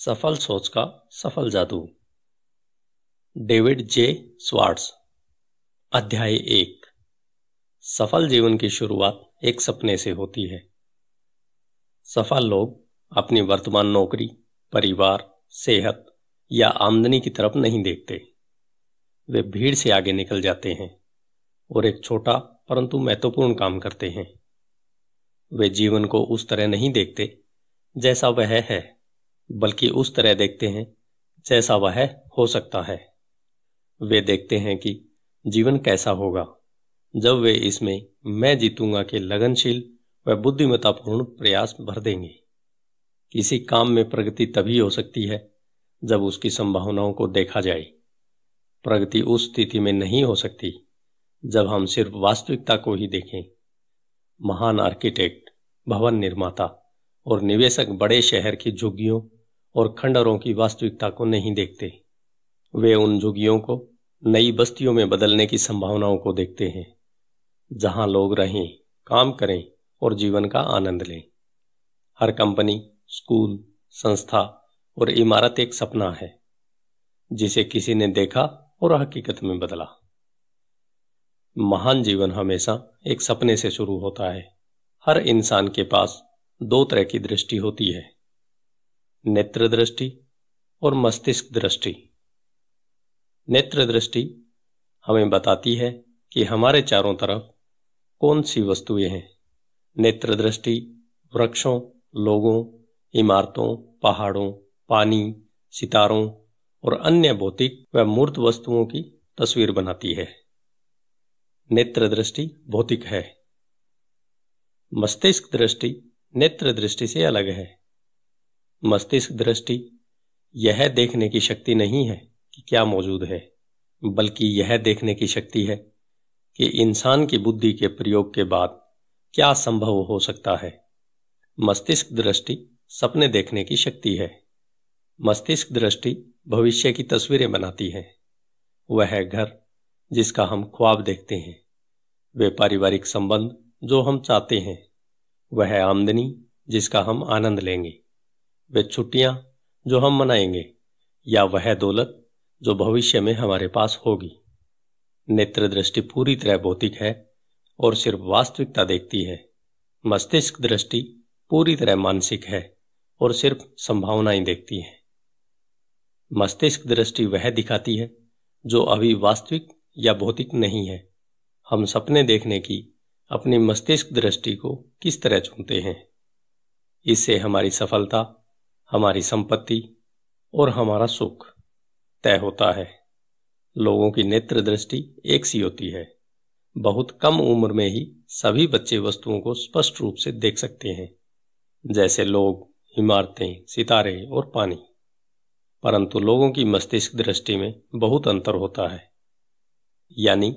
सफल सोच का सफल जादू डेविड जे स्वार्ट्स अध्याय एक सफल जीवन की शुरुआत एक सपने से होती है सफल लोग अपनी वर्तमान नौकरी परिवार सेहत या आमदनी की तरफ नहीं देखते वे भीड़ से आगे निकल जाते हैं और एक छोटा परंतु महत्वपूर्ण काम करते हैं वे जीवन को उस तरह नहीं देखते जैसा वह है बल्कि उस तरह देखते हैं जैसा वह हो सकता है वे देखते हैं कि जीवन कैसा होगा जब वे इसमें मैं जीतूंगा के लगनशील व बुद्धिमत्तापूर्ण प्रयास भर देंगे किसी काम में प्रगति तभी हो सकती है जब उसकी संभावनाओं को देखा जाए प्रगति उस स्थिति में नहीं हो सकती जब हम सिर्फ वास्तविकता को ही देखें महान आर्किटेक्ट भवन निर्माता और निवेशक बड़े शहर की झुग्गियों और खंडरों की वास्तविकता को नहीं देखते वे उन जुगियों को नई बस्तियों में बदलने की संभावनाओं को देखते हैं जहां लोग रहें काम करें और जीवन का आनंद लें हर कंपनी स्कूल संस्था और इमारत एक सपना है जिसे किसी ने देखा और हकीकत में बदला महान जीवन हमेशा एक सपने से शुरू होता है हर इंसान के पास दो तरह की दृष्टि होती है नेत्र दृष्टि और मस्तिष्क दृष्टि नेत्र दृष्टि हमें बताती है कि हमारे चारों तरफ कौन सी वस्तुएं हैं नेत्र दृष्टि वृक्षों लोगों इमारतों पहाड़ों पानी सितारों और अन्य भौतिक व मूर्त वस्तुओं की तस्वीर बनाती है नेत्र दृष्टि भौतिक है मस्तिष्क दृष्टि नेत्र दृष्टि से अलग है मस्तिष्क दृष्टि यह देखने की शक्ति नहीं है कि क्या मौजूद है बल्कि यह देखने की शक्ति है कि इंसान की बुद्धि के प्रयोग के बाद क्या संभव हो सकता है मस्तिष्क दृष्टि सपने देखने की शक्ति है मस्तिष्क दृष्टि भविष्य की तस्वीरें बनाती है वह घर जिसका हम ख्वाब देखते हैं वे पारिवारिक संबंध जो हम चाहते हैं वह आमदनी जिसका हम आनंद लेंगे वे छुट्टियां जो हम मनाएंगे या वह दौलत जो भविष्य में हमारे पास होगी नेत्र दृष्टि पूरी तरह भौतिक है और सिर्फ वास्तविकता देखती है मस्तिष्क दृष्टि पूरी तरह मानसिक है और सिर्फ संभावनाएं देखती है मस्तिष्क दृष्टि वह दिखाती है जो अभी वास्तविक या भौतिक नहीं है हम सपने देखने की अपनी मस्तिष्क दृष्टि को किस तरह चुनते हैं इससे हमारी सफलता हमारी संपत्ति और हमारा सुख तय होता है लोगों की नेत्र दृष्टि एक सी होती है बहुत कम उम्र में ही सभी बच्चे वस्तुओं को स्पष्ट रूप से देख सकते हैं जैसे लोग इमारतें सितारे और पानी परंतु लोगों की मस्तिष्क दृष्टि में बहुत अंतर होता है यानी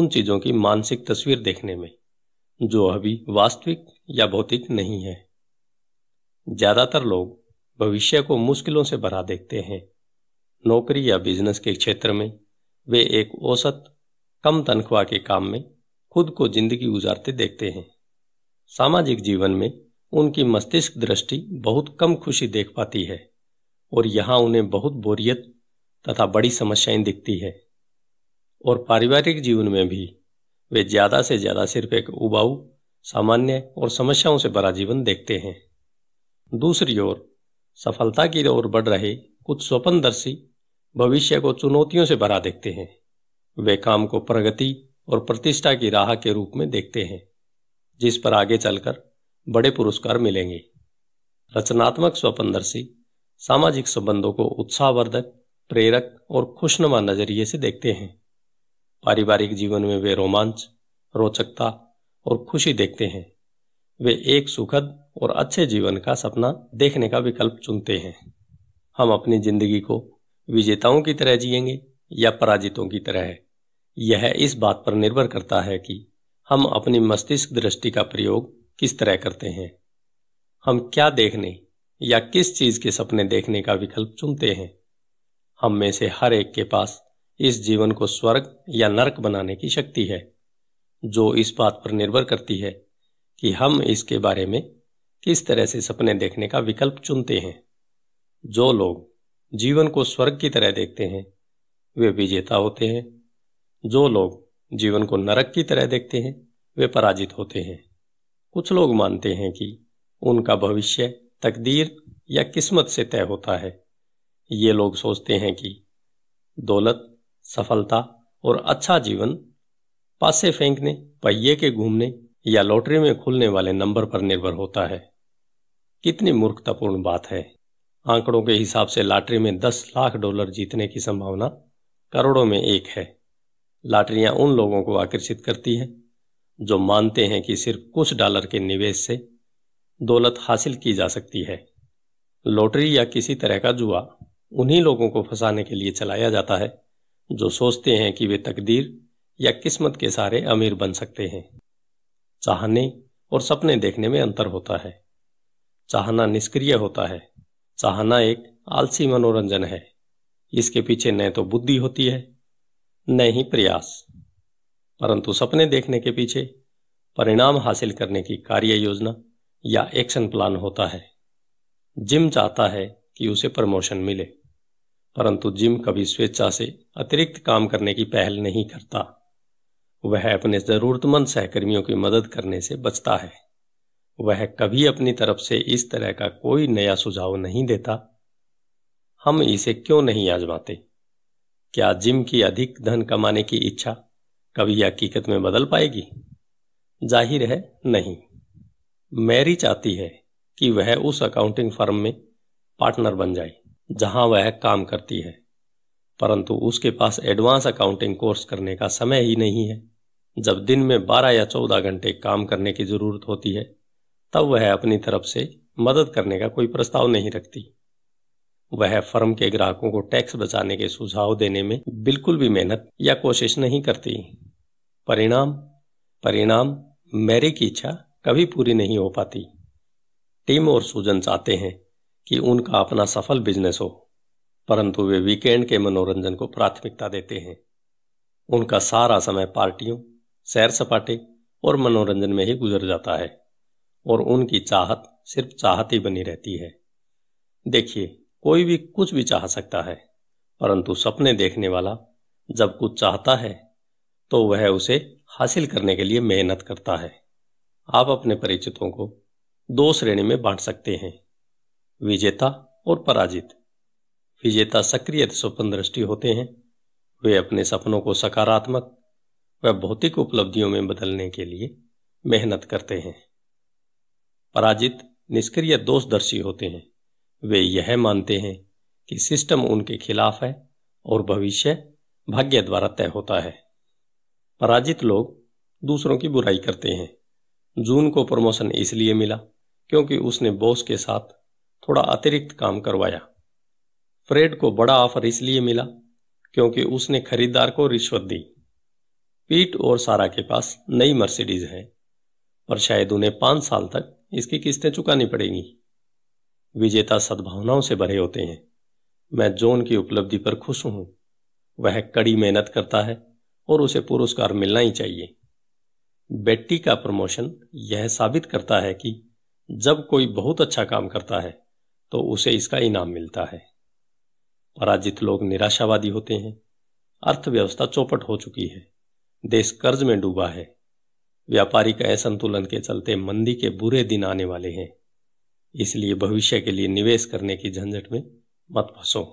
उन चीजों की मानसिक तस्वीर देखने में जो अभी वास्तविक या भौतिक नहीं है ज्यादातर लोग भविष्य को मुश्किलों से भरा देखते हैं नौकरी या बिजनेस के क्षेत्र में वे एक औसत कम तनख्वाह के काम में खुद को जिंदगी गुजारते देखते हैं सामाजिक जीवन में उनकी मस्तिष्क दृष्टि बहुत कम खुशी देख पाती है और यहाँ उन्हें बहुत बोरियत तथा बड़ी समस्याएं दिखती है और पारिवारिक जीवन में भी वे ज़्यादा से ज़्यादा सिर्फ एक उबाऊ सामान्य और समस्याओं से भरा जीवन देखते हैं दूसरी ओर सफलता की ओर बढ़ रहे कुछ स्वपनदर्शी भविष्य को चुनौतियों से भरा देखते हैं वे काम को प्रगति और प्रतिष्ठा की राह के रूप में देखते हैं जिस पर आगे चलकर बड़े पुरस्कार मिलेंगे रचनात्मक स्वपनदर्शी सामाजिक संबंधों को उत्साहवर्धक प्रेरक और खुशनुमा नजरिए से देखते हैं पारिवारिक जीवन में वे रोमांच रोचकता और खुशी देखते हैं वे एक सुखद और अच्छे जीवन का सपना देखने का विकल्प चुनते हैं हम अपनी जिंदगी को विजेताओं की तरह जिएंगे या पराजितों की तरह यह इस बात पर निर्भर करता है कि हम अपनी मस्तिष्क दृष्टि का प्रयोग किस तरह करते हैं हम क्या देखने या किस चीज के सपने देखने का विकल्प चुनते हैं हम में से हर एक के पास इस जीवन को स्वर्ग या नरक बनाने की शक्ति है जो इस बात पर निर्भर करती है कि हम इसके बारे में किस तरह से सपने देखने का विकल्प चुनते हैं जो लोग जीवन को स्वर्ग की तरह देखते हैं वे विजेता होते हैं जो लोग जीवन को नरक की तरह देखते हैं वे पराजित होते हैं कुछ लोग मानते हैं कि उनका भविष्य तकदीर या किस्मत से तय होता है ये लोग सोचते हैं कि दौलत सफलता और अच्छा जीवन पासे फेंकने पहिए के घूमने या लॉटरी में खुलने वाले नंबर पर निर्भर होता है कितनी मूर्खतापूर्ण बात है आंकड़ों के हिसाब से लॉटरी में दस लाख डॉलर जीतने की संभावना करोड़ों में एक है लॉटरियां उन लोगों को आकर्षित करती है जो मानते हैं कि सिर्फ कुछ डॉलर के निवेश से दौलत हासिल की जा सकती है लॉटरी या किसी तरह का जुआ उन्हीं लोगों को फंसाने के लिए चलाया जाता है जो सोचते हैं कि वे तकदीर या किस्मत के सारे अमीर बन सकते हैं चाहने और सपने देखने में अंतर होता है चाहना निष्क्रिय होता है चाहना एक आलसी मनोरंजन है इसके पीछे न तो बुद्धि होती है न ही प्रयास परंतु सपने देखने के पीछे परिणाम हासिल करने की कार्य योजना या एक्शन प्लान होता है जिम चाहता है कि उसे प्रमोशन मिले परंतु जिम कभी स्वेच्छा से अतिरिक्त काम करने की पहल नहीं करता वह अपने जरूरतमंद सहकर्मियों की मदद करने से बचता है वह कभी अपनी तरफ से इस तरह का कोई नया सुझाव नहीं देता हम इसे क्यों नहीं आजमाते क्या जिम की अधिक धन कमाने की इच्छा कभी हकीकत में बदल पाएगी जाहिर है नहीं मैरी चाहती है कि वह उस अकाउंटिंग फर्म में पार्टनर बन जाए जहां वह काम करती है परंतु उसके पास एडवांस अकाउंटिंग कोर्स करने का समय ही नहीं है जब दिन में 12 या 14 घंटे काम करने की जरूरत होती है तब वह अपनी तरफ से मदद करने का कोई प्रस्ताव नहीं रखती वह फर्म के ग्राहकों को टैक्स बचाने के सुझाव देने में बिल्कुल भी मेहनत या कोशिश नहीं करती परिणाम परिणाम मेरे की इच्छा कभी पूरी नहीं हो पाती टीम और सूजन चाहते हैं कि उनका अपना सफल बिजनेस हो परंतु वे वीकेंड के मनोरंजन को प्राथमिकता देते हैं उनका सारा समय पार्टियों सैर सपाटे और मनोरंजन में ही गुजर जाता है और उनकी चाहत सिर्फ चाहत ही बनी रहती है देखिए कोई भी कुछ भी चाह सकता है परंतु सपने देखने वाला जब कुछ चाहता है तो वह उसे हासिल करने के लिए मेहनत करता है आप अपने परिचितों को दो श्रेणी में बांट सकते हैं विजेता और पराजित विजेता सक्रिय स्वप्न दृष्टि होते हैं वे अपने सपनों को सकारात्मक व भौतिक उपलब्धियों में बदलने के लिए मेहनत करते हैं पराजित निष्क्रिय दोषदर्शी होते हैं वे यह मानते हैं कि सिस्टम उनके खिलाफ है और भविष्य भाग्य द्वारा तय होता है पराजित लोग दूसरों की बुराई करते हैं जून को प्रमोशन इसलिए मिला क्योंकि उसने बॉस के साथ थोड़ा अतिरिक्त काम करवाया फ्रेड को बड़ा ऑफर इसलिए मिला क्योंकि उसने खरीदार को रिश्वत दी पीट और सारा के पास नई मर्सिडीज है पर शायद उन्हें पांच साल तक इसकी किस्तें चुकानी पड़ेंगी विजेता सद्भावनाओं से भरे होते हैं मैं जोन की उपलब्धि पर खुश हूं वह कड़ी मेहनत करता है और उसे पुरस्कार मिलना ही चाहिए बेटी का प्रमोशन यह साबित करता है कि जब कोई बहुत अच्छा काम करता है तो उसे इसका इनाम मिलता है पराजित लोग निराशावादी होते हैं अर्थव्यवस्था चौपट हो चुकी है देश कर्ज में डूबा है व्यापारिक असंतुलन के चलते मंदी के बुरे दिन आने वाले हैं इसलिए भविष्य के लिए निवेश करने की झंझट में मत फंसो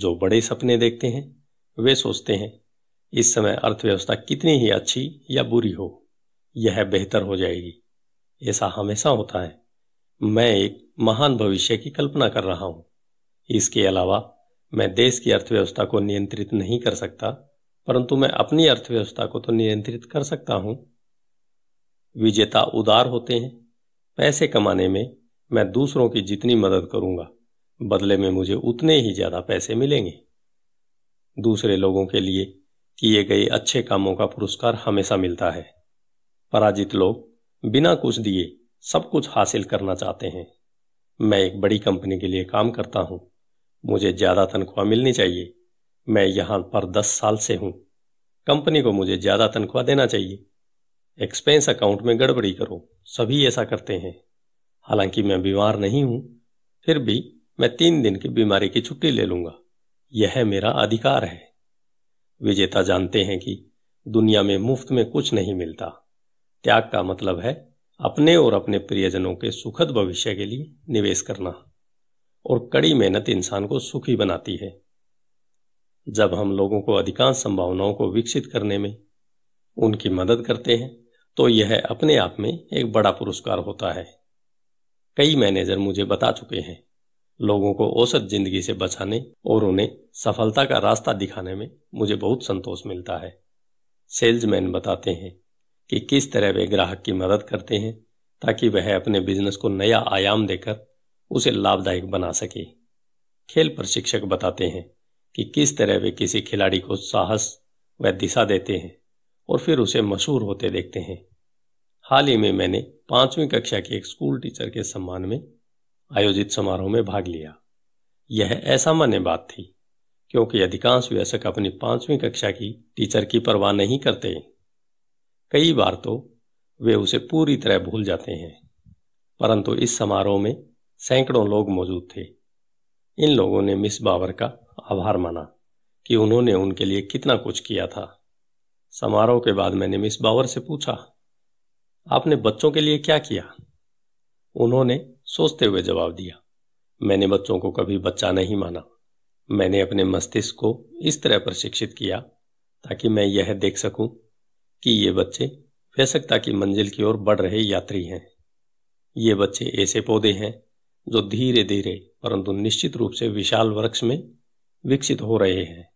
जो बड़े सपने देखते हैं वे सोचते हैं इस समय अर्थव्यवस्था कितनी ही अच्छी या बुरी हो यह बेहतर हो जाएगी ऐसा हमेशा होता है मैं एक महान भविष्य की कल्पना कर रहा हूं इसके अलावा मैं देश की अर्थव्यवस्था को नियंत्रित नहीं कर सकता परंतु मैं अपनी अर्थव्यवस्था को तो नियंत्रित कर सकता हूं विजेता उदार होते हैं पैसे कमाने में मैं दूसरों की जितनी मदद करूंगा बदले में मुझे उतने ही ज्यादा पैसे मिलेंगे दूसरे लोगों के लिए किए गए अच्छे कामों का पुरस्कार हमेशा मिलता है पराजित लोग बिना कुछ दिए सब कुछ हासिल करना चाहते हैं मैं एक बड़ी कंपनी के लिए काम करता हूं मुझे ज्यादा तनख्वाह मिलनी चाहिए मैं यहां पर दस साल से हूं कंपनी को मुझे ज्यादा तनख्वाह देना चाहिए एक्सपेंस अकाउंट में गड़बड़ी करो सभी ऐसा करते हैं हालांकि मैं बीमार नहीं हूं फिर भी मैं तीन दिन की बीमारी की छुट्टी ले लूंगा यह मेरा अधिकार है विजेता जानते हैं कि दुनिया में मुफ्त में कुछ नहीं मिलता त्याग का मतलब है अपने और अपने प्रियजनों के सुखद भविष्य के लिए निवेश करना और कड़ी मेहनत इंसान को सुखी बनाती है जब हम लोगों को अधिकांश संभावनाओं को विकसित करने में उनकी मदद करते हैं तो यह अपने आप में एक बड़ा पुरस्कार होता है कई मैनेजर मुझे बता चुके हैं लोगों को औसत जिंदगी से बचाने और उन्हें सफलता का रास्ता दिखाने में मुझे बहुत संतोष मिलता है सेल्समैन बताते हैं कि किस तरह वे ग्राहक की मदद करते हैं ताकि वह अपने बिजनेस को नया आयाम देकर उसे लाभदायक बना सके खेल प्रशिक्षक बताते हैं कि किस तरह वे किसी खिलाड़ी को साहस व दिशा देते हैं और फिर उसे मशहूर होते देखते हैं हाल ही में मैंने पांचवी कक्षा के एक स्कूल टीचर के सम्मान में आयोजित समारोह में भाग लिया यह असामान्य बात थी क्योंकि अधिकांश व्यसक अपनी पांचवी कक्षा की टीचर की परवाह नहीं करते कई बार तो वे उसे पूरी तरह भूल जाते हैं परंतु इस समारोह में सैकड़ों लोग मौजूद थे इन लोगों ने मिस बावर का आभार माना कि उन्होंने उनके लिए कितना कुछ किया था समारोह के बाद मैंने मिस बावर से पूछा आपने बच्चों के लिए क्या किया उन्होंने सोचते हुए जवाब दिया मैंने बच्चों को कभी बच्चा नहीं माना मैंने अपने मस्तिष्क को इस तरह प्रशिक्षित किया ताकि मैं यह देख सकूं कि ये बच्चे वयस्कता की मंजिल की ओर बढ़ रहे यात्री हैं ये बच्चे ऐसे पौधे हैं जो धीरे धीरे परंतु निश्चित रूप से विशाल वृक्ष में विकसित हो रहे हैं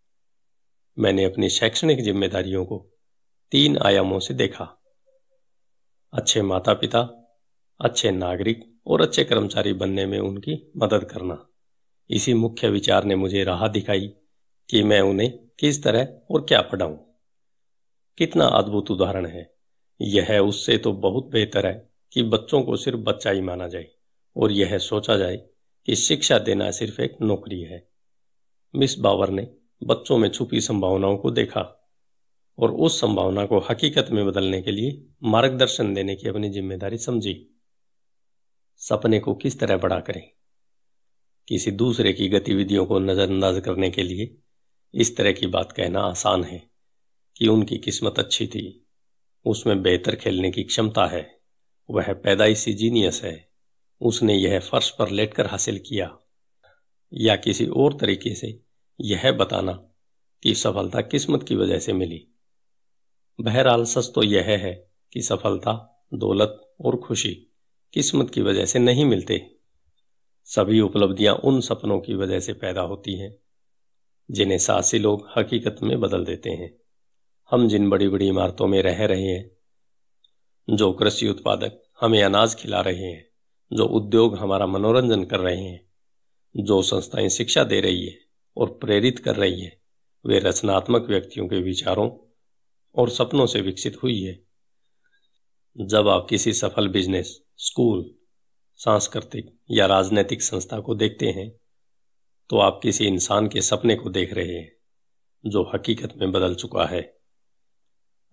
मैंने अपनी शैक्षणिक जिम्मेदारियों को तीन आयामों से देखा अच्छे माता पिता अच्छे नागरिक और अच्छे कर्मचारी बनने में उनकी मदद करना इसी मुख्य विचार ने मुझे राह दिखाई कि मैं उन्हें किस तरह और क्या पढ़ाऊं कितना अद्भुत उदाहरण है यह उससे तो बहुत बेहतर है कि बच्चों को सिर्फ बच्चा ही माना जाए और यह सोचा जाए कि शिक्षा देना सिर्फ एक नौकरी है मिस बावर ने बच्चों में छुपी संभावनाओं को देखा और उस संभावना को हकीकत में बदलने के लिए मार्गदर्शन देने की अपनी जिम्मेदारी समझी सपने को किस तरह बड़ा करें किसी दूसरे की गतिविधियों को नज़रअंदाज करने के लिए इस तरह की बात कहना आसान है कि उनकी किस्मत अच्छी थी उसमें बेहतर खेलने की क्षमता है वह पैदाइशी जीनियस है उसने यह फर्श पर लेटकर हासिल किया या किसी और तरीके से यह बताना कि सफलता किस्मत की वजह से मिली बहरहाल सच तो यह है कि सफलता दौलत और खुशी किस्मत की वजह से नहीं मिलते सभी उपलब्धियां उन सपनों की वजह से पैदा होती हैं जिन्हें साहसी लोग हकीकत में बदल देते हैं हम जिन बड़ी बड़ी इमारतों में रह रहे हैं जो कृषि उत्पादक हमें अनाज खिला रहे हैं जो उद्योग हमारा मनोरंजन कर रहे हैं जो संस्थाएं शिक्षा दे रही है और प्रेरित कर रही है वे रचनात्मक व्यक्तियों के विचारों और सपनों से विकसित हुई है जब आप किसी सफल बिजनेस स्कूल सांस्कृतिक या राजनीतिक संस्था को देखते हैं तो आप किसी इंसान के सपने को देख रहे हैं जो हकीकत में बदल चुका है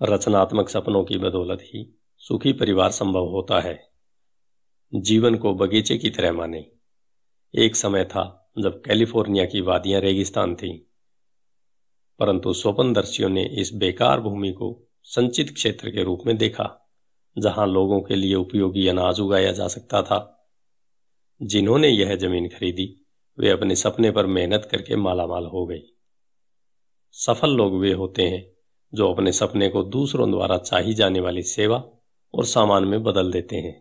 रचनात्मक सपनों की बदौलत ही सुखी परिवार संभव होता है जीवन को बगीचे की तरह माने एक समय था जब कैलिफोर्निया की वादियां रेगिस्तान थीं परंतु स्वपनदर्शियों ने इस बेकार भूमि को संचित क्षेत्र के रूप में देखा जहां लोगों के लिए उपयोगी अनाज उगाया जा सकता था जिन्होंने यह जमीन खरीदी वे अपने सपने पर मेहनत करके मालामाल हो गई सफल लोग वे होते हैं जो अपने सपने को दूसरों द्वारा चाही जाने वाली सेवा और सामान में बदल देते हैं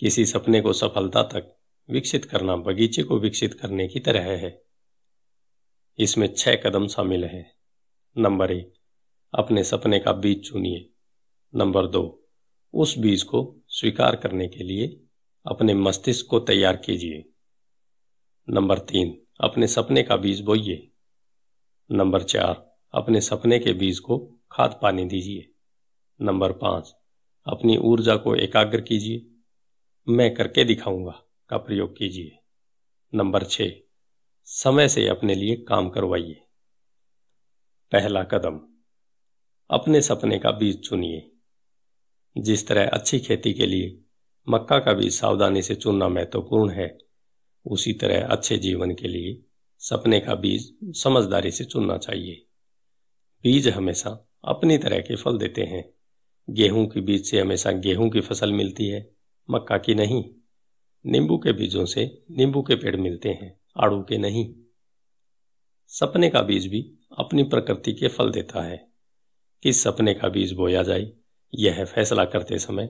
किसी सपने को सफलता तक विकसित करना बगीचे को विकसित करने की तरह है इसमें छह कदम शामिल है नंबर एक अपने सपने का बीज चुनिए नंबर दो उस बीज को स्वीकार करने के लिए अपने मस्तिष्क को तैयार कीजिए नंबर तीन अपने सपने का बीज बोइए नंबर चार अपने सपने के बीज को खाद पानी दीजिए नंबर पांच अपनी ऊर्जा को एकाग्र कीजिए मैं करके दिखाऊंगा का प्रयोग कीजिए नंबर छ समय से अपने लिए काम करवाइए पहला कदम अपने सपने का बीज चुनिए जिस तरह अच्छी खेती के लिए मक्का का बीज सावधानी से चुनना महत्वपूर्ण है उसी तरह अच्छे जीवन के लिए सपने का बीज समझदारी से चुनना चाहिए बीज हमेशा अपनी तरह के फल देते हैं गेहूं के बीज से हमेशा गेहूं की फसल मिलती है मक्का की नहीं नींबू के बीजों से नींबू के पेड़ मिलते हैं आड़ू के नहीं सपने का बीज भी अपनी प्रकृति के फल देता है किस सपने का बीज बोया जाए यह फैसला करते समय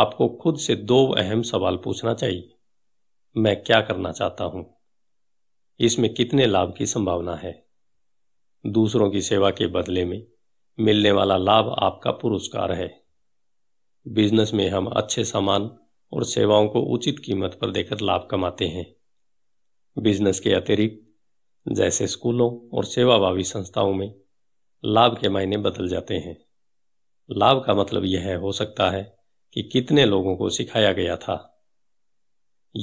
आपको खुद से दो अहम सवाल पूछना चाहिए मैं क्या करना चाहता हूं इसमें कितने लाभ की संभावना है दूसरों की सेवा के बदले में मिलने वाला लाभ आपका पुरस्कार है बिजनेस में हम अच्छे सामान और सेवाओं को उचित कीमत पर देकर लाभ कमाते हैं बिजनेस के अतिरिक्त जैसे स्कूलों और सेवाभावी संस्थाओं में लाभ के मायने बदल जाते हैं लाभ का मतलब यह हो सकता है कि कितने लोगों को सिखाया गया था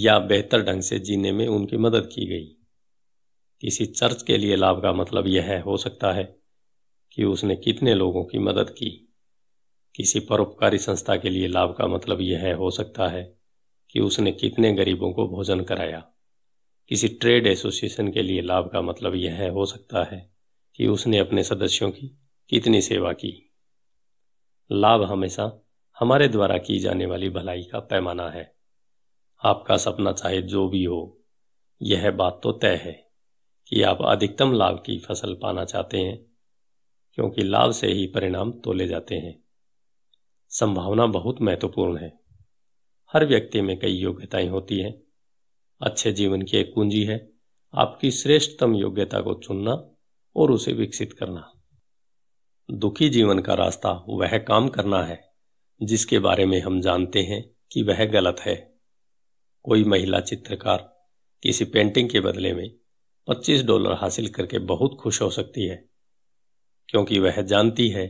या बेहतर ढंग से जीने में उनकी मदद की गई किसी चर्च के लिए लाभ का मतलब यह हो सकता है कि उसने कितने लोगों की मदद की किसी परोपकारी संस्था के लिए लाभ का मतलब यह हो सकता है कि उसने कितने गरीबों को भोजन कराया किसी ट्रेड एसोसिएशन के लिए लाभ का मतलब यह हो सकता है कि उसने अपने सदस्यों की कितनी सेवा की लाभ हमेशा हमारे द्वारा की जाने वाली भलाई का पैमाना है आपका सपना चाहे जो भी हो यह बात तो तय है कि आप अधिकतम लाभ की फसल पाना चाहते हैं क्योंकि लाभ से ही परिणाम तोले जाते हैं संभावना बहुत महत्वपूर्ण है हर व्यक्ति में कई योग्यताएं होती हैं अच्छे जीवन की एक कुंजी है आपकी श्रेष्ठतम योग्यता को चुनना और उसे विकसित करना दुखी जीवन का रास्ता वह काम करना है जिसके बारे में हम जानते हैं कि वह गलत है कोई महिला चित्रकार किसी पेंटिंग के बदले में 25 डॉलर हासिल करके बहुत खुश हो सकती है क्योंकि वह जानती है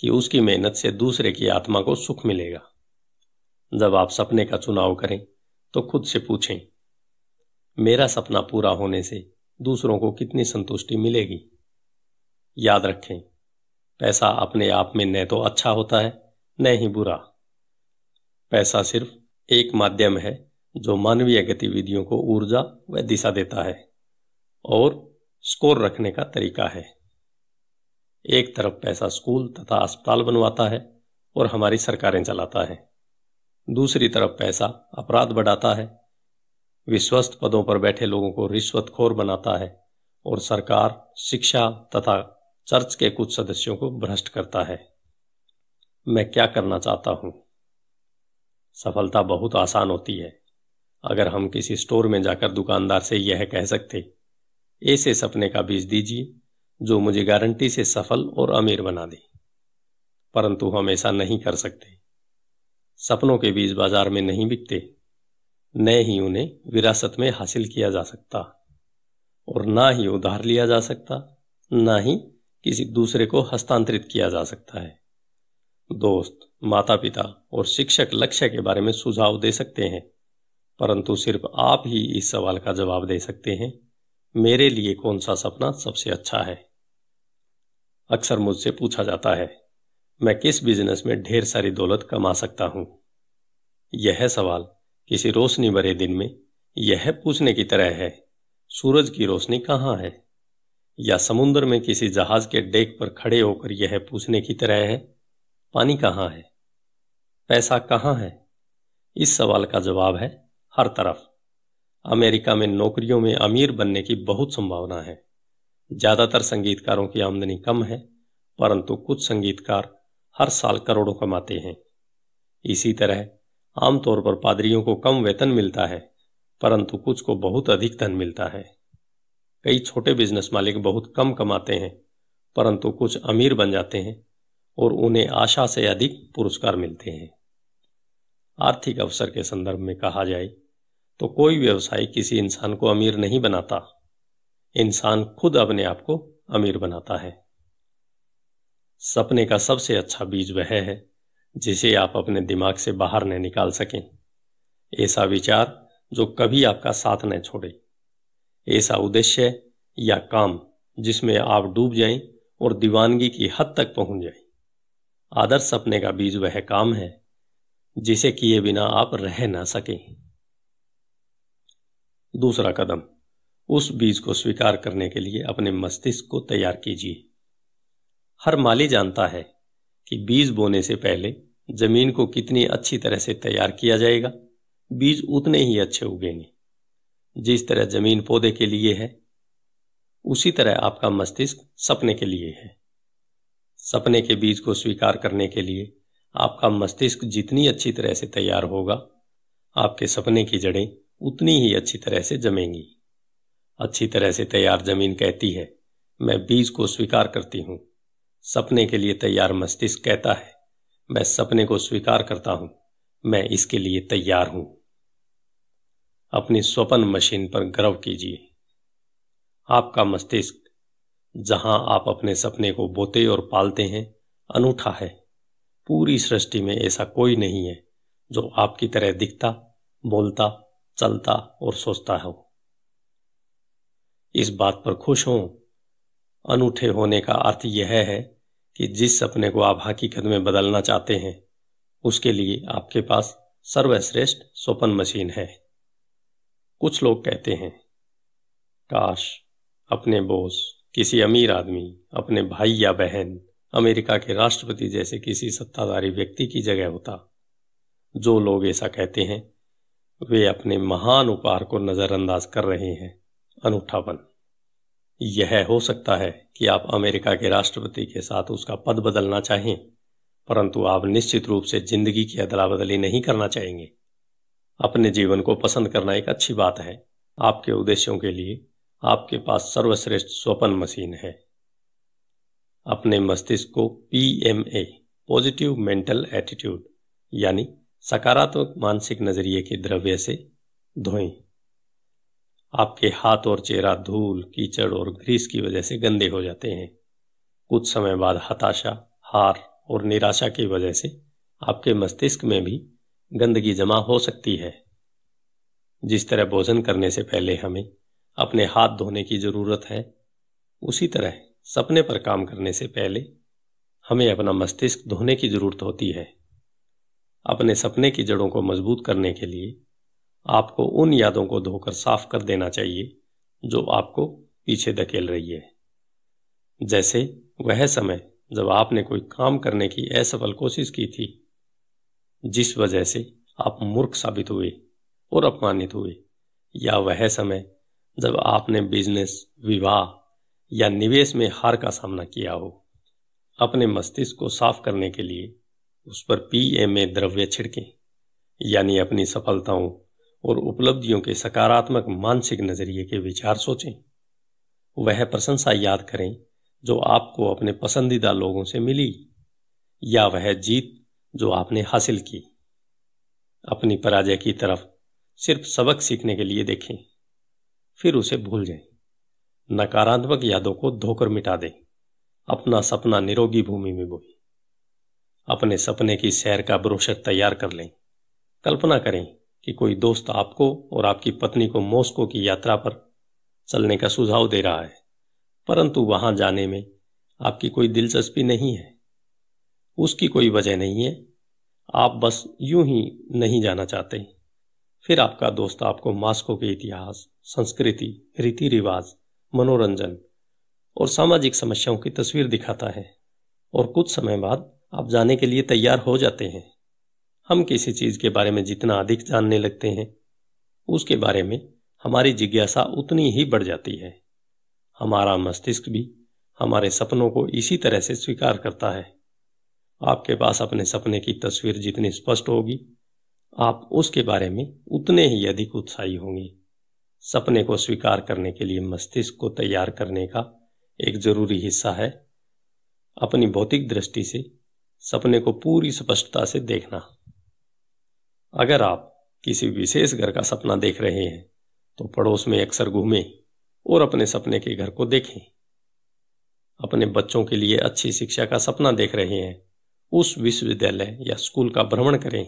कि उसकी मेहनत से दूसरे की आत्मा को सुख मिलेगा जब आप सपने का चुनाव करें तो खुद से पूछें मेरा सपना पूरा होने से दूसरों को कितनी संतुष्टि मिलेगी याद रखें पैसा अपने आप में न तो अच्छा होता है न ही बुरा पैसा सिर्फ एक माध्यम है जो मानवीय गतिविधियों को ऊर्जा व दिशा देता है और स्कोर रखने का तरीका है एक तरफ पैसा स्कूल तथा अस्पताल बनवाता है और हमारी सरकारें चलाता है दूसरी तरफ पैसा अपराध बढ़ाता है विश्वस्त पदों पर बैठे लोगों को रिश्वतखोर बनाता है और सरकार शिक्षा तथा चर्च के कुछ सदस्यों को भ्रष्ट करता है मैं क्या करना चाहता हूं सफलता बहुत आसान होती है अगर हम किसी स्टोर में जाकर दुकानदार से यह कह सकते ऐसे सपने का बीज दीजिए जो मुझे गारंटी से सफल और अमीर बना दे परंतु हम ऐसा नहीं कर सकते सपनों के बीज बाजार में नहीं बिकते न ही उन्हें विरासत में हासिल किया जा सकता और ना ही उधार लिया जा सकता ना ही किसी दूसरे को हस्तांतरित किया जा सकता है दोस्त माता पिता और शिक्षक लक्ष्य के बारे में सुझाव दे सकते हैं परंतु सिर्फ आप ही इस सवाल का जवाब दे सकते हैं मेरे लिए कौन सा सपना सबसे अच्छा है अक्सर मुझसे पूछा जाता है मैं किस बिजनेस में ढेर सारी दौलत कमा सकता हूं यह सवाल किसी रोशनी भरे दिन में यह पूछने की तरह है सूरज की रोशनी कहाँ है या समुद्र में किसी जहाज के डेक पर खड़े होकर यह पूछने की तरह है पानी कहाँ है पैसा कहाँ है इस सवाल का जवाब है हर तरफ अमेरिका में नौकरियों में अमीर बनने की बहुत संभावना है ज़्यादातर संगीतकारों की आमदनी कम है परंतु कुछ संगीतकार हर साल करोड़ों कमाते हैं इसी तरह आमतौर पर पादरियों को कम वेतन मिलता है परंतु कुछ को बहुत अधिक धन मिलता है कई छोटे बिजनेस मालिक बहुत कम कमाते हैं परंतु कुछ अमीर बन जाते हैं और उन्हें आशा से अधिक पुरस्कार मिलते हैं आर्थिक अवसर के संदर्भ में कहा जाए तो कोई व्यवसाय किसी इंसान को अमीर नहीं बनाता इंसान खुद अपने आप को अमीर बनाता है सपने का सबसे अच्छा बीज वह है जिसे आप अपने दिमाग से बाहर नहीं निकाल सकें ऐसा विचार जो कभी आपका साथ न छोड़े ऐसा उद्देश्य या काम जिसमें आप डूब जाएं और दीवानगी की हद तक पहुंच जाएं। आदर्श सपने का बीज वह काम है जिसे किए बिना आप रह ना सकें दूसरा कदम उस बीज को स्वीकार करने के लिए अपने मस्तिष्क को तैयार कीजिए हर माली जानता है कि बीज बोने से पहले जमीन को कितनी अच्छी तरह से तैयार किया जाएगा बीज उतने ही अच्छे उगेंगे जिस तरह जमीन पौधे के लिए है उसी तरह आपका मस्तिष्क सपने के लिए है सपने के बीज को स्वीकार करने के लिए आपका मस्तिष्क जितनी अच्छी तरह से तैयार होगा आपके सपने की जड़ें उतनी ही अच्छी तरह से जमेंगी अच्छी तरह से तैयार जमीन कहती है मैं बीज को स्वीकार करती हूँ सपने के लिए तैयार मस्तिष्क कहता है मैं सपने को स्वीकार करता हूँ मैं इसके लिए तैयार हूं अपनी स्वपन मशीन पर गर्व कीजिए आपका मस्तिष्क जहां आप अपने सपने को बोते और पालते हैं अनूठा है पूरी सृष्टि में ऐसा कोई नहीं है जो आपकी तरह दिखता बोलता चलता और सोचता हो इस बात पर खुश हों अनूठे होने का अर्थ यह है कि जिस सपने को आप हकीकत में बदलना चाहते हैं उसके लिए आपके पास सर्वश्रेष्ठ स्वपन मशीन है कुछ लोग कहते हैं काश अपने बोस किसी अमीर आदमी अपने भाई या बहन अमेरिका के राष्ट्रपति जैसे किसी सत्ताधारी व्यक्ति की जगह होता जो लोग ऐसा कहते हैं वे अपने महान उपहार को नज़रअंदाज कर रहे हैं अनूठापन यह हो सकता है कि आप अमेरिका के राष्ट्रपति के साथ उसका पद बदलना चाहें परंतु आप निश्चित रूप से जिंदगी की अदला बदली नहीं करना चाहेंगे अपने जीवन को पसंद करना एक अच्छी बात है आपके उद्देश्यों के लिए आपके पास सर्वश्रेष्ठ स्वपन मशीन है अपने मस्तिष्क को पीएमए पॉजिटिव मेंटल एटीट्यूड यानी सकारात्मक मानसिक नजरिए के द्रव्य से धोएं आपके हाथ और चेहरा धूल कीचड़ और ग्रीस की वजह से गंदे हो जाते हैं कुछ समय बाद हताशा हार और निराशा की वजह से आपके मस्तिष्क में भी गंदगी जमा हो सकती है जिस तरह भोजन करने से पहले हमें अपने हाथ धोने की जरूरत है उसी तरह सपने पर काम करने से पहले हमें अपना मस्तिष्क धोने की जरूरत होती है अपने सपने की जड़ों को मजबूत करने के लिए आपको उन यादों को धोकर साफ कर देना चाहिए जो आपको पीछे धकेल रही है जैसे वह समय जब आपने कोई काम करने की असफल कोशिश की थी जिस वजह से आप मूर्ख साबित हुए और अपमानित हुए या वह समय जब आपने बिजनेस विवाह या निवेश में हार का सामना किया हो अपने मस्तिष्क को साफ करने के लिए उस पर पीएमए द्रव्य छिड़के यानी अपनी सफलताओं और उपलब्धियों के सकारात्मक मानसिक नजरिए के विचार सोचें वह प्रशंसा याद करें जो आपको अपने पसंदीदा लोगों से मिली या वह जीत जो आपने हासिल की अपनी पराजय की तरफ सिर्फ सबक सीखने के लिए देखें फिर उसे भूल जाएं नकारात्मक यादों को धोकर मिटा दें अपना सपना निरोगी भूमि में बोई अपने सपने की सैर का ब्रोशर तैयार कर लें कल्पना करें कि कोई दोस्त आपको और आपकी पत्नी को मॉस्को की यात्रा पर चलने का सुझाव दे रहा है परंतु वहां जाने में आपकी कोई दिलचस्पी नहीं है उसकी कोई वजह नहीं है आप बस यूं ही नहीं जाना चाहते फिर आपका दोस्त आपको मॉस्को के इतिहास संस्कृति रीति रिवाज मनोरंजन और सामाजिक समस्याओं की तस्वीर दिखाता है और कुछ समय बाद आप जाने के लिए तैयार हो जाते हैं हम किसी चीज के बारे में जितना अधिक जानने लगते हैं उसके बारे में हमारी जिज्ञासा उतनी ही बढ़ जाती है हमारा मस्तिष्क भी हमारे सपनों को इसी तरह से स्वीकार करता है आपके पास अपने सपने की तस्वीर जितनी स्पष्ट होगी आप उसके बारे में उतने ही अधिक उत्साही होंगे सपने को स्वीकार करने के लिए मस्तिष्क को तैयार करने का एक जरूरी हिस्सा है अपनी भौतिक दृष्टि से सपने को पूरी स्पष्टता से देखना अगर आप किसी विशेष घर का सपना देख रहे हैं तो पड़ोस में अक्सर घूमें और अपने सपने के घर को देखें अपने बच्चों के लिए अच्छी शिक्षा का सपना देख रहे हैं उस विश्वविद्यालय या स्कूल का भ्रमण करें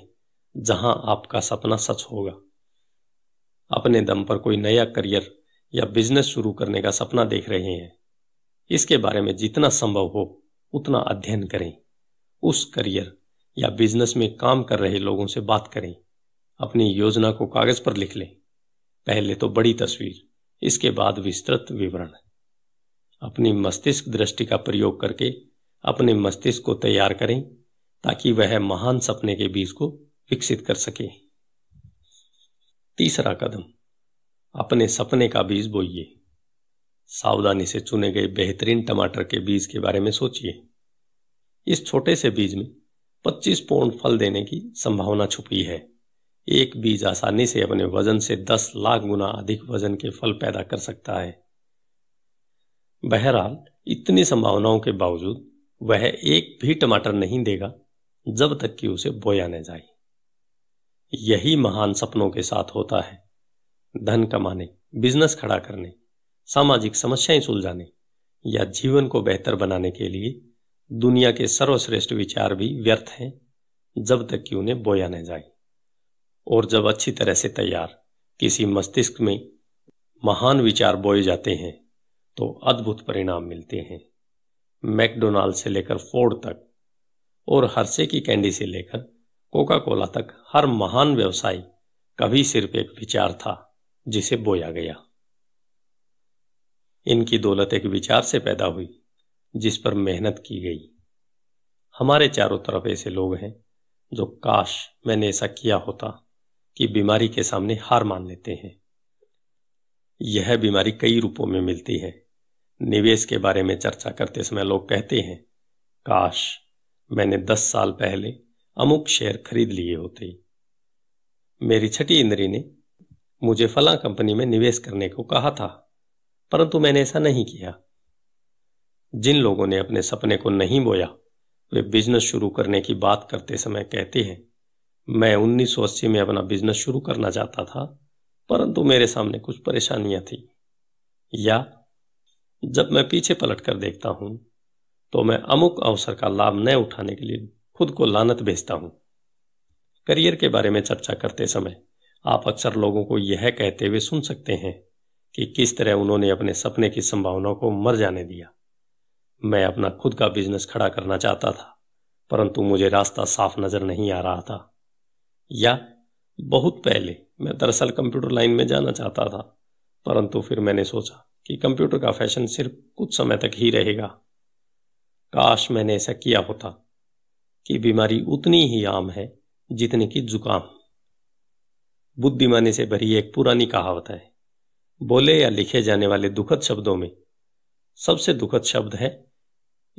जहां आपका सपना सच होगा अपने दम पर कोई नया करियर या बिजनेस शुरू करने का सपना देख रहे हैं इसके बारे में जितना संभव हो उतना अध्ययन करें उस करियर या बिजनेस में काम कर रहे लोगों से बात करें अपनी योजना को कागज पर लिख लें पहले तो बड़ी तस्वीर इसके बाद विस्तृत विवरण अपनी मस्तिष्क दृष्टि का प्रयोग करके अपने मस्तिष्क को तैयार करें ताकि वह महान सपने के बीज को विकसित कर सके तीसरा कदम अपने सपने का बीज बोइए सावधानी से चुने गए बेहतरीन टमाटर के बीज के बारे में सोचिए इस छोटे से बीज में 25 पौंड फल देने की संभावना छुपी है एक बीज आसानी से अपने वजन से 10 लाख गुना अधिक वजन के फल पैदा कर सकता है बहरहाल इतनी संभावनाओं के बावजूद वह एक भी टमाटर नहीं देगा जब तक कि उसे बोया न जाए यही महान सपनों के साथ होता है धन कमाने बिजनेस खड़ा करने सामाजिक समस्याएं सुलझाने या जीवन को बेहतर बनाने के लिए दुनिया के सर्वश्रेष्ठ विचार भी व्यर्थ हैं जब तक कि उन्हें बोया न जाए और जब अच्छी तरह से तैयार किसी मस्तिष्क में महान विचार बोए जाते हैं तो अद्भुत परिणाम मिलते हैं मैकडोनाल्ड से लेकर फोर्ड तक और हर्षे की कैंडी से लेकर कोका कोला तक हर महान व्यवसाय कभी सिर्फ एक विचार था जिसे बोया गया इनकी दौलत एक विचार से पैदा हुई जिस पर मेहनत की गई हमारे चारों तरफ ऐसे लोग हैं जो काश मैंने ऐसा किया होता कि बीमारी के सामने हार मान लेते हैं यह बीमारी कई रूपों में मिलती है निवेश के बारे में चर्चा करते समय लोग कहते हैं काश मैंने दस साल पहले अमुक शेयर खरीद लिए होते मेरी छठी इंद्री ने मुझे फला कंपनी में निवेश करने को कहा था परंतु मैंने ऐसा नहीं किया जिन लोगों ने अपने सपने को नहीं बोया वे बिजनेस शुरू करने की बात करते समय कहते हैं मैं उन्नीस में अपना बिजनेस शुरू करना चाहता था परंतु मेरे सामने कुछ परेशानियां थी या जब मैं पीछे पलट कर देखता हूं तो मैं अमुक अवसर का लाभ न उठाने के लिए खुद को लानत भेजता हूं करियर के बारे में चर्चा करते समय आप अक्सर लोगों को यह कहते हुए सुन सकते हैं कि किस तरह उन्होंने अपने सपने की संभावनाओं को मर जाने दिया मैं अपना खुद का बिजनेस खड़ा करना चाहता था परंतु मुझे रास्ता साफ नजर नहीं आ रहा था या बहुत पहले मैं दरअसल कंप्यूटर लाइन में जाना चाहता था परंतु फिर मैंने सोचा कि कंप्यूटर का फैशन सिर्फ कुछ समय तक ही रहेगा काश मैंने ऐसा किया होता कि बीमारी उतनी ही आम है जितने की जुकाम बुद्धिमानी से भरी एक पुरानी कहावत है बोले या लिखे जाने वाले दुखद शब्दों में सबसे दुखद शब्द है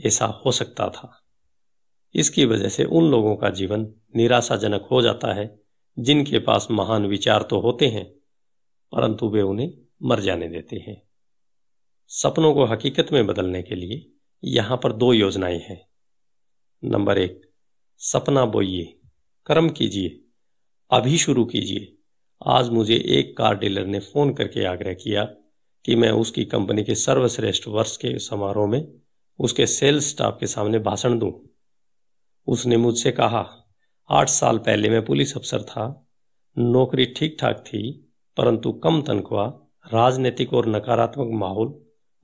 ऐसा हो सकता था इसकी वजह से उन लोगों का जीवन निराशाजनक हो जाता है जिनके पास महान विचार तो होते हैं परंतु वे उन्हें मर जाने देते हैं सपनों को हकीकत में बदलने के लिए यहां पर दो योजनाएं हैं नंबर एक सपना बोइए कर्म कीजिए अभी शुरू कीजिए आज मुझे एक कार डीलर ने फोन करके आग्रह किया कि मैं उसकी कंपनी के सर्वश्रेष्ठ वर्ष के समारोह में उसके सेल्स स्टाफ के सामने भाषण दूं उसने मुझसे कहा आठ साल पहले मैं पुलिस अफसर था नौकरी ठीक ठाक थी परंतु कम तनख्वाह राजनीतिक और नकारात्मक माहौल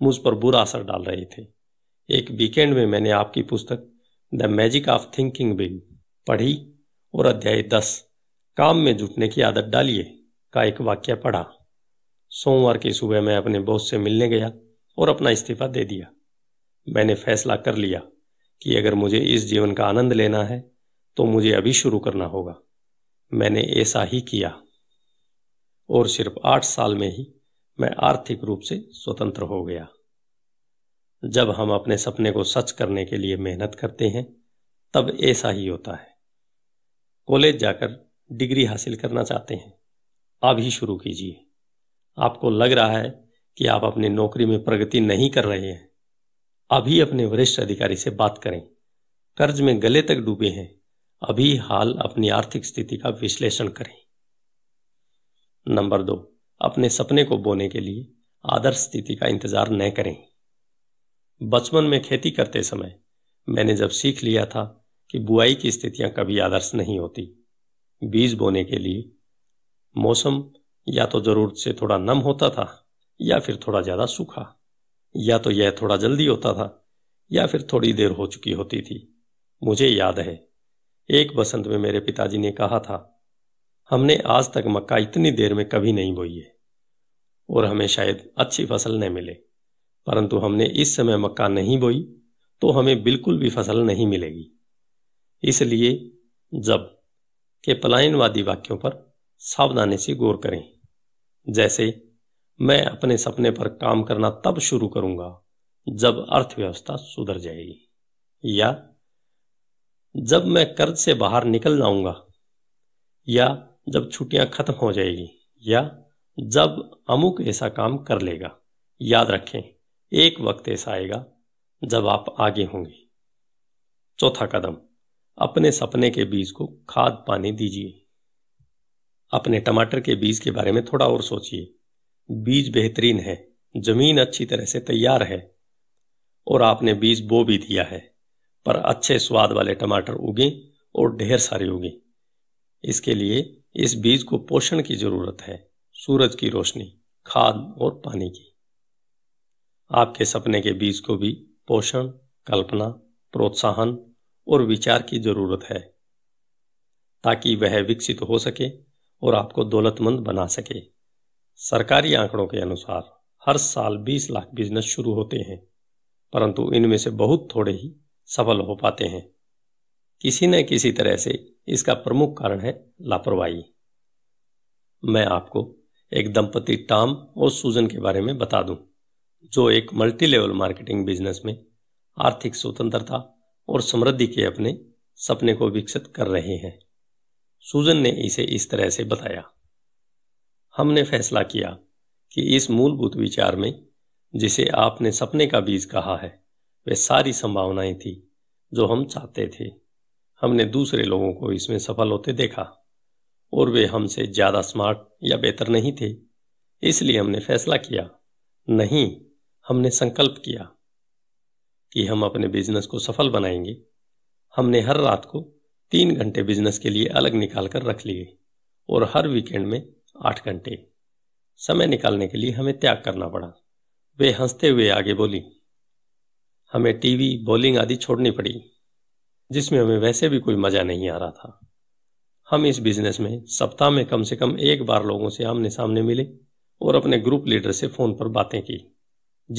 मुझ पर बुरा असर डाल रहे थे एक वीकेंड में मैंने आपकी पुस्तक the magic of thinking big पढ़ी और अध्याय दस काम में जुटने की आदत डालिए का एक वाक्य पढ़ा सोमवार की सुबह मैं अपने बॉस से मिलने गया और अपना इस्तीफा दे दिया मैंने फैसला कर लिया कि अगर मुझे इस जीवन का आनंद लेना है तो मुझे अभी शुरू करना होगा मैंने ऐसा ही किया और सिर्फ आठ साल में ही मैं आर्थिक रूप से स्वतंत्र हो गया जब हम अपने सपने को सच करने के लिए मेहनत करते हैं तब ऐसा ही होता है कॉलेज जाकर डिग्री हासिल करना चाहते हैं आप ही शुरू कीजिए आपको लग रहा है कि आप अपनी नौकरी में प्रगति नहीं कर रहे हैं अभी अपने वरिष्ठ अधिकारी से बात करें कर्ज में गले तक डूबे हैं अभी हाल अपनी आर्थिक स्थिति का विश्लेषण करें नंबर दो अपने सपने को बोने के लिए आदर्श स्थिति का इंतजार न करें बचपन में खेती करते समय मैंने जब सीख लिया था कि बुआई की स्थितियां कभी आदर्श नहीं होती बीज बोने के लिए मौसम या तो जरूरत से थोड़ा नम होता था या फिर थोड़ा ज़्यादा सूखा या तो यह थोड़ा जल्दी होता था या फिर थोड़ी देर हो चुकी होती थी मुझे याद है एक बसंत में मेरे पिताजी ने कहा था हमने आज तक मक्का इतनी देर में कभी नहीं बोई है और हमें शायद अच्छी फसल न मिले परंतु हमने इस समय मक्का नहीं बोई तो हमें बिल्कुल भी फसल नहीं मिलेगी इसलिए जब के पलायनवादी वाक्यों पर सावधानी से गौर करें जैसे मैं अपने सपने पर काम करना तब शुरू करूंगा जब अर्थव्यवस्था सुधर जाएगी या जब मैं कर्ज से बाहर निकल जाऊंगा या जब छुट्टियां खत्म हो जाएगी या जब अमुक ऐसा काम कर लेगा याद रखें एक वक्त ऐसा आएगा जब आप आगे होंगे चौथा कदम अपने सपने के बीज को खाद पानी दीजिए अपने टमाटर के बीज के बारे में थोड़ा और सोचिए बीज बेहतरीन है जमीन अच्छी तरह से तैयार है और आपने बीज बो भी दिया है पर अच्छे स्वाद वाले टमाटर उगे और ढेर सारे उगे इसके लिए इस बीज को पोषण की जरूरत है सूरज की रोशनी खाद और पानी की आपके सपने के बीज को भी पोषण कल्पना प्रोत्साहन और विचार की जरूरत है ताकि वह विकसित हो सके और आपको दौलतमंद बना सके सरकारी आंकड़ों के अनुसार हर साल 20 लाख बिजनेस शुरू होते हैं परंतु इनमें से बहुत थोड़े ही सफल हो पाते हैं किसी न किसी तरह से इसका प्रमुख कारण है लापरवाही मैं आपको एक दंपति टॉम और सूजन के बारे में बता दूं, जो एक मल्टी लेवल मार्केटिंग बिजनेस में आर्थिक स्वतंत्रता और समृद्धि के अपने सपने को विकसित कर रहे हैं सूजन ने इसे इस तरह से बताया हमने फैसला किया कि इस मूलभूत विचार में जिसे आपने सपने का बीज कहा है वे सारी संभावनाएं थी जो हम चाहते थे हमने दूसरे लोगों को इसमें सफल होते देखा और वे हमसे ज़्यादा स्मार्ट या बेहतर नहीं थे इसलिए हमने फैसला किया नहीं हमने संकल्प किया कि हम अपने बिजनेस को सफल बनाएंगे हमने हर रात को तीन घंटे बिजनेस के लिए अलग निकाल कर रख लिए और हर वीकेंड में आठ घंटे समय निकालने के लिए हमें त्याग करना पड़ा वे हंसते हुए आगे बोली हमें टीवी बॉलिंग आदि छोड़नी पड़ी जिसमें हमें वैसे भी कोई मज़ा नहीं आ रहा था हम इस बिजनेस में सप्ताह में कम से कम एक बार लोगों से आमने सामने मिले और अपने ग्रुप लीडर से फ़ोन पर बातें की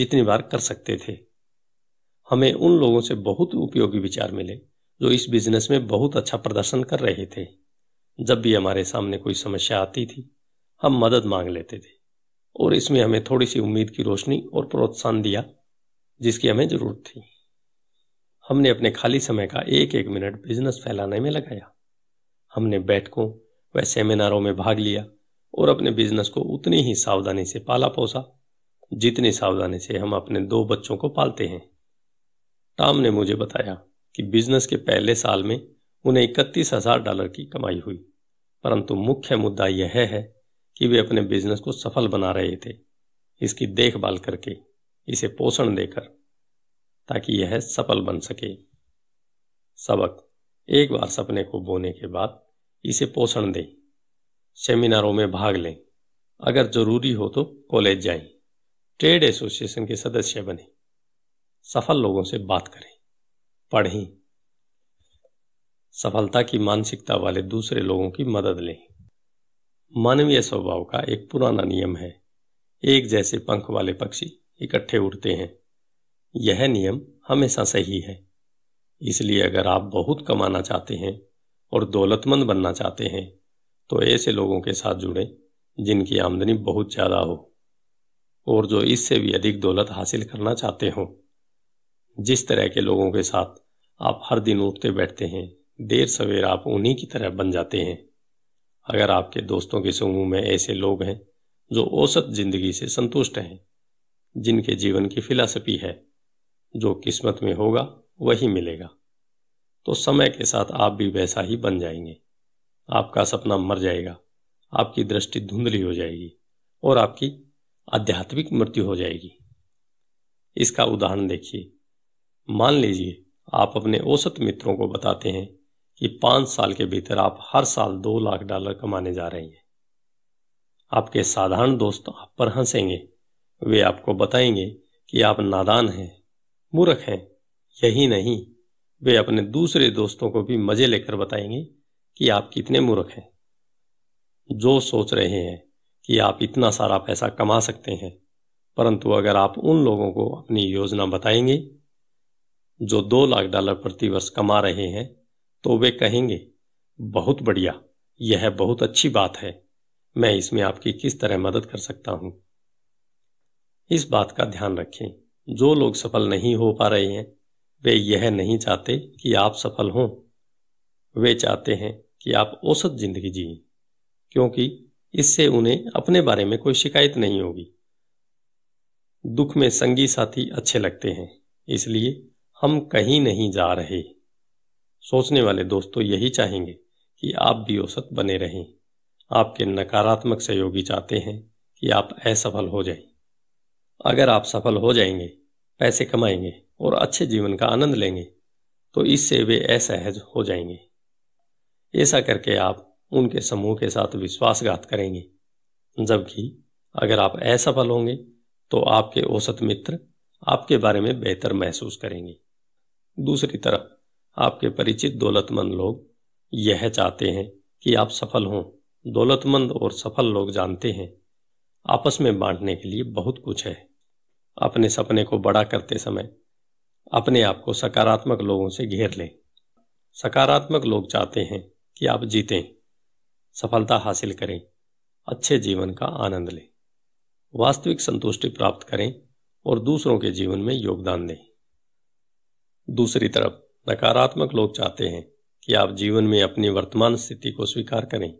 जितनी बार कर सकते थे हमें उन लोगों से बहुत उपयोगी विचार मिले जो इस बिजनेस में बहुत अच्छा प्रदर्शन कर रहे थे जब भी हमारे सामने कोई समस्या आती थी हम मदद मांग लेते थे और इसमें हमें थोड़ी सी उम्मीद की रोशनी और प्रोत्साहन दिया जिसकी हमें जरूरत थी हमने अपने खाली समय का एक एक मिनट बिजनेस फैलाने में लगाया हमने बैठकों व सेमिनारों में भाग लिया और अपने बिजनेस को उतनी ही सावधानी से पाला पोसा जितनी सावधानी से हम अपने दो बच्चों को पालते हैं टाम ने मुझे बताया कि बिजनेस के पहले साल में उन्हें इकतीस हजार डॉलर की कमाई हुई परंतु मुख्य मुद्दा यह है कि वे अपने बिजनेस को सफल बना रहे थे इसकी देखभाल करके इसे पोषण देकर ताकि यह सफल बन सके सबक एक बार सपने को बोने के बाद इसे पोषण दें सेमिनारों में भाग लें अगर जरूरी हो तो कॉलेज जाएं ट्रेड एसोसिएशन के सदस्य बने सफल लोगों से बात करें पढ़ें सफलता की मानसिकता वाले दूसरे लोगों की मदद लें मानवीय स्वभाव का एक पुराना नियम है एक जैसे पंख वाले पक्षी इकट्ठे उड़ते हैं यह नियम हमेशा सही है इसलिए अगर आप बहुत कमाना चाहते हैं और दौलतमंद बनना चाहते हैं तो ऐसे लोगों के साथ जुड़ें जिनकी आमदनी बहुत ज़्यादा हो और जो इससे भी अधिक दौलत हासिल करना चाहते हो जिस तरह के लोगों के साथ आप हर दिन उठते बैठते हैं देर सवेर आप उन्हीं की तरह बन जाते हैं अगर आपके दोस्तों के समूह में ऐसे लोग हैं जो औसत जिंदगी से संतुष्ट हैं जिनके जीवन की फिलासफी है जो किस्मत में होगा वही मिलेगा तो समय के साथ आप भी वैसा ही बन जाएंगे आपका सपना मर जाएगा आपकी दृष्टि धुंधली हो जाएगी और आपकी आध्यात्मिक मृत्यु हो जाएगी इसका उदाहरण देखिए मान लीजिए आप अपने औसत मित्रों को बताते हैं कि पांच साल के भीतर आप हर साल दो लाख डॉलर कमाने जा रहे हैं आपके साधारण दोस्त आप पर हंसेंगे वे आपको बताएंगे कि आप नादान हैं मूर्ख हैं यही नहीं वे अपने दूसरे दोस्तों को भी मजे लेकर बताएंगे कि आप कितने मूर्ख हैं जो सोच रहे हैं कि आप इतना सारा पैसा कमा सकते हैं परंतु अगर आप उन लोगों को अपनी योजना बताएंगे जो दो लाख डॉलर प्रति वर्ष कमा रहे हैं तो वे कहेंगे बहुत बढ़िया यह बहुत अच्छी बात है मैं इसमें आपकी किस तरह मदद कर सकता हूं इस बात का ध्यान रखें जो लोग सफल नहीं हो पा रहे हैं वे यह नहीं चाहते कि आप सफल हों वे चाहते हैं कि आप औसत जिंदगी जिए क्योंकि इससे उन्हें अपने बारे में कोई शिकायत नहीं होगी दुख में संगी साथी अच्छे लगते हैं इसलिए हम कहीं नहीं जा रहे सोचने वाले दोस्तों तो यही चाहेंगे कि आप भी औसत बने रहें आपके नकारात्मक सहयोगी चाहते हैं कि आप असफल हो जाएं। अगर आप सफल हो जाएंगे पैसे कमाएंगे और अच्छे जीवन का आनंद लेंगे तो इससे वे असहज हो जाएंगे ऐसा करके आप उनके समूह के साथ विश्वासघात करेंगे जबकि अगर आप असफल होंगे तो आपके औसत मित्र आपके बारे में बेहतर महसूस करेंगे दूसरी तरफ आपके परिचित दौलतमंद लोग यह चाहते हैं कि आप सफल हों दौलतमंद और सफल लोग जानते हैं आपस में बांटने के लिए बहुत कुछ है अपने सपने को बड़ा करते समय अपने आप को सकारात्मक लोगों से घेर लें सकारात्मक लोग चाहते हैं कि आप जीतें सफलता हासिल करें अच्छे जीवन का आनंद लें वास्तविक संतुष्टि प्राप्त करें और दूसरों के जीवन में योगदान दें दूसरी तरफ नकारात्मक लोग चाहते हैं कि आप जीवन में अपनी वर्तमान स्थिति को स्वीकार करें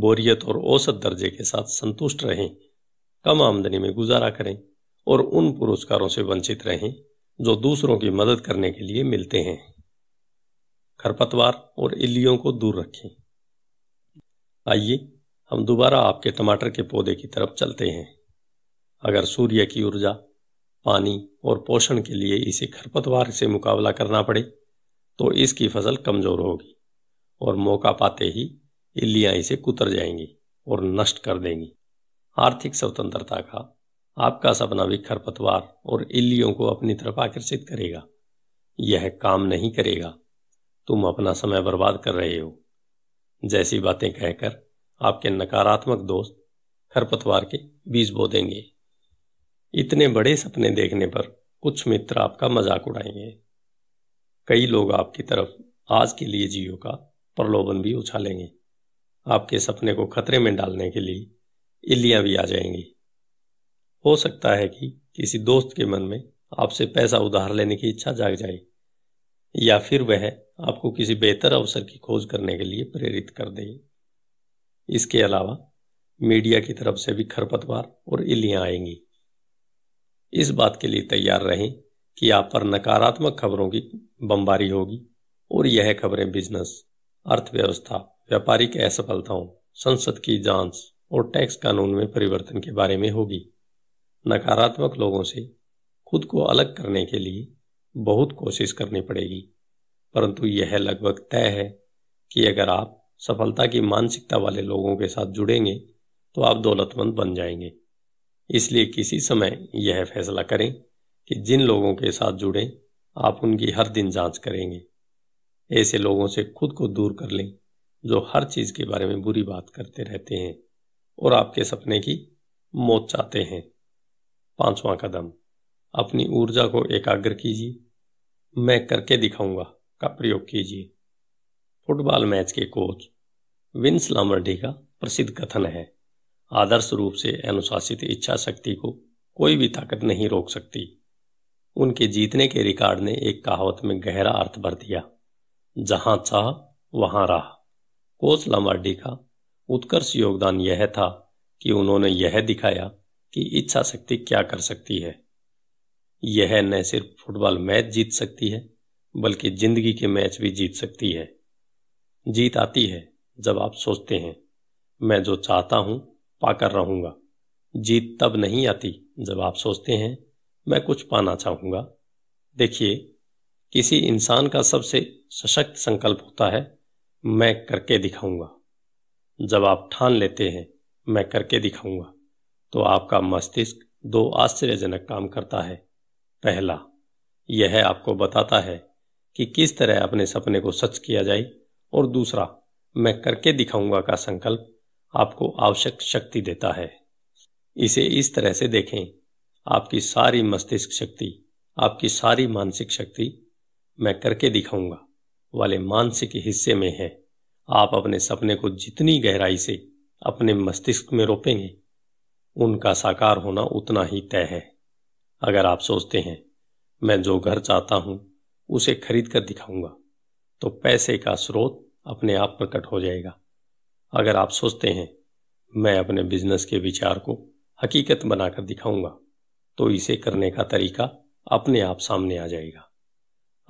बोरियत और औसत दर्जे के साथ संतुष्ट रहें कम आमदनी में गुजारा करें और उन पुरस्कारों से वंचित रहें जो दूसरों की मदद करने के लिए मिलते हैं खरपतवार और इल्लियों को दूर रखें आइए हम दोबारा आपके टमाटर के पौधे की तरफ चलते हैं अगर सूर्य की ऊर्जा पानी और पोषण के लिए इसे खरपतवार से मुकाबला करना पड़े तो इसकी फसल कमज़ोर होगी और मौका पाते ही इल्लियां इसे कुतर जाएंगी और नष्ट कर देंगी आर्थिक स्वतंत्रता का आपका सपना भी खरपतवार और इल्लियों को अपनी तरफ आकर्षित करेगा यह काम नहीं करेगा तुम अपना समय बर्बाद कर रहे हो जैसी बातें कहकर आपके नकारात्मक दोस्त खरपतवार के बीज बो देंगे इतने बड़े सपने देखने पर कुछ मित्र आपका मजाक उड़ाएंगे कई लोग आपकी तरफ आज के लिए जियो का प्रलोभन भी उछालेंगे आपके सपने को खतरे में डालने के लिए इल्लियां भी आ जाएंगी हो सकता है कि किसी दोस्त के मन में आपसे पैसा उधार लेने की इच्छा जाग जाए या फिर वह आपको किसी बेहतर अवसर की खोज करने के लिए प्रेरित कर दे इसके अलावा मीडिया की तरफ से भी खरपतवार और इलियां आएंगी इस बात के लिए तैयार रहें कि आप पर नकारात्मक खबरों की बमबारी होगी और यह खबरें बिजनेस अर्थव्यवस्था व्यापारिक असफलताओं संसद की जांच और टैक्स कानून में परिवर्तन के बारे में होगी नकारात्मक लोगों से खुद को अलग करने के लिए बहुत कोशिश करनी पड़ेगी परंतु यह लगभग तय है कि अगर आप सफलता की मानसिकता वाले लोगों के साथ जुड़ेंगे तो आप दौलतमंद बन जाएंगे इसलिए किसी समय यह फैसला करें कि जिन लोगों के साथ जुड़ें आप उनकी हर दिन जांच करेंगे ऐसे लोगों से खुद को दूर कर लें जो हर चीज़ के बारे में बुरी बात करते रहते हैं और आपके सपने की मौत चाहते हैं पांचवा कदम अपनी ऊर्जा को एकाग्र कीजिए मैं करके दिखाऊंगा का प्रयोग कीजिए फुटबॉल मैच के कोच विंस लामर्डी का प्रसिद्ध कथन है आदर्श रूप से अनुशासित इच्छा शक्ति को कोई भी ताकत नहीं रोक सकती उनके जीतने के रिकॉर्ड ने एक कहावत में गहरा अर्थ भर दिया जहां चाह वहां राह कोच लमार्डी का उत्कर्ष योगदान यह था कि उन्होंने यह दिखाया कि इच्छा शक्ति क्या कर सकती है यह न सिर्फ फुटबॉल मैच जीत सकती है बल्कि जिंदगी के मैच भी जीत सकती है जीत आती है जब आप सोचते हैं मैं जो चाहता हूं पाकर रहूंगा जीत तब नहीं आती जब आप सोचते हैं मैं कुछ पाना चाहूंगा देखिए किसी इंसान का सबसे सशक्त संकल्प होता है मैं करके दिखाऊंगा जब आप ठान लेते हैं मैं करके दिखाऊंगा तो आपका मस्तिष्क दो आश्चर्यजनक काम करता है पहला यह आपको बताता है कि किस तरह अपने सपने को सच किया जाए और दूसरा मैं करके दिखाऊंगा का संकल्प आपको आवश्यक शक्ति देता है इसे इस तरह से देखें आपकी सारी मस्तिष्क शक्ति आपकी सारी मानसिक शक्ति मैं करके दिखाऊंगा वाले मानसिक हिस्से में है आप अपने सपने को जितनी गहराई से अपने मस्तिष्क में रोपेंगे उनका साकार होना उतना ही तय है अगर आप सोचते हैं मैं जो घर चाहता हूं उसे खरीद कर दिखाऊंगा तो पैसे का स्रोत अपने आप प्रकट हो जाएगा अगर आप सोचते हैं मैं अपने बिजनेस के विचार को हकीकत बनाकर दिखाऊंगा तो इसे करने का तरीका अपने आप सामने आ जाएगा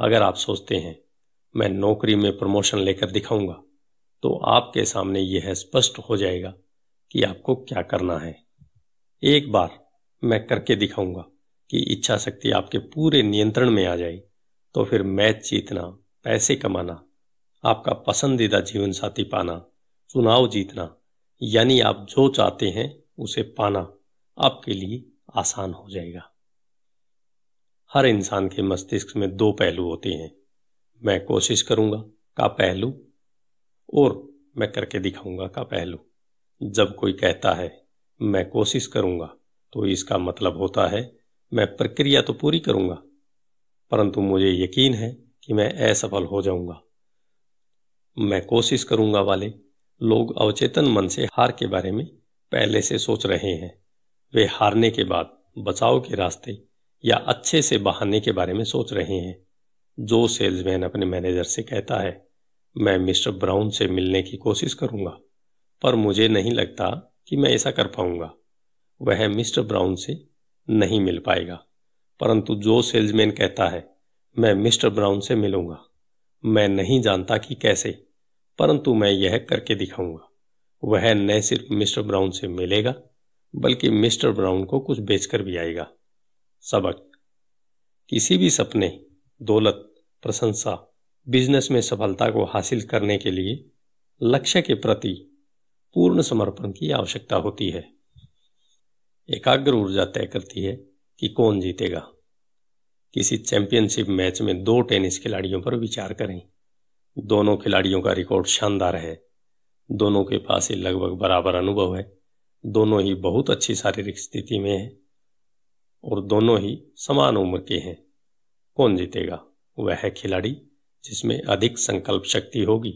अगर आप सोचते हैं मैं नौकरी में प्रमोशन लेकर दिखाऊंगा तो आपके सामने यह स्पष्ट हो जाएगा कि आपको क्या करना है एक बार मैं करके दिखाऊंगा कि इच्छा शक्ति आपके पूरे नियंत्रण में आ जाए तो फिर मैच जीतना पैसे कमाना आपका पसंदीदा जीवन साथी पाना चुनाव जीतना यानी आप जो चाहते हैं उसे पाना आपके लिए आसान हो जाएगा हर इंसान के मस्तिष्क में दो पहलू होते हैं मैं कोशिश करूंगा का पहलू और मैं करके दिखाऊंगा का पहलू जब कोई कहता है मैं कोशिश करूंगा तो इसका मतलब होता है मैं प्रक्रिया तो पूरी करूंगा परंतु मुझे यकीन है कि मैं असफल हो जाऊंगा मैं कोशिश करूंगा वाले लोग अवचेतन मन से हार के बारे में पहले से सोच रहे हैं वे हारने के बाद बचाव के रास्ते या अच्छे से बहाने के बारे में सोच रहे हैं जो सेल्समैन अपने मैनेजर से कहता है मैं मिस्टर ब्राउन से मिलने की कोशिश करूंगा पर मुझे नहीं लगता कि मैं ऐसा कर पाऊंगा वह मिस्टर ब्राउन से नहीं मिल पाएगा परंतु जो सेल्समैन कहता है मैं मिस्टर ब्राउन से मिलूंगा मैं नहीं जानता कि कैसे परंतु मैं यह करके दिखाऊंगा वह न सिर्फ मिस्टर ब्राउन से मिलेगा बल्कि मिस्टर ब्राउन को कुछ बेचकर भी आएगा सबक किसी भी सपने दौलत प्रशंसा बिजनेस में सफलता को हासिल करने के लिए लक्ष्य के प्रति पूर्ण समर्पण की आवश्यकता होती है एकाग्र ऊर्जा तय करती है कि कौन जीतेगा किसी चैंपियनशिप मैच में दो टेनिस खिलाड़ियों पर विचार करें दोनों खिलाड़ियों का रिकॉर्ड शानदार है दोनों के पास ही लगभग बराबर अनुभव है दोनों ही बहुत अच्छी शारीरिक स्थिति में हैं और दोनों ही समान उम्र के हैं कौन जीतेगा वह है खिलाड़ी जिसमें अधिक संकल्प शक्ति होगी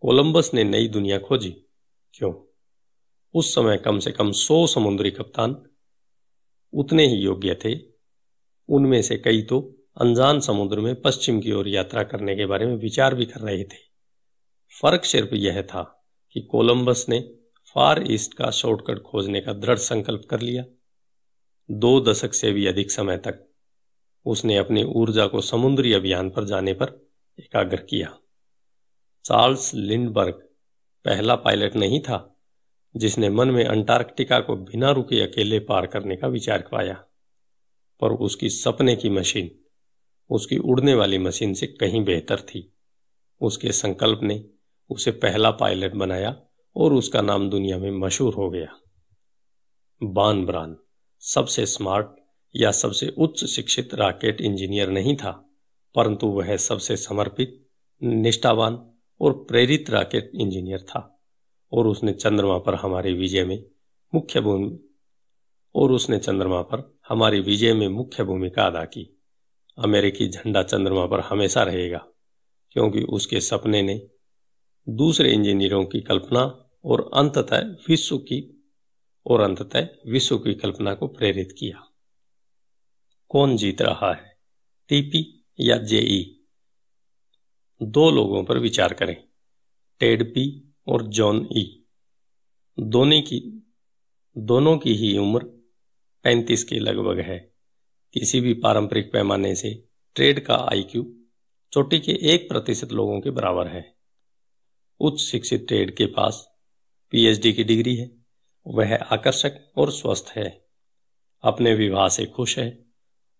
कोलंबस ने नई दुनिया खोजी क्यों उस समय कम से कम सौ समुद्री कप्तान उतने ही योग्य थे उनमें से कई तो अनजान समुद्र में पश्चिम की ओर यात्रा करने के बारे में विचार भी कर रहे थे फर्क सिर्फ यह था कि कोलंबस ने फार ईस्ट का शॉर्टकट खोजने का दृढ़ संकल्प कर लिया दो दशक से भी अधिक समय तक उसने अपनी ऊर्जा को समुद्री अभियान पर जाने पर एकाग्र किया चार्ल्स लिंडबर्ग पहला पायलट नहीं था जिसने मन में अंटार्कटिका को बिना रुके अकेले पार करने का विचार पाया पर उसकी सपने की मशीन उसकी उड़ने वाली मशीन से कहीं बेहतर थी उसके संकल्प ने उसे पहला पायलट बनाया और उसका नाम दुनिया में मशहूर हो गया बान ब्रान सबसे स्मार्ट या सबसे उच्च शिक्षित रॉकेट इंजीनियर नहीं था परंतु वह सबसे समर्पित निष्ठावान और प्रेरित रॉकेट इंजीनियर था और उसने चंद्रमा पर हमारे विजय में मुख्य भूमि और उसने चंद्रमा पर हमारी विजय में मुख्य भूमिका अदा की अमेरिकी झंडा चंद्रमा पर हमेशा रहेगा क्योंकि उसके सपने ने दूसरे इंजीनियरों की कल्पना और अंततः विश्व की और अंततः विश्व की कल्पना को प्रेरित किया कौन जीत रहा है टीपी या जेई दो लोगों पर विचार करें टेड पी और जॉन ई दोनों की दोनों की ही उम्र 35 के लगभग है किसी भी पारंपरिक पैमाने से ट्रेड का आईक्यू चोटी के एक प्रतिशत लोगों के बराबर है उच्च शिक्षित ट्रेड के पास पीएचडी की डिग्री है वह आकर्षक और स्वस्थ है अपने विवाह से खुश है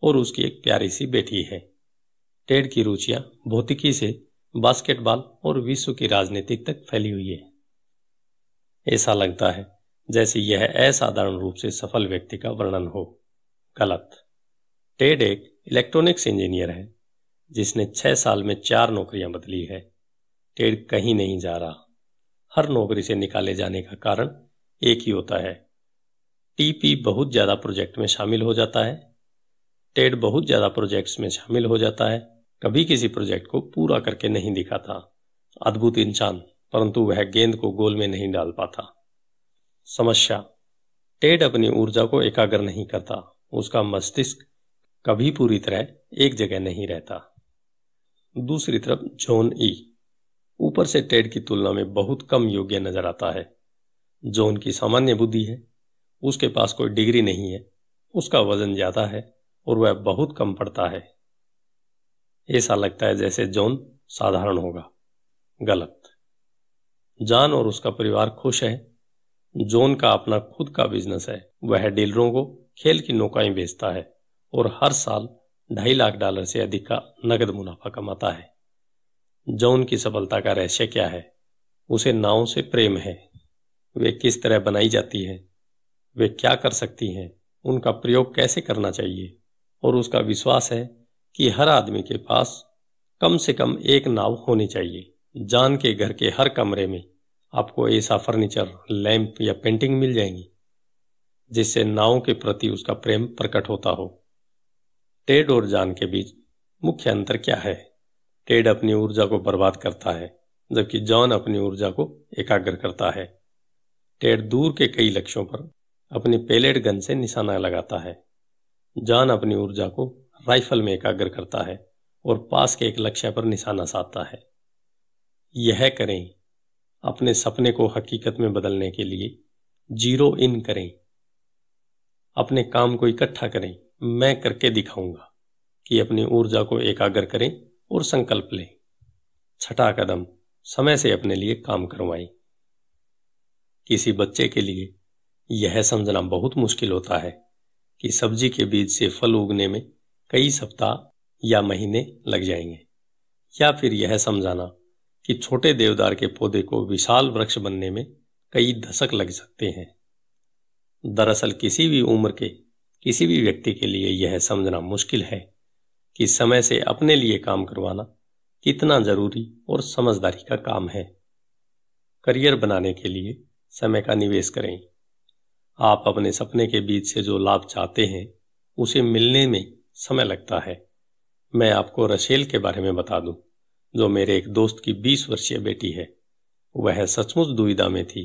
और उसकी एक प्यारी सी बेटी है टेड की रुचियां भौतिकी से बास्केटबॉल और विश्व की राजनीति तक फैली हुई है ऐसा लगता है जैसे यह असाधारण रूप से सफल व्यक्ति का वर्णन हो गलत टेड एक इलेक्ट्रॉनिक्स इंजीनियर है जिसने छह साल में चार नौकरियां बदली है टेड कहीं नहीं जा रहा हर नौकरी से निकाले जाने का कारण एक ही होता है टीपी बहुत ज़्यादा प्रोजेक्ट में शामिल हो जाता है टेड बहुत ज़्यादा प्रोजेक्ट्स में शामिल हो जाता है कभी किसी प्रोजेक्ट को पूरा करके नहीं दिखाता अद्भुत इंसान परंतु वह गेंद को गोल में नहीं डाल पाता समस्या टेड अपनी ऊर्जा को एकाग्र नहीं करता उसका मस्तिष्क कभी पूरी तरह एक जगह नहीं रहता दूसरी तरफ जोन ई e. ऊपर से टेड की तुलना में बहुत कम योग्य नजर आता है जो उनकी सामान्य बुद्धि है उसके पास कोई डिग्री नहीं है उसका वजन ज्यादा है और वह बहुत कम पड़ता है ऐसा लगता है जैसे जॉन साधारण होगा गलत जॉन और उसका परिवार खुश है जॉन का अपना खुद का बिजनेस है वह डीलरों को खेल की नौकाएं बेचता है और हर साल ढाई लाख डॉलर से अधिक का नगद मुनाफा कमाता है जौन की सफलता का रहस्य क्या है उसे नाव से प्रेम है वे किस तरह बनाई जाती है वे क्या कर सकती हैं उनका प्रयोग कैसे करना चाहिए और उसका विश्वास है कि हर आदमी के पास कम से कम एक नाव होनी चाहिए जान के घर के हर कमरे में आपको ऐसा फर्नीचर लैंप या पेंटिंग मिल जाएंगी जिससे नाव के प्रति उसका प्रेम प्रकट होता हो टेड और जान के बीच मुख्य अंतर क्या है टेड अपनी ऊर्जा को बर्बाद करता है जबकि जॉन अपनी ऊर्जा को एकाग्र करता है टेड दूर के कई लक्ष्यों पर अपनी पेलेट गन से निशाना लगाता है जॉन अपनी ऊर्जा को राइफल में एकाग्र करता है और पास के एक लक्ष्य पर निशाना साधता है यह करें अपने सपने को हकीकत में बदलने के लिए जीरो इन करें अपने काम को इकट्ठा करें मैं करके दिखाऊंगा कि अपनी ऊर्जा को एकाग्र करें और संकल्प लें छठा कदम समय से अपने लिए काम करवाएं किसी बच्चे के लिए यह समझना बहुत मुश्किल होता है कि सब्जी के बीज से फल उगने में कई सप्ताह या महीने लग जाएंगे या फिर यह समझाना कि छोटे देवदार के पौधे को विशाल वृक्ष बनने में कई दशक लग सकते हैं दरअसल किसी भी उम्र के किसी भी व्यक्ति के लिए यह समझना मुश्किल है कि समय से अपने लिए काम करवाना कितना जरूरी और समझदारी का काम है करियर बनाने के लिए समय का निवेश करें आप अपने सपने के बीच से जो लाभ चाहते हैं उसे मिलने में समय लगता है मैं आपको रशेल के बारे में बता दूं, जो मेरे एक दोस्त की 20 वर्षीय बेटी है वह सचमुच दुविधा में थी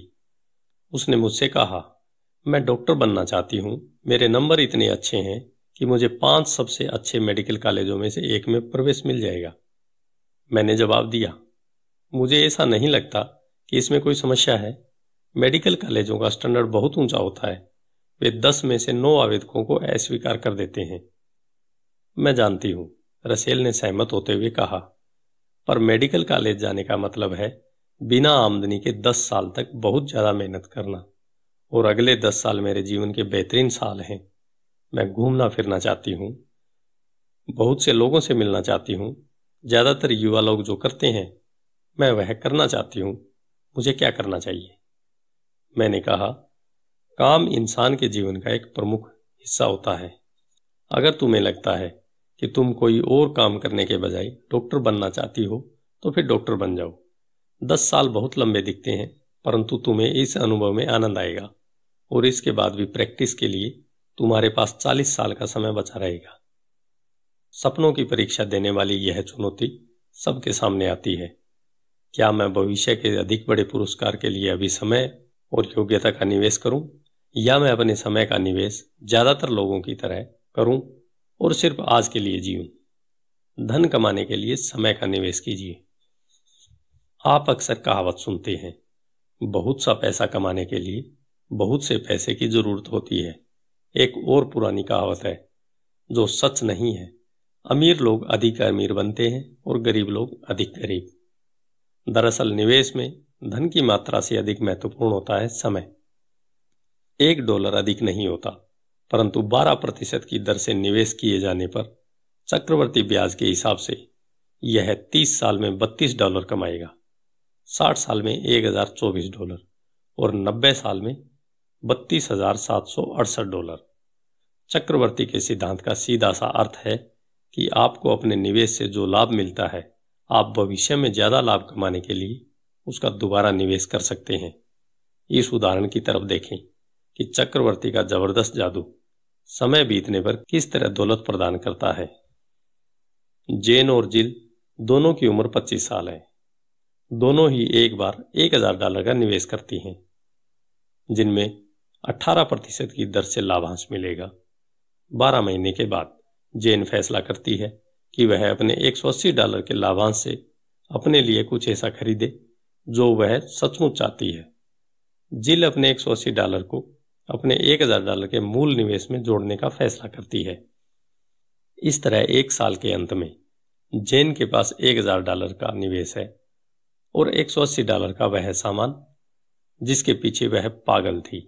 उसने मुझसे कहा मैं डॉक्टर बनना चाहती हूं मेरे नंबर इतने अच्छे हैं कि मुझे पांच सबसे अच्छे मेडिकल कॉलेजों में से एक में प्रवेश मिल जाएगा मैंने जवाब दिया मुझे ऐसा नहीं लगता कि इसमें कोई समस्या है मेडिकल कॉलेजों का स्टैंडर्ड बहुत ऊंचा होता है वे दस में से नौ आवेदकों को अस्वीकार कर देते हैं मैं जानती हूं रसेल ने सहमत होते हुए कहा पर मेडिकल कॉलेज जाने का मतलब है बिना आमदनी के दस साल तक बहुत ज़्यादा मेहनत करना और अगले दस साल मेरे जीवन के बेहतरीन साल हैं मैं घूमना फिरना चाहती हूँ बहुत से लोगों से मिलना चाहती हूँ ज़्यादातर युवा लोग जो करते हैं मैं वह करना चाहती हूँ मुझे क्या करना चाहिए मैंने कहा काम इंसान के जीवन का एक प्रमुख हिस्सा होता है अगर तुम्हें लगता है कि तुम कोई और काम करने के बजाय डॉक्टर बनना चाहती हो तो फिर डॉक्टर बन जाओ दस साल बहुत लंबे दिखते हैं परंतु तुम्हें इस अनुभव में आनंद आएगा और इसके बाद भी प्रैक्टिस के लिए तुम्हारे पास चालीस साल का समय बचा रहेगा सपनों की परीक्षा देने वाली यह चुनौती सबके सामने आती है क्या मैं भविष्य के अधिक बड़े पुरस्कार के लिए अभी समय और योग्यता का निवेश करूं या मैं अपने समय का निवेश ज्यादातर लोगों की तरह करूं और सिर्फ आज के लिए जीऊं धन कमाने के लिए समय का निवेश कीजिए आप अक्सर कहावत सुनते हैं बहुत सा पैसा कमाने के लिए बहुत से पैसे की जरूरत होती है एक और पुरानी कहावत है जो सच नहीं है अमीर लोग अधिक अमीर बनते हैं और गरीब लोग अधिक गरीब दरअसल निवेश में धन की मात्रा से अधिक महत्वपूर्ण होता है समय एक डॉलर अधिक नहीं होता परंतु 12 प्रतिशत की दर से निवेश किए जाने पर चक्रवर्ती ब्याज के हिसाब से यह 30 साल में 32 डॉलर कमाएगा 60 साल में एक डॉलर और 90 साल में बत्तीस हजार सात सौ अड़सठ डॉलर चक्रवर्ती के सिद्धांत का सीधा सा अर्थ है कि आपको अपने निवेश से जो लाभ मिलता है आप भविष्य में ज्यादा लाभ कमाने के लिए उसका दोबारा निवेश कर सकते हैं इस उदाहरण की तरफ देखें कि चक्रवर्ती का जबरदस्त जादू समय बीतने पर किस तरह दौलत प्रदान करता है जेन और जिल दोनों की उम्र 25 साल है दोनों ही एक बार एक हजार डॉलर का निवेश करती हैं जिनमें 18 प्रतिशत की दर से लाभांश मिलेगा 12 महीने के बाद जेन फैसला करती है कि वह अपने 180 डॉलर के लाभांश से अपने लिए कुछ ऐसा खरीदे जो वह सचमुच चाहती है जिल अपने 180 डॉलर को अपने 1000 डॉलर के मूल निवेश में जोड़ने का फैसला करती है इस तरह एक साल के अंत में जेन के पास 1000 डॉलर का निवेश है और 180 डॉलर का वह सामान जिसके पीछे वह पागल थी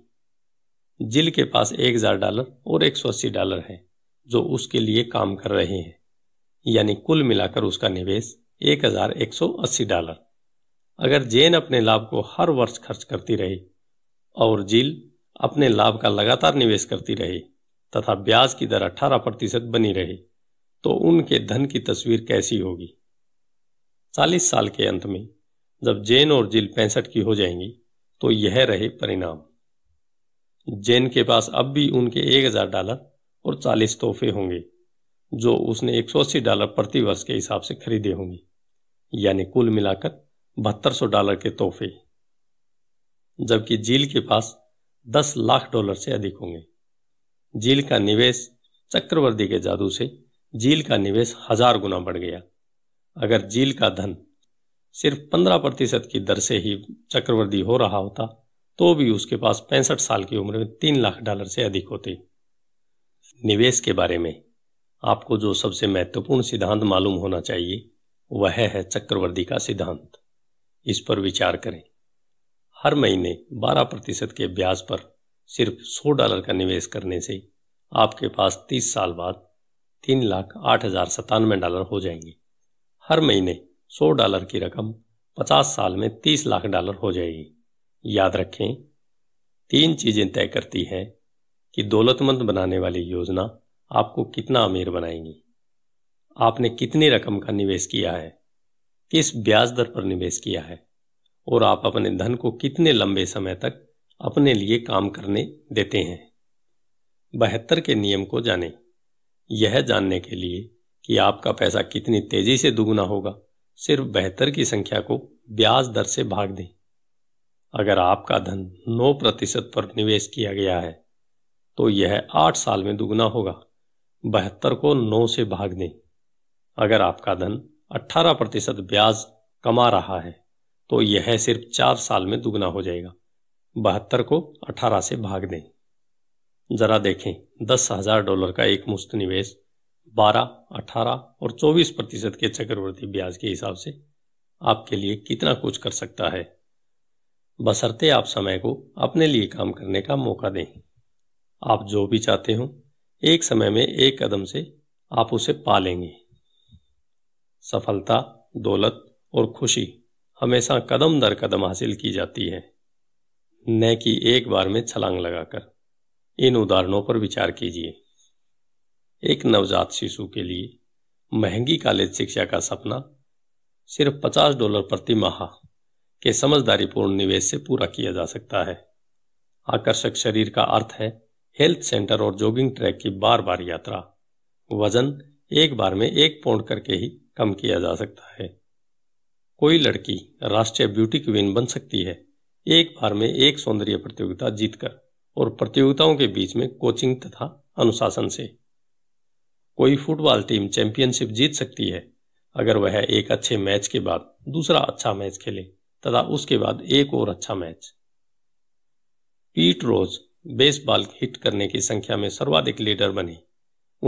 जिल के पास एक हजार डॉलर और एक सौ अस्सी डॉलर है जो उसके लिए काम कर रहे हैं यानी कुल मिलाकर उसका निवेश एक हजार एक सौ अस्सी डॉलर अगर जेन अपने लाभ को हर वर्ष खर्च करती रही और जिल अपने लाभ का लगातार निवेश करती रही तथा ब्याज की दर अठारह प्रतिशत बनी रही तो उनके धन की तस्वीर कैसी होगी चालीस साल के अंत में जब जेन और जिल पैंसठ की हो जाएंगी तो यह रहे परिणाम जैन के पास अब भी उनके एक हजार डॉलर और चालीस तोहफे होंगे जो उसने एक सौ अस्सी डॉलर प्रति वर्ष के हिसाब से खरीदे होंगे यानी कुल मिलाकर बहत्तर सौ डॉलर के तोहफे जबकि झील के पास दस लाख डॉलर से अधिक होंगे झील का निवेश चक्रवर्ती के जादू से झील का निवेश हजार गुना बढ़ गया अगर झील का धन सिर्फ पंद्रह प्रतिशत की दर से ही चक्रवर्ती हो रहा होता तो भी उसके पास पैंसठ साल की उम्र में तीन लाख डॉलर से अधिक होते निवेश के बारे में आपको जो सबसे महत्वपूर्ण सिद्धांत मालूम होना चाहिए वह है चक्रवर्ती का सिद्धांत इस पर विचार करें हर महीने 12 प्रतिशत के ब्याज पर सिर्फ 100 डॉलर का निवेश करने से आपके पास 30 साल बाद तीन लाख आठ हजार सतानवे डॉलर हो जाएंगे हर महीने 100 डॉलर की रकम 50 साल में 30 लाख डॉलर हो जाएगी याद रखें तीन चीजें तय करती हैं कि दौलतमंद बनाने वाली योजना आपको कितना अमीर बनाएंगी आपने कितनी रकम का निवेश किया है किस ब्याज दर पर निवेश किया है और आप अपने धन को कितने लंबे समय तक अपने लिए काम करने देते हैं बहत्तर के नियम को जाने यह जानने के लिए कि आपका पैसा कितनी तेजी से दुगुना होगा सिर्फ बेहतर की संख्या को ब्याज दर से भाग दें अगर आपका धन 9 प्रतिशत पर निवेश किया गया है तो यह आठ साल में दुगना होगा बहत्तर को नौ से भाग दें अगर आपका धन 18 प्रतिशत ब्याज कमा रहा है तो यह सिर्फ चार साल में दुगना हो जाएगा बहत्तर को 18 से भाग दें जरा देखें दस हजार डॉलर का एक मुफ्त निवेश 12, 18 और 24 प्रतिशत के चक्रवर्ती ब्याज के हिसाब से आपके लिए कितना कुछ कर सकता है बसरते आप समय को अपने लिए काम करने का मौका दें आप जो भी चाहते हो एक समय में एक कदम से आप उसे पा लेंगे सफलता दौलत और खुशी हमेशा कदम दर कदम हासिल की जाती है न कि एक बार में छलांग लगाकर इन उदाहरणों पर विचार कीजिए एक नवजात शिशु के लिए महंगी कॉलेज शिक्षा का सपना सिर्फ पचास डॉलर प्रति माह के समझदारीपूर्ण निवेश से पूरा किया जा सकता है आकर्षक शरीर का अर्थ है हेल्थ सेंटर और जॉगिंग ट्रैक की बार बार यात्रा वजन एक बार में एक पौंड करके ही कम किया जा सकता है कोई लड़की राष्ट्रीय ब्यूटी क्वीन बन सकती है एक बार में एक सौंदर्य प्रतियोगिता जीतकर और प्रतियोगिताओं के बीच में कोचिंग तथा अनुशासन से कोई फुटबॉल टीम चैंपियनशिप जीत सकती है अगर वह एक अच्छे मैच के बाद दूसरा अच्छा मैच खेले तथा उसके बाद एक और अच्छा मैच पीट रोज बेसबॉल हिट करने की संख्या में सर्वाधिक लीडर बने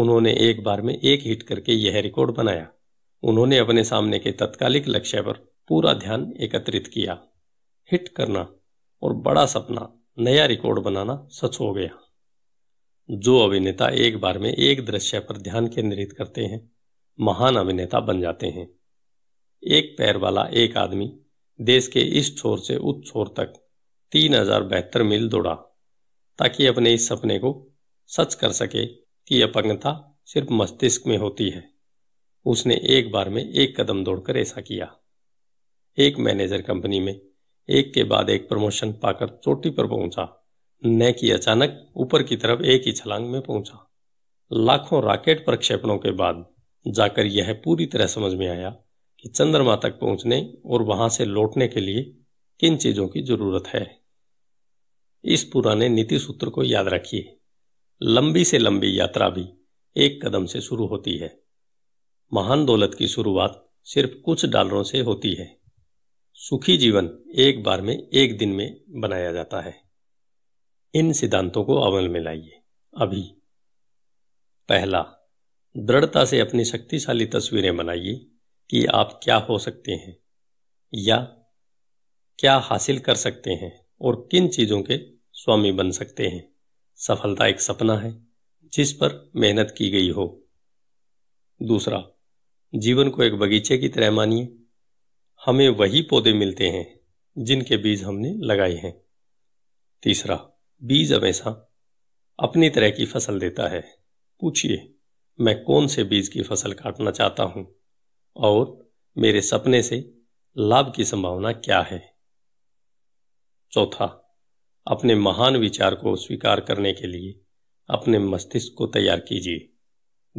उन्होंने एक बार में एक हिट करके यह रिकॉर्ड बनाया उन्होंने अपने सामने के तत्कालिक लक्ष्य पर पूरा ध्यान एकत्रित किया हिट करना और बड़ा सपना नया रिकॉर्ड बनाना सच हो गया जो अभिनेता एक बार में एक दृश्य पर ध्यान केंद्रित करते हैं महान अभिनेता बन जाते हैं एक पैर वाला एक आदमी देश के इस छोर से उस छोर तक तीन हजार बेहतर मील दौड़ा ताकि अपने इस सपने को सच कर सके कि अपंगता सिर्फ मस्तिष्क में होती है उसने एक बार में एक कदम दौड़कर ऐसा किया एक मैनेजर कंपनी में एक के बाद एक प्रमोशन पाकर चोटी पर पहुंचा न कि अचानक ऊपर की तरफ एक ही छलांग में पहुंचा लाखों रॉकेट प्रक्षेपणों के बाद जाकर यह पूरी तरह समझ में आया कि चंद्रमा तक पहुंचने और वहां से लौटने के लिए किन चीजों की जरूरत है इस पुराने नीति सूत्र को याद रखिए लंबी से लंबी यात्रा भी एक कदम से शुरू होती है महान दौलत की शुरुआत सिर्फ कुछ डॉलरों से होती है सुखी जीवन एक बार में एक दिन में बनाया जाता है इन सिद्धांतों को अमल में लाइए अभी पहला दृढ़ता से अपनी शक्तिशाली तस्वीरें बनाइए कि आप क्या हो सकते हैं या क्या हासिल कर सकते हैं और किन चीज़ों के स्वामी बन सकते हैं सफलता एक सपना है जिस पर मेहनत की गई हो दूसरा जीवन को एक बगीचे की तरह मानिए हमें वही पौधे मिलते हैं जिनके बीज हमने लगाए हैं तीसरा बीज हमेशा अपनी तरह की फसल देता है पूछिए मैं कौन से बीज की फसल काटना चाहता हूं और मेरे सपने से लाभ की संभावना क्या है चौथा अपने महान विचार को स्वीकार करने के लिए अपने मस्तिष्क को तैयार कीजिए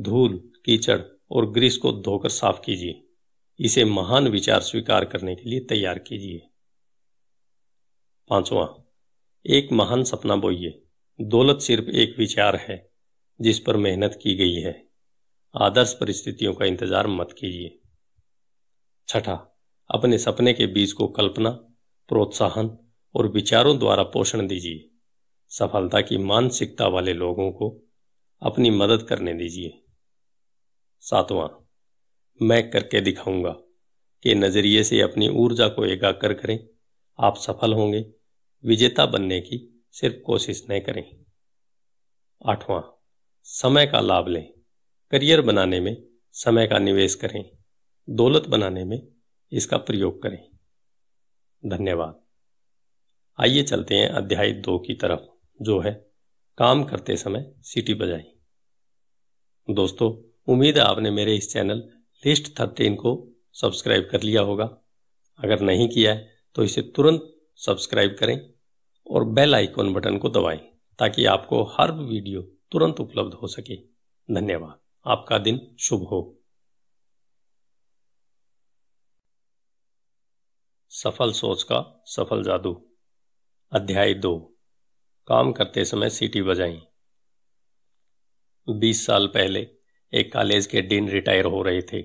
धूल कीचड़ और ग्रीस को धोकर साफ कीजिए इसे महान विचार स्वीकार करने के लिए तैयार कीजिए पांचवा एक महान सपना बोइए दौलत सिर्फ एक विचार है जिस पर मेहनत की गई है आदर्श परिस्थितियों का इंतजार मत कीजिए छठा अपने सपने के बीज को कल्पना प्रोत्साहन और विचारों द्वारा पोषण दीजिए सफलता की मानसिकता वाले लोगों को अपनी मदद करने दीजिए सातवां मैं करके दिखाऊंगा के नज़रिए से अपनी ऊर्जा को एकाग्र करें आप सफल होंगे विजेता बनने की सिर्फ कोशिश न करें आठवां समय का लाभ लें करियर बनाने में समय का निवेश करें दौलत बनाने में इसका प्रयोग करें धन्यवाद आइए चलते हैं अध्याय दो की तरफ जो है काम करते समय सीटी बजाई दोस्तों उम्मीद है आपने मेरे इस चैनल लिस्ट थर्टीन को सब्सक्राइब कर लिया होगा अगर नहीं किया है तो इसे तुरंत सब्सक्राइब करें और बेल आइकॉन बटन को दबाएं ताकि आपको हर वीडियो तुरंत उपलब्ध हो सके धन्यवाद आपका दिन शुभ हो सफल सोच का सफल जादू अध्याय दो काम करते समय सीटी बजाई बीस साल पहले एक कॉलेज के डीन रिटायर हो रहे थे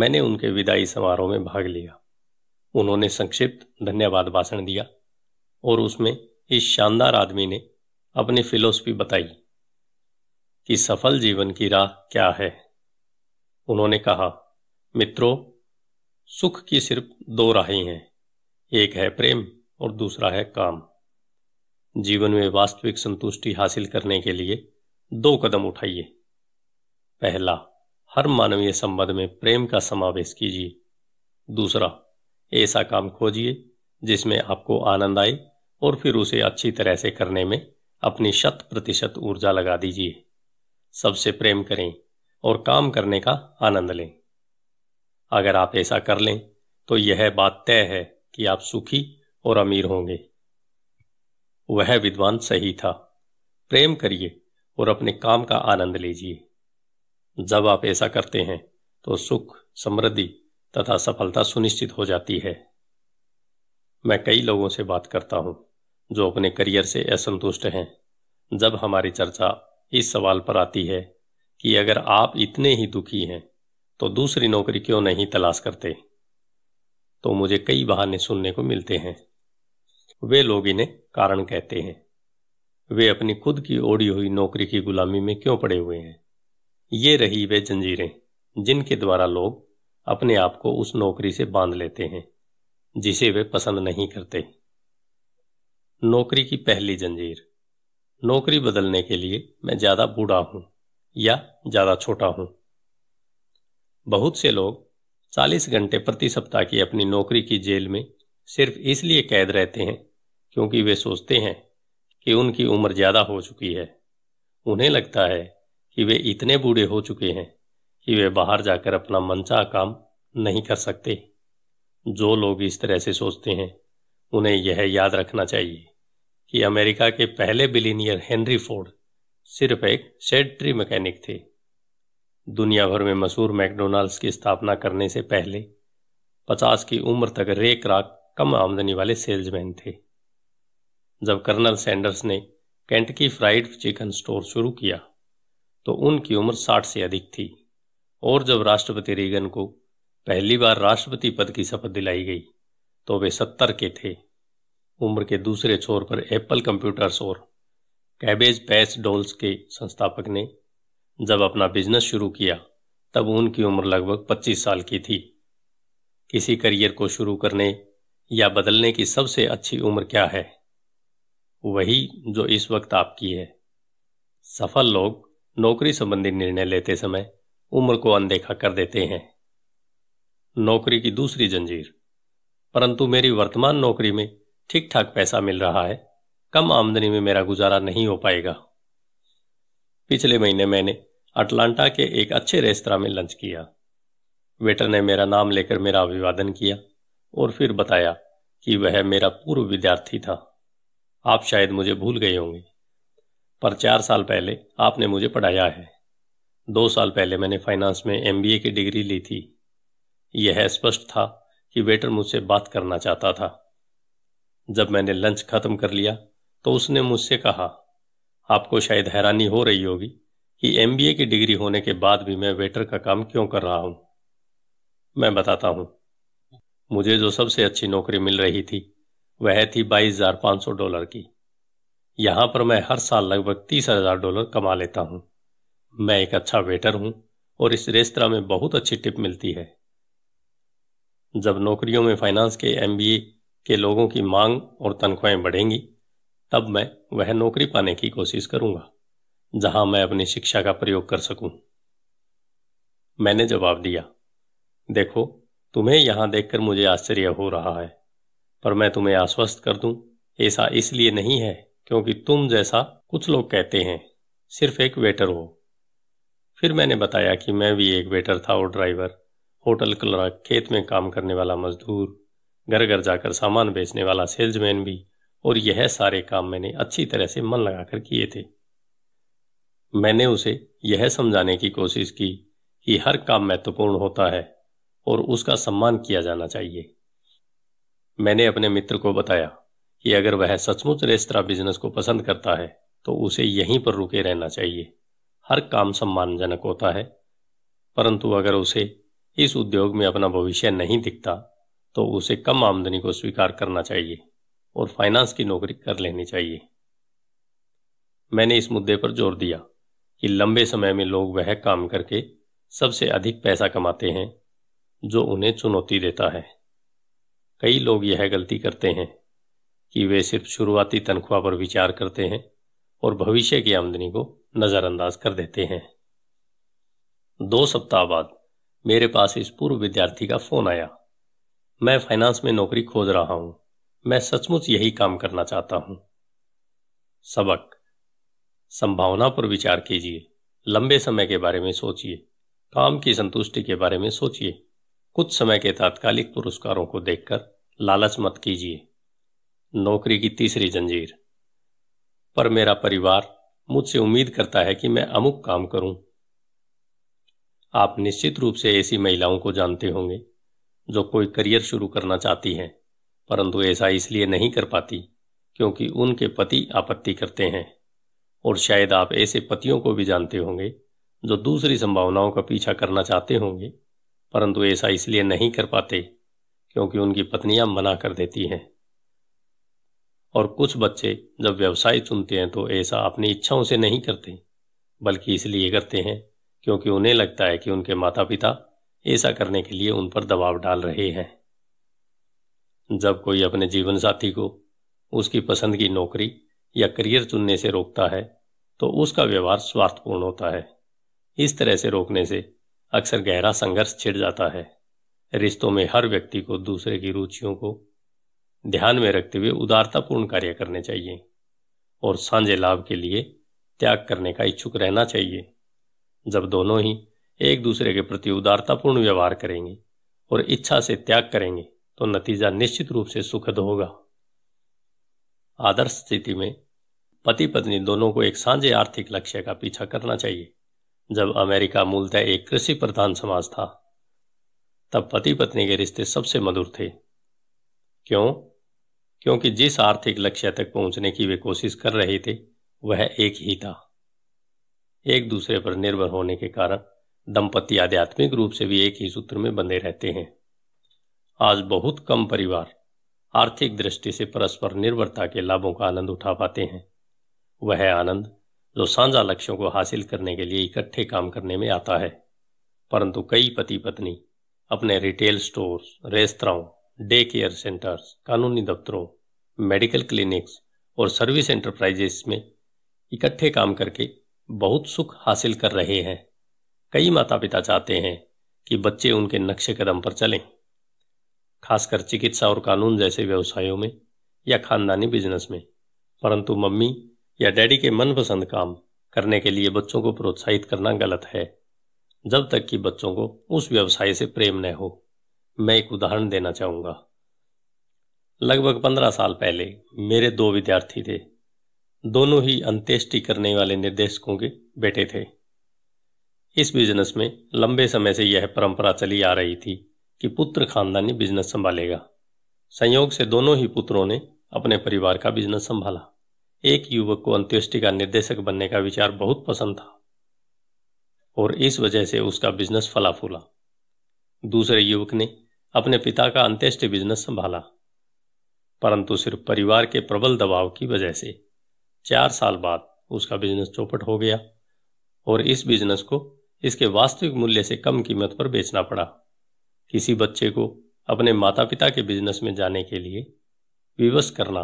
मैंने उनके विदाई समारोह में भाग लिया उन्होंने संक्षिप्त धन्यवाद भाषण दिया और उसमें इस शानदार आदमी ने अपनी फिलोसफी बताई कि सफल जीवन की राह क्या है उन्होंने कहा मित्रों सुख की सिर्फ दो राहें हैं एक है प्रेम और दूसरा है काम जीवन में वास्तविक संतुष्टि हासिल करने के लिए दो कदम उठाइए पहला हर मानवीय संबंध में प्रेम का समावेश कीजिए दूसरा ऐसा काम खोजिए जिसमें आपको आनंद आए और फिर उसे अच्छी तरह से करने में अपनी शत प्रतिशत ऊर्जा लगा दीजिए सबसे प्रेम करें और काम करने का आनंद लें अगर आप ऐसा कर लें तो यह बात तय है कि आप सुखी और अमीर होंगे वह विद्वान सही था प्रेम करिए और अपने काम का आनंद लीजिए जब आप ऐसा करते हैं तो सुख समृद्धि तथा सफलता सुनिश्चित हो जाती है मैं कई लोगों से बात करता हूं जो अपने करियर से असंतुष्ट हैं जब हमारी चर्चा इस सवाल पर आती है कि अगर आप इतने ही दुखी हैं तो दूसरी नौकरी क्यों नहीं तलाश करते तो मुझे कई बहाने सुनने को मिलते हैं वे लोग इन्हें कारण कहते हैं वे अपनी खुद की ओढ़ी हुई नौकरी की गुलामी में क्यों पड़े हुए हैं ये रही वे जंजीरें जिनके द्वारा लोग अपने आप को उस नौकरी से बांध लेते हैं जिसे वे पसंद नहीं करते नौकरी की पहली जंजीर नौकरी बदलने के लिए मैं ज़्यादा बूढ़ा हूं या ज़्यादा छोटा हूं बहुत से लोग 40 घंटे प्रति सप्ताह की अपनी नौकरी की जेल में सिर्फ इसलिए कैद रहते हैं क्योंकि वे सोचते हैं कि उनकी उम्र ज़्यादा हो चुकी है उन्हें लगता है कि वे इतने बूढ़े हो चुके हैं कि वे बाहर जाकर अपना मनचाह काम नहीं कर सकते जो लोग इस तरह से सोचते हैं उन्हें यह याद रखना चाहिए कि अमेरिका के पहले बिलीनियर हेनरी फोर्ड सिर्फ एक शेड ट्री मैकेनिक थे दुनिया भर में मशहूर मैकडोनाल्ड्स की स्थापना करने से पहले पचास की उम्र तक रेक राक कम आमदनी वाले सेल्समैन थे जब कर्नल सैंडर्स ने कैंटकी फ्राइड चिकन स्टोर शुरू किया तो उनकी उम्र साठ से अधिक थी और जब राष्ट्रपति रीगन को पहली बार राष्ट्रपति पद की शपथ दिलाई गई तो वे सत्तर के थे उम्र के दूसरे छोर पर एप्पल कंप्यूटर्स और कैबेज पैस डोल्स के संस्थापक ने जब अपना बिजनेस शुरू किया तब उनकी उम्र लगभग 25 साल की थी किसी करियर को शुरू करने या बदलने की सबसे अच्छी उम्र क्या है वही जो इस वक्त आपकी है सफल लोग नौकरी संबंधी निर्णय लेते समय उम्र को अनदेखा कर देते हैं नौकरी की दूसरी जंजीर परंतु मेरी वर्तमान नौकरी में ठीक ठाक पैसा मिल रहा है कम आमदनी में मेरा गुजारा नहीं हो पाएगा पिछले महीने मैंने अटलांटा के एक अच्छे रेस्तरा में लंच किया वेटर ने मेरा नाम लेकर मेरा अभिवादन किया और फिर बताया कि वह मेरा पूर्व विद्यार्थी था आप शायद मुझे भूल गए होंगे पर चार साल पहले आपने मुझे पढ़ाया है दो साल पहले मैंने फाइनेंस में एम की डिग्री ली थी यह स्पष्ट था कि वेटर मुझसे बात करना चाहता था जब मैंने लंच खत्म कर लिया तो उसने मुझसे कहा आपको शायद हैरानी हो रही होगी कि एमबीए की डिग्री होने के बाद भी मैं वेटर का काम क्यों कर रहा हूं मैं बताता हूं मुझे जो सबसे अच्छी नौकरी मिल रही थी वह थी बाईस हजार सौ डॉलर की यहां पर मैं हर साल लगभग तीस हजार डॉलर कमा लेता हूं मैं एक अच्छा वेटर हूं और इस रेस्तरा में बहुत अच्छी टिप मिलती है जब नौकरियों में फाइनेंस के एमबीए के लोगों की मांग और तनख्वाहें बढ़ेंगी तब मैं वह नौकरी पाने की कोशिश करूंगा जहां मैं अपनी शिक्षा का प्रयोग कर सकूं मैंने जवाब दिया देखो तुम्हें यहां देखकर मुझे आश्चर्य हो रहा है पर मैं तुम्हें आश्वस्त कर दूं ऐसा इसलिए नहीं है क्योंकि तुम जैसा कुछ लोग कहते हैं सिर्फ एक वेटर हो फिर मैंने बताया कि मैं भी एक वेटर था और ड्राइवर होटल क्लर्क खेत में काम करने वाला मजदूर घर घर जाकर सामान बेचने वाला सेल्समैन भी और यह सारे काम मैंने अच्छी तरह से मन लगाकर किए थे मैंने उसे यह समझाने की कोशिश की कि हर काम महत्वपूर्ण होता है और उसका सम्मान किया जाना चाहिए मैंने अपने मित्र को बताया कि अगर वह सचमुच रेस्तरा बिजनेस को पसंद करता है तो उसे यहीं पर रुके रहना चाहिए हर काम सम्मानजनक होता है परंतु अगर उसे इस उद्योग में अपना भविष्य नहीं दिखता तो उसे कम आमदनी को स्वीकार करना चाहिए और फाइनेंस की नौकरी कर लेनी चाहिए मैंने इस मुद्दे पर जोर दिया कि लंबे समय में लोग वह काम करके सबसे अधिक पैसा कमाते हैं जो उन्हें चुनौती देता है कई लोग यह गलती करते हैं कि वे सिर्फ शुरुआती तनख्वाह पर विचार करते हैं और भविष्य की आमदनी को नज़रअंदाज कर देते हैं दो सप्ताह बाद मेरे पास इस पूर्व विद्यार्थी का फोन आया मैं फाइनेंस में नौकरी खोज रहा हूं मैं सचमुच यही काम करना चाहता हूं सबक संभावना पर विचार कीजिए लंबे समय के बारे में सोचिए काम की संतुष्टि के बारे में सोचिए कुछ समय के तात्कालिक पुरस्कारों को देखकर लालच मत कीजिए नौकरी की तीसरी जंजीर पर मेरा परिवार मुझसे उम्मीद करता है कि मैं अमुक काम करूं आप निश्चित रूप से ऐसी महिलाओं को जानते होंगे जो कोई करियर शुरू करना चाहती हैं परंतु ऐसा इसलिए नहीं कर पाती क्योंकि उनके पति आपत्ति करते हैं और शायद आप ऐसे पतियों को भी जानते होंगे जो दूसरी संभावनाओं का पीछा करना चाहते होंगे परंतु ऐसा इसलिए नहीं कर पाते क्योंकि उनकी पत्नियां मना कर देती हैं और कुछ बच्चे जब व्यवसाय चुनते हैं तो ऐसा अपनी इच्छाओं से नहीं करते बल्कि इसलिए करते हैं क्योंकि उन्हें लगता है कि उनके माता पिता ऐसा करने के लिए उन पर दबाव डाल रहे हैं जब कोई अपने जीवन साथी को उसकी पसंद की नौकरी या करियर चुनने से रोकता है तो उसका व्यवहार स्वार्थपूर्ण होता है इस तरह से रोकने से अक्सर गहरा संघर्ष छिड़ जाता है रिश्तों में हर व्यक्ति को दूसरे की रुचियों को ध्यान में रखते हुए उदारतापूर्ण कार्य करने चाहिए और सांझे लाभ के लिए त्याग करने का इच्छुक रहना चाहिए जब दोनों ही एक दूसरे के प्रति उदारतापूर्ण व्यवहार करेंगे और इच्छा से त्याग करेंगे तो नतीजा निश्चित रूप से सुखद होगा आदर्श स्थिति में पति पत्नी दोनों को एक साझे आर्थिक लक्ष्य का पीछा करना चाहिए जब अमेरिका मूलतः एक कृषि प्रधान समाज था तब पति पत्नी के रिश्ते सबसे मधुर थे क्यों क्योंकि जिस आर्थिक लक्ष्य तक पहुंचने की वे कोशिश कर रहे थे वह एक ही था एक दूसरे पर निर्भर होने के कारण दंपति आध्यात्मिक रूप से भी एक ही सूत्र में बंधे रहते हैं आज बहुत कम परिवार आर्थिक दृष्टि से परस्पर निर्भरता के लाभों का आनंद उठा पाते हैं वह आनंद जो साझा लक्ष्यों को हासिल करने के लिए इकट्ठे काम करने में आता है परंतु कई पति पत्नी अपने रिटेल स्टोर्स रेस्तराओं डे केयर सेंटर्स कानूनी दफ्तरों मेडिकल क्लिनिक्स और सर्विस एंटरप्राइजेस में इकट्ठे काम करके बहुत सुख हासिल कर रहे हैं कई माता पिता चाहते हैं कि बच्चे उनके नक्शे कदम पर चलें खासकर चिकित्सा और कानून जैसे व्यवसायों में या खानदानी बिजनेस में परंतु मम्मी या डैडी के मनपसंद काम करने के लिए बच्चों को प्रोत्साहित करना गलत है जब तक कि बच्चों को उस व्यवसाय से प्रेम न हो मैं एक उदाहरण देना चाहूँगा लगभग पंद्रह साल पहले मेरे दो विद्यार्थी थे दोनों ही अंत्येष्टि करने वाले निर्देशकों के बेटे थे इस बिजनेस में लंबे समय से यह परंपरा चली आ रही थी कि पुत्र खानदानी बिजनेस संभालेगा संयोग से दोनों ही पुत्रों ने अपने परिवार का बिजनेस संभाला एक युवक को अंत्येष्टि का निर्देशक बनने का विचार बहुत पसंद था और इस वजह से उसका बिजनेस फला फूला दूसरे युवक ने अपने पिता का अंत्येष्टि बिजनेस संभाला परंतु सिर्फ परिवार के प्रबल दबाव की वजह से चार साल बाद उसका बिजनेस चौपट हो गया और इस बिजनेस को इसके वास्तविक मूल्य से कम कीमत पर बेचना पड़ा किसी बच्चे को अपने माता पिता के बिजनेस में जाने के लिए विवश करना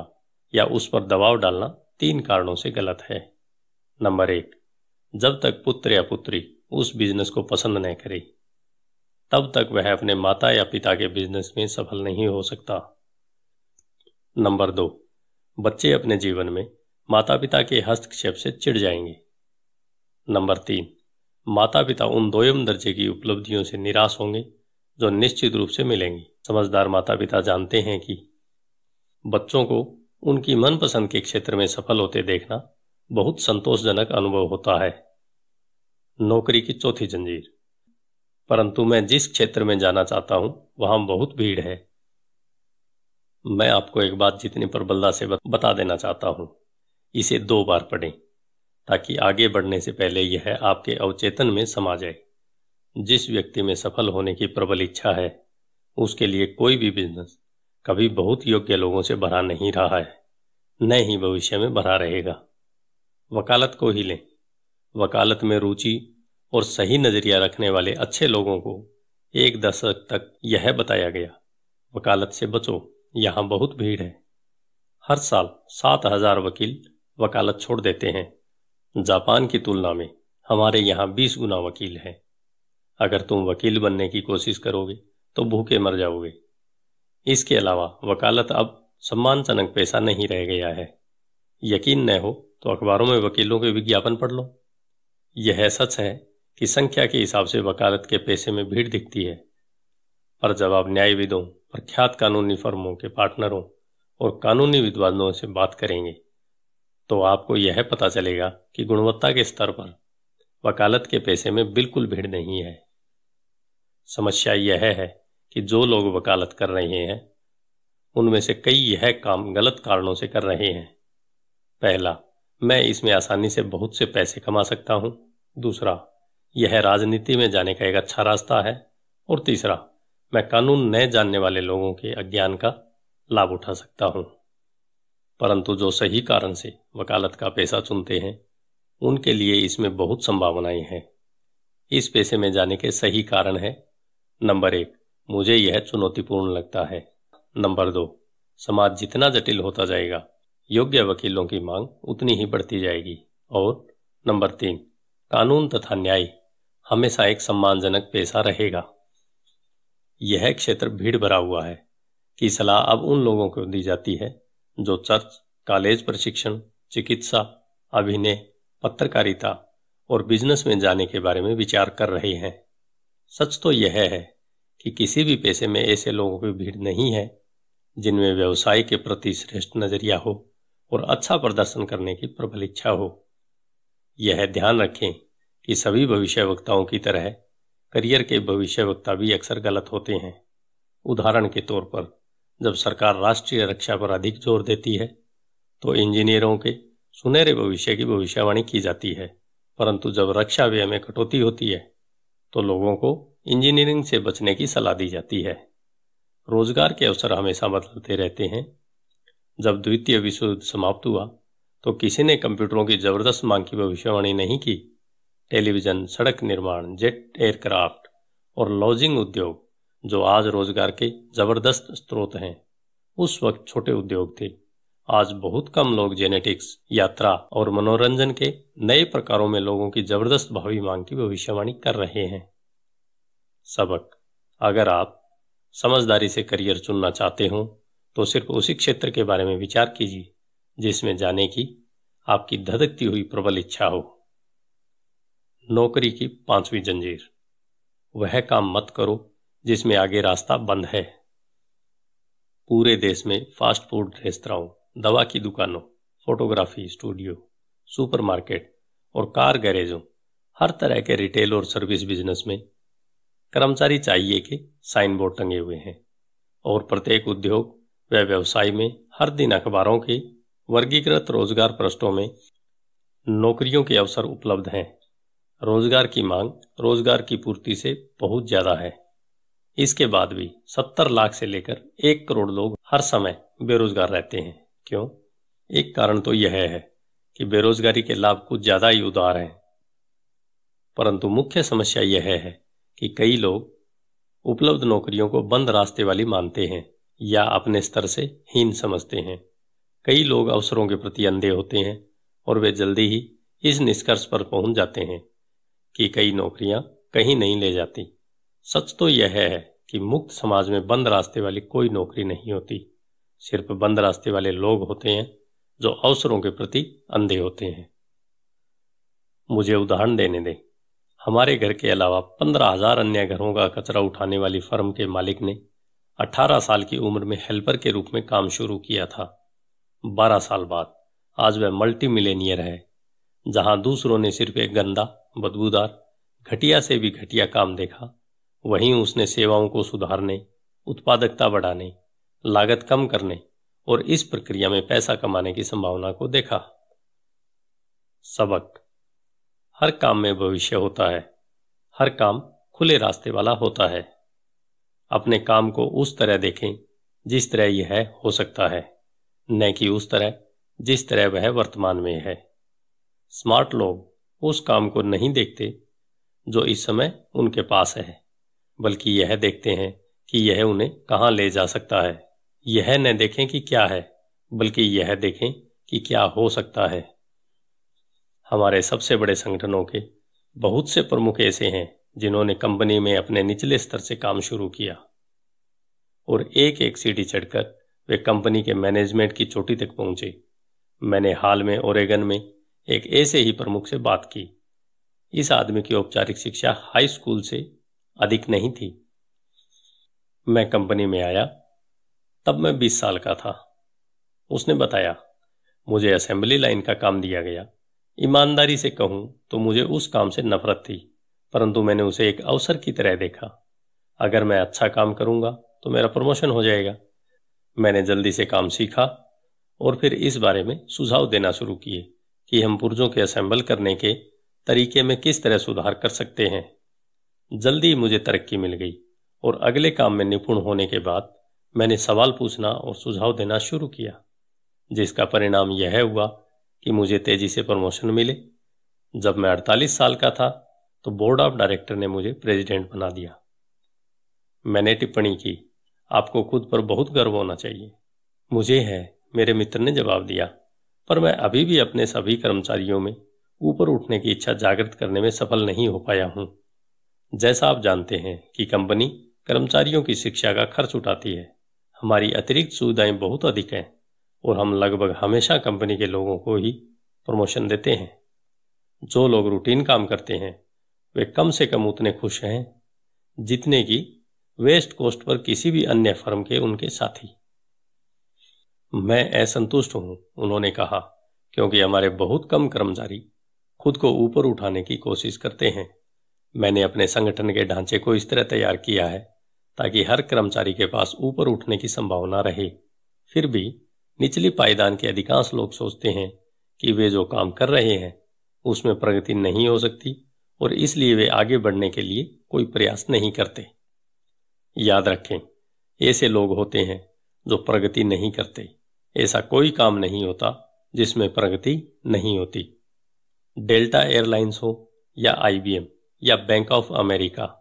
या उस पर दबाव डालना तीन कारणों से गलत है नंबर एक जब तक पुत्र या पुत्री उस बिजनेस को पसंद नहीं करे तब तक वह अपने माता या पिता के बिजनेस में सफल नहीं हो सकता नंबर दो बच्चे अपने जीवन में माता पिता के हस्तक्षेप से चिढ़ जाएंगे नंबर तीन माता पिता उन दोयम दर्जे की उपलब्धियों से निराश होंगे जो निश्चित रूप से मिलेंगी समझदार माता पिता जानते हैं कि बच्चों को उनकी मनपसंद के क्षेत्र में सफल होते देखना बहुत संतोषजनक अनुभव होता है नौकरी की चौथी जंजीर परंतु मैं जिस क्षेत्र में जाना चाहता हूं वहां बहुत भीड़ है मैं आपको एक बात जितनी प्रबलता से बता देना चाहता हूं इसे दो बार पढ़ें ताकि आगे बढ़ने से पहले यह आपके अवचेतन में समा जाए जिस व्यक्ति में सफल होने की प्रबल इच्छा है उसके लिए कोई भी बिजनेस कभी बहुत योग्य लोगों से भरा नहीं रहा है न ही भविष्य में भरा रहेगा वकालत को ही लें वकालत में रुचि और सही नज़रिया रखने वाले अच्छे लोगों को एक दशक तक यह बताया गया वकालत से बचो यहाँ बहुत भीड़ है हर साल सात हजार वकील वकालत छोड़ देते हैं जापान की तुलना में हमारे यहाँ बीस गुना वकील हैं अगर तुम वकील बनने की कोशिश करोगे तो भूखे मर जाओगे इसके अलावा वकालत अब सम्मानजनक पैसा नहीं रह गया है यकीन न हो तो अखबारों में वकीलों के विज्ञापन पढ़ लो यह सच है कि संख्या के हिसाब से वकालत के पैसे में भीड़ दिखती है पर जब आप न्यायविदों प्रख्यात कानूनी फर्मों के पार्टनरों और कानूनी विद्वानों से बात करेंगे तो आपको यह पता चलेगा कि गुणवत्ता के स्तर पर वकालत के पैसे में बिल्कुल भीड़ नहीं है समस्या यह है कि जो लोग वकालत कर रहे हैं उनमें से कई यह काम गलत कारणों से कर रहे हैं पहला मैं इसमें आसानी से बहुत से पैसे कमा सकता हूं दूसरा यह राजनीति में जाने का एक अच्छा रास्ता है और तीसरा मैं कानून न जानने वाले लोगों के अज्ञान का लाभ उठा सकता हूं परंतु जो सही कारण से वकालत का पैसा चुनते हैं उनके लिए इसमें बहुत संभावनाएं हैं इस पैसे में जाने के सही कारण है नंबर एक मुझे यह चुनौतीपूर्ण लगता है नंबर दो समाज जितना जटिल होता जाएगा योग्य वकीलों की मांग उतनी ही बढ़ती जाएगी और नंबर तीन कानून तथा न्याय हमेशा एक सम्मानजनक पेशा रहेगा यह क्षेत्र भीड़ भरा हुआ है कि सलाह अब उन लोगों को दी जाती है जो चर्च कॉलेज प्रशिक्षण चिकित्सा अभिनय पत्रकारिता और बिजनेस में जाने के बारे में विचार कर रहे हैं सच तो यह है कि किसी भी पेशे में ऐसे लोगों की भीड़ नहीं है जिनमें व्यवसाय के प्रति श्रेष्ठ नजरिया हो और अच्छा प्रदर्शन करने की प्रबल इच्छा हो यह ध्यान रखें कि सभी भविष्य वक्ताओं की तरह करियर के भविष्य वक्ता भी अक्सर गलत होते हैं उदाहरण के तौर पर जब सरकार राष्ट्रीय रक्षा पर अधिक जोर देती है तो इंजीनियरों के सुनहरे भविष्य की भविष्यवाणी की जाती है परंतु जब रक्षा व्यय में कटौती होती है तो लोगों को इंजीनियरिंग से बचने की सलाह दी जाती है रोजगार के अवसर हमेशा बदलते रहते हैं जब द्वितीय विश्व युद्ध समाप्त हुआ तो किसी ने कंप्यूटरों की जबरदस्त मांग की भविष्यवाणी नहीं की टेलीविजन सड़क निर्माण जेट एयरक्राफ्ट और लॉजिंग उद्योग जो आज रोजगार के जबरदस्त स्रोत हैं उस वक्त छोटे उद्योग थे आज बहुत कम लोग जेनेटिक्स यात्रा और मनोरंजन के नए प्रकारों में लोगों की जबरदस्त भावी मांग की भविष्यवाणी कर रहे हैं सबक अगर आप समझदारी से करियर चुनना चाहते हो तो सिर्फ उसी क्षेत्र के बारे में विचार कीजिए जिसमें जाने की आपकी धधकती हुई प्रबल इच्छा हो नौकरी की पांचवी जंजीर वह काम मत करो जिसमें आगे रास्ता बंद है पूरे देश में फास्ट फूड रेस्तराओं दवा की दुकानों फोटोग्राफी स्टूडियो सुपरमार्केट और कार गैरेजों हर तरह के रिटेल और सर्विस बिजनेस में कर्मचारी चाहिए के साइन बोर्ड टंगे हुए हैं और प्रत्येक उद्योग व व्यवसाय में हर दिन अखबारों के वर्गीकृत रोजगार पृष्ठों में नौकरियों के अवसर उपलब्ध हैं रोजगार की मांग रोजगार की पूर्ति से बहुत ज़्यादा है इसके बाद भी 70 लाख से लेकर एक करोड़ लोग हर समय बेरोजगार रहते हैं क्यों एक कारण तो यह है कि बेरोजगारी के लाभ कुछ ज्यादा ही उदार हैं परंतु मुख्य समस्या यह है कि कई लोग उपलब्ध नौकरियों को बंद रास्ते वाली मानते हैं या अपने स्तर से हीन समझते हैं कई लोग अवसरों के प्रति अंधे होते हैं और वे जल्दी ही इस निष्कर्ष पर पहुंच जाते हैं कि कई नौकरियां कहीं नहीं ले जाती सच तो यह है कि मुक्त समाज में बंद रास्ते वाली कोई नौकरी नहीं होती सिर्फ बंद रास्ते वाले लोग होते हैं जो अवसरों के प्रति अंधे होते हैं मुझे उदाहरण देने दें हमारे घर के अलावा पंद्रह हजार अन्य घरों का कचरा उठाने वाली फर्म के मालिक ने अठारह साल की उम्र में हेल्पर के रूप में काम शुरू किया था बारह साल बाद आज वह मल्टी मिलेनियर है जहां दूसरों ने सिर्फ एक गंदा बदबूदार घटिया से भी घटिया काम देखा वहीं उसने सेवाओं को सुधारने उत्पादकता बढ़ाने लागत कम करने और इस प्रक्रिया में पैसा कमाने की संभावना को देखा सबक हर काम में भविष्य होता है हर काम खुले रास्ते वाला होता है अपने काम को उस तरह देखें जिस तरह यह हो सकता है न कि उस तरह जिस तरह वह वर्तमान में है स्मार्ट लोग उस काम को नहीं देखते जो इस समय उनके पास है बल्कि यह देखते हैं कि यह उन्हें कहां ले जा सकता है यह न देखें कि क्या है बल्कि यह देखें कि क्या हो सकता है हमारे सबसे बड़े संगठनों के बहुत से प्रमुख ऐसे हैं जिन्होंने कंपनी में अपने निचले स्तर से काम शुरू किया और एक एक सीढ़ी चढ़कर वे कंपनी के मैनेजमेंट की चोटी तक पहुंचे मैंने हाल में ओरेगन में एक ऐसे ही प्रमुख से बात की इस आदमी की औपचारिक शिक्षा हाई स्कूल से अधिक नहीं थी मैं कंपनी में आया तब मैं बीस साल का था उसने बताया मुझे असेंबली लाइन का काम दिया गया ईमानदारी से कहूं तो मुझे उस काम से नफरत थी परंतु मैंने उसे एक अवसर की तरह देखा अगर मैं अच्छा काम करूंगा तो मेरा प्रमोशन हो जाएगा मैंने जल्दी से काम सीखा और फिर इस बारे में सुझाव देना शुरू किए कि हम पुर्जों के असेंबल करने के तरीके में किस तरह सुधार कर सकते हैं जल्दी मुझे तरक्की मिल गई और अगले काम में निपुण होने के बाद मैंने सवाल पूछना और सुझाव देना शुरू किया जिसका परिणाम यह हुआ कि मुझे तेजी से प्रमोशन मिले जब मैं 48 साल का था तो बोर्ड ऑफ डायरेक्टर ने मुझे प्रेसिडेंट बना दिया मैंने टिप्पणी की आपको खुद पर बहुत गर्व होना चाहिए मुझे है मेरे मित्र ने जवाब दिया पर मैं अभी भी अपने सभी कर्मचारियों में ऊपर उठने की इच्छा जागृत करने में सफल नहीं हो पाया हूं जैसा आप जानते हैं कि कंपनी कर्मचारियों की शिक्षा का खर्च उठाती है हमारी अतिरिक्त सुविधाएं बहुत अधिक हैं और हम लगभग हमेशा कंपनी के लोगों को ही प्रमोशन देते हैं जो लोग रूटीन काम करते हैं वे कम से कम उतने खुश हैं जितने की वेस्ट कोस्ट पर किसी भी अन्य फर्म के उनके साथी मैं असंतुष्ट हूं उन्होंने कहा क्योंकि हमारे बहुत कम कर्मचारी खुद को ऊपर उठाने की कोशिश करते हैं मैंने अपने संगठन के ढांचे को इस तरह तैयार किया है ताकि हर कर्मचारी के पास ऊपर उठने की संभावना रहे फिर भी निचली पायदान के अधिकांश लोग सोचते हैं कि वे जो काम कर रहे हैं उसमें प्रगति नहीं हो सकती और इसलिए वे आगे बढ़ने के लिए कोई प्रयास नहीं करते याद रखें ऐसे लोग होते हैं जो प्रगति नहीं करते ऐसा कोई काम नहीं होता जिसमें प्रगति नहीं होती डेल्टा एयरलाइंस हो या आईबीएम या बैंक ऑफ अमेरिका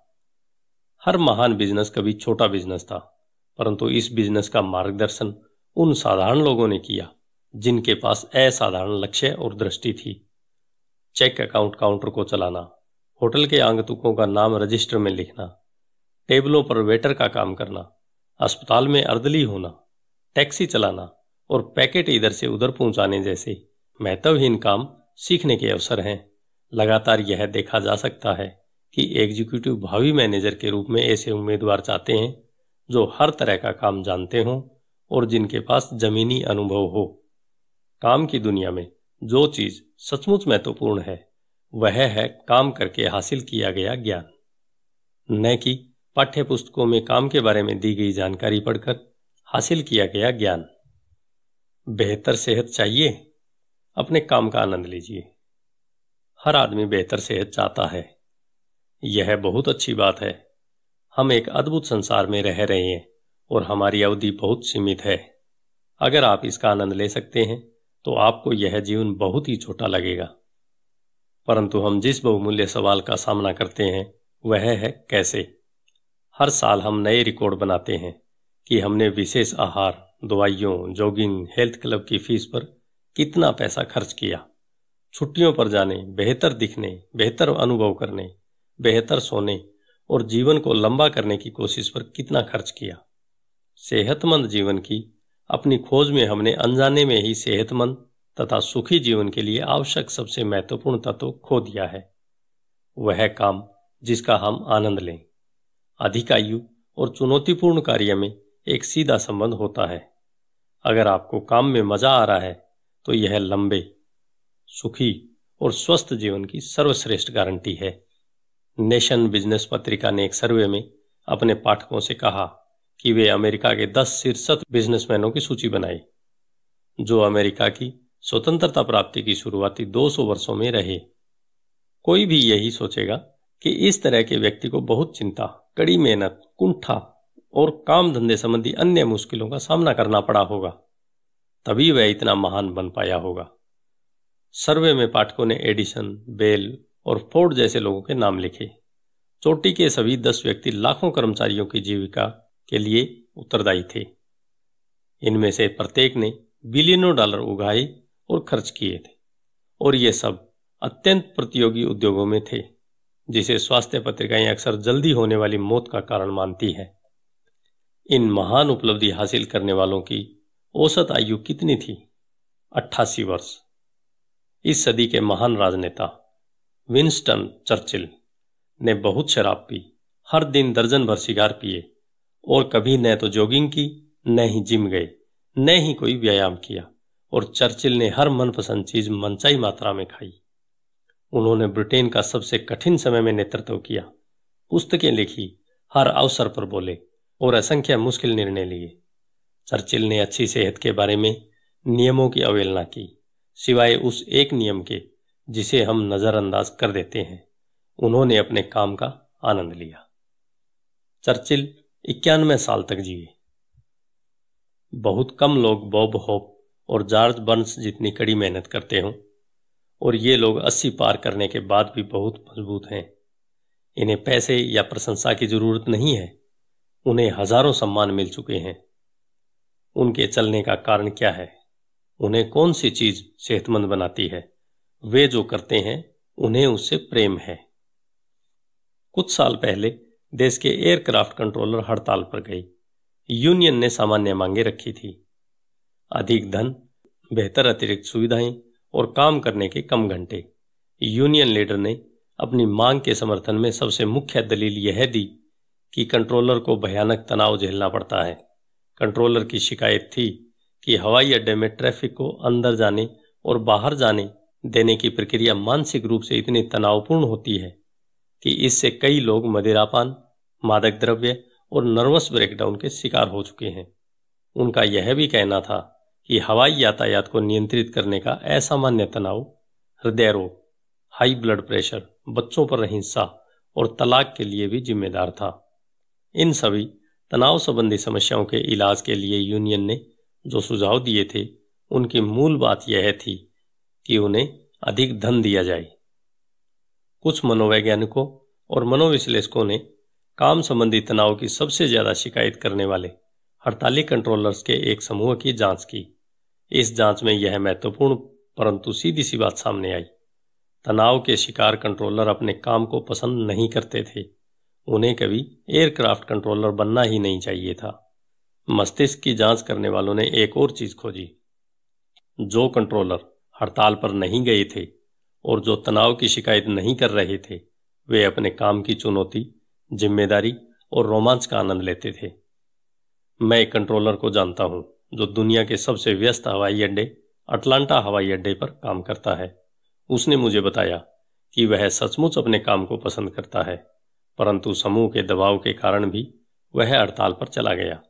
हर महान बिजनेस कभी छोटा बिजनेस था परंतु इस बिजनेस का मार्गदर्शन उन साधारण लोगों ने किया जिनके पास असाधारण लक्ष्य और दृष्टि थी चेक अकाउंट काउंटर को चलाना होटल के आंगतुकों का नाम रजिस्टर में लिखना टेबलों पर वेटर का काम करना अस्पताल में अर्दली होना टैक्सी चलाना और पैकेट इधर से उधर पहुंचाने जैसे महत्वहीन काम सीखने के अवसर हैं लगातार यह देखा जा सकता है कि एग्जीक्यूटिव भावी मैनेजर के रूप में ऐसे उम्मीदवार चाहते हैं जो हर तरह का काम जानते हों और जिनके पास जमीनी अनुभव हो काम की दुनिया में जो चीज सचमुच महत्वपूर्ण है वह है काम करके हासिल किया गया ज्ञान न कि पाठ्य पुस्तकों में काम के बारे में दी गई जानकारी पढ़कर हासिल किया गया ज्ञान बेहतर सेहत चाहिए अपने काम का आनंद लीजिए हर आदमी बेहतर सेहत चाहता है यह बहुत अच्छी बात है हम एक अद्भुत संसार में रह रहे हैं और हमारी अवधि बहुत सीमित है अगर आप इसका आनंद ले सकते हैं तो आपको यह जीवन बहुत ही छोटा लगेगा परंतु हम जिस बहुमूल्य सवाल का सामना करते हैं वह है कैसे हर साल हम नए रिकॉर्ड बनाते हैं कि हमने विशेष आहार दवाइयों जॉगिंग हेल्थ क्लब की फीस पर कितना पैसा खर्च किया छुट्टियों पर जाने बेहतर दिखने बेहतर अनुभव करने बेहतर सोने और जीवन को लंबा करने की कोशिश पर कितना खर्च किया सेहतमंद जीवन की अपनी खोज में हमने अनजाने में ही सेहतमंद तथा सुखी जीवन के लिए आवश्यक सबसे महत्वपूर्ण तत्व खो दिया है वह काम जिसका हम आनंद लें अधिक आयु और चुनौतीपूर्ण कार्य में एक सीधा संबंध होता है अगर आपको काम में मजा आ रहा है तो यह लंबे सुखी और स्वस्थ जीवन की सर्वश्रेष्ठ गारंटी है नेशन बिजनेस पत्रिका ने एक सर्वे में अपने पाठकों से कहा कि वे अमेरिका के दस शीर्षक बिजनेसमैनों की सूची बनाई जो अमेरिका की स्वतंत्रता प्राप्ति की शुरुआती 200 वर्षों में रहे कोई भी यही सोचेगा कि इस तरह के व्यक्ति को बहुत चिंता कड़ी मेहनत कुंठा और काम धंधे संबंधी अन्य मुश्किलों का सामना करना पड़ा होगा तभी वह इतना महान बन पाया होगा सर्वे में पाठकों ने एडिसन बेल और फोर्ड जैसे लोगों के नाम लिखे चोटी के सभी दस व्यक्ति लाखों कर्मचारियों की जीविका के लिए उत्तरदायी थे इनमें से प्रत्येक ने बिलियनों डॉलर उगाए और खर्च किए थे और ये सब अत्यंत प्रतियोगी उद्योगों में थे जिसे स्वास्थ्य पत्रिकाएं अक्सर जल्दी होने वाली मौत का कारण मानती है इन महान उपलब्धि हासिल करने वालों की औसत आयु कितनी थी अट्ठासी वर्ष इस सदी के महान राजनेता विंस्टन चर्चिल ने बहुत शराब पी हर दिन दर्जन भर सिगार पिए और कभी न तो जॉगिंग की न ही जिम गए न ही कोई व्यायाम किया और चर्चिल ने हर मनपसंद चीज मनचाही मात्रा में खाई उन्होंने ब्रिटेन का सबसे कठिन समय में नेतृत्व किया पुस्तकें लिखी हर अवसर पर बोले और असंख्य मुश्किल निर्णय लिए चर्चिल ने अच्छी सेहत के बारे में नियमों की अवहेलना की सिवाय उस एक नियम के जिसे हम नज़रअंदाज कर देते हैं उन्होंने अपने काम का आनंद लिया चर्चिल इक्यानवे साल तक जिए बहुत कम लोग बॉब होप और जॉर्ज बर्न्स जितनी कड़ी मेहनत करते हों और ये लोग अस्सी पार करने के बाद भी बहुत मजबूत हैं इन्हें पैसे या प्रशंसा की जरूरत नहीं है उन्हें हजारों सम्मान मिल चुके हैं उनके चलने का कारण क्या है उन्हें कौन सी चीज सेहतमंद बनाती है वे जो करते हैं उन्हें उससे प्रेम है कुछ साल पहले देश के एयरक्राफ्ट कंट्रोलर हड़ताल पर गए यूनियन ने सामान्य मांगे रखी थी अधिक धन बेहतर अतिरिक्त सुविधाएं और काम करने के कम घंटे यूनियन लीडर ने अपनी मांग के समर्थन में सबसे मुख्य दलील यह दी कि कंट्रोलर को भयानक तनाव झेलना पड़ता है कंट्रोलर की शिकायत थी कि हवाई अड्डे में ट्रैफिक को अंदर जाने और बाहर जाने देने की प्रक्रिया मानसिक रूप से इतनी तनावपूर्ण होती है कि इससे कई लोग मदिरापान मादक द्रव्य और नर्वस ब्रेकडाउन के शिकार हो चुके हैं उनका यह भी कहना था कि हवाई यातायात को नियंत्रित करने का असामान्य तनाव हृदय रोग हाई ब्लड प्रेशर बच्चों पर हिंसा और तलाक के लिए भी जिम्मेदार था इन सभी तनाव संबंधी समस्याओं के इलाज के लिए यूनियन ने जो सुझाव दिए थे उनकी मूल बात यह थी कि उन्हें अधिक धन दिया जाए कुछ मनोवैज्ञानिकों और मनोविश्लेषकों ने काम संबंधी तनाव की सबसे ज्यादा शिकायत करने वाले हड़ताली कंट्रोलर्स के एक समूह की जांच की इस जांच में यह महत्वपूर्ण परंतु सीधी सी बात सामने आई तनाव के शिकार कंट्रोलर अपने काम को पसंद नहीं करते थे उन्हें कभी एयरक्राफ्ट कंट्रोलर बनना ही नहीं चाहिए था मस्तिष्क की जांच करने वालों ने एक और चीज खोजी जो कंट्रोलर हड़ताल पर नहीं गए थे और जो तनाव की शिकायत नहीं कर रहे थे वे अपने काम की चुनौती जिम्मेदारी और रोमांच का आनंद लेते थे मैं एक कंट्रोलर को जानता हूं जो दुनिया के सबसे व्यस्त हवाई अड्डे अटलांटा हवाई अड्डे पर काम करता है उसने मुझे बताया कि वह सचमुच अपने काम को पसंद करता है परंतु समूह के दबाव के कारण भी वह हड़ताल पर चला गया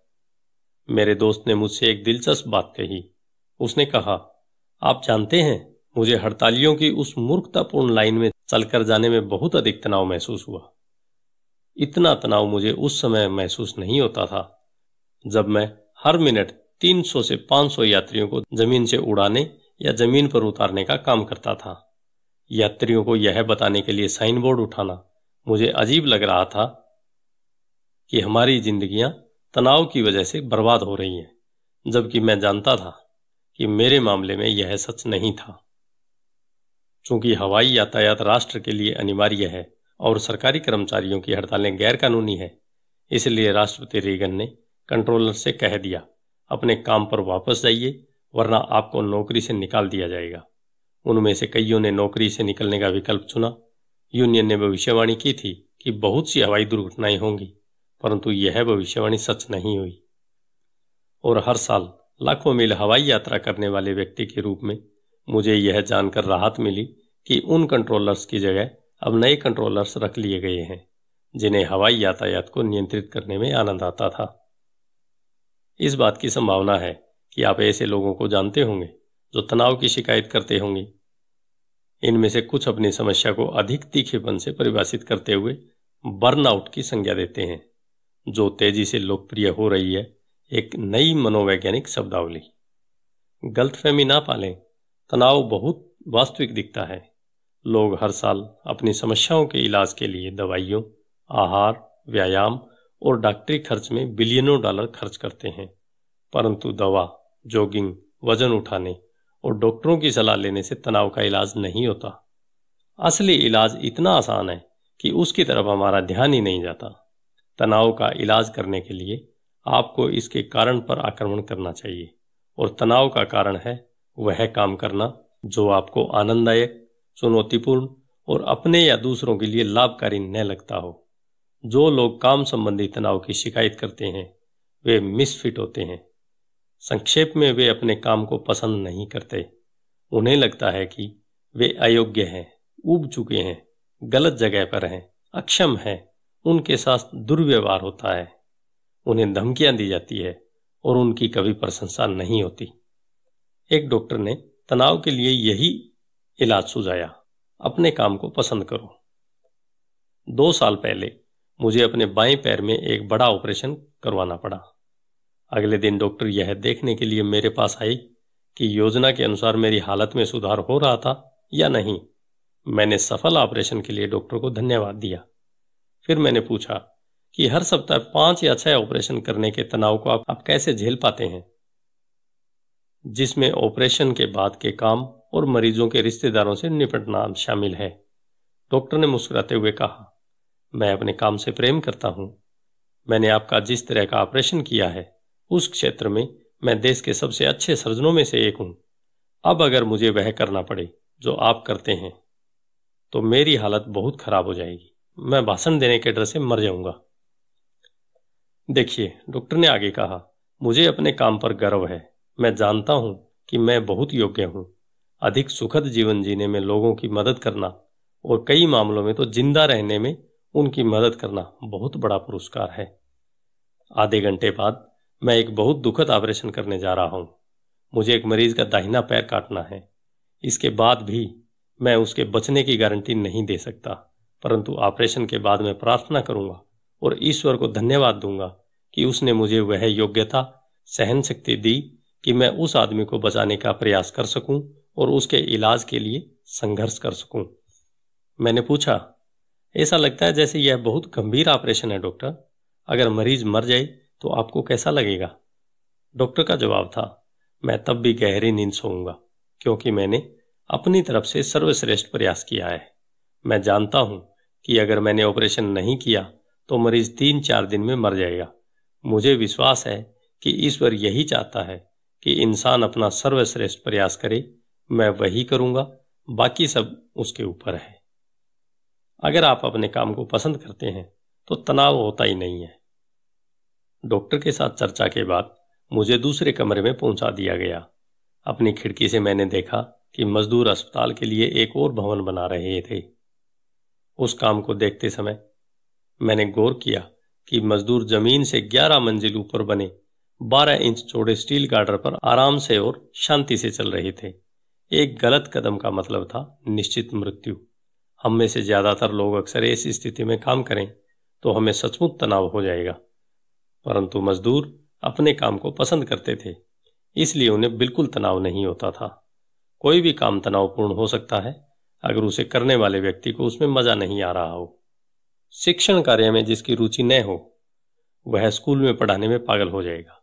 मेरे दोस्त ने मुझसे एक दिलचस्प बात कही उसने कहा आप जानते हैं मुझे हड़तालियों की उस मूर्खतापूर्ण लाइन में चलकर जाने में बहुत अधिक तनाव महसूस हुआ इतना तनाव मुझे उस समय महसूस नहीं होता था जब मैं हर मिनट 300 से 500 यात्रियों को जमीन से उड़ाने या जमीन पर उतारने का काम करता था यात्रियों को यह बताने के लिए साइन बोर्ड उठाना मुझे अजीब लग रहा था कि हमारी जिंदगियां तनाव की वजह से बर्बाद हो रही हैं जबकि मैं जानता था कि मेरे मामले में यह सच नहीं था चूंकि हवाई यातायात राष्ट्र के लिए अनिवार्य है और सरकारी कर्मचारियों की हड़तालें गैरकानूनी है इसलिए राष्ट्रपति रेगन ने कंट्रोलर से कह दिया अपने काम पर वापस जाइए वरना आपको नौकरी से निकाल दिया जाएगा उनमें से कईयों ने नौकरी से निकलने का विकल्प चुना यूनियन ने भविष्यवाणी की थी कि बहुत सी हवाई दुर्घटनाएं होंगी परंतु यह भविष्यवाणी सच नहीं हुई और हर साल लाखों मील हवाई यात्रा करने वाले व्यक्ति के रूप में मुझे यह जानकर राहत मिली कि उन कंट्रोलर्स की जगह अब नए कंट्रोलर्स रख लिए गए हैं जिन्हें हवाई यातायात को नियंत्रित करने में आनंद आता था इस बात की संभावना है कि आप ऐसे लोगों को जानते होंगे जो तनाव की शिकायत करते होंगे इनमें से कुछ अपनी समस्या को अधिक तीखेपन से परिभाषित करते हुए बर्नआउट की संज्ञा देते हैं जो तेजी से लोकप्रिय हो रही है एक नई मनोवैज्ञानिक शब्दावली गलतफहमी ना पालें तनाव बहुत वास्तविक दिखता है लोग हर साल अपनी समस्याओं के इलाज के लिए दवाइयों आहार व्यायाम और डॉक्टरी खर्च में बिलियनों डॉलर खर्च करते हैं परंतु दवा जॉगिंग वजन उठाने और डॉक्टरों की सलाह लेने से तनाव का इलाज नहीं होता असली इलाज इतना आसान है कि उसकी तरफ हमारा ध्यान ही नहीं जाता तनाव का इलाज करने के लिए आपको इसके कारण पर आक्रमण करना चाहिए और तनाव का कारण है वह काम करना जो आपको आनंददायक चुनौतीपूर्ण और अपने या दूसरों के लिए लाभकारी न लगता हो जो लोग काम संबंधी तनाव की शिकायत करते हैं वे मिसफिट होते हैं संक्षेप में वे अपने काम को पसंद नहीं करते उन्हें लगता है कि वे अयोग्य हैं उब चुके हैं गलत जगह पर हैं अक्षम हैं उनके साथ दुर्व्यवहार होता है उन्हें धमकियां दी जाती है और उनकी कभी प्रशंसा नहीं होती एक डॉक्टर ने तनाव के लिए यही इलाज सुझाया अपने काम को पसंद करो दो साल पहले मुझे अपने बाएं पैर में एक बड़ा ऑपरेशन करवाना पड़ा अगले दिन डॉक्टर यह देखने के लिए मेरे पास आई कि योजना के अनुसार मेरी हालत में सुधार हो रहा था या नहीं मैंने सफल ऑपरेशन के लिए डॉक्टर को धन्यवाद दिया फिर मैंने पूछा कि हर सप्ताह पांच या छह ऑपरेशन करने के तनाव को आप, आप कैसे झेल पाते हैं जिसमें ऑपरेशन के बाद के काम और मरीजों के रिश्तेदारों से निपटना शामिल है डॉक्टर ने मुस्कुराते हुए कहा मैं अपने काम से प्रेम करता हूं मैंने आपका जिस तरह का ऑपरेशन किया है उस क्षेत्र में मैं देश के सबसे अच्छे सर्जनों में से एक हूं अब अगर मुझे वह करना पड़े जो आप करते हैं तो मेरी हालत बहुत खराब हो जाएगी मैं भाषण देने के डर से मर जाऊंगा देखिए डॉक्टर ने आगे कहा मुझे अपने काम पर गर्व है मैं जानता हूं कि मैं बहुत योग्य हूं अधिक सुखद जीवन जीने में लोगों की मदद करना और कई मामलों में तो जिंदा रहने में उनकी मदद करना बहुत बड़ा पुरस्कार है आधे घंटे बाद मैं एक बहुत दुखद ऑपरेशन करने जा रहा हूं मुझे एक मरीज का दाहिना पैर काटना है इसके बाद भी मैं उसके बचने की गारंटी नहीं दे सकता परंतु ऑपरेशन के बाद मैं प्रार्थना करूंगा और ईश्वर को धन्यवाद दूंगा कि उसने मुझे वह योग्यता सहन शक्ति दी कि मैं उस आदमी को बचाने का प्रयास कर सकूं और उसके इलाज के लिए संघर्ष कर सकूं मैंने पूछा ऐसा लगता है जैसे यह बहुत गंभीर ऑपरेशन है डॉक्टर अगर मरीज मर जाए तो आपको कैसा लगेगा डॉक्टर का जवाब था मैं तब भी गहरी नींद सोऊंगा क्योंकि मैंने अपनी तरफ से सर्वश्रेष्ठ प्रयास किया है मैं जानता हूं कि अगर मैंने ऑपरेशन नहीं किया तो मरीज तीन चार दिन में मर जाएगा मुझे विश्वास है कि ईश्वर यही चाहता है कि इंसान अपना सर्वश्रेष्ठ प्रयास करे मैं वही करूंगा बाकी सब उसके ऊपर है अगर आप अपने काम को पसंद करते हैं तो तनाव होता ही नहीं है डॉक्टर के साथ चर्चा के बाद मुझे दूसरे कमरे में पहुंचा दिया गया अपनी खिड़की से मैंने देखा कि मजदूर अस्पताल के लिए एक और भवन बना रहे थे उस काम को देखते समय मैंने गौर किया कि मजदूर जमीन से 11 मंजिल ऊपर बने 12 इंच चौड़े स्टील गार्डर पर आराम से और शांति से चल रहे थे एक गलत कदम का मतलब था निश्चित मृत्यु हम में से ज्यादातर लोग अक्सर ऐसी स्थिति में काम करें तो हमें सचमुच तनाव हो जाएगा परंतु मजदूर अपने काम को पसंद करते थे इसलिए उन्हें बिल्कुल तनाव नहीं होता था कोई भी काम तनावपूर्ण हो सकता है अगर उसे करने वाले व्यक्ति को उसमें मजा नहीं आ रहा हो शिक्षण कार्य में जिसकी रुचि न हो वह स्कूल में पढ़ाने में पागल हो जाएगा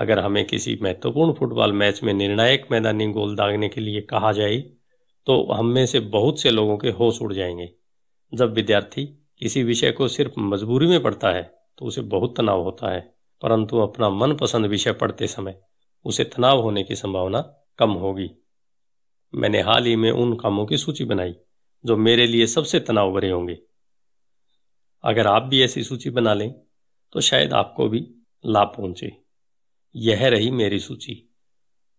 अगर हमें किसी महत्वपूर्ण फुटबॉल मैच में निर्णायक मैदानी गोल दागने के लिए कहा जाए तो हम में से बहुत से लोगों के होश उड़ जाएंगे जब विद्यार्थी किसी विषय को सिर्फ मजबूरी में पढ़ता है तो उसे बहुत तनाव होता है परंतु अपना मनपसंद विषय पढ़ते समय उसे तनाव होने की संभावना कम होगी मैंने हाल ही में उन कामों की सूची बनाई जो मेरे लिए सबसे तनाव भरे होंगे अगर आप भी ऐसी सूची बना लें तो शायद आपको भी लाभ पहुंचे यह रही मेरी सूची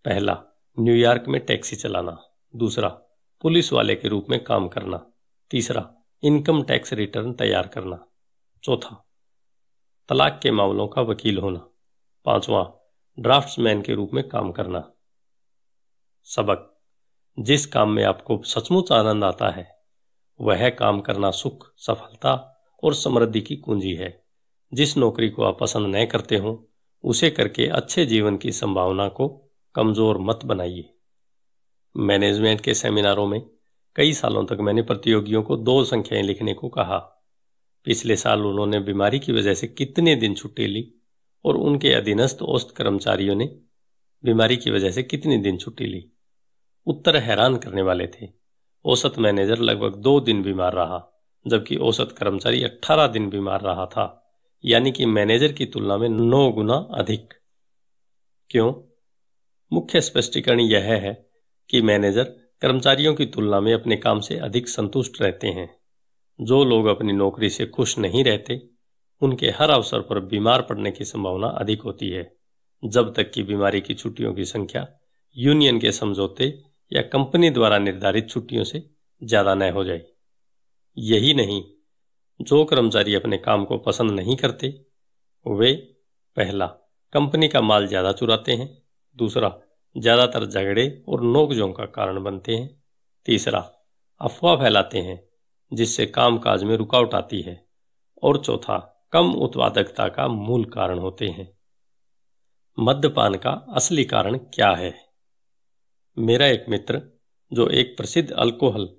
पहला न्यूयॉर्क में टैक्सी चलाना दूसरा पुलिस वाले के रूप में काम करना तीसरा इनकम टैक्स रिटर्न तैयार करना चौथा तलाक के मामलों का वकील होना पांचवा ड्राफ्ट्समैन के रूप में काम करना सबक जिस काम में आपको सचमुच आनंद आता है वह काम करना सुख सफलता और समृद्धि की कुंजी है जिस नौकरी को आप पसंद न करते हो उसे करके अच्छे जीवन की संभावना को कमजोर मत बनाइए मैनेजमेंट के सेमिनारों में कई सालों तक मैंने प्रतियोगियों को दो संख्याएं लिखने को कहा पिछले साल उन्होंने बीमारी की वजह से कितने दिन छुट्टी ली और उनके अधीनस्थ औस्त कर्मचारियों ने बीमारी की वजह से कितने दिन छुट्टी ली उत्तर हैरान करने वाले थे औसत मैनेजर लगभग दो दिन बीमार रहा जबकि औसत कर्मचारी 18 दिन बीमार रहा था यानी कि मैनेजर की तुलना में नौ गुना अधिक क्यों मुख्य स्पष्टीकरण यह है कि मैनेजर कर्मचारियों की तुलना में अपने काम से अधिक संतुष्ट रहते हैं जो लोग अपनी नौकरी से खुश नहीं रहते उनके हर अवसर पर बीमार पड़ने की संभावना अधिक होती है जब तक कि बीमारी की छुट्टियों की संख्या यूनियन के समझौते या कंपनी द्वारा निर्धारित छुट्टियों से ज्यादा न हो जाए यही नहीं जो कर्मचारी अपने काम को पसंद नहीं करते वे पहला कंपनी का माल ज़्यादा चुराते हैं दूसरा ज़्यादातर झगड़े और नोकझोंक का कारण बनते हैं तीसरा अफवाह फैलाते हैं जिससे कामकाज में रुकावट आती है और चौथा कम उत्पादकता का मूल कारण होते हैं मद्यपान का असली कारण क्या है मेरा एक मित्र जो एक प्रसिद्ध अल्कोहल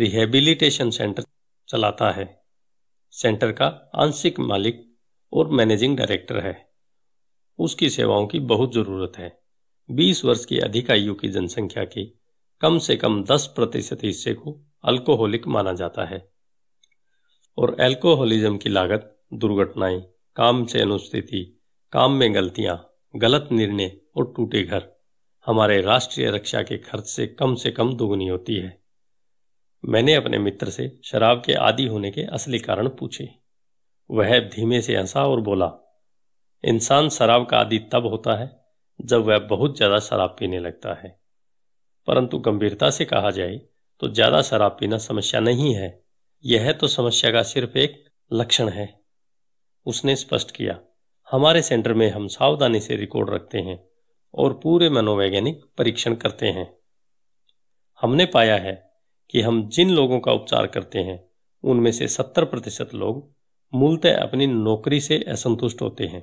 रिहेबिलिटेशन सेंटर चलाता है सेंटर का आंशिक मालिक और मैनेजिंग डायरेक्टर है उसकी सेवाओं की बहुत ज़रूरत है 20 वर्ष की अधिक आयु की जनसंख्या के कम से कम 10 प्रतिशत हिस्से को अल्कोहलिक माना जाता है और अल्कोहलिज्म की लागत दुर्घटनाएं काम से अनुस्थिति काम में गलतियां गलत निर्णय और टूटे घर हमारे राष्ट्रीय रक्षा के खर्च से कम से कम दोगुनी होती है मैंने अपने मित्र से शराब के आदि होने के असली कारण पूछे वह धीमे से हंसा और बोला इंसान शराब का आदि तब होता है जब वह बहुत ज़्यादा शराब पीने लगता है परंतु गंभीरता से कहा जाए तो ज़्यादा शराब पीना समस्या नहीं है यह तो समस्या का सिर्फ एक लक्षण है उसने स्पष्ट किया हमारे सेंटर में हम सावधानी से रिकॉर्ड रखते हैं और पूरे मनोवैज्ञानिक परीक्षण करते हैं हमने पाया है कि हम जिन लोगों का उपचार करते हैं उनमें से 70 प्रतिशत लोग मूलतः अपनी नौकरी से असंतुष्ट होते हैं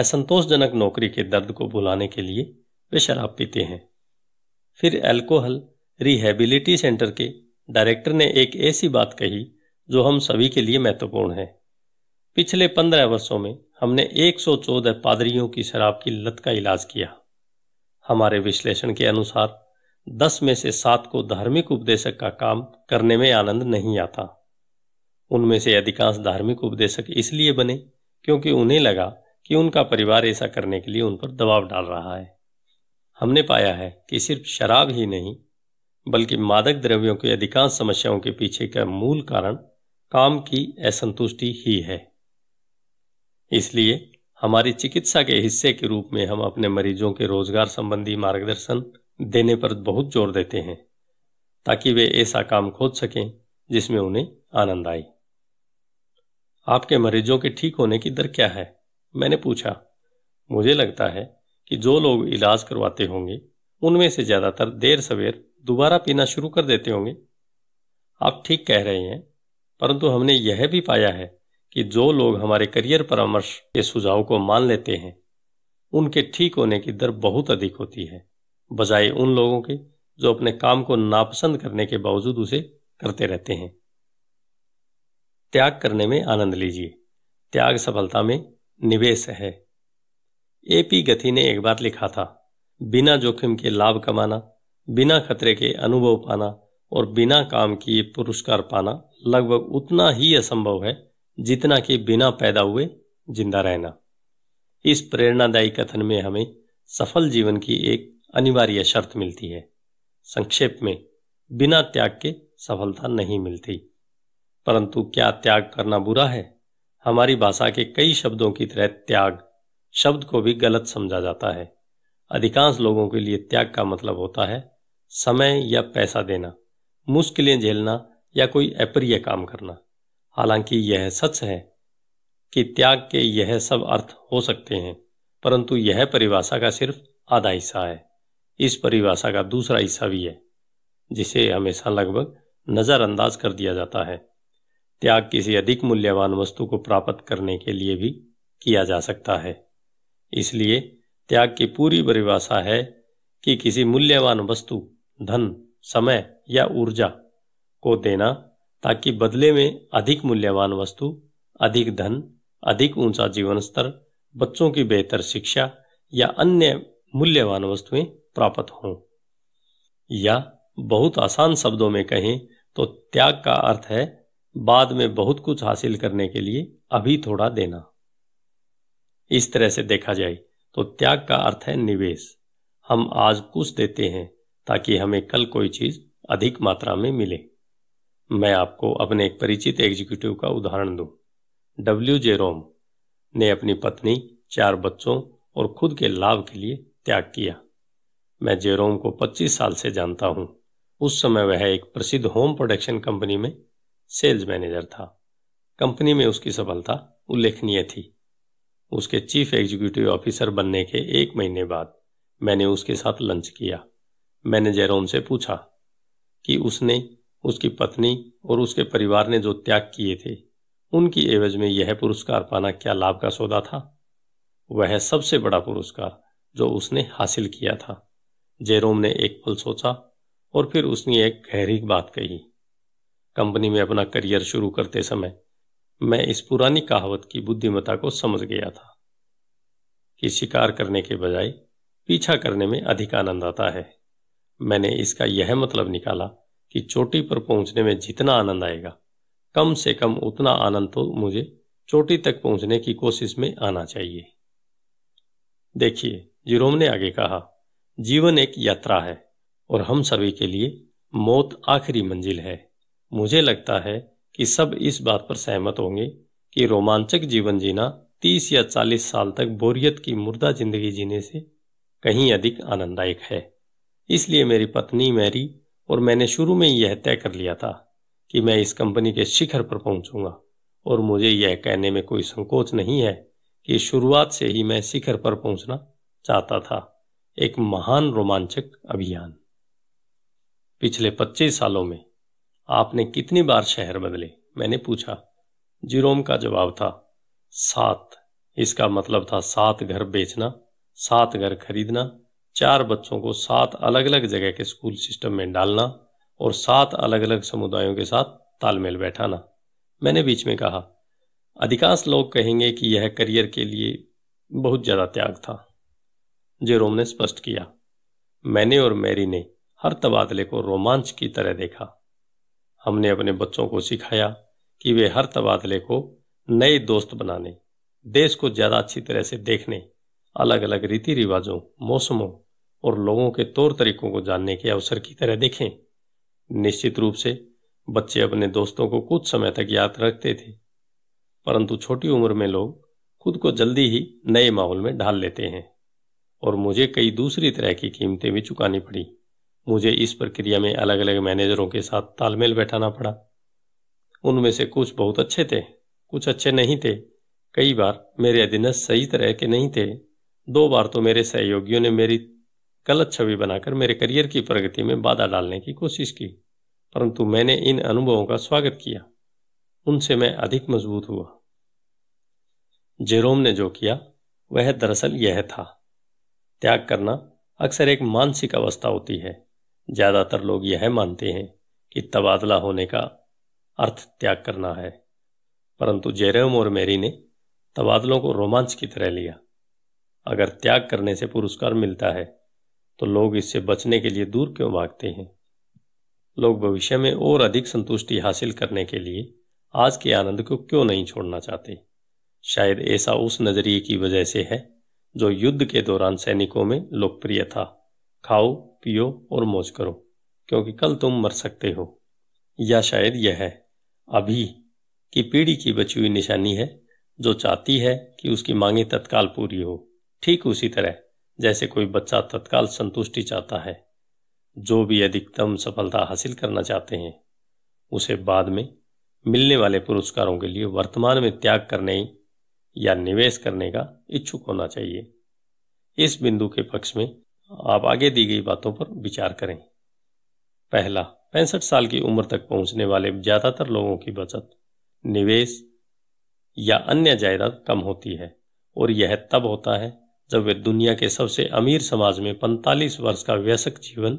असंतोषजनक नौकरी के दर्द को भुलाने के लिए वे शराब पीते हैं फिर एल्कोहल रिहेबिलिटी सेंटर के डायरेक्टर ने एक ऐसी बात कही जो हम सभी के लिए महत्वपूर्ण है पिछले पंद्रह वर्षों में हमने 114 पादरियों की शराब की लत का इलाज किया हमारे विश्लेषण के अनुसार दस में से सात को धार्मिक उपदेशक का काम करने में आनंद नहीं आता उनमें से अधिकांश धार्मिक उपदेशक इसलिए बने क्योंकि उन्हें लगा कि उनका परिवार ऐसा करने के लिए उन पर दबाव डाल रहा है हमने पाया है कि सिर्फ शराब ही नहीं बल्कि मादक द्रव्यों की अधिकांश समस्याओं के पीछे का मूल कारण काम की असंतुष्टि ही है इसलिए हमारी चिकित्सा के हिस्से के रूप में हम अपने मरीजों के रोजगार संबंधी मार्गदर्शन देने पर बहुत जोर देते हैं ताकि वे ऐसा काम खोज सकें जिसमें उन्हें आनंद आए आपके मरीजों के ठीक होने की दर क्या है मैंने पूछा मुझे लगता है कि जो लोग इलाज करवाते होंगे उनमें से ज्यादातर देर सवेर दोबारा पीना शुरू कर देते होंगे आप ठीक कह रहे हैं परंतु हमने यह भी पाया है कि जो लोग हमारे करियर परामर्श के सुझाव को मान लेते हैं उनके ठीक होने की दर बहुत अधिक होती है बजाय उन लोगों के जो अपने काम को नापसंद करने के बावजूद उसे करते रहते हैं त्याग करने में आनंद लीजिए त्याग सफलता में निवेश है ए पी गति ने एक बार लिखा था बिना जोखिम के लाभ कमाना बिना खतरे के अनुभव पाना और बिना काम किए पुरस्कार पाना लगभग उतना ही असंभव है जितना कि बिना पैदा हुए जिंदा रहना इस प्रेरणादायी कथन में हमें सफल जीवन की एक अनिवार्य शर्त मिलती है संक्षेप में बिना त्याग के सफलता नहीं मिलती परंतु क्या त्याग करना बुरा है हमारी भाषा के कई शब्दों की तरह त्याग शब्द को भी गलत समझा जाता है अधिकांश लोगों के लिए त्याग का मतलब होता है समय या पैसा देना मुश्किलें झेलना या कोई अप्रिय काम करना हालांकि यह सच है कि त्याग के यह सब अर्थ हो सकते हैं परंतु यह परिभाषा का सिर्फ आधा हिस्सा है इस परिभाषा का दूसरा हिस्सा भी है जिसे हमेशा लगभग नज़रअंदाज कर दिया जाता है त्याग किसी अधिक मूल्यवान वस्तु को प्राप्त करने के लिए भी किया जा सकता है इसलिए त्याग की पूरी परिभाषा है कि किसी मूल्यवान वस्तु धन समय या ऊर्जा को देना ताकि बदले में अधिक मूल्यवान वस्तु अधिक धन अधिक ऊंचा जीवन स्तर बच्चों की बेहतर शिक्षा या अन्य मूल्यवान वस्तुएं प्राप्त हों या बहुत आसान शब्दों में कहें तो त्याग का अर्थ है बाद में बहुत कुछ हासिल करने के लिए अभी थोड़ा देना इस तरह से देखा जाए तो त्याग का अर्थ है निवेश हम आज कुछ देते हैं ताकि हमें कल कोई चीज अधिक मात्रा में मिले मैं आपको अपने एक परिचित एग्जीक्यूटिव का उदाहरण दूं। डब्ल्यू जे रोम ने अपनी पत्नी चार बच्चों और खुद के लाभ के लिए त्याग किया मैं जेरोम को 25 साल से जानता हूं उस समय वह एक प्रसिद्ध होम प्रोडक्शन कंपनी में सेल्स मैनेजर था कंपनी में उसकी सफलता उल्लेखनीय थी उसके चीफ एग्जीक्यूटिव ऑफिसर बनने के एक महीने बाद मैंने उसके साथ लंच किया मैंने जेरोम से पूछा कि उसने उसकी पत्नी और उसके परिवार ने जो त्याग किए थे उनकी एवज में यह पुरस्कार पाना क्या लाभ का सौदा था वह सबसे बड़ा पुरस्कार जो उसने हासिल किया था जेरोम ने एक पल सोचा और फिर उसने एक गहरी बात कही कंपनी में अपना करियर शुरू करते समय मैं इस पुरानी कहावत की बुद्धिमत्ता को समझ गया था कि शिकार करने के बजाय पीछा करने में अधिक आनंद आता है मैंने इसका यह मतलब निकाला कि चोटी पर पहुंचने में जितना आनंद आएगा कम से कम उतना आनंद तो मुझे चोटी तक पहुंचने की कोशिश में आना चाहिए देखिए जिरोम ने आगे कहा जीवन एक यात्रा है और हम सभी के लिए मौत आखिरी मंजिल है मुझे लगता है कि सब इस बात पर सहमत होंगे कि रोमांचक जीवन जीना तीस या चालीस साल तक बोरियत की मुर्दा जिंदगी जीने से कहीं अधिक आनंददायक है इसलिए मेरी पत्नी मैरी और मैंने शुरू में यह तय कर लिया था कि मैं इस कंपनी के शिखर पर पहुंचूंगा और मुझे यह कहने में कोई संकोच नहीं है कि शुरुआत से ही मैं शिखर पर पहुंचना चाहता था एक महान रोमांचक अभियान पिछले 25 सालों में आपने कितनी बार शहर बदले मैंने पूछा जीरोम का जवाब था सात इसका मतलब था सात घर बेचना सात घर खरीदना चार बच्चों को सात अलग अलग जगह के स्कूल सिस्टम में डालना और सात अलग अलग समुदायों के साथ तालमेल बैठाना मैंने बीच में कहा अधिकांश लोग कहेंगे कि यह करियर के लिए बहुत ज़्यादा त्याग था जेरोम ने स्पष्ट किया मैंने और मैरी ने हर तबादले को रोमांच की तरह देखा हमने अपने बच्चों को सिखाया कि वे हर तबादले को नए दोस्त बनाने देश को ज़्यादा अच्छी तरह से देखने अलग अलग रीति रिवाजों मौसमों और लोगों के तौर तरीकों को जानने के अवसर की तरह देखें निश्चित रूप से बच्चे अपने दोस्तों को कुछ समय तक याद रखते थे परंतु छोटी उम्र में लोग खुद को जल्दी ही नए माहौल में ढाल लेते हैं और मुझे कई दूसरी तरह की कीमतें भी चुकानी पड़ी मुझे इस प्रक्रिया में अलग अलग मैनेजरों के साथ तालमेल बैठाना पड़ा उनमें से कुछ बहुत अच्छे थे कुछ अच्छे नहीं थे कई बार मेरे अधीनस्थ सही तरह के नहीं थे दो बार तो मेरे सहयोगियों ने मेरी गलत छवि बनाकर मेरे करियर की प्रगति में बाधा डालने की कोशिश की परंतु मैंने इन अनुभवों का स्वागत किया उनसे मैं अधिक मजबूत हुआ जेरोम ने जो किया वह दरअसल यह था त्याग करना अक्सर एक मानसिक अवस्था होती है ज्यादातर लोग यह मानते हैं कि तबादला होने का अर्थ त्याग करना है परंतु जेरेम और मेरी ने तबादलों को रोमांच की तरह लिया अगर त्याग करने से पुरस्कार मिलता है तो लोग इससे बचने के लिए दूर क्यों भागते हैं लोग भविष्य में और अधिक संतुष्टि हासिल करने के लिए आज के आनंद को क्यों नहीं छोड़ना चाहते शायद ऐसा उस नजरिए की वजह से है जो युद्ध के दौरान सैनिकों में लोकप्रिय था खाओ पियो और मौज करो क्योंकि कल तुम मर सकते हो या शायद यह है अभी की पीढ़ी की बची हुई निशानी है जो चाहती है कि उसकी मांगे तत्काल पूरी हो ठीक उसी तरह जैसे कोई बच्चा तत्काल संतुष्टि चाहता है जो भी अधिकतम सफलता हासिल करना चाहते हैं उसे बाद में मिलने वाले पुरस्कारों के लिए वर्तमान में त्याग करने या निवेश करने का इच्छुक होना चाहिए इस बिंदु के पक्ष में आप आगे दी गई बातों पर विचार करें पहला पैंसठ साल की उम्र तक पहुंचने वाले ज्यादातर लोगों की बचत निवेश या अन्य जायदाद कम होती है और यह तब होता है जब वे दुनिया के सबसे अमीर समाज में 45 वर्ष का व्यसक जीवन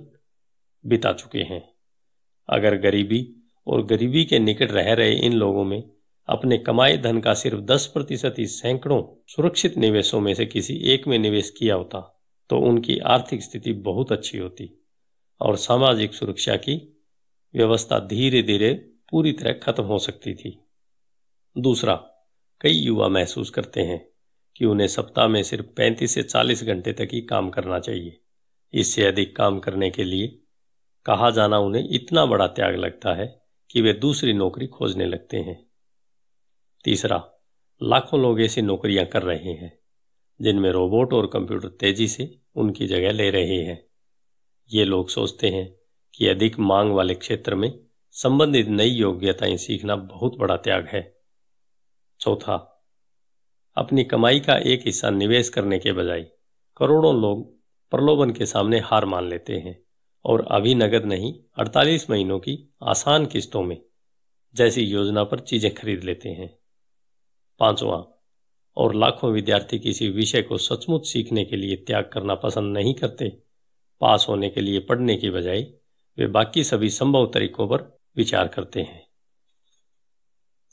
बिता चुके हैं अगर गरीबी और गरीबी के निकट रह रहे इन लोगों में अपने कमाए धन का सिर्फ दस प्रतिशत ही सैकड़ों सुरक्षित निवेशों में से किसी एक में निवेश किया होता तो उनकी आर्थिक स्थिति बहुत अच्छी होती और सामाजिक सुरक्षा की व्यवस्था धीरे धीरे पूरी तरह खत्म हो सकती थी दूसरा कई युवा महसूस करते हैं कि उन्हें सप्ताह में सिर्फ 35 से 40 घंटे तक ही काम करना चाहिए इससे अधिक काम करने के लिए कहा जाना उन्हें इतना बड़ा त्याग लगता है कि वे दूसरी नौकरी खोजने लगते हैं तीसरा लाखों लोग ऐसी नौकरियां कर रहे हैं जिनमें रोबोट और कंप्यूटर तेजी से उनकी जगह ले रहे हैं ये लोग सोचते हैं कि अधिक मांग वाले क्षेत्र में संबंधित नई योग्यताएं सीखना बहुत बड़ा त्याग है चौथा अपनी कमाई का एक हिस्सा निवेश करने के बजाय करोड़ों लोग प्रलोभन के सामने हार मान लेते हैं और अभी नगद नहीं 48 महीनों की आसान किस्तों में जैसी योजना पर चीजें खरीद लेते हैं पांचवा और लाखों विद्यार्थी किसी विषय को सचमुच सीखने के लिए त्याग करना पसंद नहीं करते पास होने के लिए पढ़ने की बजाय वे बाकी सभी संभव तरीकों पर विचार करते हैं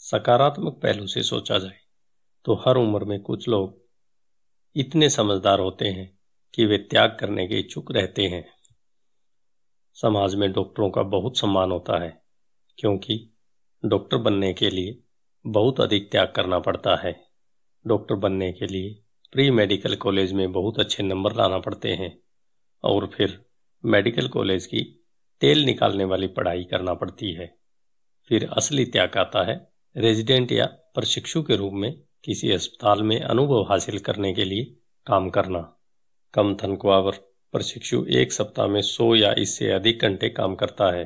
सकारात्मक पहलू से सोचा जाए तो हर उम्र में कुछ लोग इतने समझदार होते हैं कि वे त्याग करने के इच्छुक रहते हैं समाज में डॉक्टरों का बहुत सम्मान होता है क्योंकि डॉक्टर बनने के लिए बहुत अधिक त्याग करना पड़ता है डॉक्टर बनने के लिए प्री मेडिकल कॉलेज में बहुत अच्छे नंबर लाना पड़ते हैं और फिर मेडिकल कॉलेज की तेल निकालने वाली पढ़ाई करना पड़ती है फिर असली त्याग आता है रेजिडेंट या प्रशिक्षु के रूप में किसी अस्पताल में अनुभव हासिल करने के लिए काम करना कम तनख्वाह प्रशिक्षु एक सप्ताह में सौ या इससे अधिक घंटे काम करता है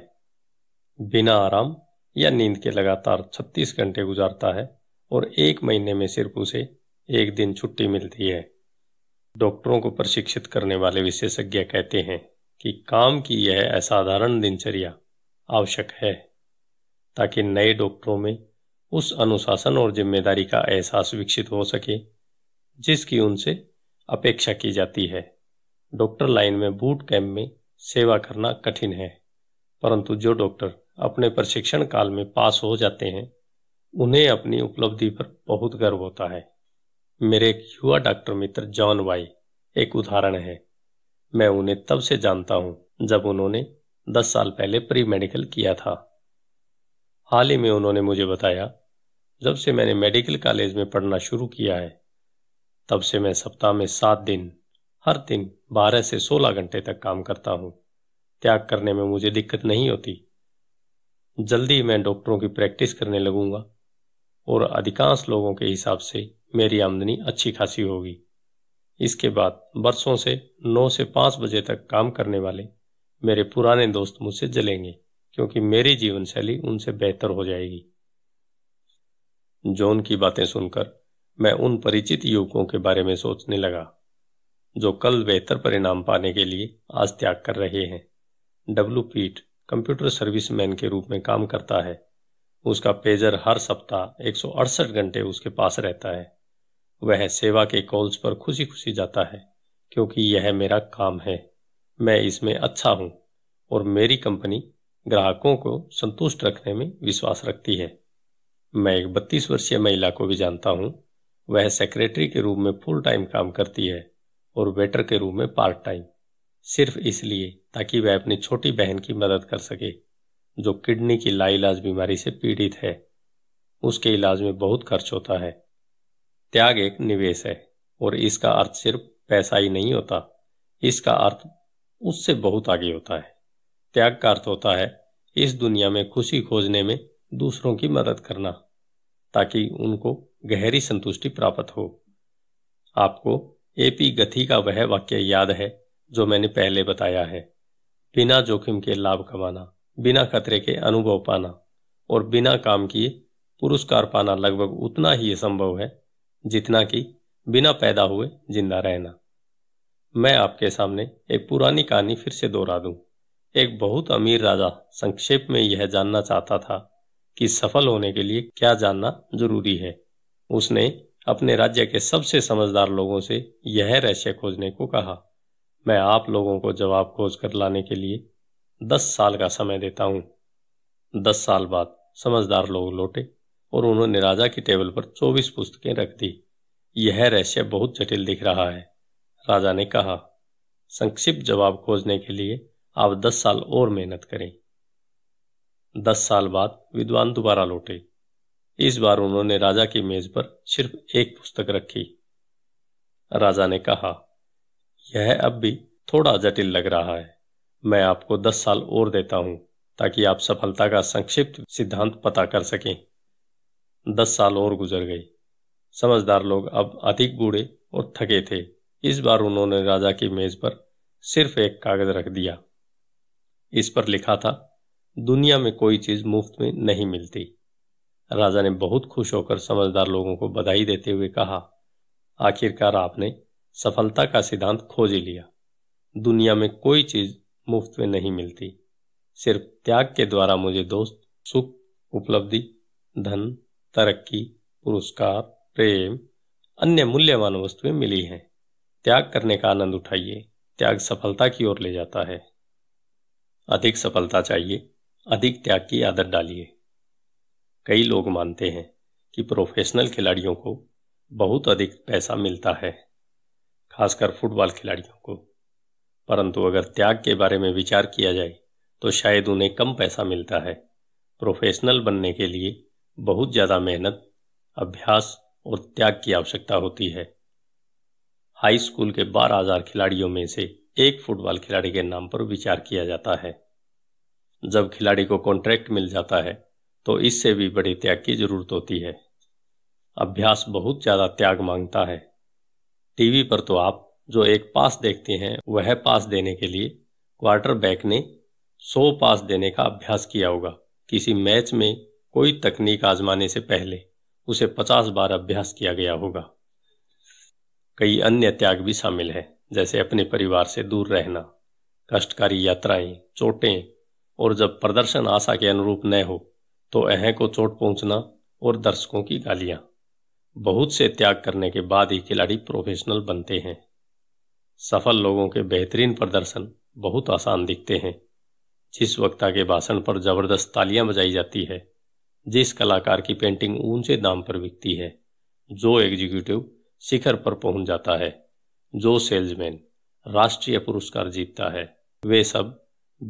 बिना आराम या नींद के लगातार 36 घंटे गुजारता है और एक महीने में सिर्फ उसे एक दिन छुट्टी मिलती है डॉक्टरों को प्रशिक्षित करने वाले विशेषज्ञ कहते हैं कि काम की यह असाधारण दिनचर्या आवश्यक है ताकि नए डॉक्टरों में उस अनुशासन और जिम्मेदारी का एहसास विकसित हो सके जिसकी उनसे अपेक्षा की जाती है डॉक्टर लाइन में बूट कैंप में सेवा करना कठिन है परंतु जो डॉक्टर अपने प्रशिक्षण काल में पास हो जाते हैं उन्हें अपनी उपलब्धि पर बहुत गर्व होता है मेरे एक युवा डॉक्टर मित्र जॉन वाई एक उदाहरण है मैं उन्हें तब से जानता हूं जब उन्होंने 10 साल पहले प्री मेडिकल किया था हाल ही में उन्होंने मुझे बताया जब से मैंने मेडिकल कॉलेज में पढ़ना शुरू किया है तब से मैं सप्ताह में सात दिन हर दिन बारह से सोलह घंटे तक काम करता हूं त्याग करने में मुझे दिक्कत नहीं होती जल्दी मैं डॉक्टरों की प्रैक्टिस करने लगूंगा और अधिकांश लोगों के हिसाब से मेरी आमदनी अच्छी खासी होगी इसके बाद बरसों से नौ से पांच बजे तक काम करने वाले मेरे पुराने दोस्त मुझसे जलेंगे क्योंकि मेरी जीवन शैली उनसे बेहतर हो जाएगी जॉन की बातें सुनकर मैं उन परिचित युवकों के बारे में सोचने लगा जो कल बेहतर परिणाम पाने के लिए आज त्याग कर रहे हैं डब्लू पीट कंप्यूटर सर्विसमैन के रूप में काम करता है उसका पेजर हर सप्ताह एक घंटे उसके पास रहता है वह सेवा के कॉल्स पर खुशी खुशी जाता है क्योंकि यह मेरा काम है मैं इसमें अच्छा हूं और मेरी कंपनी ग्राहकों को संतुष्ट रखने में विश्वास रखती है मैं एक बत्तीस वर्षीय महिला को भी जानता हूं वह सेक्रेटरी के रूप में फुल टाइम काम करती है और वेटर के रूप में पार्ट टाइम सिर्फ इसलिए ताकि वह अपनी छोटी बहन की मदद कर सके जो किडनी की लाइलाज बीमारी से पीड़ित है उसके इलाज में बहुत खर्च होता है त्याग एक निवेश है और इसका अर्थ सिर्फ पैसा ही नहीं होता इसका अर्थ उससे बहुत आगे होता है त्याग का अर्थ होता है इस दुनिया में खुशी खोजने में दूसरों की मदद करना ताकि उनको गहरी संतुष्टि प्राप्त हो आपको एपी गति का वह वाक्य याद है जो मैंने पहले बताया है बिना जोखिम के लाभ कमाना बिना खतरे के अनुभव पाना और बिना काम किए पुरस्कार पाना लगभग उतना ही संभव है जितना कि बिना पैदा हुए जिंदा रहना मैं आपके सामने एक पुरानी कहानी फिर से दोहरा दूं। एक बहुत अमीर राजा संक्षेप में यह जानना चाहता था कि सफल होने के लिए क्या जानना जरूरी है उसने अपने राज्य के सबसे समझदार लोगों से यह रहस्य खोजने को कहा मैं आप लोगों को जवाब खोज कर लाने के लिए दस साल का समय देता हूं दस साल बाद समझदार लोग लौटे और उन्होंने राजा की टेबल पर चौबीस पुस्तकें रख दी यह रहस्य बहुत जटिल दिख रहा है राजा ने कहा संक्षिप्त जवाब खोजने के लिए आप दस साल और मेहनत करें दस साल बाद विद्वान दोबारा लौटे इस बार उन्होंने राजा की मेज पर सिर्फ एक पुस्तक रखी राजा ने कहा यह अब भी थोड़ा जटिल लग रहा है मैं आपको दस साल और देता हूं ताकि आप सफलता का संक्षिप्त सिद्धांत पता कर सकें दस साल और गुजर गई समझदार लोग अब अधिक बूढ़े और थके थे इस बार उन्होंने राजा की मेज पर सिर्फ एक कागज रख दिया इस पर लिखा था दुनिया में कोई चीज मुफ्त में नहीं मिलती राजा ने बहुत खुश होकर समझदार लोगों को बधाई देते हुए कहा आखिरकार आपने सफलता का सिद्धांत खोज ही लिया दुनिया में कोई चीज मुफ्त में नहीं मिलती सिर्फ त्याग के द्वारा मुझे दोस्त सुख उपलब्धि धन तरक्की पुरस्कार प्रेम अन्य मूल्यवान वस्तुएं मिली हैं त्याग करने का आनंद उठाइए त्याग सफलता की ओर ले जाता है अधिक सफलता चाहिए अधिक त्याग की आदत डालिए कई लोग मानते हैं कि प्रोफेशनल खिलाड़ियों को बहुत अधिक पैसा मिलता है खासकर फुटबॉल खिलाड़ियों को परंतु अगर त्याग के बारे में विचार किया जाए तो शायद उन्हें कम पैसा मिलता है प्रोफेशनल बनने के लिए बहुत ज़्यादा मेहनत अभ्यास और त्याग की आवश्यकता होती है हाई स्कूल के बारह हजार खिलाड़ियों में से एक फुटबॉल खिलाड़ी के नाम पर विचार किया जाता है जब खिलाड़ी को कॉन्ट्रैक्ट मिल जाता है तो इससे भी बड़े त्याग की जरूरत होती है अभ्यास बहुत ज़्यादा त्याग मांगता है टीवी पर तो आप जो एक पास देखते हैं वह पास देने के लिए क्वार्टरबैक ने 100 पास देने का अभ्यास किया होगा किसी मैच में कोई तकनीक आजमाने से पहले उसे 50 बार अभ्यास किया गया होगा कई अन्य त्याग भी शामिल है जैसे अपने परिवार से दूर रहना कष्टकारी यात्राएं चोटें और जब प्रदर्शन आशा के अनुरूप न हो तो अह को चोट पहुंचना और दर्शकों की गालियां बहुत से त्याग करने के बाद ही खिलाड़ी प्रोफेशनल बनते हैं सफल लोगों के बेहतरीन प्रदर्शन बहुत आसान दिखते हैं जिस वक्ता के भाषण पर जबरदस्त तालियां बजाई जाती है जिस कलाकार की पेंटिंग ऊंचे दाम पर बिकती है जो एग्जीक्यूटिव शिखर पर पहुंच जाता है जो सेल्समैन राष्ट्रीय पुरस्कार जीतता है वे सब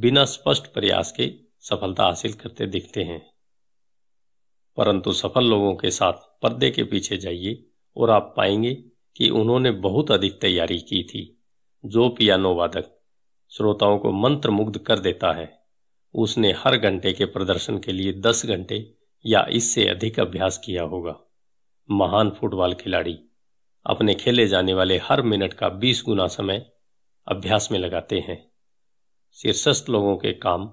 बिना स्पष्ट प्रयास के सफलता हासिल करते दिखते हैं परंतु सफल लोगों के साथ पर्दे के पीछे जाइए और आप पाएंगे कि उन्होंने बहुत अधिक तैयारी की थी जो पियानो वादक श्रोताओं को मंत्र मुग्ध कर देता है उसने हर घंटे के प्रदर्शन के लिए दस घंटे या इससे अधिक अभ्यास किया होगा महान फुटबॉल खिलाड़ी अपने खेले जाने वाले हर मिनट का बीस गुना समय अभ्यास में लगाते हैं शीर्षस्थ लोगों के काम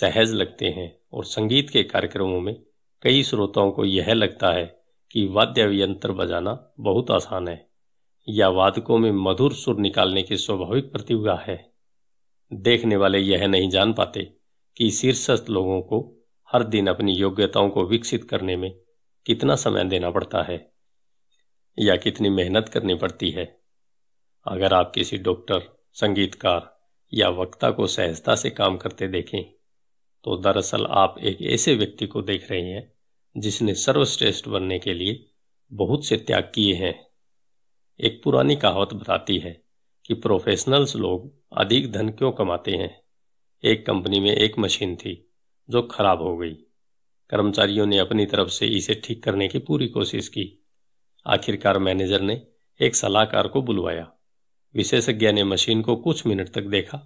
सहज लगते हैं और संगीत के कार्यक्रमों में कई श्रोताओं को यह लगता है कि वाद्य यंत्र बजाना बहुत आसान है या वादकों में मधुर सुर निकालने की स्वाभाविक प्रतिभा है देखने वाले यह नहीं जान पाते कि शीर्षस्थ लोगों को हर दिन अपनी योग्यताओं को विकसित करने में कितना समय देना पड़ता है या कितनी मेहनत करनी पड़ती है अगर आप किसी डॉक्टर संगीतकार या वक्ता को सहजता से काम करते देखें तो दरअसल आप एक ऐसे व्यक्ति को देख रहे हैं जिसने सर्वश्रेष्ठ बनने के लिए बहुत से त्याग किए हैं एक पुरानी कहावत बताती है कि प्रोफेशनल्स लोग अधिक धन क्यों कमाते हैं एक कंपनी में एक मशीन थी जो खराब हो गई कर्मचारियों ने अपनी तरफ से इसे ठीक करने की पूरी कोशिश की आखिरकार मैनेजर ने एक सलाहकार को बुलवाया विशेषज्ञ ने मशीन को कुछ मिनट तक देखा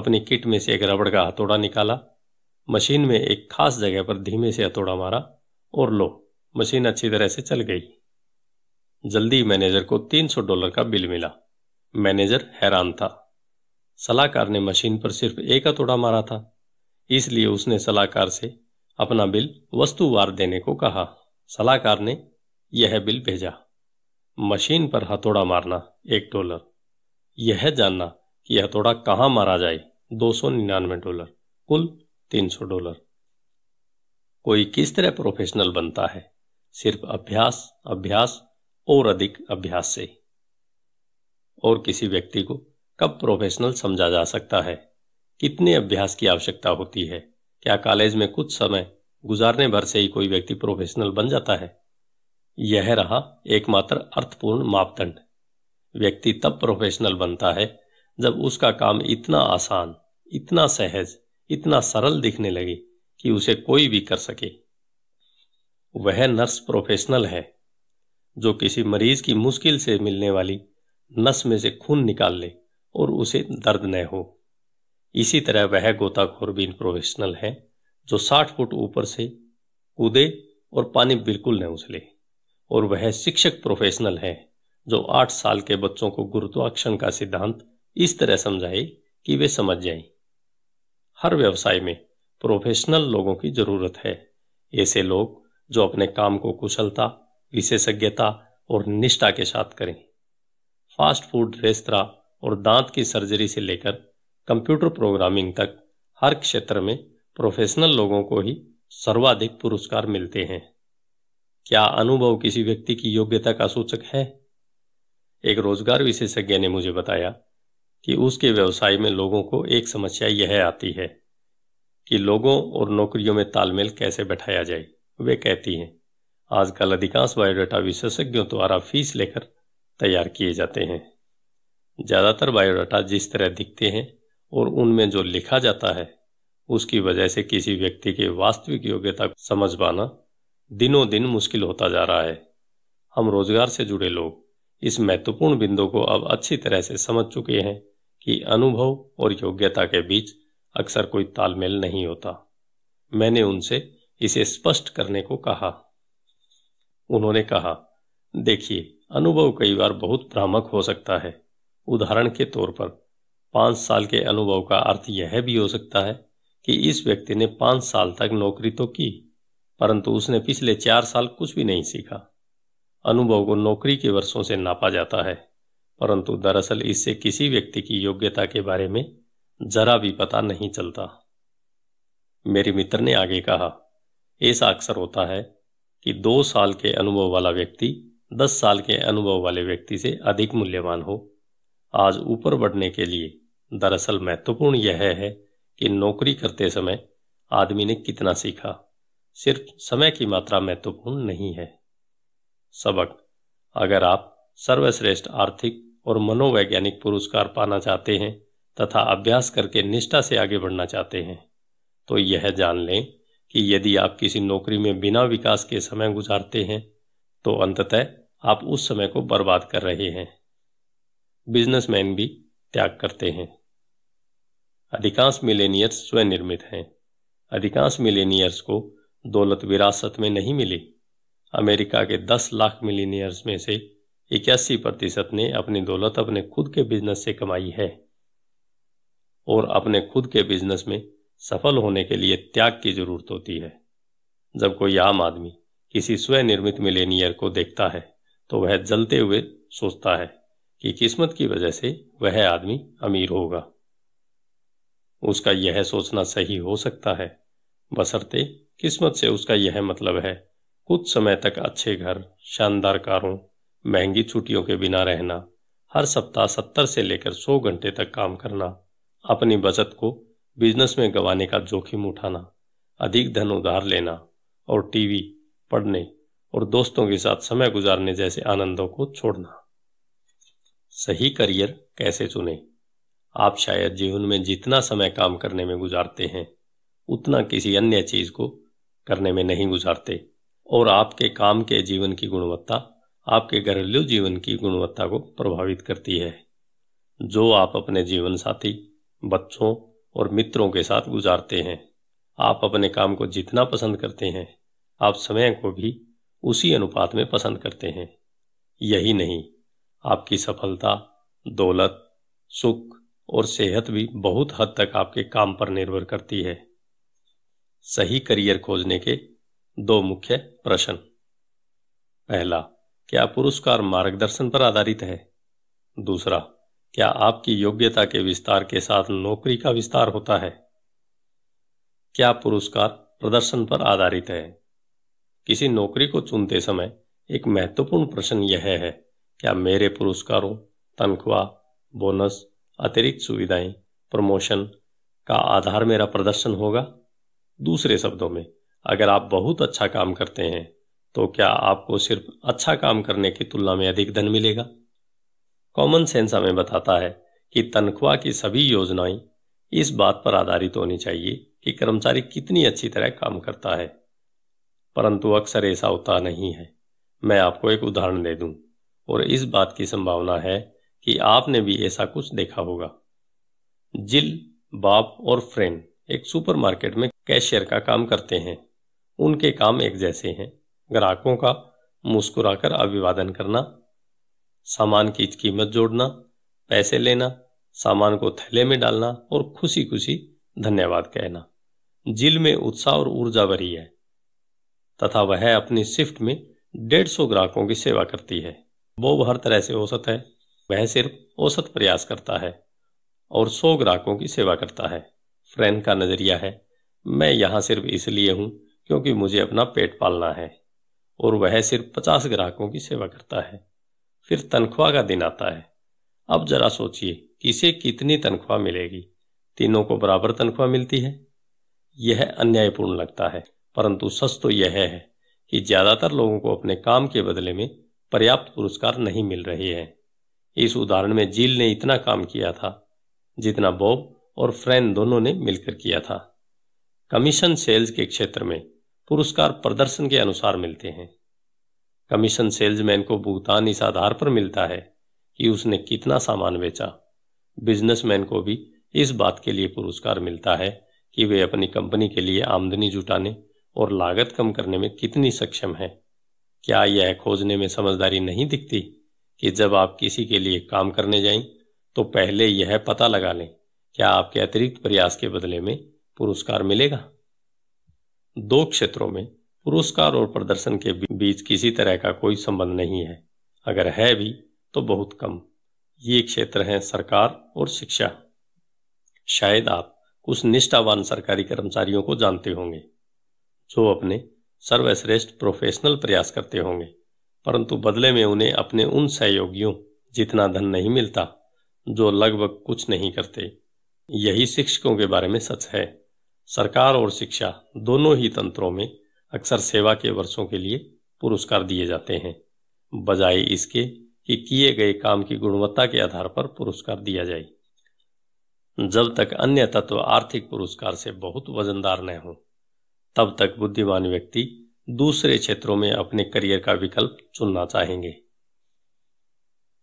अपनी किट में से एक रबड़ का हथौड़ा निकाला मशीन में एक खास जगह पर धीमे से हथौड़ा मारा और लो मशीन अच्छी तरह से चल गई जल्दी मैनेजर को 300 डॉलर का बिल मिला मैनेजर हैरान था सलाहकार ने मशीन पर सिर्फ एक हथोड़ा मारा था इसलिए उसने सलाहकार से अपना बिल वस्तुवार देने को कहा सलाहकार ने यह बिल भेजा मशीन पर हथौड़ा मारना एक डॉलर यह जानना कि हथौड़ा कहाँ मारा जाए दो सौ निन्यानवे डॉलर कुल तीन सौ डॉलर कोई किस तरह प्रोफेशनल बनता है सिर्फ अभ्यास अभ्यास और अधिक अभ्यास से और किसी व्यक्ति को कब प्रोफेशनल समझा जा सकता है कितने अभ्यास की आवश्यकता होती है क्या कॉलेज में कुछ समय गुजारने भर से ही कोई व्यक्ति प्रोफेशनल बन जाता है यह रहा एकमात्र अर्थपूर्ण मापदंड व्यक्ति तब प्रोफेशनल बनता है जब उसका काम इतना आसान इतना सहज इतना सरल दिखने लगे कि उसे कोई भी कर सके वह नर्स प्रोफेशनल है जो किसी मरीज की मुश्किल से मिलने वाली नस में से खून निकाल ले और उसे दर्द न हो इसी तरह वह गोताखोर भी प्रोफेशनल है जो साठ फुट ऊपर से कूदे और पानी बिल्कुल न उछले और वह शिक्षक प्रोफेशनल है जो आठ साल के बच्चों को गुरुत्वाकर्षण का सिद्धांत इस तरह समझाए कि वे समझ जाएं। हर व्यवसाय में प्रोफेशनल लोगों की जरूरत है ऐसे लोग जो अपने काम को कुशलता विशेषज्ञता और निष्ठा के साथ करें फास्ट फूड रेस्तरा और दांत की सर्जरी से लेकर कंप्यूटर प्रोग्रामिंग तक हर क्षेत्र में प्रोफेशनल लोगों को ही सर्वाधिक पुरस्कार मिलते हैं क्या अनुभव किसी व्यक्ति की योग्यता का सूचक है एक रोजगार विशेषज्ञ ने मुझे बताया कि उसके व्यवसाय में लोगों को एक समस्या यह आती है कि लोगों और नौकरियों में तालमेल कैसे बैठाया जाए वे कहती हैं आजकल अधिकांश बायोडाटा विशेषज्ञों द्वारा फीस लेकर तैयार किए जाते हैं ज़्यादातर बायोडाटा जिस तरह दिखते हैं और उनमें जो लिखा जाता है उसकी वजह से किसी व्यक्ति के वास्तविक योग्यता समझ पाना दिनों दिन मुश्किल होता जा रहा है हम रोजगार से जुड़े लोग इस महत्वपूर्ण बिंदु को अब अच्छी तरह से समझ चुके हैं कि अनुभव और योग्यता के बीच अक्सर कोई तालमेल नहीं होता मैंने उनसे इसे स्पष्ट करने को कहा उन्होंने कहा देखिए अनुभव कई बार बहुत भ्रामक हो सकता है उदाहरण के तौर पर पांच साल के अनुभव का अर्थ यह भी हो सकता है कि इस व्यक्ति ने पांच साल तक नौकरी तो की परंतु उसने पिछले चार साल कुछ भी नहीं सीखा अनुभव को नौकरी के वर्षों से नापा जाता है परंतु दरअसल इससे किसी व्यक्ति की योग्यता के बारे में जरा भी पता नहीं चलता मेरे मित्र ने आगे कहा ऐसा अक्सर होता है कि दो साल के अनुभव वाला व्यक्ति दस साल के अनुभव वाले व्यक्ति से अधिक मूल्यवान हो आज ऊपर बढ़ने के लिए दरअसल महत्वपूर्ण यह है कि नौकरी करते समय आदमी ने कितना सीखा सिर्फ समय की मात्रा महत्वपूर्ण नहीं है सबक अगर आप सर्वश्रेष्ठ आर्थिक और मनोवैज्ञानिक पुरस्कार पाना चाहते हैं तथा अभ्यास करके निष्ठा से आगे बढ़ना चाहते हैं तो यह जान लें कि यदि आप किसी नौकरी में बिना विकास के समय गुजारते हैं तो अंततः आप उस समय को बर्बाद कर रहे हैं बिजनेसमैन भी त्याग करते हैं अधिकांश मिलेनियर्स स्वनिर्मित हैं अधिकांश मिलेनियर्स को दौलत विरासत में नहीं मिली अमेरिका के 10 लाख मिलीनियर्स में से इक्यासी प्रतिशत ने अपनी दौलत अपने खुद के बिजनेस से कमाई है और अपने खुद के बिजनेस में सफल होने के लिए त्याग की जरूरत होती है जब कोई आम आदमी किसी स्वनिर्मित मिलेनियर को देखता है तो वह जलते हुए सोचता है कि किस्मत की वजह से वह आदमी अमीर होगा उसका यह सोचना सही हो सकता है बसरते किस्मत से उसका यह मतलब है कुछ समय तक अच्छे घर शानदार कारों महंगी छुट्टियों के बिना रहना हर सप्ताह सत्तर से लेकर सौ घंटे तक काम करना अपनी बचत को बिजनेस में गंवाने का जोखिम उठाना अधिक धन उधार लेना और टीवी पढ़ने और दोस्तों के साथ समय गुजारने जैसे आनंदों को छोड़ना सही करियर कैसे चुने आप शायद जीवन में जितना समय काम करने में गुजारते हैं उतना किसी अन्य चीज को करने में नहीं गुजारते और आपके काम के जीवन की गुणवत्ता आपके घरेलू जीवन की गुणवत्ता को प्रभावित करती है जो आप अपने जीवन साथी बच्चों और मित्रों के साथ गुजारते हैं आप अपने काम को जितना पसंद करते हैं आप समय को भी उसी अनुपात में पसंद करते हैं यही नहीं आपकी सफलता दौलत सुख और सेहत भी बहुत हद तक आपके काम पर निर्भर करती है सही करियर खोजने के दो मुख्य प्रश्न पहला क्या पुरस्कार मार्गदर्शन पर आधारित है दूसरा क्या आपकी योग्यता के विस्तार के साथ नौकरी का विस्तार होता है क्या पुरस्कार प्रदर्शन पर आधारित है किसी नौकरी को चुनते समय एक महत्वपूर्ण प्रश्न यह है क्या मेरे पुरस्कारों तनख्वाह बोनस अतिरिक्त सुविधाएं प्रमोशन का आधार मेरा प्रदर्शन होगा दूसरे शब्दों में अगर आप बहुत अच्छा काम करते हैं तो क्या आपको सिर्फ अच्छा काम करने की तुलना में अधिक धन मिलेगा कॉमन सेंस हमें बताता है कि तनख्वाह की सभी योजनाएं इस बात पर आधारित होनी चाहिए कि कर्मचारी कितनी अच्छी तरह काम करता है परंतु अक्सर ऐसा होता नहीं है मैं आपको एक उदाहरण दे दूं और इस बात की संभावना है कि आपने भी ऐसा कुछ देखा होगा जिल बाप और फ्रेंड एक सुपरमार्केट में कैशियर का काम करते हैं उनके काम एक जैसे हैं ग्राहकों का मुस्कुराकर अभिवादन करना सामान की कीमत जोड़ना पैसे लेना सामान को थैले में डालना और खुशी खुशी धन्यवाद कहना जिल में उत्साह और ऊर्जा भरी है तथा वह अपनी शिफ्ट में डेढ़ सौ ग्राहकों की सेवा करती है वो हर तरह से औसत है वह सिर्फ औसत प्रयास करता है और सौ ग्राहकों की सेवा करता है फ्रेंड का नजरिया है मैं यहाँ सिर्फ इसलिए हूँ क्योंकि मुझे अपना पेट पालना है और वह सिर्फ पचास ग्राहकों की सेवा करता है फिर तनख्वाह का दिन आता है अब जरा सोचिए किसे कितनी तनख्वाह मिलेगी तीनों को बराबर तनख्वाह मिलती है यह अन्यायपूर्ण लगता है परंतु सच तो यह है कि ज्यादातर लोगों को अपने काम के बदले में पर्याप्त पुरस्कार नहीं मिल रहे हैं इस उदाहरण में जील ने इतना काम किया था जितना बॉब और फ्रेन दोनों ने मिलकर किया था कमीशन सेल्स के क्षेत्र में पुरस्कार प्रदर्शन के अनुसार मिलते हैं कमीशन सेल्समैन को भुगतान इस आधार पर मिलता है कि उसने कितना सामान बेचा बिजनेसमैन को भी इस बात के लिए पुरस्कार मिलता है कि वे अपनी कंपनी के लिए आमदनी जुटाने और लागत कम करने में कितनी सक्षम है क्या यह खोजने में समझदारी नहीं दिखती कि जब आप किसी के लिए काम करने जाएं तो पहले यह पता लगा लें क्या आपके अतिरिक्त प्रयास के बदले में पुरस्कार मिलेगा दो क्षेत्रों में पुरस्कार और प्रदर्शन के बीच किसी तरह का कोई संबंध नहीं है अगर है भी तो बहुत कम ये क्षेत्र हैं सरकार और शिक्षा शायद आप कुछ निष्ठावान सरकारी कर्मचारियों को जानते होंगे जो अपने सर्वश्रेष्ठ प्रोफेशनल प्रयास करते होंगे परंतु बदले में उन्हें अपने उन सहयोगियों जितना धन नहीं मिलता जो लगभग कुछ नहीं करते यही शिक्षकों के बारे में सच है सरकार और शिक्षा दोनों ही तंत्रों में अक्सर सेवा के वर्षों के लिए पुरस्कार दिए जाते हैं बजाय इसके कि किए गए काम की गुणवत्ता के आधार पर पुरस्कार दिया जाए जब तक अन्य तत्व आर्थिक पुरस्कार से बहुत वजनदार न हो तब तक बुद्धिमान व्यक्ति दूसरे क्षेत्रों में अपने करियर का विकल्प चुनना चाहेंगे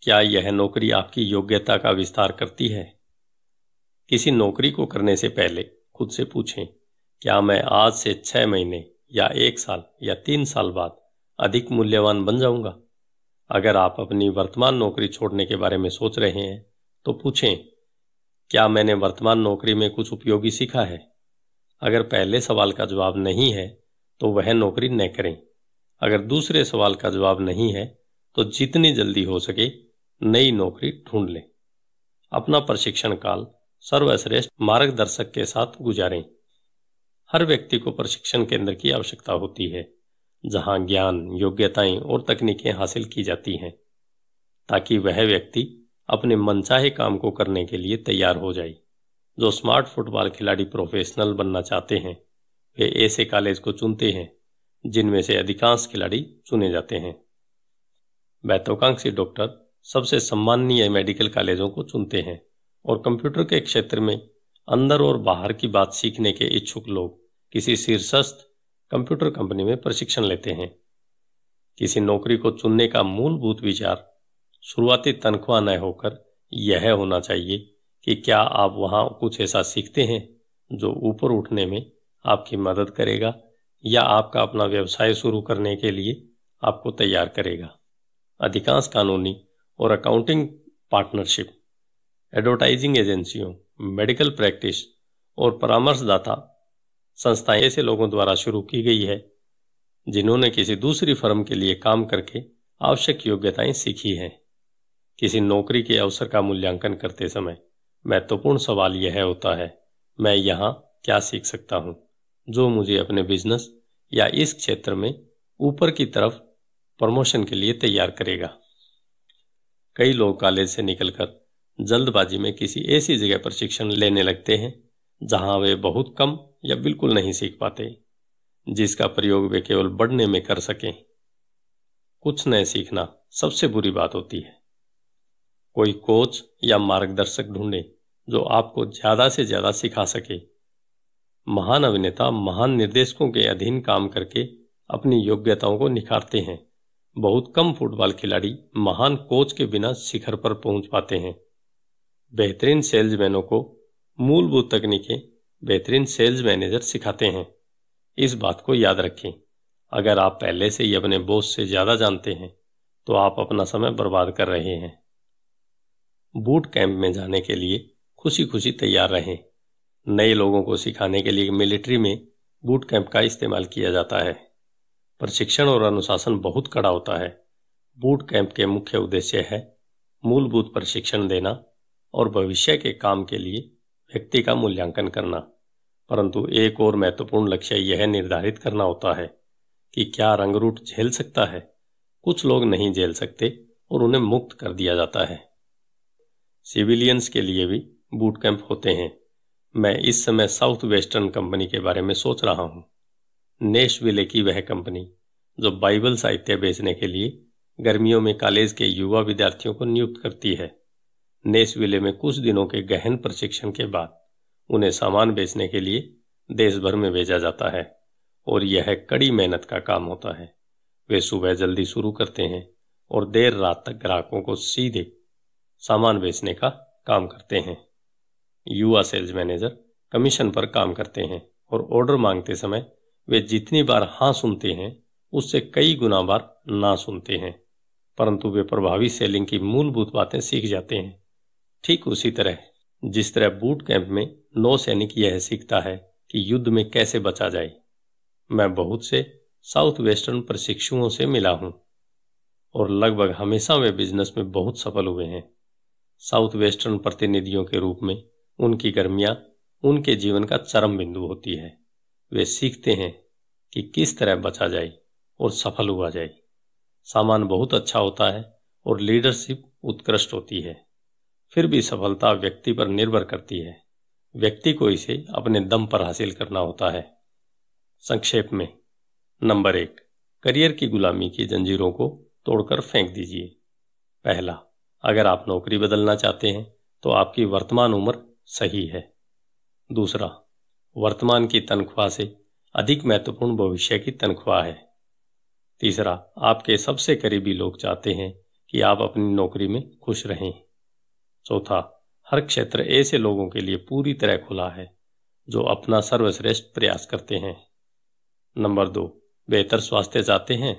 क्या यह नौकरी आपकी योग्यता का विस्तार करती है किसी नौकरी को करने से पहले खुद से पूछें क्या मैं आज से छह महीने या एक साल या तीन साल बाद अधिक मूल्यवान बन जाऊंगा अगर आप अपनी वर्तमान नौकरी छोड़ने के बारे में सोच रहे हैं तो पूछें क्या मैंने वर्तमान नौकरी में कुछ उपयोगी सीखा है अगर पहले सवाल का जवाब नहीं है तो वह नौकरी न करें अगर दूसरे सवाल का जवाब नहीं है तो जितनी जल्दी हो सके नई नौकरी ढूंढ लें अपना प्रशिक्षण काल सर्वश्रेष्ठ मार्गदर्शक के साथ गुजारें हर व्यक्ति को प्रशिक्षण केंद्र की आवश्यकता होती है जहां ज्ञान योग्यताएं और तकनीकें हासिल की जाती हैं ताकि वह व्यक्ति अपने मनचाहे काम को करने के लिए तैयार हो जाए जो स्मार्ट फुटबॉल खिलाड़ी प्रोफेशनल बनना चाहते हैं वे ऐसे कॉलेज को चुनते हैं जिनमें से अधिकांश खिलाड़ी चुने जाते हैं महत्वाकांक्षी डॉक्टर सबसे सम्माननीय मेडिकल कॉलेजों को चुनते हैं और कंप्यूटर के क्षेत्र में अंदर और बाहर की बात सीखने के इच्छुक लोग किसी शीर्षस्थ कंप्यूटर कंपनी में प्रशिक्षण लेते हैं किसी नौकरी को चुनने का मूलभूत विचार शुरुआती तनख्वाह न होकर यह होना चाहिए कि क्या आप वहां कुछ ऐसा सीखते हैं जो ऊपर उठने में आपकी मदद करेगा या आपका अपना व्यवसाय शुरू करने के लिए आपको तैयार करेगा अधिकांश कानूनी और अकाउंटिंग पार्टनरशिप एडवर्टाइजिंग एजेंसियों मेडिकल प्रैक्टिस और परामर्शदाता संस्थाएं ऐसे लोगों द्वारा शुरू की गई है जिन्होंने किसी दूसरी फर्म के लिए काम करके आवश्यक योग्यताएं सीखी हैं किसी नौकरी के अवसर का मूल्यांकन करते समय महत्वपूर्ण सवाल यह होता है मैं यहाँ क्या सीख सकता हूँ जो मुझे अपने बिजनेस या इस क्षेत्र में ऊपर की तरफ प्रमोशन के लिए तैयार करेगा कई लोग कॉलेज से निकलकर जल्दबाजी में किसी ऐसी जगह पर शिक्षण लेने लगते हैं जहां वे बहुत कम या बिल्कुल नहीं सीख पाते जिसका प्रयोग वे केवल बढ़ने में कर सकें कुछ नए सीखना सबसे बुरी बात होती है कोई कोच या मार्गदर्शक ढूंढें जो आपको ज्यादा से ज्यादा सिखा सके महान अभिनेता महान निर्देशकों के अधीन काम करके अपनी योग्यताओं को निखारते हैं बहुत कम फुटबॉल खिलाड़ी महान कोच के बिना शिखर पर पहुंच पाते हैं बेहतरीन सेल्समैनों को मूलभूत तकनीकें बेहतरीन सेल्स मैनेजर सिखाते हैं इस बात को याद रखें अगर आप पहले से ही अपने बोस से ज़्यादा जानते हैं तो आप अपना समय बर्बाद कर रहे हैं बूट कैंप में जाने के लिए खुशी खुशी तैयार रहें नए लोगों को सिखाने के लिए मिलिट्री में बूट कैंप का इस्तेमाल किया जाता है प्रशिक्षण और अनुशासन बहुत कड़ा होता है बूट कैंप के मुख्य उद्देश्य है मूलभूत प्रशिक्षण देना और भविष्य के काम के लिए व्यक्ति का मूल्यांकन करना परंतु एक और महत्वपूर्ण लक्ष्य यह निर्धारित करना होता है कि क्या रंगरूट झेल सकता है कुछ लोग नहीं झेल सकते और उन्हें मुक्त कर दिया जाता है सिविलियंस के लिए भी बूट कैंप होते हैं मैं इस समय साउथ वेस्टर्न कंपनी के बारे में सोच रहा हूं नेश विले की वह कंपनी जो बाइबल साहित्य बेचने के लिए गर्मियों में कॉलेज के युवा विद्यार्थियों को नियुक्त करती है नेसविले में कुछ दिनों के गहन प्रशिक्षण के बाद उन्हें सामान बेचने के लिए देश भर में भेजा जाता है और यह कड़ी मेहनत का काम होता है वे सुबह जल्दी शुरू करते हैं और देर रात तक ग्राहकों को सीधे सामान बेचने का काम करते हैं युवा सेल्स मैनेजर कमीशन पर काम करते हैं और ऑर्डर मांगते समय वे जितनी बार हाँ सुनते हैं उससे कई गुना बार ना सुनते हैं परंतु वे प्रभावी सेलिंग की मूलभूत बातें सीख जाते हैं ठीक उसी तरह जिस तरह बूट कैंप में नौ सैनिक यह सीखता है कि युद्ध में कैसे बचा जाए मैं बहुत से साउथ वेस्टर्न प्रशिक्षुओं से मिला हूं और लगभग हमेशा वे बिजनेस में बहुत सफल हुए हैं साउथ वेस्टर्न प्रतिनिधियों के रूप में उनकी गर्मियां उनके जीवन का चरम बिंदु होती है वे सीखते हैं कि किस तरह बचा जाए और सफल हुआ जाए सामान बहुत अच्छा होता है और लीडरशिप उत्कृष्ट होती है फिर भी सफलता व्यक्ति पर निर्भर करती है व्यक्ति को इसे अपने दम पर हासिल करना होता है संक्षेप में नंबर एक करियर की गुलामी की जंजीरों को तोड़कर फेंक दीजिए पहला अगर आप नौकरी बदलना चाहते हैं तो आपकी वर्तमान उम्र सही है दूसरा वर्तमान की तनख्वाह से अधिक महत्वपूर्ण भविष्य की तनख्वाह है तीसरा आपके सबसे करीबी लोग चाहते हैं कि आप अपनी नौकरी में खुश रहें चौथा हर क्षेत्र ऐसे लोगों के लिए पूरी तरह खुला है जो अपना सर्वश्रेष्ठ प्रयास करते हैं नंबर दो बेहतर स्वास्थ्य चाहते हैं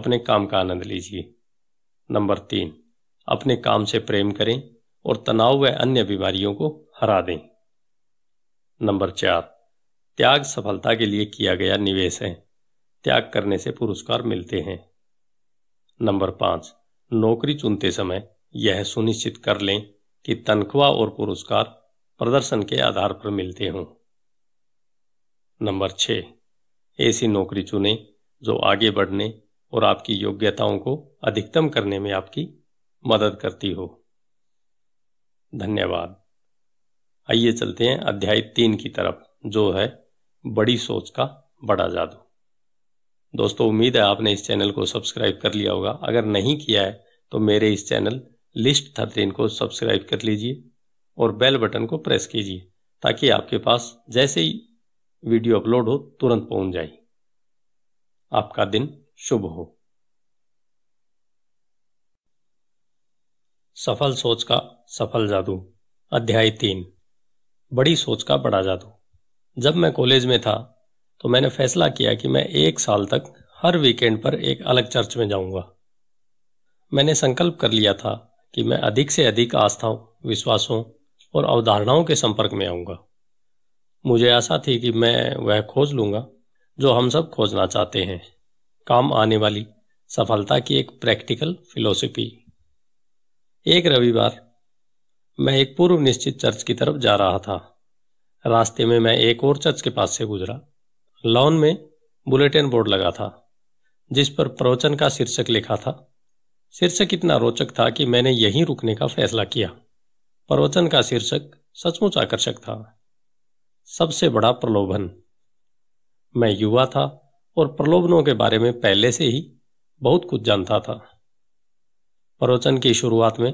अपने काम का आनंद लीजिए नंबर तीन अपने काम से प्रेम करें और तनाव व अन्य बीमारियों को हरा दें नंबर चार त्याग सफलता के लिए किया गया निवेश है त्याग करने से पुरस्कार मिलते हैं नंबर पांच नौकरी चुनते समय यह सुनिश्चित कर लें की तनख्वाह और पुरस्कार प्रदर्शन के आधार पर मिलते हों नंबर छ ऐसी नौकरी चुनें जो आगे बढ़ने और आपकी योग्यताओं को अधिकतम करने में आपकी मदद करती हो धन्यवाद आइए चलते हैं अध्याय तीन की तरफ जो है बड़ी सोच का बड़ा जादू दोस्तों उम्मीद है आपने इस चैनल को सब्सक्राइब कर लिया होगा अगर नहीं किया है तो मेरे इस चैनल लिस्ट थर्टीन तो को सब्सक्राइब कर लीजिए और बेल बटन को प्रेस कीजिए ताकि आपके पास जैसे ही वीडियो अपलोड हो तुरंत पहुंच जाए आपका दिन शुभ हो सफल सोच का सफल जादू अध्याय तीन बड़ी सोच का बड़ा जादू जब मैं कॉलेज में था तो मैंने फैसला किया कि मैं एक साल तक हर वीकेंड पर एक अलग चर्च में जाऊंगा मैंने संकल्प कर लिया था कि मैं अधिक से अधिक आस्थाओं विश्वासों और अवधारणाओं के संपर्क में आऊँगा मुझे आशा थी कि मैं वह खोज लूँगा जो हम सब खोजना चाहते हैं काम आने वाली सफलता की एक प्रैक्टिकल फिलोसफी एक रविवार मैं एक पूर्व निश्चित चर्च की तरफ जा रहा था रास्ते में मैं एक और चर्च के पास से गुजरा लॉन में बुलेटिन बोर्ड लगा था जिस पर प्रवचन का शीर्षक लिखा था शीर्षक इतना रोचक था कि मैंने यहीं रुकने का फैसला किया प्रवचन का शीर्षक सचमुच आकर्षक था सबसे बड़ा प्रलोभन मैं युवा था और प्रलोभनों के बारे में पहले से ही बहुत कुछ जानता था प्रवचन की शुरुआत में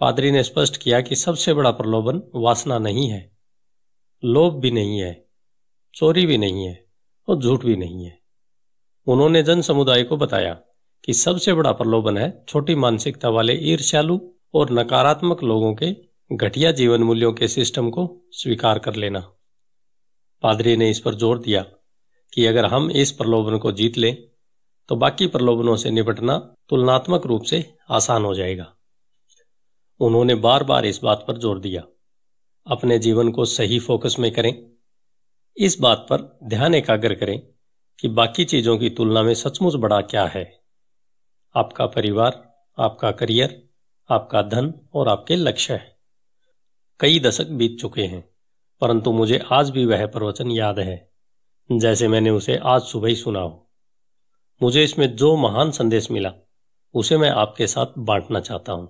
पादरी ने स्पष्ट किया कि सबसे बड़ा प्रलोभन वासना नहीं है लोभ भी नहीं है चोरी भी नहीं है और झूठ भी नहीं है उन्होंने जन समुदाय को बताया कि सबसे बड़ा प्रलोभन है छोटी मानसिकता वाले ईर्ष्यालु और नकारात्मक लोगों के घटिया जीवन मूल्यों के सिस्टम को स्वीकार कर लेना पादरी ने इस पर जोर दिया कि अगर हम इस प्रलोभन को जीत लें तो बाकी प्रलोभनों से निपटना तुलनात्मक रूप से आसान हो जाएगा उन्होंने बार बार इस बात पर जोर दिया अपने जीवन को सही फोकस में करें इस बात पर ध्यान एकाग्र करें कि बाकी चीजों की तुलना में सचमुच बड़ा क्या है आपका परिवार आपका करियर आपका धन और आपके लक्ष्य है कई दशक बीत चुके हैं परंतु मुझे आज भी वह प्रवचन याद है जैसे मैंने उसे आज सुबह ही सुना हो मुझे इसमें जो महान संदेश मिला उसे मैं आपके साथ बांटना चाहता हूं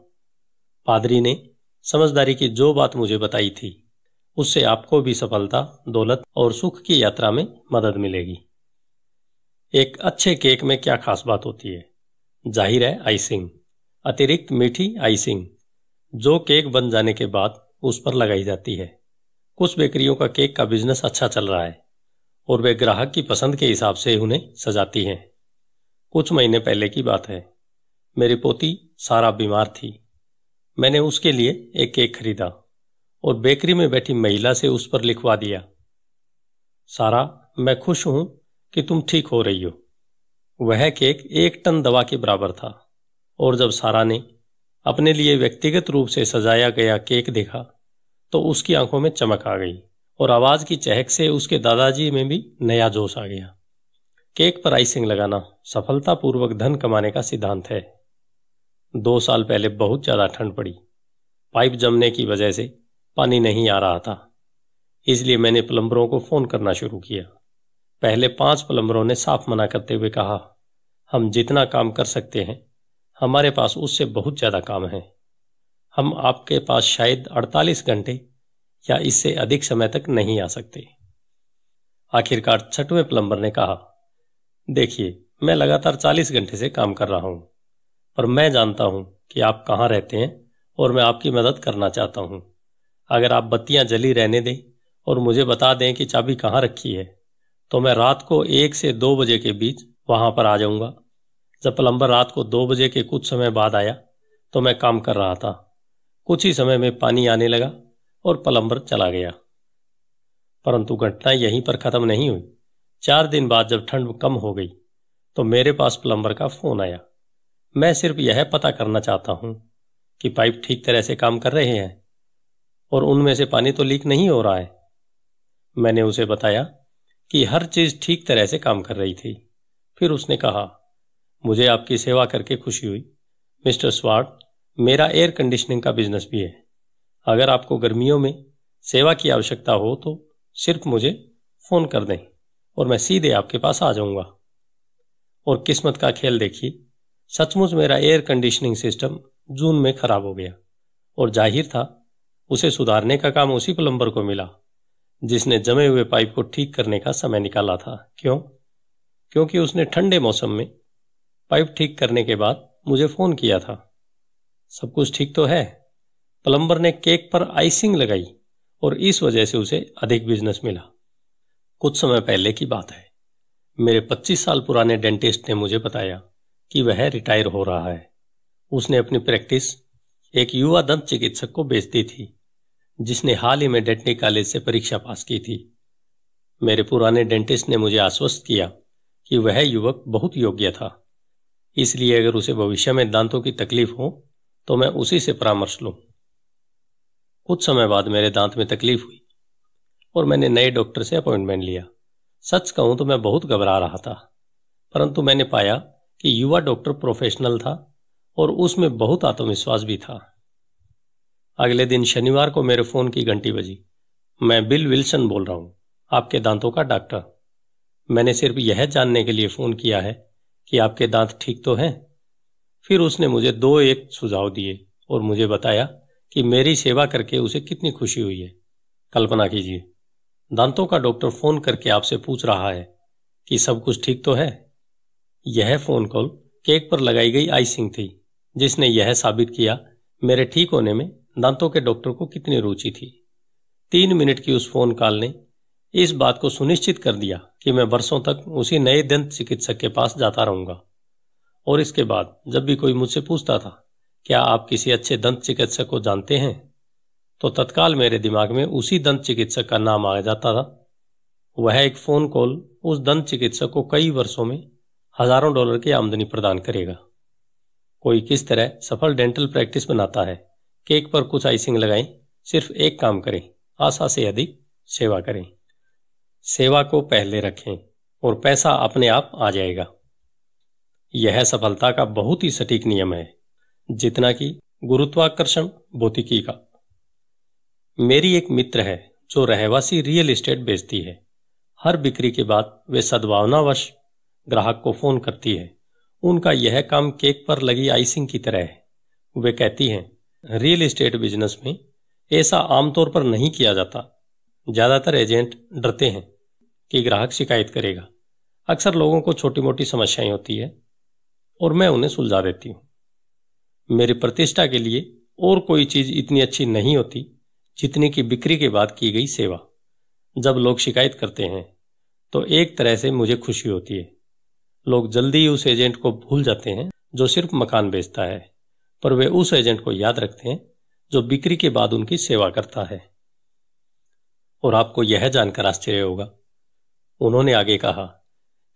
पादरी ने समझदारी की जो बात मुझे बताई थी उससे आपको भी सफलता दौलत और सुख की यात्रा में मदद मिलेगी एक अच्छे केक में क्या खास बात होती है जाहिर है आइसिंग अतिरिक्त मीठी आइसिंग जो केक बन जाने के बाद उस पर लगाई जाती है कुछ बेकरियों का केक का बिजनेस अच्छा चल रहा है और वे ग्राहक की पसंद के हिसाब से उन्हें सजाती हैं कुछ महीने पहले की बात है मेरी पोती सारा बीमार थी मैंने उसके लिए एक केक खरीदा और बेकरी में बैठी महिला से उस पर लिखवा दिया सारा मैं खुश हूं कि तुम ठीक हो रही हो वह केक एक टन दवा के बराबर था और जब सारा ने अपने लिए व्यक्तिगत रूप से सजाया गया केक देखा तो उसकी आंखों में चमक आ गई और आवाज की चहक से उसके दादाजी में भी नया जोश आ गया केक पर आइसिंग लगाना सफलतापूर्वक धन कमाने का सिद्धांत है दो साल पहले बहुत ज़्यादा ठंड पड़ी पाइप जमने की वजह से पानी नहीं आ रहा था इसलिए मैंने प्लम्बरों को फ़ोन करना शुरू किया पहले पांच प्लम्बरों ने साफ मना करते हुए कहा हम जितना काम कर सकते हैं हमारे पास उससे बहुत ज़्यादा काम है हम आपके पास शायद 48 घंटे या इससे अधिक समय तक नहीं आ सकते आखिरकार छठवें प्लम्बर ने कहा देखिए मैं लगातार 40 घंटे से काम कर रहा हूं पर मैं जानता हूं कि आप कहां रहते हैं और मैं आपकी मदद करना चाहता हूं अगर आप बत्तियां जली रहने दें और मुझे बता दें कि चाबी कहाँ रखी है तो मैं रात को एक से दो बजे के बीच वहां पर आ जाऊंगा जब प्लम्बर रात को दो बजे के कुछ समय बाद आया तो मैं काम कर रहा था कुछ ही समय में पानी आने लगा और प्लम्बर चला गया परंतु घटना यहीं पर खत्म नहीं हुई चार दिन बाद जब ठंड कम हो गई तो मेरे पास प्लम्बर का फोन आया मैं सिर्फ यह पता करना चाहता हूं कि पाइप ठीक तरह से काम कर रहे हैं और उनमें से पानी तो लीक नहीं हो रहा है मैंने उसे बताया कि हर चीज ठीक तरह से काम कर रही थी फिर उसने कहा मुझे आपकी सेवा करके खुशी हुई मिस्टर स्वाट मेरा एयर कंडीशनिंग का बिजनेस भी है अगर आपको गर्मियों में सेवा की आवश्यकता हो तो सिर्फ मुझे फोन कर दें और मैं सीधे आपके पास आ जाऊंगा और किस्मत का खेल देखिए सचमुच मेरा एयर कंडीशनिंग सिस्टम जून में खराब हो गया और जाहिर था उसे सुधारने का काम उसी प्लम्बर को मिला जिसने जमे हुए पाइप को ठीक करने का समय निकाला था क्यों क्योंकि उसने ठंडे मौसम में पाइप ठीक करने के बाद मुझे फोन किया था सब कुछ ठीक तो है प्लम्बर ने केक पर आइसिंग लगाई और इस वजह से उसे अधिक बिजनेस मिला कुछ समय पहले की बात है मेरे 25 साल पुराने डेंटिस्ट ने मुझे बताया कि वह रिटायर हो रहा है उसने अपनी प्रैक्टिस एक युवा दंत चिकित्सक को बेच दी थी जिसने हाल ही में डेंटनी कॉलेज से परीक्षा पास की थी मेरे पुराने डेंटिस्ट ने मुझे आश्वस्त किया कि वह युवक बहुत योग्य था इसलिए अगर उसे भविष्य में दांतों की तकलीफ हो तो मैं उसी से परामर्श लूं। कुछ समय बाद मेरे दांत में तकलीफ हुई और मैंने नए डॉक्टर से अपॉइंटमेंट लिया सच कहूं तो मैं बहुत घबरा रहा था परंतु मैंने पाया कि युवा डॉक्टर प्रोफेशनल था और उसमें बहुत आत्मविश्वास भी था अगले दिन शनिवार को मेरे फोन की घंटी बजी मैं बिल विल्सन बोल रहा हूं आपके दांतों का डॉक्टर मैंने सिर्फ यह जानने के लिए फोन किया है कि आपके दांत ठीक तो हैं फिर उसने मुझे दो एक सुझाव दिए और मुझे बताया कि मेरी सेवा करके उसे कितनी खुशी हुई है कल्पना कीजिए दांतों का डॉक्टर फोन करके आपसे पूछ रहा है कि सब कुछ ठीक तो है यह फोन कॉल केक पर लगाई गई आइसिंग थी जिसने यह साबित किया मेरे ठीक होने में दांतों के डॉक्टर को कितनी रुचि थी तीन मिनट की उस फोन कॉल ने इस बात को सुनिश्चित कर दिया कि मैं वर्षों तक उसी नए दंत चिकित्सक के पास जाता रहूंगा और इसके बाद जब भी कोई मुझसे पूछता था क्या आप किसी अच्छे दंत चिकित्सक को जानते हैं तो तत्काल मेरे दिमाग में उसी दंत चिकित्सक का नाम आ जाता था वह एक फोन कॉल उस दंत चिकित्सक को कई वर्षों में हजारों डॉलर की आमदनी प्रदान करेगा कोई किस तरह सफल डेंटल प्रैक्टिस बनाता है केक पर कुछ आइसिंग लगाएं सिर्फ एक काम करें आशा से अधिक सेवा करें सेवा को पहले रखें और पैसा अपने आप आ जाएगा यह सफलता का बहुत ही सटीक नियम है जितना कि गुरुत्वाकर्षण भौतिकी का मेरी एक मित्र है जो रहवासी रियल एस्टेट बेचती है हर बिक्री के बाद वे सद्भावनावश ग्राहक को फोन करती है उनका यह काम केक पर लगी आइसिंग की तरह है वे कहती हैं रियल इस्टेट बिजनेस में ऐसा आमतौर पर नहीं किया जाता ज़्यादातर एजेंट डरते हैं कि ग्राहक शिकायत करेगा अक्सर लोगों को छोटी मोटी समस्याएं होती है और मैं उन्हें सुलझा देती हूँ मेरी प्रतिष्ठा के लिए और कोई चीज़ इतनी अच्छी नहीं होती जितनी की बिक्री के बाद की गई सेवा जब लोग शिकायत करते हैं तो एक तरह से मुझे खुशी होती है लोग जल्दी ही उस एजेंट को भूल जाते हैं जो सिर्फ मकान बेचता है और वे उस एजेंट को याद रखते हैं जो बिक्री के बाद उनकी सेवा करता है और आपको यह जानकर आश्चर्य होगा उन्होंने आगे कहा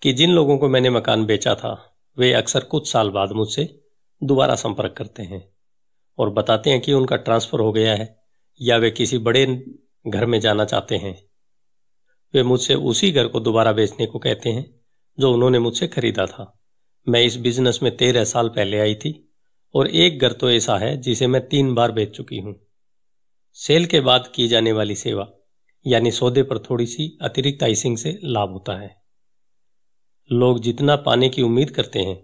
कि जिन लोगों को मैंने मकान बेचा था वे अक्सर कुछ साल बाद मुझसे दोबारा संपर्क करते हैं और बताते हैं कि उनका ट्रांसफर हो गया है या वे किसी बड़े घर में जाना चाहते हैं वे मुझसे उसी घर को दोबारा बेचने को कहते हैं जो उन्होंने मुझसे खरीदा था मैं इस बिजनेस में तेरह साल पहले आई थी और एक घर तो ऐसा है जिसे मैं तीन बार बेच चुकी हूं सेल के बाद की जाने वाली सेवा यानी सौदे पर थोड़ी सी अतिरिक्त आइसिंग से लाभ होता है लोग जितना पाने की उम्मीद करते हैं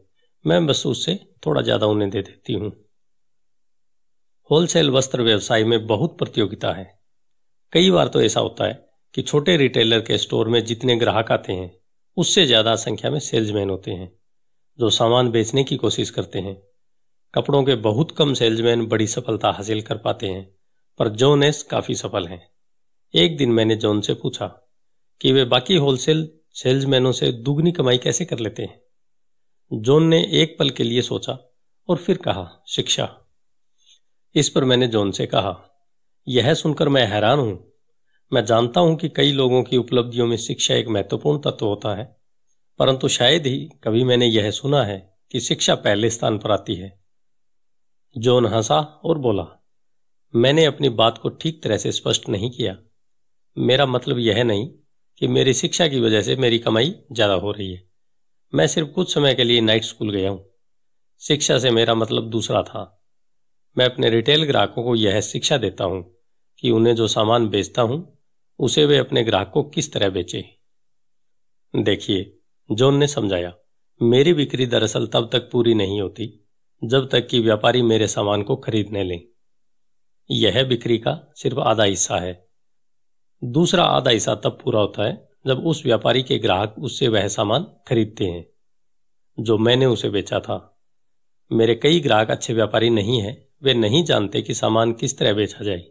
मैं बस उससे थोड़ा ज्यादा उन्हें दे देती हूं होलसेल वस्त्र व्यवसाय में बहुत प्रतियोगिता है कई बार तो ऐसा होता है कि छोटे रिटेलर के स्टोर में जितने ग्राहक आते हैं उससे ज्यादा संख्या में सेल्समैन होते हैं जो सामान बेचने की कोशिश करते हैं कपड़ों के बहुत कम सेल्समैन बड़ी सफलता हासिल कर पाते हैं पर जॉन एस काफी सफल हैं एक दिन मैंने जॉन से पूछा कि वे बाकी होलसेल सेल्समैनों से दुगनी कमाई कैसे कर लेते हैं जॉन ने एक पल के लिए सोचा और फिर कहा शिक्षा इस पर मैंने जॉन से कहा यह सुनकर मैं हैरान हूं मैं जानता हूं कि कई लोगों की उपलब्धियों में शिक्षा एक महत्वपूर्ण तत्व होता है परंतु शायद ही कभी मैंने यह सुना है कि शिक्षा पहले स्थान पर आती है जॉन हंसा और बोला मैंने अपनी बात को ठीक तरह से स्पष्ट नहीं किया मेरा मतलब यह नहीं कि मेरी शिक्षा की वजह से मेरी कमाई ज़्यादा हो रही है मैं सिर्फ कुछ समय के लिए नाइट स्कूल गया हूं शिक्षा से मेरा मतलब दूसरा था मैं अपने रिटेल ग्राहकों को यह शिक्षा देता हूं कि उन्हें जो सामान बेचता हूं उसे वे अपने ग्राहक को किस तरह बेचे देखिए जॉन ने समझाया मेरी बिक्री दरअसल तब तक पूरी नहीं होती जब तक कि व्यापारी मेरे सामान को खरीदने लें यह बिक्री का सिर्फ आधा हिस्सा है दूसरा आधा हिस्सा तब पूरा होता है जब उस व्यापारी के ग्राहक उससे वह सामान खरीदते हैं जो मैंने उसे बेचा था मेरे कई ग्राहक अच्छे व्यापारी नहीं हैं वे नहीं जानते कि सामान किस तरह बेचा जाए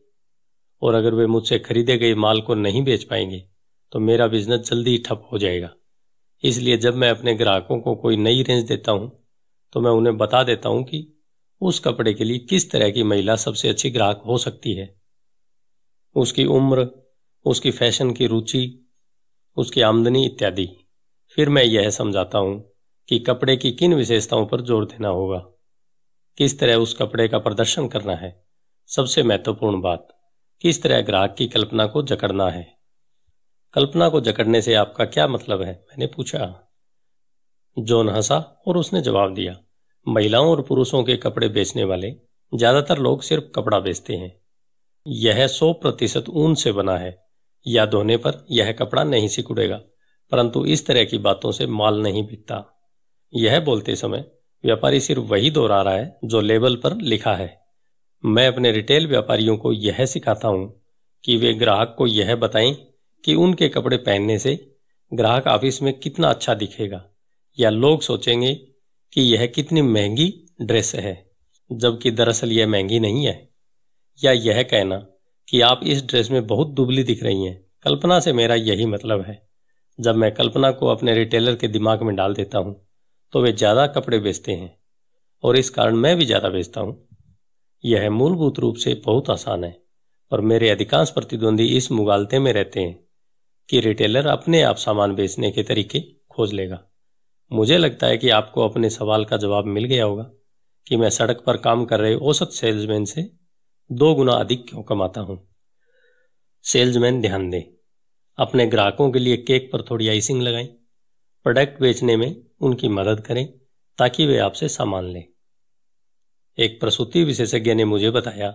और अगर वे मुझसे खरीदे गए माल को नहीं बेच पाएंगे तो मेरा बिजनेस जल्दी ठप हो जाएगा इसलिए जब मैं अपने ग्राहकों को कोई नई रेंज देता हूं तो मैं उन्हें बता देता हूं कि उस कपड़े के लिए किस तरह की महिला सबसे अच्छी ग्राहक हो सकती है उसकी उम्र उसकी फैशन की रुचि उसकी आमदनी इत्यादि फिर मैं यह समझाता हूं कि कपड़े की किन विशेषताओं पर जोर देना होगा किस तरह उस कपड़े का प्रदर्शन करना है सबसे महत्वपूर्ण बात किस तरह ग्राहक की कल्पना को जकड़ना है कल्पना को जकड़ने से आपका क्या मतलब है मैंने पूछा जॉन हंसा और उसने जवाब दिया महिलाओं और पुरुषों के कपड़े बेचने वाले ज्यादातर लोग सिर्फ कपड़ा बेचते हैं यह सौ प्रतिशत ऊन से बना है या धोने पर यह कपड़ा नहीं सिकुड़ेगा परंतु इस तरह की बातों से माल नहीं बिकता यह बोलते समय व्यापारी सिर्फ वही दोहरा रहा है जो लेबल पर लिखा है मैं अपने रिटेल व्यापारियों को यह सिखाता हूं कि वे ग्राहक को यह बताएं कि उनके कपड़े पहनने से ग्राहक ऑफिस में कितना अच्छा दिखेगा या लोग सोचेंगे कि यह कितनी महंगी ड्रेस है जबकि दरअसल यह महंगी नहीं है या यह कहना कि आप इस ड्रेस में बहुत दुबली दिख रही हैं कल्पना से मेरा यही मतलब है जब मैं कल्पना को अपने रिटेलर के दिमाग में डाल देता हूँ तो वे ज़्यादा कपड़े बेचते हैं और इस कारण मैं भी ज़्यादा बेचता हूँ यह मूलभूत रूप से बहुत आसान है और मेरे अधिकांश प्रतिद्वंदी इस मुगालते में रहते हैं कि रिटेलर अपने आप सामान बेचने के तरीके खोज लेगा मुझे लगता है कि आपको अपने सवाल का जवाब मिल गया होगा कि मैं सड़क पर काम कर रहे औसत सेल्समैन से दो गुना अधिक क्यों कमाता हूं सेल्समैन ध्यान दें अपने ग्राहकों के लिए केक पर थोड़ी आइसिंग लगाएं प्रोडक्ट बेचने में उनकी मदद करें ताकि वे आपसे सामान लें एक प्रसूति विशेषज्ञ ने मुझे बताया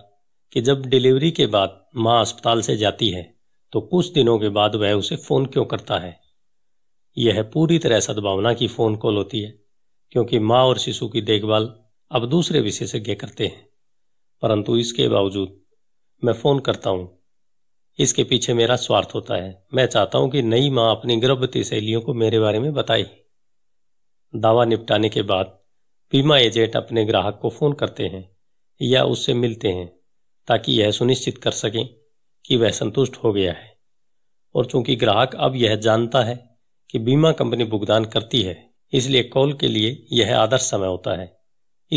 कि जब डिलीवरी के बाद मां अस्पताल से जाती है तो कुछ दिनों के बाद वह उसे फोन क्यों करता है यह पूरी तरह सद्भावना की फोन कॉल होती है क्योंकि माँ और शिशु की देखभाल अब दूसरे विशेषज्ञ करते हैं परंतु इसके बावजूद मैं फोन करता हूँ इसके पीछे मेरा स्वार्थ होता है मैं चाहता हूँ कि नई माँ अपनी गर्भवती सहेलियों को मेरे बारे में बताए दावा निपटाने के बाद बीमा एजेंट अपने ग्राहक को फोन करते हैं या उससे मिलते हैं ताकि यह सुनिश्चित कर सकें कि वह संतुष्ट हो गया है और चूंकि ग्राहक अब यह जानता है कि बीमा कंपनी भुगतान करती है इसलिए कॉल के लिए यह आदर्श समय होता है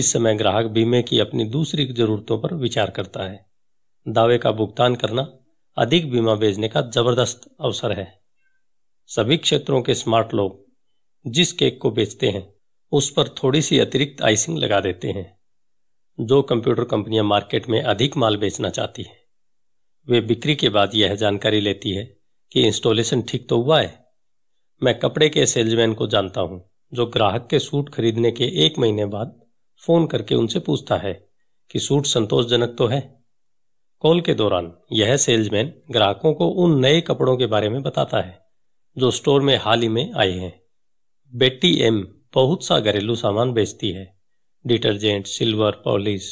इस समय ग्राहक बीमे की अपनी दूसरी जरूरतों पर विचार करता है दावे का भुगतान करना अधिक बीमा बेचने का जबरदस्त अवसर है सभी क्षेत्रों के स्मार्ट लोग जिस केक को बेचते हैं उस पर थोड़ी सी अतिरिक्त आइसिंग लगा देते हैं जो कंप्यूटर कंपनियां मार्केट में अधिक माल बेचना चाहती हैं वे बिक्री के बाद यह जानकारी लेती है कि इंस्टॉलेशन ठीक तो हुआ है मैं कपड़े के सेल्समैन को जानता हूँ जो ग्राहक के सूट खरीदने के एक महीने बाद फोन करके उनसे पूछता है कि सूट संतोषजनक तो है कॉल के दौरान यह सेल्समैन ग्राहकों को उन नए कपड़ों के बारे में बताता है जो स्टोर में हाल ही में आए हैं बेटी एम बहुत सा घरेलू सामान बेचती है detergent silver polish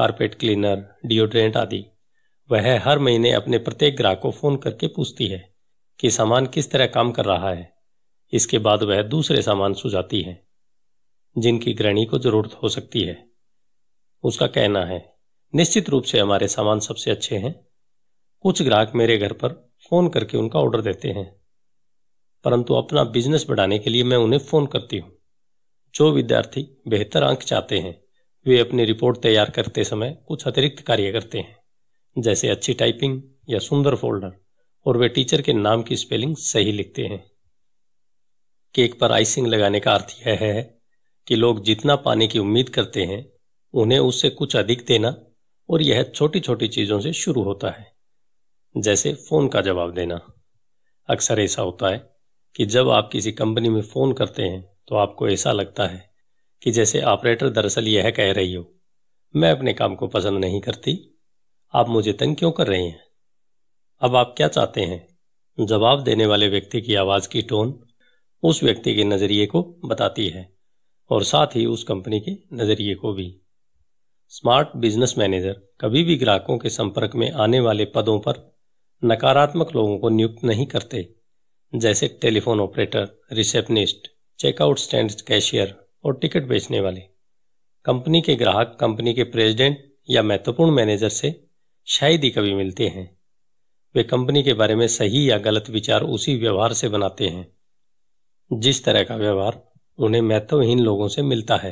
carpet cleaner deodorant आदि वह हर महीने अपने प्रत्येक ग्राहक को फोन करके पूछती है कि सामान किस तरह काम कर रहा है इसके बाद वह दूसरे सामान सुझाती है जिनकी ग्रहणी को जरूरत हो सकती है उसका कहना है निश्चित रूप से हमारे सामान सबसे अच्छे हैं कुछ ग्राहक मेरे घर पर फोन करके उनका ऑर्डर देते हैं परंतु अपना बिजनेस बढ़ाने के लिए मैं उन्हें फोन करती हूं जो विद्यार्थी बेहतर अंक चाहते हैं वे अपनी रिपोर्ट तैयार करते समय कुछ अतिरिक्त कार्य करते हैं जैसे अच्छी टाइपिंग या सुंदर फोल्डर और वे टीचर के नाम की स्पेलिंग सही लिखते हैं केक पर आइसिंग लगाने का अर्थ यह है कि लोग जितना पाने की उम्मीद करते हैं उन्हें उससे कुछ अधिक देना और यह छोटी छोटी चीज़ों से शुरू होता है जैसे फ़ोन का जवाब देना अक्सर ऐसा होता है कि जब आप किसी कंपनी में फ़ोन करते हैं तो आपको ऐसा लगता है कि जैसे ऑपरेटर दरअसल यह कह रही हो मैं अपने काम को पसंद नहीं करती आप मुझे तंग क्यों कर रहे हैं अब आप क्या चाहते हैं जवाब देने वाले व्यक्ति की आवाज़ की टोन उस व्यक्ति के नज़रिए को बताती है और साथ ही उस कंपनी के नज़रिए को भी स्मार्ट बिजनेस मैनेजर कभी भी ग्राहकों के संपर्क में आने वाले पदों पर नकारात्मक लोगों को नियुक्त नहीं करते जैसे telephone operator receptionist checkout stand cashier और टिकट बेचने वाले कंपनी के ग्राहक कंपनी के प्रेसिडेंट या महत्वपूर्ण मैनेजर से शायद ही कभी मिलते हैं वे कंपनी के बारे में सही या गलत विचार उसी व्यवहार से बनाते हैं जिस तरह का व्यवहार उन्हें महत्वहीन लोगों से मिलता है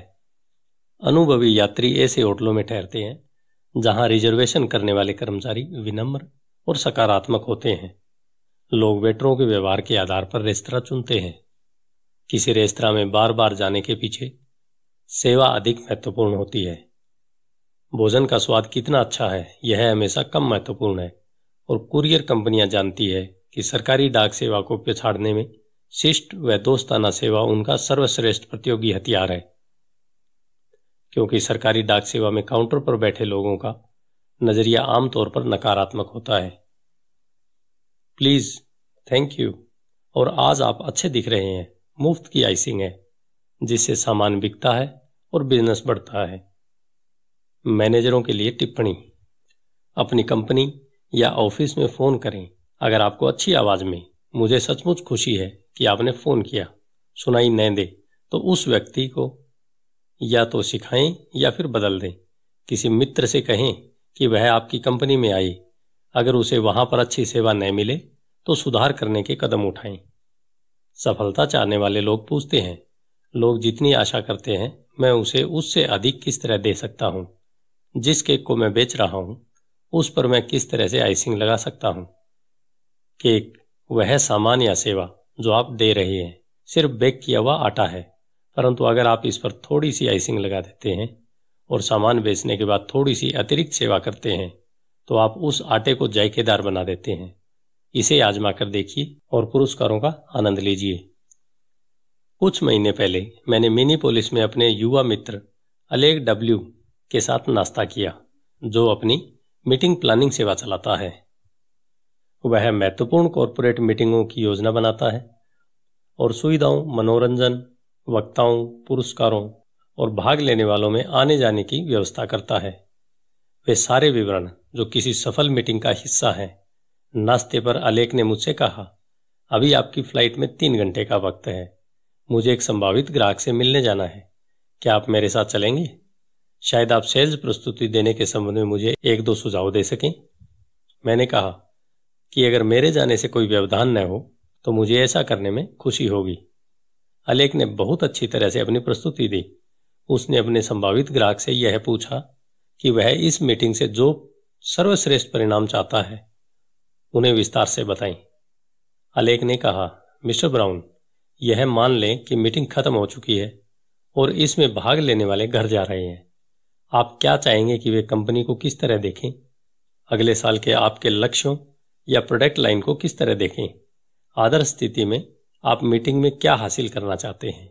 अनुभवी यात्री ऐसे होटलों में ठहरते हैं जहां रिजर्वेशन करने वाले कर्मचारी विनम्र और सकारात्मक होते हैं लोग वेटरों के व्यवहार के आधार पर रेस्तरा चुनते हैं किसी रेस्तरा में बार बार जाने के पीछे सेवा अधिक महत्वपूर्ण होती है भोजन का स्वाद कितना अच्छा है यह हमेशा कम महत्वपूर्ण है और कुरियर कंपनियां जानती है कि सरकारी डाक सेवा को पिछाड़ने में शिष्ट व दोस्ताना सेवा उनका सर्वश्रेष्ठ प्रतियोगी हथियार है क्योंकि सरकारी डाक सेवा में काउंटर पर बैठे लोगों का नजरिया आमतौर पर नकारात्मक होता है प्लीज थैंक यू और आज आप अच्छे दिख रहे हैं मुफ्त की आइसिंग है जिससे सामान बिकता है और बिजनेस बढ़ता है मैनेजरों के लिए टिप्पणी अपनी कंपनी या ऑफिस में फोन करें अगर आपको अच्छी आवाज में मुझे सचमुच खुशी है कि आपने फोन किया सुनाई न दे तो उस व्यक्ति को या तो सिखाएं या फिर बदल दें किसी मित्र से कहें कि वह आपकी कंपनी में आए अगर उसे वहां पर अच्छी सेवा न मिले तो सुधार करने के कदम उठाएं सफलता चाहने वाले लोग पूछते हैं लोग जितनी आशा करते हैं मैं उसे उससे अधिक किस तरह दे सकता हूं जिस केक को मैं बेच रहा हूं उस पर मैं किस तरह से आइसिंग लगा सकता हूं केक वह सामान या सेवा जो आप दे रहे हैं सिर्फ बेक किया हुआ आटा है परंतु अगर आप इस पर थोड़ी सी आइसिंग लगा देते हैं और सामान बेचने के बाद थोड़ी सी अतिरिक्त सेवा करते हैं तो आप उस आटे को जायकेदार बना देते हैं इसे आजमा कर देखिए और पुरस्कारों का आनंद लीजिए कुछ महीने पहले मैंने मिनी पोलिस में अपने युवा मित्र अलेग डब्ल्यू के साथ नाश्ता किया जो अपनी मीटिंग प्लानिंग सेवा चलाता है वह महत्वपूर्ण कॉरपोरेट मीटिंगों की योजना बनाता है और सुविधाओं मनोरंजन वक्ताओं पुरस्कारों और भाग लेने वालों में आने जाने की व्यवस्था करता है वे सारे विवरण जो किसी सफल मीटिंग का हिस्सा है नाश्ते पर अलेख ने मुझसे कहा अभी आपकी फ्लाइट में तीन घंटे का वक्त है मुझे एक संभावित ग्राहक से मिलने जाना है क्या आप मेरे साथ चलेंगे शायद आप सेल्स प्रस्तुति देने के संबंध में मुझे एक दो सुझाव दे सकें मैंने कहा कि अगर मेरे जाने से कोई व्यवधान न हो तो मुझे ऐसा करने में खुशी होगी अलेख ने बहुत अच्छी तरह से अपनी प्रस्तुति दी उसने अपने संभावित ग्राहक से यह पूछा कि वह इस मीटिंग से जो सर्वश्रेष्ठ परिणाम चाहता है उन्हें विस्तार से बताएं अलेख ने कहा मिस्टर ब्राउन यह मान लें कि मीटिंग खत्म हो चुकी है और इसमें भाग लेने वाले घर जा रहे हैं आप क्या चाहेंगे कि वे कंपनी को किस तरह देखें अगले साल के आपके लक्ष्यों या प्रोडक्ट लाइन को किस तरह देखें आदर्श स्थिति में आप मीटिंग में क्या हासिल करना चाहते हैं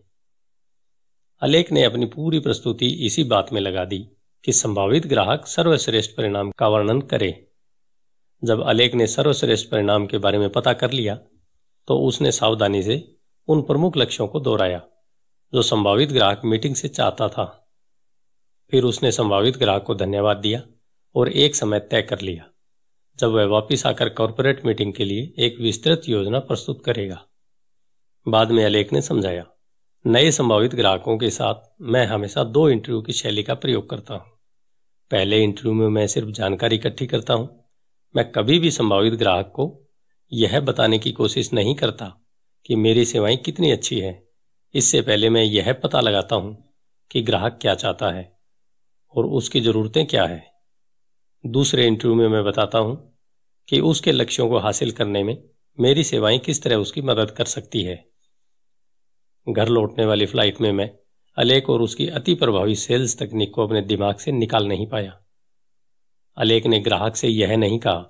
अलेख ने अपनी पूरी प्रस्तुति इसी बात में लगा दी कि संभावित ग्राहक सर्वश्रेष्ठ परिणाम का वर्णन करे जब अलेख ने सर्वश्रेष्ठ परिणाम के बारे में पता कर लिया तो उसने सावधानी से उन प्रमुख लक्ष्यों को दोहराया जो संभावित ग्राहक मीटिंग से चाहता था फिर उसने संभावित ग्राहक को धन्यवाद दिया और एक समय तय कर लिया जब वह वापस आकर कॉरपोरेट मीटिंग के लिए एक विस्तृत योजना प्रस्तुत करेगा बाद में अलेख ने समझाया नए संभावित ग्राहकों के साथ मैं हमेशा दो इंटरव्यू की शैली का प्रयोग करता हूँ पहले इंटरव्यू में मैं सिर्फ जानकारी इकट्ठी करता हूं मैं कभी भी संभावित ग्राहक को यह बताने की कोशिश नहीं करता कि मेरी सेवाएं कितनी अच्छी है इससे पहले मैं यह पता लगाता हूं कि ग्राहक क्या चाहता है और उसकी ज़रूरतें क्या है दूसरे इंटरव्यू में मैं बताता हूं कि उसके लक्ष्यों को हासिल करने में मेरी सेवाएं किस तरह उसकी मदद कर सकती है घर लौटने वाली फ्लाइट में मैं अलेक और उसकी अति प्रभावी सेल्स तकनीक को अपने दिमाग से निकाल नहीं पाया अलेक ने ग्राहक से यह नहीं कहा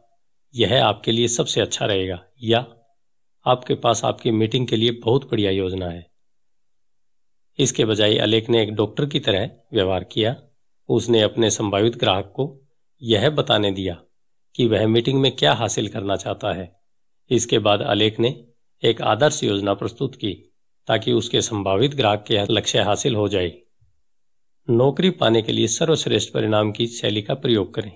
यह आपके लिए सबसे अच्छा रहेगा या आपके पास आपकी मीटिंग के लिए बहुत बढ़िया योजना है इसके बजाय अलेक ने एक डॉक्टर की तरह व्यवहार किया उसने अपने संभावित ग्राहक को यह बताने दिया कि वह मीटिंग में क्या हासिल करना चाहता है इसके बाद अलेख ने एक आदर्श योजना प्रस्तुत की ताकि उसके संभावित ग्राहक के लक्ष्य हासिल हो जाए नौकरी पाने के लिए सर्वश्रेष्ठ परिणाम की शैली का प्रयोग करें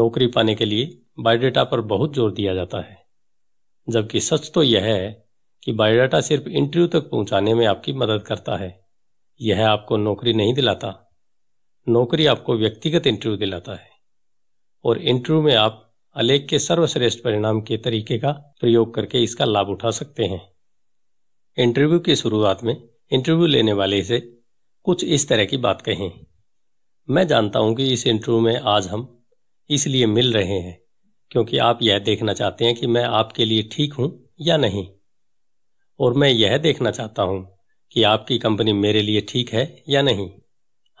नौकरी पाने के लिए बायोडाटा पर बहुत जोर दिया जाता है जबकि सच तो यह है कि बायोडाटा सिर्फ इंटरव्यू तक पहुंचाने में आपकी मदद करता है यह आपको नौकरी नहीं दिलाता नौकरी आपको व्यक्तिगत इंटरव्यू दिलाता है और इंटरव्यू में आप अलेख के सर्वश्रेष्ठ परिणाम के तरीके का प्रयोग करके इसका लाभ उठा सकते हैं इंटरव्यू की शुरुआत में इंटरव्यू लेने वाले से कुछ इस तरह की बात कहें मैं जानता हूं कि इस इंटरव्यू में आज हम इसलिए मिल रहे हैं क्योंकि आप यह देखना चाहते हैं कि मैं आपके लिए ठीक हूं या नहीं और मैं यह देखना चाहता हूं कि आपकी कंपनी मेरे लिए ठीक है या नहीं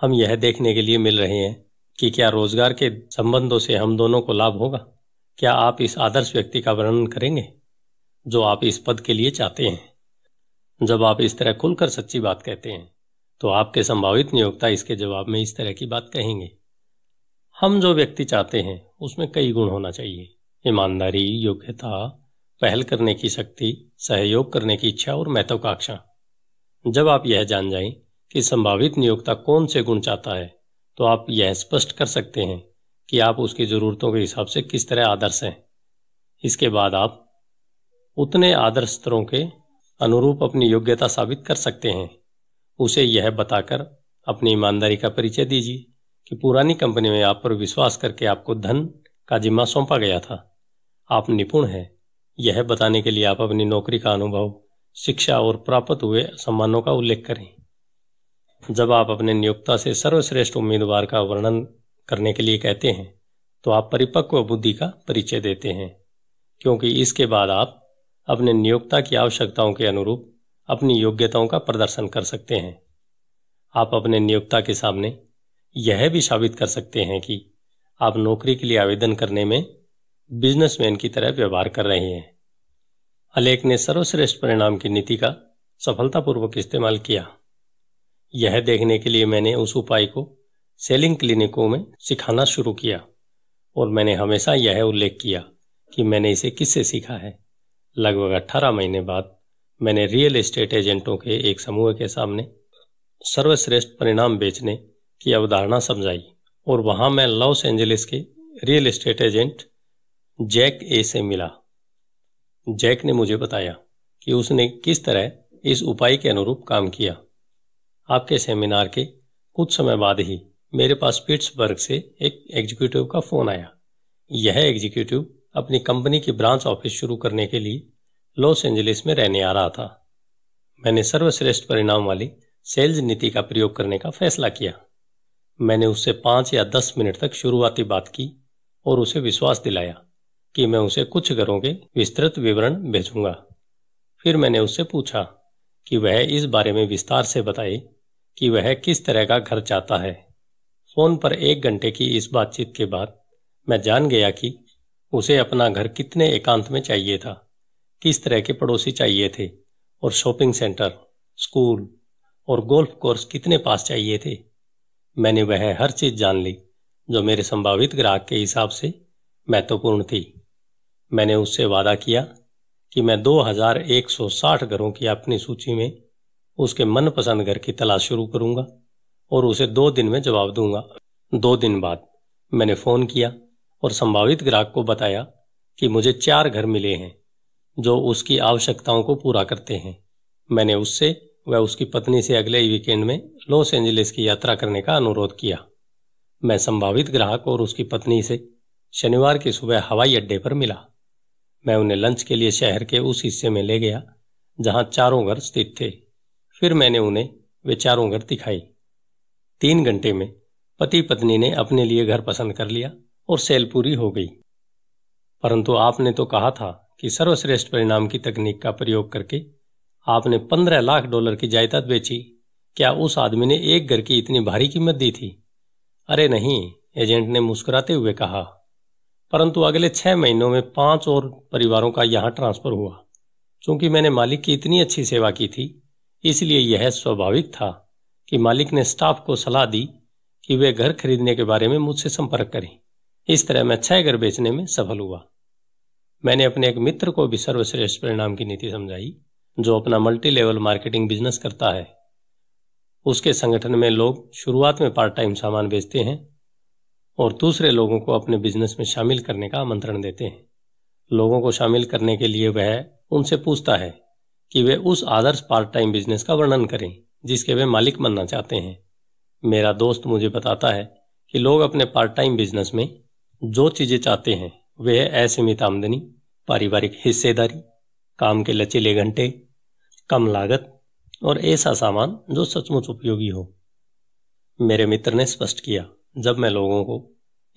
हम यह देखने के लिए मिल रहे हैं कि क्या रोजगार के संबंधों से हम दोनों को लाभ होगा क्या आप इस आदर्श व्यक्ति का वर्णन करेंगे जो आप इस पद के लिए चाहते हैं जब आप इस तरह खुलकर सच्ची बात कहते हैं तो आपके संभावित नियोक्ता इसके जवाब में इस तरह की बात कहेंगे हम जो व्यक्ति चाहते हैं उसमें कई गुण होना चाहिए ईमानदारी योग्यता पहल करने की शक्ति सहयोग करने की इच्छा और महत्वाकांक्षा जब आप यह जान जाएं कि संभावित नियोक्ता कौन से गुण चाहता है तो आप यह स्पष्ट कर सकते हैं कि आप उसकी ज़रूरतों के हिसाब से किस तरह आदर्श हैं इसके बाद आप उतने आदर्श स्तरों के अनुरूप अपनी योग्यता साबित कर सकते हैं उसे यह बताकर अपनी ईमानदारी का परिचय दीजिए कि पुरानी कंपनी में आप पर विश्वास करके आपको धन का जिम्मा सौंपा गया था आप निपुण हैं यह बताने के लिए आप अपनी नौकरी का अनुभव शिक्षा और प्राप्त हुए सम्मानों का उल्लेख करें जब आप अपने नियोक्ता से सर्वश्रेष्ठ उम्मीदवार का वर्णन करने के लिए कहते हैं तो आप परिपक्व बुद्धि का परिचय देते हैं क्योंकि इसके बाद आप अपने नियोक्ता की आवश्यकताओं के अनुरूप अपनी योग्यताओं का प्रदर्शन कर सकते हैं आप अपने नियोक्ता के सामने यह भी साबित कर सकते हैं कि आप नौकरी के लिए आवेदन करने में बिजनेसमैन की तरह व्यवहार कर रहे हैं अलेख ने सर्वश्रेष्ठ परिणाम की नीति का सफलतापूर्वक इस्तेमाल किया यह देखने के लिए मैंने उस उपाय को सेलिंग क्लिनिकों में सिखाना शुरू किया और मैंने हमेशा यह उल्लेख किया कि मैंने इसे किससे सीखा है लगभग अट्ठारह महीने बाद मैंने रियल एस्टेट एजेंटों के एक समूह के सामने सर्वश्रेष्ठ परिणाम बेचने की अवधारणा समझाई और वहां मैं लॉस एंजलिस के real estate agent Jack A से मिला जैक ने मुझे बताया कि उसने किस तरह इस उपाय के अनुरूप काम किया आपके सेमिनार के कुछ समय बाद ही मेरे पास पिट्सबर्ग से एक एग्जीक्यूटिव का फोन आया यह एग्जीक्यूटिव अपनी कंपनी की ब्रांच ऑफिस शुरू करने के लिए लॉस एंजलिस में रहने आ रहा था मैंने सर्वश्रेष्ठ परिणाम वाली सेल्स नीति का प्रयोग करने का फैसला किया मैंने उससे पांच या दस मिनट तक शुरुआती बात की और उसे विश्वास दिलाया कि मैं उसे कुछ घरों के विस्तृत विवरण भेजूंगा फिर मैंने उससे पूछा कि वह इस बारे में विस्तार से बताए कि वह किस तरह का घर चाहता है फोन पर एक घंटे की इस बातचीत के बाद मैं जान गया कि उसे अपना घर कितने एकांत में चाहिए था किस तरह के पड़ोसी चाहिए थे और शॉपिंग सेंटर स्कूल और गोल्फ कोर्स कितने पास चाहिए थे मैंने वह हर चीज जान ली जो मेरे संभावित ग्राहक के हिसाब से महत्वपूर्ण थी मैंने उससे वादा किया कि मैं 2160 घरों की अपनी सूची में उसके मनपसंद घर की तलाश शुरू करूंगा और उसे दो दिन में जवाब दूंगा दो दिन बाद मैंने फोन किया और संभावित ग्राहक को बताया कि मुझे चार घर मिले हैं जो उसकी आवश्यकताओं को पूरा करते हैं मैंने उससे व उसकी पत्नी से अगले वीकेंड में लॉस एंजलिस की यात्रा करने का अनुरोध किया मैं संभावित ग्राहक और उसकी पत्नी से शनिवार की सुबह हवाई अड्डे पर मिला मैं उन्हें लंच के लिए शहर के उस हिस्से में ले गया जहां चारों घर स्थित थे फिर मैंने उन्हें वे चारों घर दिखाई तीन घंटे में पति पत्नी ने अपने लिए घर पसंद कर लिया और सेल पूरी हो गई परंतु आपने तो कहा था कि सर्वश्रेष्ठ परिणाम की तकनीक का प्रयोग करके आपने पंद्रह लाख डॉलर की जायदाद बेची क्या उस आदमी ने एक घर की इतनी भारी कीमत दी थी अरे नहीं एजेंट ने मुस्कुराते हुए कहा परंतु अगले छह महीनों में पांच और परिवारों का यहां ट्रांसफर हुआ चूंकि मैंने मालिक की इतनी अच्छी सेवा की थी इसलिए यह स्वाभाविक था कि मालिक ने स्टाफ को सलाह दी कि वे घर खरीदने के बारे में मुझसे संपर्क करें इस तरह मैं छह घर बेचने में सफल हुआ मैंने अपने एक मित्र को भी सर्वश्रेष्ठ परिणाम की नीति समझाई जो अपना मल्टी लेवल मार्केटिंग बिजनेस करता है उसके संगठन में लोग शुरुआत में पार्ट टाइम सामान बेचते हैं और दूसरे लोगों को अपने बिजनेस में शामिल करने का आमंत्रण देते हैं लोगों को शामिल करने के लिए वह उनसे पूछता है कि वे उस आदर्श पार्ट टाइम बिजनेस का वर्णन करें जिसके वे मालिक बनना चाहते हैं मेरा दोस्त मुझे बताता है कि लोग अपने पार्ट टाइम बिजनेस में जो चीज़ें चाहते हैं वे है असीमित आमदनी पारिवारिक हिस्सेदारी काम के लचीले घंटे कम लागत और ऐसा सामान जो सचमुच उपयोगी हो मेरे मित्र ने स्पष्ट किया जब मैं लोगों को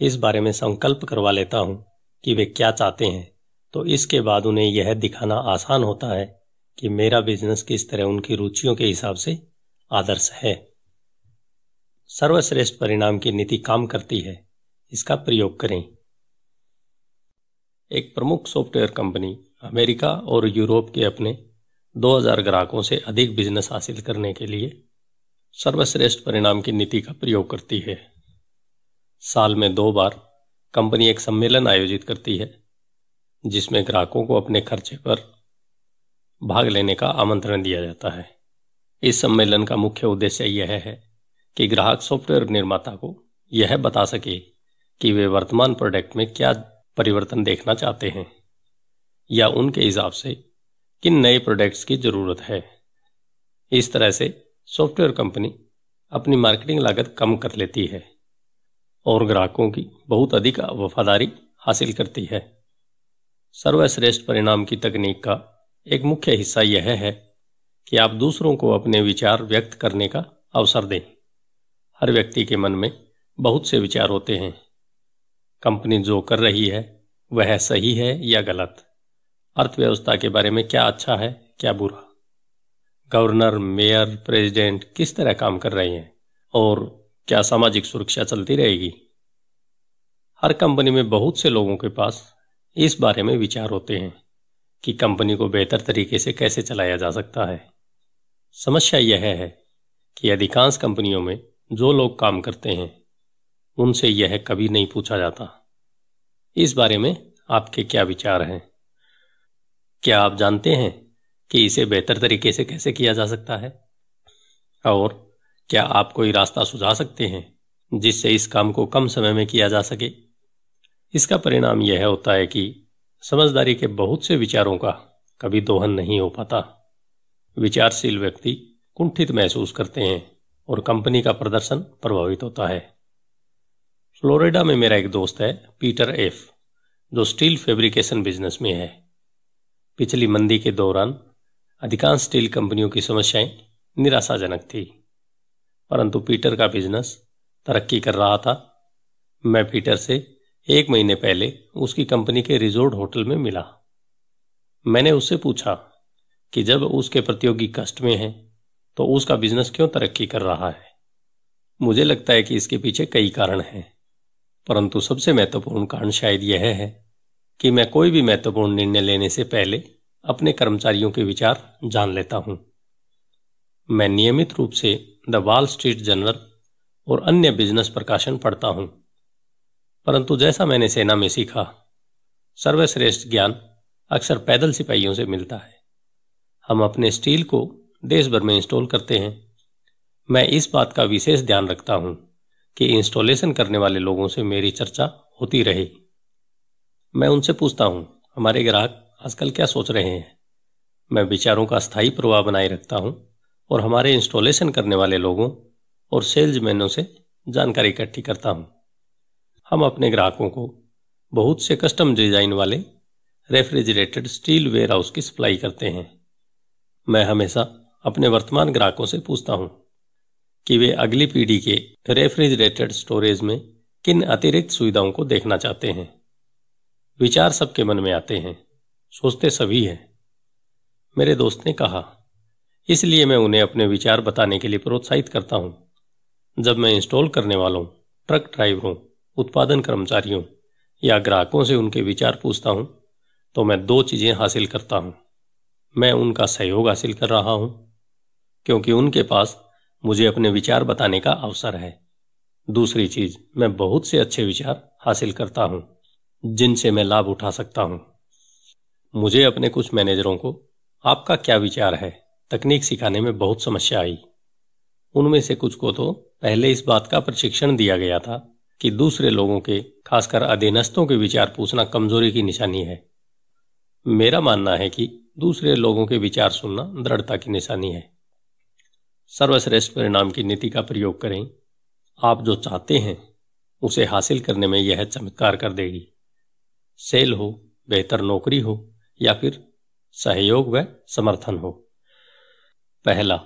इस बारे में संकल्प करवा लेता हूं कि वे क्या चाहते हैं तो इसके बाद उन्हें यह दिखाना आसान होता है कि मेरा बिजनेस किस तरह उनकी रुचियों के हिसाब से आदर्श है सर्वश्रेष्ठ परिणाम की नीति काम करती है इसका प्रयोग करें एक प्रमुख सॉफ्टवेयर कंपनी अमेरिका और यूरोप के अपने 2000 ग्राहकों से अधिक बिजनेस हासिल करने के लिए सर्वश्रेष्ठ परिणाम की नीति का प्रयोग करती है साल में दो बार कंपनी एक सम्मेलन आयोजित करती है जिसमें ग्राहकों को अपने खर्चे पर भाग लेने का आमंत्रण दिया जाता है इस सम्मेलन का मुख्य उद्देश्य यह है कि ग्राहक सॉफ्टवेयर निर्माता को यह बता सके कि वे वर्तमान प्रोडक्ट में क्या परिवर्तन देखना चाहते हैं या उनके हिसाब से किन नए प्रोडक्ट्स की ज़रूरत है इस तरह से सॉफ्टवेयर कंपनी अपनी मार्केटिंग लागत कम कर लेती है और ग्राहकों की बहुत अधिक वफादारी हासिल करती है सर्वश्रेष्ठ परिणाम की तकनीक का एक मुख्य हिस्सा यह है कि आप दूसरों को अपने विचार व्यक्त करने का अवसर दें हर व्यक्ति के मन में बहुत से विचार होते हैं कंपनी जो कर रही है वह सही है या गलत अर्थव्यवस्था के बारे में क्या अच्छा है क्या बुरा गवर्नर मेयर प्रेसिडेंट किस तरह काम कर रहे हैं और क्या सामाजिक सुरक्षा चलती रहेगी हर कंपनी में बहुत से लोगों के पास इस बारे में विचार होते हैं कि कंपनी को बेहतर तरीके से कैसे चलाया जा सकता है समस्या यह है कि अधिकांश कंपनियों में जो लोग काम करते हैं उनसे यह कभी नहीं पूछा जाता इस बारे में आपके क्या विचार हैं क्या आप जानते हैं कि इसे बेहतर तरीके से कैसे किया जा सकता है और क्या आप कोई रास्ता सुझा सकते हैं जिससे इस काम को कम समय में किया जा सके इसका परिणाम यह होता है कि समझदारी के बहुत से विचारों का कभी दोहन नहीं हो पाता विचारशील व्यक्ति कुंठित महसूस करते हैं और कंपनी का प्रदर्शन प्रभावित होता है फ्लोरिडा में मेरा एक दोस्त है पीटर एफ जो स्टील फैब्रिकेशन बिजनेस में है पिछली मंदी के दौरान अधिकांश स्टील कंपनियों की समस्याएं निराशाजनक थी परंतु पीटर का बिजनेस तरक्की कर रहा था मैं पीटर से एक महीने पहले उसकी कंपनी के रिजोर्ट होटल में मिला मैंने उससे पूछा कि जब उसके प्रतियोगी कष्ट में हैं तो उसका बिजनेस क्यों तरक्की कर रहा है मुझे लगता है कि इसके पीछे कई कारण हैं परंतु सबसे महत्वपूर्ण कारण शायद यह है कि मैं कोई भी महत्वपूर्ण निर्णय लेने से पहले अपने कर्मचारियों के विचार जान लेता हूं मैं नियमित रूप से द वॉल स्ट्रीट जर्नल और अन्य बिजनेस प्रकाशन पढ़ता हूं परंतु जैसा मैंने सेना में सीखा सर्वश्रेष्ठ ज्ञान अक्सर पैदल सिपाहियों से मिलता है हम अपने स्टील को देश भर में इंस्टॉल करते हैं मैं इस बात का विशेष ध्यान रखता हूं कि इंस्टॉलेशन करने वाले लोगों से मेरी चर्चा होती रहे मैं उनसे पूछता हूं हमारे ग्राहक आजकल क्या सोच रहे हैं मैं विचारों का स्थायी प्रवाह बनाए रखता हूं और हमारे इंस्टॉलेशन करने वाले लोगों और सेल्समैनों से जानकारी इकट्ठी करता हूं हम अपने ग्राहकों को बहुत से कस्टम डिजाइन वाले रेफ्रिजरेटेड स्टील वेयर हाउस की सप्लाई करते हैं मैं हमेशा अपने वर्तमान ग्राहकों से पूछता हूं कि वे अगली पीढ़ी के रेफ्रिजरेटेड स्टोरेज में किन अतिरिक्त सुविधाओं को देखना चाहते हैं विचार सबके मन में आते हैं सोचते सभी हैं मेरे दोस्त ने कहा इसलिए मैं उन्हें अपने विचार बताने के लिए प्रोत्साहित करता हूं जब मैं इंस्टॉल करने वालों ट्रक ड्राइवरों उत्पादन कर्मचारियों या ग्राहकों से उनके विचार पूछता हूं तो मैं दो चीजें हासिल करता हूं मैं उनका सहयोग हासिल कर रहा हूं क्योंकि उनके पास मुझे अपने विचार बताने का अवसर है दूसरी चीज मैं बहुत से अच्छे विचार हासिल करता हूं जिनसे मैं लाभ उठा सकता हूं मुझे अपने कुछ मैनेजरों को आपका क्या विचार है तकनीक सिखाने में बहुत समस्या आई उनमें से कुछ को तो पहले इस बात का प्रशिक्षण दिया गया था कि दूसरे लोगों के खासकर अधीनस्थों के विचार पूछना कमजोरी की निशानी है मेरा मानना है कि दूसरे लोगों के विचार सुनना दृढ़ता की निशानी है सर्वश्रेष्ठ परिणाम की नीति का प्रयोग करें आप जो चाहते हैं उसे हासिल करने में यह चमत्कार कर देगी सेल हो बेहतर नौकरी हो या फिर सहयोग व समर्थन हो पहला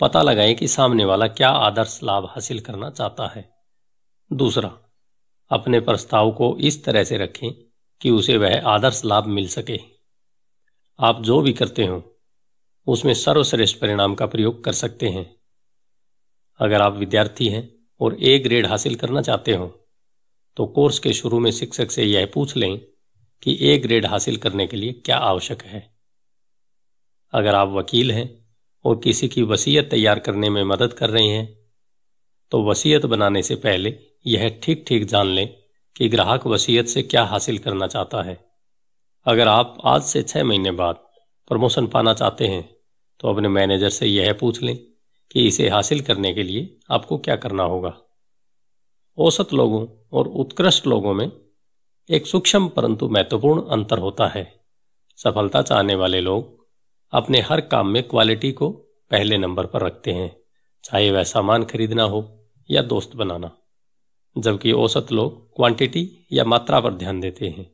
पता लगाएं कि सामने वाला क्या आदर्श लाभ हासिल करना चाहता है दूसरा अपने प्रस्ताव को इस तरह से रखें कि उसे वह आदर्श लाभ मिल सके आप जो भी करते हो उसमें सर्वश्रेष्ठ परिणाम का प्रयोग कर सकते हैं अगर आप विद्यार्थी हैं और ए ग्रेड हासिल करना चाहते हो तो कोर्स के शुरू में शिक्षक से यह पूछ लें कि ए ग्रेड हासिल करने के लिए क्या आवश्यक है अगर आप वकील हैं और किसी की वसीयत तैयार करने में मदद कर रहे हैं तो वसीयत बनाने से पहले यह ठीक ठीक जान लें कि ग्राहक वसीयत से क्या हासिल करना चाहता है अगर आप आज से छः महीने बाद प्रमोशन पाना चाहते हैं तो अपने मैनेजर से यह पूछ लें कि इसे हासिल करने के लिए आपको क्या करना होगा औसत लोगों और उत्कृष्ट लोगों में एक सूक्ष्म परंतु महत्वपूर्ण अंतर होता है सफलता चाहने वाले लोग अपने हर काम में क्वालिटी को पहले नंबर पर रखते हैं चाहे वह सामान खरीदना हो या दोस्त बनाना जबकि औसत लोग क्वांटिटी या मात्रा पर ध्यान देते हैं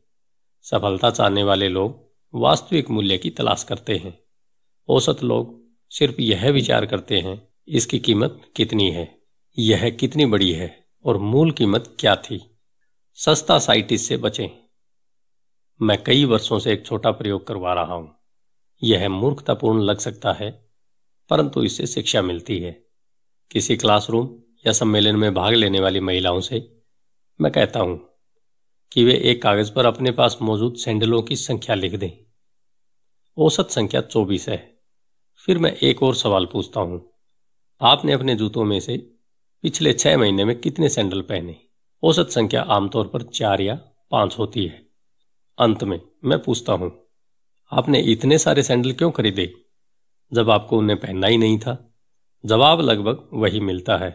सफलता चाहने वाले लोग वास्तविक मूल्य की तलाश करते हैं औसत लोग सिर्फ यह विचार करते हैं इसकी कीमत कितनी है यह कितनी बड़ी है और मूल कीमत क्या थी सस्ता साइटिस से बचें मैं कई वर्षों से एक छोटा प्रयोग करवा रहा हूं यह मूर्खतापूर्ण लग सकता है परंतु इससे शिक्षा मिलती है किसी क्लासरूम या सम्मेलन में भाग लेने वाली महिलाओं से मैं कहता हूं कि वे एक कागज पर अपने पास मौजूद सैंडलों की संख्या लिख दें औसत संख्या चौबीस है फिर मैं एक और सवाल पूछता हूं आपने अपने जूतों में से पिछले छह महीने में कितने सैंडल पहने औसत संख्या आमतौर पर चार या पांच होती है अंत में मैं पूछता हूं आपने इतने सारे सैंडल क्यों खरीदे जब आपको उन्हें पहनना ही नहीं था जवाब लगभग वही मिलता है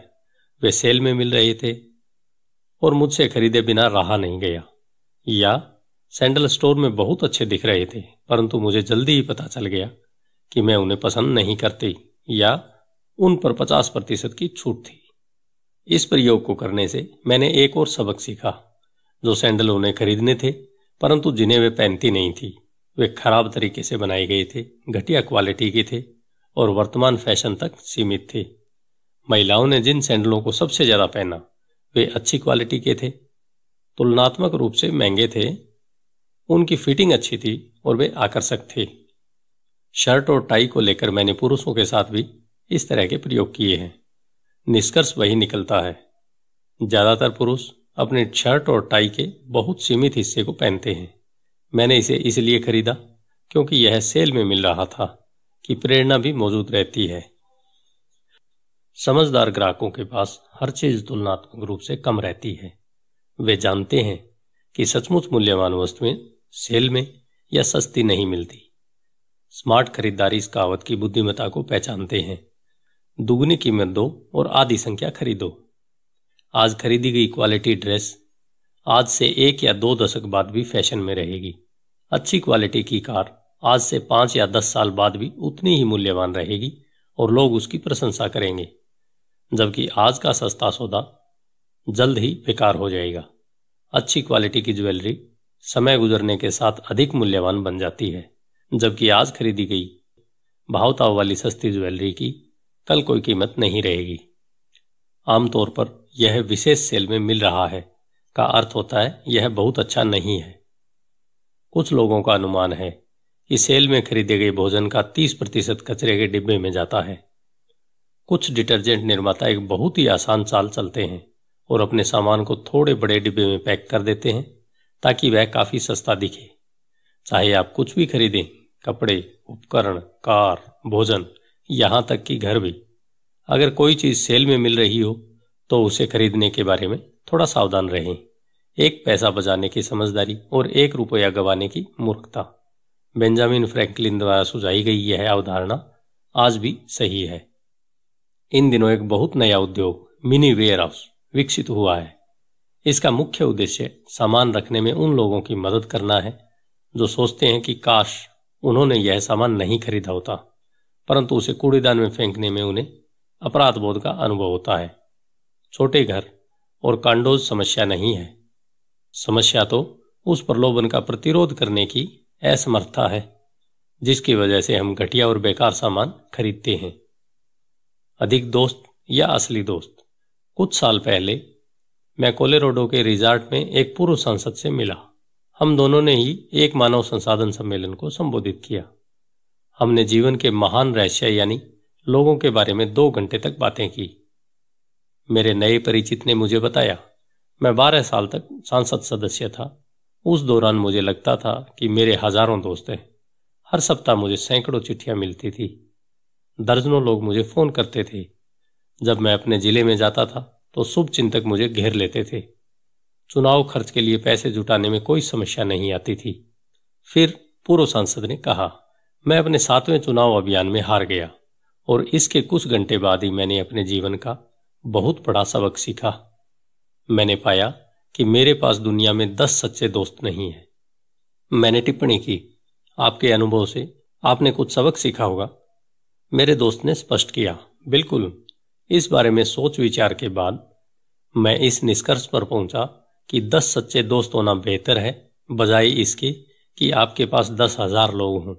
वे सेल में मिल रहे थे और मुझसे खरीदे बिना रहा नहीं गया या सैंडल स्टोर में बहुत अच्छे दिख रहे थे परंतु मुझे जल्दी ही पता चल गया कि मैं उन्हें पसंद नहीं करती या उन पर पचास प्रतिशत की छूट थी इस प्रयोग को करने से मैंने एक और सबक सीखा जो सैंडल उन्हें खरीदने थे परंतु जिन्हें वे पहनती नहीं थी वे खराब तरीके से बनाए गए थे घटिया क्वालिटी के थे और वर्तमान फैशन तक सीमित थे महिलाओं ने जिन सैंडलों को सबसे ज्यादा पहना वे अच्छी क्वालिटी के थे तुलनात्मक रूप से महंगे थे उनकी फिटिंग अच्छी थी और वे आकर्षक थे शर्ट और टाई को लेकर मैंने पुरुषों के साथ भी इस तरह के प्रयोग किए हैं निष्कर्ष वही निकलता है ज्यादातर पुरुष अपने शर्ट और टाई के बहुत सीमित हिस्से को पहनते हैं मैंने इसे इसलिए खरीदा क्योंकि यह सेल में मिल रहा था कि प्रेरणा भी मौजूद रहती है समझदार ग्राहकों के पास हर चीज तुलनात्मक रूप से कम रहती है वे जानते हैं कि सचमुच मूल्यवान वस्तुएं सेल में या सस्ती नहीं मिलती स्मार्ट खरीदारी इस कहावत की बुद्धिमत्ता को पहचानते हैं दुगनी कीमत दो और आधी संख्या खरीदो आज खरीदी गई क्वालिटी ड्रेस आज से एक या दो दशक बाद भी फैशन में रहेगी अच्छी क्वालिटी की कार आज से पांच या दस साल बाद भी उतनी ही मूल्यवान रहेगी और लोग उसकी प्रशंसा करेंगे जबकि आज का सस्ता सौदा जल्द ही बेकार हो जाएगा अच्छी क्वालिटी की ज्वेलरी समय गुजरने के साथ अधिक मूल्यवान बन जाती है जबकि आज खरीदी गई भावताव वाली सस्ती ज्वेलरी की कल कोई कीमत नहीं रहेगी आमतौर पर यह विशेष सेल में मिल रहा है का अर्थ होता है यह बहुत अच्छा नहीं है कुछ लोगों का अनुमान है कि सेल में खरीदे गए भोजन का 30 प्रतिशत कचरे के डिब्बे में जाता है कुछ डिटर्जेंट निर्माता एक बहुत ही आसान चाल चलते हैं और अपने सामान को थोड़े बड़े डिब्बे में पैक कर देते हैं ताकि वह काफी सस्ता दिखे चाहे आप कुछ भी खरीदें कपड़े उपकरण कार भोजन यहां तक कि घर भी अगर कोई चीज सेल में मिल रही हो तो उसे खरीदने के बारे में थोड़ा सावधान रहें एक पैसा बजाने की समझदारी और एक रुपया गवाने की मूर्खता बेंजामिन फ्रैंकलिन द्वारा सुझाई गई यह अवधारणा आज भी सही है इन दिनों एक बहुत नया उद्योग मिनी वेयर हाउस विकसित हुआ है इसका मुख्य उद्देश्य सामान रखने में उन लोगों की मदद करना है जो सोचते हैं कि काश उन्होंने यह सामान नहीं खरीदा होता परंतु उसे कूड़ेदान में फेंकने में उन्हें अपराध बोध का अनुभव होता है छोटे घर और कांडोज समस्या नहीं है समस्या तो उस प्रलोभन का प्रतिरोध करने की असमर्थता है जिसकी वजह से हम घटिया और बेकार सामान खरीदते हैं अधिक दोस्त या असली दोस्त कुछ साल पहले मैं कोलेरोडो के रिजॉर्ट में एक पूर्व सांसद से मिला हम दोनों ने ही एक मानव संसाधन सम्मेलन को संबोधित किया हमने जीवन के महान रहस्य यानी लोगों के बारे में दो घंटे तक बातें की मेरे नए परिचित ने मुझे बताया मैं बारह साल तक सांसद सदस्य था उस दौरान मुझे लगता था कि मेरे हजारों दोस्त हैं हर सप्ताह मुझे सैकड़ों चिट्ठियां मिलती थी दर्जनों लोग मुझे फोन करते थे जब मैं अपने जिले में जाता था तो शुभ चिंतक मुझे घेर लेते थे चुनाव खर्च के लिए पैसे जुटाने में कोई समस्या नहीं आती थी फिर पूर्व सांसद ने कहा मैं अपने सातवें चुनाव अभियान में हार गया और इसके कुछ घंटे बाद ही मैंने अपने जीवन का बहुत बड़ा सबक सीखा मैंने पाया कि मेरे पास दुनिया में दस सच्चे दोस्त नहीं है मैंने टिप्पणी की आपके अनुभव से आपने कुछ सबक सीखा होगा मेरे दोस्त ने स्पष्ट किया बिल्कुल इस बारे में सोच विचार के बाद मैं इस निष्कर्ष पर पहुंचा कि दस सच्चे दोस्त होना बेहतर है बजाय इसके कि आपके पास दस हजार लोग हों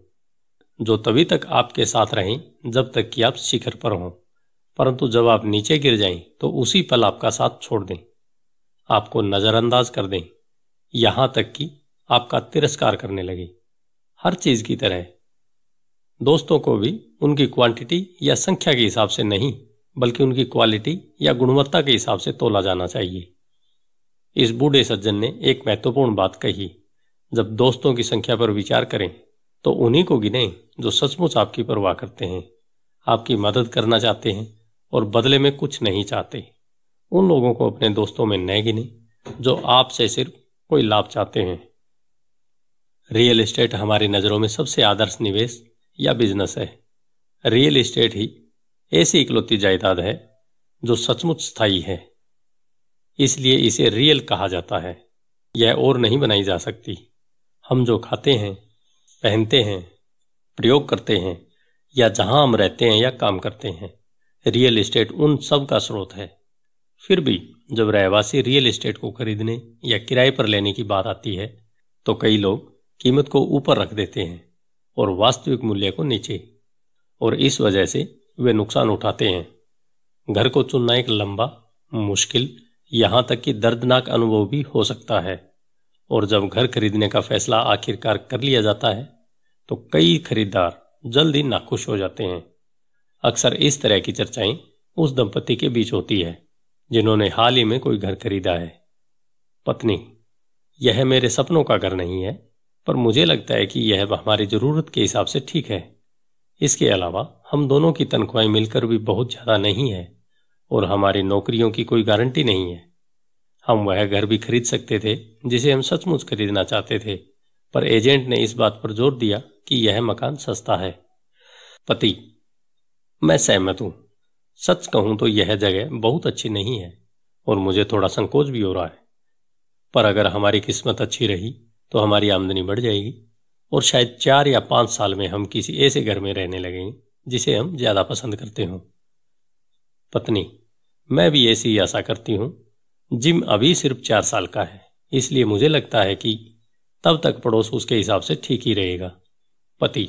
जो तभी तक आपके साथ रहें जब तक कि आप शिखर पर हों परंतु जब आप नीचे गिर जाएं तो उसी पल आपका साथ छोड़ दें आपको नज़रअंदाज कर दें यहां तक कि आपका तिरस्कार करने लगे हर चीज की तरह दोस्तों को भी उनकी क्वांटिटी या संख्या के हिसाब से नहीं बल्कि उनकी क्वालिटी या गुणवत्ता के हिसाब से तोला जाना चाहिए इस बूढ़े सज्जन ने एक महत्वपूर्ण बात कही जब दोस्तों की संख्या पर विचार करें तो उन्हीं को गिनें जो सचमुच आपकी परवाह करते हैं आपकी मदद करना चाहते हैं और बदले में कुछ नहीं चाहते उन लोगों को अपने दोस्तों में न गिने जो आपसे सिर्फ कोई लाभ चाहते हैं रियल एस्टेट हमारी नज़रों में सबसे आदर्श निवेश या बिजनेस है रियल इस्टेट ही ऐसी इकलौती जायदाद है जो सचमुच स्थायी है इसलिए इसे रियल कहा जाता है यह और नहीं बनाई जा सकती हम जो खाते हैं पहनते हैं प्रयोग करते हैं या जहां हम रहते हैं या काम करते हैं रियल इस्टेट उन सब का स्रोत है फिर भी जब रहवासी रियल इस्टेट को खरीदने या किराए पर लेने की बात आती है तो कई लोग कीमत को ऊपर रख देते हैं और वास्तविक मूल्य को नीचे और इस वजह से वे नुकसान उठाते हैं घर को चुनना एक लंबा मुश्किल यहां तक कि दर्दनाक अनुभव भी हो सकता है और जब घर खरीदने का फैसला आखिरकार कर लिया जाता है तो कई खरीदार जल्द ही नाखुश हो जाते हैं अक्सर इस तरह की चर्चाएं उस दंपति के बीच होती है जिन्होंने हाल ही में कोई घर खरीदा है पत्नी यह मेरे सपनों का घर नहीं है पर मुझे लगता है कि यह हमारी ज़रूरत के हिसाब से ठीक है इसके अलावा हम दोनों की तनख्वाहें मिलकर भी बहुत ज़्यादा नहीं है और हमारी नौकरियों की कोई गारंटी नहीं है हम वह घर भी खरीद सकते थे जिसे हम सचमुच खरीदना चाहते थे पर एजेंट ने इस बात पर जोर दिया कि यह मकान सस्ता है पति मैं सहमत हूं सच कहूं तो यह जगह बहुत अच्छी नहीं है और मुझे थोड़ा संकोच भी हो रहा है पर अगर हमारी किस्मत अच्छी रही तो हमारी आमदनी बढ़ जाएगी और शायद चार या पाँच साल में हम किसी ऐसे घर में रहने लगेंगे जिसे हम ज़्यादा पसंद करते हों पत्नी मैं भी ऐसी ही आशा करती हूँ जिम अभी सिर्फ चार साल का है इसलिए मुझे लगता है कि तब तक पड़ोस उसके हिसाब से ठीक ही रहेगा पति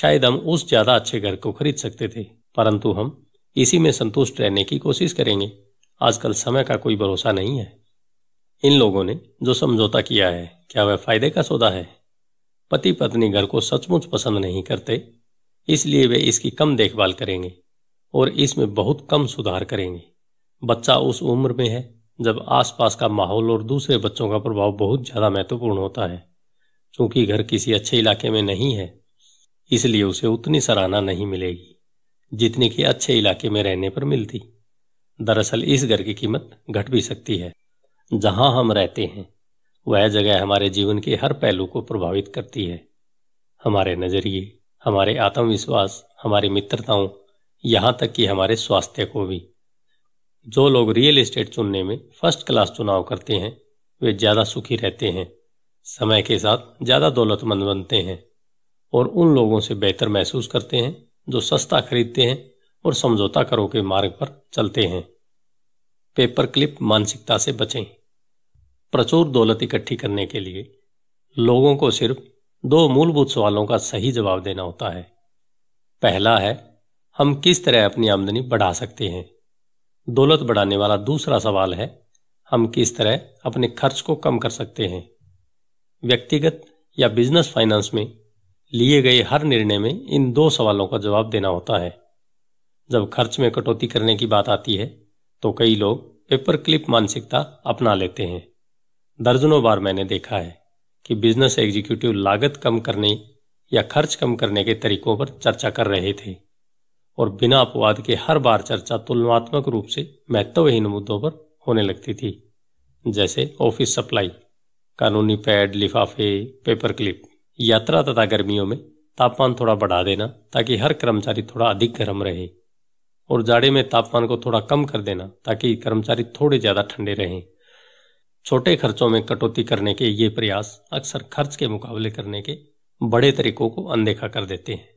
शायद हम उस ज़्यादा अच्छे घर को खरीद सकते थे परंतु हम इसी में संतुष्ट रहने की कोशिश करेंगे आजकल समय का कोई भरोसा नहीं है इन लोगों ने जो समझौता किया है क्या वह फायदे का सौदा है पति पत्नी घर को सचमुच पसंद नहीं करते इसलिए वे इसकी कम देखभाल करेंगे और इसमें बहुत कम सुधार करेंगे बच्चा उस उम्र में है जब आसपास का माहौल और दूसरे बच्चों का प्रभाव बहुत ज़्यादा महत्वपूर्ण होता है चूंकि घर किसी अच्छे इलाके में नहीं है इसलिए उसे उतनी सराहना नहीं मिलेगी जितनी कि अच्छे इलाके में रहने पर मिलती दरअसल इस घर की कीमत घट भी सकती है जहां हम रहते हैं वह जगह हमारे जीवन के हर पहलू को प्रभावित करती है हमारे नज़रिए हमारे आत्मविश्वास हमारी मित्रताओं यहाँ तक कि हमारे स्वास्थ्य को भी जो लोग रियल एस्टेट चुनने में फर्स्ट क्लास चुनाव करते हैं वे ज़्यादा सुखी रहते हैं समय के साथ ज़्यादा दौलतमंद बनते हैं और उन लोगों से बेहतर महसूस करते हैं जो सस्ता खरीदते हैं और समझौता करो के मार्ग पर चलते हैं पेपर क्लिप मानसिकता से बचें प्रचुर दौलत इकट्ठी करने के लिए लोगों को सिर्फ दो मूलभूत सवालों का सही जवाब देना होता है पहला है हम किस तरह अपनी आमदनी बढ़ा सकते हैं दौलत बढ़ाने वाला दूसरा सवाल है हम किस तरह अपने खर्च को कम कर सकते हैं व्यक्तिगत या बिजनेस फाइनेंस में लिए गए हर निर्णय में इन दो सवालों का जवाब देना होता है जब खर्च में कटौती करने की बात आती है तो कई लोग पेपर क्लिप मानसिकता अपना लेते हैं दर्जनों बार मैंने देखा है कि बिजनेस एग्जीक्यूटिव लागत कम करने या खर्च कम करने के तरीकों पर चर्चा कर रहे थे और बिना अपवाद के हर बार चर्चा तुलनात्मक रूप से महत्वहीन मुद्दों पर होने लगती थी जैसे ऑफिस सप्लाई कानूनी पैड लिफाफे पेपर क्लिप यात्रा तथा गर्मियों में तापमान थोड़ा बढ़ा देना ताकि हर कर्मचारी थोड़ा अधिक गर्म रहे और जाड़े में तापमान को थोड़ा कम कर देना ताकि कर्मचारी थोड़े ज़्यादा ठंडे रहें छोटे खर्चों में कटौती करने के ये प्रयास अक्सर खर्च के मुकाबले करने के बड़े तरीकों को अनदेखा कर देते हैं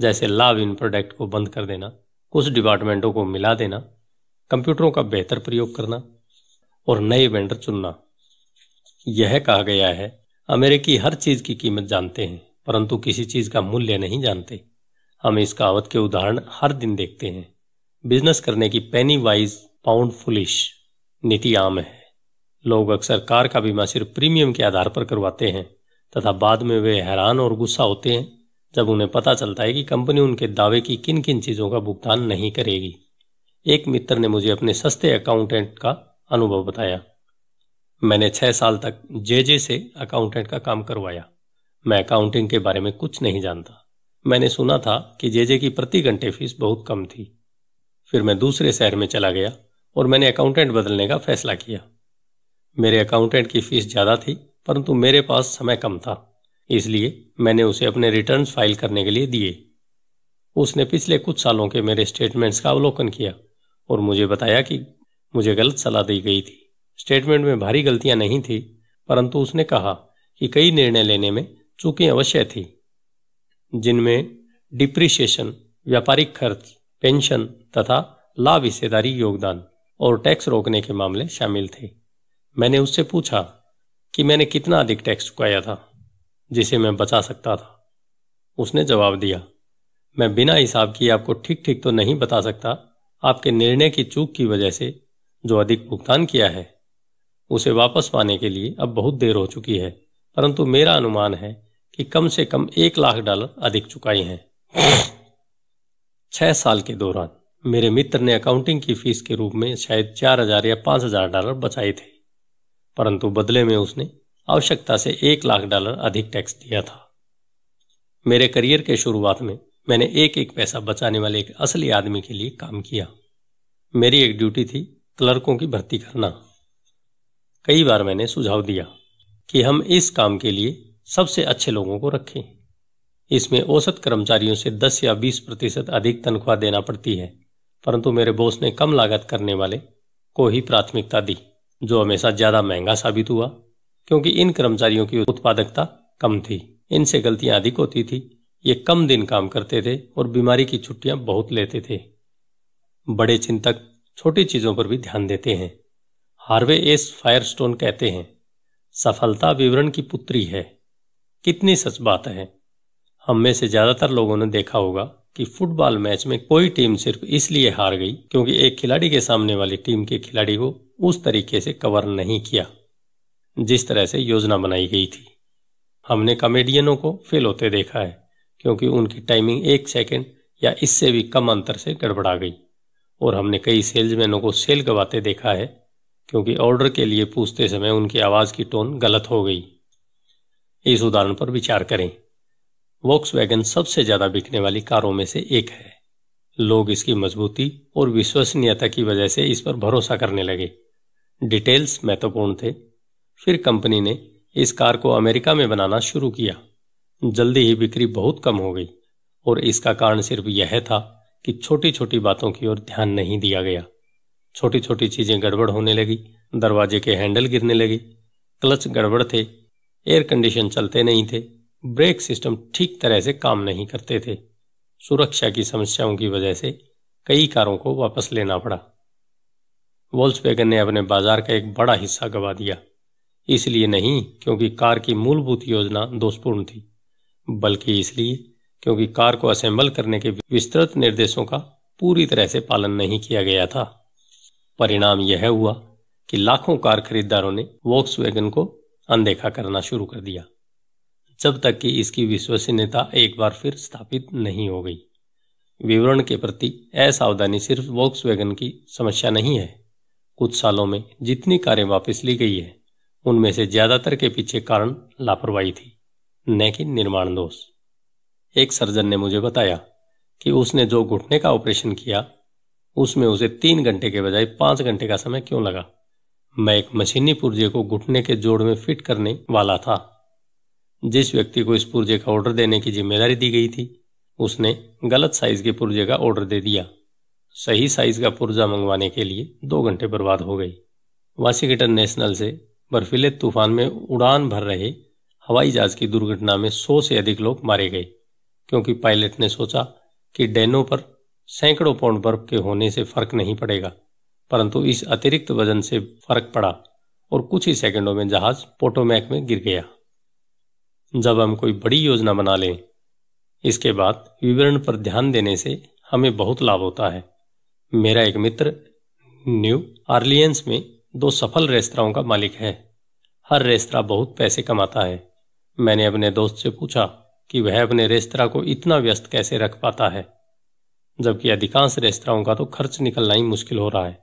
जैसे लाभ इन प्रोडक्ट को बंद कर देना कुछ डिपार्टमेंटों को मिला देना कंप्यूटरों का बेहतर प्रयोग करना और नए वेंडर चुनना यह कहा गया है अमेरिकी हर चीज की कीमत जानते हैं परंतु किसी चीज का मूल्य नहीं जानते हम इस कहावत के उदाहरण हर दिन देखते हैं बिजनेस करने की पेनी वाइज पाउंड फुलिश नीति आम है लोग अक्सर कार का बीमा सिर्फ प्रीमियम के आधार पर करवाते हैं तथा बाद में वे हैरान और गुस्सा होते हैं जब उन्हें पता चलता है कि कंपनी उनके दावे की किन किन चीज़ों का भुगतान नहीं करेगी एक मित्र ने मुझे अपने सस्ते अकाउंटेंट का अनुभव बताया मैंने छः साल तक जे जे से अकाउंटेंट का काम करवाया मैं अकाउंटिंग के बारे में कुछ नहीं जानता मैंने सुना था कि जे जे की प्रति घंटे फीस बहुत कम थी फिर मैं दूसरे शहर में चला गया और मैंने अकाउंटेंट बदलने का फैसला किया मेरे अकाउंटेंट की फीस ज़्यादा थी परंतु मेरे पास समय कम था इसलिए मैंने उसे अपने रिटर्न फाइल करने के लिए दिए उसने पिछले कुछ सालों के मेरे स्टेटमेंट्स का अवलोकन किया और मुझे बताया कि मुझे गलत सलाह दी गई थी स्टेटमेंट में भारी गलतियां नहीं थी परंतु उसने कहा कि कई निर्णय लेने में चूकें अवश्य थी जिनमें डिप्रिशिएशन व्यापारिक खर्च पेंशन तथा लाभ हिस्सेदारी योगदान और टैक्स रोकने के मामले शामिल थे मैंने उससे पूछा कि मैंने कितना अधिक टैक्स चुकाया था जिसे मैं बचा सकता था उसने जवाब दिया मैं बिना हिसाब किए आपको ठीक ठीक तो नहीं बता सकता आपके निर्णय की चूक की वजह से जो अधिक भुगतान किया है उसे वापस पाने के लिए अब बहुत देर हो चुकी है परंतु मेरा अनुमान है कि कम से कम एक लाख डॉलर अधिक चुकाए हैं छह साल के दौरान मेरे मित्र ने अकाउंटिंग की फीस के रूप में शायद चार हजार या पांच हजार डॉलर बचाए थे परंतु बदले में उसने आवश्यकता से एक लाख डॉलर अधिक टैक्स दिया था मेरे करियर के शुरुआत में मैंने एक एक पैसा बचाने वाले एक असली आदमी के लिए काम किया मेरी एक ड्यूटी थी क्लर्कों की भर्ती करना कई बार मैंने सुझाव दिया कि हम इस काम के लिए सबसे अच्छे लोगों को रखें इसमें औसत कर्मचारियों से 10 या 20 प्रतिशत अधिक तनख्वाह देना पड़ती है परंतु मेरे बॉस ने कम लागत करने वाले को ही प्राथमिकता दी जो हमेशा ज्यादा महंगा साबित हुआ क्योंकि इन कर्मचारियों की उत्पादकता कम थी इनसे गलतियां अधिक होती थी ये कम दिन काम करते थे और बीमारी की छुट्टियां बहुत लेते थे बड़े चिंतक छोटी चीजों पर भी ध्यान देते हैं हार्वे एस फायरस्टोन कहते हैं सफलता विवरण की पुत्री है कितनी सच बात है हम में से ज्यादातर लोगों ने देखा होगा कि फुटबॉल मैच में कोई टीम सिर्फ इसलिए हार गई क्योंकि एक खिलाड़ी के सामने वाली टीम के खिलाड़ी को उस तरीके से कवर नहीं किया जिस तरह से योजना बनाई गई थी हमने कॉमेडियनों को फेल होते देखा है क्योंकि उनकी टाइमिंग एक सेकेंड या इससे भी कम अंतर से गड़बड़ा गई और हमने कई सेल्समैनों को सेल गवाते देखा है क्योंकि ऑर्डर के लिए पूछते समय उनकी आवाज़ की टोन गलत हो गई इस उदाहरण पर विचार करें वॉक्स सबसे ज्यादा बिकने वाली कारों में से एक है लोग इसकी मजबूती और विश्वसनीयता की वजह से इस पर भरोसा करने लगे डिटेल्स महत्वपूर्ण थे फिर कंपनी ने इस कार को अमेरिका में बनाना शुरू किया जल्दी ही बिक्री बहुत कम हो गई और इसका कारण सिर्फ यह था कि छोटी छोटी बातों की ओर ध्यान नहीं दिया गया छोटी छोटी चीजें गड़बड़ होने लगी दरवाजे के हैंडल गिरने लगे क्लच गड़बड़ थे एयर कंडीशन चलते नहीं थे ब्रेक सिस्टम ठीक तरह से काम नहीं करते थे सुरक्षा की समस्याओं की वजह से कई कारों को वापस लेना पड़ा वॉल्सवैगन ने अपने बाजार का एक बड़ा हिस्सा गवा दिया इसलिए नहीं क्योंकि कार की मूलभूत योजना दोषपूर्ण थी बल्कि इसलिए क्योंकि कार को असेंबल करने के विस्तृत निर्देशों का पूरी तरह से पालन नहीं किया गया था परिणाम यह हुआ कि लाखों कार खरीदारों ने वोक्स को अनदेखा करना शुरू कर दिया जब तक कि इसकी विश्वसनीयता एक बार फिर स्थापित नहीं हो गई विवरण के प्रति असावधानी सिर्फ वॉक्सवैगन की समस्या नहीं है कुछ सालों में जितनी कारें वापस ली गई है उनमें से ज्यादातर के पीछे कारण लापरवाही थी न कि निर्माण दोष एक सर्जन ने मुझे बताया कि उसने जो घुटने का ऑपरेशन किया उसमें उसे तीन घंटे के बजाय पांच घंटे का समय क्यों लगा मैं एक मशीनी पुर्जे को घुटने के जोड़ में फिट करने वाला था जिस व्यक्ति को इस पुर्जे का ऑर्डर देने की जिम्मेदारी दी गई थी उसने गलत साइज के पुर्जे का ऑर्डर दे दिया सही साइज का पुर्जा मंगवाने के लिए दो घंटे बर्बाद हो गई वाशिंगटन नेशनल से बर्फीले तूफान में उड़ान भर रहे हवाई जहाज की दुर्घटना में सौ से अधिक लोग मारे गए क्योंकि पायलट ने सोचा कि डेनो पर सैकड़ों पाउंड बर्फ के होने से फर्क नहीं पड़ेगा परंतु इस अतिरिक्त वजन से फर्क पड़ा और कुछ ही सेकंडों में जहाज पोटोमैक में गिर गया जब हम कोई बड़ी योजना बना लें इसके बाद विवरण पर ध्यान देने से हमें बहुत लाभ होता है मेरा एक मित्र न्यू आर्लियंस में दो सफल रेस्तराओं का मालिक है हर रेस्तरा बहुत पैसे कमाता है मैंने अपने दोस्त से पूछा कि वह अपने रेस्तरा को इतना व्यस्त कैसे रख पाता है जबकि अधिकांश रेस्तराओं का तो खर्च निकलना ही मुश्किल हो रहा है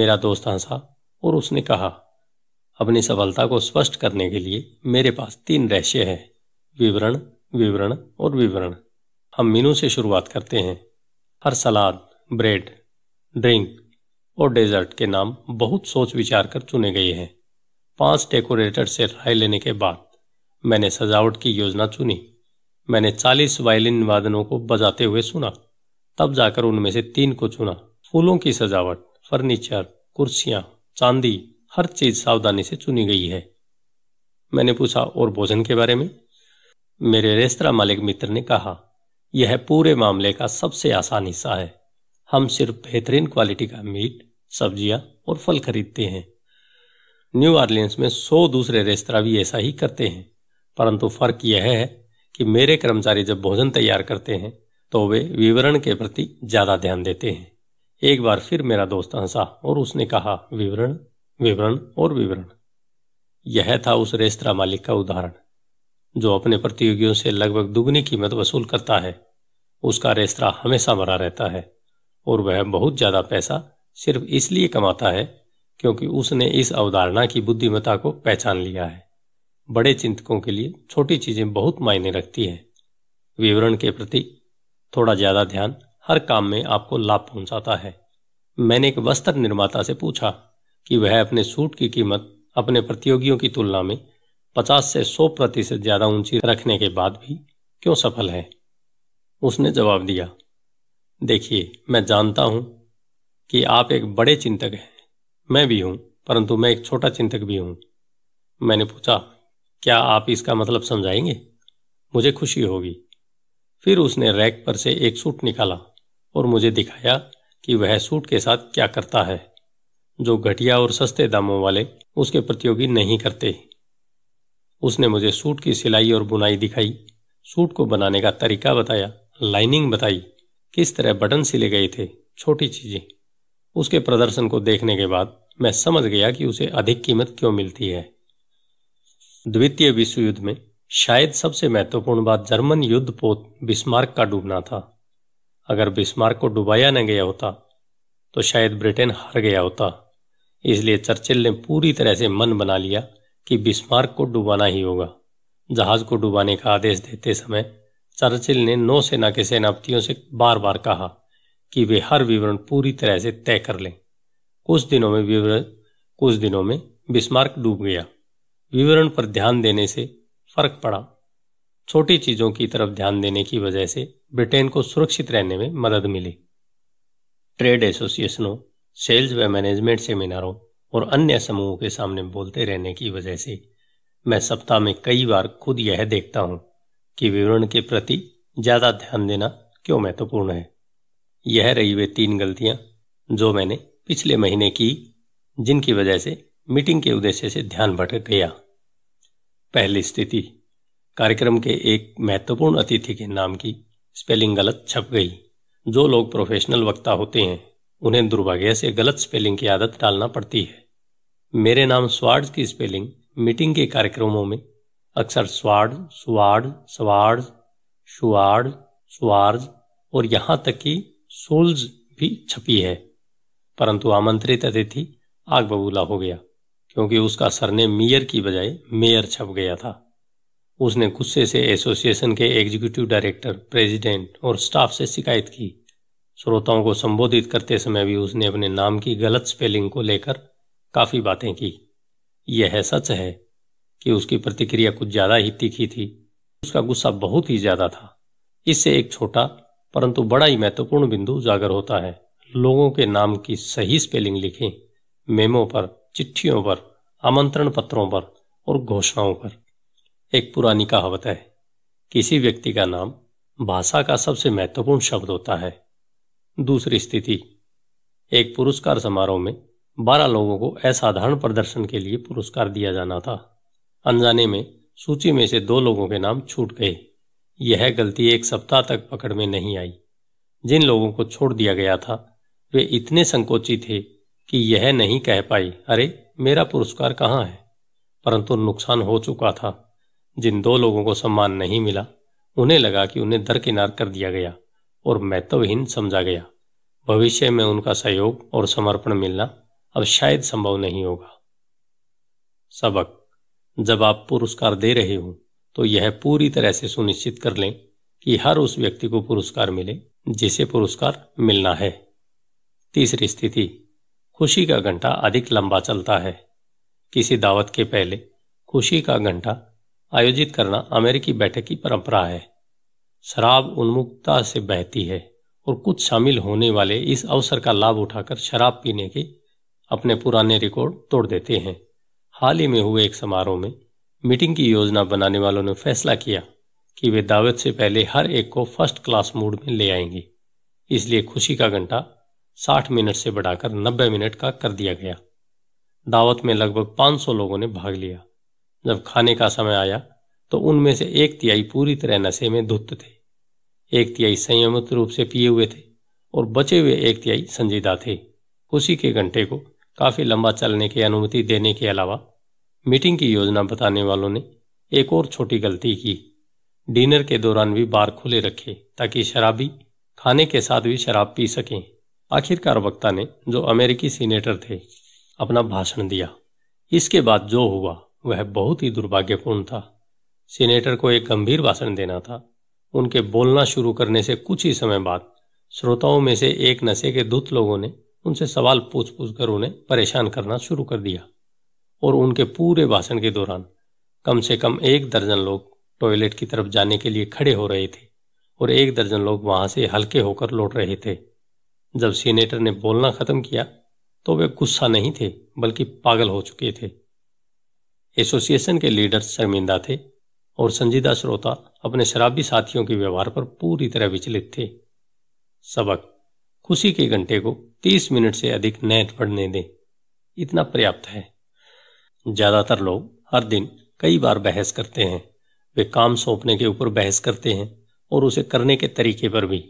मेरा दोस्त हंसा और उसने कहा अपनी सफलता को स्पष्ट करने के लिए मेरे पास तीन रहस्य है विवरण विवरण और विवरण हम मीनू से शुरुआत करते हैं हर सलाद ब्रेड ड्रिंक और डेजर्ट के नाम बहुत सोच विचार कर चुने गए हैं पांच डेकोरेटर से राय लेने के बाद मैंने सजावट की योजना चुनी मैंने चालीस वायलिन वादनों को बजाते हुए सुना तब जाकर उनमें से तीन को चुना फूलों की सजावट फर्नीचर कुर्सियां चांदी हर चीज सावधानी से चुनी गई है मैंने पूछा और भोजन के बारे में मेरे रेस्तरा मालिक मित्र ने कहा यह पूरे मामले का सबसे आसान हिस्सा है हम सिर्फ बेहतरीन क्वालिटी का मीट सब्जियां और फल खरीदते हैं न्यू ऑर्लियंस में सौ दूसरे रेस्तरा भी ऐसा ही करते हैं परंतु फर्क यह है कि मेरे कर्मचारी जब भोजन तैयार करते हैं तो वे विवरण के प्रति ज्यादा ध्यान देते हैं एक बार फिर मेरा दोस्त हंसा और उसने कहा विवरण विवरण और विवरण यह था उस रेस्तरा मालिक का उदाहरण जो अपने प्रतियोगियों से लगभग दुगनी कीमत वसूल करता है उसका रेस्तरा हमेशा मरा रहता है और वह बहुत ज्यादा पैसा सिर्फ इसलिए कमाता है क्योंकि उसने इस अवधारणा की बुद्धिमत्ता को पहचान लिया है बड़े चिंतकों के लिए छोटी चीजें बहुत मायने रखती है विवरण के प्रति थोड़ा ज्यादा ध्यान हर काम में आपको लाभ पहुंचाता है मैंने एक वस्त्र निर्माता से पूछा कि वह अपने सूट की कीमत अपने प्रतियोगियों की तुलना में 50 से 100 प्रतिशत ज्यादा ऊंची रखने के बाद भी क्यों सफल है उसने जवाब दिया देखिए मैं जानता हूं कि आप एक बड़े चिंतक हैं मैं भी हूं परंतु मैं एक छोटा चिंतक भी हूं मैंने पूछा क्या आप इसका मतलब समझाएंगे मुझे खुशी होगी फिर उसने रैक पर से एक सूट निकाला और मुझे दिखाया कि वह सूट के साथ क्या करता है जो घटिया और सस्ते दामों वाले उसके प्रतियोगी नहीं करते उसने मुझे सूट की सिलाई और बुनाई दिखाई सूट को बनाने का तरीका बताया लाइनिंग बताई किस तरह बटन सिले गए थे छोटी चीजें उसके प्रदर्शन को देखने के बाद मैं समझ गया कि उसे अधिक कीमत क्यों मिलती है द्वितीय विश्व युद्ध में शायद सबसे महत्वपूर्ण बात जर्मन युद्ध पोत बिस्मार्क का डूबना था अगर बिस्मार्क को डुबाया न गया होता तो शायद ब्रिटेन हार गया होता इसलिए चर्चिल ने पूरी तरह से मन बना लिया कि बिस्मार्क को डुबाना ही होगा जहाज को डुबाने का आदेश देते समय चर्चिल ने नौसेना के सेनापतियों से बार बार कहा कि वे हर विवरण पूरी तरह से तय कर लें कुछ दिनों में विवरण कुछ दिनों में बिस्मार्क डूब गया विवरण पर ध्यान देने से फर्क पड़ा छोटी चीजों की तरफ ध्यान देने की वजह से ब्रिटेन को सुरक्षित रहने में मदद मिली ट्रेड एसोसिएशनों सेल्स व मैनेजमेंट सेमिनारों और अन्य समूहों के सामने बोलते रहने की वजह से मैं सप्ताह में कई बार खुद यह देखता हूं कि विवरण के प्रति ज्यादा ध्यान देना क्यों महत्वपूर्ण है यह रही वे तीन गलतियां जो मैंने पिछले महीने की जिनकी वजह से मीटिंग के उद्देश्य से ध्यान भटक गया पहली स्थिति कार्यक्रम के एक महत्वपूर्ण अतिथि के नाम की स्पेलिंग गलत छप गई जो लोग प्रोफेशनल वक्ता होते हैं उन्हें दुर्भाग्य से गलत स्पेलिंग की आदत डालना पड़ती है मेरे नाम स्वार्ड की स्पेलिंग मीटिंग के कार्यक्रमों में अक्सर स्वार्ड स्वार्ड स्वार्ड शुआर्ड स्वार्ज और यहां तक कि सोल्ज भी छपी है परंतु आमंत्रित अतिथि आग बबूला हो गया क्योंकि उसका सरने मेयर की बजाय मेयर छप गया था उसने गुस्से से एसोसिएशन के एग्जीक्यूटिव डायरेक्टर प्रेसिडेंट और स्टाफ से शिकायत की श्रोताओं को संबोधित करते समय भी उसने अपने नाम की गलत स्पेलिंग को लेकर काफी बातें की यह सच है कि उसकी प्रतिक्रिया कुछ ज्यादा ही तीखी थी उसका गुस्सा बहुत ही ज्यादा था इससे एक छोटा परंतु बड़ा ही महत्वपूर्ण बिंदु उजागर होता है लोगों के नाम की सही स्पेलिंग लिखें मेमो पर चिट्ठियों पर आमंत्रण पत्रों पर और घोषणाओं पर एक पुरानी कहावत है किसी व्यक्ति का नाम भाषा का सबसे महत्वपूर्ण शब्द होता है दूसरी स्थिति एक पुरस्कार समारोह में बारह लोगों को असाधारण प्रदर्शन के लिए पुरस्कार दिया जाना था अनजाने में सूची में से दो लोगों के नाम छूट गए यह गलती एक सप्ताह तक पकड़ में नहीं आई जिन लोगों को छोड़ दिया गया था वे इतने संकोची थे कि यह नहीं कह पाई अरे मेरा पुरस्कार कहाँ है परंतु नुकसान हो चुका था जिन दो लोगों को सम्मान नहीं मिला उन्हें लगा कि उन्हें दरकिनार कर दिया गया और महत्वहीन तो समझा गया भविष्य में उनका सहयोग और समर्पण मिलना अब शायद संभव नहीं होगा सबक जब आप पुरस्कार दे रहे हो तो यह पूरी तरह से सुनिश्चित कर लें कि हर उस व्यक्ति को पुरस्कार मिले जिसे पुरस्कार मिलना है तीसरी स्थिति खुशी का घंटा अधिक लंबा चलता है किसी दावत के पहले खुशी का घंटा आयोजित करना अमेरिकी बैठक की परंपरा है शराब उन्मुक्तता से बहती है और कुछ शामिल होने वाले इस अवसर का लाभ उठाकर शराब पीने के अपने पुराने रिकॉर्ड तोड़ देते हैं हाल ही में हुए एक समारोह में मीटिंग की योजना बनाने वालों ने फैसला किया कि वे दावत से पहले हर एक को फर्स्ट क्लास मूड में ले आएंगे इसलिए खुशी का घंटा 60 मिनट से बढ़ाकर 90 मिनट का कर दिया गया दावत में लगभग 500 लोगों ने भाग लिया जब खाने का समय आया तो उनमें से एक तिहाई पूरी तरह नशे में धुत थे एक तिहाई संयमित रूप से पिए हुए थे और बचे हुए एक तिहाई संजीदा थे उसी के घंटे को काफी लंबा चलने की अनुमति देने के अलावा मीटिंग की योजना बताने वालों ने एक और छोटी गलती की डिनर के दौरान भी बार खुले रखे ताकि शराबी खाने के साथ भी शराब पी सकें आखिरकार वक्ता ने जो अमेरिकी सीनेटर थे अपना भाषण दिया इसके बाद जो हुआ वह बहुत ही दुर्भाग्यपूर्ण था सीनेटर को एक गंभीर भाषण देना था उनके बोलना शुरू करने से कुछ ही समय बाद श्रोताओं में से एक नशे के दूत लोगों ने उनसे सवाल पूछ पूछ कर उन्हें परेशान करना शुरू कर दिया और उनके पूरे भाषण के दौरान कम से कम एक दर्जन लोग टॉयलेट की तरफ जाने के लिए खड़े हो रहे थे और एक दर्जन लोग वहां से हल्के होकर लौट रहे थे जब सीनेटर ने बोलना खत्म किया तो वे गुस्सा नहीं थे बल्कि पागल हो चुके थे एसोसिएशन के लीडर शर्मिंदा थे और संजीदा श्रोता अपने शराबी साथियों के व्यवहार पर पूरी तरह विचलित थे सबक खुशी के घंटे को तीस मिनट से अधिक नैट पढ़ने दें इतना पर्याप्त है ज्यादातर लोग हर दिन कई बार बहस करते हैं वे काम सौंपने के ऊपर बहस करते हैं और उसे करने के तरीके पर भी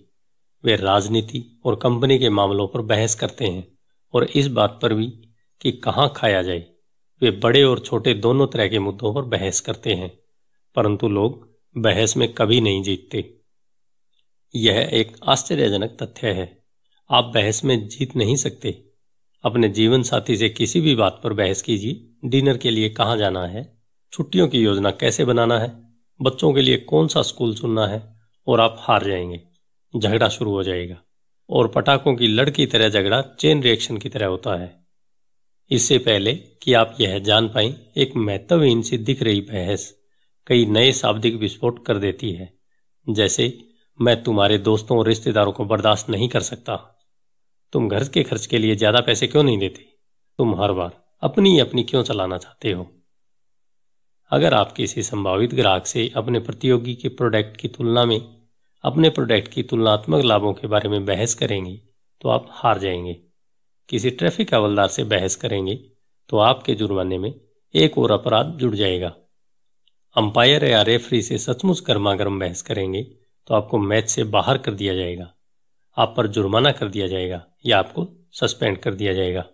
वे राजनीति और कंपनी के मामलों पर बहस करते हैं और इस बात पर भी कि कहाँ खाया जाए वे बड़े और छोटे दोनों तरह के मुद्दों पर बहस करते हैं परंतु लोग बहस में कभी नहीं जीतते यह एक आश्चर्यजनक तथ्य है आप बहस में जीत नहीं सकते अपने जीवन साथी से किसी भी बात पर बहस कीजिए डिनर के लिए कहाँ जाना है छुट्टियों की योजना कैसे बनाना है बच्चों के लिए कौन सा स्कूल चुनना है और आप हार जाएंगे झगड़ा शुरू हो जाएगा और पटाखों की लड़ की तरह झगड़ा चेन रिएक्शन की तरह होता है इससे पहले कि आप यह जान पाए एक महत्वहीन सी दिख रही बहस कई नए शाब्दिक विस्फोट कर देती है जैसे मैं तुम्हारे दोस्तों और रिश्तेदारों को बर्दाश्त नहीं कर सकता तुम घर के खर्च के लिए ज्यादा पैसे क्यों नहीं देते तुम हर बार अपनी अपनी क्यों चलाना चाहते हो अगर आप किसी संभावित ग्राहक से अपने प्रतियोगी के प्रोडक्ट की तुलना में अपने प्रोडक्ट की तुलनात्मक लाभों के बारे में बहस करेंगे तो आप हार जाएंगे किसी ट्रैफिक हवलदार से बहस करेंगे तो आपके जुर्माने में एक और अपराध जुड़ जाएगा अंपायर या रेफरी से सचमुच गर्मा गर्म बहस करेंगे तो आपको मैच से बाहर कर दिया जाएगा आप पर जुर्माना कर दिया जाएगा या आपको सस्पेंड कर दिया जाएगा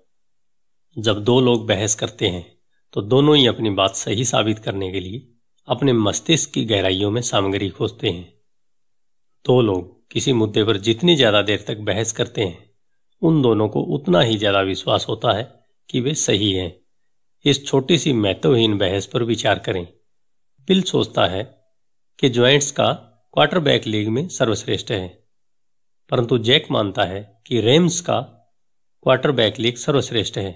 जब दो लोग बहस करते हैं तो दोनों ही अपनी बात सही साबित करने के लिए अपने मस्तिष्क की गहराइयों में सामग्री खोजते हैं दो लोग किसी मुद्दे पर जितनी ज़्यादा देर तक बहस करते हैं उन दोनों को उतना ही ज़्यादा विश्वास होता है कि वे सही हैं इस छोटी सी महत्वहीन बहस पर विचार करें पिल सोचता है कि ज्वाइंट्स का क्वार्टरबैक लीग में सर्वश्रेष्ठ है परंतु जैक मानता है कि रेम्स का क्वार्टरबैक लीग सर्वश्रेष्ठ है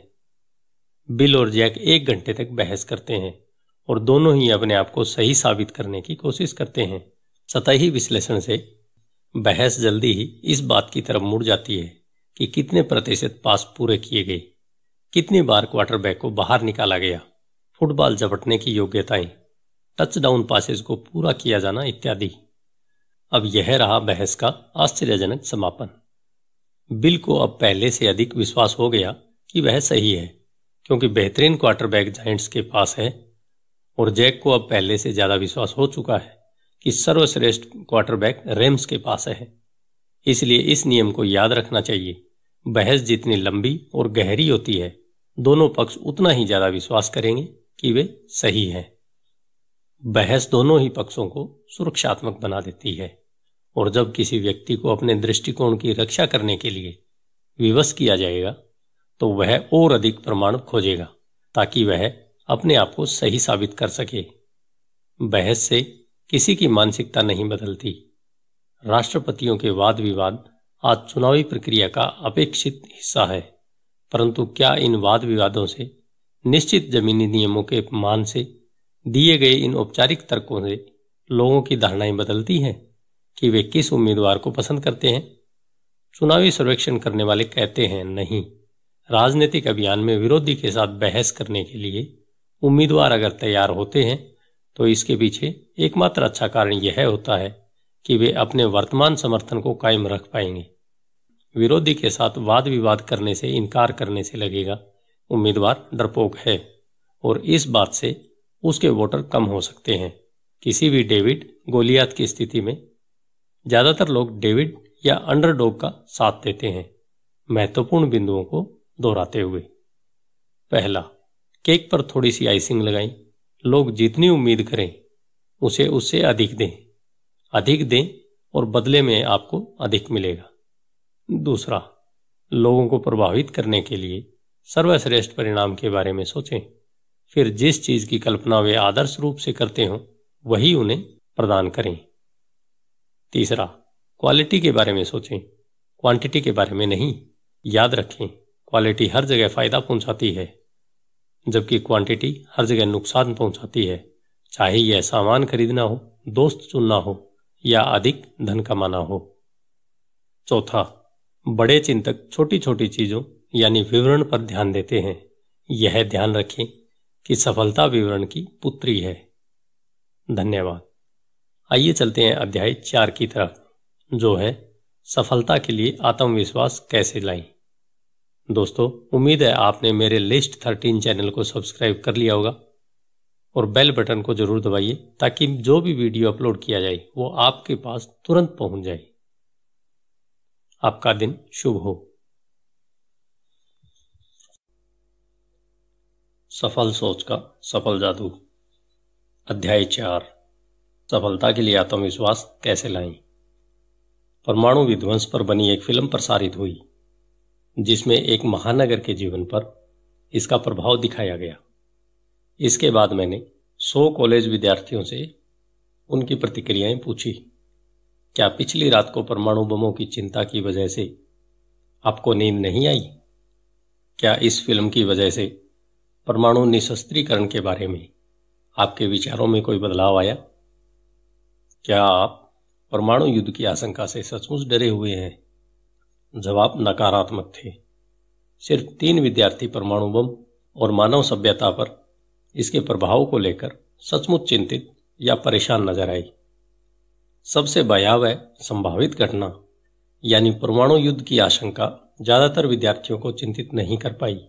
बिल और जैक एक घंटे तक बहस करते हैं और दोनों ही अपने आप को सही साबित करने की कोशिश करते हैं सतही विश्लेषण से बहस जल्दी ही इस बात की तरफ मुड़ जाती है कि कितने प्रतिशत पास पूरे किए गए कितनी बार क्वार्टरबैक को बाहर निकाला गया फुटबॉल झपटने की योग्यताएं डाउन पासिस को पूरा किया जाना इत्यादि अब यह रहा बहस का आश्चर्यजनक समापन बिल को अब पहले से अधिक विश्वास हो गया कि वह सही है क्योंकि बेहतरीन क्वार्टरबैक जाइंट्स के पास है और जैक को अब पहले से ज्यादा विश्वास हो चुका है कि सर्वश्रेष्ठ क्वार्टरबैक रेम्स के पास है इसलिए इस नियम को याद रखना चाहिए बहस जितनी लंबी और गहरी होती है दोनों पक्ष उतना ही ज्यादा विश्वास करेंगे कि वे सही हैं बहस दोनों ही पक्षों को सुरक्षात्मक बना देती है और जब किसी व्यक्ति को अपने दृष्टिकोण की रक्षा करने के लिए विवश किया जाएगा तो वह और अधिक प्रमाण खोजेगा ताकि वह अपने आप को सही साबित कर सके बहस से किसी की मानसिकता नहीं बदलती राष्ट्रपतियों के वाद विवाद आज चुनावी प्रक्रिया का अपेक्षित हिस्सा है परंतु क्या इन वाद विवादों से निश्चित जमीनी नियमों के मान से दिए गए इन औपचारिक तर्कों से लोगों की धारणाएं बदलती हैं कि वे किस उम्मीदवार को पसंद करते हैं चुनावी सर्वेक्षण करने वाले कहते हैं नहीं राजनीतिक अभियान में विरोधी के साथ बहस करने के लिए उम्मीदवार अगर तैयार होते हैं तो इसके पीछे एकमात्र अच्छा कारण यह होता है कि वे अपने वर्तमान समर्थन को कायम रख पाएंगे विरोधी के साथ वाद विवाद करने से इनकार करने से लगेगा उम्मीदवार डरपोक है और इस बात से उसके वोटर कम हो सकते हैं किसी भी डेविड गोलियात की स्थिति में ज़्यादातर लोग डेविड या अंडरडॉग का साथ देते हैं महत्वपूर्ण बिंदुओं को दोहराते हुए पहला केक पर थोड़ी सी आइसिंग लगाएं लोग जितनी उम्मीद करें उसे उससे अधिक दें अधिक दें और बदले में आपको अधिक मिलेगा दूसरा लोगों को प्रभावित करने के लिए सर्वश्रेष्ठ परिणाम के बारे में सोचें फिर जिस चीज की कल्पना वे आदर्श रूप से करते हों वही उन्हें प्रदान करें तीसरा क्वालिटी के बारे में सोचें क्वांटिटी के बारे में नहीं याद रखें क्वालिटी हर जगह फायदा पहुंचाती है जबकि क्वांटिटी हर जगह नुकसान पहुंचाती है चाहे यह सामान खरीदना हो दोस्त चुनना हो या अधिक धन कमाना हो चौथा बड़े चिंतक छोटी छोटी चीजों यानी विवरण पर ध्यान देते हैं यह ध्यान रखें की सफलता विवरण की पुत्री है धन्यवाद आइए चलते हैं अध्याय चार की तरफ जो है सफलता के लिए आत्मविश्वास कैसे लाएं दोस्तों उम्मीद है आपने मेरे लिस्ट थर्टीन चैनल को सब्सक्राइब कर लिया होगा और बेल बटन को जरूर दबाइए ताकि जो भी वीडियो अपलोड किया जाए वो आपके पास तुरंत पहुंच जाए आपका दिन शुभ हो सफल सोच का सफल जादू अध्याय चार सफलता के लिए आत्मविश्वास कैसे लाएं परमाणु विध्वंस पर बनी एक फिल्म प्रसारित हुई जिसमें एक महानगर के जीवन पर इसका प्रभाव दिखाया गया इसके बाद मैंने सौ कॉलेज विद्यार्थियों से उनकी प्रतिक्रियाएं पूछी क्या पिछली रात को परमाणु बमों की चिंता की वजह से आपको नींद नहीं आई क्या इस फिल्म की वजह से परमाणु निशस्त्रीकरण के बारे में आपके विचारों में कोई बदलाव आया क्या आप परमाणु युद्ध की आशंका से सचमुच डरे हुए हैं जवाब नकारात्मक थे सिर्फ तीन विद्यार्थी परमाणु बम और मानव सभ्यता पर इसके प्रभाव को लेकर सचमुच चिंतित या परेशान नजर आई सबसे भयावह संभावित घटना यानी परमाणु युद्ध की आशंका ज्यादातर विद्यार्थियों को चिंतित नहीं कर पाई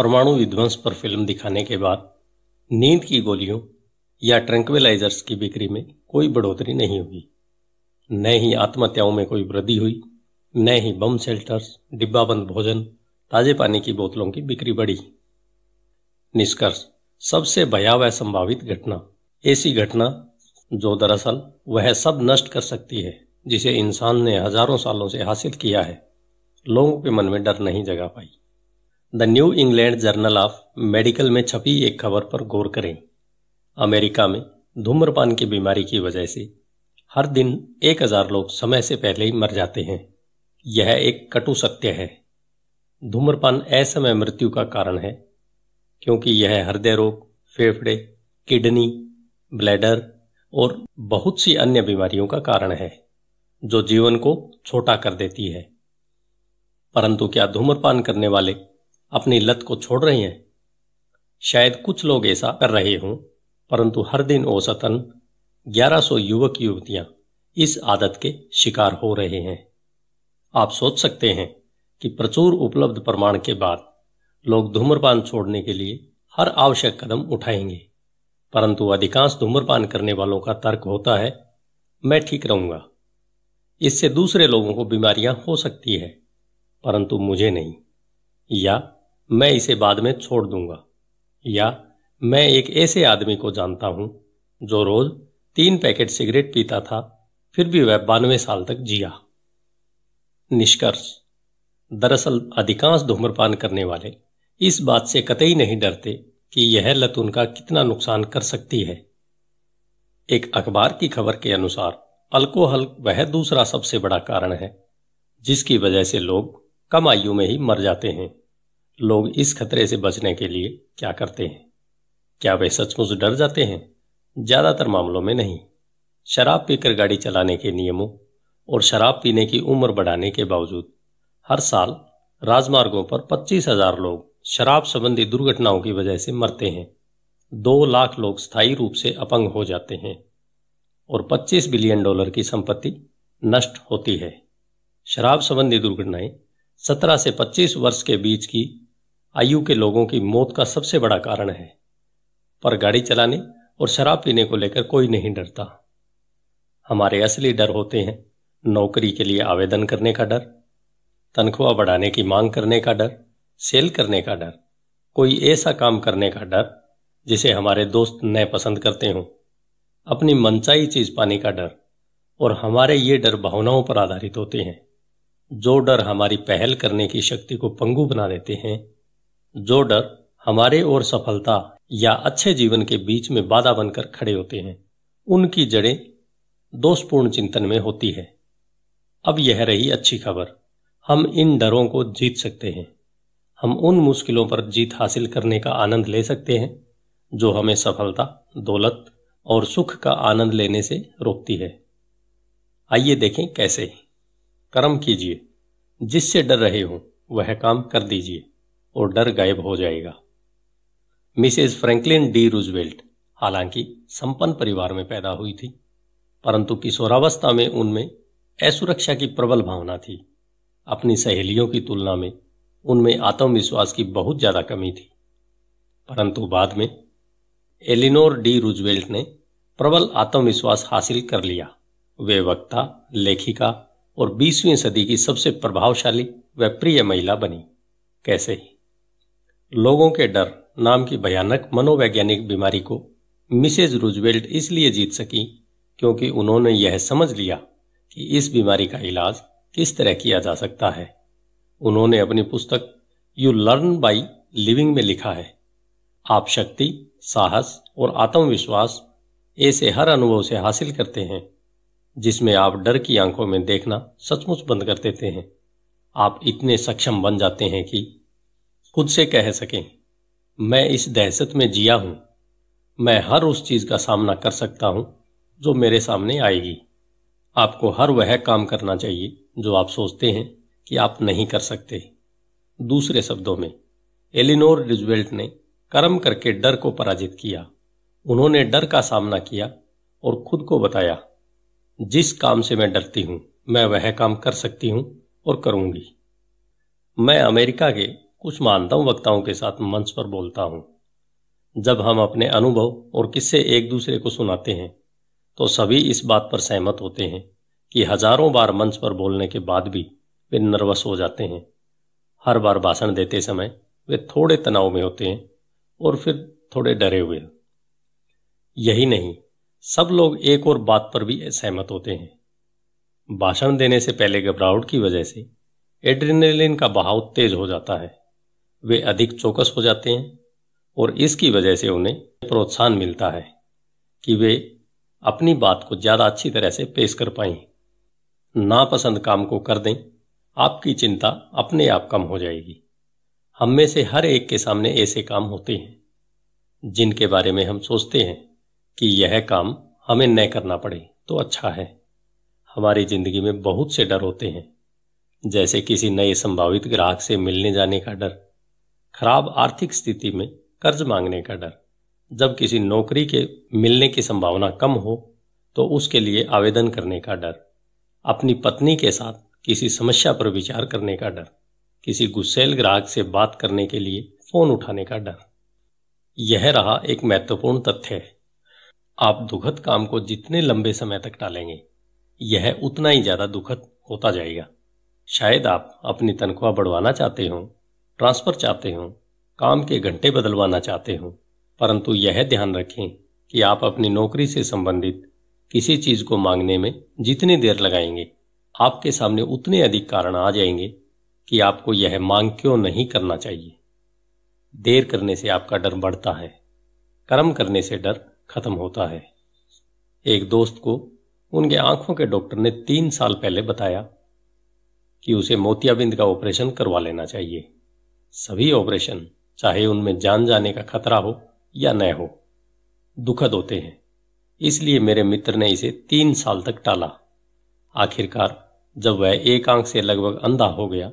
परमाणु विध्वंस पर फिल्म दिखाने के बाद नींद की गोलियों या ट्रैंक्विलाइजर्स की बिक्री में कोई बढ़ोतरी नहीं हुई न ही आत्महत्याओं में कोई वृद्धि हुई न ही बम शेल्टर्स डिब्बाबंद भोजन ताजे पानी की बोतलों की बिक्री बढ़ी निष्कर्ष सबसे भयावह संभावित घटना ऐसी घटना जो दरअसल वह सब नष्ट कर सकती है जिसे इंसान ने हजारों सालों से हासिल किया है लोगों के मन में डर नहीं जगा पाई the New England journal of medical में छपी एक खबर पर गौर करें अमेरिका में धूम्रपान की बीमारी की वजह से हर दिन एक हजार लोग समय से पहले ही मर जाते हैं यह एक कटु सत्य है धूम्रपान असमय मृत्यु का कारण है क्योंकि यह हृदय रोग फेफड़े किडनी ब्लैडर और बहुत सी अन्य बीमारियों का कारण है जो जीवन को छोटा कर देती है परंतु क्या धूम्रपान करने वाले अपनी लत को छोड़ रहे हैं शायद कुछ लोग ऐसा कर रहे हों परंतु हर दिन औसतन 1100 युवक युवतियां इस आदत के शिकार हो रहे हैं आप सोच सकते हैं कि प्रचुर उपलब्ध प्रमाण के बाद लोग धूम्रपान छोड़ने के लिए हर आवश्यक कदम उठाएंगे परंतु अधिकांश धूम्रपान करने वालों का तर्क होता है मैं ठीक रहूंगा इससे दूसरे लोगों को बीमारियां हो सकती है परंतु मुझे नहीं या मैं इसे बाद में छोड़ दूंगा या मैं एक ऐसे आदमी को जानता हूं जो रोज तीन पैकेट सिगरेट पीता था फिर भी वह बानवे साल तक जिया निष्कर्ष दरअसल अधिकांश धूम्रपान करने वाले इस बात से कतई नहीं डरते कि यह लत उनका कितना नुकसान कर सकती है एक अखबार की खबर के अनुसार अल्कोहल वह दूसरा सबसे बड़ा कारण है जिसकी वजह से लोग कम आयु में ही मर जाते हैं लोग इस खतरे से बचने के लिए क्या करते हैं क्या वे सचमुच डर जाते हैं ज्यादातर मामलों में नहीं शराब पीकर गाड़ी चलाने के नियमों और शराब पीने की उम्र बढ़ाने के बावजूद हर साल राजमार्गों पर पच्चीस हजार लोग शराब संबंधी दुर्घटनाओं की वजह से मरते हैं दो लाख लोग स्थायी रूप से अपंग हो जाते हैं और 25 बिलियन डॉलर की संपत्ति नष्ट होती है शराब संबंधी दुर्घटनाएं 17 से 25 वर्ष के बीच की आयु के लोगों की मौत का सबसे बड़ा कारण है पर गाड़ी चलाने और शराब पीने को लेकर कोई नहीं डरता हमारे असली डर होते हैं नौकरी के लिए आवेदन करने का डर तनख्वाह बढ़ाने की मांग करने का डर सेल करने का डर कोई ऐसा काम करने का डर जिसे हमारे दोस्त न पसंद करते हों अपनी मनचाही चीज पाने का डर और हमारे ये डर भावनाओं पर आधारित होते हैं जो डर हमारी पहल करने की शक्ति को पंगु बना देते हैं जो डर हमारे और सफलता या अच्छे जीवन के बीच में बाधा बनकर खड़े होते हैं उनकी जड़ें दोषपूर्ण चिंतन में होती है अब यह रही अच्छी खबर हम इन डरों को जीत सकते हैं हम उन मुश्किलों पर जीत हासिल करने का आनंद ले सकते हैं जो हमें सफलता दौलत और सुख का आनंद लेने से रोकती है आइए देखें कैसे कर्म कीजिए जिससे डर रहे हो वह काम कर दीजिए और डर गायब हो जाएगा मिसेस फ्रैंकलिन डी रूजवेल्ट हालांकि संपन्न परिवार में पैदा हुई थी परंतु किशोरावस्था में उनमें असुरक्षा की प्रबल भावना थी अपनी सहेलियों की तुलना में उनमें आत्मविश्वास की बहुत ज़्यादा कमी थी परंतु बाद में एलिनोर डी रूजवेल्ट ने प्रबल आत्मविश्वास हासिल कर लिया वे वक्ता लेखिका और 20वीं सदी की सबसे प्रभावशाली व प्रिय महिला बनी कैसे ही लोगों के डर नाम की भयानक मनोवैज्ञानिक बीमारी को मिसेज रूजवेल्ट इसलिए जीत सकी क्योंकि उन्होंने यह समझ लिया कि इस बीमारी का इलाज किस तरह किया जा सकता है उन्होंने अपनी पुस्तक यू लर्न बाई लिविंग में लिखा है आप शक्ति साहस और आत्मविश्वास ऐसे हर अनुभव से हासिल करते हैं जिसमें आप डर की आंखों में देखना सचमुच बंद कर देते हैं आप इतने सक्षम बन जाते हैं कि खुद से कह सकें मैं इस दहशत में जिया हूं मैं हर उस चीज का सामना कर सकता हूं जो मेरे सामने आएगी आपको हर वह काम करना चाहिए जो आप सोचते हैं कि आप नहीं कर सकते दूसरे शब्दों में एलिनोर रिजवेल्ट ने कर्म करके डर को पराजित किया उन्होंने डर का सामना किया और खुद को बताया जिस काम से मैं डरती हूं मैं वह काम कर सकती हूं और करूंगी मैं अमेरिका के कुछ मानता वक्ताओं के साथ मंच पर बोलता हूं जब हम अपने अनुभव और किस्से एक दूसरे को सुनाते हैं तो सभी इस बात पर सहमत होते हैं कि हजारों बार मंच पर बोलने के बाद भी वे नर्वस हो जाते हैं हर बार भाषण देते समय वे थोड़े तनाव में होते हैं और फिर थोड़े डरे हुए यही नहीं सब लोग एक और बात पर भी सहमत होते हैं भाषण देने से पहले घबराहट की वजह से एड्रिनेलिन का बहाव तेज हो जाता है वे अधिक चौकस हो जाते हैं और इसकी वजह से उन्हें प्रोत्साहन मिलता है कि वे अपनी बात को ज़्यादा अच्छी तरह से पेश कर पाए नापसंद काम को कर दें आपकी चिंता अपने आप कम हो जाएगी हम में से हर एक के सामने ऐसे काम होते हैं जिनके बारे में हम सोचते हैं कि यह काम हमें न करना पड़े तो अच्छा है हमारी जिंदगी में बहुत से डर होते हैं जैसे किसी नए संभावित ग्राहक से मिलने जाने का डर खराब आर्थिक स्थिति में कर्ज मांगने का डर जब किसी नौकरी के मिलने की संभावना कम हो तो उसके लिए आवेदन करने का डर अपनी पत्नी के साथ किसी समस्या पर विचार करने का डर किसी गुस्सेल ग्राहक से बात करने के लिए फोन उठाने का डर यह रहा एक महत्वपूर्ण तथ्य है आप दुखद काम को जितने लंबे समय तक टालेंगे यह उतना ही ज्यादा दुखद होता जाएगा शायद आप अपनी तनख्वाह बढ़वाना चाहते हो ट्रांसफर चाहते हो काम के घंटे बदलवाना चाहते हो परंतु यह ध्यान रखें कि आप अपनी नौकरी से संबंधित किसी चीज को मांगने में जितनी देर लगाएंगे आपके सामने उतने अधिक कारण आ जाएंगे कि आपको यह मांग क्यों नहीं करना चाहिए देर करने से आपका डर बढ़ता है कर्म करने से डर खत्म होता है एक दोस्त को उनके आंखों के डॉक्टर ने तीन साल पहले बताया कि उसे मोतियाबिंद का ऑपरेशन करवा लेना चाहिए सभी ऑपरेशन चाहे उनमें जान जाने का खतरा हो या न हो दुखद होते हैं इसलिए मेरे मित्र ने इसे तीन साल तक टाला आखिरकार जब वह एक आंख से लगभग अंधा हो गया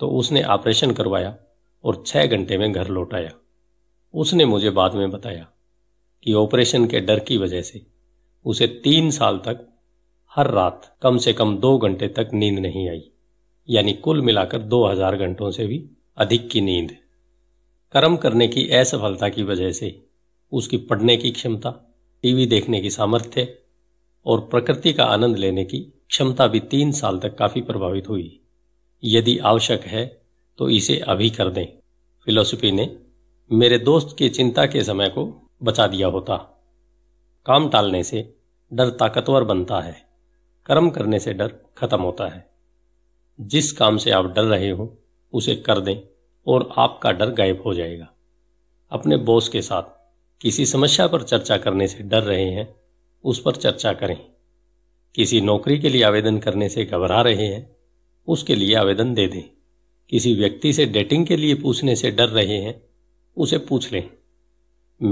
तो उसने ऑपरेशन करवाया और छह घंटे में घर लौटाया उसने मुझे बाद में बताया कि ऑपरेशन के डर की वजह से उसे तीन साल तक हर रात कम से कम दो घंटे तक नींद नहीं आई यानी कुल मिलाकर दो हजार घंटों से भी अधिक की नींद कर्म करने की असफलता की वजह से उसकी पढ़ने की क्षमता टीवी देखने की सामर्थ्य और प्रकृति का आनंद लेने की क्षमता भी तीन साल तक काफी प्रभावित हुई यदि आवश्यक है तो इसे अभी कर दें फिलोसफी ने मेरे दोस्त की चिंता के समय को बचा दिया होता काम टालने से डर ताकतवर बनता है कर्म करने से डर खत्म होता है जिस काम से आप डर रहे हो उसे कर दें और आपका डर गायब हो जाएगा अपने बॉस के साथ किसी समस्या पर चर्चा करने से डर रहे हैं उस पर चर्चा करें किसी नौकरी के लिए आवेदन करने से घबरा रहे हैं उसके लिए आवेदन दे दें किसी व्यक्ति से डेटिंग के लिए पूछने से डर रहे हैं उसे पूछ लें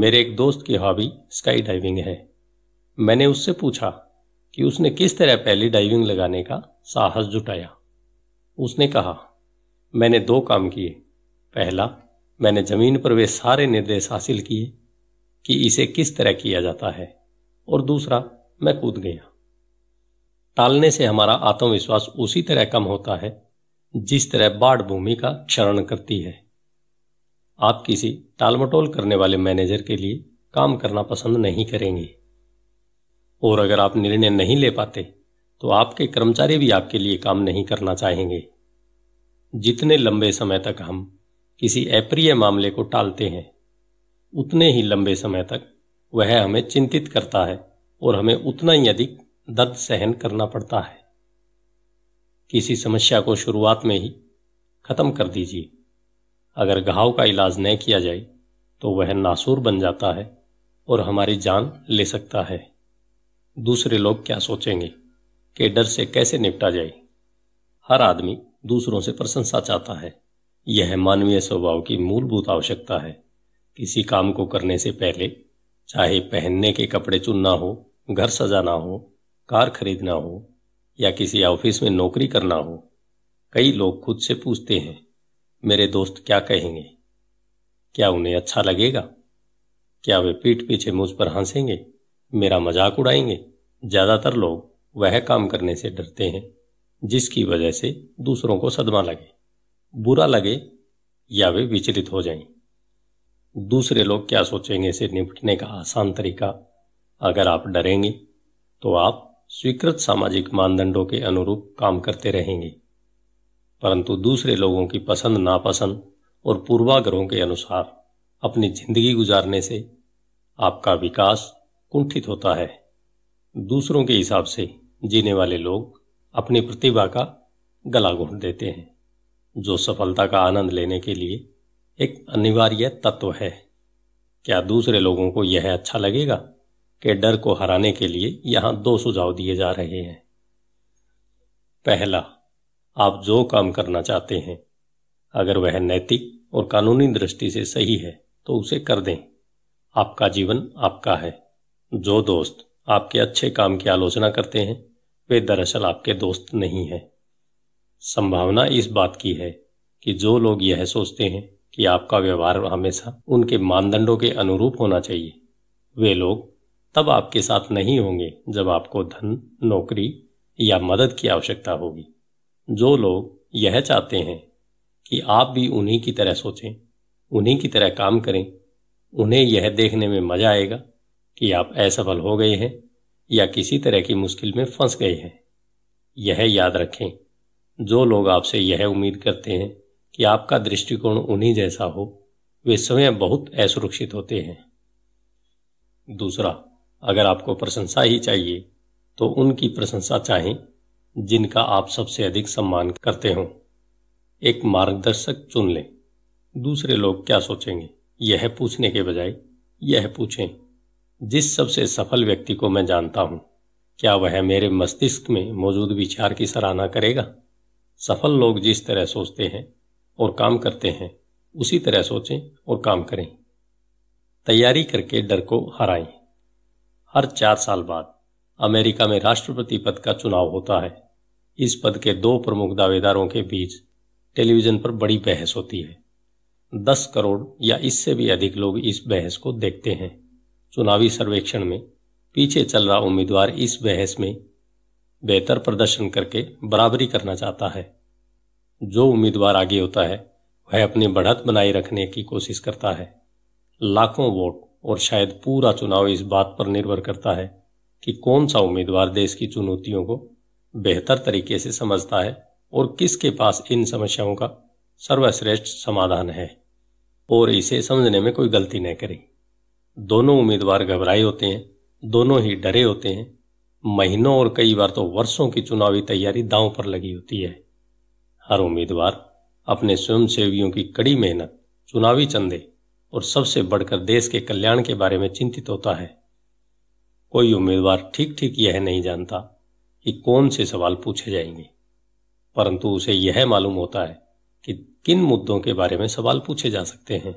मेरे एक दोस्त की हॉबी स्काई डाइविंग है मैंने उससे पूछा कि उसने किस तरह पहली डाइविंग लगाने का साहस जुटाया उसने कहा मैंने दो काम किए पहला मैंने जमीन पर वे सारे निर्देश हासिल किए कि इसे किस तरह किया जाता है और दूसरा मैं कूद गया टालने से हमारा आत्मविश्वास उसी तरह कम होता है जिस तरह बाढ़ भूमि का क्षरण करती है आप किसी टालमटोल करने वाले मैनेजर के लिए काम करना पसंद नहीं करेंगे और अगर आप निर्णय नहीं ले पाते तो आपके कर्मचारी भी आपके लिए काम नहीं करना चाहेंगे जितने लंबे समय तक हम किसी अप्रिय मामले को टालते हैं उतने ही लंबे समय तक वह हमें चिंतित करता है और हमें उतना ही अधिक दर्द सहन करना पड़ता है किसी समस्या को शुरुआत में ही खत्म कर दीजिए अगर घाव का इलाज न किया जाए तो वह नासूर बन जाता है और हमारी जान ले सकता है दूसरे लोग क्या सोचेंगे कि डर से कैसे निपटा जाए हर आदमी दूसरों से प्रशंसा चाहता है यह मानवीय स्वभाव की मूलभूत आवश्यकता है किसी काम को करने से पहले चाहे पहनने के कपड़े चुनना हो घर सजाना हो कार खरीदना हो या किसी ऑफिस में नौकरी करना हो कई लोग खुद से पूछते हैं मेरे दोस्त क्या कहेंगे क्या उन्हें अच्छा लगेगा क्या वे पीठ पीछे मुझ पर हंसेंगे मेरा मजाक उड़ाएंगे ज्यादातर लोग वह काम करने से डरते हैं जिसकी वजह से दूसरों को सदमा लगे बुरा लगे या वे विचलित हो जाएं। दूसरे लोग क्या सोचेंगे इसे निपटने का आसान तरीका अगर आप डरेंगे तो आप स्वीकृत सामाजिक मानदंडों के अनुरूप काम करते रहेंगे परंतु दूसरे लोगों की पसंद नापसंद और पूर्वाग्रहों के अनुसार अपनी जिंदगी गुजारने से आपका विकास कुंठित होता है दूसरों के हिसाब से जीने वाले लोग अपनी प्रतिभा का गला घोंट देते हैं जो सफलता का आनंद लेने के लिए एक अनिवार्य तत्व है क्या दूसरे लोगों को यह अच्छा लगेगा कि डर को हराने के लिए यहां दो सुझाव दिए जा रहे हैं पहला आप जो काम करना चाहते हैं अगर वह नैतिक और कानूनी दृष्टि से सही है तो उसे कर दें आपका जीवन आपका है जो दोस्त आपके अच्छे काम की आलोचना करते हैं वे दरअसल आपके दोस्त नहीं हैं संभावना इस बात की है कि जो लोग यह सोचते हैं कि आपका व्यवहार हमेशा उनके मानदंडों के अनुरूप होना चाहिए वे लोग तब आपके साथ नहीं होंगे जब आपको धन नौकरी या मदद की आवश्यकता होगी जो लोग यह चाहते हैं कि आप भी उन्हीं की तरह सोचें उन्हीं की तरह काम करें उन्हें यह देखने में मजा आएगा कि आप असफल हो गए हैं या किसी तरह की मुश्किल में फंस गए हैं यह याद रखें जो लोग आपसे यह उम्मीद करते हैं कि आपका दृष्टिकोण उन्हीं जैसा हो वे स्वयं बहुत असुरक्षित होते हैं दूसरा अगर आपको प्रशंसा ही चाहिए तो उनकी प्रशंसा चाहें जिनका आप सबसे अधिक सम्मान करते हो एक मार्गदर्शक चुन लें दूसरे लोग क्या सोचेंगे यह पूछने के बजाय यह पूछें जिस सबसे सफल व्यक्ति को मैं जानता हूं क्या वह मेरे मस्तिष्क में मौजूद विचार की सराहना करेगा सफल लोग जिस तरह सोचते हैं और काम करते हैं उसी तरह सोचें और काम करें तैयारी करके डर को हराएं हर चार साल बाद अमेरिका में राष्ट्रपति पद का चुनाव होता है इस पद के दो प्रमुख दावेदारों के बीच टेलीविजन पर बड़ी बहस होती है दस करोड़ या इससे भी अधिक लोग इस बहस को देखते हैं चुनावी सर्वेक्षण में पीछे चल रहा उम्मीदवार इस बहस में बेहतर प्रदर्शन करके बराबरी करना चाहता है जो उम्मीदवार आगे होता है वह अपनी बढ़त बनाए रखने की कोशिश करता है लाखों वोट और शायद पूरा चुनाव इस बात पर निर्भर करता है कि कौन सा उम्मीदवार देश की चुनौतियों को बेहतर तरीके से समझता है और किसके पास इन समस्याओं का सर्वश्रेष्ठ समाधान है और इसे समझने में कोई गलती न करें दोनों उम्मीदवार घबराए होते हैं दोनों ही डरे होते हैं महीनों और कई बार तो वर्षों की चुनावी तैयारी दांव पर लगी होती है हर उम्मीदवार अपने स्वयंसेवियों की कड़ी मेहनत चुनावी चंदे और सबसे बढ़कर देश के कल्याण के बारे में चिंतित होता है कोई उम्मीदवार ठीक ठीक यह नहीं जानता कि कौन से सवाल पूछे जाएंगे परंतु उसे यह मालूम होता है कि किन मुद्दों के बारे में सवाल पूछे जा सकते हैं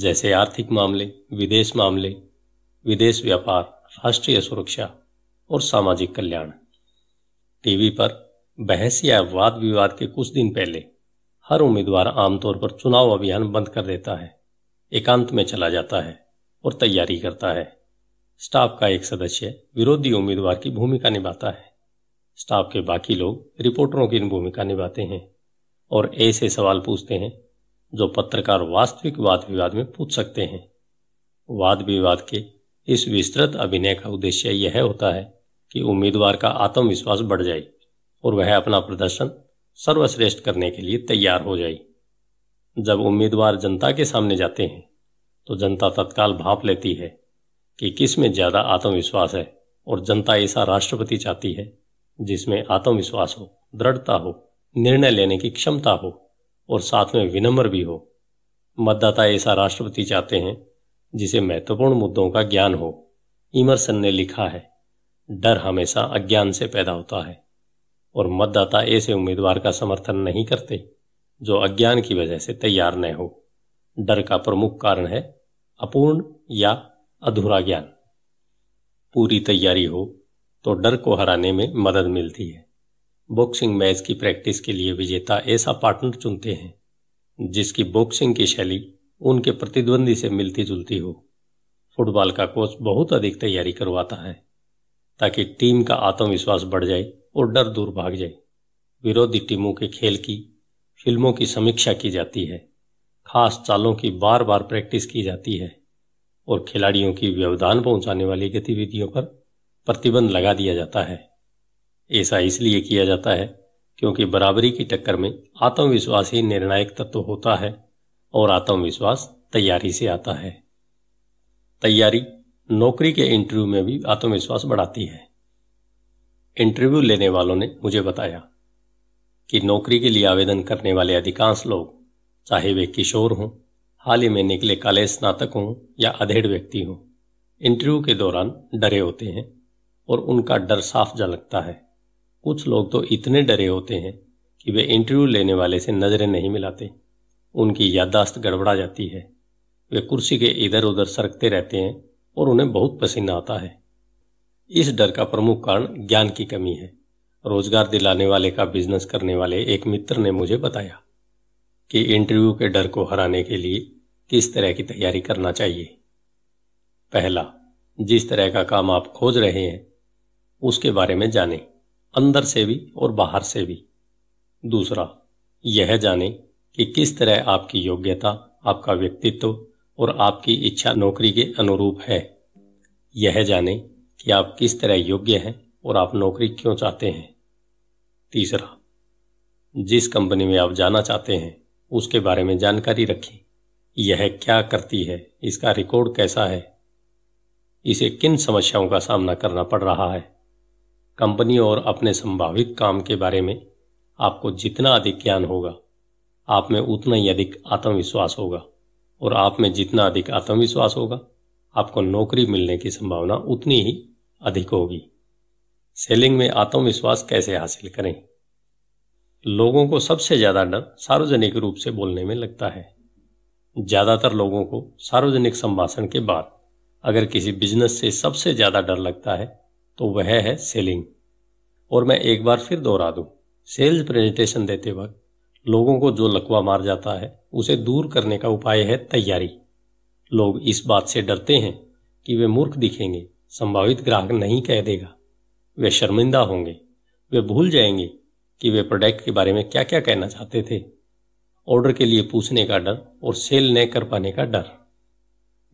जैसे आर्थिक मामले विदेश मामले विदेश व्यापार राष्ट्रीय सुरक्षा और सामाजिक कल्याण टीवी पर बहस या वाद विवाद के कुछ दिन पहले हर उम्मीदवार आमतौर पर चुनाव अभियान बंद कर देता है एकांत में चला जाता है और तैयारी करता है स्टाफ का एक सदस्य विरोधी उम्मीदवार की भूमिका निभाता है स्टाफ के बाकी लोग रिपोर्टरों की भूमिका निभाते हैं और ऐसे सवाल पूछते हैं जो पत्रकार वास्तविक वाद विवाद में पूछ सकते हैं वाद विवाद के इस विस्तृत अभिनय का उद्देश्य यह होता है कि उम्मीदवार का आत्मविश्वास बढ़ जाए और वह अपना प्रदर्शन सर्वश्रेष्ठ करने के लिए तैयार हो जाए जब उम्मीदवार जनता के सामने जाते हैं तो जनता तत्काल भाप लेती है कि किस में ज़्यादा आत्मविश्वास है और जनता ऐसा राष्ट्रपति चाहती है जिसमें आत्मविश्वास हो दृढ़ता हो निर्णय लेने की क्षमता हो और साथ में विनम्र भी हो मतदाता ऐसा राष्ट्रपति चाहते हैं जिसे महत्वपूर्ण मुद्दों का ज्ञान हो इमरसन ने लिखा है डर हमेशा अज्ञान से पैदा होता है और मतदाता ऐसे उम्मीदवार का समर्थन नहीं करते जो अज्ञान की वजह से तैयार न हो डर का प्रमुख कारण है अपूर्ण या अधूरा ज्ञान पूरी तैयारी हो तो डर को हराने में मदद मिलती है बॉक्सिंग मैच की प्रैक्टिस के लिए विजेता ऐसा पार्टनर चुनते हैं जिसकी बॉक्सिंग की शैली उनके प्रतिद्वंदी से मिलती जुलती हो फुटबॉल का कोच बहुत अधिक तैयारी करवाता है ताकि टीम का आत्मविश्वास बढ़ जाए और डर दूर भाग जाए विरोधी टीमों के खेल की फिल्मों की समीक्षा की जाती है खास चालों की बार बार प्रैक्टिस की जाती है और खिलाड़ियों की व्यवधान पहुंचाने वाली गतिविधियों पर प्रतिबंध लगा दिया जाता है ऐसा इसलिए किया जाता है क्योंकि बराबरी की टक्कर में आत्मविश्वास ही निर्णायक तत्व होता है और आत्मविश्वास तैयारी से आता है तैयारी नौकरी के इंटरव्यू में भी आत्मविश्वास बढ़ाती है इंटरव्यू लेने वालों ने मुझे बताया कि नौकरी के लिए आवेदन करने वाले अधिकांश लोग चाहे वे किशोर हों हाल ही में निकले कॉलेज स्नातक हों या अधेड़ व्यक्ति हों इंटरव्यू के दौरान डरे होते हैं और उनका डर साफ झलकता है कुछ लोग तो इतने डरे होते हैं कि वे इंटरव्यू लेने वाले से नजरें नहीं मिलाते उनकी याददाश्त गड़बड़ा जाती है वे कुर्सी के इधर उधर सरकते रहते हैं और उन्हें बहुत पसीना आता है इस डर का प्रमुख कारण ज्ञान की कमी है रोजगार दिलाने वाले का बिजनेस करने वाले एक मित्र ने मुझे बताया कि इंटरव्यू के डर को हराने के लिए किस तरह की तैयारी करना चाहिए पहला जिस तरह का काम आप खोज रहे हैं उसके बारे में जाने अंदर से भी और बाहर से भी दूसरा यह जाने कि किस तरह आपकी योग्यता आपका व्यक्तित्व और आपकी इच्छा नौकरी के अनुरूप है यह जानें कि आप किस तरह योग्य हैं और आप नौकरी क्यों चाहते हैं तीसरा जिस कंपनी में आप जाना चाहते हैं उसके बारे में जानकारी रखें यह क्या करती है इसका रिकॉर्ड कैसा है इसे किन समस्याओं का सामना करना पड़ रहा है कंपनी और अपने संभावित काम के बारे में आपको जितना अधिक ज्ञान होगा आप में उतना ही अधिक आत्मविश्वास होगा और आप में जितना अधिक आत्मविश्वास होगा आपको नौकरी मिलने की संभावना उतनी ही अधिक होगी सेलिंग में आत्मविश्वास कैसे हासिल करें लोगों को सबसे ज्यादा डर सार्वजनिक रूप से बोलने में लगता है ज्यादातर लोगों को सार्वजनिक संभाषण के बाद अगर किसी बिजनेस से सबसे ज्यादा डर लगता है तो वह है सेलिंग और मैं एक बार फिर दोहरा दूं सेल्स प्रेजेंटेशन देते वक्त लोगों को जो लकवा मार जाता है उसे दूर करने का उपाय है तैयारी लोग इस बात से डरते हैं कि वे मूर्ख दिखेंगे संभावित ग्राहक नहीं कह देगा वे शर्मिंदा होंगे वे भूल जाएंगे कि वे प्रोडक्ट के बारे में क्या क्या कहना चाहते थे ऑर्डर के लिए पूछने का डर और सेल न कर पाने का डर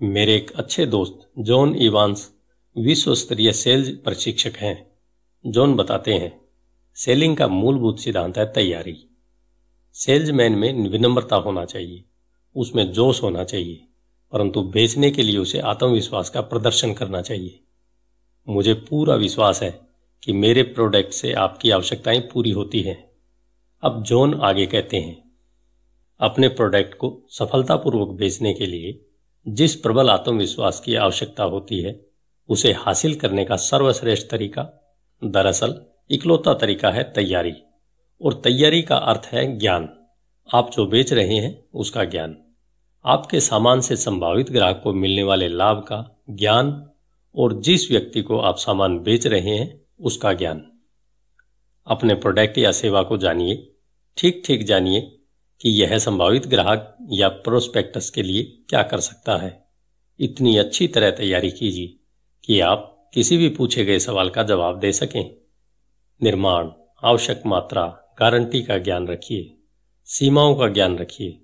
मेरे एक अच्छे दोस्त जॉन इवांस विश्व स्तरीय सेल्स प्रशिक्षक हैं जॉन बताते हैं सेलिंग का मूलभूत सिद्धांत है तैयारी सेल्समैन में विनम्रता होना चाहिए उसमें जोश होना चाहिए परंतु बेचने के लिए उसे आत्मविश्वास का प्रदर्शन करना चाहिए मुझे पूरा विश्वास है कि मेरे प्रोडक्ट से आपकी आवश्यकताएं पूरी होती हैं अब जॉन आगे कहते हैं अपने प्रोडक्ट को सफलतापूर्वक बेचने के लिए जिस प्रबल आत्मविश्वास की आवश्यकता होती है उसे हासिल करने का सर्वश्रेष्ठ तरीका दरअसल इकलौता तरीका है तैयारी और तैयारी का अर्थ है ज्ञान आप जो बेच रहे हैं उसका ज्ञान आपके सामान से संभावित ग्राहक को मिलने वाले लाभ का ज्ञान और जिस व्यक्ति को आप सामान बेच रहे हैं उसका ज्ञान अपने प्रोडक्ट या सेवा को जानिए ठीक ठीक जानिए कि यह संभावित ग्राहक या प्रोस्पेक्टस के लिए क्या कर सकता है इतनी अच्छी तरह तैयारी कीजिए कि आप किसी भी पूछे गए सवाल का जवाब दे सकें निर्माण आवश्यक मात्रा गारंटी का ज्ञान रखिए सीमाओं का ज्ञान रखिए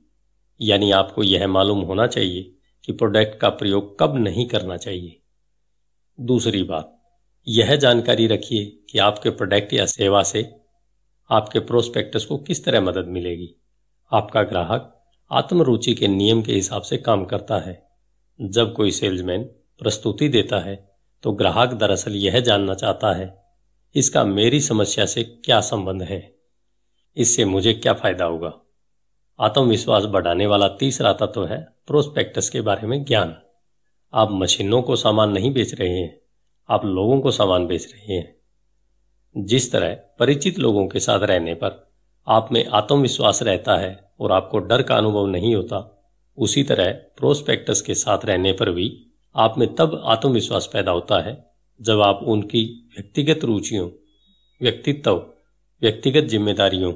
यानी आपको यह मालूम होना चाहिए कि प्रोडक्ट का प्रयोग कब नहीं करना चाहिए दूसरी बात यह जानकारी रखिए कि आपके प्रोडक्ट या सेवा से आपके प्रोस्पेक्टस को किस तरह मदद मिलेगी आपका ग्राहक आत्मरुचि के नियम के हिसाब से काम करता है जब कोई सेल्समैन प्रस्तुति देता है तो ग्राहक दरअसल यह जानना चाहता है इसका मेरी समस्या से क्या संबंध है इससे मुझे क्या फायदा होगा आत्मविश्वास बढ़ाने वाला तीसरा तत्व है प्रोस्पेक्टस के बारे में ज्ञान आप मशीनों को सामान नहीं बेच रहे हैं आप लोगों को सामान बेच रहे हैं जिस तरह परिचित लोगों के साथ रहने पर आप में आत्मविश्वास रहता है और आपको डर का अनुभव नहीं होता उसी तरह प्रोस्पेक्टस के साथ रहने पर भी आप में तब आत्मविश्वास पैदा होता है जब आप उनकी व्यक्तिगत रुचियों व्यक्तित्व व्यक्तिगत जिम्मेदारियों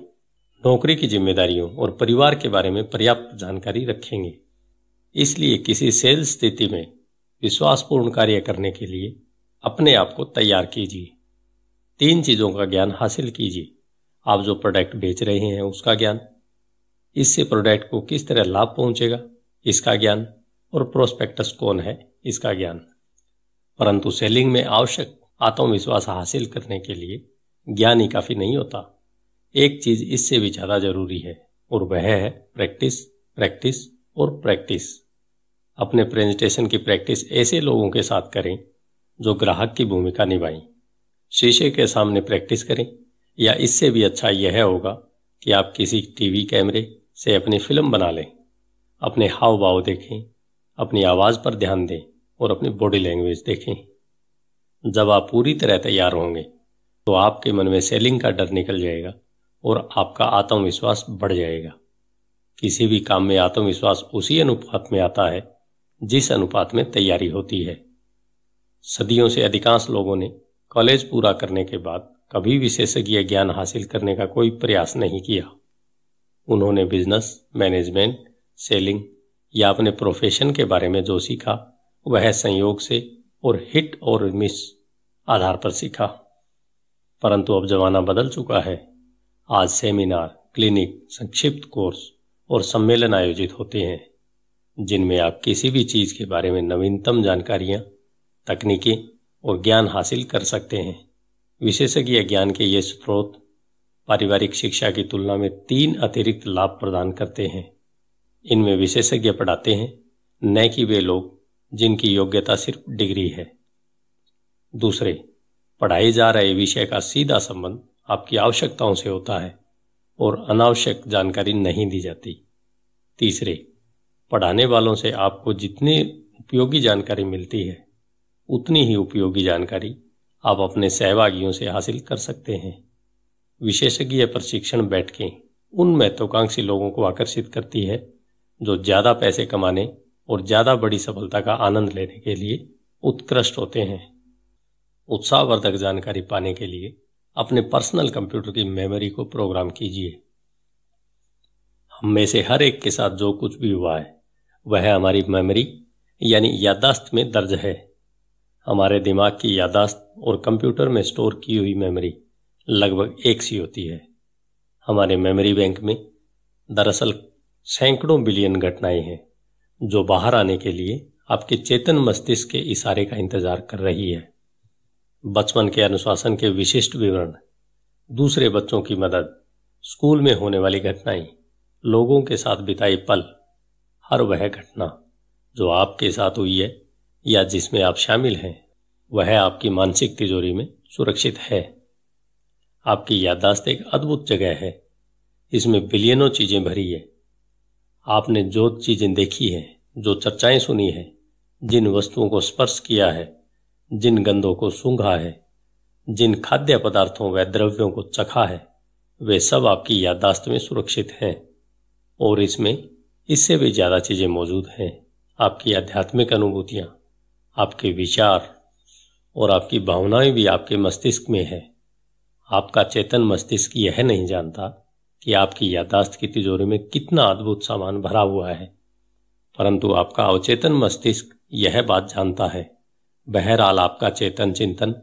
नौकरी की जिम्मेदारियों और परिवार के बारे में पर्याप्त जानकारी रखेंगे इसलिए किसी सेल्स स्थिति में विश्वासपूर्ण कार्य करने के लिए अपने आप को तैयार कीजिए तीन चीज़ों का ज्ञान हासिल कीजिए आप जो प्रोडक्ट बेच रहे हैं उसका ज्ञान इससे प्रोडक्ट को किस तरह लाभ पहुंचेगा इसका ज्ञान और प्रोस्पेक्टस कौन है इसका ज्ञान परंतु सेलिंग में आवश्यक आत्मविश्वास हासिल करने के लिए ज्ञान ही काफी नहीं होता एक चीज इससे भी ज्यादा जरूरी है और वह है प्रैक्टिस प्रैक्टिस और प्रैक्टिस अपने प्रेजेंटेशन की प्रैक्टिस ऐसे लोगों के साथ करें जो ग्राहक की भूमिका निभाएं शीशे के सामने प्रैक्टिस करें या इससे भी अच्छा यह होगा कि आप किसी टीवी कैमरे से अपनी फिल्म बना लें अपने हाव भाव देखें अपनी आवाज़ पर ध्यान दें और अपनी बॉडी लैंग्वेज देखें जब आप पूरी तरह तैयार होंगे तो आपके मन में सेलिंग का डर निकल जाएगा और आपका आत्मविश्वास बढ़ जाएगा किसी भी काम में आत्मविश्वास उसी अनुपात में आता है जिस अनुपात में तैयारी होती है सदियों से अधिकांश लोगों ने कॉलेज पूरा करने के बाद कभी विशेषज्ञ ज्ञान हासिल करने का कोई प्रयास नहीं किया उन्होंने बिजनेस मैनेजमेंट सेलिंग या अपने प्रोफेशन के बारे में जो सीखा वह संयोग से और हिट और मिस आधार पर सीखा परंतु अब जमाना बदल चुका है आज सेमिनार क्लिनिक संक्षिप्त कोर्स और सम्मेलन आयोजित होते हैं जिनमें आप किसी भी चीज़ के बारे में नवीनतम जानकारियां तकनीकी और ज्ञान हासिल कर सकते हैं विशेषज्ञ ज्ञान के ये स्रोत पारिवारिक शिक्षा की तुलना में तीन अतिरिक्त लाभ प्रदान करते हैं इनमें विशेषज्ञ पढ़ाते हैं न कि वे लोग जिनकी योग्यता सिर्फ डिग्री है दूसरे पढ़ाए जा रहे विषय का सीधा संबंध आपकी आवश्यकताओं से होता है और अनावश्यक जानकारी नहीं दी जाती तीसरे पढ़ाने वालों से आपको जितनी उपयोगी जानकारी मिलती है उतनी ही उपयोगी जानकारी आप अपने सहभागियों से हासिल कर सकते हैं विशेषज्ञ प्रशिक्षण बैठकें उन महत्वाकांक्षी लोगों को आकर्षित करती है जो ज़्यादा पैसे कमाने और ज़्यादा बड़ी सफलता का आनंद लेने के लिए उत्कृष्ट होते हैं उत्साहवर्धक जानकारी पाने के लिए अपने पर्सनल कंप्यूटर की मेमोरी को प्रोग्राम कीजिए हम में से हर एक के साथ जो कुछ भी हुआ है वह हमारी मेमोरी यानी यादाश्त में दर्ज है हमारे दिमाग की यादाश्त और कंप्यूटर में स्टोर की हुई मेमोरी लगभग एक सी होती है हमारे मेमोरी बैंक में दरअसल सैकड़ों बिलियन घटनाएं हैं जो बाहर आने के लिए आपके चेतन मस्तिष्क के इशारे का इंतजार कर रही है बचपन के अनुशासन के विशिष्ट विवरण दूसरे बच्चों की मदद स्कूल में होने वाली घटनाएं लोगों के साथ बिताए पल हर वह घटना जो आपके साथ हुई है या जिसमें आप शामिल हैं वह आपकी मानसिक तिजोरी में सुरक्षित है आपकी याददाश्त एक अद्भुत जगह है इसमें बिलियनों चीजें भरी है आपने जो चीजें देखी है जो चर्चाएं सुनी है जिन वस्तुओं को स्पर्श किया है जिन गंधों को सूंघा है जिन खाद्य पदार्थों व द्रव्यों को चखा है वे सब आपकी याददाश्त में सुरक्षित हैं और इसमें इससे भी ज़्यादा चीज़ें मौजूद हैं आपकी आध्यात्मिक अनुभूतियां आपके विचार और आपकी भावनाएं भी आपके मस्तिष्क में है आपका चेतन मस्तिष्क यह नहीं जानता कि आपकी याददाश्त की तिजोरी में कितना अद्भुत सामान भरा हुआ है परंतु आपका अवचेतन मस्तिष्क यह बात जानता है बहरहाल आपका चेतन चिंतन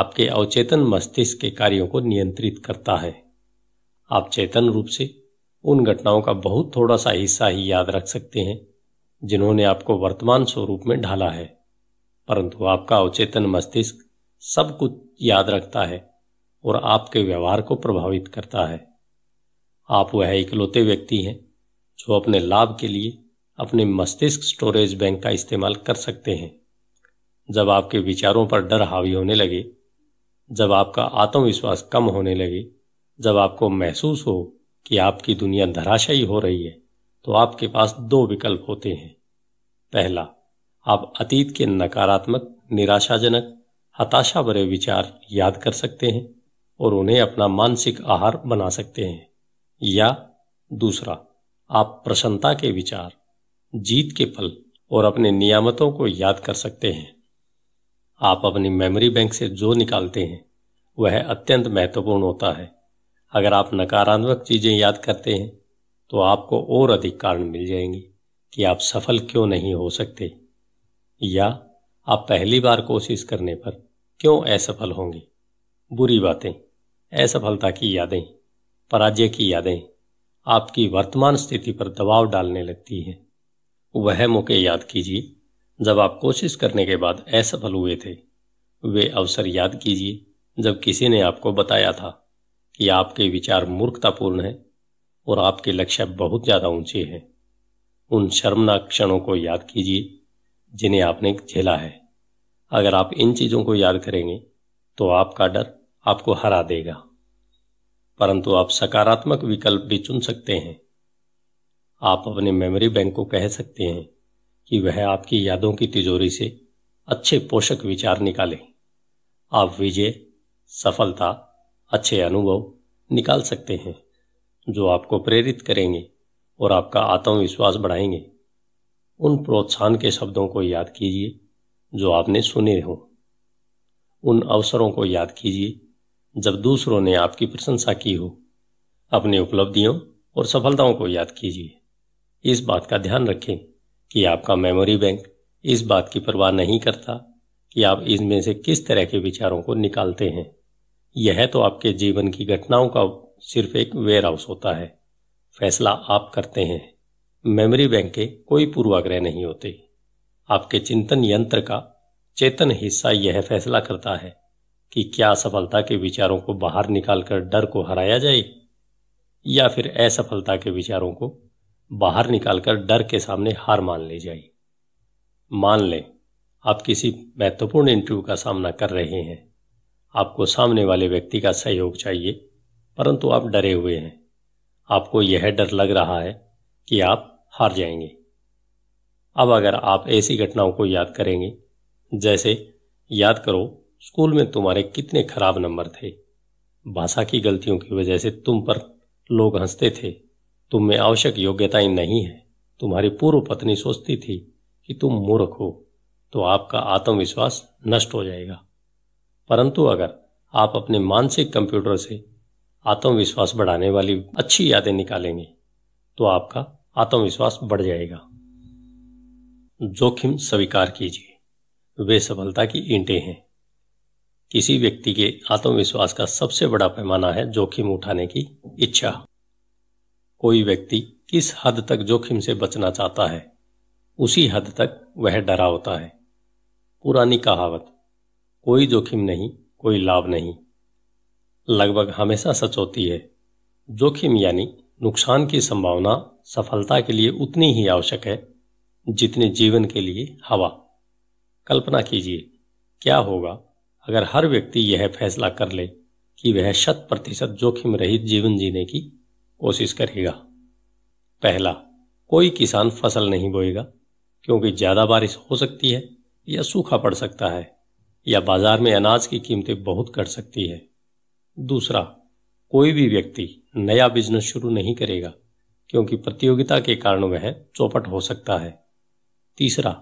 आपके अवचेतन मस्तिष्क के कार्यों को नियंत्रित करता है आप चेतन रूप से उन घटनाओं का बहुत थोड़ा सा हिस्सा ही याद रख सकते हैं जिन्होंने आपको वर्तमान स्वरूप में ढाला है परंतु आपका अवचेतन मस्तिष्क सब कुछ याद रखता है और आपके व्यवहार को प्रभावित करता है आप वह इकलौते व्यक्ति हैं जो अपने लाभ के लिए अपने मस्तिष्क स्टोरेज बैंक का इस्तेमाल कर सकते हैं जब आपके विचारों पर डर हावी होने लगे जब आपका आत्मविश्वास कम होने लगे जब आपको महसूस हो कि आपकी दुनिया धराशायी हो रही है तो आपके पास दो विकल्प होते हैं पहला आप अतीत के नकारात्मक निराशाजनक हताशा भरे विचार याद कर सकते हैं और उन्हें अपना मानसिक आहार बना सकते हैं या दूसरा आप प्रसन्नता के विचार जीत के फल और अपने नियामतों को याद कर सकते हैं आप अपनी मेमोरी बैंक से जो निकालते हैं वह अत्यंत महत्वपूर्ण होता है अगर आप नकारात्मक चीज़ें याद करते हैं तो आपको और अधिक कारण मिल जाएंगे कि आप सफल क्यों नहीं हो सकते या आप पहली बार कोशिश करने पर क्यों असफल होंगे बुरी बातें असफलता की यादें पराजय की यादें आपकी वर्तमान स्थिति पर दबाव डालने लगती हैं वह मौके याद कीजिए जब आप कोशिश करने के बाद असफल हुए थे वे अवसर याद कीजिए जब किसी ने आपको बताया था कि आपके विचार मूर्खतापूर्ण हैं और आपके लक्ष्य बहुत ज़्यादा ऊंचे हैं उन शर्मनाक क्षणों को याद कीजिए जिन्हें आपने झेला है अगर आप इन चीज़ों को याद करेंगे तो आपका डर आपको हरा देगा परंतु आप सकारात्मक विकल्प भी चुन सकते हैं आप अपने मेमोरी बैंक को कह सकते हैं कि वह आपकी यादों की तिजोरी से अच्छे पोषक विचार निकालें आप विजय सफलता अच्छे अनुभव निकाल सकते हैं जो आपको प्रेरित करेंगे और आपका आत्मविश्वास बढ़ाएंगे उन प्रोत्साहन के शब्दों को याद कीजिए जो आपने सुने हों उन अवसरों को याद कीजिए जब दूसरों ने आपकी प्रशंसा की हो अपनी उपलब्धियों और सफलताओं को याद कीजिए इस बात का ध्यान रखें कि आपका मेमोरी बैंक इस बात की परवाह नहीं करता कि आप इसमें से किस तरह के विचारों को निकालते हैं यह तो आपके जीवन की घटनाओं का सिर्फ एक वेयर हाउस होता है फैसला आप करते हैं मेमोरी बैंक के कोई पूर्वाग्रह नहीं होते आपके चिंतन यंत्र का चेतन हिस्सा यह फैसला करता है कि क्या सफलता के विचारों को बाहर निकालकर डर को हराया जाए या फिर असफलता के विचारों को बाहर निकालकर डर के सामने हार मान ले जाइए मान लें आप किसी महत्वपूर्ण इंटरव्यू का सामना कर रहे हैं आपको सामने वाले व्यक्ति का सहयोग चाहिए परंतु आप डरे हुए हैं आपको यह डर लग रहा है कि आप हार जाएंगे अब अगर आप ऐसी घटनाओं को याद करेंगे जैसे याद करो स्कूल में तुम्हारे कितने खराब नंबर थे भाषा की गलतियों की वजह से तुम पर लोग हंसते थे तुम में आवश्यक योग्यताएं नहीं है तुम्हारी पूर्व पत्नी सोचती थी कि तुम मूर्ख हो तो आपका आत्मविश्वास नष्ट हो जाएगा परंतु अगर आप अपने मानसिक कंप्यूटर से आत्मविश्वास बढ़ाने वाली अच्छी यादें निकालेंगे तो आपका आत्मविश्वास बढ़ जाएगा जोखिम स्वीकार कीजिए वे सफलता की ईंटें हैं किसी व्यक्ति के आत्मविश्वास का सबसे बड़ा पैमाना है जोखिम उठाने की इच्छा कोई व्यक्ति किस हद तक जोखिम से बचना चाहता है उसी हद तक वह डरा होता है पुरानी कहावत कोई जोखिम नहीं कोई लाभ नहीं लगभग हमेशा सच होती है जोखिम यानी नुकसान की संभावना सफलता के लिए उतनी ही आवश्यक है जितने जीवन के लिए हवा कल्पना कीजिए क्या होगा अगर हर व्यक्ति यह फैसला कर ले कि वह शत प्रतिशत जोखिम रहित जीवन जीने की कोशिश करेगा पहला कोई किसान फसल नहीं बोएगा क्योंकि ज़्यादा बारिश हो सकती है या सूखा पड़ सकता है या बाजार में अनाज की कीमतें बहुत घट सकती है दूसरा कोई भी व्यक्ति नया बिजनेस शुरू नहीं करेगा क्योंकि प्रतियोगिता के कारण वह चौपट हो सकता है तीसरा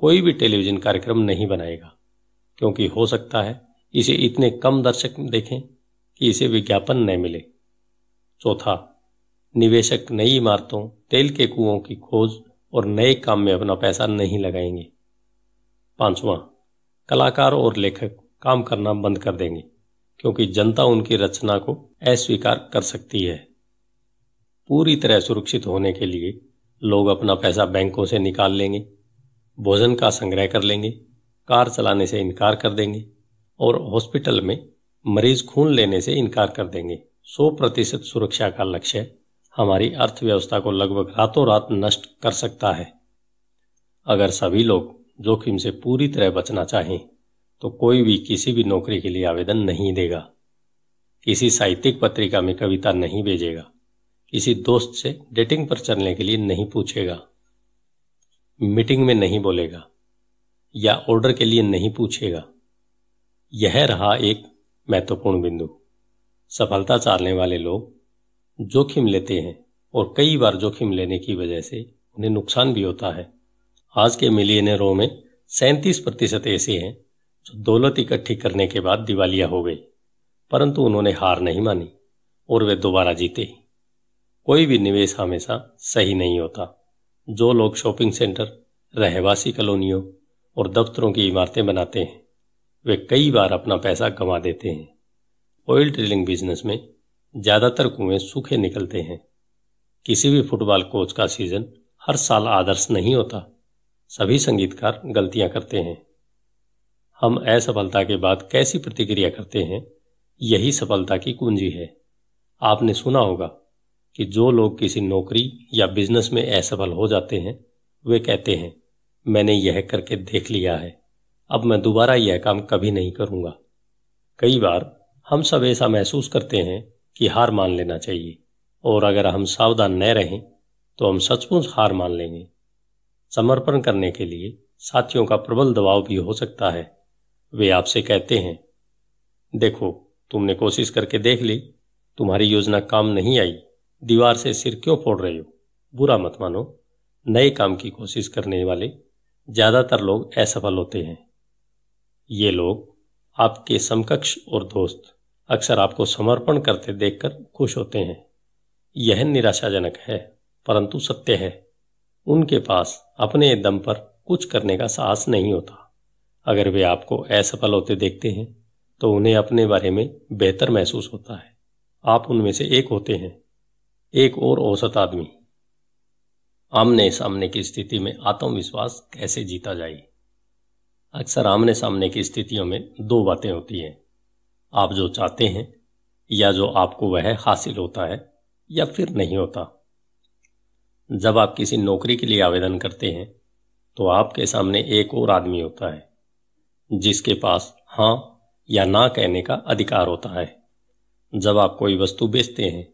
कोई भी टेलीविज़न कार्यक्रम नहीं बनाएगा क्योंकि हो सकता है इसे इतने कम दर्शक देखें कि इसे विज्ञापन न मिले चौथा निवेशक नई इमारतों तेल के कुओं की खोज और नए काम में अपना पैसा नहीं लगाएंगे पांचवा कलाकार और लेखक काम करना बंद कर देंगे क्योंकि जनता उनकी रचना को अस्वीकार कर सकती है पूरी तरह सुरक्षित होने के लिए लोग अपना पैसा बैंकों से निकाल लेंगे भोजन का संग्रह कर लेंगे कार चलाने से इनकार कर देंगे और हॉस्पिटल में मरीज खून लेने से इनकार कर देंगे 100 प्रतिशत सुरक्षा का लक्ष्य हमारी अर्थव्यवस्था को लगभग रातों रात नष्ट कर सकता है अगर सभी लोग जोखिम से पूरी तरह बचना चाहें तो कोई भी किसी भी नौकरी के लिए आवेदन नहीं देगा किसी साहित्यिक पत्रिका में कविता नहीं भेजेगा किसी दोस्त से डेटिंग पर चलने के लिए नहीं पूछेगा मीटिंग में नहीं बोलेगा या ऑर्डर के लिए नहीं पूछेगा यह रहा एक महत्वपूर्ण बिंदु सफलता चाहने वाले लोग जोखिम लेते हैं और कई बार जोखिम लेने की वजह से उन्हें नुकसान भी होता है आज के मिलियनरों में सैंतीस प्रतिशत ऐसे हैं जो दौलत इकट्ठी करने के बाद दिवालिया हो गए परंतु उन्होंने हार नहीं मानी और वे दोबारा जीते कोई भी निवेश हमेशा सही नहीं होता जो लोग शॉपिंग सेंटर रहवासी कॉलोनियों और दफ्तरों की इमारतें बनाते हैं वे कई बार अपना पैसा कमा देते हैं ऑयल ड्रिलिंग बिजनेस में ज़्यादातर कुएं सूखे निकलते हैं किसी भी फुटबॉल कोच का सीजन हर साल आदर्श नहीं होता सभी संगीतकार गलतियां करते हैं हम असफलता के बाद कैसी प्रतिक्रिया करते हैं यही सफलता की कुंजी है आपने सुना होगा कि जो लोग किसी नौकरी या बिजनेस में असफल हो जाते हैं वे कहते हैं मैंने यह करके देख लिया है अब मैं दोबारा यह काम कभी नहीं करूंगा कई बार हम सब ऐसा महसूस करते हैं कि हार मान लेना चाहिए और अगर हम सावधान न रहें तो हम सचमुच हार मान लेंगे समर्पण करने के लिए साथियों का प्रबल दबाव भी हो सकता है वे आपसे कहते हैं देखो तुमने कोशिश करके देख ली तुम्हारी योजना काम नहीं आई दीवार से सिर क्यों फोड़ रहे हो बुरा मत मानो नए काम की कोशिश करने वाले ज़्यादातर लोग असफल होते हैं ये लोग आपके समकक्ष और दोस्त अक्सर आपको समर्पण करते देखकर खुश होते हैं यह निराशाजनक है परंतु सत्य है उनके पास अपने दम पर कुछ करने का साहस नहीं होता अगर वे आपको असफल होते देखते हैं तो उन्हें अपने बारे में बेहतर महसूस होता है आप उनमें से एक होते हैं एक और औसत आदमी आमने सामने की स्थिति में आत्मविश्वास कैसे जीता जाए अक्सर आमने सामने की स्थितियों में दो बातें होती हैं आप जो चाहते हैं या जो आपको वह हासिल होता है या फिर नहीं होता जब आप किसी नौकरी के लिए आवेदन करते हैं तो आपके सामने एक और आदमी होता है जिसके पास हाँ या ना कहने का अधिकार होता है जब आप कोई वस्तु बेचते हैं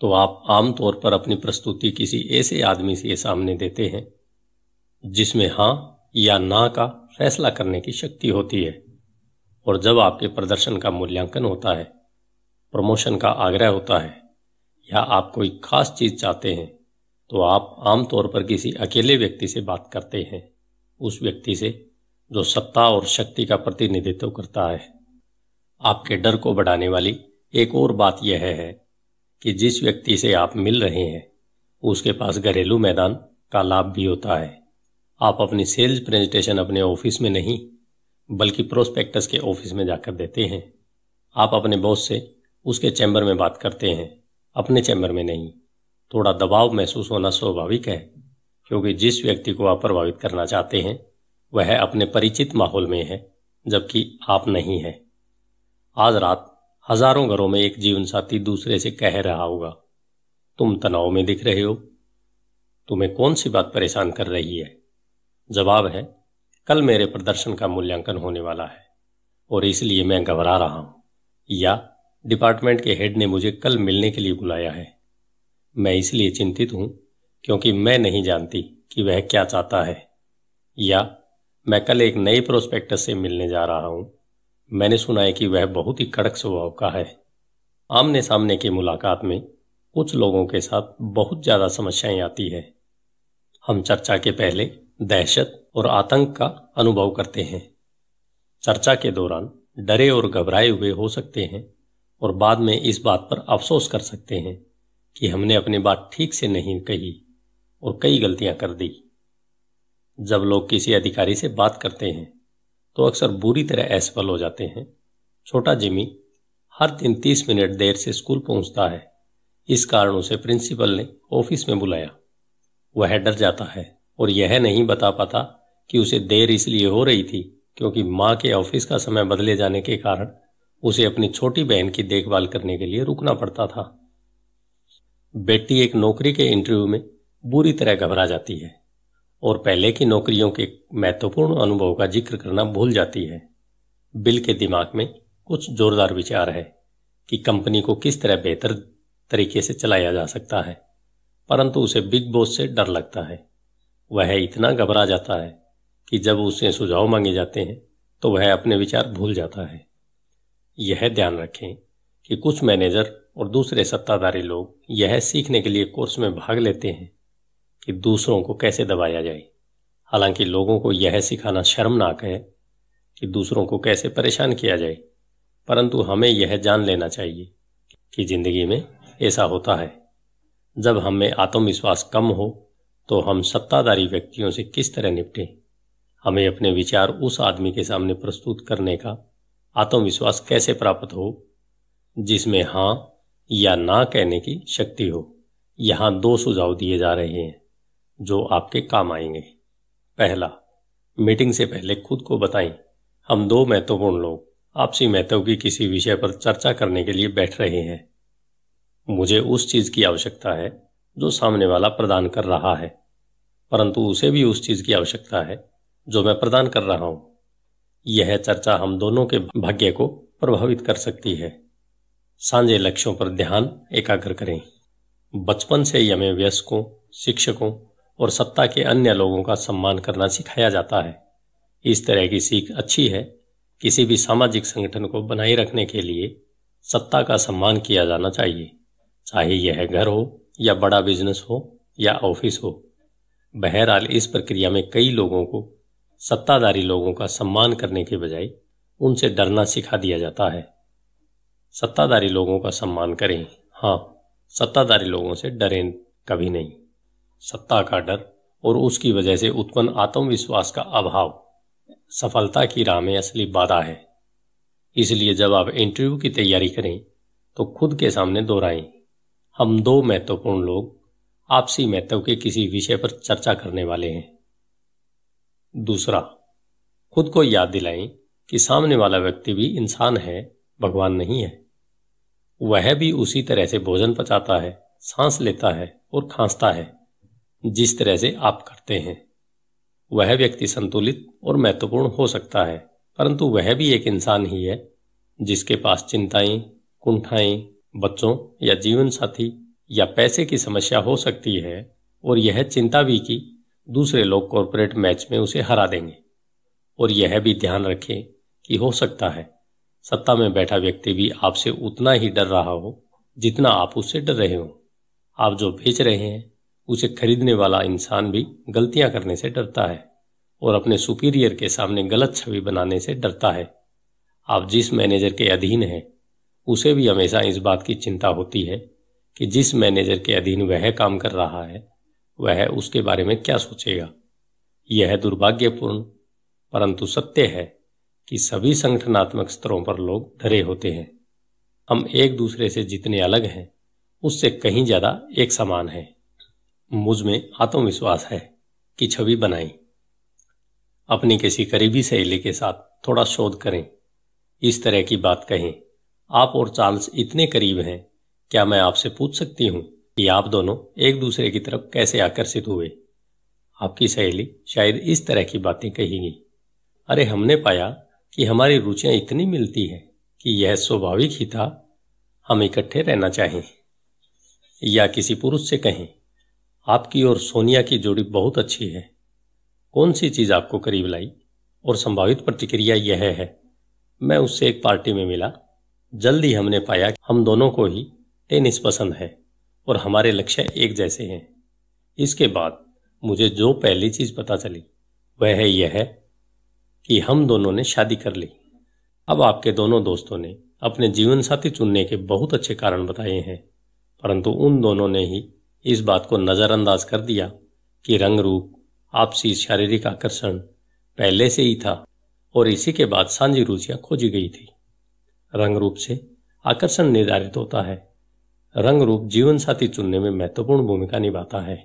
तो आप आमतौर पर अपनी प्रस्तुति किसी ऐसे आदमी से सामने देते हैं जिसमें हाँ या ना का फैसला करने की शक्ति होती है और जब आपके प्रदर्शन का मूल्यांकन होता है प्रमोशन का आग्रह होता है या आप कोई खास चीज चाहते हैं तो आप आमतौर पर किसी अकेले व्यक्ति से बात करते हैं उस व्यक्ति से जो सत्ता और शक्ति का प्रतिनिधित्व करता है आपके डर को बढ़ाने वाली एक और बात यह है कि जिस व्यक्ति से आप मिल रहे हैं उसके पास घरेलू मैदान का लाभ भी होता है आप अपनी सेल्स प्रेजेंटेशन अपने ऑफिस में नहीं बल्कि प्रोस्पेक्टस के ऑफिस में जाकर देते हैं आप अपने बॉस से उसके चैम्बर में बात करते हैं अपने चैम्बर में नहीं थोड़ा दबाव महसूस होना स्वाभाविक है क्योंकि जिस व्यक्ति को आप प्रभावित करना चाहते हैं वह अपने परिचित माहौल में है जबकि आप नहीं हैं आज रात हजारों घरों में एक जीवन साथी दूसरे से कह रहा होगा तुम तनाव में दिख रहे हो तुम्हें कौन सी बात परेशान कर रही है जवाब है कल मेरे प्रदर्शन का मूल्यांकन होने वाला है और इसलिए मैं घबरा रहा हूं या डिपार्टमेंट के हेड ने मुझे कल मिलने के लिए बुलाया है मैं इसलिए चिंतित हूं क्योंकि मैं नहीं जानती कि वह क्या चाहता है या मैं कल एक नए प्रोस्पेक्टस से मिलने जा रहा हूं मैंने सुना है कि वह बहुत ही कड़क स्वभाव का है आमने सामने की मुलाकात में कुछ लोगों के साथ बहुत ज़्यादा समस्याएं आती है हम चर्चा के पहले दहशत और आतंक का अनुभव करते हैं चर्चा के दौरान डरे और घबराए हुए हो सकते हैं और बाद में इस बात पर अफसोस कर सकते हैं कि हमने अपनी बात ठीक से नहीं कही और कई गलतियां कर दी जब लोग किसी अधिकारी से बात करते हैं तो अक्सर बुरी तरह असफल हो जाते हैं छोटा जिमी हर दिन तीस मिनट देर से स्कूल पहुंचता है इस कारण उसे प्रिंसिपल ने ऑफिस में बुलाया वह डर जाता है और यह नहीं बता पाता कि उसे देर इसलिए हो रही थी क्योंकि माँ के ऑफिस का समय बदले जाने के कारण उसे अपनी छोटी बहन की देखभाल करने के लिए रुकना पड़ता था बेटी एक नौकरी के इंटरव्यू में बुरी तरह घबरा जाती है और पहले की नौकरियों के महत्वपूर्ण अनुभव का जिक्र करना भूल जाती है बिल के दिमाग में कुछ जोरदार विचार है कि कंपनी को किस तरह बेहतर तरीके से चलाया जा सकता है परंतु उसे बिग बॉस से डर लगता है वह इतना घबरा जाता है कि जब उसे सुझाव मांगे जाते हैं तो वह अपने विचार भूल जाता है यह ध्यान रखें कि कुछ मैनेजर और दूसरे सत्ताधारी लोग यह सीखने के लिए कोर्स में भाग लेते हैं कि दूसरों को कैसे दबाया जाए हालांकि लोगों को यह सिखाना शर्मनाक है कि दूसरों को कैसे परेशान किया जाए परंतु हमें यह जान लेना चाहिए कि जिंदगी में ऐसा होता है जब हमें आत्मविश्वास कम हो तो हम सत्ताधारी व्यक्तियों से किस तरह निपटें हमें अपने विचार उस आदमी के सामने प्रस्तुत करने का आत्मविश्वास कैसे प्राप्त हो जिसमें हाँ या ना कहने की शक्ति हो यहां दो सुझाव दिए जा रहे हैं जो आपके काम आएंगे पहला मीटिंग से पहले खुद को बताएं हम दो महत्वपूर्ण लोग आपसी महत्व की किसी विषय पर चर्चा करने के लिए बैठ रहे हैं मुझे उस चीज की आवश्यकता है जो सामने वाला प्रदान कर रहा है परंतु उसे भी उस चीज की आवश्यकता है जो मैं प्रदान कर रहा हूं यह चर्चा हम दोनों के भाग्य को प्रभावित कर सकती है सांझे लक्ष्यों पर ध्यान एकाग्र करें बचपन से ही हमें शिक्षकों और सत्ता के अन्य लोगों का सम्मान करना सिखाया जाता है इस तरह की सीख अच्छी है किसी भी सामाजिक संगठन को बनाए रखने के लिए सत्ता का सम्मान किया जाना चाहिए चाहे यह घर हो या बड़ा बिजनेस हो या ऑफिस हो बहरहाल इस प्रक्रिया में कई लोगों को सत्ताधारी लोगों का सम्मान करने के बजाय उनसे डरना सिखा दिया जाता है सत्ताधारी लोगों का सम्मान करें हाँ सत्ताधारी लोगों से डरें कभी नहीं सत्ता का डर और उसकी वजह से उत्पन्न आत्मविश्वास का अभाव सफलता की राह में असली बाधा है इसलिए जब आप इंटरव्यू की तैयारी करें तो खुद के सामने दोहराएं हम दो महत्वपूर्ण लोग आपसी महत्व के किसी विषय पर चर्चा करने वाले हैं दूसरा खुद को याद दिलाएं कि सामने वाला व्यक्ति भी इंसान है भगवान नहीं है वह भी उसी तरह से भोजन पचाता है सांस लेता है और खांसता है जिस तरह से आप करते हैं वह व्यक्ति संतुलित और महत्वपूर्ण हो सकता है परंतु वह भी एक इंसान ही है जिसके पास चिंताएं कुंठाएं बच्चों या जीवन साथी या पैसे की समस्या हो सकती है और यह चिंता भी की दूसरे लोग कॉरपोरेट मैच में उसे हरा देंगे और यह भी ध्यान रखें कि हो सकता है सत्ता में बैठा व्यक्ति भी आपसे उतना ही डर रहा हो जितना आप उससे डर रहे हो आप जो बेच रहे हैं उसे खरीदने वाला इंसान भी गलतियां करने से डरता है और अपने सुपीरियर के सामने गलत छवि बनाने से डरता है आप जिस मैनेजर के अधीन हैं उसे भी हमेशा इस बात की चिंता होती है कि जिस मैनेजर के अधीन वह काम कर रहा है वह उसके बारे में क्या सोचेगा यह दुर्भाग्यपूर्ण परंतु सत्य है कि सभी संगठनात्मक स्तरों पर लोग धरे होते हैं हम एक दूसरे से जितने अलग हैं उससे कहीं ज्यादा एक समान है मुझ में आत्मविश्वास है कि छवि बनाई अपनी किसी करीबी सहेली के साथ थोड़ा शोध करें इस तरह की बात कहें आप और चार्ल्स इतने करीब हैं क्या मैं आपसे पूछ सकती हूं कि आप दोनों एक दूसरे की तरफ कैसे आकर्षित हुए आपकी सहेली शायद इस तरह की बातें कहेगी अरे हमने पाया कि हमारी रुचियां इतनी मिलती हैं कि यह स्वाभाविक ही था हम इकट्ठे रहना चाहें या किसी पुरुष से कहें आपकी और सोनिया की जोड़ी बहुत अच्छी है कौन सी चीज़ आपको करीब लाई और संभावित प्रतिक्रिया यह है मैं उससे एक पार्टी में मिला जल्दी हमने पाया कि हम दोनों को ही टेनिस पसंद है और हमारे लक्ष्य एक जैसे हैं इसके बाद मुझे जो पहली चीज पता चली वह है यह कि हम दोनों ने शादी कर ली अब आपके दोनों दोस्तों ने अपने जीवन साथी चुनने के बहुत अच्छे कारण बताए हैं परंतु उन दोनों ने ही इस बात को नज़रअंदाज कर दिया कि रंग रूप आपसी शारीरिक आकर्षण पहले से ही था और इसी के बाद सांझी रुचियां खोजी गई थी रंग रूप से आकर्षण निर्धारित होता है रंग रूप जीवन साथी चुनने में महत्वपूर्ण भूमिका निभाता है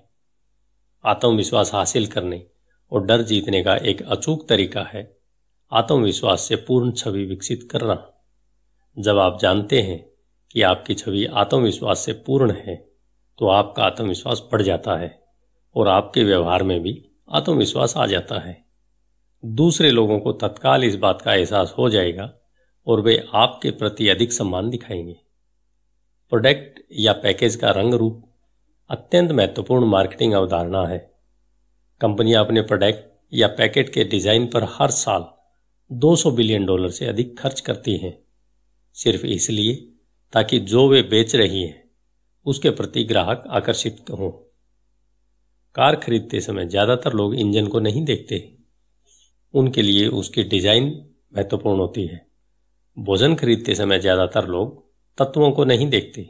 आत्मविश्वास हासिल करने और डर जीतने का एक अचूक तरीका है आत्मविश्वास से पूर्ण छवि विकसित करना जब आप जानते हैं कि आपकी छवि आत्मविश्वास से पूर्ण है तो आपका आत्मविश्वास बढ़ जाता है और आपके व्यवहार में भी आत्मविश्वास आ जाता है दूसरे लोगों को तत्काल इस बात का एहसास हो जाएगा और वे आपके प्रति अधिक सम्मान दिखाएंगे प्रोडक्ट या पैकेज का रंग रूप अत्यंत महत्वपूर्ण मार्केटिंग अवधारणा है कंपनियां अपने प्रोडक्ट या पैकेट के डिजाइन पर हर साल 200 बिलियन डॉलर से अधिक खर्च करती हैं सिर्फ इसलिए ताकि जो वे बेच रही हैं उसके प्रति ग्राहक आकर्षित हों कार खरीदते समय ज़्यादातर लोग इंजन को नहीं देखते उनके लिए उसकी डिजाइन महत्वपूर्ण होती है भोजन खरीदते समय ज़्यादातर लोग तत्वों को नहीं देखते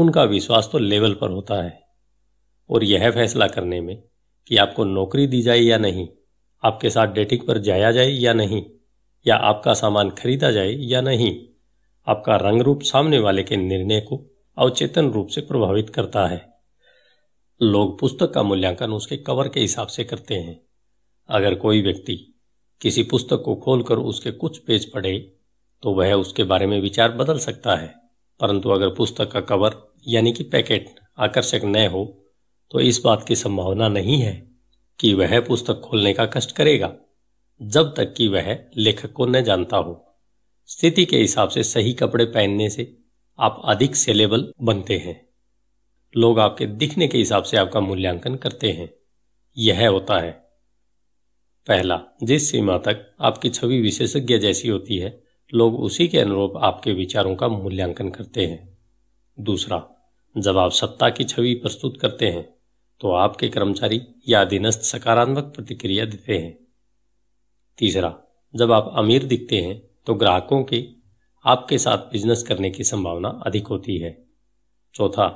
उनका विश्वास तो लेवल पर होता है और यह फैसला करने में कि आपको नौकरी दी जाए या नहीं आपके साथ डेटिंग पर जाया जाए या नहीं या आपका सामान खरीदा जाए या नहीं आपका रंग रूप सामने वाले के निर्णय को अवचेतन रूप से प्रभावित करता है लोग पुस्तक का मूल्यांकन उसके कवर के हिसाब से करते हैं अगर कोई व्यक्ति किसी पुस्तक को खोलकर उसके कुछ पेज पढ़े तो वह उसके बारे में विचार बदल सकता है परंतु अगर पुस्तक का कवर यानी कि पैकेट आकर्षक न हो तो इस बात की संभावना नहीं है कि वह पुस्तक खोलने का कष्ट करेगा जब तक कि वह लेखक को न जानता हो स्थिति के हिसाब से सही कपड़े पहनने से आप अधिक सेलेबल बनते हैं लोग आपके दिखने के हिसाब से आपका मूल्यांकन करते हैं यह होता है पहला जिस सीमा तक आपकी छवि विशेषज्ञ जैसी होती है लोग उसी के अनुरूप आपके विचारों का मूल्यांकन करते हैं दूसरा जब आप सत्ता की छवि प्रस्तुत करते हैं तो आपके कर्मचारी या अधीनस्थ सकारात्मक प्रतिक्रिया देते हैं तीसरा जब आप अमीर दिखते हैं तो ग्राहकों के आपके साथ बिजनेस करने की संभावना अधिक होती है चौथा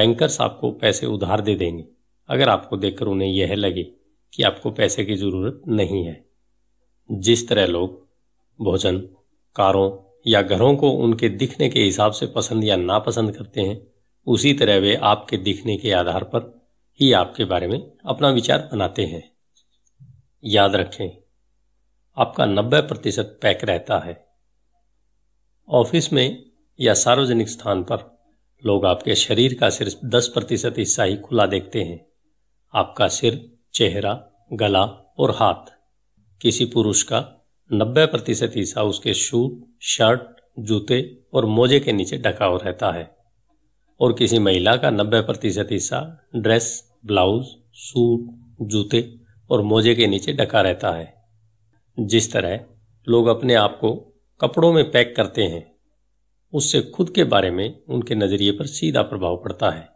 बैंकर्स आपको पैसे उधार दे देंगे अगर आपको देखकर उन्हें यह लगे कि आपको पैसे की जरूरत नहीं है जिस तरह लोग भोजन कारों या घरों को उनके दिखने के हिसाब से पसंद या नापसंद करते हैं उसी तरह वे आपके दिखने के आधार पर ही आपके बारे में अपना विचार बनाते हैं याद रखें आपका 90 प्रतिशत पैक रहता है ऑफिस में या सार्वजनिक स्थान पर लोग आपके शरीर का सिर्फ 10 प्रतिशत हिस्सा ही खुला देखते हैं आपका सिर चेहरा गला और हाथ किसी पुरुष का नब्बे प्रतिशत हिस्सा उसके शूट शर्ट जूते और मोजे के नीचे ढका हो रहता है और किसी महिला का नब्बे प्रतिशत हिस्सा ड्रेस ब्लाउज सूट जूते और मोजे के नीचे ढका रहता है जिस तरह लोग अपने आप को कपड़ों में पैक करते हैं उससे खुद के बारे में उनके नज़रिए पर सीधा प्रभाव पड़ता है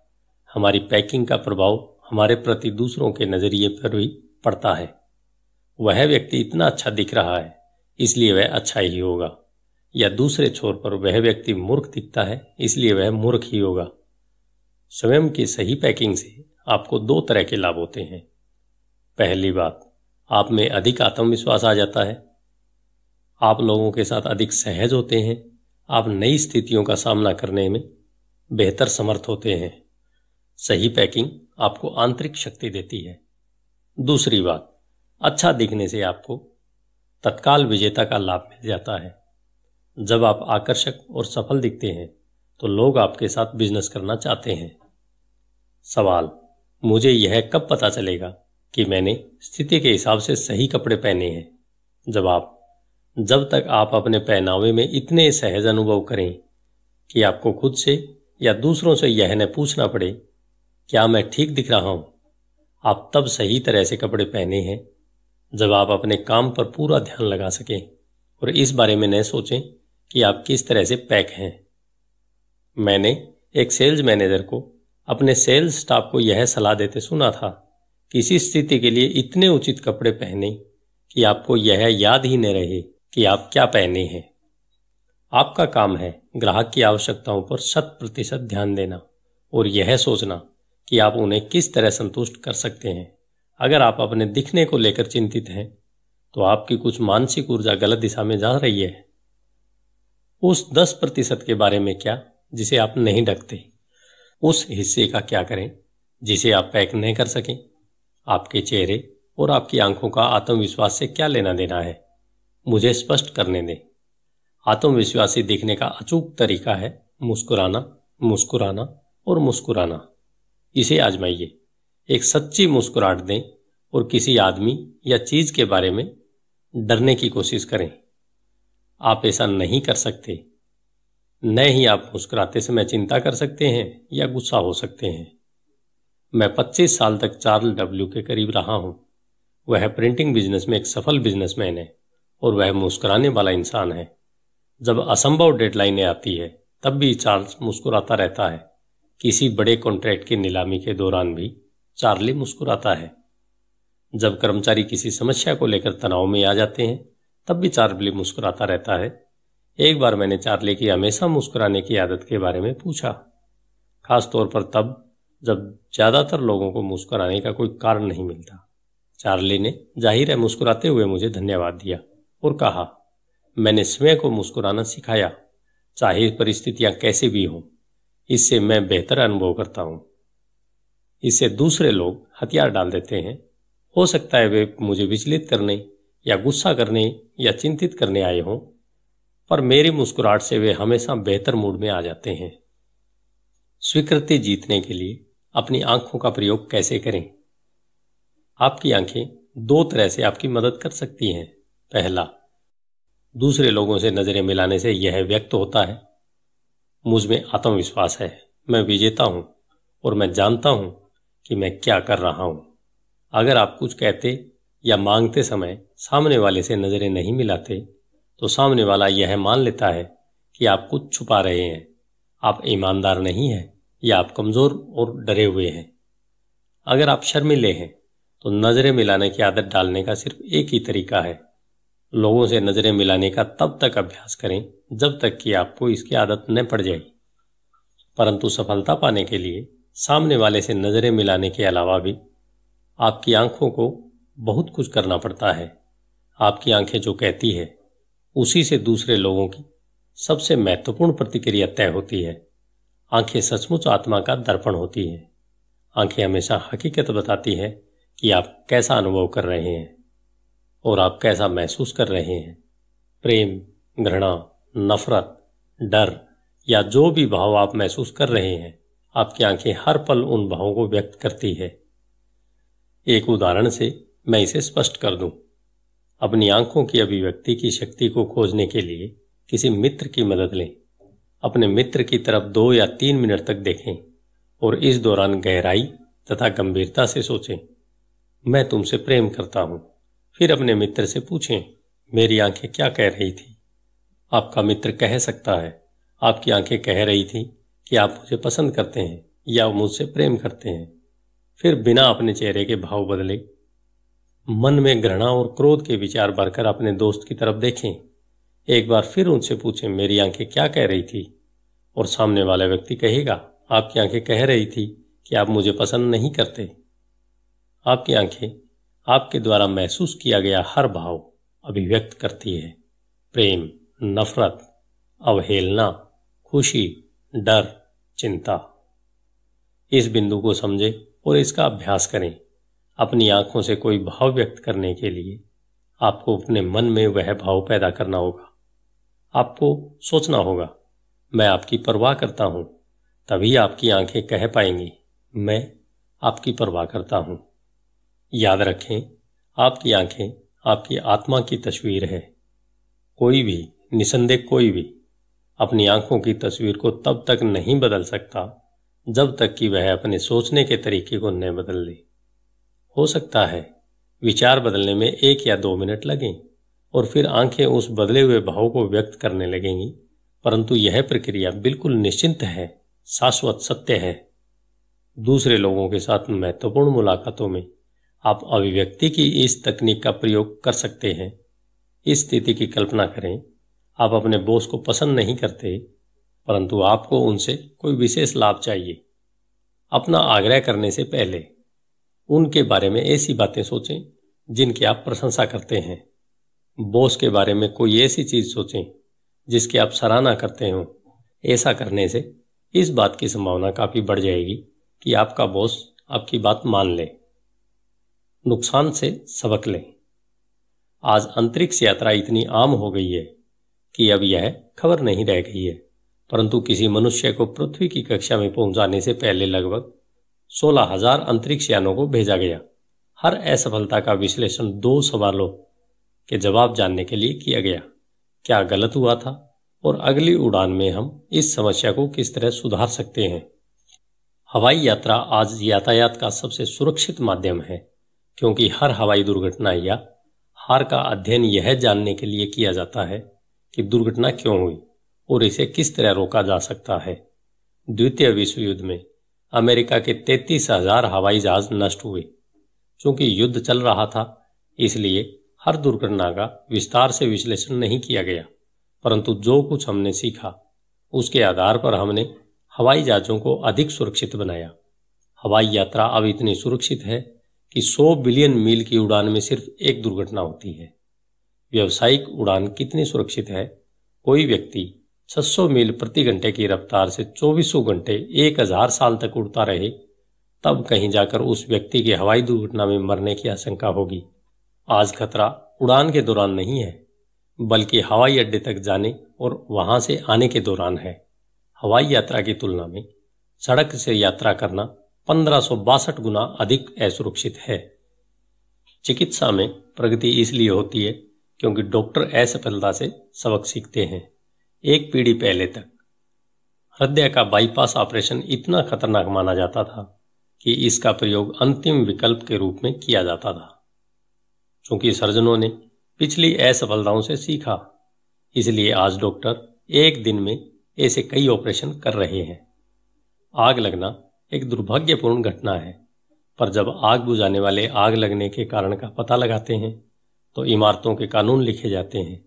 हमारी पैकिंग का प्रभाव हमारे प्रति दूसरों के नज़रिए पर भी पड़ता है वह व्यक्ति इतना अच्छा दिख रहा है इसलिए वह अच्छा ही होगा या दूसरे छोर पर वह व्यक्ति मूर्ख दिखता है इसलिए वह मूर्ख ही होगा स्वयं की सही पैकिंग से आपको दो तरह के लाभ होते हैं पहली बात आप में अधिक आत्मविश्वास आ जाता है आप लोगों के साथ अधिक सहज होते हैं आप नई स्थितियों का सामना करने में बेहतर समर्थ होते हैं सही पैकिंग आपको आंतरिक शक्ति देती है दूसरी बात अच्छा दिखने से आपको तत्काल विजेता का लाभ मिल जाता है जब आप आकर्षक और सफल दिखते हैं तो लोग आपके साथ बिजनेस करना चाहते हैं सवाल मुझे यह कब पता चलेगा कि मैंने स्थिति के हिसाब से सही कपड़े पहने हैं जवाब जब तक आप अपने पहनावे में इतने सहज अनुभव करें कि आपको खुद से या दूसरों से यह न पूछना पड़े क्या मैं ठीक दिख रहा हूं आप तब सही तरह से कपड़े पहने हैं जब आप अपने काम पर पूरा ध्यान लगा सकें और इस बारे में न सोचें कि आप किस तरह से पैक हैं मैंने एक सेल्स मैनेजर को अपने सेल्स स्टाफ को यह सलाह देते सुना था कि इसी स्थिति के लिए इतने उचित कपड़े पहने कि आपको यह याद ही न रहे कि आप क्या पहने हैं आपका काम है ग्राहक की आवश्यकताओं पर शत प्रतिशत ध्यान देना और यह सोचना कि आप उन्हें किस तरह संतुष्ट कर सकते हैं अगर आप अपने दिखने को लेकर चिंतित हैं तो आपकी कुछ मानसिक ऊर्जा गलत दिशा में जा रही है उस दस प्रतिशत के बारे में क्या जिसे आप नहीं ढकते उस हिस्से का क्या करें जिसे आप पैक नहीं कर सकें आपके चेहरे और आपकी आंखों का आत्मविश्वास से क्या लेना देना है मुझे स्पष्ट करने दें आत्मविश्वासी दिखने का अचूक तरीका है मुस्कुराना मुस्कुराना और मुस्कुराना इसे आजमाइए एक सच्ची मुस्कुराहट दें और किसी आदमी या चीज के बारे में डरने की कोशिश करें आप ऐसा नहीं कर सकते न ही आप मुस्कुराते समय चिंता कर सकते हैं या गुस्सा हो सकते हैं मैं 25 साल तक चार्ल डब्ल्यू के करीब रहा हूं वह प्रिंटिंग बिजनेस में एक सफल बिजनेसमैन है और वह मुस्कुराने वाला इंसान है जब असंभव डेडलाइनें आती है तब भी चार्ल्स मुस्कुराता रहता है किसी बड़े कॉन्ट्रैक्ट की नीलामी के दौरान भी चार्ली मुस्कुराता है जब कर्मचारी किसी समस्या को लेकर तनाव में आ जाते हैं तब भी चार्ली मुस्कुराता रहता है एक बार मैंने चार्ली की हमेशा मुस्कुराने की आदत के बारे में पूछा खासतौर पर तब जब ज़्यादातर लोगों को मुस्कुराने का कोई कारण नहीं मिलता चार्ली ने जाहिर है मुस्कुराते हुए मुझे धन्यवाद दिया और कहा मैंने स्वयं को मुस्कुराना सिखाया चाहे परिस्थितियां कैसे भी हों इससे मैं बेहतर अनुभव करता हूं इससे दूसरे लोग हथियार डाल देते हैं हो सकता है वे मुझे विचलित करने या गुस्सा करने या चिंतित करने आए हों पर मेरी मुस्कुराहट से वे हमेशा बेहतर मूड में आ जाते हैं स्वीकृति जीतने के लिए अपनी आंखों का प्रयोग कैसे करें आपकी आंखें दो तरह से आपकी मदद कर सकती हैं पहला दूसरे लोगों से नजरें मिलाने से यह व्यक्त होता है मुझ में आत्मविश्वास है मैं विजेता हूं और मैं जानता हूं कि मैं क्या कर रहा हूं अगर आप कुछ कहते या मांगते समय सामने वाले से नज़रें नहीं मिलाते तो सामने वाला यह मान लेता है कि आप कुछ छुपा रहे हैं आप ईमानदार नहीं हैं या आप कमज़ोर और डरे हुए हैं अगर आप शर्मिले हैं तो नज़रें मिलाने की आदत डालने का सिर्फ एक ही तरीका है लोगों से नज़रें मिलाने का तब तक अभ्यास करें जब तक कि आपको इसकी आदत न पड़ जाए परंतु सफलता पाने के लिए सामने वाले से नज़रें मिलाने के अलावा भी आपकी आंखों को बहुत कुछ करना पड़ता है आपकी आंखें जो कहती है उसी से दूसरे लोगों की सबसे महत्वपूर्ण प्रतिक्रिया तय होती है आंखें सचमुच आत्मा का दर्पण होती है आंखें हमेशा हकीकत बताती है कि आप कैसा अनुभव कर रहे हैं और आप कैसा महसूस कर रहे हैं प्रेम घृणा नफरत डर या जो भी भाव आप महसूस कर रहे हैं आपकी आंखें हर पल उन भावों को व्यक्त करती है एक उदाहरण से मैं इसे स्पष्ट कर दूं। अपनी आंखों की अभिव्यक्ति की शक्ति को खोजने के लिए किसी मित्र की मदद लें अपने मित्र की तरफ दो या तीन मिनट तक देखें और इस दौरान गहराई तथा गंभीरता से सोचें मैं तुमसे प्रेम करता हूं फिर अपने मित्र से पूछें मेरी आंखें क्या कह रही थी आपका मित्र कह सकता है आपकी आंखें कह रही थी कि आप मुझे पसंद करते हैं या मुझसे प्रेम करते हैं फिर बिना अपने चेहरे के भाव बदले मन में घृणा और क्रोध के विचार भरकर अपने दोस्त की तरफ देखें एक बार फिर उनसे पूछें मेरी आंखें क्या कह रही थी और सामने वाला व्यक्ति कहेगा आपकी आंखें कह रही थी कि आप मुझे पसंद नहीं करते आपकी आंखें आपके द्वारा महसूस किया गया हर भाव अभिव्यक्त करती है प्रेम नफरत अवहेलना खुशी डर चिंता इस बिंदु को समझे और इसका अभ्यास करें अपनी आंखों से कोई भाव व्यक्त करने के लिए आपको अपने मन में वह भाव पैदा करना होगा आपको सोचना होगा मैं आपकी परवाह करता हूं तभी आपकी आंखें कह पाएंगी मैं आपकी परवाह करता हूं याद रखें आपकी आंखें आपकी आत्मा की तस्वीर है कोई भी निसंदेह कोई भी अपनी आंखों की तस्वीर को तब तक नहीं बदल सकता जब तक कि वह अपने सोचने के तरीके को न बदल ले हो सकता है विचार बदलने में एक या दो मिनट लगें और फिर आंखें उस बदले हुए भाव को व्यक्त करने लगेंगी परंतु यह प्रक्रिया बिल्कुल निश्चिंत है शाश्वत सत्य है दूसरे लोगों के साथ महत्वपूर्ण मुलाकातों में आप अभिव्यक्ति की इस तकनीक का प्रयोग कर सकते हैं इस स्थिति की कल्पना करें आप अपने बॉस को पसंद नहीं करते परंतु आपको उनसे कोई विशेष लाभ चाहिए अपना आग्रह करने से पहले उनके बारे में ऐसी बातें सोचें जिनकी आप प्रशंसा करते हैं बॉस के बारे में कोई ऐसी चीज सोचें जिसकी आप सराहना करते हो ऐसा करने से इस बात की संभावना काफी बढ़ जाएगी कि आपका बॉस आपकी बात मान ले नुकसान से सबक लें आज अंतरिक्ष यात्रा इतनी आम हो गई है कि अब यह खबर नहीं रह गई है परंतु किसी मनुष्य को पृथ्वी की कक्षा में पहुंचाने से पहले लगभग सोलह हजार अंतरिक्ष यानों को भेजा गया हर असफलता का विश्लेषण दो सवालों के जवाब जानने के लिए किया गया क्या गलत हुआ था और अगली उड़ान में हम इस समस्या को किस तरह सुधार सकते हैं हवाई यात्रा आज यातायात का सबसे सुरक्षित माध्यम है क्योंकि हर हवाई दुर्घटना या हार का अध्ययन यह जानने के लिए किया जाता है कि दुर्घटना क्यों हुई और इसे किस तरह रोका जा सकता है द्वितीय विश्व युद्ध में अमेरिका के तैतीस हजार हवाई जहाज नष्ट हुए चूंकि युद्ध चल रहा था इसलिए हर दुर्घटना का विस्तार से विश्लेषण नहीं किया गया परंतु जो कुछ हमने सीखा उसके आधार पर हमने हवाई जहाजों को अधिक सुरक्षित बनाया हवाई यात्रा अब इतनी सुरक्षित है कि 100 बिलियन मील की उड़ान में सिर्फ एक दुर्घटना होती है व्यावसायिक उड़ान कितनी सुरक्षित है कोई व्यक्ति 600 मील प्रति घंटे की रफ्तार से 2400 घंटे 1000 साल तक उड़ता रहे तब कहीं जाकर उस व्यक्ति की हवाई दुर्घटना में मरने की आशंका होगी आज खतरा उड़ान के दौरान नहीं है बल्कि हवाई अड्डे तक जाने और वहां से आने के दौरान है हवाई यात्रा की तुलना में सड़क से यात्रा करना पंद्रह गुना अधिक असुरक्षित है चिकित्सा में प्रगति इसलिए होती है क्योंकि डॉक्टर असफलता से सबक सीखते हैं एक पीढ़ी पहले तक हृदय का बाईपास ऑपरेशन इतना खतरनाक माना जाता था कि इसका प्रयोग अंतिम विकल्प के रूप में किया जाता था क्योंकि सर्जनों ने पिछली असफलताओं से सीखा इसलिए आज डॉक्टर एक दिन में ऐसे कई ऑपरेशन कर रहे हैं आग लगना एक दुर्भाग्यपूर्ण घटना है पर जब आग बुझाने वाले आग लगने के कारण का पता लगाते हैं तो इमारतों के कानून लिखे जाते हैं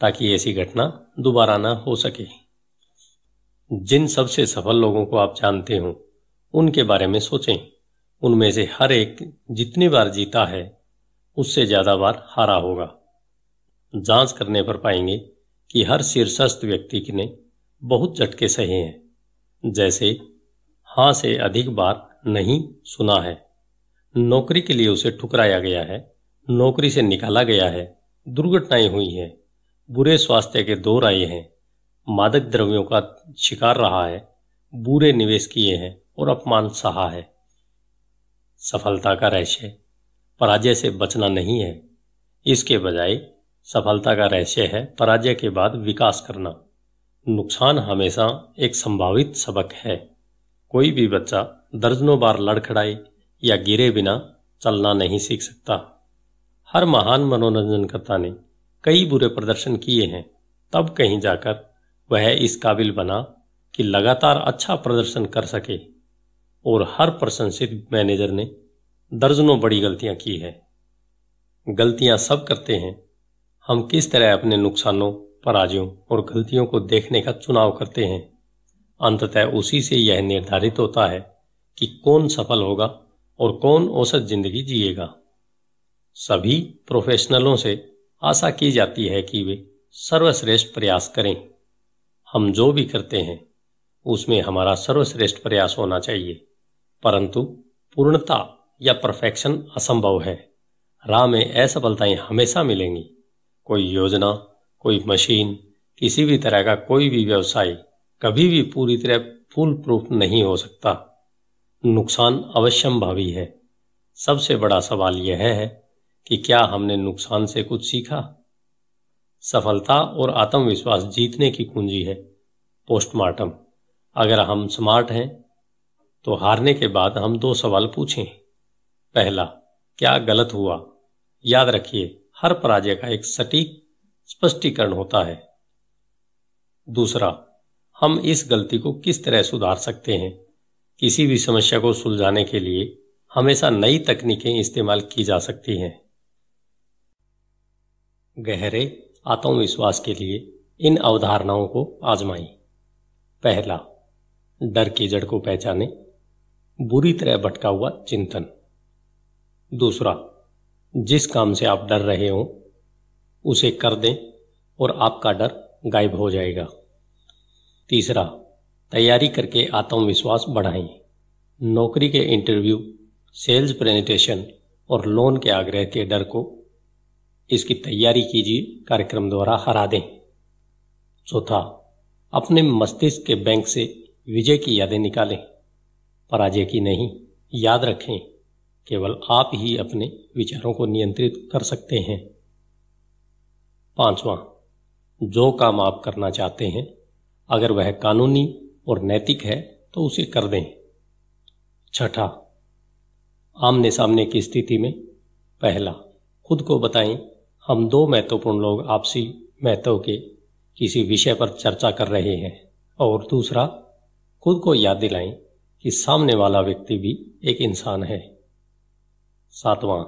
ताकि ऐसी घटना दोबारा ना हो सके जिन सबसे सफल लोगों को आप जानते हो उनके बारे में सोचें उनमें से हर एक जितनी बार जीता है उससे ज्यादा बार हारा होगा जांच करने पर पाएंगे कि हर शीर्षस्थ व्यक्ति ने बहुत झटके सहे हैं जैसे हां से अधिक बार नहीं सुना है नौकरी के लिए उसे ठुकराया गया है नौकरी से निकाला गया है दुर्घटनाएं हुई हैं बुरे स्वास्थ्य के दौर आए हैं मादक द्रव्यों का शिकार रहा है बुरे निवेश किए हैं और अपमान सहा है सफलता का रहस्य पराजय से बचना नहीं है इसके बजाय सफलता का रहस्य है पराजय के बाद विकास करना नुकसान हमेशा एक संभावित सबक है कोई भी बच्चा दर्जनों बार लड़खड़ाए या गिरे बिना चलना नहीं सीख सकता हर महान मनोरंजन कर्ता ने कई बुरे प्रदर्शन किए हैं तब कहीं जाकर वह इस काबिल बना कि लगातार अच्छा प्रदर्शन कर सके और हर प्रशंसित मैनेजर ने दर्जनों बड़ी गलतियां की है गलतियां सब करते हैं हम किस तरह अपने नुकसानों पराजयों और गलतियों को देखने का चुनाव करते हैं अंततः उसी से यह निर्धारित होता है कि कौन सफल होगा और कौन औसत जिंदगी जिएगा सभी प्रोफेशनलों से आशा की जाती है कि वे सर्वश्रेष्ठ प्रयास करें हम जो भी करते हैं उसमें हमारा सर्वश्रेष्ठ प्रयास होना चाहिए परंतु पूर्णता या परफेक्शन असंभव है राह में असफलताएं हमेशा मिलेंगी कोई योजना कोई मशीन किसी भी तरह का कोई भी व्यवसाय कभी भी पूरी तरह फुल प्रूफ नहीं हो सकता नुकसान अवश्यंभावी है सबसे बड़ा सवाल यह है कि क्या हमने नुकसान से कुछ सीखा सफलता और आत्मविश्वास जीतने की कुंजी है पोस्टमार्टम अगर हम स्मार्ट हैं तो हारने के बाद हम दो सवाल पूछें पहला क्या गलत हुआ याद रखिए हर पराजय का एक सटीक स्पष्टीकरण होता है दूसरा हम इस गलती को किस तरह सुधार सकते हैं किसी भी समस्या को सुलझाने के लिए हमेशा नई तकनीकें इस्तेमाल की जा सकती हैं गहरे आत्मविश्वास के लिए इन अवधारणाओं को आजमाएं पहला डर की जड़ को पहचाने बुरी तरह भटका हुआ चिंतन दूसरा जिस काम से आप डर रहे हो उसे कर दें और आपका डर गायब हो जाएगा तीसरा तैयारी करके आत्मविश्वास बढ़ाएं नौकरी के इंटरव्यू सेल्स प्रेजेंटेशन और लोन के आग्रह के डर को इसकी तैयारी कीजिए कार्यक्रम द्वारा हरा दें चौथा अपने मस्तिष्क के बैंक से विजय की यादें निकालें पराजय की नहीं याद रखें केवल आप ही अपने विचारों को नियंत्रित कर सकते हैं पांचवा जो काम आप करना चाहते हैं अगर वह कानूनी और नैतिक है तो उसे कर दें छठा आमने सामने की स्थिति में पहला खुद को बताएं हम दो महत्वपूर्ण लोग आपसी महत्व के किसी विषय पर चर्चा कर रहे हैं और दूसरा खुद को याद दिलाएं कि सामने वाला व्यक्ति भी एक इंसान है सातवां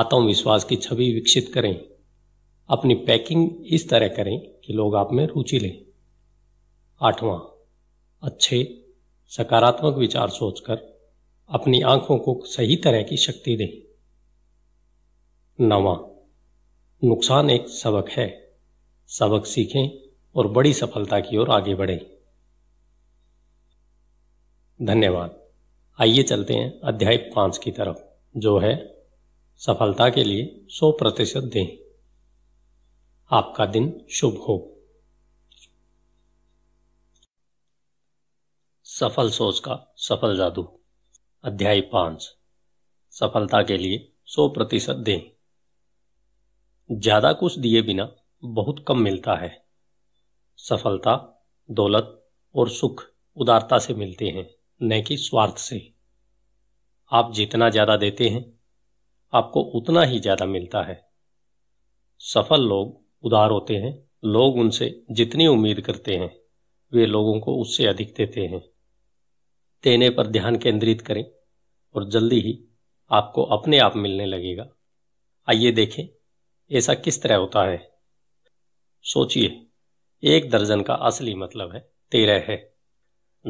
आत्मविश्वास की छवि विकसित करें अपनी पैकिंग इस तरह करें कि लोग आप में रुचि लें आठवां अच्छे सकारात्मक विचार सोचकर अपनी आंखों को सही तरह की शक्ति दें नवा नुकसान एक सबक है सबक सीखें और बड़ी सफलता की ओर आगे बढ़ें धन्यवाद आइए चलते हैं अध्याय पांच की तरफ जो है सफलता के लिए सौ प्रतिशत दें आपका दिन शुभ हो सफल सोच का सफल जादू अध्याय पांच सफलता के लिए सौ प्रतिशत दें ज्यादा कुछ दिए बिना बहुत कम मिलता है सफलता दौलत और सुख उदारता से मिलते हैं न कि स्वार्थ से आप जितना ज्यादा देते हैं आपको उतना ही ज्यादा मिलता है सफल लोग उदार होते हैं लोग उनसे जितनी उम्मीद करते हैं वे लोगों को उससे अधिक देते हैं देने पर ध्यान केंद्रित करें और जल्दी ही आपको अपने आप मिलने लगेगा आइए देखें ऐसा किस तरह होता है सोचिए एक दर्जन का असली मतलब है तेरह है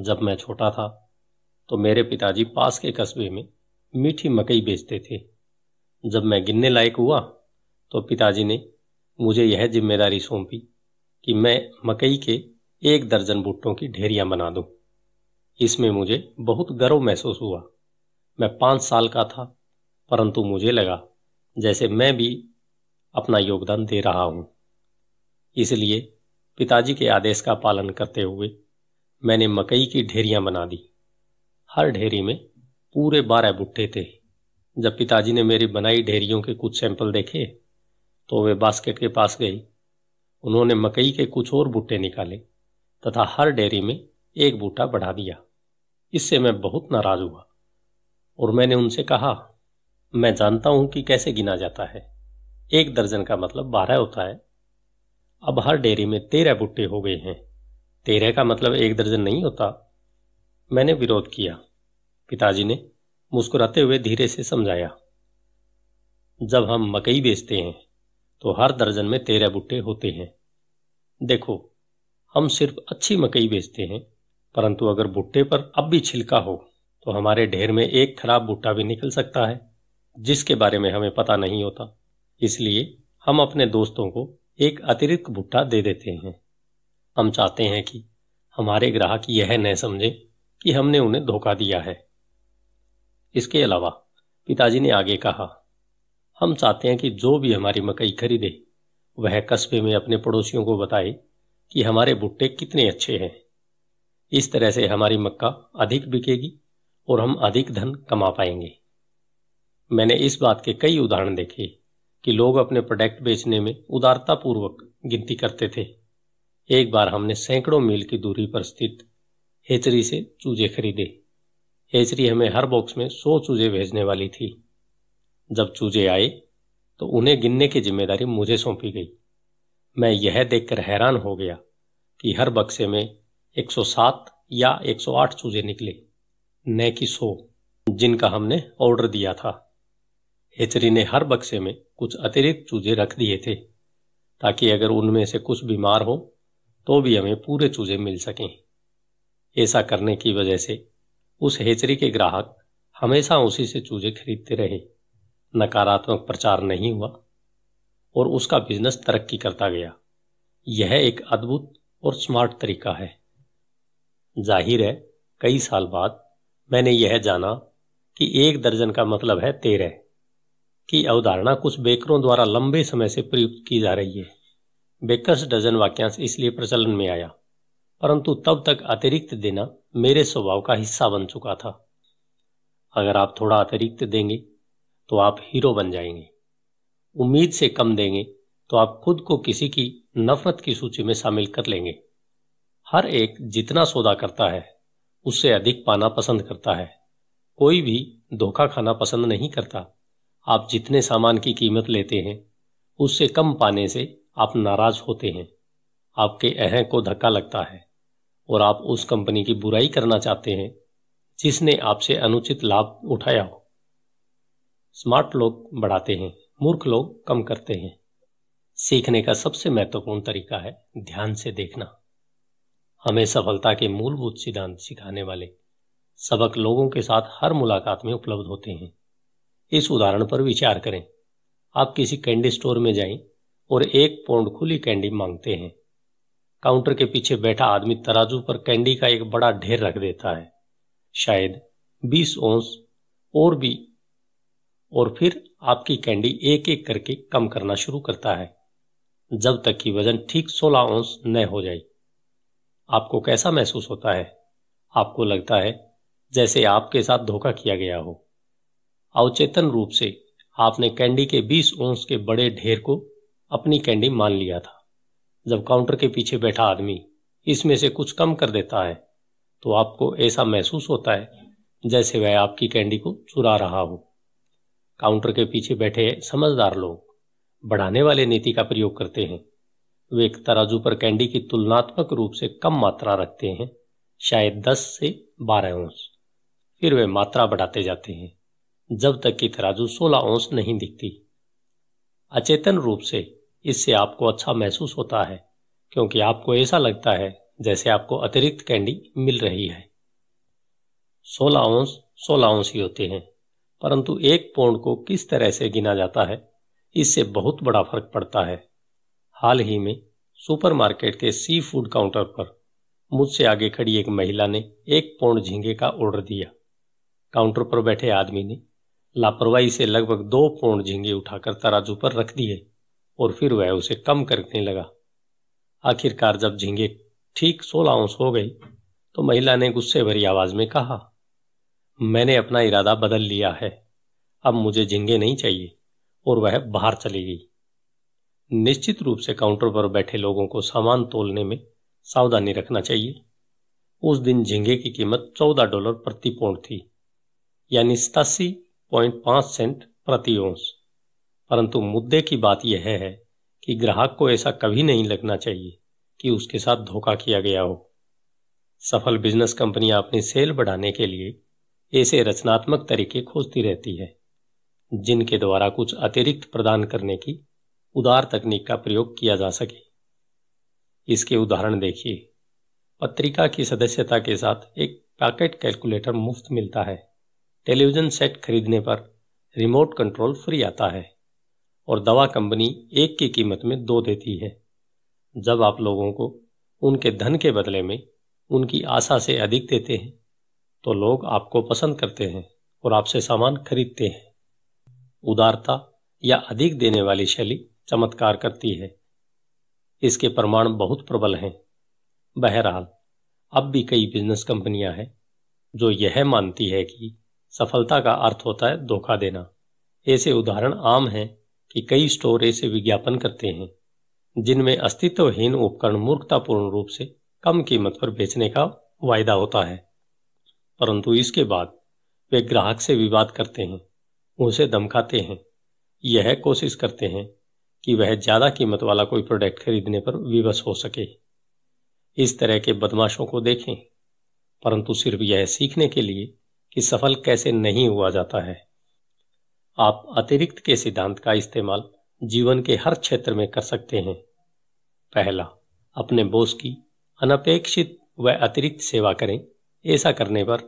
जब मैं छोटा था तो मेरे पिताजी पास के कस्बे में मीठी मकई बेचते थे जब मैं गिनने लायक हुआ तो पिताजी ने मुझे यह जिम्मेदारी सौंपी कि मैं मकई के एक दर्जन बूटों की ढेरियां बना दूं। इसमें मुझे बहुत गर्व महसूस हुआ मैं पांच साल का था परंतु मुझे लगा जैसे मैं भी अपना योगदान दे रहा हूं इसलिए पिताजी के आदेश का पालन करते हुए मैंने मकई की ढेरियां बना दी हर ढेरी में पूरे बारह बुट्टे थे जब पिताजी ने मेरी बनाई ढेरियों के कुछ सैंपल देखे तो वे बास्केट के पास गई उन्होंने मकई के कुछ और बुट्टे निकाले तथा हर डेयरी में एक बूटा बढ़ा दिया इससे मैं बहुत नाराज हुआ और मैंने उनसे कहा मैं जानता हूं कि कैसे गिना जाता है एक दर्जन का मतलब बारह होता है अब हर डेयरी में तेरह बुट्टे हो गए हैं तेरह का मतलब एक दर्जन नहीं होता मैंने विरोध किया पिताजी ने मुस्कुराते हुए धीरे से समझाया जब हम मकई बेचते हैं तो हर दर्जन में तेरह बुट्टे होते हैं देखो हम सिर्फ अच्छी मकई बेचते हैं परंतु अगर बुट्टे पर अब भी छिलका हो तो हमारे ढेर में एक खराब बुट्टा भी निकल सकता है जिसके बारे में हमें पता नहीं होता इसलिए हम अपने दोस्तों को एक अतिरिक्त भुट्टा दे देते हैं हम चाहते हैं कि हमारे ग्राहक यह न समझे कि हमने उन्हें धोखा दिया है इसके अलावा पिताजी ने आगे कहा हम चाहते हैं कि जो भी हमारी मकई खरीदे वह कस्बे में अपने पड़ोसियों को बताए कि हमारे भुट्टे कितने अच्छे हैं इस तरह से हमारी मक्का अधिक बिकेगी और हम अधिक धन कमा पाएंगे मैंने इस बात के कई उदाहरण देखे कि लोग अपने प्रोडक्ट बेचने में उदारतापूर्वक गिनती करते थे एक बार हमने सैकड़ों मील की दूरी पर स्थित हेचरी से चूजे खरीदे हेचरी हमें हर बॉक्स में सौ चूजे भेजने वाली थी जब चूजे आए तो उन्हें गिनने की जिम्मेदारी मुझे सौंपी गई मैं यह देखकर हैरान हो गया कि हर बक्से में 107 या 108 चूजे निकले न कि सौ जिनका हमने ऑर्डर दिया था हेचरी ने हर बक्से में कुछ अतिरिक्त चूजे रख दिए थे ताकि अगर उनमें से कुछ बीमार हो तो भी हमें पूरे चूजे मिल सकें ऐसा करने की वजह से उस हेचरी के ग्राहक हमेशा उसी से चूजे खरीदते रहे नकारात्मक प्रचार नहीं हुआ और उसका बिजनेस तरक्की करता गया यह एक अद्भुत और स्मार्ट तरीका है जाहिर है कई साल बाद मैंने यह जाना कि एक दर्जन का मतलब है तेरह की अवधारणा कुछ बेकरों द्वारा लंबे समय से प्रयुक्त की जा रही है बेकर्स डजन वाक्यांश इसलिए प्रचलन में आया परंतु तब तक अतिरिक्त देना मेरे स्वभाव का हिस्सा बन चुका था अगर आप थोड़ा अतिरिक्त देंगे तो आप हीरो बन जाएंगे उम्मीद से कम देंगे तो आप खुद को किसी की नफरत की सूची में शामिल कर लेंगे हर एक जितना सौदा करता है उससे अधिक पाना पसंद करता है कोई भी धोखा खाना पसंद नहीं करता आप जितने सामान की कीमत लेते हैं उससे कम पाने से आप नाराज होते हैं आपके अह को धक्का लगता है और आप उस कंपनी की बुराई करना चाहते हैं जिसने आपसे अनुचित लाभ उठाया हो स्मार्ट लोग बढ़ाते हैं मूर्ख लोग कम करते हैं सीखने का सबसे महत्वपूर्ण तरीका है ध्यान से देखना हमें सफलता के मूलभूत सिद्धांत सिखाने वाले सबक लोगों के साथ हर मुलाकात में उपलब्ध होते हैं इस उदाहरण पर विचार करें आप किसी कैंडी स्टोर में जाएं और एक पौंड खुली कैंडी मांगते हैं काउंटर के पीछे बैठा आदमी तराजू पर कैंडी का एक बड़ा ढेर रख देता है शायद बीस ओंस और भी और फिर आपकी कैंडी एक एक करके कम करना शुरू करता है जब तक कि वजन ठीक सोलह ओंस न हो जाए आपको कैसा महसूस होता है आपको लगता है जैसे आपके साथ धोखा किया गया हो अवचेतन रूप से आपने कैंडी के बीस ओंस के बड़े ढेर को अपनी कैंडी मान लिया था जब काउंटर के पीछे बैठा आदमी इसमें से कुछ कम कर देता है तो आपको ऐसा महसूस होता है जैसे वह आपकी कैंडी को चुरा रहा हो काउंटर के पीछे बैठे समझदार लोग बढ़ाने वाले नीति का प्रयोग करते हैं वे एक तराजू पर कैंडी की तुलनात्मक रूप से कम मात्रा रखते हैं शायद दस से बारह ओंस फिर वे मात्रा बढ़ाते जाते हैं जब तक कि तराजू सोलह औंस नहीं दिखती अचेतन रूप से इससे आपको अच्छा महसूस होता है क्योंकि आपको ऐसा लगता है जैसे आपको अतिरिक्त कैंडी मिल रही है सोलह औंस सोलह औंस ही होते हैं परंतु एक पौंड को किस तरह से गिना जाता है इससे बहुत बड़ा फर्क पड़ता है हाल ही में सुपरमार्केट के सी फूड काउंटर पर मुझसे आगे खड़ी एक महिला ने एक पौंड झींगे का ऑर्डर दिया काउंटर पर बैठे आदमी ने लापरवाही से लगभग दो पौंड झींगे उठाकर तराजू पर रख दिए और फिर वह उसे कम करने लगा आखिरकार जब झींगे ठीक सोलह औंस हो गई तो महिला ने गुस्से भरी आवाज में कहा मैंने अपना इरादा बदल लिया है अब मुझे झींगे नहीं चाहिए और वह बाहर चली गई निश्चित रूप से काउंटर पर बैठे लोगों को सामान तोलने में सावधानी रखना चाहिए उस दिन झींगे की कीमत चौदह डॉलर प्रति पौंड थी यानी सतासी 0.5 सेंट प्रति ओंस परंतु मुद्दे की बात यह है कि ग्राहक को ऐसा कभी नहीं लगना चाहिए कि उसके साथ धोखा किया गया हो सफल बिजनेस कंपनियां अपनी सेल बढ़ाने के लिए ऐसे रचनात्मक तरीके खोजती रहती है जिनके द्वारा कुछ अतिरिक्त प्रदान करने की उदार तकनीक का प्रयोग किया जा सके इसके उदाहरण देखिए पत्रिका की सदस्यता के साथ एक पैकेट कैलकुलेटर मुफ्त मिलता है टेलीविज़न सेट खरीदने पर रिमोट कंट्रोल फ्री आता है और दवा कंपनी एक की कीमत में दो देती है जब आप लोगों को उनके धन के बदले में उनकी आशा से अधिक देते हैं तो लोग आपको पसंद करते हैं और आपसे सामान खरीदते हैं उदारता या अधिक देने वाली शैली चमत्कार करती है इसके प्रमाण बहुत प्रबल हैं बहरहाल अब भी कई बिजनेस कंपनियां हैं जो यह मानती है कि सफलता का अर्थ होता है धोखा देना ऐसे उदाहरण आम हैं कि कई स्टोर ऐसे विज्ञापन करते हैं जिनमें अस्तित्वहीन उपकरण मूर्खतापूर्ण रूप से कम कीमत पर बेचने का वायदा होता है परंतु इसके बाद वे ग्राहक से विवाद करते हैं उसे धमकाते हैं यह कोशिश करते हैं कि वह ज्यादा कीमत वाला कोई प्रोडक्ट खरीदने पर विवश हो सके इस तरह के बदमाशों को देखें परंतु सिर्फ यह सीखने के लिए कि सफल कैसे नहीं हुआ जाता है आप अतिरिक्त के सिद्धांत का इस्तेमाल जीवन के हर क्षेत्र में कर सकते हैं पहला अपने बोस की अनपेक्षित व अतिरिक्त सेवा करें ऐसा करने पर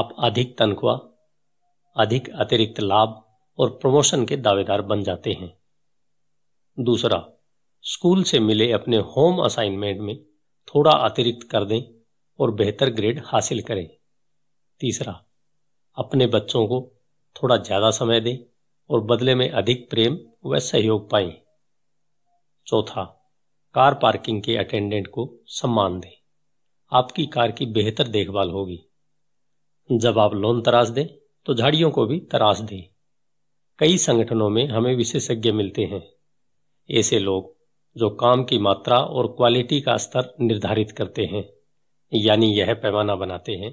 आप अधिक तनख्वाह अधिक अतिरिक्त लाभ और प्रमोशन के दावेदार बन जाते हैं दूसरा स्कूल से मिले अपने होम असाइनमेंट में थोड़ा अतिरिक्त कर दें और बेहतर ग्रेड हासिल करें तीसरा अपने बच्चों को थोड़ा ज़्यादा समय दें और बदले में अधिक प्रेम व सहयोग पाए चौथा कार पार्किंग के अटेंडेंट को सम्मान दें आपकी कार की बेहतर देखभाल होगी जब आप लोन तराश दें तो झाड़ियों को भी तराश दें कई संगठनों में हमें विशेषज्ञ मिलते हैं ऐसे लोग जो काम की मात्रा और क्वालिटी का स्तर निर्धारित करते हैं यानी यह पैमाना बनाते हैं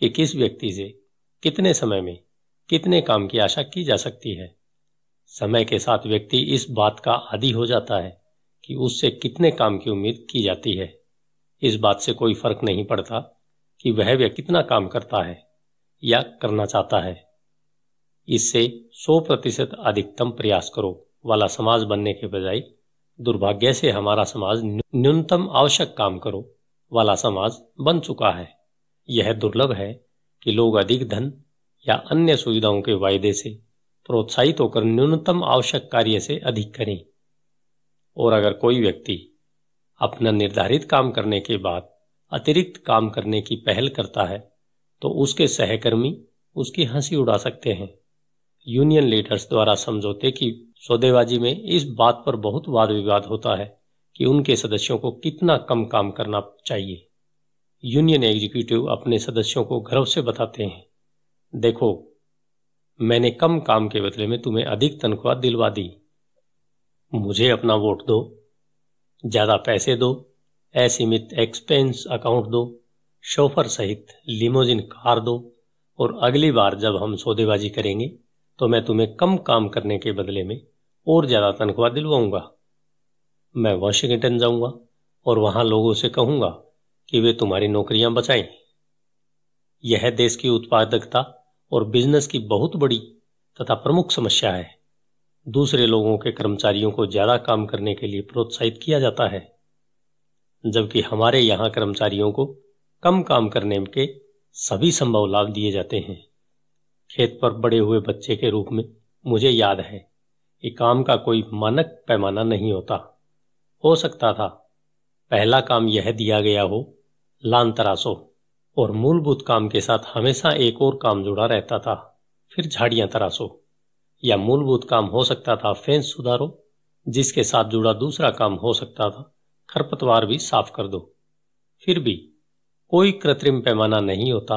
कि किस व्यक्ति से कितने समय में कितने काम की आशा की जा सकती है समय के साथ व्यक्ति इस बात का आदि हो जाता है कि उससे कितने काम की उम्मीद की जाती है इस बात से कोई फर्क नहीं पड़ता कि वह व्यक्ति कितना काम करता है या करना चाहता है इससे 100 प्रतिशत अधिकतम प्रयास करो वाला समाज बनने के बजाय दुर्भाग्य से हमारा समाज न्यूनतम आवश्यक काम करो वाला समाज बन चुका है यह दुर्लभ है कि लोग अधिक धन या अन्य सुविधाओं के वायदे से प्रोत्साहित होकर न्यूनतम आवश्यक कार्य से अधिक करें और अगर कोई व्यक्ति अपना निर्धारित काम करने के बाद अतिरिक्त काम करने की पहल करता है तो उसके सहकर्मी उसकी हंसी उड़ा सकते हैं यूनियन लीडर्स द्वारा समझौते की सौदेबाजी में इस बात पर बहुत वाद विवाद होता है कि उनके सदस्यों को कितना कम काम करना चाहिए यूनियन एग्जीक्यूटिव अपने सदस्यों को गर्व से बताते हैं देखो मैंने कम काम के बदले में तुम्हें अधिक तनख्वाह दिलवा दी मुझे अपना वोट दो ज्यादा पैसे दो असीमित एक्सपेंस अकाउंट दो शोफर सहित लिमोजिन कार दो और अगली बार जब हम सौदेबाजी करेंगे तो मैं तुम्हें कम काम करने के बदले में और ज्यादा तनख्वाह दिलवाऊंगा मैं वॉशिंगटन जाऊंगा और वहां लोगों से कहूंगा कि वे तुम्हारी नौकरियां बचाएं यह देश की उत्पादकता और बिजनेस की बहुत बड़ी तथा प्रमुख समस्या है दूसरे लोगों के कर्मचारियों को ज्यादा काम करने के लिए प्रोत्साहित किया जाता है जबकि हमारे यहां कर्मचारियों को कम काम करने के सभी संभव लाभ दिए जाते हैं खेत पर बड़े हुए बच्चे के रूप में मुझे याद है कि काम का कोई मानक पैमाना नहीं होता हो सकता था पहला काम यह दिया गया हो लान तराशो और मूलभूत काम के साथ हमेशा एक और काम जुड़ा रहता था फिर झाड़ियां तराशो या मूलभूत काम हो सकता था फेंस सुधारो जिसके साथ जुड़ा दूसरा काम हो सकता था खरपतवार भी साफ कर दो फिर भी कोई कृत्रिम पैमाना नहीं होता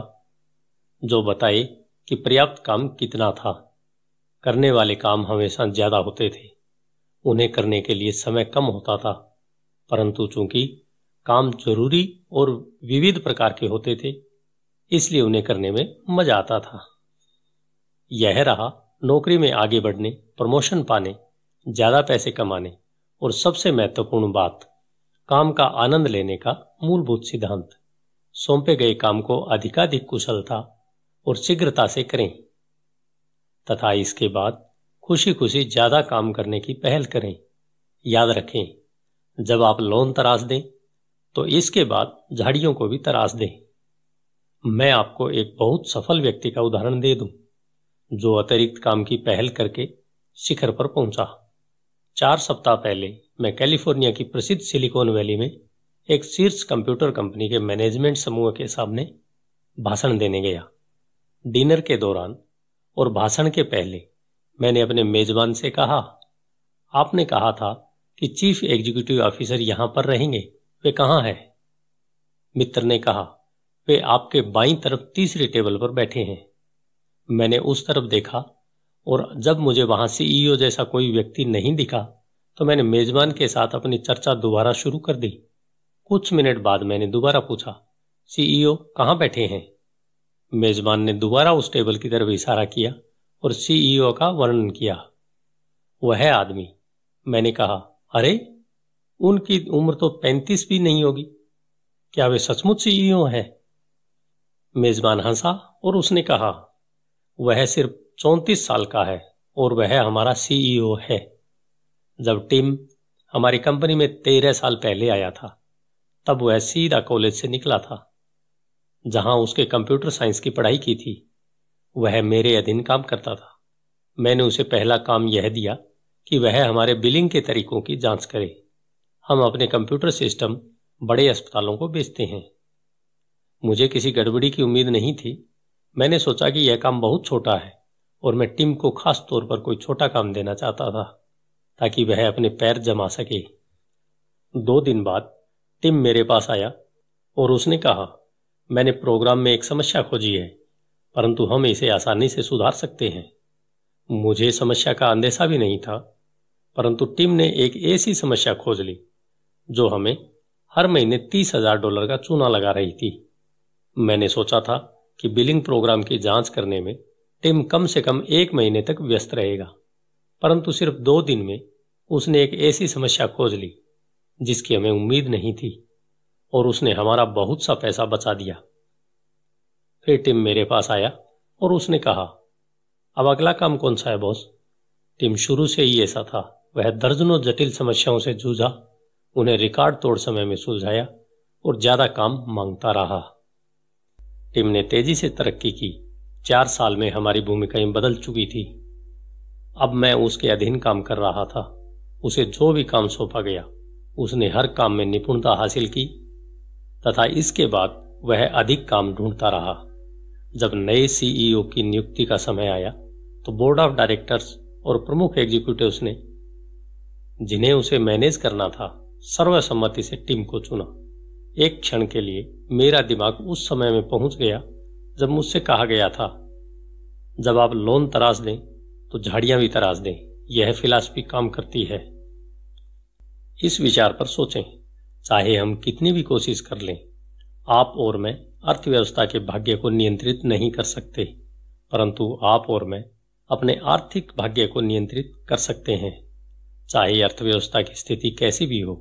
जो बताए कि पर्याप्त काम कितना था करने वाले काम हमेशा ज्यादा होते थे उन्हें करने के लिए समय कम होता था परंतु चूंकि काम जरूरी और विविध प्रकार के होते थे इसलिए उन्हें करने में मजा आता था यह रहा नौकरी में आगे बढ़ने प्रमोशन पाने ज्यादा पैसे कमाने और सबसे महत्वपूर्ण बात काम का आनंद लेने का मूलभूत सिद्धांत सौंपे गए काम को अधिकाधिक कुशलता और शीघ्रता से करें तथा इसके बाद खुशी खुशी ज्यादा काम करने की पहल करें याद रखें जब आप लोन तराश दें तो इसके बाद झाड़ियों को भी तराश दें मैं आपको एक बहुत सफल व्यक्ति का उदाहरण दे दूं, जो अतिरिक्त काम की पहल करके शिखर पर पहुंचा चार सप्ताह पहले मैं कैलिफोर्निया की प्रसिद्ध सिलिकॉन वैली में एक शीर्ष कंप्यूटर कंपनी के मैनेजमेंट समूह के सामने भाषण देने गया डिनर के दौरान और भाषण के पहले मैंने अपने मेजबान से कहा आपने कहा था कि चीफ एग्जीक्यूटिव ऑफिसर यहां पर रहेंगे वे कहाँ हैं मित्र ने कहा वे आपके बाई तरफ तीसरे टेबल पर बैठे हैं मैंने उस तरफ देखा और जब मुझे वहां सीईओ e जैसा कोई व्यक्ति नहीं दिखा तो मैंने मेजबान के साथ अपनी चर्चा दोबारा शुरू कर दी कुछ मिनट बाद मैंने दोबारा पूछा सीईओ e कहा बैठे हैं मेजबान ने दोबारा उस टेबल की तरफ इशारा किया और सीईओ e का वर्णन किया वह आदमी मैंने कहा अरे उनकी उम्र तो पैंतीस भी नहीं होगी क्या वे सचमुच सीईओ हैं मेजबान हंसा और उसने कहा वह सिर्फ चौंतीस साल का है और वह हमारा सीईओ है जब टीम हमारी कंपनी में तेरह साल पहले आया था तब वह सीधा कॉलेज से निकला था जहां उसके कंप्यूटर साइंस की पढ़ाई की थी वह मेरे अधीन काम करता था मैंने उसे पहला काम यह दिया कि वह हमारे बिलिंग के तरीकों की जांच करे हम अपने कंप्यूटर सिस्टम बड़े अस्पतालों को बेचते हैं मुझे किसी गड़बड़ी की उम्मीद नहीं थी मैंने सोचा कि यह काम बहुत छोटा है और मैं टिम को खास तौर पर कोई छोटा काम देना चाहता था ताकि वह अपने पैर जमा सके दो दिन बाद टिम मेरे पास आया और उसने कहा मैंने प्रोग्राम में एक समस्या खोजी है परंतु हम इसे आसानी से सुधार सकते हैं मुझे समस्या का अंदेशा भी नहीं था परंतु टीम ने एक ऐसी समस्या खोज ली जो हमें हर महीने तीस हजार डॉलर का चूना लगा रही थी मैंने सोचा था कि बिलिंग प्रोग्राम की जांच करने में टीम कम से कम एक महीने तक व्यस्त रहेगा परंतु सिर्फ दो दिन में उसने एक ऐसी समस्या खोज ली जिसकी हमें उम्मीद नहीं थी और उसने हमारा बहुत सा पैसा बचा दिया फिर टिम मेरे पास आया और उसने कहा अब अगला काम कौन सा है बॉस टिम शुरू से ही ऐसा था वह दर्जनों जटिल समस्याओं से जूझा उन्हें रिकॉर्ड तोड़ समय में सुलझाया और ज्यादा काम मांगता रहा टीम ने तेजी से तरक्की की चार साल में हमारी भूमिकाएं बदल चुकी थी अब मैं उसके अधीन काम कर रहा था उसे जो भी काम सौंपा गया उसने हर काम में निपुणता हासिल की तथा इसके बाद वह अधिक काम ढूंढता रहा जब नए सीईओ e की नियुक्ति का समय आया तो बोर्ड ऑफ डायरेक्टर्स और प्रमुख एग्जीक्यूटिव ने जिन्हें उसे मैनेज करना था सर्वसम्मति से टीम को चुना एक क्षण के लिए मेरा दिमाग उस समय में पहुंच गया जब मुझसे कहा गया था जब आप लोन तराश दें तो झाड़ियां भी तराश दें यह फिलासफी काम करती है इस विचार पर सोचें चाहे हम कितनी भी कोशिश कर लें आप और मैं अर्थव्यवस्था के भाग्य को नियंत्रित नहीं कर सकते परंतु आप और मैं अपने आर्थिक भाग्य को नियंत्रित कर सकते हैं चाहे अर्थव्यवस्था की स्थिति कैसी भी हो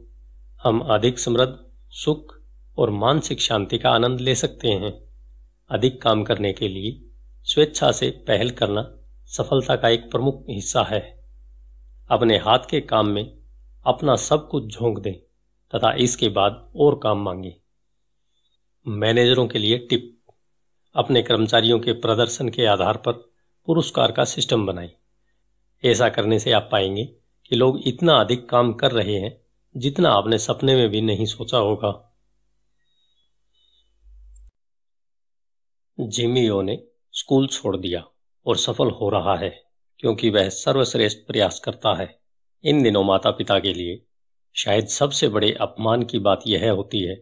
हम अधिक समृद्ध सुख और मानसिक शांति का आनंद ले सकते हैं अधिक काम करने के लिए स्वेच्छा से पहल करना सफलता का एक प्रमुख हिस्सा है अपने हाथ के काम में अपना सब कुछ झोंक दें तथा इसके बाद और काम मांगे मैनेजरों के लिए टिप अपने कर्मचारियों के प्रदर्शन के आधार पर पुरस्कार का सिस्टम बनाएं ऐसा करने से आप पाएंगे कि लोग इतना अधिक काम कर रहे हैं जितना आपने सपने में भी नहीं सोचा होगा जिमियो ने स्कूल छोड़ दिया और सफल हो रहा है क्योंकि वह सर्वश्रेष्ठ प्रयास करता है इन दिनों माता पिता के लिए शायद सबसे बड़े अपमान की बात यह होती है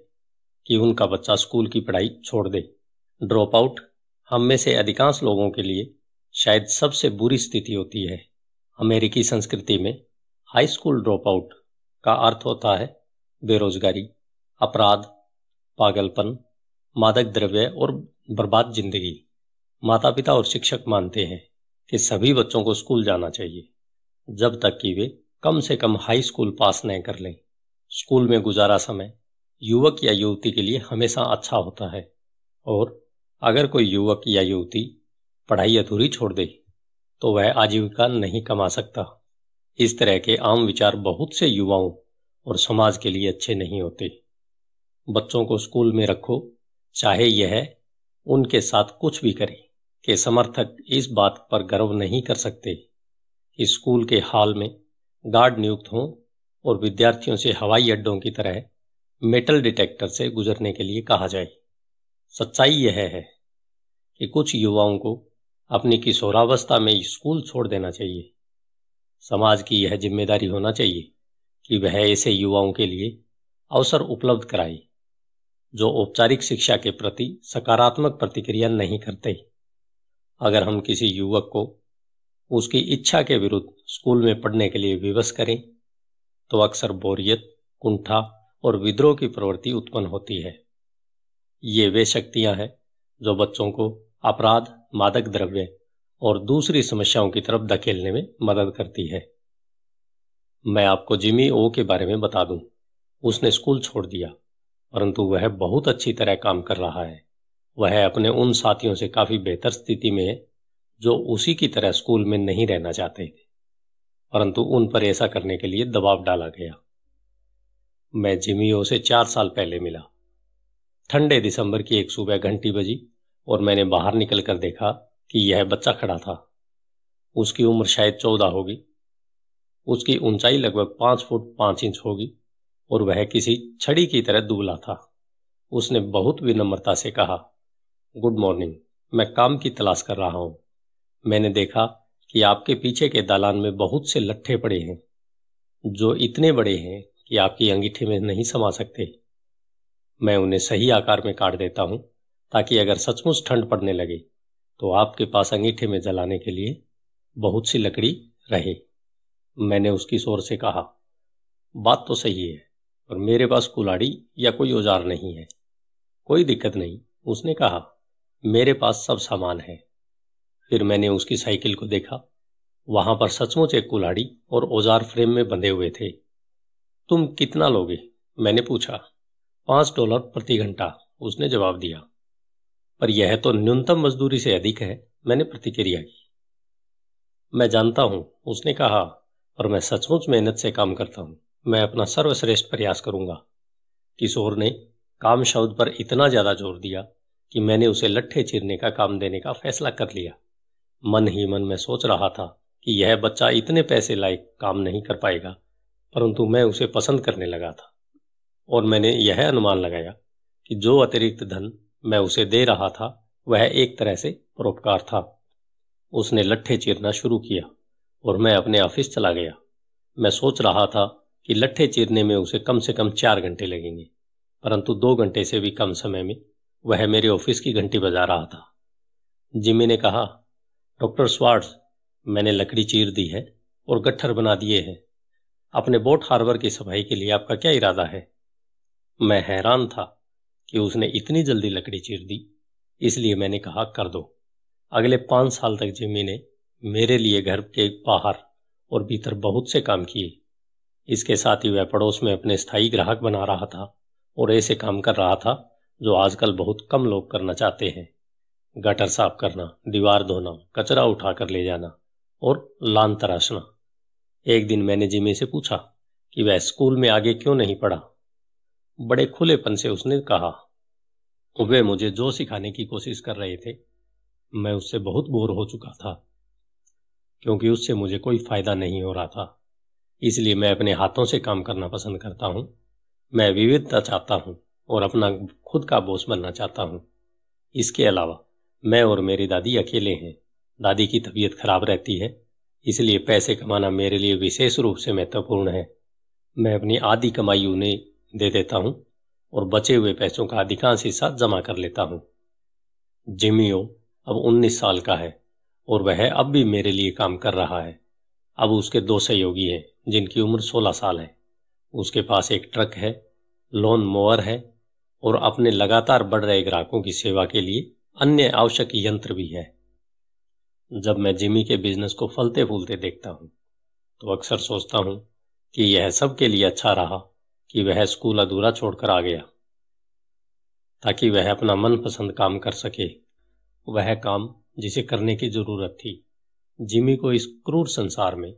कि उनका बच्चा स्कूल की पढ़ाई छोड़ दे ड्रॉप आउट हम में से अधिकांश लोगों के लिए शायद सबसे बुरी स्थिति होती है अमेरिकी संस्कृति में हाई स्कूल ड्रॉप आउट का अर्थ होता है बेरोजगारी अपराध पागलपन मादक द्रव्य और बर्बाद जिंदगी माता पिता और शिक्षक मानते हैं कि सभी बच्चों को स्कूल जाना चाहिए जब तक कि वे कम से कम हाई स्कूल पास न कर लें स्कूल में गुजारा समय युवक या युवती के लिए हमेशा अच्छा होता है और अगर कोई युवक या युवती पढ़ाई अधूरी छोड़ दे तो वह आजीविका नहीं कमा सकता इस तरह के आम विचार बहुत से युवाओं और समाज के लिए अच्छे नहीं होते बच्चों को स्कूल में रखो चाहे यह उनके साथ कुछ भी करे के समर्थक इस बात पर गर्व नहीं कर सकते कि स्कूल के हाल में गार्ड नियुक्त हों और विद्यार्थियों से हवाई अड्डों की तरह मेटल डिटेक्टर से गुजरने के लिए कहा जाए सच्चाई यह है कि कुछ युवाओं को अपनी किशोरावस्था में स्कूल छोड़ देना चाहिए समाज की यह जिम्मेदारी होना चाहिए कि वह ऐसे युवाओं के लिए अवसर उपलब्ध कराए जो औपचारिक शिक्षा के प्रति सकारात्मक प्रतिक्रिया नहीं करते अगर हम किसी युवक को उसकी इच्छा के विरुद्ध स्कूल में पढ़ने के लिए विवश करें तो अक्सर बोरियत कुंठा और विद्रोह की प्रवृत्ति उत्पन्न होती है ये वे शक्तियां हैं जो बच्चों को अपराध मादक द्रव्य और दूसरी समस्याओं की तरफ धकेलने में मदद करती है मैं आपको जिमी ओ के बारे में बता दूं। उसने स्कूल छोड़ दिया परंतु वह बहुत अच्छी तरह काम कर रहा है वह अपने उन साथियों से काफी बेहतर स्थिति में है जो उसी की तरह स्कूल में नहीं रहना चाहते थे परंतु उन पर ऐसा करने के लिए दबाव डाला गया मैं जिमियो से चार साल पहले मिला ठंडे दिसंबर की एक सुबह घंटी बजी और मैंने बाहर निकलकर देखा कि यह बच्चा खड़ा था उसकी उम्र शायद चौदह होगी उसकी ऊंचाई लगभग पांच फुट पांच इंच होगी और वह किसी छड़ी की तरह दुबला था उसने बहुत विनम्रता से कहा गुड मॉर्निंग मैं काम की तलाश कर रहा हूं मैंने देखा कि आपके पीछे के दालान में बहुत से लट्ठे पड़े हैं जो इतने बड़े हैं कि आपकी अंगीठी में नहीं समा सकते मैं उन्हें सही आकार में काट देता हूं ताकि अगर सचमुच ठंड पड़ने लगे तो आपके पास अंगीठे में जलाने के लिए बहुत सी लकड़ी रहे मैंने उसकी शोर से कहा बात तो सही है पर मेरे पास कुलाड़ी या कोई औजार नहीं है कोई दिक्कत नहीं उसने कहा मेरे पास सब सामान है फिर मैंने उसकी साइकिल को देखा वहां पर सचमुच एक कुलाड़ी और औजार फ्रेम में बंधे हुए थे तुम कितना लोगे मैंने पूछा पांच डॉलर प्रति घंटा उसने जवाब दिया पर यह तो न्यूनतम मजदूरी से अधिक है मैंने प्रतिक्रिया की मैं जानता हूं उसने कहा और मैं सचमुच मेहनत से काम करता हूं मैं अपना सर्वश्रेष्ठ प्रयास करूंगा किशोर ने काम शब्द पर इतना ज्यादा जोर दिया कि मैंने उसे लट्ठे चीरने का काम देने का फैसला कर लिया मन ही मन में सोच रहा था कि यह बच्चा इतने पैसे लायक काम नहीं कर पाएगा परंतु मैं उसे पसंद करने लगा था और मैंने यह अनुमान लगाया कि जो अतिरिक्त धन मैं उसे दे रहा था वह एक तरह से परोपकार था उसने लट्ठे चीरना शुरू किया और मैं अपने ऑफिस चला गया मैं सोच रहा था कि लट्ठे चीरने में उसे कम से कम चार घंटे लगेंगे परंतु दो घंटे से भी कम समय में वह मेरे ऑफिस की घंटी बजा रहा था जिमी ने कहा डॉक्टर स्वार्ट्स मैंने लकड़ी चीर दी है और गट्ठर बना दिए हैं अपने बोट हार्बर की सफाई के लिए आपका क्या इरादा है मैं हैरान था कि उसने इतनी जल्दी लकड़ी चीर दी इसलिए मैंने कहा कर दो अगले पाँच साल तक जिमी ने मेरे लिए घर के बाहर और भीतर बहुत से काम किए इसके साथ ही वह पड़ोस में अपने स्थायी ग्राहक बना रहा था और ऐसे काम कर रहा था जो आजकल बहुत कम लोग करना चाहते हैं गटर साफ करना दीवार धोना कचरा उठा कर ले जाना और लान तराशना एक दिन मैंने जिमी से पूछा कि वह स्कूल में आगे क्यों नहीं पढ़ा बड़े खुलेपन से उसने कहा वे मुझे जो सिखाने की कोशिश कर रहे थे मैं उससे बहुत बोर हो चुका था क्योंकि उससे मुझे कोई फायदा नहीं हो रहा था इसलिए मैं अपने हाथों से काम करना पसंद करता हूं मैं विविधता चाहता हूं और अपना खुद का बोस बनना चाहता हूं इसके अलावा मैं और मेरी दादी अकेले हैं दादी की तबीयत खराब रहती है इसलिए पैसे कमाना मेरे लिए विशेष रूप से महत्वपूर्ण है मैं अपनी आधी कमाई उन्हें दे देता हूं और बचे हुए पैसों का अधिकांश हिस्सा जमा कर लेता हूं जिमियो अब 19 साल का है और वह अब भी मेरे लिए काम कर रहा है अब उसके दो सहयोगी हैं जिनकी उम्र 16 साल है उसके पास एक ट्रक है लोन मोअर है और अपने लगातार बढ़ रहे ग्राहकों की सेवा के लिए अन्य आवश्यक यंत्र भी है जब मैं जिमी के बिजनेस को फलते फूलते देखता हूं तो अक्सर सोचता हूं कि यह सबके लिए अच्छा रहा कि वह स्कूल अधूरा छोड़कर आ गया ताकि वह अपना मनपसंद काम कर सके वह काम जिसे करने की जरूरत थी जिमी को इस क्रूर संसार में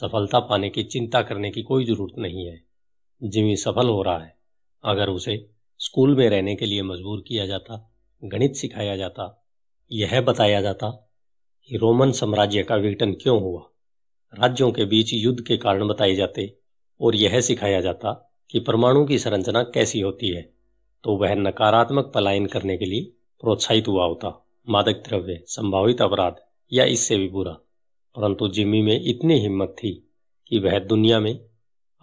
सफलता पाने की चिंता करने की कोई जरूरत नहीं है जिमी सफल हो रहा है अगर उसे स्कूल में रहने के लिए मजबूर किया जाता गणित सिखाया जाता यह बताया जाता कि रोमन साम्राज्य का विघटन क्यों हुआ राज्यों के बीच युद्ध के कारण बताए जाते और यह सिखाया जाता कि परमाणु की संरचना कैसी होती है तो वह नकारात्मक पलायन करने के लिए प्रोत्साहित हुआ होता मादक द्रव्य संभावित अपराध या इससे भी बुरा परंतु जिमी में इतनी हिम्मत थी कि वह दुनिया में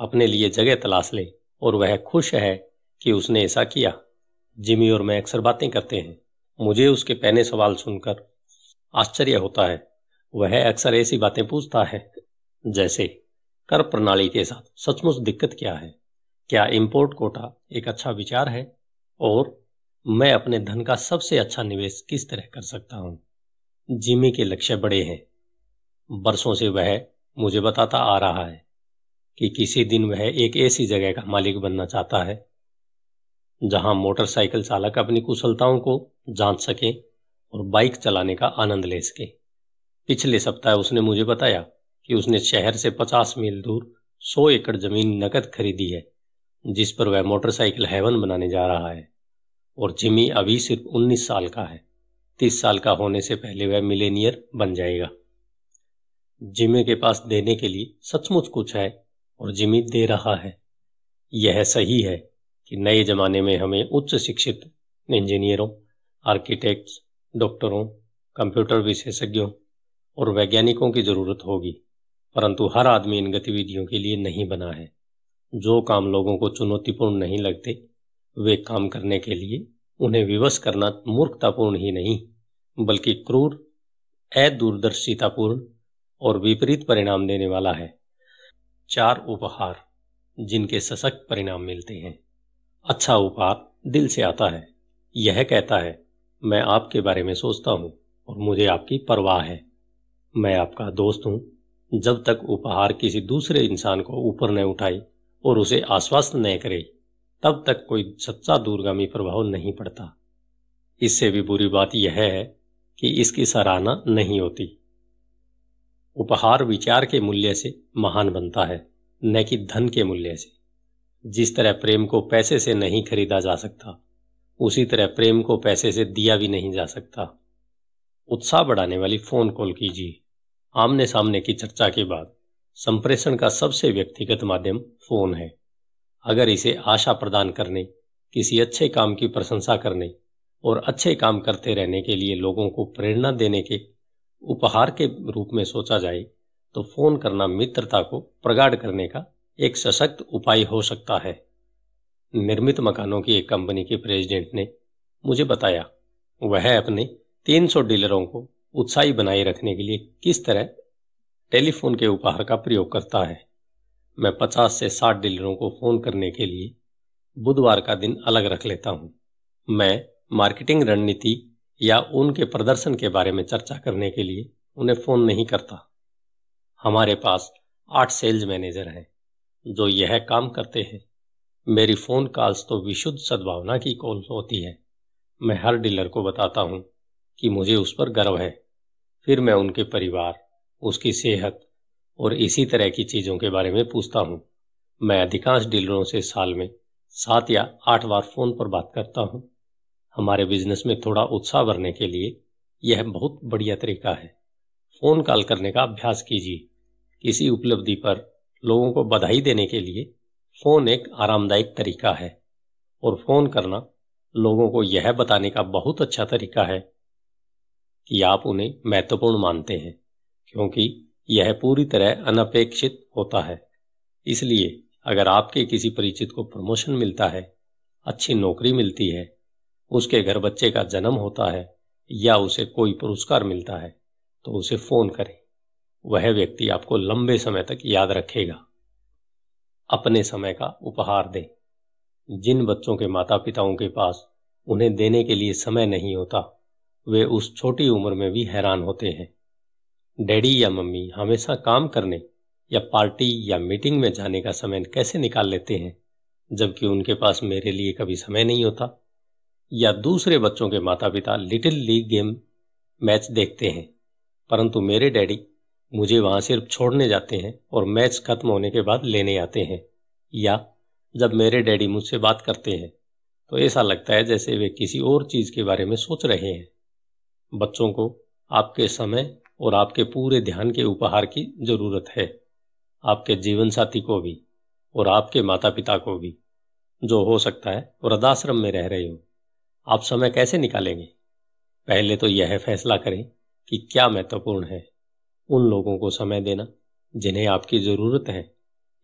अपने लिए जगह तलाश ले और वह खुश है कि उसने ऐसा किया जिमी और मैं अक्सर बातें करते हैं मुझे उसके पहले सवाल सुनकर आश्चर्य होता है वह अक्सर ऐसी बातें पूछता है जैसे कर प्रणाली के साथ सचमुच दिक्कत क्या है क्या इम्पोर्ट कोटा एक अच्छा विचार है और मैं अपने धन का सबसे अच्छा निवेश किस तरह कर सकता हूं जिमी के लक्ष्य बड़े हैं बरसों से वह मुझे बताता आ रहा है कि किसी दिन वह एक ऐसी जगह का मालिक बनना चाहता है जहां मोटरसाइकिल चालक अपनी कुशलताओं को जांच सके और बाइक चलाने का आनंद ले सके पिछले सप्ताह उसने मुझे बताया कि उसने शहर से पचास मील दूर सौ एकड़ जमीन नकद खरीदी है जिस पर वह मोटरसाइकिल हेवन बनाने जा रहा है और जिमी अभी सिर्फ 19 साल का है 30 साल का होने से पहले वह मिलेनियर बन जाएगा जिमी के पास देने के लिए सचमुच कुछ है और जिमी दे रहा है यह सही है कि नए जमाने में हमें उच्च शिक्षित इंजीनियरों आर्किटेक्ट्स डॉक्टरों कंप्यूटर विशेषज्ञों और वैज्ञानिकों की जरूरत होगी परंतु हर आदमी इन गतिविधियों के लिए नहीं बना है जो काम लोगों को चुनौतीपूर्ण नहीं लगते वे काम करने के लिए उन्हें विवश करना मूर्खतापूर्ण ही नहीं बल्कि क्रूर अदूरदर्शितापूर्ण और विपरीत परिणाम देने वाला है चार उपहार जिनके सशक्त परिणाम मिलते हैं अच्छा उपहार दिल से आता है यह कहता है मैं आपके बारे में सोचता हूं और मुझे आपकी परवाह है मैं आपका दोस्त हूं जब तक उपहार किसी दूसरे इंसान को ऊपर न उठाई और उसे आश्वस्त न करे तब तक कोई सच्चा दूरगामी प्रभाव नहीं पड़ता इससे भी बुरी बात यह है कि इसकी सराहना नहीं होती उपहार विचार के मूल्य से महान बनता है न कि धन के मूल्य से जिस तरह प्रेम को पैसे से नहीं खरीदा जा सकता उसी तरह प्रेम को पैसे से दिया भी नहीं जा सकता उत्साह बढ़ाने वाली फोन कॉल कीजिए आमने सामने की चर्चा के बाद संप्रेषण का सबसे व्यक्तिगत माध्यम फोन है अगर इसे आशा प्रदान करने किसी अच्छे काम की प्रशंसा करने और अच्छे काम करते रहने के लिए लोगों को प्रेरणा देने के उपहार के रूप में सोचा जाए तो फोन करना मित्रता को प्रगाढ़ करने का एक सशक्त उपाय हो सकता है निर्मित मकानों की एक कंपनी के प्रेसिडेंट ने मुझे बताया वह अपने 300 डीलरों को उत्साही बनाए रखने के लिए किस तरह टेलीफोन के उपहार का प्रयोग करता है मैं पचास से साठ डीलरों को फोन करने के लिए बुधवार का दिन अलग रख लेता हूँ मैं मार्केटिंग रणनीति या उनके प्रदर्शन के बारे में चर्चा करने के लिए उन्हें फ़ोन नहीं करता हमारे पास आठ सेल्स मैनेजर हैं जो यह काम करते हैं मेरी फ़ोन कॉल्स तो विशुद्ध सद्भावना की कॉल होती है मैं हर डीलर को बताता हूँ कि मुझे उस पर गर्व है फिर मैं उनके परिवार उसकी सेहत और इसी तरह की चीज़ों के बारे में पूछता हूँ मैं अधिकांश डीलरों से साल में सात या आठ बार फोन पर बात करता हूँ हमारे बिजनेस में थोड़ा उत्साह भरने के लिए यह बहुत बढ़िया तरीका है फोन कॉल करने का अभ्यास कीजिए किसी उपलब्धि पर लोगों को बधाई देने के लिए फोन एक आरामदायक तरीका है और फोन करना लोगों को यह बताने का बहुत अच्छा तरीका है कि आप उन्हें महत्वपूर्ण मानते हैं क्योंकि यह पूरी तरह अनपेक्षित होता है इसलिए अगर आपके किसी परिचित को प्रमोशन मिलता है अच्छी नौकरी मिलती है उसके घर बच्चे का जन्म होता है या उसे कोई पुरस्कार मिलता है तो उसे फोन करें वह व्यक्ति आपको लंबे समय तक याद रखेगा अपने समय का उपहार दें जिन बच्चों के माता पिताओं के पास उन्हें देने के लिए समय नहीं होता वे उस छोटी उम्र में भी हैरान होते हैं डैडी या मम्मी हमेशा काम करने या पार्टी या मीटिंग में जाने का समय कैसे निकाल लेते हैं जबकि उनके पास मेरे लिए कभी समय नहीं होता या दूसरे बच्चों के माता पिता लिटिल लीग गेम मैच देखते हैं परंतु मेरे डैडी मुझे वहां सिर्फ छोड़ने जाते हैं और मैच खत्म होने के बाद लेने आते हैं या जब मेरे डैडी मुझसे बात करते हैं तो ऐसा लगता है जैसे वे किसी और चीज़ के बारे में सोच रहे हैं बच्चों को आपके समय और आपके पूरे ध्यान के उपहार की जरूरत है आपके जीवन साथी को भी और आपके माता पिता को भी जो हो सकता है वृद्धाश्रम में रह रहे हो आप समय कैसे निकालेंगे पहले तो यह फैसला करें कि क्या महत्वपूर्ण है उन लोगों को समय देना जिन्हें आपकी ज़रूरत है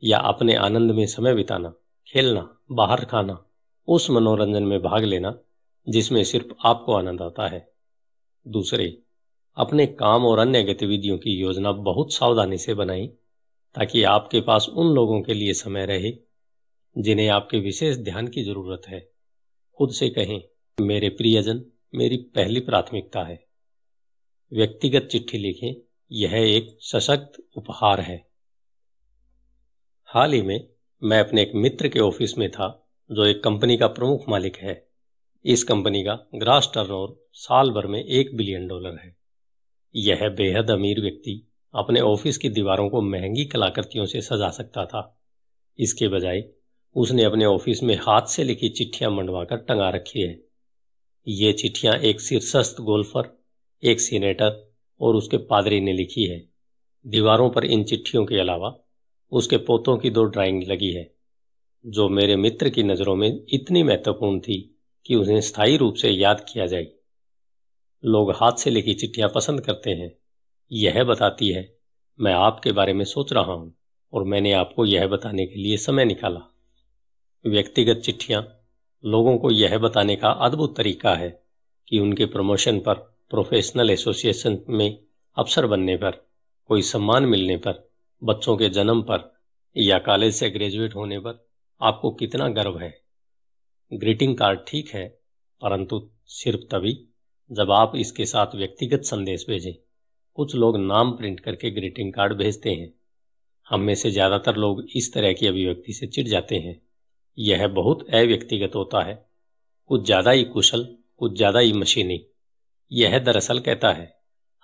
या अपने आनंद में समय बिताना खेलना बाहर खाना उस मनोरंजन में भाग लेना जिसमें सिर्फ आपको आनंद आता है दूसरे अपने काम और अन्य गतिविधियों की योजना बहुत सावधानी से बनाएं ताकि आपके पास उन लोगों के लिए समय रहे जिन्हें आपके विशेष ध्यान की जरूरत है खुद से कहें मेरे प्रियजन मेरी पहली प्राथमिकता है व्यक्तिगत चिट्ठी लिखें यह एक सशक्त उपहार है हाल ही में मैं अपने एक मित्र के ऑफिस में था जो एक कंपनी का प्रमुख मालिक है इस कंपनी का ग्रास टर्नओवर साल भर में एक बिलियन डॉलर है यह बेहद अमीर व्यक्ति अपने ऑफिस की दीवारों को महंगी कलाकृतियों से सजा सकता था इसके बजाय उसने अपने ऑफिस में हाथ से लिखी चिट्ठियां मंडवाकर टंगा रखी है ये चिट्ठियां एक शीर्षस्थ गोल्फर एक सीनेटर और उसके पादरी ने लिखी है दीवारों पर इन चिट्ठियों के अलावा उसके पोतों की दो ड्राइंग लगी है जो मेरे मित्र की नज़रों में इतनी महत्वपूर्ण थी कि उन्हें स्थायी रूप से याद किया जाए लोग हाथ से लिखी चिट्ठियां पसंद करते हैं यह बताती है मैं आपके बारे में सोच रहा हूं और मैंने आपको यह बताने के लिए समय निकाला व्यक्तिगत चिट्ठियां लोगों को यह बताने का अद्भुत तरीका है कि उनके प्रमोशन पर प्रोफेशनल एसोसिएशन में अफसर बनने पर कोई सम्मान मिलने पर बच्चों के जन्म पर या कॉलेज से ग्रेजुएट होने पर आपको कितना गर्व है ग्रीटिंग कार्ड ठीक है परंतु सिर्फ तभी जब आप इसके साथ व्यक्तिगत संदेश भेजें कुछ लोग नाम प्रिंट करके ग्रीटिंग कार्ड भेजते हैं हम में से ज़्यादातर लोग इस तरह की अभिव्यक्ति से चिढ़ जाते हैं यह बहुत अव्यक्तिगत होता है कुछ ज़्यादा ही कुशल कुछ ज़्यादा ही मशीनी यह दरअसल कहता है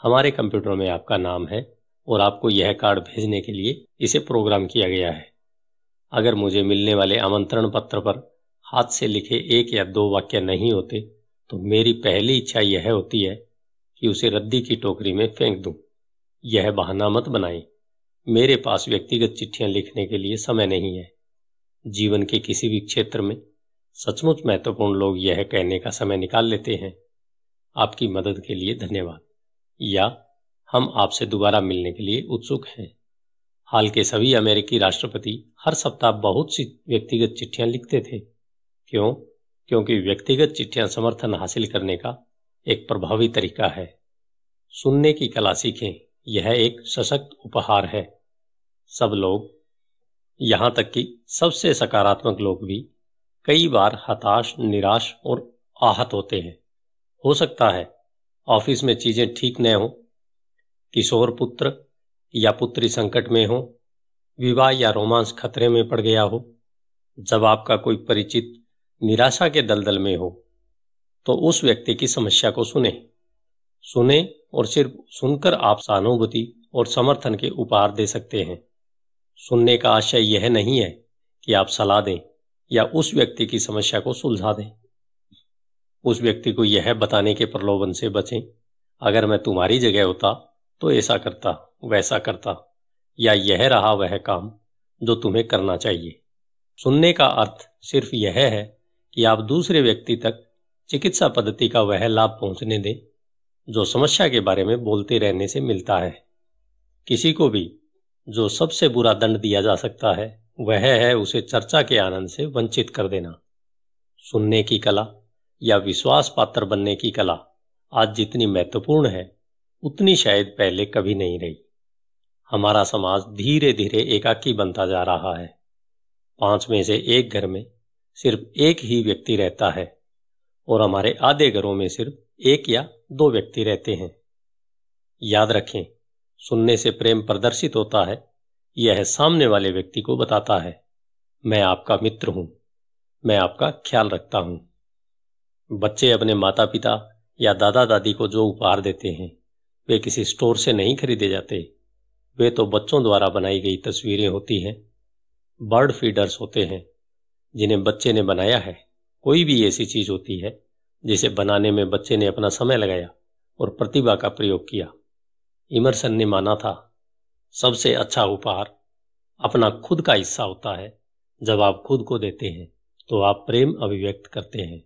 हमारे कंप्यूटर में आपका नाम है और आपको यह कार्ड भेजने के लिए इसे प्रोग्राम किया गया है अगर मुझे मिलने वाले आमंत्रण पत्र पर हाथ से लिखे एक या दो वाक्य नहीं होते तो मेरी पहली इच्छा यह होती है कि उसे रद्दी की टोकरी में फेंक दूं। यह बहाना मत बनाए मेरे पास व्यक्तिगत चिट्ठियां लिखने के लिए समय नहीं है जीवन के किसी भी क्षेत्र में सचमुच महत्वपूर्ण लोग यह कहने का समय निकाल लेते हैं आपकी मदद के लिए धन्यवाद या हम आपसे दोबारा मिलने के लिए उत्सुक हैं हाल के सभी अमेरिकी राष्ट्रपति हर सप्ताह बहुत सी व्यक्तिगत चिट्ठियां लिखते थे क्यों क्योंकि व्यक्तिगत चिट्ठियां समर्थन हासिल करने का एक प्रभावी तरीका है सुनने की कला सीखें यह एक सशक्त उपहार है सब लोग यहां तक कि सबसे सकारात्मक लोग भी कई बार हताश निराश और आहत होते हैं हो सकता है ऑफिस में चीजें ठीक न हो किशोर पुत्र या पुत्री संकट में हो विवाह या रोमांस खतरे में पड़ गया हो जब आपका कोई परिचित निराशा के दलदल में हो तो उस व्यक्ति की समस्या को सुने सुने और सिर्फ सुनकर आप सहानुभूति और समर्थन के उपहार दे सकते हैं सुनने का आशय यह नहीं है कि आप सलाह दें या उस व्यक्ति की समस्या को सुलझा दें उस व्यक्ति को यह बताने के प्रलोभन से बचें अगर मैं तुम्हारी जगह होता तो ऐसा करता वैसा करता या यह रहा वह काम जो तुम्हें करना चाहिए सुनने का अर्थ सिर्फ यह है या आप दूसरे व्यक्ति तक चिकित्सा पद्धति का वह लाभ पहुंचने दें जो समस्या के बारे में बोलते रहने से मिलता है किसी को भी जो सबसे बुरा दंड दिया जा सकता है वह है उसे चर्चा के आनंद से वंचित कर देना सुनने की कला या विश्वास पात्र बनने की कला आज जितनी महत्वपूर्ण है उतनी शायद पहले कभी नहीं रही हमारा समाज धीरे धीरे एकाकी बनता जा रहा है पांच में से एक घर में सिर्फ एक ही व्यक्ति रहता है और हमारे आधे घरों में सिर्फ एक या दो व्यक्ति रहते हैं याद रखें सुनने से प्रेम प्रदर्शित होता है यह सामने वाले व्यक्ति को बताता है मैं आपका मित्र हूं मैं आपका ख्याल रखता हूं बच्चे अपने माता पिता या दादा दादी को जो उपहार देते हैं वे किसी स्टोर से नहीं खरीदे जाते वे तो बच्चों द्वारा बनाई गई तस्वीरें होती हैं बर्ड फीडर्स होते हैं जिन्हें बच्चे ने बनाया है कोई भी ऐसी चीज होती है जिसे बनाने में बच्चे ने अपना समय लगाया और प्रतिभा का प्रयोग किया इमरसन ने माना था सबसे अच्छा उपहार अपना खुद का हिस्सा होता है जब आप खुद को देते हैं तो आप प्रेम अभिव्यक्त करते हैं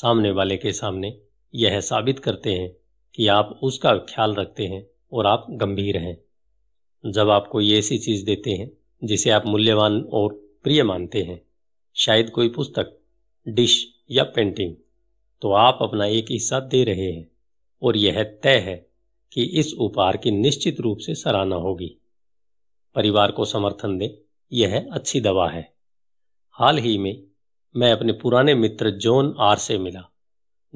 सामने वाले के सामने यह साबित करते हैं कि आप उसका ख्याल रखते हैं और आप गंभीर हैं जब आप कोई ऐसी चीज देते हैं जिसे आप मूल्यवान और प्रिय मानते हैं शायद कोई पुस्तक डिश या पेंटिंग तो आप अपना एक हिस्सा दे रहे हैं और यह तय है कि इस उपहार की निश्चित रूप से सराहना होगी परिवार को समर्थन दें यह अच्छी दवा है हाल ही में मैं अपने पुराने मित्र जॉन आर से मिला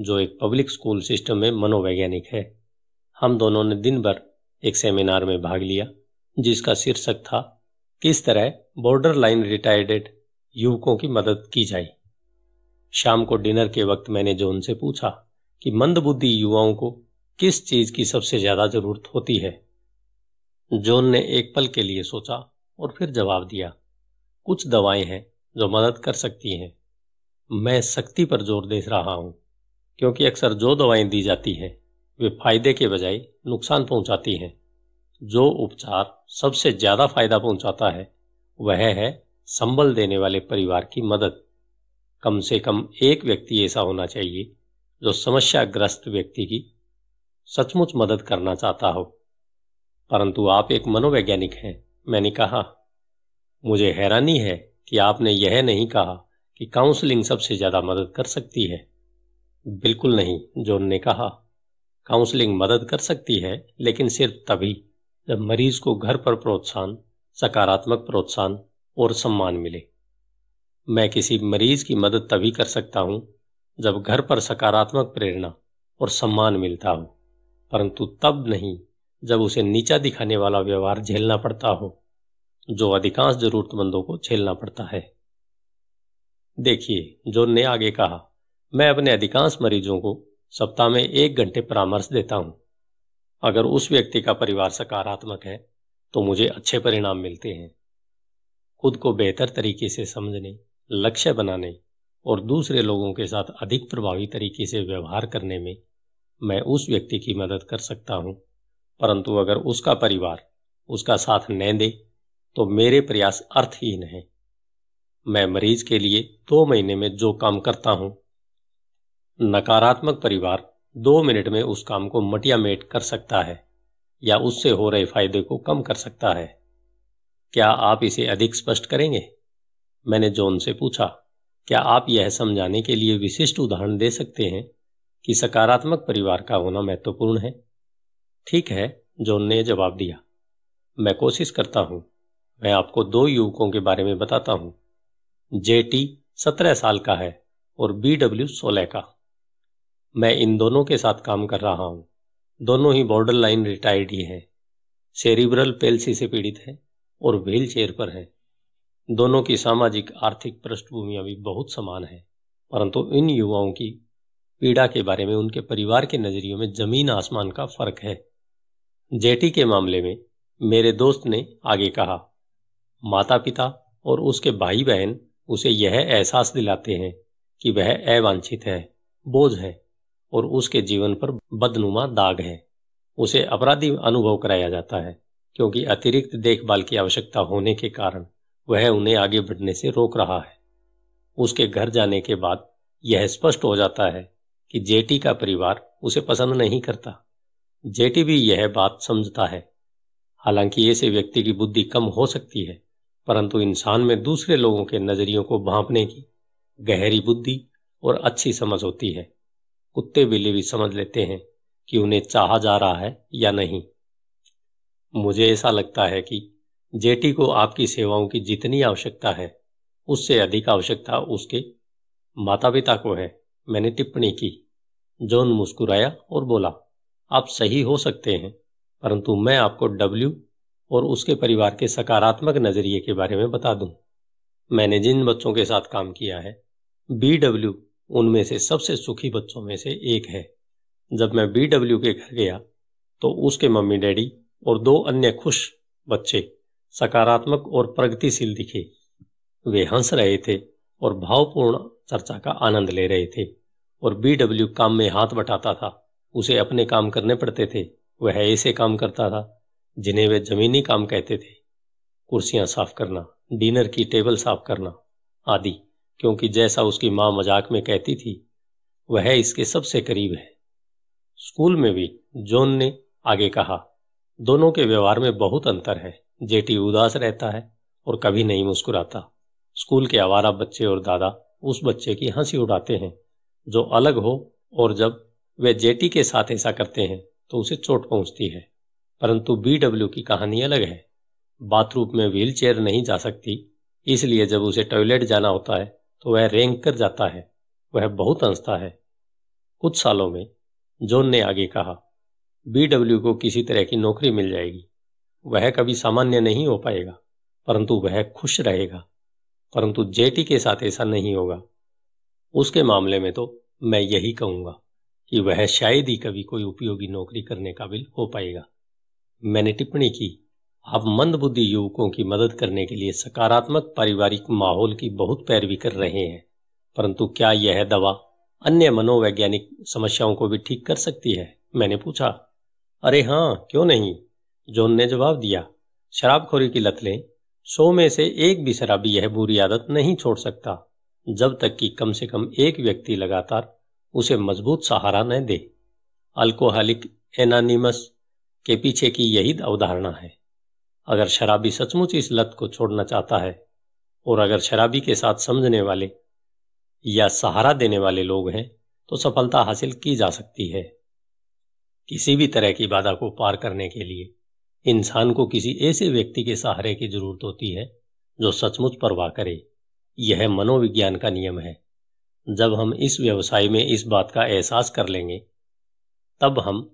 जो एक पब्लिक स्कूल सिस्टम में मनोवैज्ञानिक है हम दोनों ने दिन भर एक सेमिनार में भाग लिया जिसका शीर्षक था किस तरह बॉर्डर लाइन रिटायर्डेड युवकों की मदद की जाए शाम को डिनर के वक्त मैंने जोन से पूछा कि मंदबुद्धि युवाओं को किस चीज की सबसे ज्यादा जरूरत होती है जोन ने एक पल के लिए सोचा और फिर जवाब दिया कुछ दवाएं हैं जो मदद कर सकती हैं मैं सख्ती पर जोर दे रहा हूं क्योंकि अक्सर जो दवाएं दी जाती हैं वे फायदे के बजाय नुकसान पहुंचाती हैं जो उपचार सबसे ज्यादा फायदा पहुंचाता है वह है संबल देने वाले परिवार की मदद कम से कम एक व्यक्ति ऐसा होना चाहिए जो समस्याग्रस्त व्यक्ति की सचमुच मदद करना चाहता हो परंतु आप एक मनोवैज्ञानिक हैं मैंने कहा मुझे हैरानी है कि आपने यह नहीं कहा कि काउंसलिंग सबसे ज़्यादा मदद कर सकती है बिल्कुल नहीं जोन ने कहा काउंसलिंग मदद कर सकती है लेकिन सिर्फ तभी जब मरीज को घर पर प्रोत्साहन सकारात्मक प्रोत्साहन और सम्मान मिले मैं किसी मरीज की मदद तभी कर सकता हूं जब घर पर सकारात्मक प्रेरणा और सम्मान मिलता हो परंतु तब नहीं जब उसे नीचा दिखाने वाला व्यवहार झेलना पड़ता हो जो अधिकांश जरूरतमंदों को झेलना पड़ता है देखिए जो ने आगे कहा मैं अपने अधिकांश मरीजों को सप्ताह में एक घंटे परामर्श देता हूं अगर उस व्यक्ति का परिवार सकारात्मक है तो मुझे अच्छे परिणाम मिलते हैं खुद को बेहतर तरीके से समझने लक्ष्य बनाने और दूसरे लोगों के साथ अधिक प्रभावी तरीके से व्यवहार करने में मैं उस व्यक्ति की मदद कर सकता हूं परंतु अगर उसका परिवार उसका साथ न दे तो मेरे प्रयास अर्थहीन है मैं मरीज के लिए दो महीने में जो काम करता हूं नकारात्मक परिवार दो मिनट में उस काम को मटिया मेट कर सकता है या उससे हो रहे फायदे को कम कर सकता है क्या आप इसे अधिक स्पष्ट करेंगे मैंने जॉन से पूछा क्या आप यह समझाने के लिए विशिष्ट उदाहरण दे सकते हैं कि सकारात्मक परिवार का होना महत्वपूर्ण है ठीक है जॉन ने जवाब दिया मैं कोशिश करता हूं मैं आपको दो युवकों के बारे में बताता हूं जे टी सत्रह साल का है और बी डब्ल्यू सोलह का मैं इन दोनों के साथ काम कर रहा हूं दोनों ही बॉर्डर लाइन रिटायर्ड ही हैं सेरिब्रल पेल्सी से पीड़ित है और व्हील चेयर पर है दोनों की सामाजिक आर्थिक पृष्ठभूमियां भी बहुत समान है परंतु इन युवाओं की पीड़ा के बारे में उनके परिवार के नजरियों में जमीन आसमान का फर्क है जेटी के मामले में मेरे दोस्त ने आगे कहा माता पिता और उसके भाई बहन उसे यह एहसास दिलाते हैं कि वह अवांछित है बोझ है और उसके जीवन पर बदनुमा दाग है उसे अपराधी अनुभव कराया जाता है क्योंकि अतिरिक्त देखभाल की आवश्यकता होने के कारण वह उन्हें आगे बढ़ने से रोक रहा है उसके घर जाने के बाद यह स्पष्ट हो जाता है कि जेटी का परिवार उसे पसंद नहीं करता जेटी भी यह बात समझता है हालांकि ऐसे व्यक्ति की बुद्धि कम हो सकती है परंतु इंसान में दूसरे लोगों के नजरियों को भांपने की गहरी बुद्धि और अच्छी समझ होती है कुत्ते बिल्ली भी समझ लेते हैं कि उन्हें चाहा जा रहा है या नहीं मुझे ऐसा लगता है कि जेटी को आपकी सेवाओं की जितनी आवश्यकता है उससे अधिक आवश्यकता उसके माता पिता को है मैंने टिप्पणी की जॉन मुस्कुराया और बोला आप सही हो सकते हैं परंतु मैं आपको डब्ल्यू और उसके परिवार के सकारात्मक नज़रिए के बारे में बता दूं। मैंने जिन बच्चों के साथ काम किया है बी डब्ल्यू उनमें से सबसे सुखी बच्चों में से एक है जब मैं बी डब्ल्यू के घर गया तो उसके मम्मी डैडी और दो अन्य खुश बच्चे सकारात्मक और प्रगतिशील दिखे वे हंस रहे थे और भावपूर्ण चर्चा का आनंद ले रहे थे और बीडब्ल्यू काम में हाथ बटाता था उसे अपने काम करने पड़ते थे वह ऐसे काम करता था जिन्हें वे जमीनी काम कहते थे कुर्सियां साफ करना डिनर की टेबल साफ करना आदि क्योंकि जैसा उसकी माँ मजाक में कहती थी वह इसके सबसे करीब है स्कूल में भी जॉन ने आगे कहा दोनों के व्यवहार में बहुत अंतर है जेटी उदास रहता है और कभी नहीं मुस्कुराता स्कूल के आवारा बच्चे और दादा उस बच्चे की हंसी उड़ाते हैं जो अलग हो और जब वे जेटी के साथ ऐसा करते हैं तो उसे चोट पहुंचती है परंतु बीडब्ल्यू की कहानी अलग है बाथरूम में व्हील चेयर नहीं जा सकती इसलिए जब उसे टॉयलेट जाना होता है तो वह रेंग कर जाता है वह बहुत हंसता है कुछ सालों में जॉन ने आगे कहा बीडब्ल्यू को किसी तरह की नौकरी मिल जाएगी वह कभी सामान्य नहीं हो पाएगा परंतु वह खुश रहेगा परंतु जेटी के साथ ऐसा नहीं होगा उसके मामले में तो मैं यही कहूंगा कि वह शायद ही कभी कोई उपयोगी नौकरी करने काबिल हो पाएगा मैंने टिप्पणी की आप मंदबुद्धि युवकों की मदद करने के लिए सकारात्मक पारिवारिक माहौल की बहुत पैरवी कर रहे हैं परंतु क्या यह दवा अन्य मनोवैज्ञानिक समस्याओं को भी ठीक कर सकती है मैंने पूछा अरे हाँ क्यों नहीं जोन ने जवाब दिया शराबखोरी की लत लें सौ में से एक भी शराबी यह बुरी आदत नहीं छोड़ सकता जब तक कि कम से कम एक व्यक्ति लगातार उसे मजबूत सहारा न दे अल्कोहलिक एनानिमस के पीछे की यही अवधारणा है अगर शराबी सचमुच इस लत को छोड़ना चाहता है और अगर शराबी के साथ समझने वाले या सहारा देने वाले लोग हैं तो सफलता हासिल की जा सकती है किसी भी तरह की बाधा को पार करने के लिए इंसान को किसी ऐसे व्यक्ति के सहारे की जरूरत होती है जो सचमुच परवाह करे यह मनोविज्ञान का नियम है जब हम इस व्यवसाय में इस बात का एहसास कर लेंगे तब हम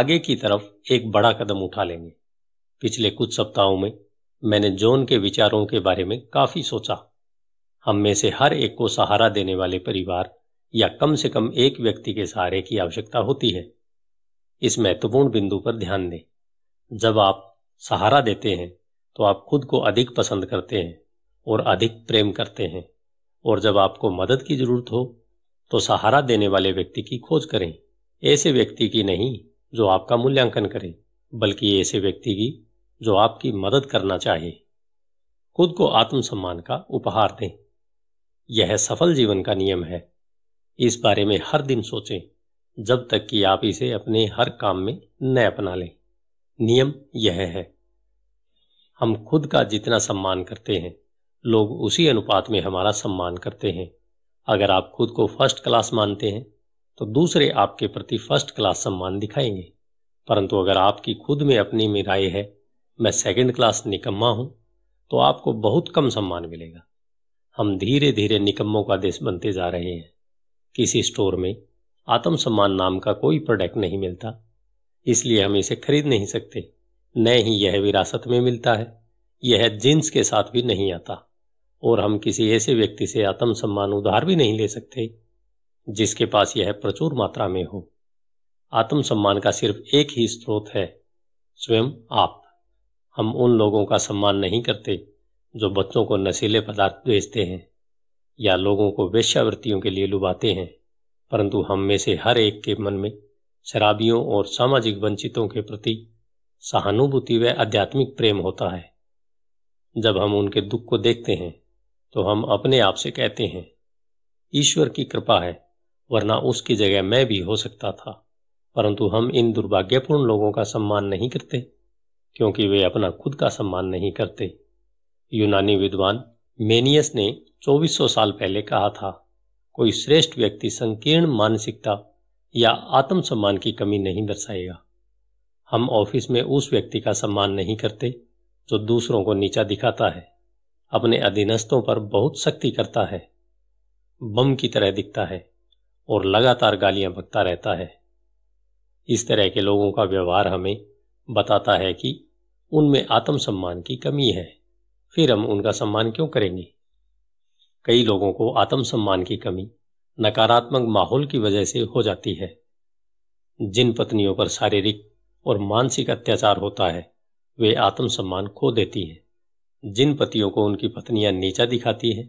आगे की तरफ एक बड़ा कदम उठा लेंगे पिछले कुछ सप्ताहों में मैंने जॉन के विचारों के बारे में काफी सोचा हम में से हर एक को सहारा देने वाले परिवार या कम से कम एक व्यक्ति के सहारे की आवश्यकता होती है इस महत्वपूर्ण बिंदु पर ध्यान दें जब आप सहारा देते हैं तो आप खुद को अधिक पसंद करते हैं और अधिक प्रेम करते हैं और जब आपको मदद की जरूरत हो तो सहारा देने वाले व्यक्ति की खोज करें ऐसे व्यक्ति की नहीं जो आपका मूल्यांकन करे बल्कि ऐसे व्यक्ति की जो आपकी मदद करना चाहे खुद को आत्मसम्मान का उपहार दें यह सफल जीवन का नियम है इस बारे में हर दिन सोचें जब तक कि आप इसे अपने हर काम में न अपना लें नियम यह है हम खुद का जितना सम्मान करते हैं लोग उसी अनुपात में हमारा सम्मान करते हैं अगर आप खुद को फर्स्ट क्लास मानते हैं तो दूसरे आपके प्रति फर्स्ट क्लास सम्मान दिखाएंगे परंतु अगर आपकी खुद में अपनी में राय है मैं सेकंड क्लास निकम्मा हूं तो आपको बहुत कम सम्मान मिलेगा हम धीरे धीरे निकम्मों का देश बनते जा रहे हैं किसी स्टोर में आत्म सम्मान नाम का कोई प्रोडक्ट नहीं मिलता इसलिए हम इसे खरीद नहीं सकते न ही यह विरासत में मिलता है यह जींस के साथ भी नहीं आता और हम किसी ऐसे व्यक्ति से आत्म सम्मान उधार भी नहीं ले सकते जिसके पास यह प्रचुर मात्रा में हो आत्म सम्मान का सिर्फ एक ही स्रोत है स्वयं आप हम उन लोगों का सम्मान नहीं करते जो बच्चों को नशीले पदार्थ बेचते हैं या लोगों को वेश्यावृत्तियों के लिए लुभाते हैं परंतु हम में से हर एक के मन में शराबियों और सामाजिक वंचितों के प्रति सहानुभूति व आध्यात्मिक प्रेम होता है जब हम उनके दुख को देखते हैं तो हम अपने आप से कहते हैं ईश्वर की कृपा है वरना उसकी जगह मैं भी हो सकता था परंतु हम इन दुर्भाग्यपूर्ण लोगों का सम्मान नहीं करते क्योंकि वे अपना खुद का सम्मान नहीं करते यूनानी विद्वान मेनियस ने 2400 साल पहले कहा था कोई श्रेष्ठ व्यक्ति संकीर्ण मानसिकता या आत्मसम्मान की कमी नहीं दर्शाएगा हम ऑफिस में उस व्यक्ति का सम्मान नहीं करते जो दूसरों को नीचा दिखाता है अपने अधीनस्थों पर बहुत सख्ती करता है बम की तरह दिखता है और लगातार गालियां भगता रहता है इस तरह के लोगों का व्यवहार हमें बताता है कि उनमें आत्मसम्मान की कमी है फिर हम उनका सम्मान क्यों करेंगे कई लोगों को आत्मसम्मान की कमी नकारात्मक माहौल की वजह से हो जाती है जिन पत्नियों पर शारीरिक और मानसिक अत्याचार होता है वे आत्मसम्मान खो देती हैं जिन पतियों को उनकी पत्नियां नीचा दिखाती हैं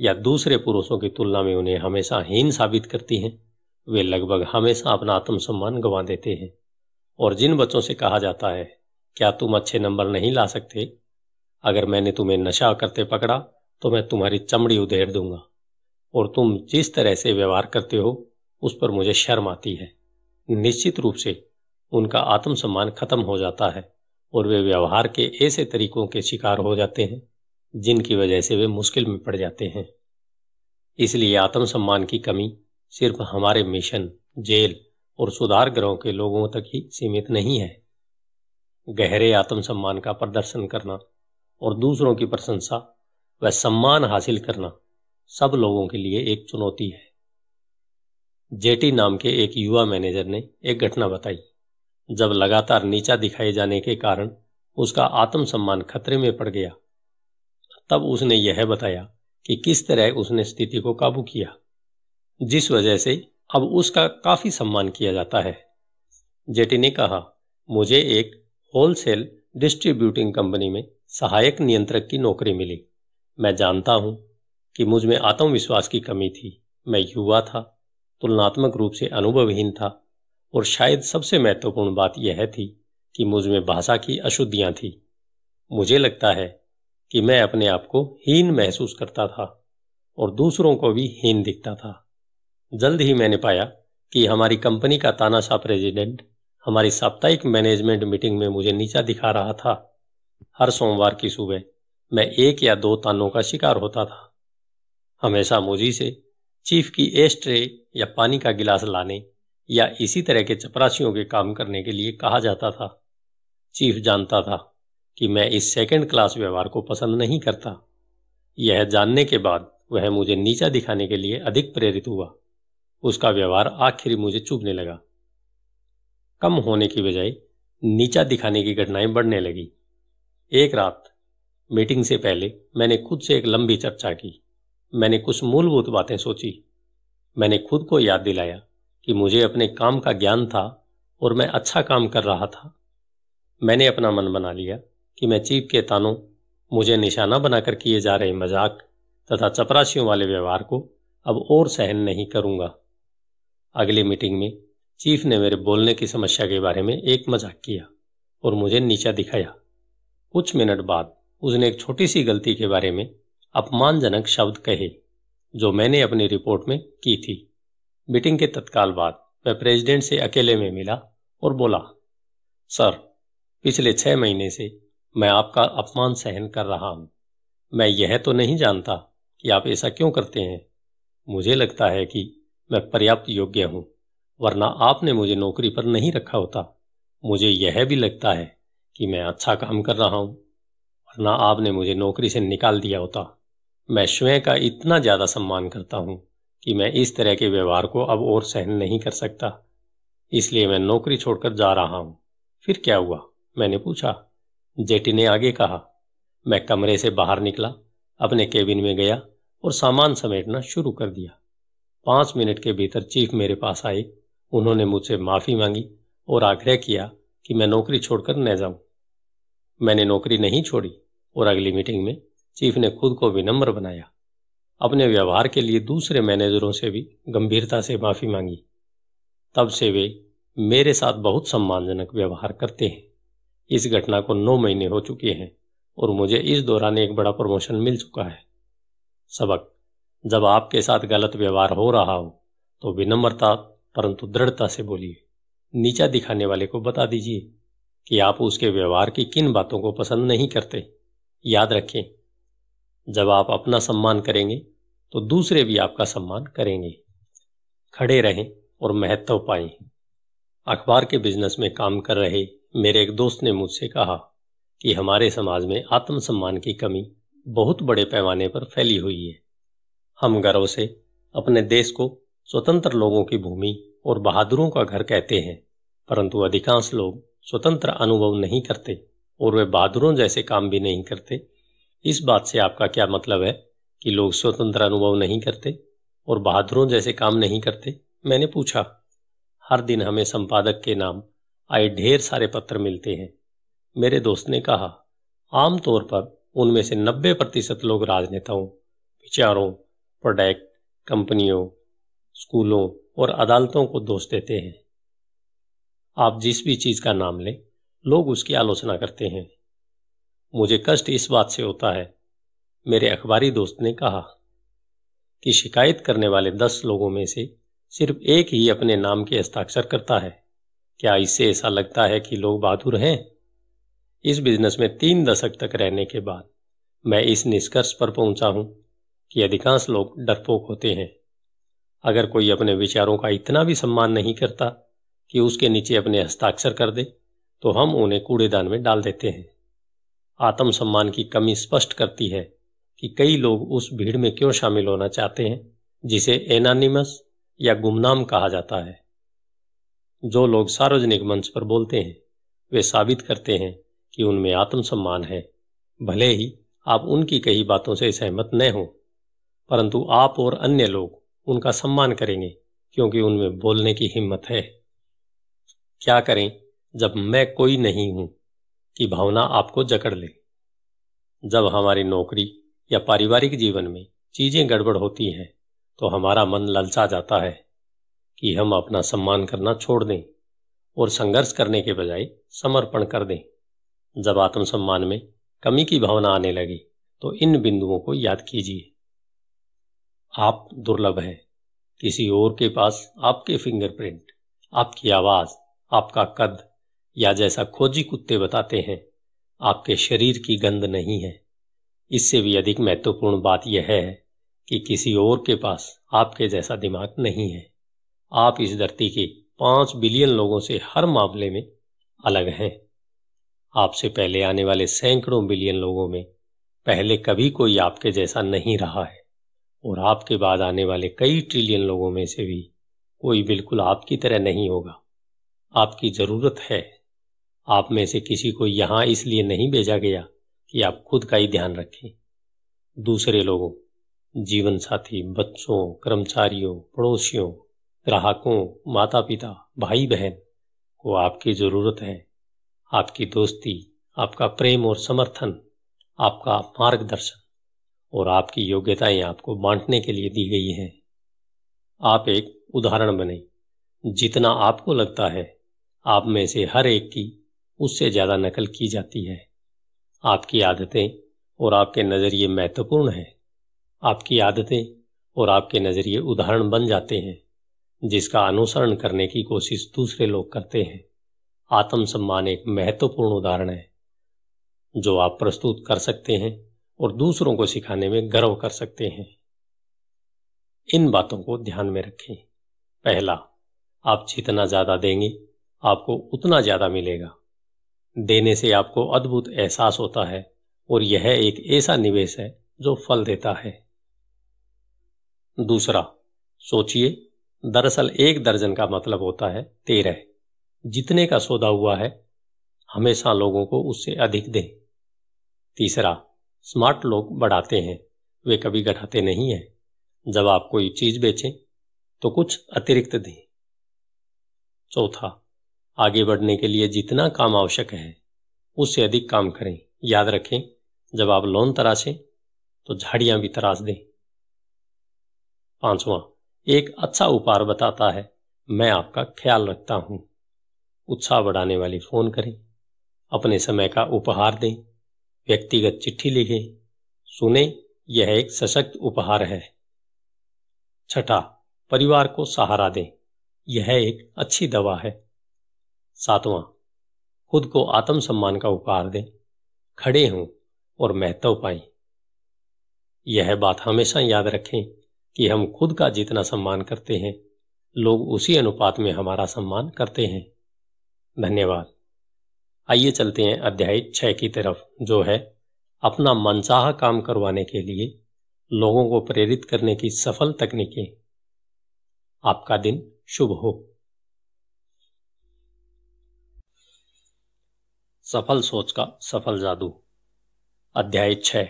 या दूसरे पुरुषों की तुलना में उन्हें हमेशा हीन साबित करती हैं वे लगभग हमेशा अपना आत्मसम्मान गंवा देते हैं और जिन बच्चों से कहा जाता है क्या तुम अच्छे नंबर नहीं ला सकते अगर मैंने तुम्हें नशा करते पकड़ा तो मैं तुम्हारी चमड़ी उधेड़ दूंगा और तुम जिस तरह से व्यवहार करते हो उस पर मुझे शर्म आती है निश्चित रूप से उनका आत्मसम्मान खत्म हो जाता है और वे व्यवहार के ऐसे तरीकों के शिकार हो जाते हैं जिनकी वजह से वे मुश्किल में पड़ जाते हैं इसलिए आत्मसम्मान की कमी सिर्फ हमारे मिशन जेल और सुधार ग्रहों के लोगों तक ही सीमित नहीं है गहरे आत्मसम्मान का प्रदर्शन करना और दूसरों की प्रशंसा व सम्मान हासिल करना सब लोगों के लिए एक चुनौती है जेटी नाम के एक युवा मैनेजर ने एक घटना बताई जब लगातार नीचा दिखाए जाने के कारण उसका आत्मसम्मान खतरे में पड़ गया तब उसने यह बताया कि किस तरह उसने स्थिति को काबू किया जिस वजह से अब उसका काफी सम्मान किया जाता है जेटी ने कहा मुझे एक होलसेल डिस्ट्रीब्यूटिंग कंपनी में सहायक नियंत्रक की नौकरी मिली मैं जानता हूं कि मुझ में आत्मविश्वास की कमी थी मैं युवा था तुलनात्मक रूप से अनुभवहीन था और शायद सबसे महत्वपूर्ण बात यह थी कि मुझ में भाषा की अशुद्धियां थी मुझे लगता है कि मैं अपने आप को हीन महसूस करता था और दूसरों को भी हीन दिखता था जल्द ही मैंने पाया कि हमारी कंपनी का तानाशाह प्रेसिडेंट हमारी साप्ताहिक मैनेजमेंट मीटिंग में मुझे नीचा दिखा रहा था हर सोमवार की सुबह मैं एक या दो तानों का शिकार होता था हमेशा मुझी से चीफ की एस्ट्रे या पानी का गिलास लाने या इसी तरह के चपरासियों के काम करने के लिए कहा जाता था चीफ जानता था कि मैं इस सेकंड क्लास व्यवहार को पसंद नहीं करता यह जानने के बाद वह मुझे नीचा दिखाने के लिए अधिक प्रेरित हुआ उसका व्यवहार आखिरी मुझे चुभने लगा कम होने की बजाय नीचा दिखाने की घटनाएं बढ़ने लगी एक रात मीटिंग से पहले मैंने खुद से एक लंबी चर्चा की मैंने कुछ मूलभूत बातें सोची मैंने खुद को याद दिलाया कि मुझे अपने काम का ज्ञान था और मैं अच्छा काम कर रहा था मैंने अपना मन बना लिया कि मैं चीफ के तानों मुझे निशाना बनाकर किए जा रहे मजाक तथा चपरासियों वाले व्यवहार को अब और सहन नहीं करूंगा अगली मीटिंग में चीफ ने मेरे बोलने की समस्या के बारे में एक मजाक किया और मुझे नीचा दिखाया कुछ मिनट बाद उसने एक छोटी सी गलती के बारे में अपमानजनक शब्द कहे जो मैंने अपनी रिपोर्ट में की थी मीटिंग के तत्काल बाद मैं प्रेसिडेंट से अकेले में मिला और बोला सर पिछले छह महीने से मैं आपका अपमान सहन कर रहा हूं मैं यह तो नहीं जानता कि आप ऐसा क्यों करते हैं मुझे लगता है कि मैं पर्याप्त योग्य हूं वरना आपने मुझे नौकरी पर नहीं रखा होता मुझे यह भी लगता है कि मैं अच्छा काम कर रहा हूं वरना आपने मुझे नौकरी से निकाल दिया होता मैं स्वयं का इतना ज़्यादा सम्मान करता हूं कि मैं इस तरह के व्यवहार को अब और सहन नहीं कर सकता इसलिए मैं नौकरी छोड़कर जा रहा हूं फिर क्या हुआ मैंने पूछा जेटी ने आगे कहा मैं कमरे से बाहर निकला अपने केबिन में गया और सामान समेटना शुरू कर दिया पांच मिनट के भीतर चीफ मेरे पास आए उन्होंने मुझसे माफ़ी मांगी और आग्रह किया कि मैं नौकरी छोड़कर न जाऊं मैंने नौकरी नहीं छोड़ी और अगली मीटिंग में चीफ ने खुद को विनम्र बनाया अपने व्यवहार के लिए दूसरे मैनेजरों से भी गंभीरता से माफ़ी मांगी तब से वे मेरे साथ बहुत सम्मानजनक व्यवहार करते हैं इस घटना को नौ महीने हो चुके हैं और मुझे इस दौरान एक बड़ा प्रमोशन मिल चुका है सबक जब आपके साथ गलत व्यवहार हो रहा हो तो विनम्रता परंतु दृढ़ता से बोलिए नीचा दिखाने वाले को बता दीजिए कि आप उसके व्यवहार की किन बातों को पसंद नहीं करते याद रखें जब आप अपना सम्मान करेंगे तो दूसरे भी आपका सम्मान करेंगे खड़े रहें और महत्व पाए अखबार के बिजनेस में काम कर रहे मेरे एक दोस्त ने मुझसे कहा कि हमारे समाज में आत्मसम्मान की कमी बहुत बड़े पैमाने पर फैली हुई है हम गर्व से अपने देश को स्वतंत्र लोगों की भूमि और बहादुरों का घर कहते हैं परंतु अधिकांश लोग स्वतंत्र अनुभव नहीं करते और वे बहादुरों जैसे काम भी नहीं करते इस बात से आपका क्या मतलब है कि लोग स्वतंत्र अनुभव नहीं करते और बहादुरों जैसे काम नहीं करते मैंने पूछा हर दिन हमें संपादक के नाम आए ढेर सारे पत्र मिलते हैं मेरे दोस्त ने कहा आमतौर पर उनमें से 90 प्रतिशत लोग राजनेताओं विचारों प्रोडक्ट कंपनियों स्कूलों और अदालतों को दोष देते हैं आप जिस भी चीज़ का नाम लें लोग उसकी आलोचना करते हैं मुझे कष्ट इस बात से होता है मेरे अखबारी दोस्त ने कहा कि शिकायत करने वाले दस लोगों में से सिर्फ एक ही अपने नाम के हस्ताक्षर करता है क्या इससे ऐसा लगता है कि लोग बहादुर हैं इस बिजनेस में तीन दशक तक रहने के बाद मैं इस निष्कर्ष पर पहुंचा हूं कि अधिकांश लोग डरपोक होते हैं अगर कोई अपने विचारों का इतना भी सम्मान नहीं करता कि उसके नीचे अपने हस्ताक्षर कर दे तो हम उन्हें कूड़ेदान में डाल देते हैं आत्मसम्मान की कमी स्पष्ट करती है कि कई लोग उस भीड़ में क्यों शामिल होना चाहते हैं जिसे एनानिमस या गुमनाम कहा जाता है जो लोग सार्वजनिक मंच पर बोलते हैं वे साबित करते हैं कि उनमें आत्मसम्मान है भले ही आप उनकी कही बातों से सहमत न हो परंतु आप और अन्य लोग उनका सम्मान करेंगे क्योंकि उनमें बोलने की हिम्मत है क्या करें जब मैं कोई नहीं हूं की भावना आपको जकड़ ले जब हमारी नौकरी या पारिवारिक जीवन में चीजें गड़बड़ होती हैं तो हमारा मन ललचा जाता है कि हम अपना सम्मान करना छोड़ दें और संघर्ष करने के बजाय समर्पण कर दें जब आत्मसम्मान में कमी की भावना आने लगी तो इन बिंदुओं को याद कीजिए आप दुर्लभ हैं किसी और के पास आपके फिंगरप्रिंट आपकी आवाज आपका कद या जैसा खोजी कुत्ते बताते हैं आपके शरीर की गंध नहीं है इससे भी अधिक महत्वपूर्ण बात यह है कि किसी और के पास आपके जैसा दिमाग नहीं है आप इस धरती के पांच बिलियन लोगों से हर मामले में अलग हैं आपसे पहले आने वाले सैकड़ों बिलियन लोगों में पहले कभी कोई आपके जैसा नहीं रहा है और आपके बाद आने वाले कई ट्रिलियन लोगों में से भी कोई बिल्कुल आपकी तरह नहीं होगा आपकी ज़रूरत है आप में से किसी को यहां इसलिए नहीं भेजा गया कि आप खुद का ही ध्यान रखें दूसरे लोगों जीवन साथी बच्चों कर्मचारियों पड़ोसियों ग्राहकों माता पिता भाई बहन को आपकी जरूरत है आपकी दोस्ती आपका प्रेम और समर्थन आपका मार्गदर्शन और आपकी योग्यताएं आपको बांटने के लिए दी गई हैं आप एक उदाहरण बने जितना आपको लगता है आप में से हर एक की उससे ज्यादा नकल की जाती है आपकी आदतें और आपके नजरिए महत्वपूर्ण हैं आपकी आदतें और आपके नजरिए उदाहरण बन जाते हैं जिसका अनुसरण करने की कोशिश दूसरे लोग करते हैं आत्म सम्मान एक महत्वपूर्ण उदाहरण है जो आप प्रस्तुत कर सकते हैं और दूसरों को सिखाने में गर्व कर सकते हैं इन बातों को ध्यान में रखें पहला आप जितना ज्यादा देंगे आपको उतना ज्यादा मिलेगा देने से आपको अद्भुत एहसास होता है और यह एक ऐसा निवेश है जो फल देता है दूसरा सोचिए दरअसल एक दर्जन का मतलब होता है तेरह जितने का सौदा हुआ है हमेशा लोगों को उससे अधिक दें तीसरा स्मार्ट लोग बढ़ाते हैं वे कभी घटाते नहीं हैं जब आप कोई चीज बेचें तो कुछ अतिरिक्त दें चौथा आगे बढ़ने के लिए जितना काम आवश्यक है उससे अधिक काम करें याद रखें जब आप लोन तराशें तो झाड़ियां भी तराश दें पांचवा एक अच्छा उपहार बताता है मैं आपका ख्याल रखता हूं उत्साह बढ़ाने वाली फोन करें अपने समय का उपहार दें व्यक्तिगत चिट्ठी लिखें सुने यह एक सशक्त उपहार है छठा परिवार को सहारा दें यह एक अच्छी दवा है सातवां खुद को आत्म सम्मान का उपहार दें खड़े हों और महत्व पाएं यह बात हमेशा याद रखें कि हम खुद का जितना सम्मान करते हैं लोग उसी अनुपात में हमारा सम्मान करते हैं धन्यवाद आइए चलते हैं अध्याय छह की तरफ जो है अपना मनसाह काम करवाने के लिए लोगों को प्रेरित करने की सफल तकनीकें आपका दिन शुभ हो सफल सोच का सफल जादू अध्याय छः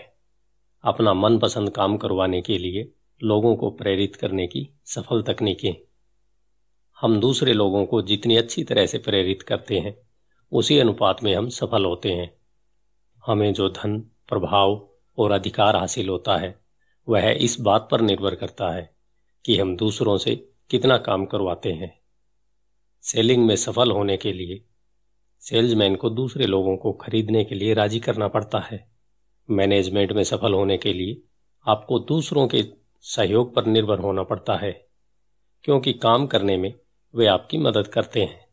अपना मनपसंद काम करवाने के लिए लोगों को प्रेरित करने की सफल तकनीकें हम दूसरे लोगों को जितनी अच्छी तरह से प्रेरित करते हैं उसी अनुपात में हम सफल होते हैं हमें जो धन प्रभाव और अधिकार हासिल होता है वह इस बात पर निर्भर करता है कि हम दूसरों से कितना काम करवाते हैं सेलिंग में सफल होने के लिए सेल्समैन को दूसरे लोगों को खरीदने के लिए राजी करना पड़ता है मैनेजमेंट में सफल होने के लिए आपको दूसरों के सहयोग पर निर्भर होना पड़ता है क्योंकि काम करने में वे आपकी मदद करते हैं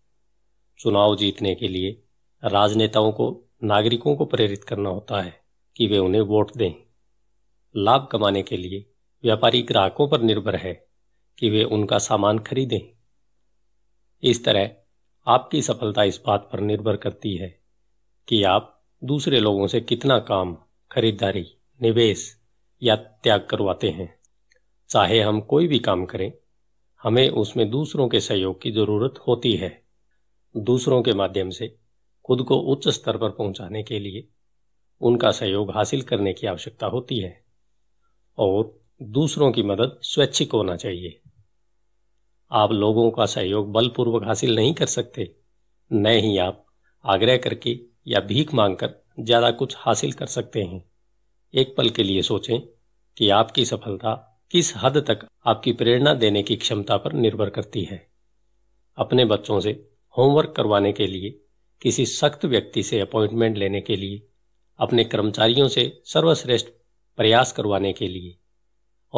चुनाव जीतने के लिए राजनेताओं को नागरिकों को प्रेरित करना होता है कि वे उन्हें वोट दें लाभ कमाने के लिए व्यापारी ग्राहकों पर निर्भर है कि वे उनका सामान खरीदें इस तरह आपकी सफलता इस बात पर निर्भर करती है कि आप दूसरे लोगों से कितना काम खरीदारी निवेश या त्याग करवाते हैं चाहे हम कोई भी काम करें हमें उसमें दूसरों के सहयोग की जरूरत होती है दूसरों के माध्यम से खुद को उच्च स्तर पर पहुंचाने के लिए उनका सहयोग हासिल करने की आवश्यकता होती है और दूसरों की मदद स्वैच्छिक होना चाहिए आप लोगों का सहयोग बलपूर्वक हासिल नहीं कर सकते न ही आप आग्रह करके या भीख मांगकर ज्यादा कुछ हासिल कर सकते हैं एक पल के लिए सोचें कि आपकी सफलता किस हद तक आपकी प्रेरणा देने की क्षमता पर निर्भर करती है अपने बच्चों से होमवर्क करवाने के लिए किसी सख्त व्यक्ति से अपॉइंटमेंट लेने के लिए अपने कर्मचारियों से सर्वश्रेष्ठ प्रयास करवाने के लिए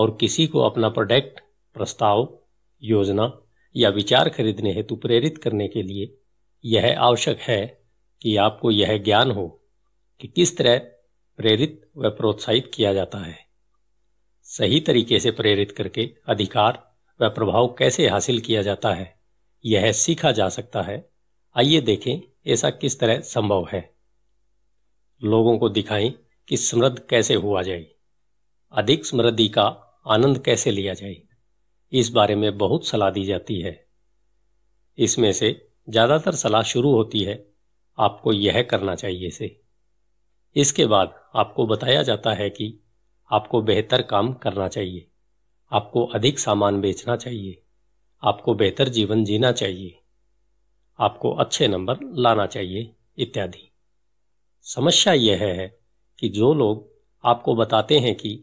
और किसी को अपना प्रोडक्ट प्रस्ताव योजना या विचार खरीदने हेतु प्रेरित करने के लिए यह आवश्यक है कि आपको यह ज्ञान हो कि किस तरह प्रेरित व प्रोत्साहित किया जाता है सही तरीके से प्रेरित करके अधिकार व प्रभाव कैसे हासिल किया जाता है यह सीखा जा सकता है आइए देखें ऐसा किस तरह संभव है लोगों को दिखाएं कि समृद्ध कैसे हुआ जाए अधिक समृद्धि का आनंद कैसे लिया जाए इस बारे में बहुत सलाह दी जाती है इसमें से ज़्यादातर सलाह शुरू होती है आपको यह करना चाहिए से इसके बाद आपको बताया जाता है कि आपको बेहतर काम करना चाहिए आपको अधिक सामान बेचना चाहिए आपको बेहतर जीवन जीना चाहिए आपको अच्छे नंबर लाना चाहिए इत्यादि समस्या यह है कि जो लोग आपको बताते हैं कि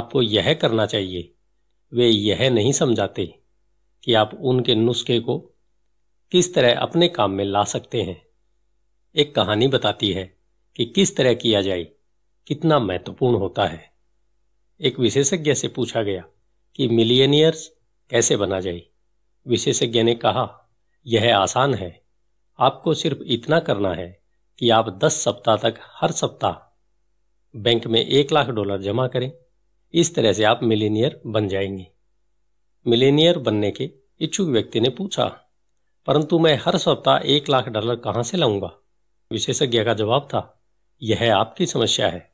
आपको यह करना चाहिए वे यह नहीं समझाते कि आप उनके नुस्खे को किस तरह अपने काम में ला सकते हैं एक कहानी बताती है कि किस तरह किया जाए कितना महत्वपूर्ण होता है एक विशेषज्ञ से पूछा गया कि मिलियनियर्स कैसे बना जाए विशेषज्ञ ने कहा यह आसान है आपको सिर्फ इतना करना है कि आप 10 सप्ताह तक हर सप्ताह बैंक में एक लाख डॉलर जमा करें इस तरह से आप मिलेनियर बन जाएंगे मिलेनियर बनने के इच्छुक व्यक्ति ने पूछा परंतु मैं हर सप्ताह एक लाख डॉलर कहां से लाऊंगा विशेषज्ञ का जवाब था यह आपकी समस्या है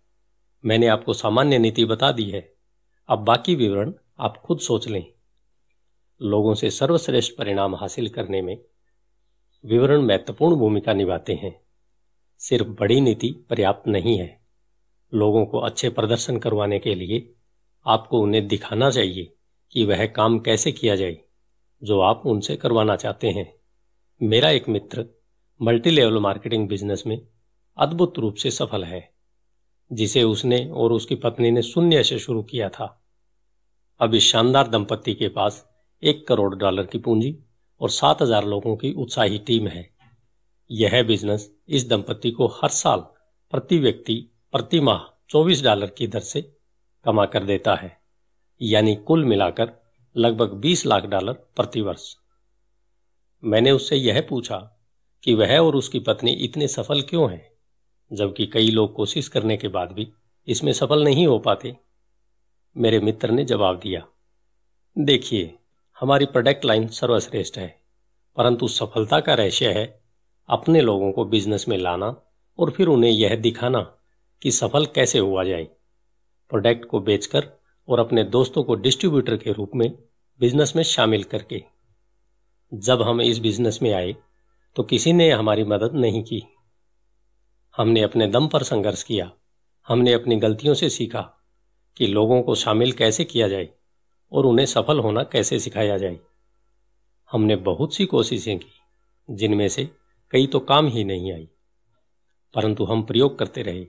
मैंने आपको सामान्य नीति बता दी है अब बाकी विवरण आप खुद सोच लें लोगों से सर्वश्रेष्ठ परिणाम हासिल करने में विवरण महत्वपूर्ण भूमिका निभाते हैं सिर्फ बड़ी नीति पर्याप्त नहीं है लोगों को अच्छे प्रदर्शन करवाने के लिए आपको उन्हें दिखाना चाहिए कि वह काम कैसे किया जाए जो आप उनसे करवाना चाहते हैं मेरा एक मित्र मल्टी लेवल मार्केटिंग बिजनेस में अद्भुत रूप से सफल है जिसे उसने और उसकी पत्नी ने शून्य से शुरू किया था अब इस शानदार दंपत्ति के पास एक करोड़ डॉलर की पूंजी और सात हजार लोगों की उत्साही टीम है यह बिजनेस इस दंपत्ति को हर साल प्रति व्यक्ति प्रति माह चौबीस डॉलर की दर से कमा कर देता है यानी कुल मिलाकर लगभग 20 लाख डॉलर प्रतिवर्ष मैंने उससे यह पूछा कि वह और उसकी पत्नी इतने सफल क्यों हैं जबकि कई लोग कोशिश करने के बाद भी इसमें सफल नहीं हो पाते मेरे मित्र ने जवाब दिया देखिए हमारी प्रोडक्ट लाइन सर्वश्रेष्ठ है परंतु सफलता का रहस्य है अपने लोगों को बिजनेस में लाना और फिर उन्हें यह दिखाना कि सफल कैसे हुआ जाए प्रोडक्ट को बेचकर और अपने दोस्तों को डिस्ट्रीब्यूटर के रूप में बिजनेस में शामिल करके जब हम इस बिजनेस में आए तो किसी ने हमारी मदद नहीं की हमने अपने दम पर संघर्ष किया हमने अपनी गलतियों से सीखा कि लोगों को शामिल कैसे किया जाए और उन्हें सफल होना कैसे सिखाया जाए हमने बहुत सी कोशिशें की जिनमें से कई तो काम ही नहीं आई परंतु हम प्रयोग करते रहे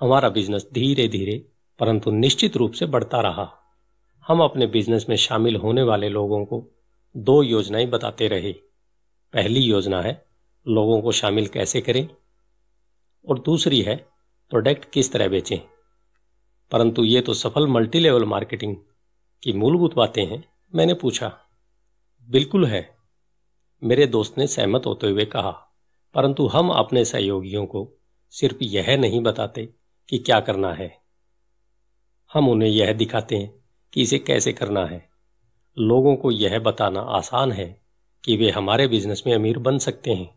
हमारा बिजनेस धीरे धीरे परंतु निश्चित रूप से बढ़ता रहा हम अपने बिजनेस में शामिल होने वाले लोगों को दो योजनाएं बताते रहे पहली योजना है लोगों को शामिल कैसे करें और दूसरी है प्रोडक्ट किस तरह बेचें परंतु ये तो सफल मल्टी लेवल मार्केटिंग की मूलभूत बातें हैं मैंने पूछा बिल्कुल है मेरे दोस्त ने सहमत होते हुए कहा परंतु हम अपने सहयोगियों को सिर्फ यह नहीं बताते कि क्या करना है हम उन्हें यह दिखाते हैं कि इसे कैसे करना है लोगों को यह बताना आसान है कि वे हमारे बिजनेस में अमीर बन सकते हैं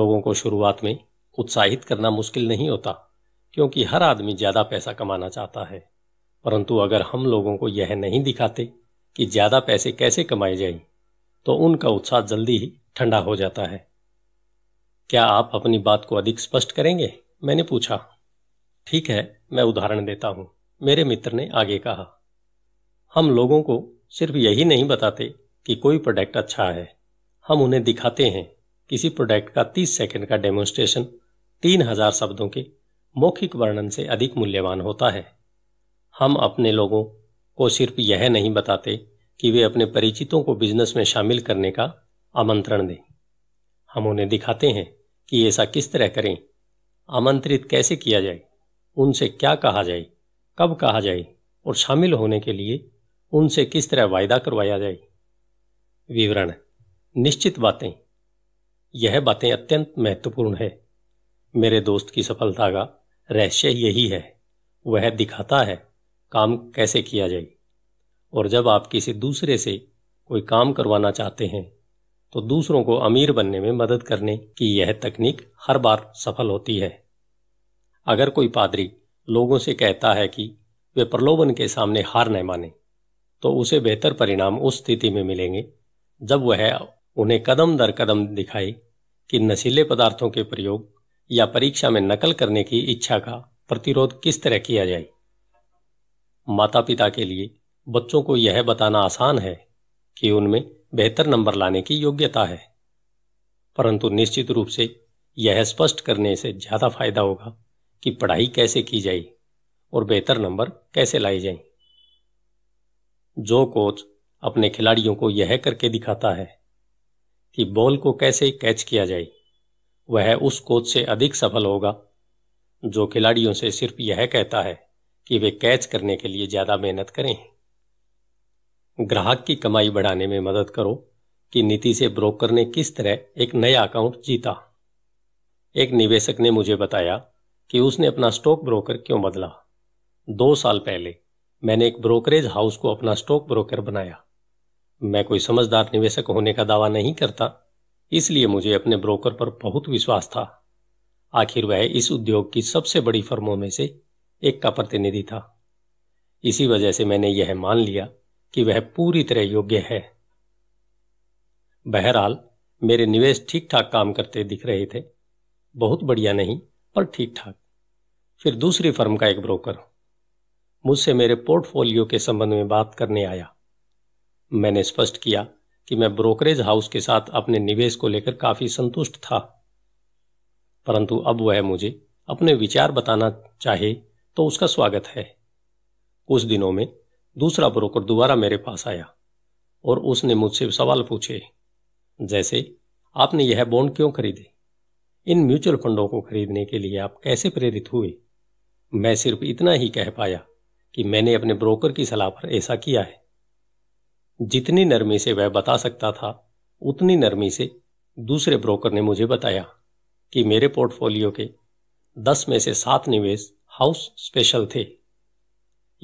लोगों को शुरुआत में उत्साहित करना मुश्किल नहीं होता क्योंकि हर आदमी ज़्यादा पैसा कमाना चाहता है परंतु अगर हम लोगों को यह नहीं दिखाते कि ज़्यादा पैसे कैसे कमाए जाए तो उनका उत्साह जल्दी ही ठंडा हो जाता है क्या आप अपनी बात को अधिक स्पष्ट करेंगे मैंने पूछा ठीक है मैं उदाहरण देता हूं मेरे मित्र ने आगे कहा हम लोगों को सिर्फ यही नहीं बताते कि कोई प्रोडक्ट अच्छा है हम उन्हें दिखाते हैं किसी प्रोडक्ट का 30 सेकंड का डेमोन्स्ट्रेशन 3000 शब्दों के मौखिक वर्णन से अधिक मूल्यवान होता है हम अपने लोगों को सिर्फ यह नहीं बताते कि वे अपने परिचितों को बिजनेस में शामिल करने का आमंत्रण दें हम उन्हें दिखाते हैं कि ऐसा किस तरह करें आमंत्रित कैसे किया जाए उनसे क्या कहा जाए कब कहा जाए और शामिल होने के लिए उनसे किस तरह वायदा करवाया जाए विवरण निश्चित बातें यह बातें अत्यंत महत्वपूर्ण है मेरे दोस्त की सफलता का रहस्य यही है वह दिखाता है काम कैसे किया जाए और जब आप किसी दूसरे से कोई काम करवाना चाहते हैं तो दूसरों को अमीर बनने में मदद करने की यह तकनीक हर बार सफल होती है अगर कोई पादरी लोगों से कहता है कि वे प्रलोभन के सामने हार न माने तो उसे बेहतर परिणाम उस स्थिति में मिलेंगे जब वह उन्हें कदम दर कदम दिखाए कि नशीले पदार्थों के प्रयोग या परीक्षा में नकल करने की इच्छा का प्रतिरोध किस तरह किया जाए माता पिता के लिए बच्चों को यह बताना आसान है कि उनमें बेहतर नंबर लाने की योग्यता है परंतु निश्चित रूप से यह स्पष्ट करने से ज्यादा फायदा होगा कि पढ़ाई कैसे की जाए और बेहतर नंबर कैसे लाए जाए जो कोच अपने खिलाड़ियों को यह करके दिखाता है कि बॉल को कैसे कैच किया जाए वह उस कोच से अधिक सफल होगा जो खिलाड़ियों से सिर्फ यह कहता है कि वे कैच करने के लिए ज्यादा मेहनत करें ग्राहक की कमाई बढ़ाने में मदद करो कि नीति से ब्रोकर ने किस तरह एक नया अकाउंट जीता एक निवेशक ने मुझे बताया कि उसने अपना स्टॉक ब्रोकर क्यों बदला दो साल पहले मैंने एक ब्रोकरेज हाउस को अपना स्टॉक ब्रोकर बनाया मैं कोई समझदार निवेशक होने का दावा नहीं करता इसलिए मुझे अपने ब्रोकर पर बहुत विश्वास था आखिर वह इस उद्योग की सबसे बड़ी फर्मों में से एक का प्रतिनिधि था इसी वजह से मैंने यह मान लिया कि वह पूरी तरह योग्य है बहरहाल मेरे निवेश ठीक ठाक काम करते दिख रहे थे बहुत बढ़िया नहीं पर ठीक ठाक फिर दूसरी फर्म का एक ब्रोकर मुझसे मेरे पोर्टफोलियो के संबंध में बात करने आया मैंने स्पष्ट किया कि मैं ब्रोकरेज हाउस के साथ अपने निवेश को लेकर काफी संतुष्ट था परंतु अब वह मुझे अपने विचार बताना चाहे तो उसका स्वागत है कुछ दिनों में दूसरा ब्रोकर दोबारा मेरे पास आया और उसने मुझसे सवाल पूछे जैसे आपने यह बॉन्ड क्यों खरीदे इन म्यूचुअल फंडों को खरीदने के लिए आप कैसे प्रेरित हुए मैं सिर्फ इतना ही कह पाया कि मैंने अपने ब्रोकर की सलाह पर ऐसा किया है जितनी नरमी से वह बता सकता था उतनी नरमी से दूसरे ब्रोकर ने मुझे बताया कि मेरे पोर्टफोलियो के दस में से सात निवेश हाउस स्पेशल थे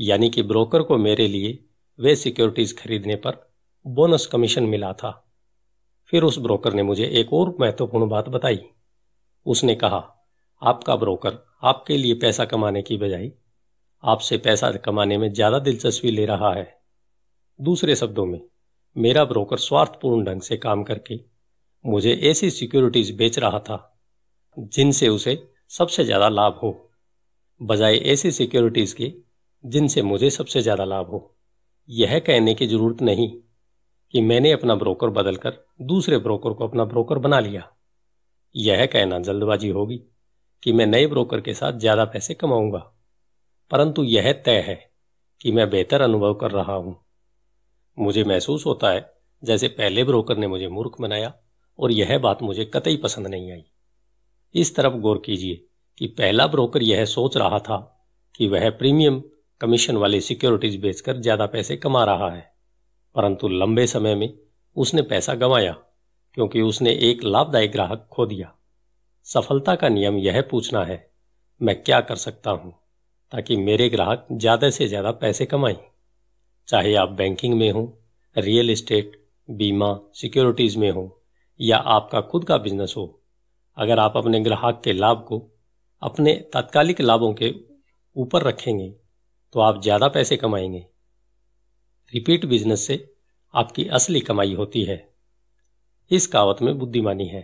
यानी कि ब्रोकर को मेरे लिए वे सिक्योरिटीज खरीदने पर बोनस कमीशन मिला था फिर उस ब्रोकर ने मुझे एक और महत्वपूर्ण बात बताई उसने कहा आपका ब्रोकर आपके लिए पैसा कमाने की बजाय आपसे पैसा कमाने में ज़्यादा दिलचस्पी ले रहा है दूसरे शब्दों में मेरा ब्रोकर स्वार्थपूर्ण ढंग से काम करके मुझे ऐसी सिक्योरिटीज बेच रहा था जिनसे उसे सबसे ज़्यादा लाभ हो बजाय ऐसी सिक्योरिटीज़ के जिनसे मुझे सबसे ज़्यादा लाभ हो यह कहने की ज़रूरत नहीं कि मैंने अपना ब्रोकर बदलकर दूसरे ब्रोकर को अपना ब्रोकर बना लिया यह कहना जल्दबाजी होगी कि मैं नए ब्रोकर के साथ ज्यादा पैसे कमाऊंगा परंतु यह तय है कि मैं बेहतर अनुभव कर रहा हूं मुझे महसूस होता है जैसे पहले ब्रोकर ने मुझे मूर्ख बनाया और यह बात मुझे कतई पसंद नहीं आई इस तरफ गौर कीजिए कि पहला ब्रोकर यह सोच रहा था कि वह प्रीमियम कमीशन वाली सिक्योरिटीज बेचकर ज्यादा पैसे कमा रहा है परंतु लंबे समय में उसने पैसा गंवाया क्योंकि उसने एक लाभदायक ग्राहक खो दिया सफलता का नियम यह पूछना है मैं क्या कर सकता हूं ताकि मेरे ग्राहक ज़्यादा से ज़्यादा पैसे कमाएं चाहे आप बैंकिंग में हो रियल एस्टेट बीमा सिक्योरिटीज़ में हो या आपका खुद का बिजनेस हो अगर आप अपने ग्राहक के लाभ को अपने तात्कालिक लाभों के ऊपर रखेंगे तो आप ज़्यादा पैसे कमाएंगे रिपीट बिजनेस से आपकी असली कमाई होती है इस कहावत में बुद्धिमानी है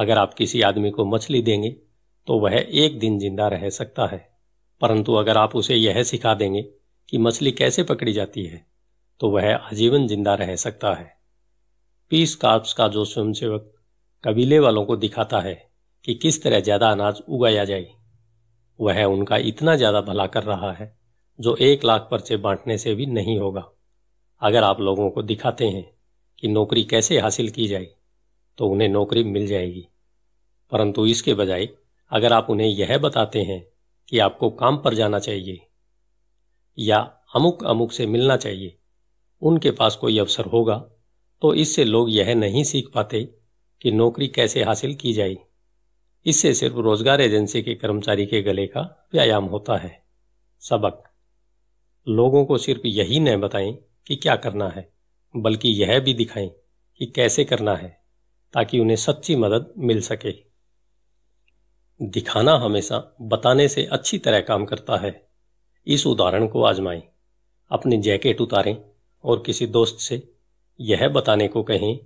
अगर आप किसी आदमी को मछली देंगे तो वह एक दिन जिंदा रह सकता है परंतु अगर आप उसे यह सिखा देंगे कि मछली कैसे पकड़ी जाती है तो वह आजीवन जिंदा रह सकता है पीस कार्प्स का जो स्वयंसेवक कबीले वालों को दिखाता है कि किस तरह ज्यादा अनाज उगाया जाए वह उनका इतना ज्यादा भला कर रहा है जो एक लाख पर्चे बांटने से भी नहीं होगा अगर आप लोगों को दिखाते हैं कि नौकरी कैसे हासिल की जाए तो उन्हें नौकरी मिल जाएगी परंतु इसके बजाय अगर आप उन्हें यह बताते हैं कि आपको काम पर जाना चाहिए या अमुक अमुक से मिलना चाहिए उनके पास कोई अवसर होगा तो इससे लोग यह नहीं सीख पाते कि नौकरी कैसे हासिल की जाए इससे सिर्फ रोजगार एजेंसी के कर्मचारी के गले का व्यायाम होता है सबक लोगों को सिर्फ यही न बताएं कि क्या करना है बल्कि यह भी दिखाएं कि कैसे करना है ताकि उन्हें सच्ची मदद मिल सके दिखाना हमेशा बताने से अच्छी तरह काम करता है इस उदाहरण को आजमाएं अपनी जैकेट उतारें और किसी दोस्त से यह बताने को कहें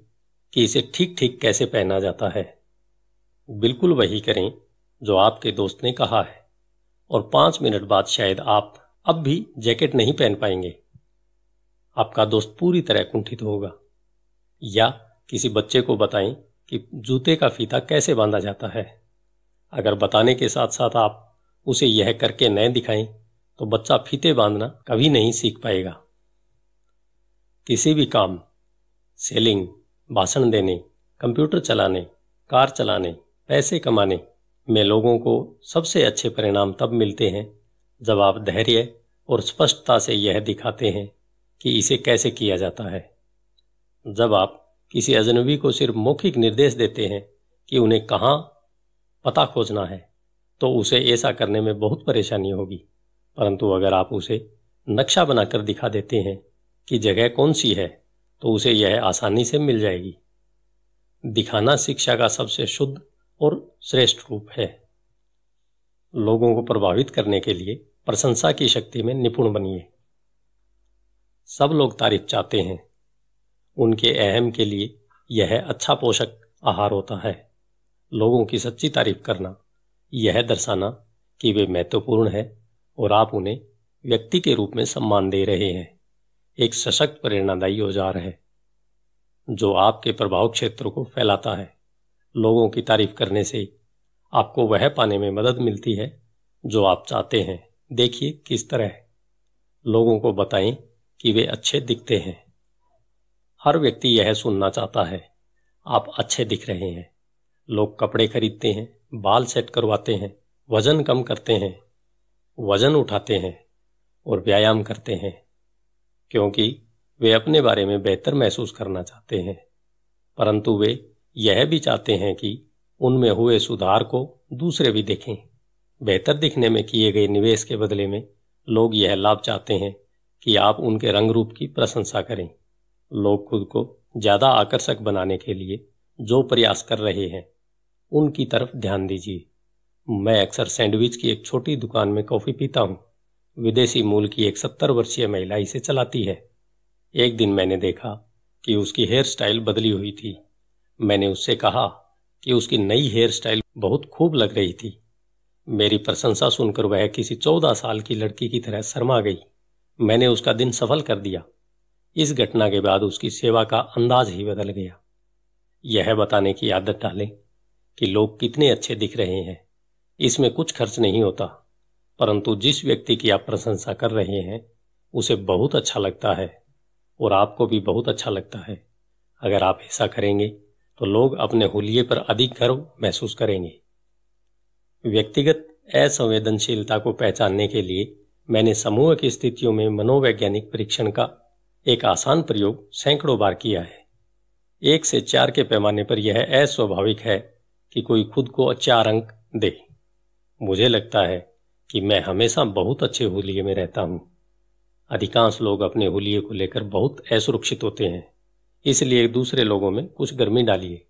कि इसे ठीक ठीक कैसे पहना जाता है बिल्कुल वही करें जो आपके दोस्त ने कहा है और पांच मिनट बाद शायद आप अब भी जैकेट नहीं पहन पाएंगे आपका दोस्त पूरी तरह कुंठित होगा या किसी बच्चे को बताएं कि जूते का फीता कैसे बांधा जाता है अगर बताने के साथ साथ आप उसे यह करके न दिखाएं तो बच्चा फीते बांधना कभी नहीं सीख पाएगा किसी भी काम सेलिंग भाषण देने कंप्यूटर चलाने कार चलाने पैसे कमाने में लोगों को सबसे अच्छे परिणाम तब मिलते हैं जब आप धैर्य और स्पष्टता से यह दिखाते हैं कि इसे कैसे किया जाता है जब आप किसी अजनबी को सिर्फ मौखिक निर्देश देते हैं कि उन्हें कहाँ पता खोजना है तो उसे ऐसा करने में बहुत परेशानी होगी परंतु अगर आप उसे नक्शा बनाकर दिखा देते हैं कि जगह कौन सी है तो उसे यह आसानी से मिल जाएगी दिखाना शिक्षा का सबसे शुद्ध और श्रेष्ठ रूप है लोगों को प्रभावित करने के लिए प्रशंसा की शक्ति में निपुण बनिए सब लोग तारीफ चाहते हैं उनके अहम के लिए यह अच्छा पोषक आहार होता है लोगों की सच्ची तारीफ करना यह दर्शाना कि वे महत्वपूर्ण हैं और आप उन्हें व्यक्ति के रूप में सम्मान दे रहे हैं एक सशक्त प्रेरणादायी औजार है जो आपके प्रभाव क्षेत्र को फैलाता है लोगों की तारीफ करने से आपको वह पाने में मदद मिलती है जो आप चाहते हैं देखिए किस तरह लोगों को बताएं कि वे अच्छे दिखते हैं हर व्यक्ति यह सुनना चाहता है आप अच्छे दिख रहे हैं लोग कपड़े खरीदते हैं बाल सेट करवाते हैं वजन कम करते हैं वजन उठाते हैं और व्यायाम करते हैं क्योंकि वे अपने बारे में बेहतर महसूस करना चाहते हैं परंतु वे यह भी चाहते हैं कि उनमें हुए सुधार को दूसरे भी देखें बेहतर दिखने में किए गए निवेश के बदले में लोग यह लाभ चाहते हैं कि आप उनके रंग रूप की प्रशंसा करें लोग खुद को ज़्यादा आकर्षक बनाने के लिए जो प्रयास कर रहे हैं उनकी तरफ ध्यान दीजिए मैं अक्सर सैंडविच की एक छोटी दुकान में कॉफ़ी पीता हूँ विदेशी मूल की एक सत्तर वर्षीय महिला इसे चलाती है एक दिन मैंने देखा कि उसकी हेयर स्टाइल बदली हुई थी मैंने उससे कहा कि उसकी नई हेयर स्टाइल बहुत खूब लग रही थी मेरी प्रशंसा सुनकर वह किसी चौदह साल की लड़की की तरह शर्मा गई मैंने उसका दिन सफल कर दिया इस घटना के बाद उसकी सेवा का अंदाज ही बदल गया यह बताने की आदत डालें कि लोग कितने अच्छे दिख रहे हैं इसमें कुछ खर्च नहीं होता परंतु जिस व्यक्ति की आप प्रशंसा कर रहे हैं उसे बहुत अच्छा लगता है और आपको भी बहुत अच्छा लगता है अगर आप ऐसा करेंगे तो लोग अपने हुलिये पर अधिक गर्व महसूस करेंगे व्यक्तिगत असंवेदनशीलता को पहचानने के लिए मैंने समूह की स्थितियों में मनोवैज्ञानिक परीक्षण का एक आसान प्रयोग सैकड़ों बार किया है एक से चार के पैमाने पर यह अस्वाभाविक है कि कोई खुद को चार अंक दे मुझे लगता है कि मैं हमेशा बहुत अच्छे होलिये में रहता हूं अधिकांश लोग अपने होलिये को लेकर बहुत असुरक्षित होते हैं इसलिए दूसरे लोगों में कुछ गर्मी डालिए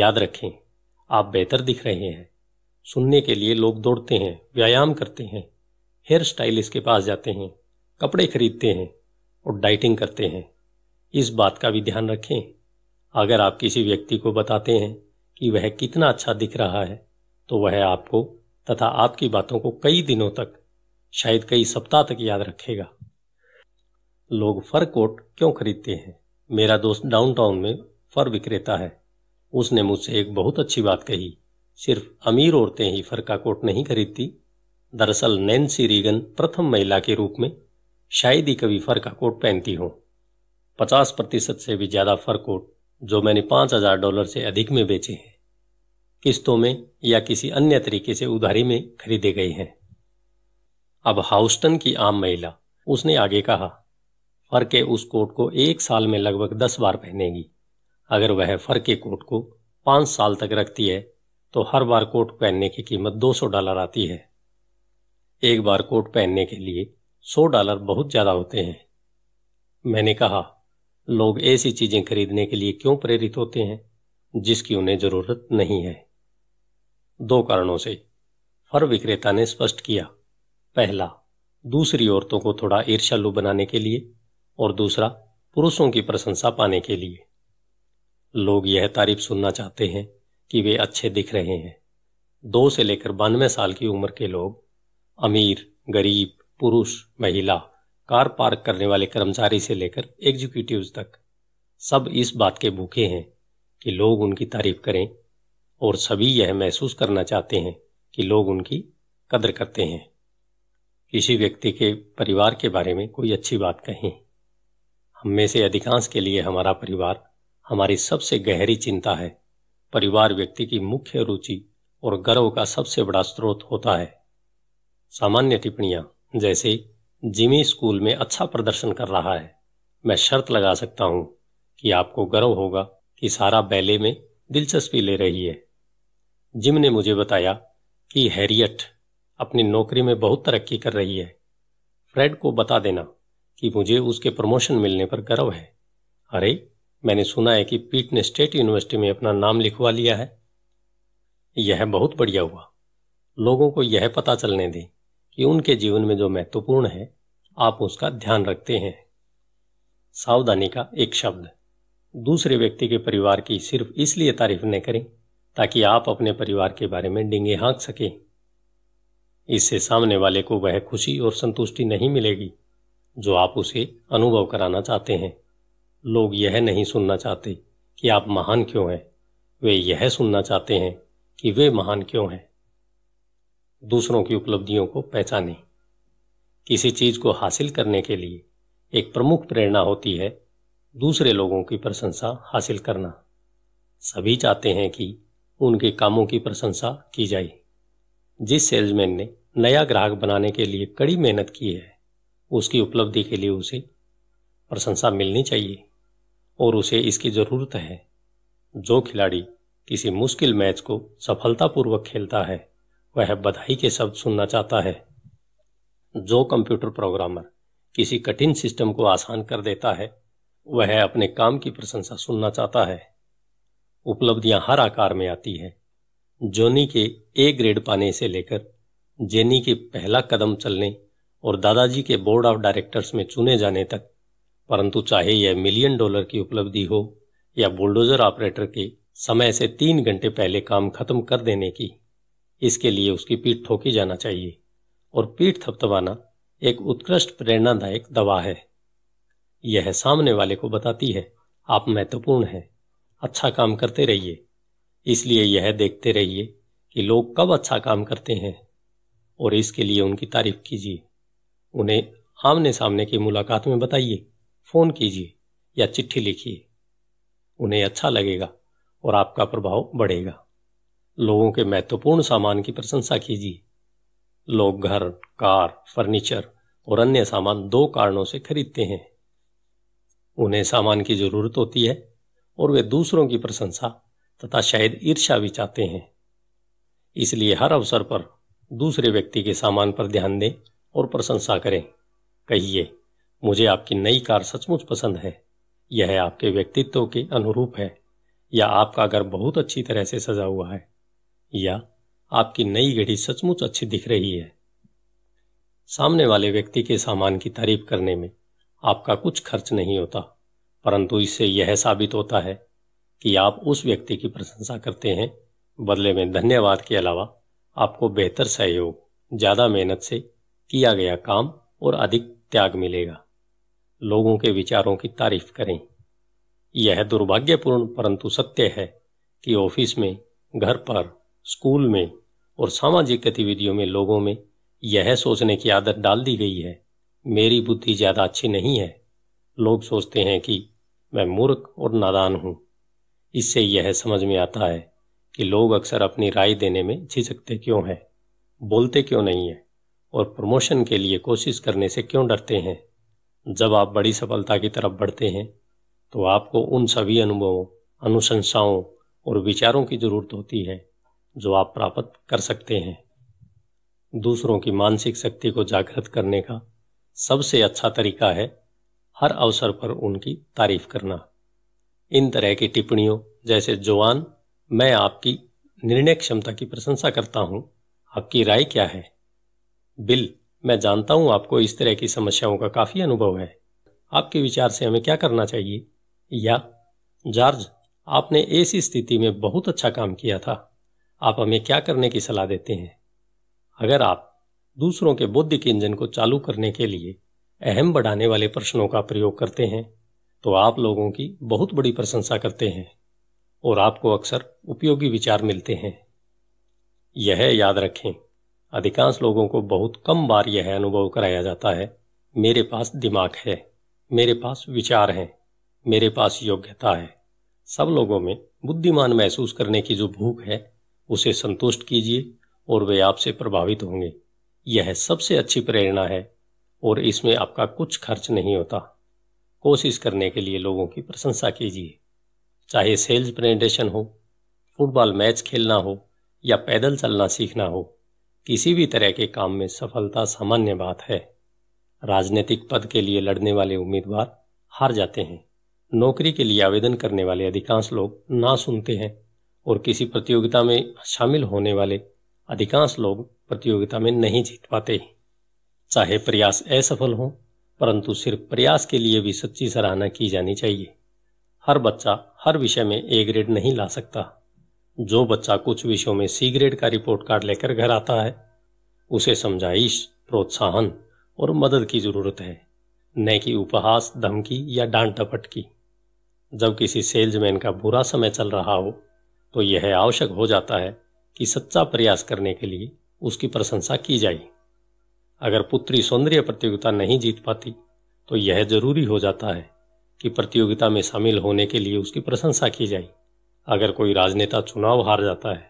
याद रखें आप बेहतर दिख रहे हैं सुनने के लिए लोग दौड़ते हैं व्यायाम करते हैं हेयर स्टाइलिस्ट के पास जाते हैं कपड़े खरीदते हैं और डाइटिंग करते हैं इस बात का भी ध्यान रखें अगर आप किसी व्यक्ति को बताते हैं कि वह कितना अच्छा दिख रहा है तो वह आपको तथा आपकी बातों को कई दिनों तक शायद कई सप्ताह तक याद रखेगा लोग फर कोट क्यों खरीदते हैं मेरा दोस्त डाउनटाउन में फर विक्रेता है उसने मुझसे एक बहुत अच्छी बात कही सिर्फ अमीर औरतें ही फर का कोट नहीं खरीदती दरअसल नैन्सी रीगन प्रथम महिला के रूप में शायद ही कभी फर का कोट पहनती हो पचास प्रतिशत से भी ज्यादा फर कोट जो मैंने पांच हजार डॉलर से अधिक में बेचे हैं किस्तों में या किसी अन्य तरीके से उधारी में खरीदे गए हैं अब हाउस्टन की आम महिला उसने आगे कहा फर के उस कोट को एक साल में लगभग दस बार पहनेगी अगर वह फर के कोट को पांच साल तक रखती है तो हर बार कोट पहनने की कीमत 200 डॉलर आती है एक बार कोट पहनने के लिए सौ डॉलर बहुत ज़्यादा होते हैं मैंने कहा लोग ऐसी चीज़ें खरीदने के लिए क्यों प्रेरित होते हैं जिसकी उन्हें ज़रूरत नहीं है दो कारणों से फर विक्रेता ने स्पष्ट किया पहला दूसरी औरतों को थोड़ा ईर्षालु बनाने के लिए और दूसरा पुरुषों की प्रशंसा पाने के लिए लोग यह तारीफ सुनना चाहते हैं कि वे अच्छे दिख रहे हैं दो से लेकर बानवे साल की उम्र के लोग अमीर गरीब पुरुष महिला कार पार्क करने वाले कर्मचारी से लेकर एग्जीक्यूटिव तक सब इस बात के भूखे हैं कि लोग उनकी तारीफ करें और सभी यह महसूस करना चाहते हैं कि लोग उनकी कदर करते हैं किसी व्यक्ति के परिवार के बारे में कोई अच्छी बात कहें हम में से अधिकांश के लिए हमारा परिवार हमारी सबसे गहरी चिंता है परिवार व्यक्ति की मुख्य रुचि और गर्व का सबसे बड़ा स्रोत होता है सामान्य टिप्पणियां जैसे जिमी स्कूल में अच्छा प्रदर्शन कर रहा है मैं शर्त लगा सकता हूं कि आपको गर्व होगा कि सारा बैले में दिलचस्पी ले रही है जिम ने मुझे बताया कि हैरियट अपनी नौकरी में बहुत तरक्की कर रही है फ्रेड को बता देना कि मुझे उसके प्रमोशन मिलने पर गर्व है अरे मैंने सुना है कि पीट ने स्टेट यूनिवर्सिटी में अपना नाम लिखवा लिया है यह बहुत बढ़िया हुआ लोगों को यह पता चलने दें कि उनके जीवन में जो महत्वपूर्ण है आप उसका ध्यान रखते हैं सावधानी का एक शब्द दूसरे व्यक्ति के परिवार की सिर्फ इसलिए तारीफ न करें ताकि आप अपने परिवार के बारे में डिंगे हाँक सकें इससे सामने वाले को वह खुशी और संतुष्टि नहीं मिलेगी जो आप उसे अनुभव कराना चाहते हैं लोग यह नहीं सुनना चाहते कि आप महान क्यों हैं वे यह सुनना चाहते हैं कि वे महान क्यों हैं दूसरों की उपलब्धियों को पहचाने किसी चीज को हासिल करने के लिए एक प्रमुख प्रेरणा होती है दूसरे लोगों की प्रशंसा हासिल करना सभी चाहते हैं कि उनके कामों की प्रशंसा की जाए जिस सेल्समैन ने नया ग्राहक बनाने के लिए कड़ी मेहनत की है उसकी उपलब्धि के लिए उसे प्रशंसा मिलनी चाहिए और उसे इसकी ज़रूरत है जो खिलाड़ी किसी मुश्किल मैच को सफलतापूर्वक खेलता है वह बधाई के शब्द सुनना चाहता है जो कंप्यूटर प्रोग्रामर किसी कठिन सिस्टम को आसान कर देता है वह अपने काम की प्रशंसा सुनना चाहता है उपलब्धियां हर आकार में आती है जोनी के ए ग्रेड पाने से लेकर जेनी के पहला कदम चलने और दादाजी के बोर्ड ऑफ डायरेक्टर्स में चुने जाने तक परंतु चाहे यह मिलियन डॉलर की उपलब्धि हो या बुलडोजर ऑपरेटर के समय से तीन घंटे पहले काम खत्म कर देने की इसके लिए उसकी पीठ ठोकी जाना चाहिए और पीठ थपथपाना एक उत्कृष्ट प्रेरणादायक दवा है यह सामने वाले को बताती है आप महत्वपूर्ण हैं अच्छा काम करते रहिए इसलिए यह देखते रहिए कि लोग कब अच्छा काम करते हैं और इसके लिए उनकी तारीफ कीजिए उन्हें आमने सामने की मुलाकात में बताइए फ़ोन कीजिए या चिट्ठी लिखिए उन्हें अच्छा लगेगा और आपका प्रभाव बढ़ेगा लोगों के महत्वपूर्ण सामान की प्रशंसा कीजिए लोग घर कार फर्नीचर और अन्य सामान दो कारणों से खरीदते हैं उन्हें सामान की जरूरत होती है और वे दूसरों की प्रशंसा तथा शायद ईर्षा भी चाहते हैं इसलिए हर अवसर पर दूसरे व्यक्ति के सामान पर ध्यान दें और प्रशंसा करें कहिए मुझे आपकी नई कार सचमुच पसंद है यह आपके व्यक्तित्व के अनुरूप है या आपका घर बहुत अच्छी तरह से सजा हुआ है या आपकी नई घड़ी सचमुच अच्छी दिख रही है सामने वाले व्यक्ति के सामान की तारीफ करने में आपका कुछ खर्च नहीं होता परंतु इससे यह साबित होता है कि आप उस व्यक्ति की प्रशंसा करते हैं बदले में धन्यवाद के अलावा आपको बेहतर सहयोग ज़्यादा मेहनत से किया गया काम और अधिक त्याग मिलेगा लोगों के विचारों की तारीफ करें यह दुर्भाग्यपूर्ण परंतु सत्य है कि ऑफिस में घर पर स्कूल में और सामाजिक गतिविधियों में लोगों में यह सोचने की आदत डाल दी गई है मेरी बुद्धि ज़्यादा अच्छी नहीं है लोग सोचते हैं कि मैं मूर्ख और नादान हूं इससे यह समझ में आता है कि लोग अक्सर अपनी राय देने में झिझकते क्यों हैं बोलते क्यों नहीं है और प्रमोशन के लिए कोशिश करने से क्यों डरते हैं जब आप बड़ी सफलता की तरफ बढ़ते हैं तो आपको उन सभी अनुभवों अनुशंसाओं और विचारों की जरूरत होती है जो आप प्राप्त कर सकते हैं दूसरों की मानसिक शक्ति को जागृत करने का सबसे अच्छा तरीका है हर अवसर पर उनकी तारीफ करना इन तरह की टिप्पणियों जैसे जवान मैं आपकी निर्णय क्षमता की प्रशंसा करता हूं आपकी राय क्या है बिल मैं जानता हूं आपको इस तरह की समस्याओं का काफी अनुभव है आपके विचार से हमें क्या करना चाहिए या जॉर्ज आपने ऐसी स्थिति में बहुत अच्छा काम किया था आप हमें क्या करने की सलाह देते हैं अगर आप दूसरों के के इंजन को चालू करने के लिए अहम बढ़ाने वाले प्रश्नों का प्रयोग करते हैं तो आप लोगों की बहुत बड़ी प्रशंसा करते हैं और आपको अक्सर उपयोगी विचार मिलते हैं यह याद रखें अधिकांश लोगों को बहुत कम बार यह अनुभव कराया जाता है मेरे पास दिमाग है मेरे पास विचार हैं मेरे पास योग्यता है सब लोगों में बुद्धिमान महसूस करने की जो भूख है उसे संतुष्ट कीजिए और वे आपसे प्रभावित होंगे यह सबसे अच्छी प्रेरणा है और इसमें आपका कुछ खर्च नहीं होता कोशिश करने के लिए लोगों की प्रशंसा कीजिए चाहे सेल्स प्रेजेंटेशन हो फुटबॉल मैच खेलना हो या पैदल चलना सीखना हो किसी भी तरह के काम में सफलता सामान्य बात है राजनीतिक पद के लिए लड़ने वाले उम्मीदवार हार जाते हैं नौकरी के लिए आवेदन करने वाले अधिकांश लोग ना सुनते हैं और किसी प्रतियोगिता में शामिल होने वाले अधिकांश लोग प्रतियोगिता में नहीं जीत पाते चाहे प्रयास असफल हो परंतु सिर्फ प्रयास के लिए भी सच्ची सराहना की जानी चाहिए हर बच्चा हर विषय में ए ग्रेड नहीं ला सकता जो बच्चा कुछ विषयों में सी ग्रेड का रिपोर्ट कार्ड लेकर घर आता है उसे समझाइश प्रोत्साहन और मदद की जरूरत है न कि उपहास धमकी या डांट डपट की जब किसी सेल्समैन का बुरा समय चल रहा हो तो यह आवश्यक हो जाता है कि सच्चा प्रयास करने के लिए उसकी प्रशंसा की जाए अगर पुत्री सौंदर्य प्रतियोगिता नहीं जीत पाती तो यह जरूरी हो जाता है कि प्रतियोगिता में शामिल होने के लिए उसकी प्रशंसा की जाए अगर कोई राजनेता चुनाव हार जाता है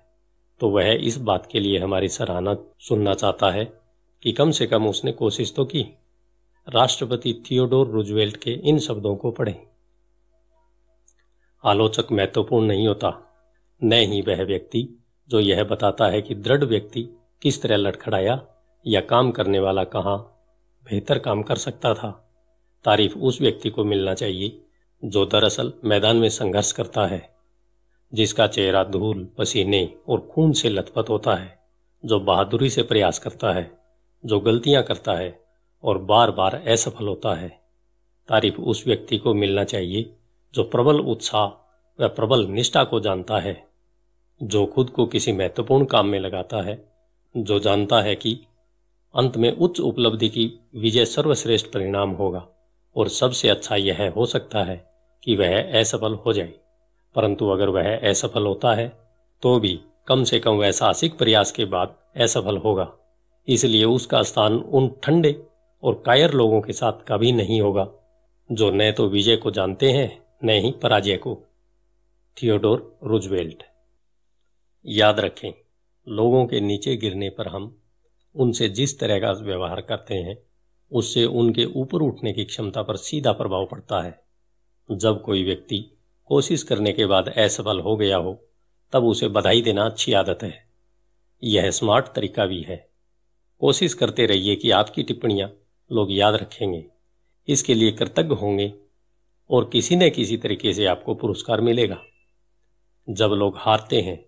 तो वह इस बात के लिए हमारी सराहना सुनना चाहता है कि कम से कम उसने कोशिश तो की राष्ट्रपति थियोडोर रुजवेल्ट के इन शब्दों को पढ़ें आलोचक महत्वपूर्ण नहीं होता न ही वह व्यक्ति जो यह बताता है कि दृढ़ व्यक्ति किस तरह लड़खड़ाया या काम करने वाला कहा बेहतर काम कर सकता था तारीफ उस व्यक्ति को मिलना चाहिए जो दरअसल मैदान में संघर्ष करता है जिसका चेहरा धूल पसीने और खून से लथपथ होता है जो बहादुरी से प्रयास करता है जो गलतियां करता है और बार बार असफल होता है तारीफ उस व्यक्ति को मिलना चाहिए जो प्रबल उत्साह व प्रबल निष्ठा को जानता है जो खुद को किसी महत्वपूर्ण काम में लगाता है जो जानता है कि अंत में उच्च उपलब्धि की विजय सर्वश्रेष्ठ परिणाम होगा और सबसे अच्छा यह हो सकता है कि वह असफल हो जाए परंतु अगर वह असफल होता है तो भी कम से कम वह साहसिक प्रयास के बाद असफल होगा इसलिए उसका स्थान उन ठंडे और कायर लोगों के साथ कभी नहीं होगा जो न तो विजय को जानते हैं न ही पराजय को थियोडोर रुजवेल्ट याद रखें लोगों के नीचे गिरने पर हम उनसे जिस तरह का व्यवहार करते हैं उससे उनके ऊपर उठने की क्षमता पर सीधा प्रभाव पड़ता है जब कोई व्यक्ति कोशिश करने के बाद असफल हो गया हो तब उसे बधाई देना अच्छी आदत है यह स्मार्ट तरीका भी है कोशिश करते रहिए कि आपकी टिप्पणियां लोग याद रखेंगे इसके लिए कृतज्ञ होंगे और किसी न किसी तरीके से आपको पुरस्कार मिलेगा जब लोग हारते हैं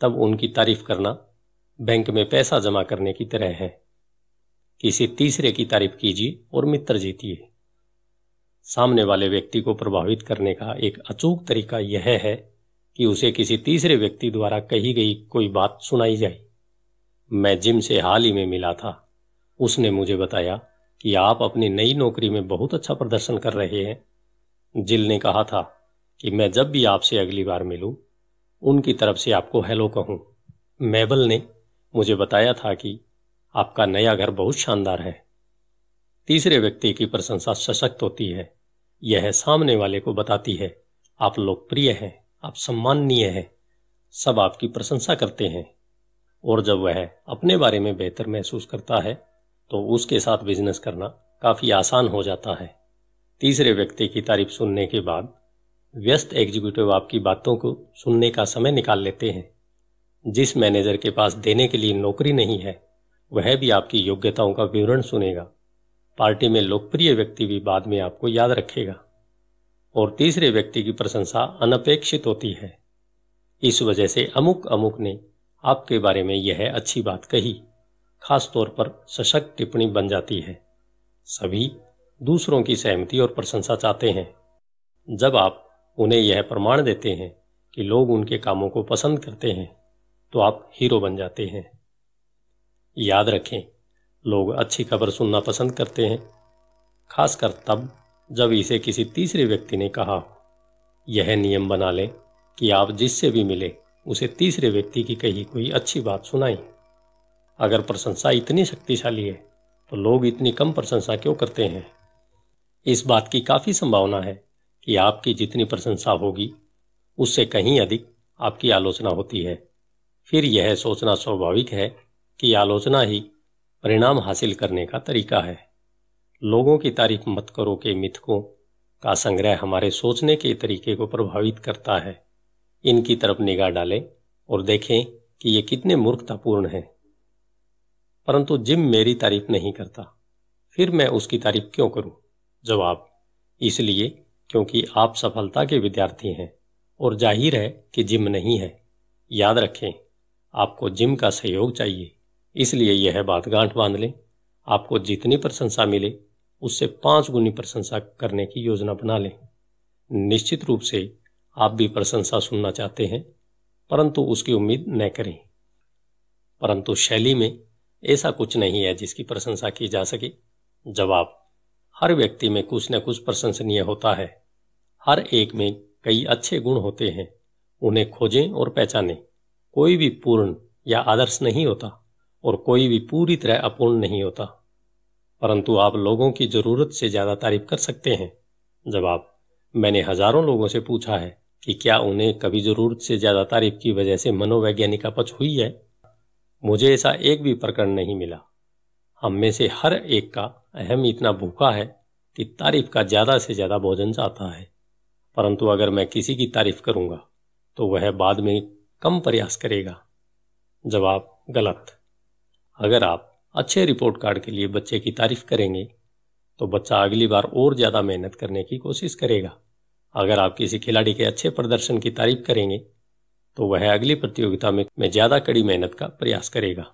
तब उनकी तारीफ करना बैंक में पैसा जमा करने की तरह है किसी तीसरे की तारीफ कीजिए और मित्र जीतिए सामने वाले व्यक्ति को प्रभावित करने का एक अचूक तरीका यह है कि उसे किसी तीसरे व्यक्ति द्वारा कही गई कोई बात सुनाई जाए मैं जिम से हाल ही में मिला था उसने मुझे बताया कि आप अपनी नई नौकरी में बहुत अच्छा प्रदर्शन कर रहे हैं जिल ने कहा था कि मैं जब भी आपसे अगली बार मिलूं उनकी तरफ से आपको हेलो कहूं मैबल ने मुझे बताया था कि आपका नया घर बहुत शानदार है तीसरे व्यक्ति की प्रशंसा सशक्त होती है यह सामने वाले को बताती है आप लोकप्रिय हैं आप सम्माननीय हैं सब आपकी प्रशंसा करते हैं और जब वह अपने बारे में बेहतर महसूस करता है तो उसके साथ बिजनेस करना काफ़ी आसान हो जाता है तीसरे व्यक्ति की तारीफ सुनने के बाद व्यस्त एग्जीक्यूटिव आपकी बातों को सुनने का समय निकाल लेते हैं जिस मैनेजर के पास देने के लिए नौकरी नहीं है वह भी आपकी योग्यताओं का विवरण सुनेगा पार्टी में लोकप्रिय व्यक्ति भी बाद में आपको याद रखेगा और तीसरे व्यक्ति की प्रशंसा अनपेक्षित होती है इस वजह से अमुक अमुक ने आपके बारे में यह अच्छी बात कही खास तौर पर सशक्त टिप्पणी बन जाती है सभी दूसरों की सहमति और प्रशंसा चाहते हैं जब आप उन्हें यह प्रमाण देते हैं कि लोग उनके कामों को पसंद करते हैं तो आप हीरो बन जाते हैं याद रखें लोग अच्छी खबर सुनना पसंद करते हैं खासकर तब जब इसे किसी तीसरे व्यक्ति ने कहा यह नियम बना लें कि आप जिससे भी मिले उसे तीसरे व्यक्ति की कही कोई अच्छी बात सुनाएं अगर प्रशंसा इतनी शक्तिशाली है तो लोग इतनी कम प्रशंसा क्यों करते हैं इस बात की काफ़ी संभावना है कि आपकी जितनी प्रशंसा होगी उससे कहीं अधिक आपकी आलोचना होती है फिर यह सोचना स्वाभाविक है कि आलोचना ही परिणाम हासिल करने का तरीका है लोगों की तारीफ मत करो के मिथकों का संग्रह हमारे सोचने के तरीके को प्रभावित करता है इनकी तरफ निगाह डालें और देखें कि ये कितने मूर्खतापूर्ण हैं परंतु जिम मेरी तारीफ नहीं करता फिर मैं उसकी तारीफ क्यों करूं जवाब इसलिए क्योंकि आप सफलता के विद्यार्थी हैं और जाहिर है कि जिम नहीं है याद रखें आपको जिम का सहयोग चाहिए इसलिए यह बात गांठ बांध लें आपको जितनी प्रशंसा मिले उससे पांच गुनी प्रशंसा करने की योजना बना लें निश्चित रूप से आप भी प्रशंसा सुनना चाहते हैं परंतु उसकी उम्मीद न करें परंतु शैली में ऐसा कुछ नहीं है जिसकी प्रशंसा की जा सके जवाब हर व्यक्ति में कुछ न कुछ प्रशंसनीय होता है हर एक में कई अच्छे गुण होते हैं उन्हें खोजें और पहचानें कोई भी पूर्ण या आदर्श नहीं होता और कोई भी पूरी तरह अपूर्ण नहीं होता परंतु आप लोगों की जरूरत से ज्यादा तारीफ कर सकते हैं जवाब मैंने हजारों लोगों से पूछा है कि क्या उन्हें कभी जरूरत से ज्यादा तारीफ की वजह से मनोवैज्ञानिक अपच हुई है मुझे ऐसा एक भी प्रकरण नहीं मिला हम में से हर एक का अहम इतना भूखा है कि तारीफ का ज़्यादा से ज़्यादा भोजन चाहता है परंतु अगर मैं किसी की तारीफ करूंगा तो वह बाद में कम प्रयास करेगा जवाब गलत अगर आप अच्छे रिपोर्ट कार्ड के लिए बच्चे की तारीफ करेंगे तो बच्चा अगली बार और ज़्यादा मेहनत करने की कोशिश करेगा अगर आप किसी खिलाड़ी के अच्छे प्रदर्शन की तारीफ करेंगे तो वह अगली प्रतियोगिता में, में ज़्यादा कड़ी मेहनत का प्रयास करेगा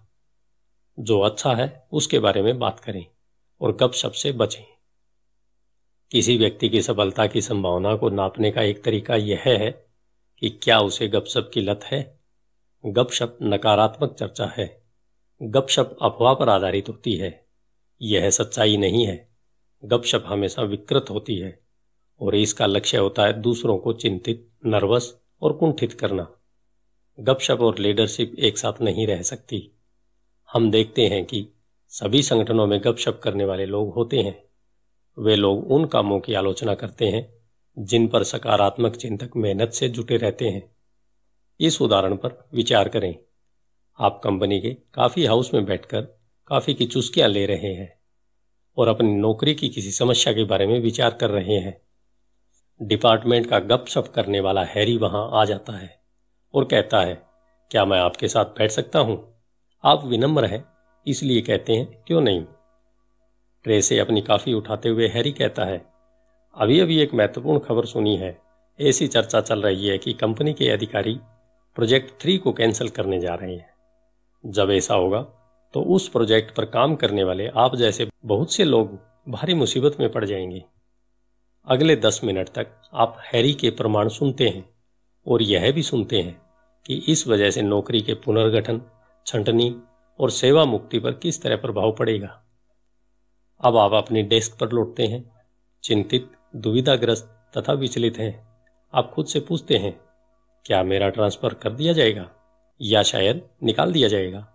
जो अच्छा है उसके बारे में बात करें और गप शप से बचें किसी व्यक्ति की सफलता की संभावना को नापने का एक तरीका यह है कि क्या उसे गपशप की लत है गपशप नकारात्मक चर्चा है गपशप अफवाह पर आधारित होती है यह सच्चाई नहीं है गपशप हमेशा विकृत होती है और इसका लक्ष्य होता है दूसरों को चिंतित नर्वस और कुंठित करना गपशप और लीडरशिप एक साथ नहीं रह सकती हम देखते हैं कि सभी संगठनों में गपशप करने वाले लोग होते हैं वे लोग उन कामों की आलोचना करते हैं जिन पर सकारात्मक चिंतक मेहनत से जुटे रहते हैं इस उदाहरण पर विचार करें आप कंपनी के काफी हाउस में बैठकर काफी की चुस्कियां ले रहे हैं और अपनी नौकरी की किसी समस्या के बारे में विचार कर रहे हैं डिपार्टमेंट का गपशप करने वाला हैरी वहां आ जाता है और कहता है क्या मैं आपके साथ बैठ सकता हूं आप विनम्र हैं इसलिए कहते हैं क्यों नहीं ट्रे से अपनी काफ़ी उठाते हुए हैरी कहता है अभी अभी एक महत्वपूर्ण खबर सुनी है ऐसी चर्चा चल रही है कि कंपनी के अधिकारी प्रोजेक्ट थ्री को कैंसिल करने जा रहे हैं जब ऐसा होगा तो उस प्रोजेक्ट पर काम करने वाले आप जैसे बहुत से लोग भारी मुसीबत में पड़ जाएंगे अगले दस मिनट तक आप हैरी के प्रमाण सुनते हैं और यह भी सुनते हैं कि इस वजह से नौकरी के पुनर्गठन छंटनी और सेवा मुक्ति पर किस तरह प्रभाव पड़ेगा अब आप अपने डेस्क पर लौटते हैं चिंतित दुविधाग्रस्त तथा विचलित हैं आप खुद से पूछते हैं क्या मेरा ट्रांसफर कर दिया जाएगा या शायद निकाल दिया जाएगा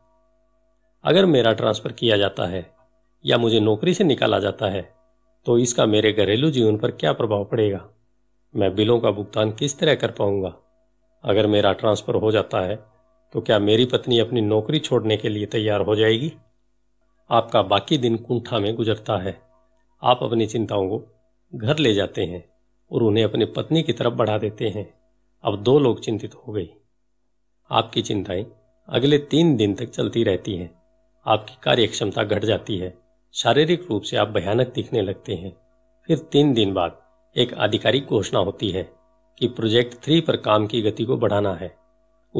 अगर मेरा ट्रांसफर किया जाता है या मुझे नौकरी से निकाला जाता है तो इसका मेरे घरेलू जीवन पर क्या प्रभाव पड़ेगा मैं बिलों का भुगतान किस तरह कर पाऊंगा अगर मेरा ट्रांसफर हो जाता है तो क्या मेरी पत्नी अपनी नौकरी छोड़ने के लिए तैयार हो जाएगी आपका बाकी दिन कुंठा में गुजरता है आप अपनी चिंताओं को घर ले जाते हैं और उन्हें अपनी पत्नी की तरफ बढ़ा देते हैं अब दो लोग चिंतित हो गई आपकी चिंताएं अगले तीन दिन तक चलती रहती हैं आपकी कार्य क्षमता घट जाती है शारीरिक रूप से आप भयानक दिखने लगते हैं फिर तीन दिन बाद एक आधिकारिक घोषणा होती है कि प्रोजेक्ट थ्री पर काम की गति को बढ़ाना है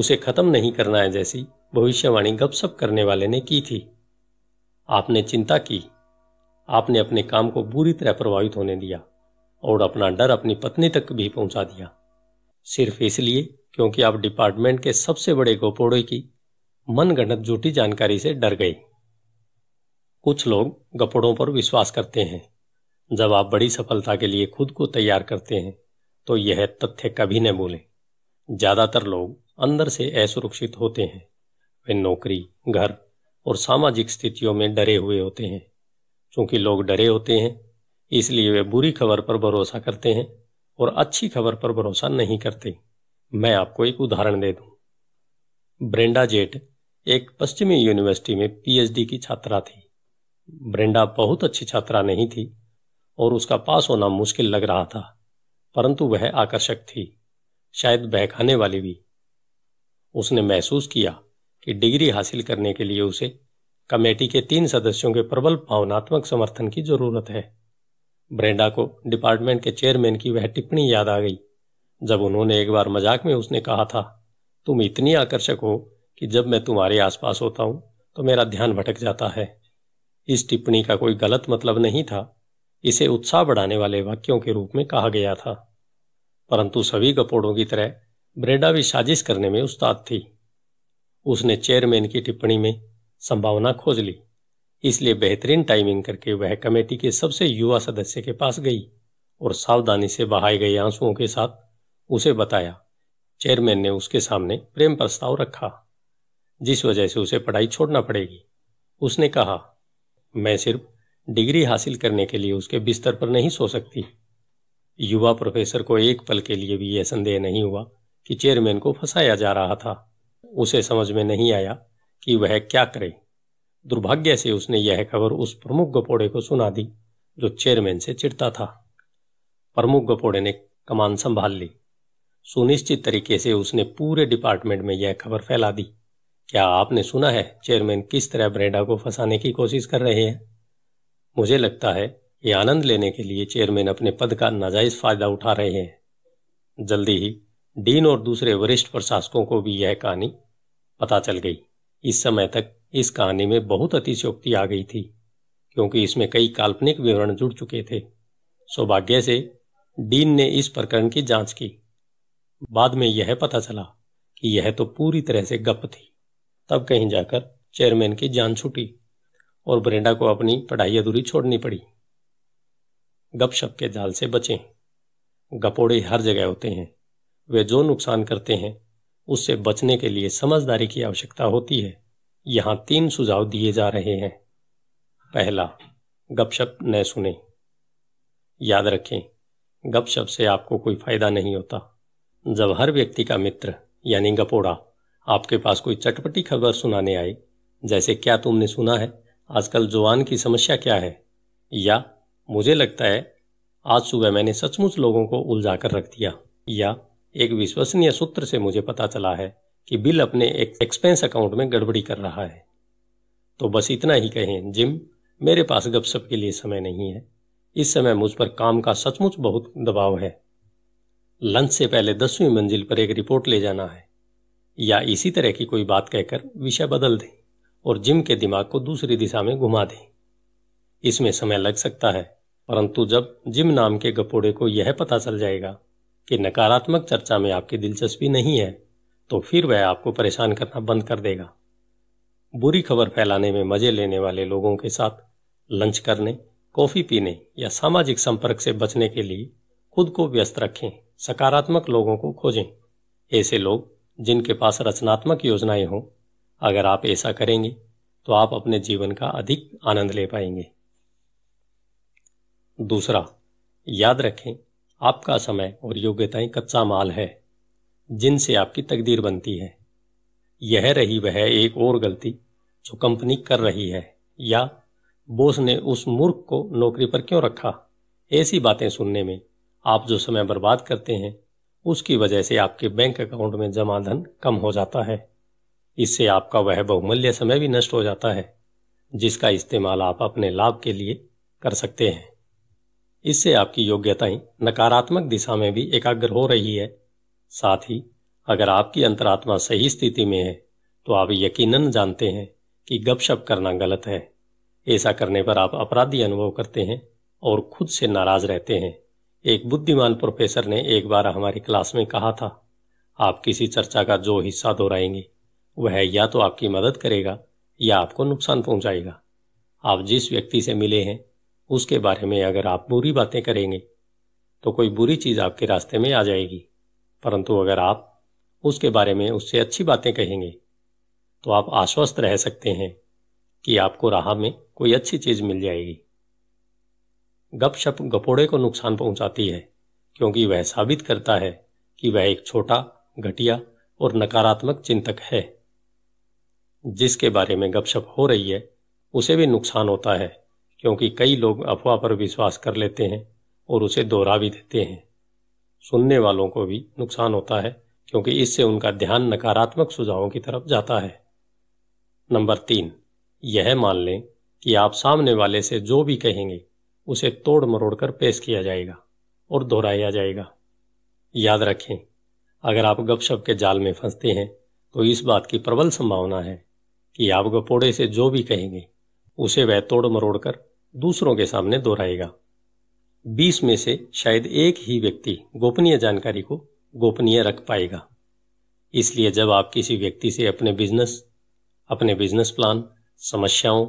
उसे खत्म नहीं करना है जैसी भविष्यवाणी गपसप करने वाले ने की थी आपने चिंता की आपने अपने काम को बुरी तरह प्रभावित होने दिया और अपना डर अपनी पत्नी तक भी पहुंचा दिया सिर्फ इसलिए क्योंकि आप डिपार्टमेंट के सबसे बड़े गोपोड़े की मनगणत झूठी जानकारी से डर गए कुछ लोग गपोड़ों पर विश्वास करते हैं जब आप बड़ी सफलता के लिए खुद को तैयार करते हैं तो यह तथ्य कभी न भूलें ज्यादातर लोग अंदर से असुरक्षित होते हैं वे नौकरी घर और सामाजिक स्थितियों में डरे हुए होते हैं क्योंकि लोग डरे होते हैं इसलिए वे बुरी खबर पर भरोसा करते हैं और अच्छी खबर पर भरोसा नहीं करते मैं आपको एक उदाहरण दे दूं। ब्रेंडा जेट एक पश्चिमी यूनिवर्सिटी में पीएचडी की छात्रा थी ब्रेंडा बहुत अच्छी छात्रा नहीं थी और उसका पास होना मुश्किल लग रहा था परंतु वह आकर्षक थी शायद बहकाने वाली भी उसने महसूस किया कि डिग्री हासिल करने के लिए उसे कमेटी के तीन सदस्यों के प्रबल भावनात्मक समर्थन की जरूरत है ब्रेंडा को डिपार्टमेंट के चेयरमैन की वह टिप्पणी याद आ गई जब उन्होंने एक बार मजाक में उसने कहा था तुम इतनी आकर्षक हो कि जब मैं तुम्हारे आसपास होता हूं तो मेरा ध्यान भटक जाता है इस टिप्पणी का कोई गलत मतलब नहीं था इसे उत्साह बढ़ाने वाले वाक्यों के रूप में कहा गया था परंतु सभी कपोड़ों की तरह ब्रेडा भी साजिश करने में उस्ताद थी उसने चेयरमैन की टिप्पणी में संभावना खोज ली इसलिए बेहतरीन टाइमिंग करके वह कमेटी के सबसे युवा सदस्य के पास गई और सावधानी से बहाए गए आंसुओं के साथ उसे बताया चेयरमैन ने उसके सामने प्रेम प्रस्ताव रखा जिस वजह से उसे पढ़ाई छोड़ना पड़ेगी उसने कहा मैं सिर्फ डिग्री हासिल करने के लिए उसके बिस्तर पर नहीं सो सकती युवा प्रोफेसर को एक पल के लिए भी यह संदेह नहीं हुआ कि चेयरमैन को फंसाया जा रहा था उसे समझ में नहीं आया कि वह क्या करे दुर्भाग्य से उसने यह खबर उस प्रमुख गपोड़े को सुना दी जो चेयरमैन से चिढ़ता था प्रमुख गपोड़े ने कमान संभाल ली सुनिश्चित तरीके से उसने पूरे डिपार्टमेंट में यह खबर फैला दी क्या आपने सुना है चेयरमैन किस तरह ब्रेडा को फंसाने की कोशिश कर रहे हैं मुझे लगता है ये आनंद लेने के लिए चेयरमैन अपने पद का नाजायज फायदा उठा रहे हैं जल्दी ही डीन और दूसरे वरिष्ठ प्रशासकों को भी यह कहानी पता चल गई इस समय तक इस कहानी में बहुत अतिशयोक्ति आ गई थी क्योंकि इसमें कई काल्पनिक विवरण जुड़ चुके थे सौभाग्य से डीन ने इस प्रकरण की जांच की बाद में यह पता चला कि यह तो पूरी तरह से गप थी तब कहीं जाकर चेयरमैन की जान छूटी और ब्रेंडा को अपनी पढ़ाई अधूरी छोड़नी पड़ी गपशप के जाल से बचें गपोड़े हर जगह होते हैं वे जो नुकसान करते हैं उससे बचने के लिए समझदारी की आवश्यकता होती है यहाँ तीन सुझाव दिए जा रहे हैं पहला गपशप न सुने याद रखें गपशप से आपको कोई फायदा नहीं होता जब हर व्यक्ति का मित्र यानी गपोड़ा आपके पास कोई चटपटी खबर सुनाने आए जैसे क्या तुमने सुना है आजकल जुआन की समस्या क्या है या मुझे लगता है आज सुबह मैंने सचमुच लोगों को उलझा कर रख दिया या एक विश्वसनीय सूत्र से मुझे पता चला है कि बिल अपने एक एक्सपेंस अकाउंट में गड़बड़ी कर रहा है तो बस इतना ही कहें जिम मेरे पास गपशप के लिए समय नहीं है इस समय मुझ पर काम का सचमुच बहुत दबाव है लंच से पहले दसवीं मंजिल पर एक रिपोर्ट ले जाना है या इसी तरह की कोई बात कहकर विषय बदल दें और जिम के दिमाग को दूसरी दिशा में घुमा दें इसमें समय लग सकता है परंतु जब जिम नाम के गपोड़े को यह पता चल जाएगा कि नकारात्मक चर्चा में आपकी दिलचस्पी नहीं है तो फिर वह आपको परेशान करना बंद कर देगा बुरी खबर फैलाने में मजे लेने वाले लोगों के साथ लंच करने कॉफी पीने या सामाजिक संपर्क से बचने के लिए खुद को व्यस्त रखें सकारात्मक लोगों को खोजें ऐसे लोग जिनके पास रचनात्मक योजनाएं हों अगर आप ऐसा करेंगे तो आप अपने जीवन का अधिक आनंद ले पाएंगे दूसरा याद रखें आपका समय और योग्यताएं कच्चा माल है जिनसे आपकी तकदीर बनती है यह रही वह एक और गलती जो कंपनी कर रही है या बोस ने उस मूर्ख को नौकरी पर क्यों रखा ऐसी बातें सुनने में आप जो समय बर्बाद करते हैं उसकी वजह से आपके बैंक अकाउंट में जमा धन कम हो जाता है इससे आपका वह बहुमूल्य समय भी नष्ट हो जाता है जिसका इस्तेमाल आप अपने लाभ के लिए कर सकते हैं इससे आपकी योग्यताएं नकारात्मक दिशा में भी एकाग्र हो रही है साथ ही अगर आपकी अंतरात्मा सही स्थिति में है तो आप यकीनन जानते हैं कि गपशप करना गलत है ऐसा करने पर आप अपराधी अनुभव करते हैं और खुद से नाराज रहते हैं एक बुद्धिमान प्रोफेसर ने एक बार हमारी क्लास में कहा था आप किसी चर्चा का जो हिस्सा दोहराएंगे वह या तो आपकी मदद करेगा या आपको नुकसान पहुंचाएगा आप जिस व्यक्ति से मिले हैं उसके बारे में अगर आप बुरी बातें करेंगे तो कोई बुरी चीज आपके रास्ते में आ जाएगी परंतु अगर आप उसके बारे में उससे अच्छी बातें कहेंगे तो आप आश्वस्त रह सकते हैं कि आपको राह में कोई अच्छी चीज मिल जाएगी गपशप गपोड़े को नुकसान पहुंचाती है क्योंकि वह साबित करता है कि वह एक छोटा घटिया और नकारात्मक चिंतक है जिसके बारे में गपशप हो रही है उसे भी नुकसान होता है क्योंकि कई लोग अफवाह पर विश्वास कर लेते हैं और उसे दोहरा भी देते हैं सुनने वालों को भी नुकसान होता है क्योंकि इससे उनका ध्यान नकारात्मक सुझावों की तरफ जाता है नंबर तीन यह मान लें कि आप सामने वाले से जो भी कहेंगे उसे तोड़ मरोड़ कर पेश किया जाएगा और दोहराया जाएगा याद रखें अगर आप गपशप के जाल में फंसते हैं तो इस बात की प्रबल संभावना है कि आप गपोड़े से जो भी कहेंगे उसे वह तोड़ मरोड़कर दूसरों के सामने दोहराएगा बीस में से शायद एक ही व्यक्ति गोपनीय जानकारी को गोपनीय रख पाएगा इसलिए जब आप किसी व्यक्ति से अपने बिजनेस अपने बिजनेस प्लान समस्याओं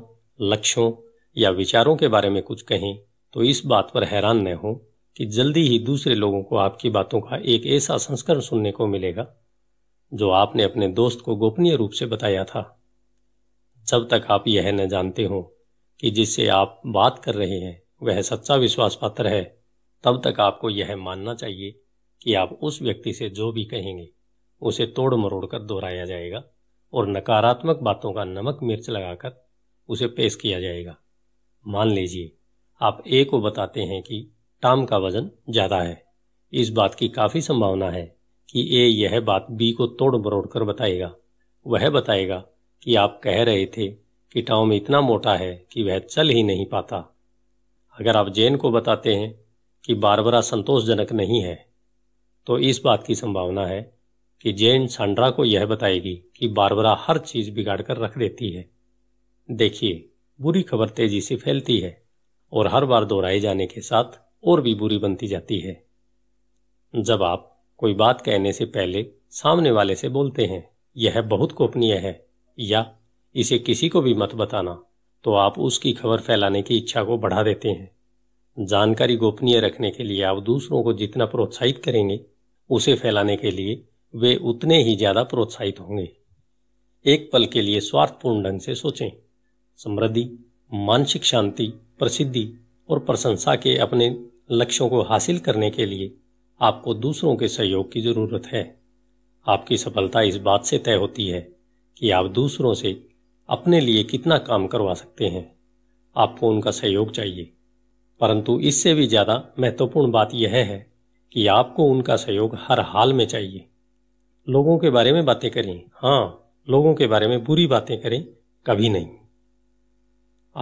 लक्ष्यों या विचारों के बारे में कुछ कहें तो इस बात पर हैरान न हो कि जल्दी ही दूसरे लोगों को आपकी बातों का एक ऐसा संस्करण सुनने को मिलेगा जो आपने अपने दोस्त को गोपनीय रूप से बताया था जब तक आप यह न जानते हो कि जिससे आप बात कर रहे हैं वह सच्चा विश्वास पात्र है तब तक आपको यह मानना चाहिए कि आप उस व्यक्ति से जो भी कहेंगे उसे तोड़ मरोड़ कर दोहराया जाएगा और नकारात्मक बातों का नमक मिर्च लगाकर उसे पेश किया जाएगा मान लीजिए आप ए को बताते हैं कि टाम का वजन ज़्यादा है इस बात की काफ़ी संभावना है कि ए यह बात बी को तोड़ मरोड़ कर बताएगा वह बताएगा कि आप कह रहे थे कि टॉम इतना मोटा है कि वह चल ही नहीं पाता अगर आप जेन को बताते हैं कि बारबरा संतोषजनक नहीं है तो इस बात की संभावना है कि जेन सांड्रा को यह बताएगी कि बारबरा हर चीज बिगाड़ कर रख देती है देखिए बुरी खबर तेजी से फैलती है और हर बार दोहराए जाने के साथ और भी बुरी बनती जाती है जब आप कोई बात कहने से पहले सामने वाले से बोलते हैं यह बहुत गोपनीय है या इसे किसी को भी मत बताना तो आप उसकी खबर फैलाने की इच्छा को बढ़ा देते हैं जानकारी गोपनीय रखने के लिए आप दूसरों को जितना प्रोत्साहित करेंगे उसे फैलाने के लिए वे उतने ही ज्यादा प्रोत्साहित होंगे एक पल के लिए स्वार्थपूर्ण ढंग से सोचें समृद्धि मानसिक शांति प्रसिद्धि और प्रशंसा के अपने लक्ष्यों को हासिल करने के लिए आपको दूसरों के सहयोग की जरूरत है आपकी सफलता इस बात से तय होती है कि आप दूसरों से अपने लिए कितना काम करवा सकते हैं आपको उनका सहयोग चाहिए परंतु इससे भी ज़्यादा महत्वपूर्ण बात यह है कि आपको उनका सहयोग हर हाल में चाहिए लोगों के बारे में बातें करें हाँ लोगों के बारे में बुरी बातें करें कभी नहीं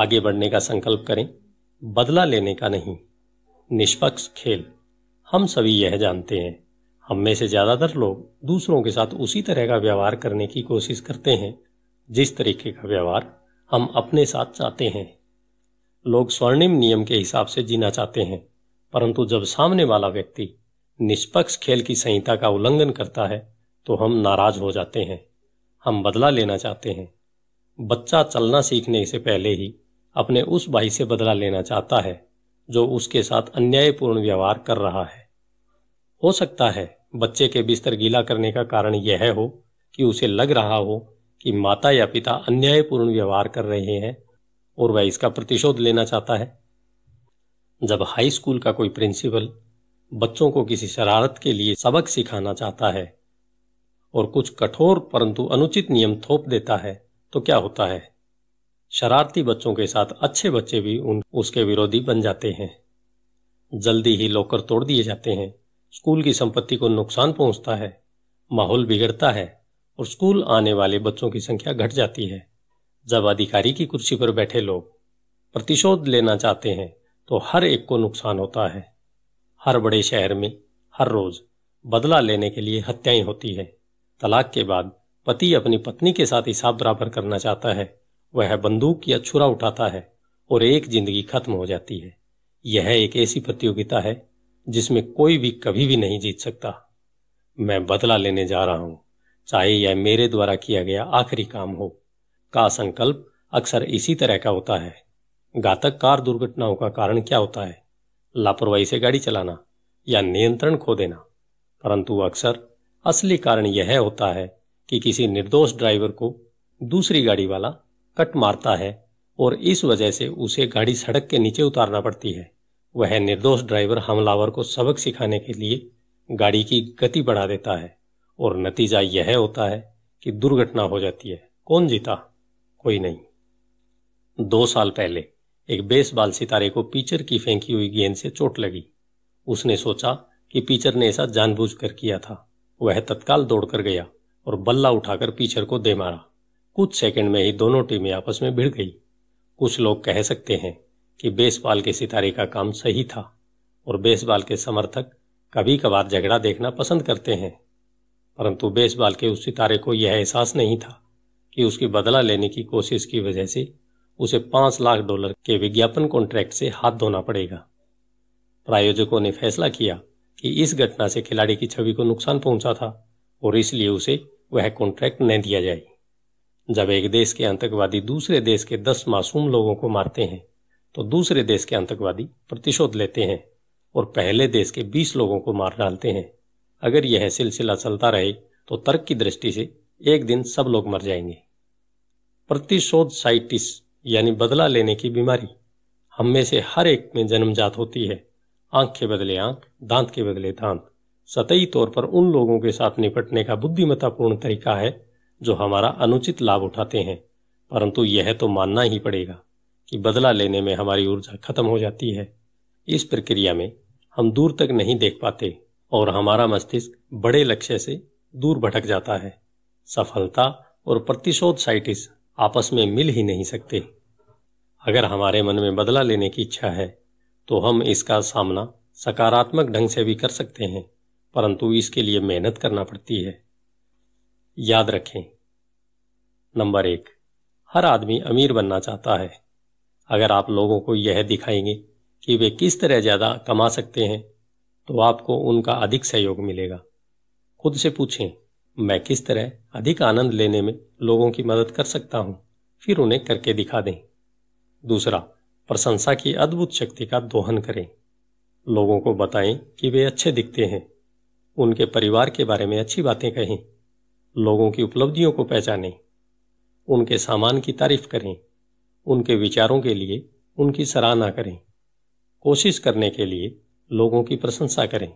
आगे बढ़ने का संकल्प करें बदला लेने का नहीं निष्पक्ष खेल हम सभी यह जानते हैं हम में से ज्यादातर लोग दूसरों के साथ उसी तरह का व्यवहार करने की कोशिश करते हैं जिस तरीके का व्यवहार हम अपने साथ चाहते हैं लोग स्वर्णिम नियम के हिसाब से जीना चाहते हैं परंतु जब सामने वाला व्यक्ति निष्पक्ष खेल की संहिता का उल्लंघन करता है तो हम नाराज हो जाते हैं हम बदला लेना चाहते हैं बच्चा चलना सीखने से पहले ही अपने उस भाई से बदला लेना चाहता है जो उसके साथ अन्यायपूर्ण व्यवहार कर रहा है हो सकता है बच्चे के बिस्तर गीला करने का कारण यह हो कि उसे लग रहा हो कि माता या पिता अन्यायपूर्ण व्यवहार कर रहे हैं और वह इसका प्रतिशोध लेना चाहता है जब हाई स्कूल का कोई प्रिंसिपल बच्चों को किसी शरारत के लिए सबक सिखाना चाहता है और कुछ कठोर परंतु अनुचित नियम थोप देता है तो क्या होता है शरारती बच्चों के साथ अच्छे बच्चे भी उन उसके विरोधी बन जाते हैं जल्दी ही लॉकर तोड़ दिए जाते हैं स्कूल की संपत्ति को नुकसान पहुंचता है माहौल बिगड़ता है और स्कूल आने वाले बच्चों की संख्या घट जाती है जब अधिकारी की कुर्सी पर बैठे लोग प्रतिशोध लेना चाहते हैं तो हर एक को नुकसान होता है हर बड़े शहर में हर रोज बदला लेने के लिए हत्याएं होती है तलाक के बाद पति अपनी पत्नी के साथ हिसाब बराबर करना चाहता है वह बंदूक या छुरा उठाता है और एक जिंदगी खत्म हो जाती है यह एक ऐसी प्रतियोगिता है जिसमें कोई भी कभी भी नहीं जीत सकता मैं बदला लेने जा रहा हूं चाहे यह मेरे द्वारा किया गया आखिरी काम हो का संकल्प अक्सर इसी तरह का होता है घातक कार दुर्घटनाओं का कारण क्या होता है लापरवाही से गाड़ी चलाना या नियंत्रण खो देना परंतु अक्सर असली कारण यह होता है कि किसी निर्दोष ड्राइवर को दूसरी गाड़ी वाला कट मारता है और इस वजह से उसे गाड़ी सड़क के नीचे उतारना पड़ती है वह निर्दोष ड्राइवर हमलावर को सबक सिखाने के लिए गाड़ी की गति बढ़ा देता है और नतीजा यह होता है कि दुर्घटना हो जाती है कौन जीता कोई नहीं दो साल पहले एक बेसबॉल सितारे को पीचर की फेंकी हुई गेंद से चोट लगी उसने सोचा कि पीचर ने ऐसा जानबूझकर किया था वह तत्काल दौड़कर गया और बल्ला उठाकर पीचर को दे मारा कुछ सेकंड में ही दोनों टीमें आपस में भिड़ गई कुछ लोग कह सकते हैं कि बेसबॉल के सितारे का काम सही था और बेसबॉल के समर्थक कभी कभार झगड़ा देखना पसंद करते हैं परंतु बेसबॉल के उस सितारे को यह एहसास नहीं था कि उसकी बदला लेने की कोशिश की वजह से उसे पांच लाख डॉलर के विज्ञापन कॉन्ट्रैक्ट से हाथ धोना पड़ेगा प्रायोजकों ने फैसला किया कि इस घटना से खिलाड़ी की छवि को नुकसान पहुंचा था और इसलिए उसे वह कॉन्ट्रैक्ट नहीं दिया जाए जब एक देश के आतंकवादी दूसरे देश के दस मासूम लोगों को मारते हैं तो दूसरे देश के आतंकवादी प्रतिशोध लेते हैं और पहले देश के 20 लोगों को मार डालते हैं अगर यह सिलसिला चलता रहे तो तर्क की दृष्टि से एक दिन सब लोग मर जाएंगे प्रतिशोध साइटिस यानी बदला लेने की बीमारी हम में से हर एक में जन्मजात होती है आंख के बदले आंख दांत के बदले दांत सतही तौर पर उन लोगों के साथ निपटने का बुद्धिमत्तापूर्ण तरीका है जो हमारा अनुचित लाभ उठाते हैं परंतु यह तो मानना ही पड़ेगा कि बदला लेने में हमारी ऊर्जा खत्म हो जाती है इस प्रक्रिया में हम दूर तक नहीं देख पाते और हमारा मस्तिष्क बड़े लक्ष्य से दूर भटक जाता है सफलता और प्रतिशोध साइटिस आपस में मिल ही नहीं सकते अगर हमारे मन में बदला लेने की इच्छा है तो हम इसका सामना सकारात्मक ढंग से भी कर सकते हैं परंतु इसके लिए मेहनत करना पड़ती है याद रखें नंबर एक हर आदमी अमीर बनना चाहता है अगर आप लोगों को यह दिखाएंगे कि वे किस तरह ज़्यादा कमा सकते हैं तो आपको उनका अधिक सहयोग मिलेगा खुद से पूछें मैं किस तरह अधिक आनंद लेने में लोगों की मदद कर सकता हूं फिर उन्हें करके दिखा दें दूसरा प्रशंसा की अद्भुत शक्ति का दोहन करें लोगों को बताएं कि वे अच्छे दिखते हैं उनके परिवार के बारे में अच्छी बातें कहें लोगों की उपलब्धियों को पहचानें उनके सामान की तारीफ करें उनके विचारों के लिए उनकी सराहना करें कोशिश करने के लिए लोगों की प्रशंसा करें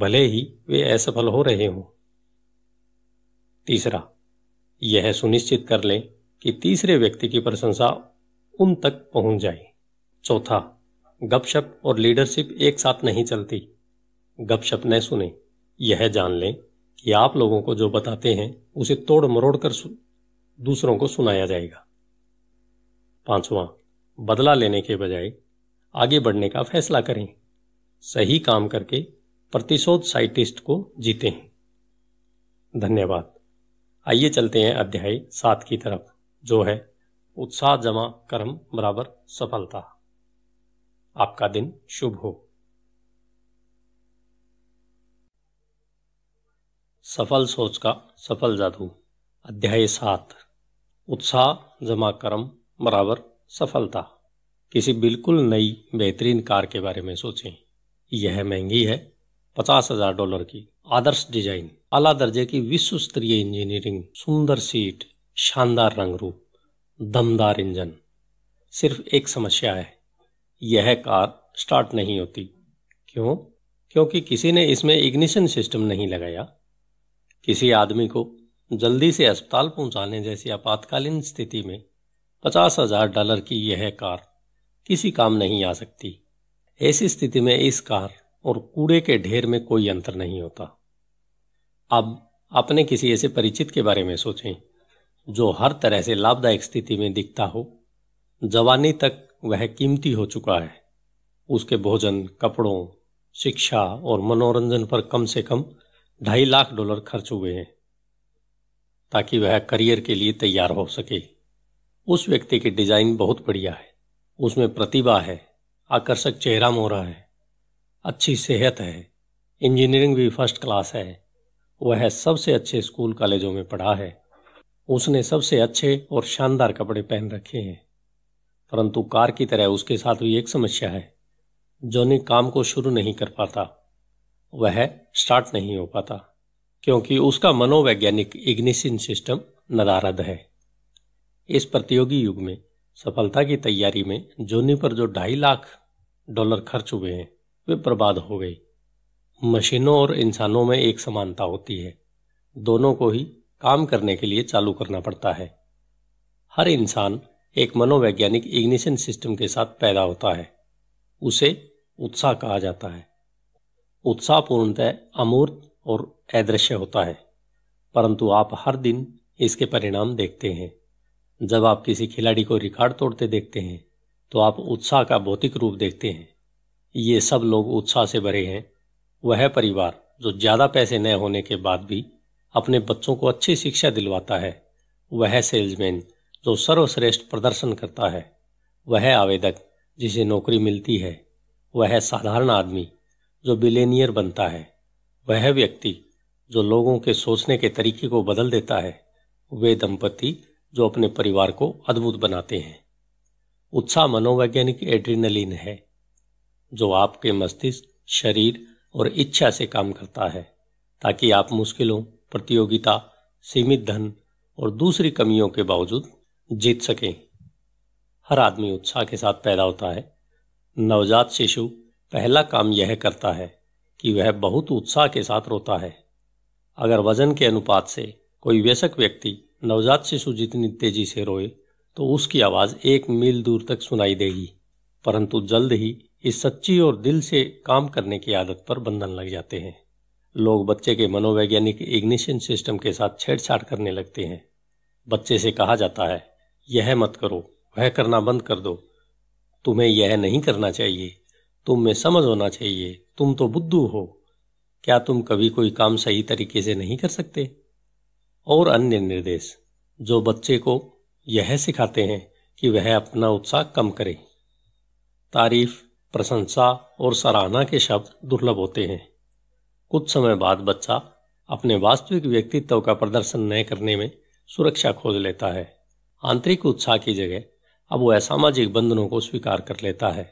भले ही वे असफल हो रहे हों तीसरा यह सुनिश्चित कर लें कि तीसरे व्यक्ति की प्रशंसा उन तक पहुंच जाए चौथा गपशप और लीडरशिप एक साथ नहीं चलती गपशप न सुने यह जान लें कि आप लोगों को जो बताते हैं उसे तोड़ मरोड़ कर दूसरों को सुनाया जाएगा पांचवा बदला लेने के बजाय आगे बढ़ने का फैसला करें सही काम करके प्रतिशोध साइटिस्ट को जीते हैं धन्यवाद आइए चलते हैं अध्याय सात की तरफ जो है उत्साह जमा कर्म बराबर सफलता आपका दिन शुभ हो सफल सोच का सफल जादू अध्याय सात उत्साह जमा कर्म बराबर सफलता किसी बिल्कुल नई बेहतरीन कार के बारे में सोचें यह महंगी है पचास हजार डॉलर की आदर्श डिजाइन आला दर्जे की विश्व स्तरीय इंजीनियरिंग सुंदर सीट शानदार रंग रूप दमदार इंजन सिर्फ एक समस्या है यह कार स्टार्ट नहीं होती क्यों क्योंकि किसी ने इसमें इग्निशन सिस्टम नहीं लगाया किसी आदमी को जल्दी से अस्पताल पहुंचाने जैसी आपातकालीन स्थिति में पचास हजार डॉलर की यह कार किसी काम नहीं आ सकती ऐसी स्थिति में इस कार और कूड़े के ढेर में कोई अंतर नहीं होता अब अपने किसी ऐसे परिचित के बारे में सोचें जो हर तरह से लाभदायक स्थिति में दिखता हो जवानी तक वह कीमती हो चुका है उसके भोजन कपड़ों शिक्षा और मनोरंजन पर कम से कम ढाई लाख डॉलर खर्च हुए हैं ताकि वह करियर के लिए तैयार हो सके उस व्यक्ति की डिजाइन बहुत बढ़िया है उसमें प्रतिभा है आकर्षक चेहरा मोहरा है अच्छी सेहत है इंजीनियरिंग भी फर्स्ट क्लास है वह सबसे अच्छे स्कूल कॉलेजों में पढ़ा है उसने सबसे अच्छे और शानदार कपड़े पहन रखे हैं परंतु कार की तरह उसके साथ भी एक समस्या है जॉनी काम को शुरू नहीं कर पाता वह स्टार्ट नहीं हो पाता क्योंकि उसका मनोवैज्ञानिक इग्निशन सिस्टम नदारद है इस प्रतियोगी युग में सफलता की तैयारी में जोनी पर जो ढाई लाख डॉलर खर्च हुए हैं वे बर्बाद हो गई मशीनों और इंसानों में एक समानता होती है दोनों को ही काम करने के लिए चालू करना पड़ता है हर इंसान एक मनोवैज्ञानिक इग्निशन सिस्टम के साथ पैदा होता है उसे उत्साह कहा जाता है उत्साह पूर्णतः अमूर्त और अदृश्य होता है परंतु आप हर दिन इसके परिणाम देखते हैं जब आप किसी खिलाड़ी को रिकॉर्ड तोड़ते देखते हैं तो आप उत्साह का भौतिक रूप देखते हैं ये सब लोग उत्साह से भरे हैं वह परिवार जो ज़्यादा पैसे न होने के बाद भी अपने बच्चों को अच्छी शिक्षा दिलवाता है वह सेल्समैन जो सर्वश्रेष्ठ प्रदर्शन करता है वह आवेदक जिसे नौकरी मिलती है वह साधारण आदमी जो बिलेनियर बनता है वह व्यक्ति जो लोगों के सोचने के तरीके को बदल देता है वे दंपति जो अपने परिवार को अद्भुत बनाते हैं उत्साह मनोवैज्ञानिक एड्रीनलिन है जो आपके मस्तिष्क शरीर और इच्छा से काम करता है ताकि आप मुश्किलों प्रतियोगिता सीमित धन और दूसरी कमियों के बावजूद जीत सकें हर आदमी उत्साह के साथ पैदा होता है नवजात शिशु पहला काम यह करता है कि वह बहुत उत्साह के साथ रोता है अगर वजन के अनुपात से कोई व्यसक व्यक्ति नवजात शिशु जितनी तेजी से रोए तो उसकी आवाज़ एक मील दूर तक सुनाई देगी परंतु जल्द ही इस सच्ची और दिल से काम करने की आदत पर बंधन लग जाते हैं लोग बच्चे के मनोवैज्ञानिक इग्निशन सिस्टम के साथ छेड़छाड़ करने लगते हैं बच्चे से कहा जाता है यह मत करो वह करना बंद कर दो तुम्हें यह नहीं करना चाहिए तुम में समझ होना चाहिए तुम तो बुद्धू हो क्या तुम कभी कोई काम सही तरीके से नहीं कर सकते और अन्य निर्देश जो बच्चे को यह सिखाते हैं कि वह अपना उत्साह कम करे तारीफ प्रशंसा और सराहना के शब्द दुर्लभ होते हैं कुछ समय बाद बच्चा अपने वास्तविक व्यक्तित्व का प्रदर्शन न करने में सुरक्षा खोज लेता है आंतरिक उत्साह की जगह अब वह सामाजिक बंधनों को स्वीकार कर लेता है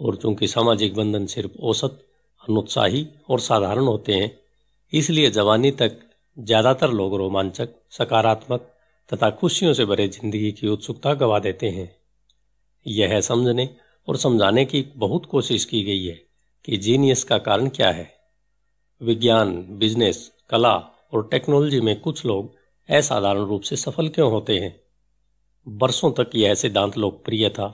और चूंकि सामाजिक बंधन सिर्फ औसत अनुत्साही और साधारण होते हैं इसलिए जवानी तक ज्यादातर लोग रोमांचक सकारात्मक तथा खुशियों से भरे जिंदगी की उत्सुकता गवा देते हैं यह समझने और समझाने की बहुत कोशिश की गई है कि जीनियस का कारण क्या है विज्ञान बिजनेस कला और टेक्नोलॉजी में कुछ लोग असाधारण रूप से सफल क्यों होते हैं बरसों तक यह सिद्धांत लोकप्रिय था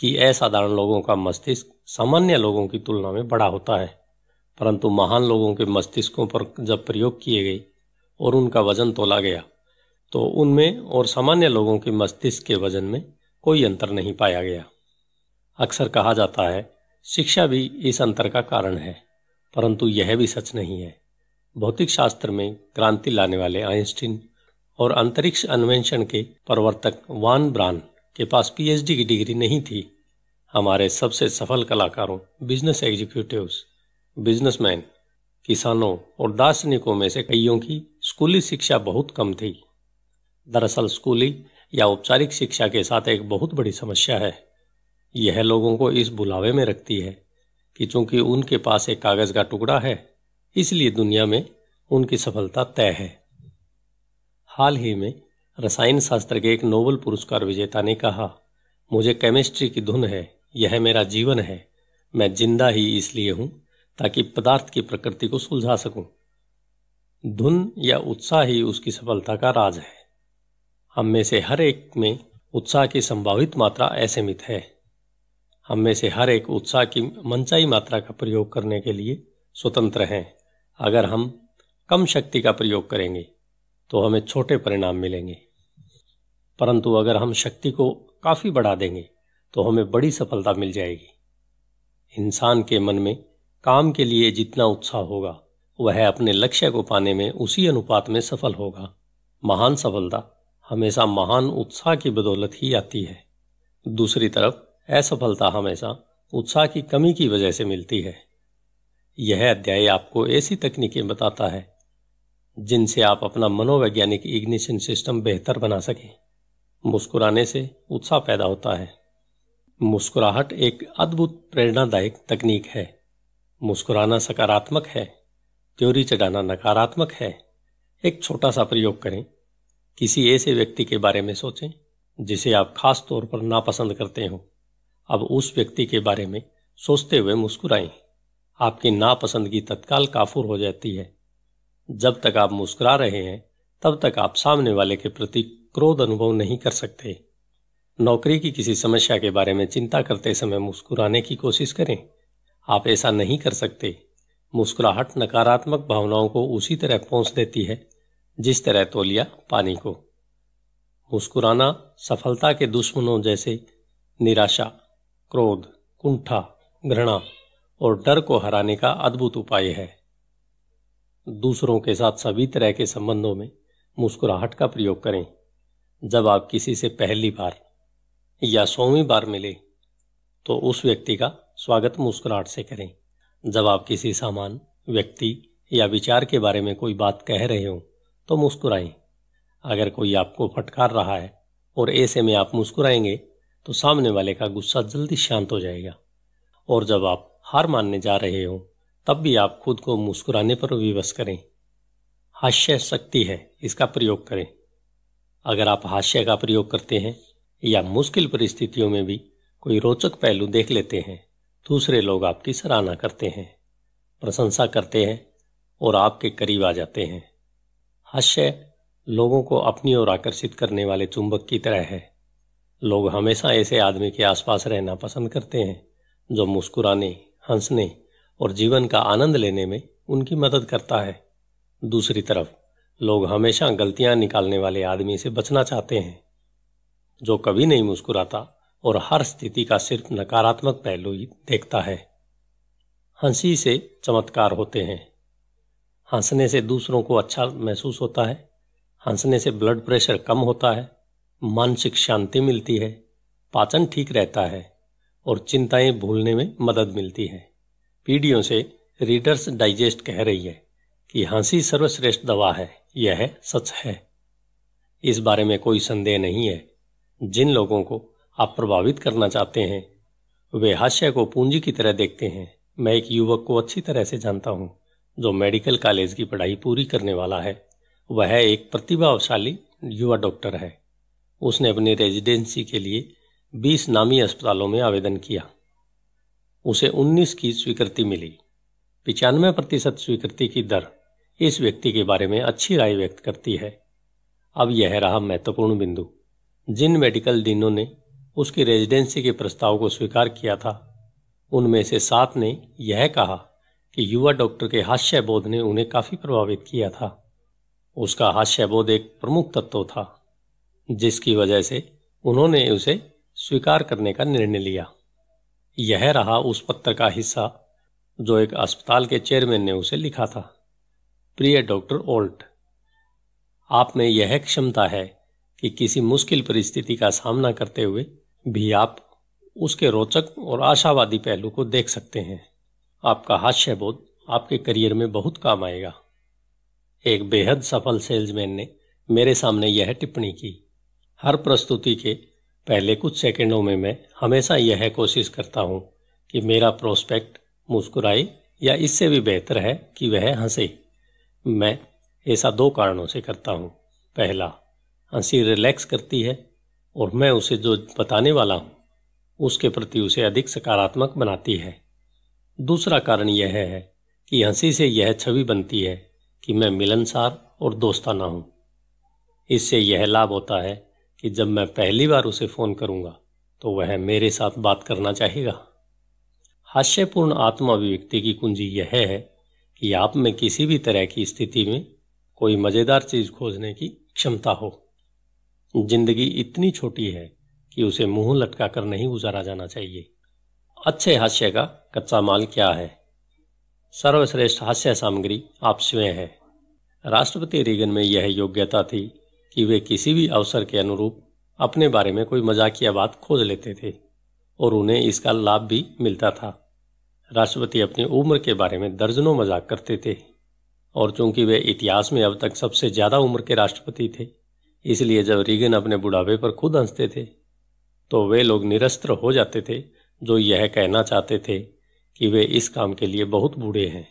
कि असाधारण लोगों का मस्तिष्क सामान्य लोगों की तुलना में बड़ा होता है परंतु महान लोगों के मस्तिष्कों पर जब प्रयोग किए गए और उनका वजन तोला गया तो उनमें और सामान्य लोगों के मस्तिष्क के वजन में कोई अंतर नहीं पाया गया अक्सर कहा जाता है शिक्षा भी इस अंतर का कारण है परंतु यह भी सच नहीं है भौतिक शास्त्र में क्रांति लाने वाले आइंस्टीन और अंतरिक्ष अन्वेषण के प्रवर्तक वान ब्रान के पास पीएचडी की डिग्री नहीं थी हमारे सबसे सफल कलाकारों बिजनेस एग्जीक्यूटिव बिजनेसमैन किसानों और दार्शनिकों में से कईयों की स्कूली शिक्षा बहुत कम थी दरअसल स्कूली या औपचारिक शिक्षा के साथ एक बहुत बड़ी समस्या है यह लोगों को इस बुलावे में रखती है कि चूंकि उनके पास एक कागज का टुकड़ा है इसलिए दुनिया में उनकी सफलता तय है हाल ही में रसायन शास्त्र के एक नोबल पुरस्कार विजेता ने कहा मुझे केमिस्ट्री की धुन है यह मेरा जीवन है मैं जिंदा ही इसलिए हूं ताकि पदार्थ की प्रकृति को सुलझा सकूं धुन या उत्साह ही उसकी सफलता का राज है हम में से हर एक में उत्साह की संभावित मात्रा असीमित है हम में से हर एक उत्साह की मनचाही मात्रा का प्रयोग करने के लिए स्वतंत्र हैं अगर हम कम शक्ति का प्रयोग करेंगे तो हमें छोटे परिणाम मिलेंगे परंतु अगर हम शक्ति को काफ़ी बढ़ा देंगे तो हमें बड़ी सफलता मिल जाएगी इंसान के मन में काम के लिए जितना उत्साह होगा वह अपने लक्ष्य को पाने में उसी अनुपात में सफल होगा महान सफलता हमेशा महान उत्साह की बदौलत ही आती है दूसरी तरफ असफलता हमेशा उत्साह की कमी की वजह से मिलती है यह अध्याय आपको ऐसी तकनीकें बताता है जिनसे आप अपना मनोवैज्ञानिक इग्निशन सिस्टम बेहतर बना सकें मुस्कुराने से उत्साह पैदा होता है मुस्कुराहट एक अद्भुत प्रेरणादायक तकनीक है मुस्कुराना सकारात्मक है त्योरी चढ़ाना नकारात्मक है एक छोटा सा प्रयोग करें किसी ऐसे व्यक्ति के बारे में सोचें जिसे आप खास तौर पर नापसंद करते हो अब उस व्यक्ति के बारे में सोचते हुए मुस्कुराएं आपकी नापसंदगी तत्काल काफूर हो जाती है जब तक आप मुस्कुरा रहे हैं तब तक आप सामने वाले के प्रति क्रोध अनुभव नहीं कर सकते नौकरी की किसी समस्या के बारे में चिंता करते समय मुस्कुराने की कोशिश करें आप ऐसा नहीं कर सकते मुस्कुराहट नकारात्मक भावनाओं को उसी तरह पहुंच देती है जिस तरह तोलिया पानी को मुस्कुराना सफलता के दुश्मनों जैसे निराशा क्रोध कुंठा घृणा और डर को हराने का अद्भुत उपाय है दूसरों के साथ सभी तरह के संबंधों में मुस्कुराहट का प्रयोग करें जब आप किसी से पहली बार या सौवीं बार मिले तो उस व्यक्ति का स्वागत मुस्कुराहट से करें जब आप किसी सामान व्यक्ति या विचार के बारे में कोई बात कह रहे हो तो मुस्कुराएं अगर कोई आपको फटकार रहा है और ऐसे में आप मुस्कुराएंगे तो सामने वाले का गुस्सा जल्दी शांत हो जाएगा और जब आप हार मानने जा रहे हो तब भी आप खुद को मुस्कुराने पर विवश करें हास्य शक्ति है इसका प्रयोग करें अगर आप हास्य का प्रयोग करते हैं या मुश्किल परिस्थितियों में भी कोई रोचक पहलू देख लेते हैं दूसरे लोग आपकी सराहना करते हैं प्रशंसा करते हैं और आपके करीब आ जाते हैं हास्य लोगों को अपनी ओर आकर्षित करने वाले चुंबक की तरह है लोग हमेशा ऐसे आदमी के आसपास रहना पसंद करते हैं जो मुस्कुराने हंसने और जीवन का आनंद लेने में उनकी मदद करता है दूसरी तरफ लोग हमेशा गलतियां निकालने वाले आदमी से बचना चाहते हैं जो कभी नहीं मुस्कुराता और हर स्थिति का सिर्फ नकारात्मक पहलू ही देखता है हंसी से चमत्कार होते हैं हंसने से दूसरों को अच्छा महसूस होता है हंसने से ब्लड प्रेशर कम होता है मानसिक शांति मिलती है पाचन ठीक रहता है और चिंताएं भूलने में मदद मिलती है पीढ़ियों से रीडर्स डाइजेस्ट कह रही है कि हंसी सर्वश्रेष्ठ दवा है यह है सच है इस बारे में कोई संदेह नहीं है जिन लोगों को आप प्रभावित करना चाहते हैं वे हास्य को पूंजी की तरह देखते हैं मैं एक युवक को अच्छी तरह से जानता हूं जो मेडिकल कॉलेज की पढ़ाई पूरी करने वाला है वह एक प्रतिभाशाली युवा डॉक्टर है उसने अपनी रेजिडेंसी के लिए 20 नामी अस्पतालों में आवेदन किया उसे 19 की स्वीकृति मिली पिचानवे प्रतिशत स्वीकृति की दर इस व्यक्ति के बारे में अच्छी राय व्यक्त करती है अब यह रहा महत्वपूर्ण बिंदु जिन मेडिकल दिनों ने उसकी रेजिडेंसी के प्रस्ताव को स्वीकार किया था उनमें से सात ने यह कहा कि युवा डॉक्टर के हास्य बोध ने उन्हें काफी प्रभावित किया था उसका हास्य बोध एक प्रमुख तत्व था जिसकी वजह से उन्होंने उसे स्वीकार करने का निर्णय लिया यह रहा उस पत्र का हिस्सा जो एक अस्पताल के चेयरमैन ने उसे लिखा था प्रिय डॉक्टर ओल्ट आप में यह क्षमता है कि किसी मुश्किल परिस्थिति का सामना करते हुए भी आप उसके रोचक और आशावादी पहलू को देख सकते हैं आपका हास्य बोध आपके करियर में बहुत काम आएगा एक बेहद सफल सेल्समैन ने मेरे सामने यह टिप्पणी की हर प्रस्तुति के पहले कुछ सेकंडों में मैं हमेशा यह कोशिश करता हूं कि मेरा प्रोस्पेक्ट मुस्कुराए या इससे भी बेहतर है कि वह हंसे मैं ऐसा दो कारणों से करता हूं पहला हंसी रिलैक्स करती है और मैं उसे जो बताने वाला हूँ उसके प्रति उसे अधिक सकारात्मक बनाती है दूसरा कारण यह है कि हंसी से यह छवि बनती है कि मैं मिलनसार और दोस्ताना हूँ इससे यह लाभ होता है कि जब मैं पहली बार उसे फ़ोन करूँगा तो वह मेरे साथ बात करना चाहेगा हास्यपूर्ण आत्माभिव्यक्ति की कुंजी यह है कि आप में किसी भी तरह की स्थिति में कोई मज़ेदार चीज़ खोजने की क्षमता हो जिंदगी इतनी छोटी है कि उसे मुंह लटकाकर नहीं गुजारा जाना चाहिए अच्छे हास्य का कच्चा माल क्या है सर्वश्रेष्ठ हास्य सामग्री आप स्वयं है राष्ट्रपति रीगन में यह योग्यता थी कि वे किसी भी अवसर के अनुरूप अपने बारे में कोई मजाकिया बात खोज लेते थे और उन्हें इसका लाभ भी मिलता था राष्ट्रपति अपनी उम्र के बारे में दर्जनों मजाक करते थे और चूंकि वे इतिहास में अब तक सबसे ज्यादा उम्र के राष्ट्रपति थे इसलिए जब रीगन अपने बुढ़ापे पर खुद हंसते थे तो वे लोग निरस्त्र हो जाते थे जो यह कहना चाहते थे कि वे इस काम के लिए बहुत बूढ़े हैं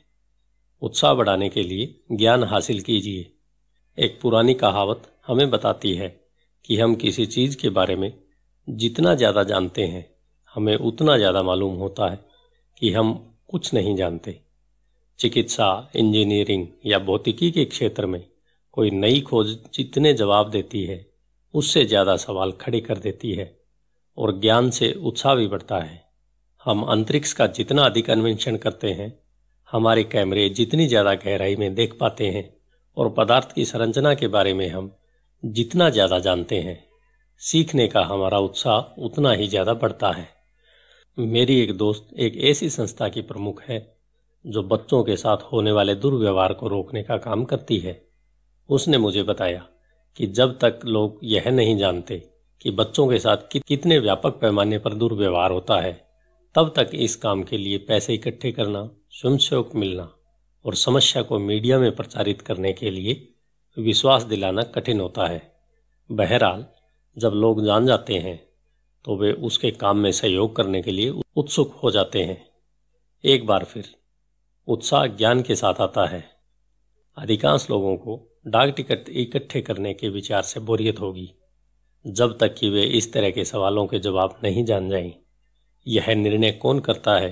उत्साह बढ़ाने के लिए ज्ञान हासिल कीजिए एक पुरानी कहावत हमें बताती है कि हम किसी चीज़ के बारे में जितना ज़्यादा जानते हैं हमें उतना ज़्यादा मालूम होता है कि हम कुछ नहीं जानते चिकित्सा इंजीनियरिंग या भौतिकी के क्षेत्र में कोई नई खोज जितने जवाब देती है उससे ज़्यादा सवाल खड़े कर देती है और ज्ञान से उत्साह भी बढ़ता है हम अंतरिक्ष का जितना अधिक अन्वेषण करते हैं हमारे कैमरे जितनी ज़्यादा गहराई में देख पाते हैं और पदार्थ की संरचना के बारे में हम जितना ज़्यादा जानते हैं सीखने का हमारा उत्साह उतना ही ज़्यादा बढ़ता है मेरी एक दोस्त एक ऐसी संस्था की प्रमुख है जो बच्चों के साथ होने वाले दुर्व्यवहार को रोकने का काम करती है उसने मुझे बताया कि जब तक लोग यह नहीं जानते कि बच्चों के साथ कितने व्यापक पैमाने पर दुर्व्यवहार होता है तब तक इस काम के लिए पैसे इकट्ठे करना स्वयंसेवक मिलना और समस्या को मीडिया में प्रचारित करने के लिए विश्वास दिलाना कठिन होता है बहरहाल जब लोग जान जाते हैं तो वे उसके काम में सहयोग करने के लिए उत्सुक हो जाते हैं एक बार फिर उत्साह ज्ञान के साथ आता है अधिकांश लोगों को डाक टिकट इकट्ठे करने के विचार से बोरियत होगी जब तक कि वे इस तरह के सवालों के जवाब नहीं जान जाएं। यह निर्णय कौन करता है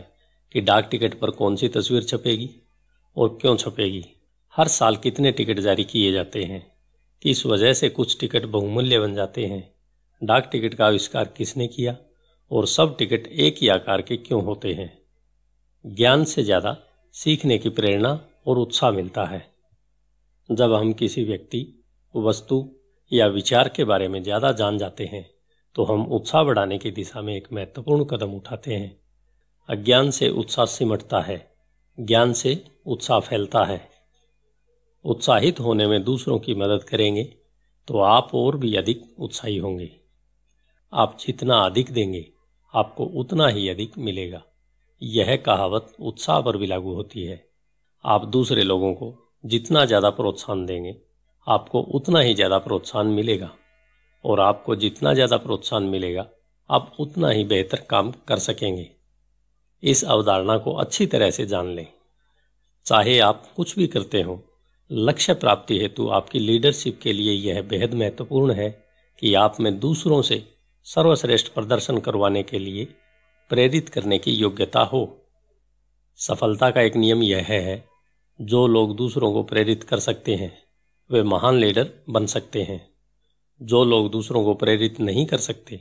कि डाक टिकट पर कौन सी तस्वीर छपेगी और क्यों छपेगी हर साल कितने टिकट जारी किए जाते हैं किस वजह से कुछ टिकट बहुमूल्य बन जाते हैं डाक टिकट का आविष्कार किसने किया और सब टिकट एक ही आकार के क्यों होते हैं ज्ञान से ज़्यादा सीखने की प्रेरणा और उत्साह मिलता है जब हम किसी व्यक्ति वस्तु या विचार के बारे में ज़्यादा जान जाते हैं तो हम उत्साह बढ़ाने की दिशा में एक महत्वपूर्ण कदम उठाते हैं अज्ञान से उत्साह सिमटता है ज्ञान से उत्साह फैलता है उत्साहित होने में दूसरों की मदद करेंगे तो आप और भी अधिक उत्साही होंगे आप जितना अधिक देंगे आपको उतना ही अधिक मिलेगा यह कहावत उत्साह पर भी लागू होती है आप दूसरे लोगों को जितना ज़्यादा प्रोत्साहन देंगे आपको उतना ही ज़्यादा प्रोत्साहन मिलेगा और आपको जितना ज़्यादा प्रोत्साहन मिलेगा आप उतना ही बेहतर काम कर सकेंगे इस अवधारणा को अच्छी तरह से जान लें चाहे आप कुछ भी करते हो लक्ष्य प्राप्ति हेतु आपकी लीडरशिप के लिए यह बेहद महत्वपूर्ण है कि आप में दूसरों से सर्वश्रेष्ठ प्रदर्शन करवाने के लिए प्रेरित करने की योग्यता हो सफलता का एक नियम यह है जो लोग दूसरों को प्रेरित कर सकते हैं वे महान लीडर बन सकते हैं जो लोग दूसरों को प्रेरित नहीं कर सकते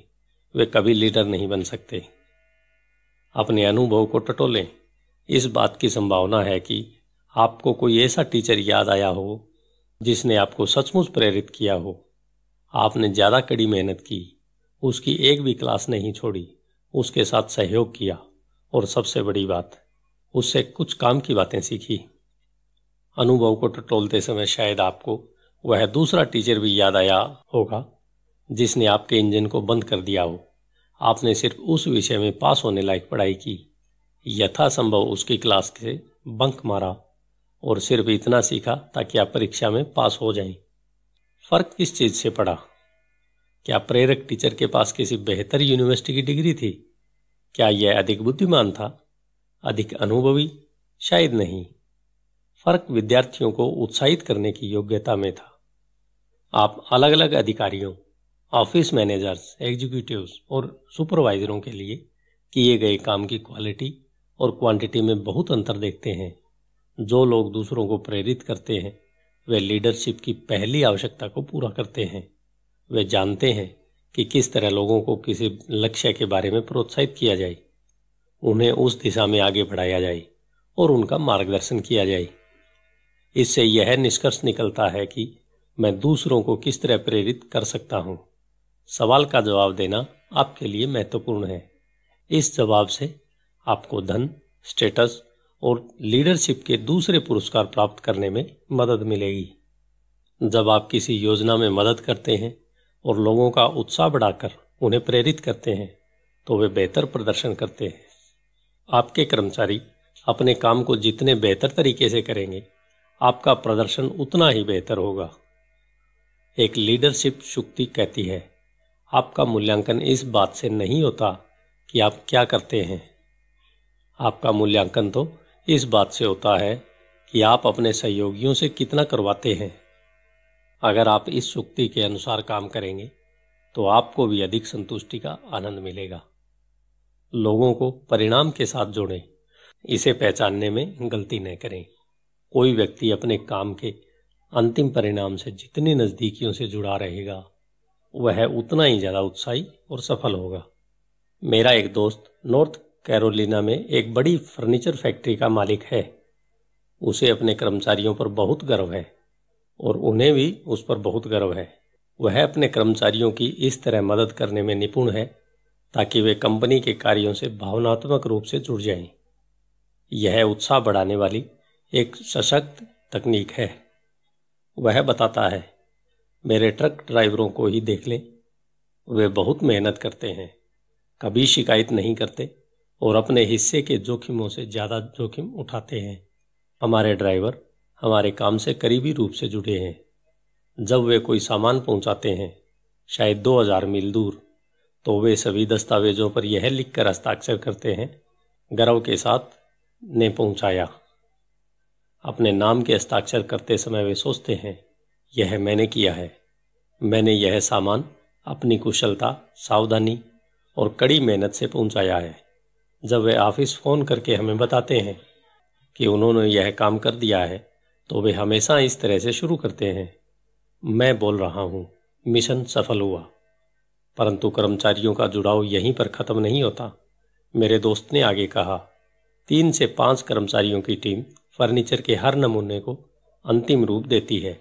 वे कभी लीडर नहीं बन सकते अपने अनुभव को टटोलें इस बात की संभावना है कि आपको कोई ऐसा टीचर याद आया हो जिसने आपको सचमुच प्रेरित किया हो आपने ज़्यादा कड़ी मेहनत की उसकी एक भी क्लास नहीं छोड़ी उसके साथ सहयोग किया और सबसे बड़ी बात उससे कुछ काम की बातें सीखी अनुभव को टटोलते समय शायद आपको वह दूसरा टीचर भी याद आया होगा जिसने आपके इंजन को बंद कर दिया हो आपने सिर्फ उस विषय में पास होने लायक पढ़ाई की यथासंभव उसकी क्लास से बंक मारा और सिर्फ इतना सीखा ताकि आप परीक्षा में पास हो जाएं। फर्क किस चीज़ से पड़ा क्या प्रेरक टीचर के पास किसी बेहतर यूनिवर्सिटी की डिग्री थी क्या यह अधिक बुद्धिमान था अधिक अनुभवी शायद नहीं फर्क विद्यार्थियों को उत्साहित करने की योग्यता में था आप अलग अलग अधिकारियों ऑफिस मैनेजर्स एग्जीक्यूटिव और सुपरवाइजरों के लिए किए गए काम की क्वालिटी और क्वांटिटी में बहुत अंतर देखते हैं जो लोग दूसरों को प्रेरित करते हैं वे लीडरशिप की पहली आवश्यकता को पूरा करते हैं वे जानते हैं कि किस तरह लोगों को किसी लक्ष्य के बारे में प्रोत्साहित किया जाए उन्हें उस दिशा में आगे बढ़ाया जाए और उनका मार्गदर्शन किया जाए इससे यह निष्कर्ष निकलता है कि मैं दूसरों को किस तरह प्रेरित कर सकता हूँ सवाल का जवाब देना आपके लिए महत्वपूर्ण है इस जवाब से आपको धन स्टेटस और लीडरशिप के दूसरे पुरस्कार प्राप्त करने में मदद मिलेगी जब आप किसी योजना में मदद करते हैं और लोगों का उत्साह बढ़ाकर उन्हें प्रेरित करते हैं तो वे बेहतर प्रदर्शन करते हैं आपके कर्मचारी अपने काम को जितने बेहतर तरीके से करेंगे आपका प्रदर्शन उतना ही बेहतर होगा एक लीडरशिप शुक्ति कहती है आपका मूल्यांकन इस बात से नहीं होता कि आप क्या करते हैं आपका मूल्यांकन तो इस बात से होता है कि आप अपने सहयोगियों से कितना करवाते हैं अगर आप इस सुक्ति के अनुसार काम करेंगे तो आपको भी अधिक संतुष्टि का आनंद मिलेगा लोगों को परिणाम के साथ जोड़ें इसे पहचानने में गलती न करें कोई व्यक्ति अपने काम के अंतिम परिणाम से जितनी नज़दीकियों से जुड़ा रहेगा वह उतना ही ज़्यादा उत्साही और सफल होगा मेरा एक दोस्त नॉर्थ कैरोलिना में एक बड़ी फर्नीचर फैक्ट्री का मालिक है उसे अपने कर्मचारियों पर बहुत गर्व है और उन्हें भी उस पर बहुत गर्व है वह अपने कर्मचारियों की इस तरह मदद करने में निपुण है ताकि वे कंपनी के कार्यों से भावनात्मक रूप से जुड़ जाएं। यह उत्साह बढ़ाने वाली एक सशक्त तकनीक है वह बताता है मेरे ट्रक ड्राइवरों को ही देख लें वे बहुत मेहनत करते हैं कभी शिकायत नहीं करते और अपने हिस्से के जोखिमों से ज़्यादा जोखिम उठाते हैं हमारे ड्राइवर हमारे काम से करीबी रूप से जुड़े हैं जब वे कोई सामान पहुंचाते हैं शायद 2000 मील दूर तो वे सभी दस्तावेजों पर यह लिखकर हस्ताक्षर करते हैं गर्व के साथ ने पहुंचाया अपने नाम के हस्ताक्षर करते समय वे सोचते हैं यह मैंने किया है मैंने यह सामान अपनी कुशलता सावधानी और कड़ी मेहनत से पहुंचाया है जब वे ऑफिस फ़ोन करके हमें बताते हैं कि उन्होंने यह काम कर दिया है तो वे हमेशा इस तरह से शुरू करते हैं मैं बोल रहा हूँ मिशन सफल हुआ परंतु कर्मचारियों का जुड़ाव यहीं पर ख़त्म नहीं होता मेरे दोस्त ने आगे कहा तीन से पांच कर्मचारियों की टीम फर्नीचर के हर नमूने को अंतिम रूप देती है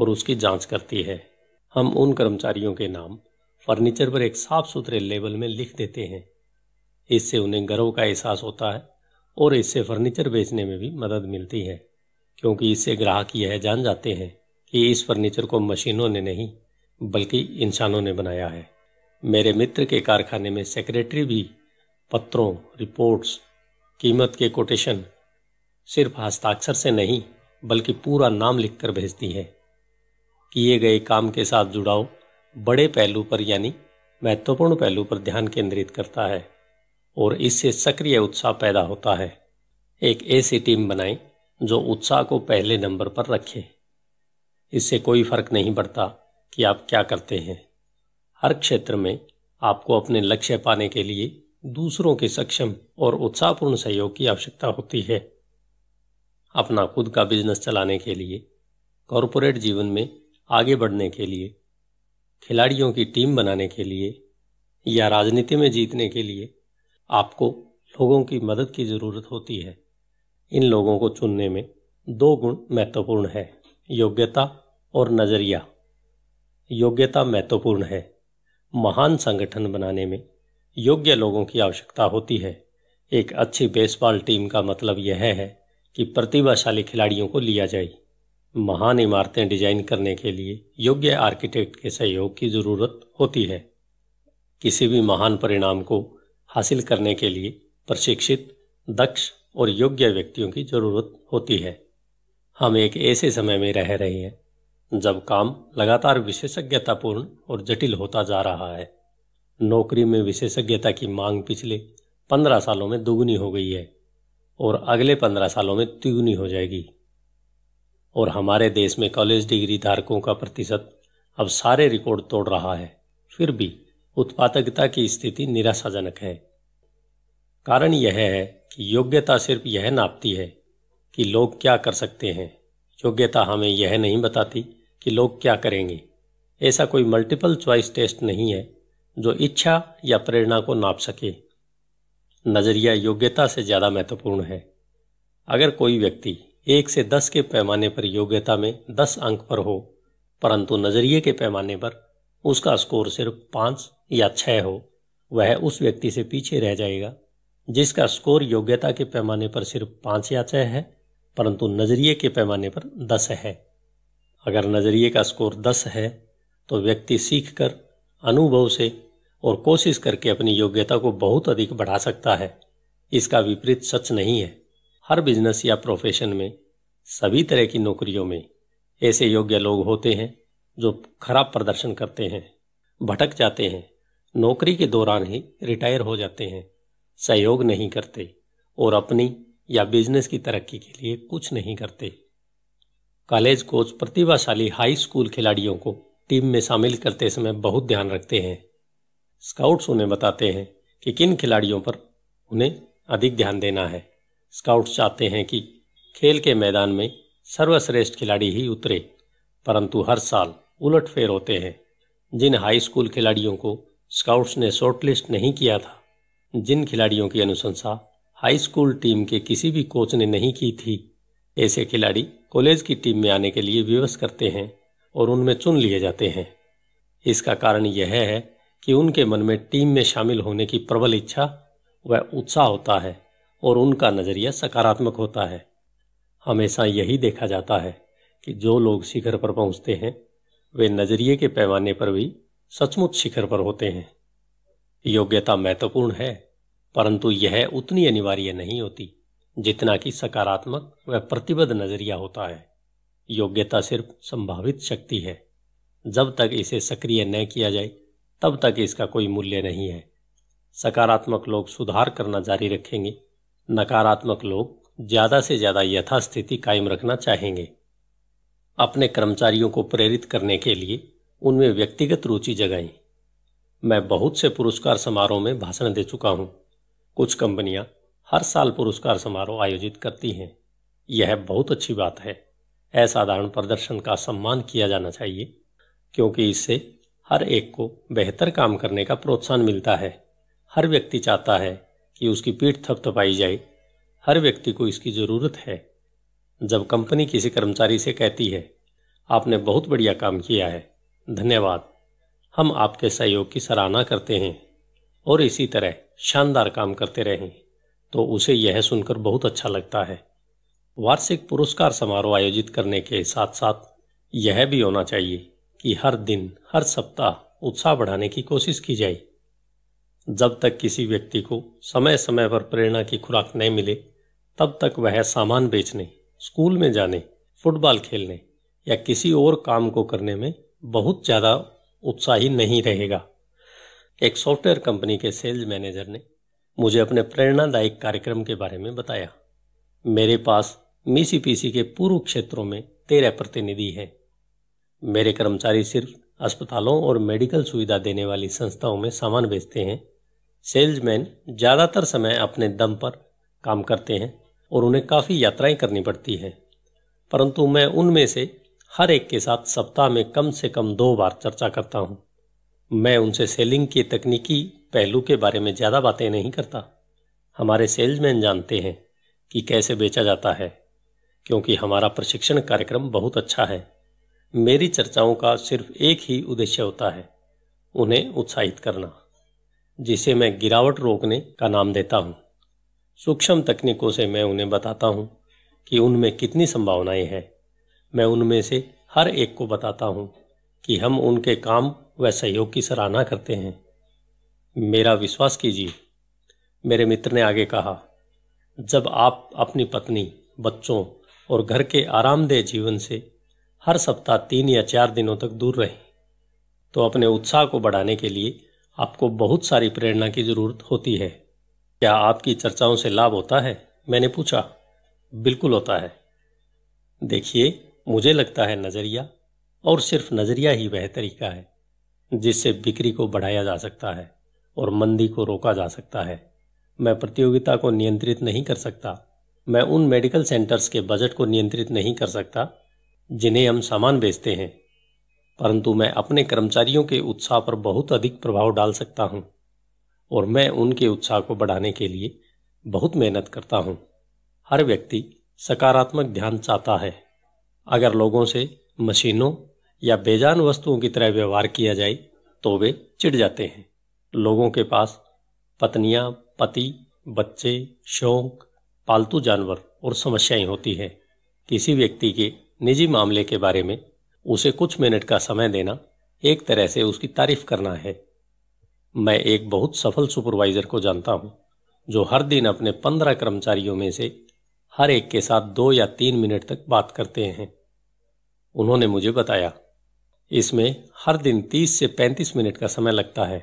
और उसकी जांच करती है हम उन कर्मचारियों के नाम फर्नीचर पर एक साफ सुथरे लेबल में लिख देते हैं इससे उन्हें गर्व का एहसास होता है और इससे फर्नीचर बेचने में भी मदद मिलती है क्योंकि इससे ग्राहक यह जान जाते हैं कि इस फर्नीचर को मशीनों ने नहीं बल्कि इंसानों ने बनाया है मेरे मित्र के कारखाने में सेक्रेटरी भी पत्रों रिपोर्ट्स कीमत के कोटेशन सिर्फ हस्ताक्षर से नहीं बल्कि पूरा नाम लिखकर भेजती है किए गए काम के साथ जुड़ाव बड़े पहलू पर यानी महत्वपूर्ण पहलू पर ध्यान केंद्रित करता है और इससे सक्रिय उत्साह पैदा होता है एक ऐसी टीम बनाएं जो उत्साह को पहले नंबर पर रखे इससे कोई फर्क नहीं पड़ता कि आप क्या करते हैं हर क्षेत्र में आपको अपने लक्ष्य पाने के लिए दूसरों के सक्षम और उत्साहपूर्ण सहयोग की आवश्यकता होती है अपना खुद का बिजनेस चलाने के लिए कॉरपोरेट जीवन में आगे बढ़ने के लिए खिलाड़ियों की टीम बनाने के लिए या राजनीति में जीतने के लिए आपको लोगों की मदद की जरूरत होती है इन लोगों को चुनने में दो गुण महत्वपूर्ण है योग्यता और नज़रिया योग्यता महत्वपूर्ण है महान संगठन बनाने में योग्य लोगों की आवश्यकता होती है एक अच्छी बेसबॉल टीम का मतलब यह है कि प्रतिभाशाली खिलाड़ियों को लिया जाए महान इमारतें डिजाइन करने के लिए योग्य आर्किटेक्ट के सहयोग की जरूरत होती है किसी भी महान परिणाम को हासिल करने के लिए प्रशिक्षित दक्ष और योग्य व्यक्तियों की जरूरत होती है हम एक ऐसे समय में रह रहे हैं जब काम लगातार विशेषज्ञतापूर्ण और जटिल होता जा रहा है नौकरी में विशेषज्ञता की मांग पिछले पंद्रह सालों में दोगुनी हो गई है और अगले पंद्रह सालों में तिगुनी हो जाएगी और हमारे देश में कॉलेज डिग्री धारकों का प्रतिशत अब सारे रिकॉर्ड तोड़ रहा है फिर भी उत्पादकता की स्थिति निराशाजनक है कारण यह है कि योग्यता सिर्फ यह नापती है कि लोग क्या कर सकते हैं योग्यता हमें यह नहीं बताती कि लोग क्या करेंगे ऐसा कोई मल्टीपल च्वाइस टेस्ट नहीं है जो इच्छा या प्रेरणा को नाप सके नज़रिया योग्यता से ज़्यादा महत्वपूर्ण है अगर कोई व्यक्ति एक से दस के पैमाने पर योग्यता में दस अंक पर हो परंतु नज़रिए के पैमाने पर उसका स्कोर सिर्फ पांच या छह हो वह उस व्यक्ति से पीछे रह जाएगा जिसका स्कोर योग्यता के पैमाने पर सिर्फ पांच या छह है परंतु नज़रिए के पैमाने पर दस है अगर नज़रिए का स्कोर दस है तो व्यक्ति सीखकर अनुभव से और कोशिश करके अपनी योग्यता को बहुत अधिक बढ़ा सकता है इसका विपरीत सच नहीं है हर बिजनेस या प्रोफेशन में सभी तरह की नौकरियों में ऐसे योग्य लोग होते हैं जो खराब प्रदर्शन करते हैं भटक जाते हैं नौकरी के दौरान ही रिटायर हो जाते हैं सहयोग नहीं करते और अपनी या बिजनेस की तरक्की के लिए कुछ नहीं करते कॉलेज कोच प्रतिभाशाली हाई स्कूल खिलाड़ियों को टीम में शामिल करते समय बहुत ध्यान रखते हैं स्काउट्स उन्हें बताते हैं कि किन खिलाड़ियों पर उन्हें अधिक ध्यान देना है स्काउट्स चाहते हैं कि खेल के मैदान में सर्वश्रेष्ठ खिलाड़ी ही उतरे परंतु हर साल उलट फेर होते हैं जिन हाई स्कूल खिलाड़ियों को स्काउट्स ने शॉर्टलिस्ट नहीं किया था जिन खिलाड़ियों की अनुशंसा हाई स्कूल टीम के किसी भी कोच ने नहीं की थी ऐसे खिलाड़ी कॉलेज की टीम में आने के लिए विवश करते हैं और उनमें चुन लिए जाते हैं इसका कारण यह है कि उनके मन में टीम में शामिल होने की प्रबल इच्छा व उत्साह होता है और उनका नज़रिया सकारात्मक होता है हमेशा यही देखा जाता है कि जो लोग शिखर पर पहुंचते हैं वे नज़रिए के पैमाने पर भी सचमुच शिखर पर होते हैं योग्यता महत्वपूर्ण है परंतु यह उतनी अनिवार्य नहीं होती जितना कि सकारात्मक व प्रतिबद्ध नज़रिया होता है योग्यता सिर्फ संभावित शक्ति है जब तक इसे सक्रिय न किया जाए तब तक इसका कोई मूल्य नहीं है सकारात्मक लोग सुधार करना जारी रखेंगे नकारात्मक लोग ज्यादा से ज्यादा यथास्थिति कायम रखना चाहेंगे अपने कर्मचारियों को प्रेरित करने के लिए उनमें व्यक्तिगत रुचि जगाएं मैं बहुत से पुरस्कार समारोह में भाषण दे चुका हूं कुछ कंपनियां हर साल पुरस्कार समारोह आयोजित करती हैं यह बहुत अच्छी बात है असाधारण प्रदर्शन का सम्मान किया जाना चाहिए क्योंकि इससे हर एक को बेहतर काम करने का प्रोत्साहन मिलता है हर व्यक्ति चाहता है कि उसकी पीठ थपथपाई जाए हर व्यक्ति को इसकी ज़रूरत है जब कंपनी किसी कर्मचारी से कहती है आपने बहुत बढ़िया काम किया है धन्यवाद हम आपके सहयोग की सराहना करते हैं और इसी तरह शानदार काम करते रहें तो उसे यह सुनकर बहुत अच्छा लगता है वार्षिक पुरस्कार समारोह आयोजित करने के साथ साथ यह भी होना चाहिए कि हर दिन हर सप्ताह उत्साह बढ़ाने की कोशिश की जाए जब तक किसी व्यक्ति को समय समय पर प्रेरणा की खुराक नहीं मिले तब तक वह सामान बेचने स्कूल में जाने फुटबॉल खेलने या किसी और काम को करने में बहुत ज़्यादा उत्साही नहीं रहेगा एक सॉफ्टवेयर कंपनी के सेल्स मैनेजर ने मुझे अपने प्रेरणादायक कार्यक्रम के बारे में बताया मेरे पास मीसीपीसी के पूर्व क्षेत्रों में तेरह प्रतिनिधि हैं मेरे कर्मचारी सिर्फ अस्पतालों और मेडिकल सुविधा देने वाली संस्थाओं में सामान बेचते हैं सेल्समैन ज़्यादातर समय अपने दम पर काम करते हैं और उन्हें काफ़ी यात्राएं करनी पड़ती हैं परंतु मैं उनमें से हर एक के साथ सप्ताह में कम से कम दो बार चर्चा करता हूँ मैं उनसे सेलिंग के तकनीकी पहलू के बारे में ज़्यादा बातें नहीं करता हमारे सेल्समैन जानते हैं कि कैसे बेचा जाता है क्योंकि हमारा प्रशिक्षण कार्यक्रम बहुत अच्छा है मेरी चर्चाओं का सिर्फ एक ही उद्देश्य होता है उन्हें उत्साहित करना जिसे मैं गिरावट रोकने का नाम देता हूँ सूक्ष्म तकनीकों से मैं उन्हें बताता हूँ कि उनमें कितनी संभावनाएं हैं मैं उनमें से हर एक को बताता हूँ कि हम उनके काम व सहयोग की सराहना करते हैं मेरा विश्वास कीजिए मेरे मित्र ने आगे कहा जब आप अपनी पत्नी बच्चों और घर के आरामदेह जीवन से हर सप्ताह तीन या चार दिनों तक दूर रहें तो अपने उत्साह को बढ़ाने के लिए आपको बहुत सारी प्रेरणा की जरूरत होती है क्या आपकी चर्चाओं से लाभ होता है मैंने पूछा बिल्कुल होता है देखिए मुझे लगता है नज़रिया और सिर्फ नज़रिया ही वह तरीका है जिससे बिक्री को बढ़ाया जा सकता है और मंदी को रोका जा सकता है मैं प्रतियोगिता को नियंत्रित नहीं कर सकता मैं उन मेडिकल सेंटर्स के बजट को नियंत्रित नहीं कर सकता जिन्हें हम सामान बेचते हैं परंतु मैं अपने कर्मचारियों के उत्साह पर बहुत अधिक प्रभाव डाल सकता हूं और मैं उनके उत्साह को बढ़ाने के लिए बहुत मेहनत करता हूं हर व्यक्ति सकारात्मक ध्यान चाहता है अगर लोगों से मशीनों या बेजान वस्तुओं की तरह व्यवहार किया जाए तो वे चिढ़ जाते हैं लोगों के पास पत्नियां पति बच्चे शौक पालतू जानवर और समस्याएं होती हैं किसी व्यक्ति के निजी मामले के बारे में उसे कुछ मिनट का समय देना एक तरह से उसकी तारीफ करना है मैं एक बहुत सफल सुपरवाइजर को जानता हूं जो हर दिन अपने पंद्रह कर्मचारियों में से हर एक के साथ दो या तीन मिनट तक बात करते हैं उन्होंने मुझे बताया इसमें हर दिन तीस से पैंतीस मिनट का समय लगता है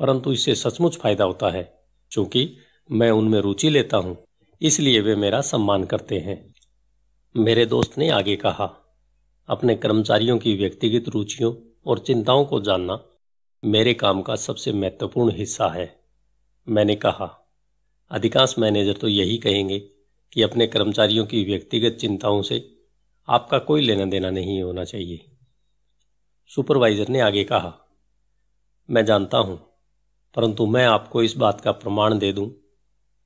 परंतु इससे सचमुच फायदा होता है क्योंकि मैं उनमें रुचि लेता हूं इसलिए वे मेरा सम्मान करते हैं मेरे दोस्त ने आगे कहा अपने कर्मचारियों की व्यक्तिगत रुचियों और चिंताओं को जानना मेरे काम का सबसे महत्वपूर्ण हिस्सा है मैंने कहा अधिकांश मैनेजर तो यही कहेंगे कि अपने कर्मचारियों की व्यक्तिगत चिंताओं से आपका कोई लेना देना नहीं होना चाहिए सुपरवाइजर ने आगे कहा मैं जानता हूं परंतु मैं आपको इस बात का प्रमाण दे दूं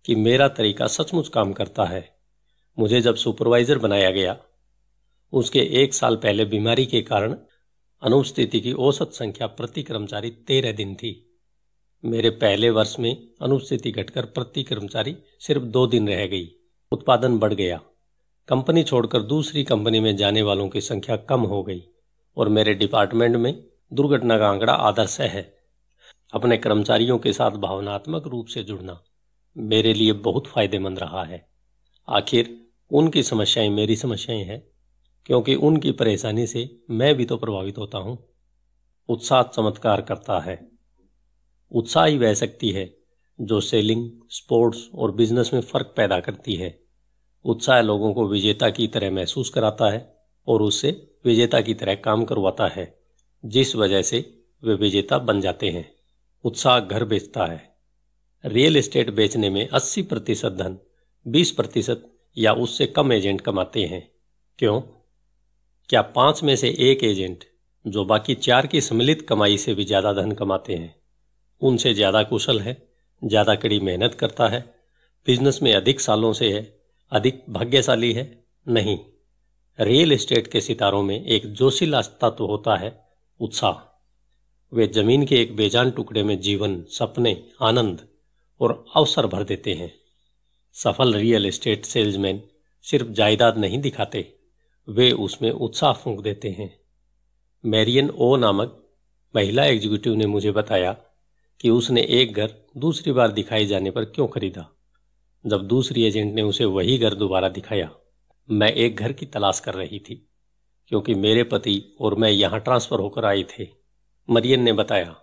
कि मेरा तरीका सचमुच काम करता है मुझे जब सुपरवाइजर बनाया गया उसके एक साल पहले बीमारी के कारण अनुपस्थिति की औसत संख्या प्रति कर्मचारी तेरह दिन थी मेरे पहले वर्ष में अनुपस्थिति घटकर प्रति कर्मचारी सिर्फ दो दिन रह गई उत्पादन बढ़ गया कंपनी छोड़कर दूसरी कंपनी में जाने वालों की संख्या कम हो गई और मेरे डिपार्टमेंट में दुर्घटना का आंकड़ा आदर्श है अपने कर्मचारियों के साथ भावनात्मक रूप से जुड़ना मेरे लिए बहुत फायदेमंद रहा है आखिर उनकी समस्याएं मेरी समस्याएं हैं क्योंकि उनकी परेशानी से मैं भी तो प्रभावित होता हूं उत्साह चमत्कार करता है उत्साह ही वह शक्ति है जो सेलिंग स्पोर्ट्स और बिजनेस में फर्क पैदा करती है उत्साह लोगों को विजेता की तरह महसूस कराता है और उससे विजेता की तरह काम करवाता है जिस वजह से वे विजेता बन जाते हैं उत्साह घर बेचता है रियल एस्टेट बेचने में 80 प्रतिशत धन 20 प्रतिशत या उससे कम एजेंट कमाते हैं क्यों क्या पांच में से एक एजेंट जो बाकी चार की सम्मिलित कमाई से भी ज़्यादा धन कमाते हैं उनसे ज़्यादा कुशल है ज़्यादा कड़ी मेहनत करता है बिजनेस में अधिक सालों से है अधिक भाग्यशाली है नहीं रियल एस्टेट के सितारों में एक जोशीला तत्व तो होता है उत्साह वे जमीन के एक बेजान टुकड़े में जीवन सपने आनंद और अवसर भर देते हैं सफल रियल एस्टेट सेल्समैन सिर्फ जायदाद नहीं दिखाते वे उसमें उत्साह फूंक देते हैं मैरियन ओ नामक महिला एग्जीक्यूटिव ने मुझे बताया कि उसने एक घर दूसरी बार दिखाए जाने पर क्यों खरीदा जब दूसरी एजेंट ने उसे वही घर दोबारा दिखाया मैं एक घर की तलाश कर रही थी क्योंकि मेरे पति और मैं यहाँ ट्रांसफर होकर आए थे मरियन ने बताया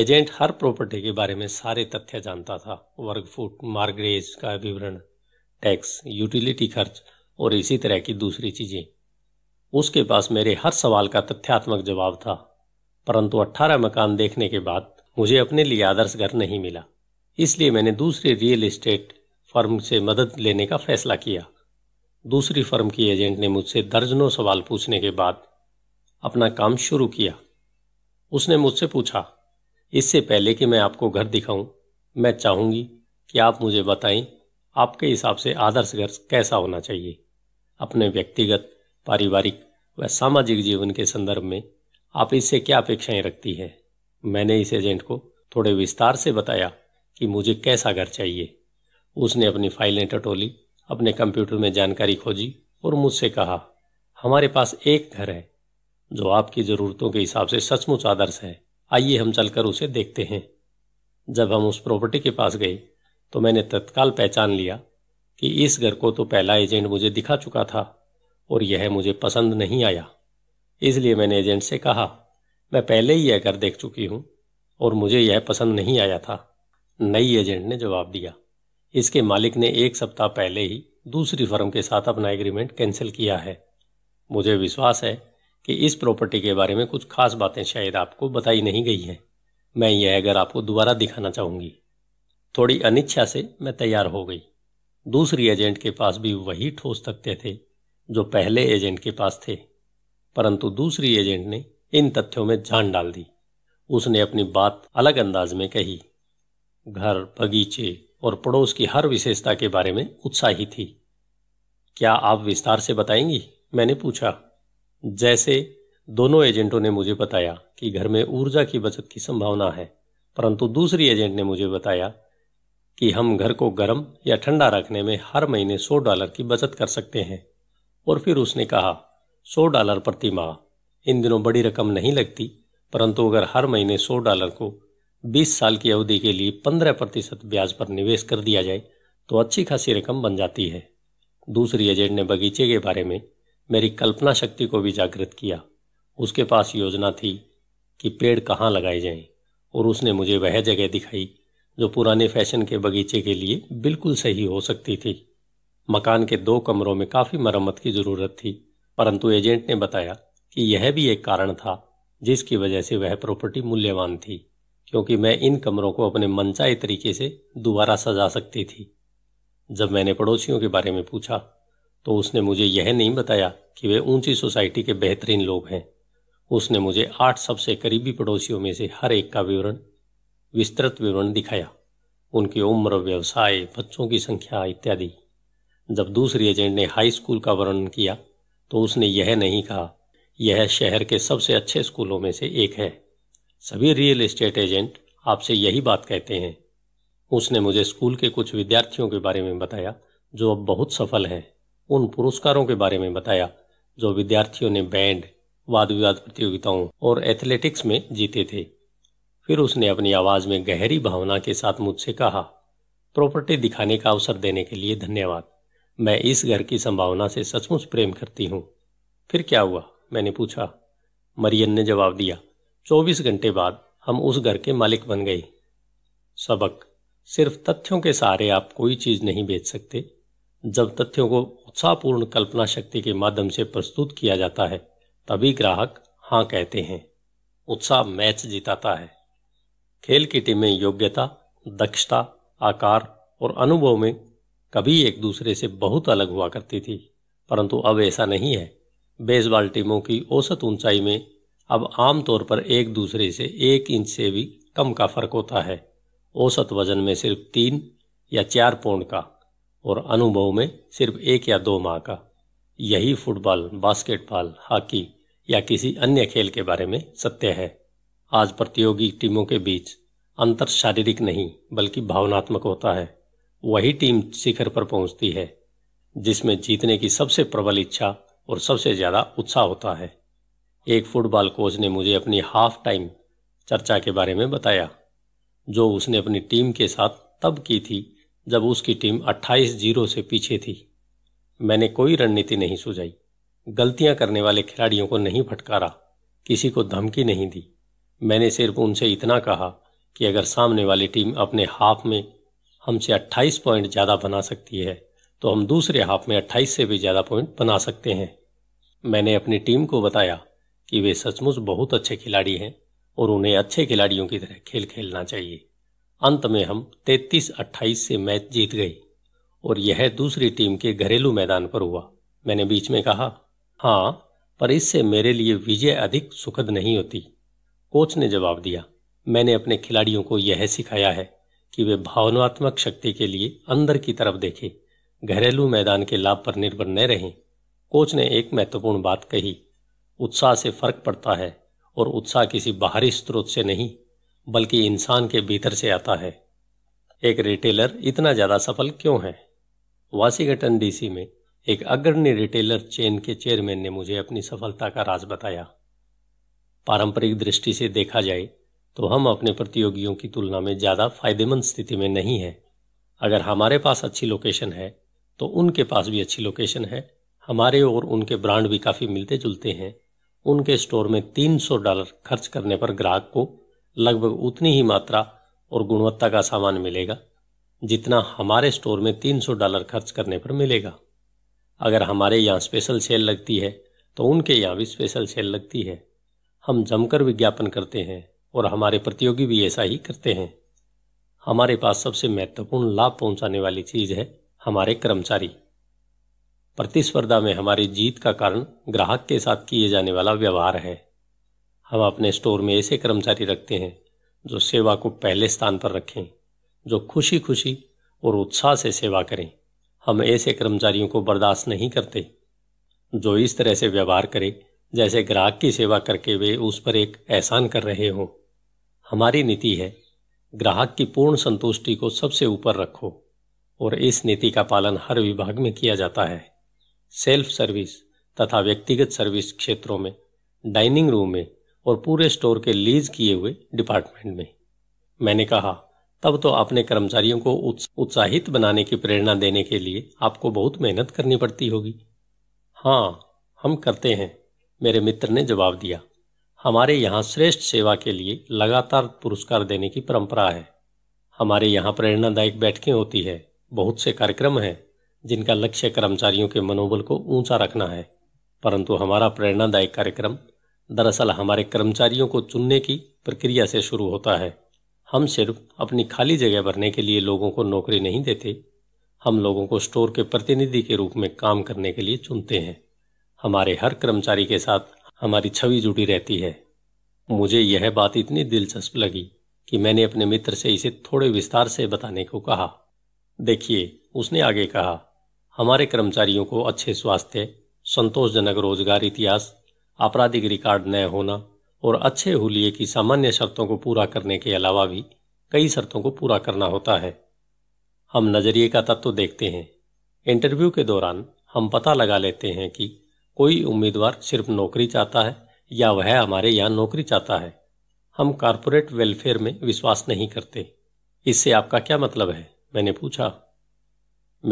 एजेंट हर प्रॉपर्टी के बारे में सारे तथ्य जानता था वर्ग फुट मार्गरेज का विवरण टैक्स यूटिलिटी खर्च और इसी तरह की दूसरी चीजें उसके पास मेरे हर सवाल का तथ्यात्मक जवाब था परंतु अट्ठारह मकान देखने के बाद मुझे अपने लिए आदर्श घर नहीं मिला इसलिए मैंने दूसरे रियल एस्टेट फर्म से मदद लेने का फैसला किया दूसरी फर्म की एजेंट ने मुझसे दर्जनों सवाल पूछने के बाद अपना काम शुरू किया उसने मुझसे पूछा इससे पहले कि मैं आपको घर दिखाऊं, मैं चाहूंगी कि आप मुझे बताएं आपके हिसाब से आदर्श घर कैसा होना चाहिए अपने व्यक्तिगत पारिवारिक व सामाजिक जीवन के संदर्भ में आप इससे क्या अपेक्षाएं रखती है मैंने इस एजेंट को थोड़े विस्तार से बताया कि मुझे कैसा घर चाहिए उसने अपनी फाइलें टटोली अपने कंप्यूटर में जानकारी खोजी और मुझसे कहा हमारे पास एक घर है जो आपकी ज़रूरतों के हिसाब से सचमुच आदर्श है आइए हम चलकर उसे देखते हैं जब हम उस प्रॉपर्टी के पास गए तो मैंने तत्काल पहचान लिया कि इस घर को तो पहला एजेंट मुझे दिखा चुका था और यह मुझे पसंद नहीं आया इसलिए मैंने एजेंट से कहा मैं पहले ही यह घर देख चुकी हूँ और मुझे यह पसंद नहीं आया था नई एजेंट ने जवाब दिया इसके मालिक ने एक सप्ताह पहले ही दूसरी फर्म के साथ अपना एग्रीमेंट कैंसिल किया है मुझे विश्वास है कि इस प्रॉपर्टी के बारे में कुछ खास बातें शायद आपको बताई नहीं गई हैं मैं यह अगर आपको दोबारा दिखाना चाहूंगी थोड़ी अनिच्छा से मैं तैयार हो गई दूसरी एजेंट के पास भी वही ठोस तथ्य थे जो पहले एजेंट के पास थे परंतु दूसरी एजेंट ने इन तथ्यों में जान डाल दी उसने अपनी बात अलग अंदाज में कही घर बगीचे और पड़ोस की हर विशेषता के बारे में उत्साही थी क्या आप विस्तार से बताएंगी मैंने पूछा जैसे दोनों एजेंटों ने मुझे बताया कि घर में ऊर्जा की बचत की संभावना है परंतु दूसरी एजेंट ने मुझे बताया कि हम घर को गर्म या ठंडा रखने में हर महीने सौ डॉलर की बचत कर सकते हैं और फिर उसने कहा सौ डॉलर प्रति माह इन दिनों बड़ी रकम नहीं लगती परंतु अगर हर महीने सौ डॉलर को बीस साल की अवधि के लिए पंद्रह प्रतिशत ब्याज पर निवेश कर दिया जाए तो अच्छी खासी रकम बन जाती है दूसरी एजेंट ने बगीचे के बारे में मेरी कल्पना शक्ति को भी जागृत किया उसके पास योजना थी कि पेड़ कहाँ लगाए जाएं और उसने मुझे वह जगह दिखाई जो पुराने फैशन के बगीचे के लिए बिल्कुल सही हो सकती थी मकान के दो कमरों में काफी मरम्मत की जरूरत थी परंतु एजेंट ने बताया कि यह भी एक कारण था जिसकी वजह से वह प्रॉपर्टी मूल्यवान थी क्योंकि मैं इन कमरों को अपने मनचाहे तरीके से दोबारा सजा सकती थी जब मैंने पड़ोसियों के बारे में पूछा तो उसने मुझे यह नहीं बताया कि वे ऊंची सोसाइटी के बेहतरीन लोग हैं उसने मुझे आठ सबसे करीबी पड़ोसियों में से हर एक का विवरण विस्तृत विवरण दिखाया उनकी उम्र व्यवसाय बच्चों की संख्या इत्यादि जब दूसरी एजेंट ने हाई स्कूल का वर्णन किया तो उसने यह नहीं कहा यह शहर के सबसे अच्छे स्कूलों में से एक है सभी रियल एस्टेट एजेंट आपसे यही बात कहते हैं उसने मुझे स्कूल के कुछ विद्यार्थियों के बारे में बताया जो अब बहुत सफल हैं उन पुरस्कारों के बारे में बताया जो विद्यार्थियों ने बैंड वाद विवाद प्रतियोगिताओं और एथलेटिक्स में जीते थे फिर उसने अपनी आवाज में गहरी भावना के साथ मुझसे कहा प्रॉपर्टी दिखाने का अवसर देने के लिए धन्यवाद मैं इस घर की संभावना से सचमुच प्रेम करती हूँ फिर क्या हुआ मैंने पूछा मरियन ने जवाब दिया चौबीस घंटे बाद हम उस घर के मालिक बन गए सबक सिर्फ तथ्यों के सहारे आप कोई चीज नहीं बेच सकते जब तथ्यों को उत्साहपूर्ण कल्पना शक्ति के माध्यम से प्रस्तुत किया जाता है तभी ग्राहक हाँ कहते हैं उत्साह मैच जिताता है खेल की टीमें योग्यता दक्षता आकार और अनुभव में कभी एक दूसरे से बहुत अलग हुआ करती थी परंतु अब ऐसा नहीं है बेसबॉल टीमों की औसत ऊंचाई में अब आमतौर पर एक दूसरे से एक इंच से भी कम का फर्क होता है औसत वजन में सिर्फ तीन या चार पौंड का और अनुभव में सिर्फ एक या दो माह का यही फुटबॉल बास्केटबॉल हॉकी या किसी अन्य खेल के बारे में सत्य है आज प्रतियोगी टीमों के बीच अंतर शारीरिक नहीं बल्कि भावनात्मक होता है वही टीम शिखर पर पहुंचती है जिसमें जीतने की सबसे प्रबल इच्छा और सबसे ज़्यादा उत्साह होता है एक फुटबॉल कोच ने मुझे अपनी हाफ टाइम चर्चा के बारे में बताया जो उसने अपनी टीम के साथ तब की थी जब उसकी टीम 28 जीरो से पीछे थी मैंने कोई रणनीति नहीं सुझाई गलतियां करने वाले खिलाड़ियों को नहीं फटकारा किसी को धमकी नहीं दी मैंने सिर्फ उनसे इतना कहा कि अगर सामने वाली टीम अपने हाफ में हमसे 28 पॉइंट ज़्यादा बना सकती है तो हम दूसरे हाफ में 28 से भी ज़्यादा पॉइंट बना सकते हैं मैंने अपनी टीम को बताया कि वे सचमुच बहुत अच्छे खिलाड़ी हैं और उन्हें अच्छे खिलाड़ियों की तरह खेल खेलना चाहिए अंत में हम 33-28 से मैच जीत गए और यह दूसरी टीम के घरेलू मैदान पर हुआ मैंने बीच में कहा हाँ पर इससे मेरे लिए विजय अधिक सुखद नहीं होती कोच ने जवाब दिया मैंने अपने खिलाड़ियों को यह सिखाया है कि वे भावनात्मक शक्ति के लिए अंदर की तरफ देखें घरेलू मैदान के लाभ पर निर्भर न रहें कोच ने एक महत्वपूर्ण बात कही उत्साह से फर्क पड़ता है और उत्साह किसी बाहरी स्रोत से नहीं बल्कि इंसान के भीतर से आता है एक रिटेलर इतना ज़्यादा सफल क्यों है वाशिंगटन डीसी में एक अग्रणी रिटेलर चेन के चेयरमैन ने मुझे अपनी सफलता का राज बताया पारंपरिक दृष्टि से देखा जाए तो हम अपने प्रतियोगियों की तुलना में ज़्यादा फायदेमंद स्थिति में नहीं है अगर हमारे पास अच्छी लोकेशन है तो उनके पास भी अच्छी लोकेशन है हमारे और उनके ब्रांड भी काफ़ी मिलते जुलते हैं उनके स्टोर में 300 डॉलर खर्च करने पर ग्राहक को लगभग उतनी ही मात्रा और गुणवत्ता का सामान मिलेगा जितना हमारे स्टोर में 300 डॉलर खर्च करने पर मिलेगा अगर हमारे यहाँ स्पेशल सेल लगती है तो उनके यहाँ भी स्पेशल सेल लगती है हम जमकर विज्ञापन करते हैं और हमारे प्रतियोगी भी ऐसा ही करते हैं हमारे पास सबसे महत्वपूर्ण लाभ पहुंचाने वाली चीज है हमारे कर्मचारी प्रतिस्पर्धा में हमारी जीत का कारण ग्राहक के साथ किए जाने वाला व्यवहार है हम अपने स्टोर में ऐसे कर्मचारी रखते हैं जो सेवा को पहले स्थान पर रखें जो खुशी खुशी और उत्साह से सेवा करें हम ऐसे कर्मचारियों को बर्दाश्त नहीं करते जो इस तरह से व्यवहार करें जैसे ग्राहक की सेवा करके वे उस पर एक एहसान कर रहे हों हमारी नीति है ग्राहक की पूर्ण संतुष्टि को सबसे ऊपर रखो और इस नीति का पालन हर विभाग में किया जाता है सेल्फ सर्विस तथा व्यक्तिगत सर्विस क्षेत्रों में डाइनिंग रूम में और पूरे स्टोर के लीज किए हुए डिपार्टमेंट में मैंने कहा तब तो अपने कर्मचारियों को उत्साहित बनाने की प्रेरणा देने के लिए आपको बहुत मेहनत करनी पड़ती होगी हाँ हम करते हैं मेरे मित्र ने जवाब दिया हमारे यहाँ श्रेष्ठ सेवा के लिए लगातार पुरस्कार देने की परंपरा है हमारे यहाँ प्रेरणादायक बैठकें होती है बहुत से कार्यक्रम हैं जिनका लक्ष्य कर्मचारियों के मनोबल को ऊंचा रखना है परंतु हमारा प्रेरणादायक कार्यक्रम दरअसल हमारे कर्मचारियों को चुनने की प्रक्रिया से शुरू होता है हम सिर्फ अपनी खाली जगह भरने के लिए लोगों को नौकरी नहीं देते हम लोगों को स्टोर के प्रतिनिधि के रूप में काम करने के लिए चुनते हैं हमारे हर कर्मचारी के साथ हमारी छवि जुड़ी रहती है मुझे यह बात इतनी दिलचस्प लगी कि मैंने अपने मित्र से इसे थोड़े विस्तार से बताने को कहा देखिए उसने आगे कहा हमारे कर्मचारियों को अच्छे स्वास्थ्य संतोषजनक रोजगार इतिहास आपराधिक रिकॉर्ड न होना और अच्छे हुलिए की सामान्य शर्तों को पूरा करने के अलावा भी कई शर्तों को पूरा करना होता है हम नजरिए का तत्व तो देखते हैं इंटरव्यू के दौरान हम पता लगा लेते हैं कि कोई उम्मीदवार सिर्फ नौकरी चाहता है या वह हमारे यहाँ नौकरी चाहता है हम कॉरपोरेट वेलफेयर में विश्वास नहीं करते इससे आपका क्या मतलब है मैंने पूछा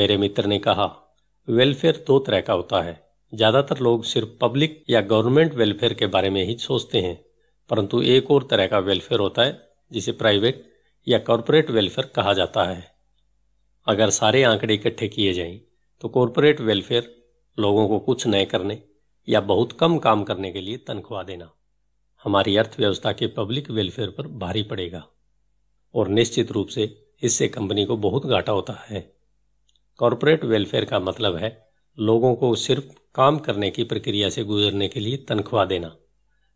मेरे मित्र ने कहा वेलफेयर दो तरह का होता है ज़्यादातर लोग सिर्फ पब्लिक या गवर्नमेंट वेलफेयर के बारे में ही सोचते हैं परंतु एक और तरह का वेलफेयर होता है जिसे प्राइवेट या कॉरपोरेट वेलफेयर कहा जाता है अगर सारे आंकड़े इकट्ठे किए जाएं तो कॉरपोरेट वेलफेयर लोगों को कुछ नए करने या बहुत कम काम करने के लिए तनख्वाह देना हमारी अर्थव्यवस्था के पब्लिक वेलफेयर पर भारी पड़ेगा और निश्चित रूप से इससे कंपनी को बहुत घाटा होता है कॉरपोरेट वेलफेयर का मतलब है लोगों को सिर्फ काम करने की प्रक्रिया से गुजरने के लिए तनख्वाह देना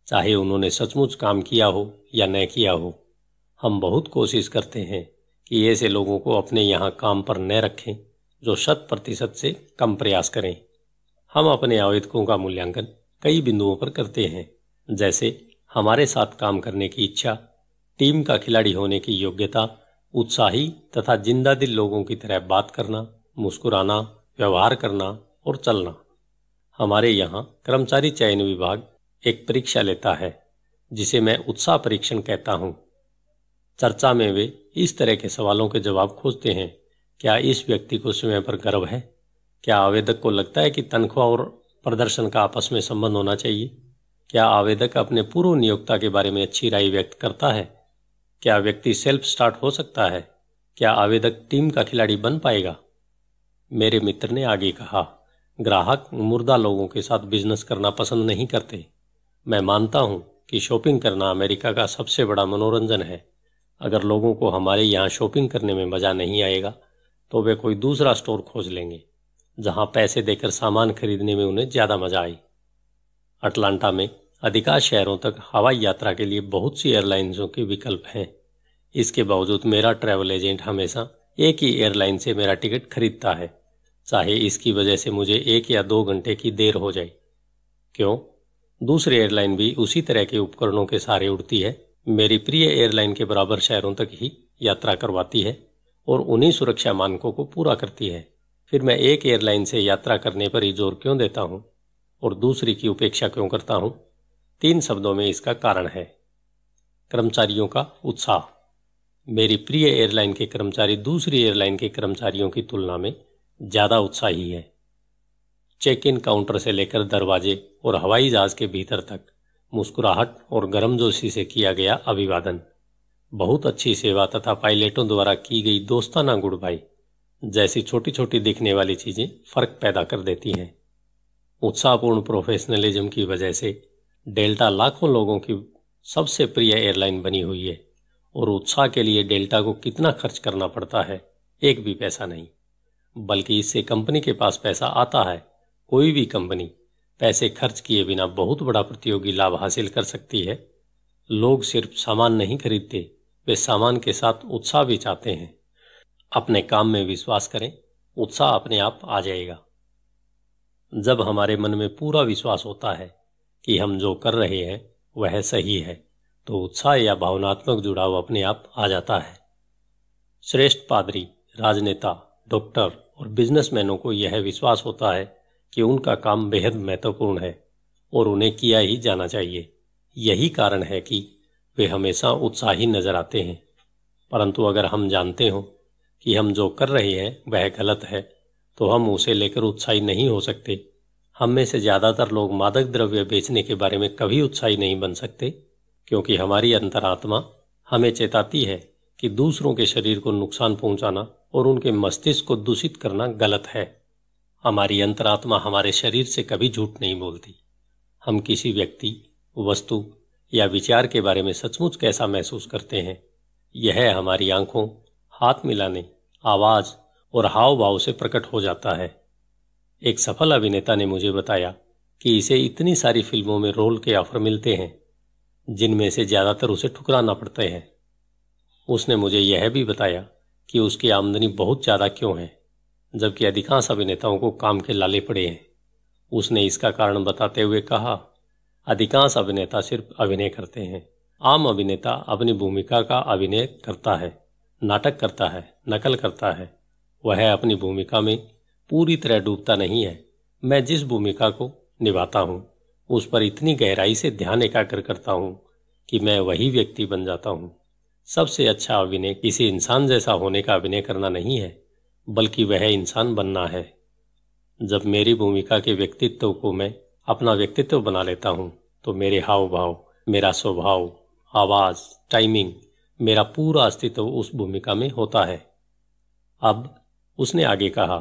चाहे उन्होंने सचमुच काम किया हो या न किया हो हम बहुत कोशिश करते हैं कि ऐसे लोगों को अपने यहाँ काम पर न रखें जो शत प्रतिशत से कम प्रयास करें हम अपने आवेदकों का मूल्यांकन कई बिंदुओं पर करते हैं जैसे हमारे साथ काम करने की इच्छा टीम का खिलाड़ी होने की योग्यता उत्साही तथा जिंदा दिल लोगों की तरह बात करना मुस्कुराना व्यवहार करना और चलना हमारे यहाँ कर्मचारी चयन विभाग एक परीक्षा लेता है जिसे मैं उत्साह परीक्षण कहता हूँ चर्चा में वे इस तरह के सवालों के जवाब खोजते हैं क्या इस व्यक्ति को स्वयं पर गर्व है क्या आवेदक को लगता है कि तनख्वाह और प्रदर्शन का आपस में संबंध होना चाहिए क्या आवेदक अपने पूर्व नियोक्ता के बारे में अच्छी राय व्यक्त करता है क्या व्यक्ति सेल्फ स्टार्ट हो सकता है क्या आवेदक टीम का खिलाड़ी बन पाएगा मेरे मित्र ने आगे कहा ग्राहक मुर्दा लोगों के साथ बिजनेस करना पसंद नहीं करते मैं मानता हूं कि शॉपिंग करना अमेरिका का सबसे बड़ा मनोरंजन है अगर लोगों को हमारे यहाँ शॉपिंग करने में मज़ा नहीं आएगा तो वे कोई दूसरा स्टोर खोज लेंगे जहाँ पैसे देकर सामान खरीदने में उन्हें ज़्यादा मज़ा आए अटलांटा में अधिकांश शहरों तक हवाई यात्रा के लिए बहुत सी एयरलाइंसों के विकल्प हैं इसके बावजूद मेरा ट्रैवल एजेंट हमेशा एक ही एयरलाइन से मेरा टिकट खरीदता है चाहे इसकी वजह से मुझे एक या दो घंटे की देर हो जाए क्यों दूसरी एयरलाइन भी उसी तरह के उपकरणों के सहारे उड़ती है मेरी प्रिय एयरलाइन के बराबर शहरों तक ही यात्रा करवाती है और उन्हीं सुरक्षा मानकों को पूरा करती है फिर मैं एक एयरलाइन से यात्रा करने पर ही जोर क्यों देता हूं और दूसरी की उपेक्षा क्यों करता हूं तीन शब्दों में इसका कारण है कर्मचारियों का उत्साह मेरी प्रिय एयरलाइन के कर्मचारी दूसरी एयरलाइन के कर्मचारियों की तुलना में ज़्यादा उत्साही है चेक इन काउंटर से लेकर दरवाजे और हवाई जहाज के भीतर तक मुस्कुराहट और गर्मजोशी से किया गया अभिवादन बहुत अच्छी सेवा तथा पायलटों द्वारा की गई दोस्ताना गुड़बाई जैसी छोटी छोटी दिखने वाली चीजें फर्क पैदा कर देती हैं उत्साहपूर्ण प्रोफेशनलिज्म की वजह से डेल्टा लाखों लोगों की सबसे प्रिय एयरलाइन बनी हुई है और उत्साह के लिए डेल्टा को कितना खर्च करना पड़ता है एक भी पैसा नहीं बल्कि इससे कंपनी के पास पैसा आता है कोई भी कंपनी पैसे खर्च किए बिना बहुत बड़ा प्रतियोगी लाभ हासिल कर सकती है लोग सिर्फ सामान नहीं खरीदते वे सामान के साथ उत्साह भी चाहते हैं अपने काम में विश्वास करें उत्साह अपने आप आ जाएगा जब हमारे मन में पूरा विश्वास होता है कि हम जो कर रहे हैं वह सही है तो उत्साह या भावनात्मक जुड़ाव अपने आप आ जाता है श्रेष्ठ पादरी राजनेता डॉक्टर और बिजनेसमैनों को यह विश्वास होता है कि उनका काम बेहद महत्वपूर्ण है और उन्हें किया ही जाना चाहिए यही कारण है कि वे हमेशा उत्साही नजर आते हैं परंतु अगर हम जानते हो कि हम जो कर रहे हैं वह गलत है तो हम उसे लेकर उत्साही नहीं हो सकते हम में से ज़्यादातर लोग मादक द्रव्य बेचने के बारे में कभी उत्साही नहीं बन सकते क्योंकि हमारी अंतरात्मा हमें चेताती है कि दूसरों के शरीर को नुकसान पहुंचाना और उनके मस्तिष्क को दूषित करना गलत है हमारी अंतरात्मा हमारे शरीर से कभी झूठ नहीं बोलती हम किसी व्यक्ति वस्तु या विचार के बारे में सचमुच कैसा महसूस करते हैं यह हमारी आंखों हाथ मिलाने आवाज और हाव भाव से प्रकट हो जाता है एक सफल अभिनेता ने मुझे बताया कि इसे इतनी सारी फिल्मों में रोल के ऑफर मिलते हैं जिनमें से ज्यादातर उसे ठुकराना पड़ते हैं उसने मुझे यह भी बताया कि उसकी आमदनी बहुत ज़्यादा क्यों है जबकि अधिकांश अभिनेताओं को काम के लाले पड़े हैं उसने इसका कारण बताते हुए कहा अधिकांश अभिनेता सिर्फ अभिनय करते हैं आम अभिनेता अपनी भूमिका का अभिनय करता है नाटक करता है नकल करता है वह अपनी भूमिका में पूरी तरह डूबता नहीं है मैं जिस भूमिका को निभाता हूँ उस पर इतनी गहराई से ध्यान एकाग्र करता हूँ कि मैं वही व्यक्ति बन जाता हूँ सबसे अच्छा अभिनय किसी इंसान जैसा होने का अभिनय करना नहीं है बल्कि वह इंसान बनना है जब मेरी भूमिका के व्यक्तित्व को मैं अपना व्यक्तित्व बना लेता हूँ तो मेरे हाव भाव मेरा स्वभाव आवाज टाइमिंग मेरा पूरा अस्तित्व उस भूमिका में होता है अब उसने आगे कहा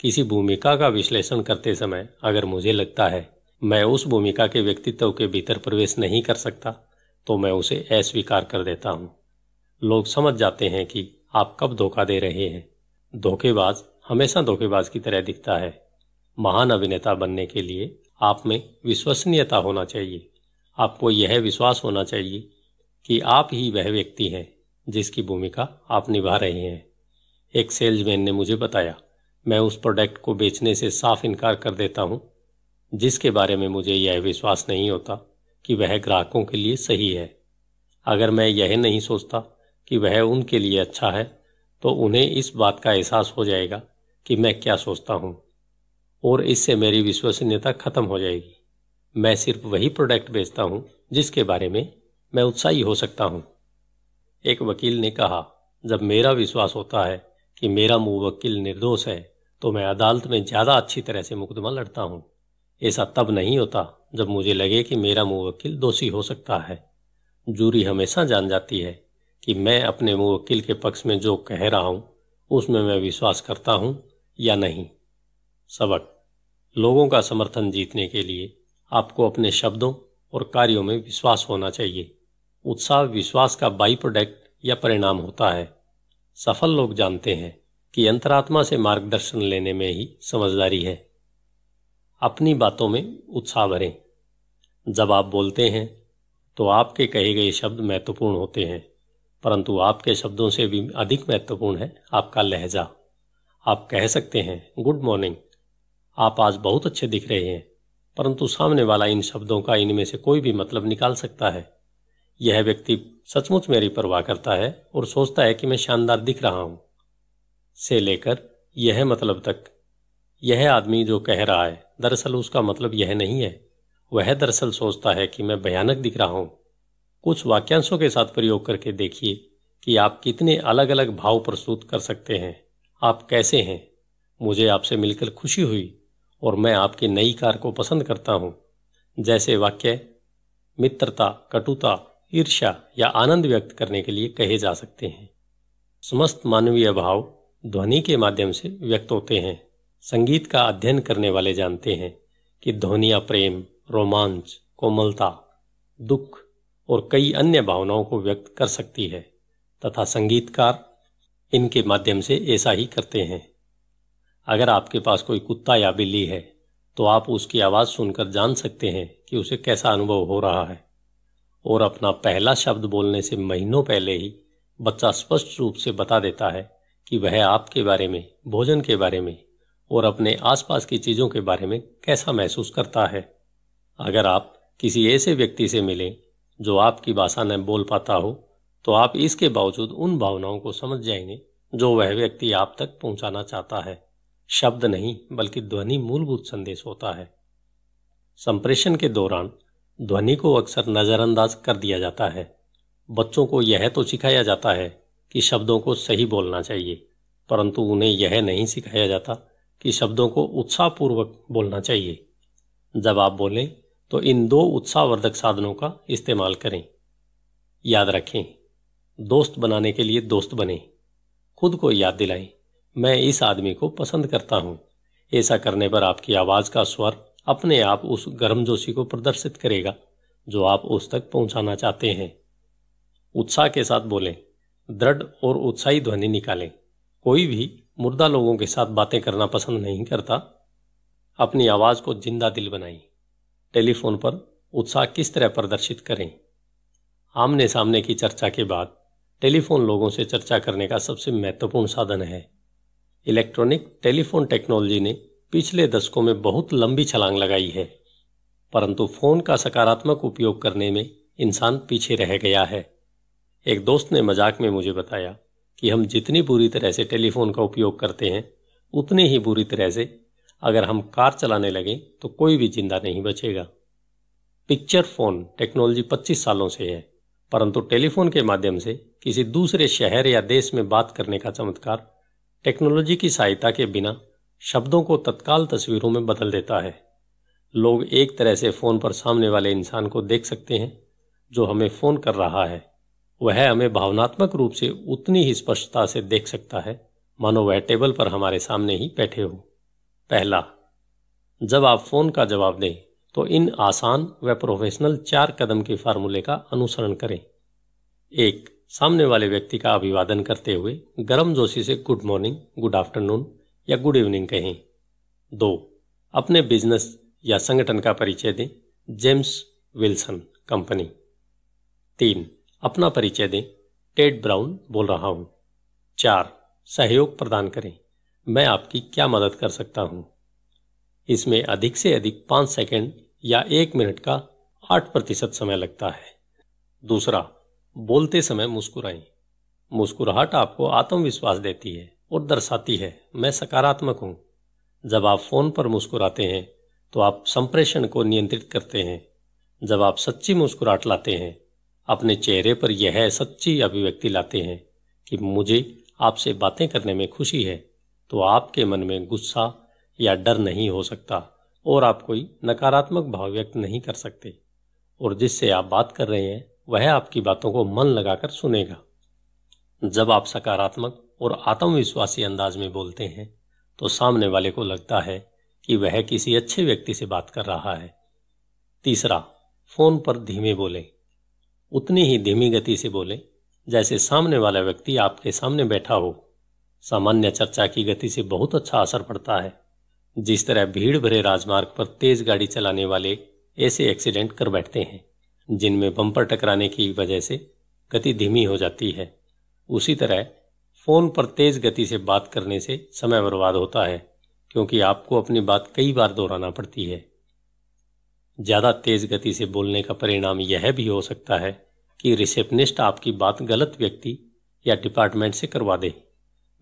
किसी भूमिका का विश्लेषण करते समय अगर मुझे लगता है मैं उस भूमिका के व्यक्तित्व के भीतर प्रवेश नहीं कर सकता तो मैं उसे अस्वीकार कर देता हूं लोग समझ जाते हैं कि आप कब धोखा दे रहे हैं धोखेबाज हमेशा धोखेबाज की तरह दिखता है महान अभिनेता बनने के लिए आप में विश्वसनीयता होना चाहिए आपको यह विश्वास होना चाहिए कि आप ही वह व्यक्ति हैं जिसकी भूमिका आप निभा रहे हैं एक सेल्समैन ने मुझे बताया मैं उस प्रोडक्ट को बेचने से साफ इनकार कर देता हूं जिसके बारे में मुझे यह विश्वास नहीं होता कि वह ग्राहकों के लिए सही है अगर मैं यह नहीं सोचता कि वह उनके लिए अच्छा है तो उन्हें इस बात का एहसास हो जाएगा कि मैं क्या सोचता हूँ और इससे मेरी विश्वसनीयता खत्म हो जाएगी मैं सिर्फ वही प्रोडक्ट बेचता हूँ जिसके बारे में मैं उत्साही हो सकता हूँ एक वकील ने कहा जब मेरा विश्वास होता है कि मेरा मुवक्किल निर्दोष है तो मैं अदालत में ज़्यादा अच्छी तरह से मुकदमा लड़ता हूँ ऐसा तब नहीं होता जब मुझे लगे कि मेरा मुवक्किल दोषी हो सकता है जूरी हमेशा जान जाती है कि मैं अपने मुवक्किल के पक्ष में जो कह रहा हूं उसमें मैं विश्वास करता हूं या नहीं सबक लोगों का समर्थन जीतने के लिए आपको अपने शब्दों और कार्यों में विश्वास होना चाहिए उत्साह विश्वास का बाई प्रोडक्ट या परिणाम होता है सफल लोग जानते हैं कि अंतरात्मा से मार्गदर्शन लेने में ही समझदारी है अपनी बातों में उत्साह भरें जब आप बोलते हैं तो आपके कहे गए शब्द महत्वपूर्ण होते हैं परंतु आपके शब्दों से भी अधिक महत्वपूर्ण है आपका लहजा आप कह सकते हैं गुड मॉर्निंग आप आज बहुत अच्छे दिख रहे हैं परंतु सामने वाला इन शब्दों का इनमें से कोई भी मतलब निकाल सकता है यह व्यक्ति सचमुच मेरी परवाह करता है और सोचता है कि मैं शानदार दिख रहा हूं से लेकर यह मतलब तक यह आदमी जो कह रहा है दरअसल उसका मतलब यह नहीं है वह दरअसल सोचता है कि मैं भयानक दिख रहा हूं कुछ वाक्यांशों के साथ प्रयोग करके देखिए कि आप कितने अलग अलग भाव प्रस्तुत कर सकते हैं आप कैसे हैं मुझे आपसे मिलकर खुशी हुई और मैं आपकी नई कार को पसंद करता हूँ जैसे वाक्य मित्रता कटुता ईर्ष्या या आनंद व्यक्त करने के लिए कहे जा सकते हैं समस्त मानवीय भाव ध्वनि के माध्यम से व्यक्त होते हैं संगीत का अध्ययन करने वाले जानते हैं कि ध्वनिया प्रेम रोमांच कोमलता दुख और कई अन्य भावनाओं को व्यक्त कर सकती है तथा संगीतकार इनके माध्यम से ऐसा ही करते हैं अगर आपके पास कोई कुत्ता या बिल्ली है तो आप उसकी आवाज़ सुनकर जान सकते हैं कि उसे कैसा अनुभव हो रहा है और अपना पहला शब्द बोलने से महीनों पहले ही बच्चा स्पष्ट रूप से बता देता है कि वह आपके बारे में भोजन के बारे में और अपने आसपास की चीज़ों के बारे में कैसा महसूस करता है अगर आप किसी ऐसे व्यक्ति से मिलें जो आपकी भाषा न बोल पाता हो तो आप इसके बावजूद उन भावनाओं को समझ जाएंगे जो वह व्यक्ति आप तक पहुंचाना चाहता है शब्द नहीं बल्कि ध्वनि मूलभूत संदेश होता है संप्रेषण के दौरान ध्वनि को अक्सर नज़रअंदाज कर दिया जाता है बच्चों को यह तो सिखाया जाता है कि शब्दों को सही बोलना चाहिए परंतु उन्हें यह नहीं सिखाया जाता कि शब्दों को उत्साहपूर्वक बोलना चाहिए जब आप बोलें तो इन दो उत्साहवर्धक साधनों का इस्तेमाल करें याद रखें दोस्त बनाने के लिए दोस्त बने खुद को याद दिलाएं मैं इस आदमी को पसंद करता हूं ऐसा करने पर आपकी आवाज का स्वर अपने आप उस गर्मजोशी को प्रदर्शित करेगा जो आप उस तक पहुंचाना चाहते हैं उत्साह के साथ बोलें दृढ़ और उत्साही ध्वनि निकालें कोई भी मुर्दा लोगों के साथ बातें करना पसंद नहीं करता अपनी आवाज को जिंदा दिल बनाएं टेलीफोन पर उत्साह किस तरह प्रदर्शित करें आमने सामने की चर्चा के बाद टेलीफोन लोगों से चर्चा करने का सबसे महत्वपूर्ण साधन है इलेक्ट्रॉनिक टेलीफोन टेक्नोलॉजी ने पिछले दशकों में बहुत लंबी छलांग लगाई है परंतु फोन का सकारात्मक उपयोग करने में इंसान पीछे रह गया है एक दोस्त ने मजाक में मुझे बताया कि हम जितनी बुरी तरह से टेलीफोन का उपयोग करते हैं उतनी ही बुरी तरह से अगर हम कार चलाने लगे तो कोई भी जिंदा नहीं बचेगा पिक्चर फोन टेक्नोलॉजी 25 सालों से है परंतु टेलीफोन के माध्यम से किसी दूसरे शहर या देश में बात करने का चमत्कार टेक्नोलॉजी की सहायता के बिना शब्दों को तत्काल तस्वीरों में बदल देता है लोग एक तरह से फ़ोन पर सामने वाले इंसान को देख सकते हैं जो हमें फ़ोन कर रहा है वह हमें भावनात्मक रूप से उतनी ही स्पष्टता से देख सकता है मानो वह टेबल पर हमारे सामने ही बैठे हो पहला जब आप फोन का जवाब दें तो इन आसान व प्रोफेशनल चार कदम के फार्मूले का अनुसरण करें एक सामने वाले व्यक्ति का अभिवादन करते हुए गर्म जोशी से गुड मॉर्निंग गुड आफ्टरनून या गुड इवनिंग कहें दो अपने बिजनेस या संगठन का परिचय दें जेम्स विल्सन कंपनी तीन अपना परिचय दें टेड ब्राउन बोल रहा हूं चार सहयोग प्रदान करें मैं आपकी क्या मदद कर सकता हूं इसमें अधिक से अधिक पाँच सेकंड या एक मिनट का आठ प्रतिशत समय लगता है दूसरा बोलते समय मुस्कुराएं मुस्कुराहट आपको आत्मविश्वास देती है और दर्शाती है मैं सकारात्मक हूं जब आप फोन पर मुस्कुराते हैं तो आप संप्रेषण को नियंत्रित करते हैं जब आप सच्ची मुस्कुराहट लाते हैं अपने चेहरे पर यह सच्ची अभिव्यक्ति लाते हैं कि मुझे आपसे बातें करने में खुशी है तो आपके मन में गुस्सा या डर नहीं हो सकता और आप कोई नकारात्मक भाव व्यक्त नहीं कर सकते और जिससे आप बात कर रहे हैं वह आपकी बातों को मन लगाकर सुनेगा जब आप सकारात्मक और आत्मविश्वासी अंदाज में बोलते हैं तो सामने वाले को लगता है कि वह किसी अच्छे व्यक्ति से बात कर रहा है तीसरा फोन पर धीमे बोले उतनी ही धीमी गति से बोले जैसे सामने वाला व्यक्ति आपके सामने बैठा हो सामान्य चर्चा की गति से बहुत अच्छा असर पड़ता है जिस तरह भीड़ भरे राजमार्ग पर तेज गाड़ी चलाने वाले ऐसे एक्सीडेंट कर बैठते हैं जिनमें बम्पर टकराने की वजह से गति धीमी हो जाती है उसी तरह फोन पर तेज गति से बात करने से समय बर्बाद होता है क्योंकि आपको अपनी बात कई बार दोहराना पड़ती है ज़्यादा तेज गति से बोलने का परिणाम यह भी हो सकता है कि रिसेप्शनिस्ट आपकी बात गलत व्यक्ति या डिपार्टमेंट से करवा दे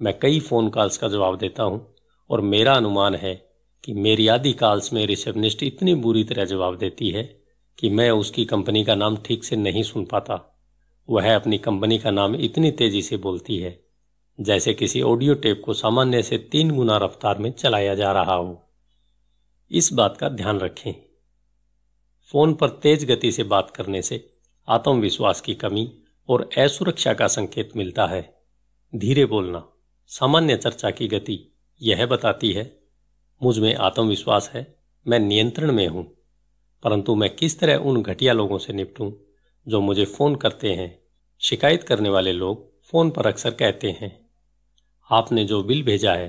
मैं कई फ़ोन कॉल्स का जवाब देता हूं और मेरा अनुमान है कि मेरी आधी कॉल्स में रिसेप्शनिस्ट इतनी बुरी तरह जवाब देती है कि मैं उसकी कंपनी का नाम ठीक से नहीं सुन पाता वह अपनी कंपनी का नाम इतनी तेजी से बोलती है जैसे किसी ऑडियो टेप को सामान्य से तीन गुना रफ्तार में चलाया जा रहा हो इस बात का ध्यान रखें फोन पर तेज गति से बात करने से आत्मविश्वास की कमी और असुरक्षा का संकेत मिलता है धीरे बोलना सामान्य चर्चा की गति यह बताती है मुझ में आत्मविश्वास है मैं नियंत्रण में हूं परंतु मैं किस तरह उन घटिया लोगों से निपटूं जो मुझे फोन करते हैं शिकायत करने वाले लोग फोन पर अक्सर कहते हैं आपने जो बिल भेजा है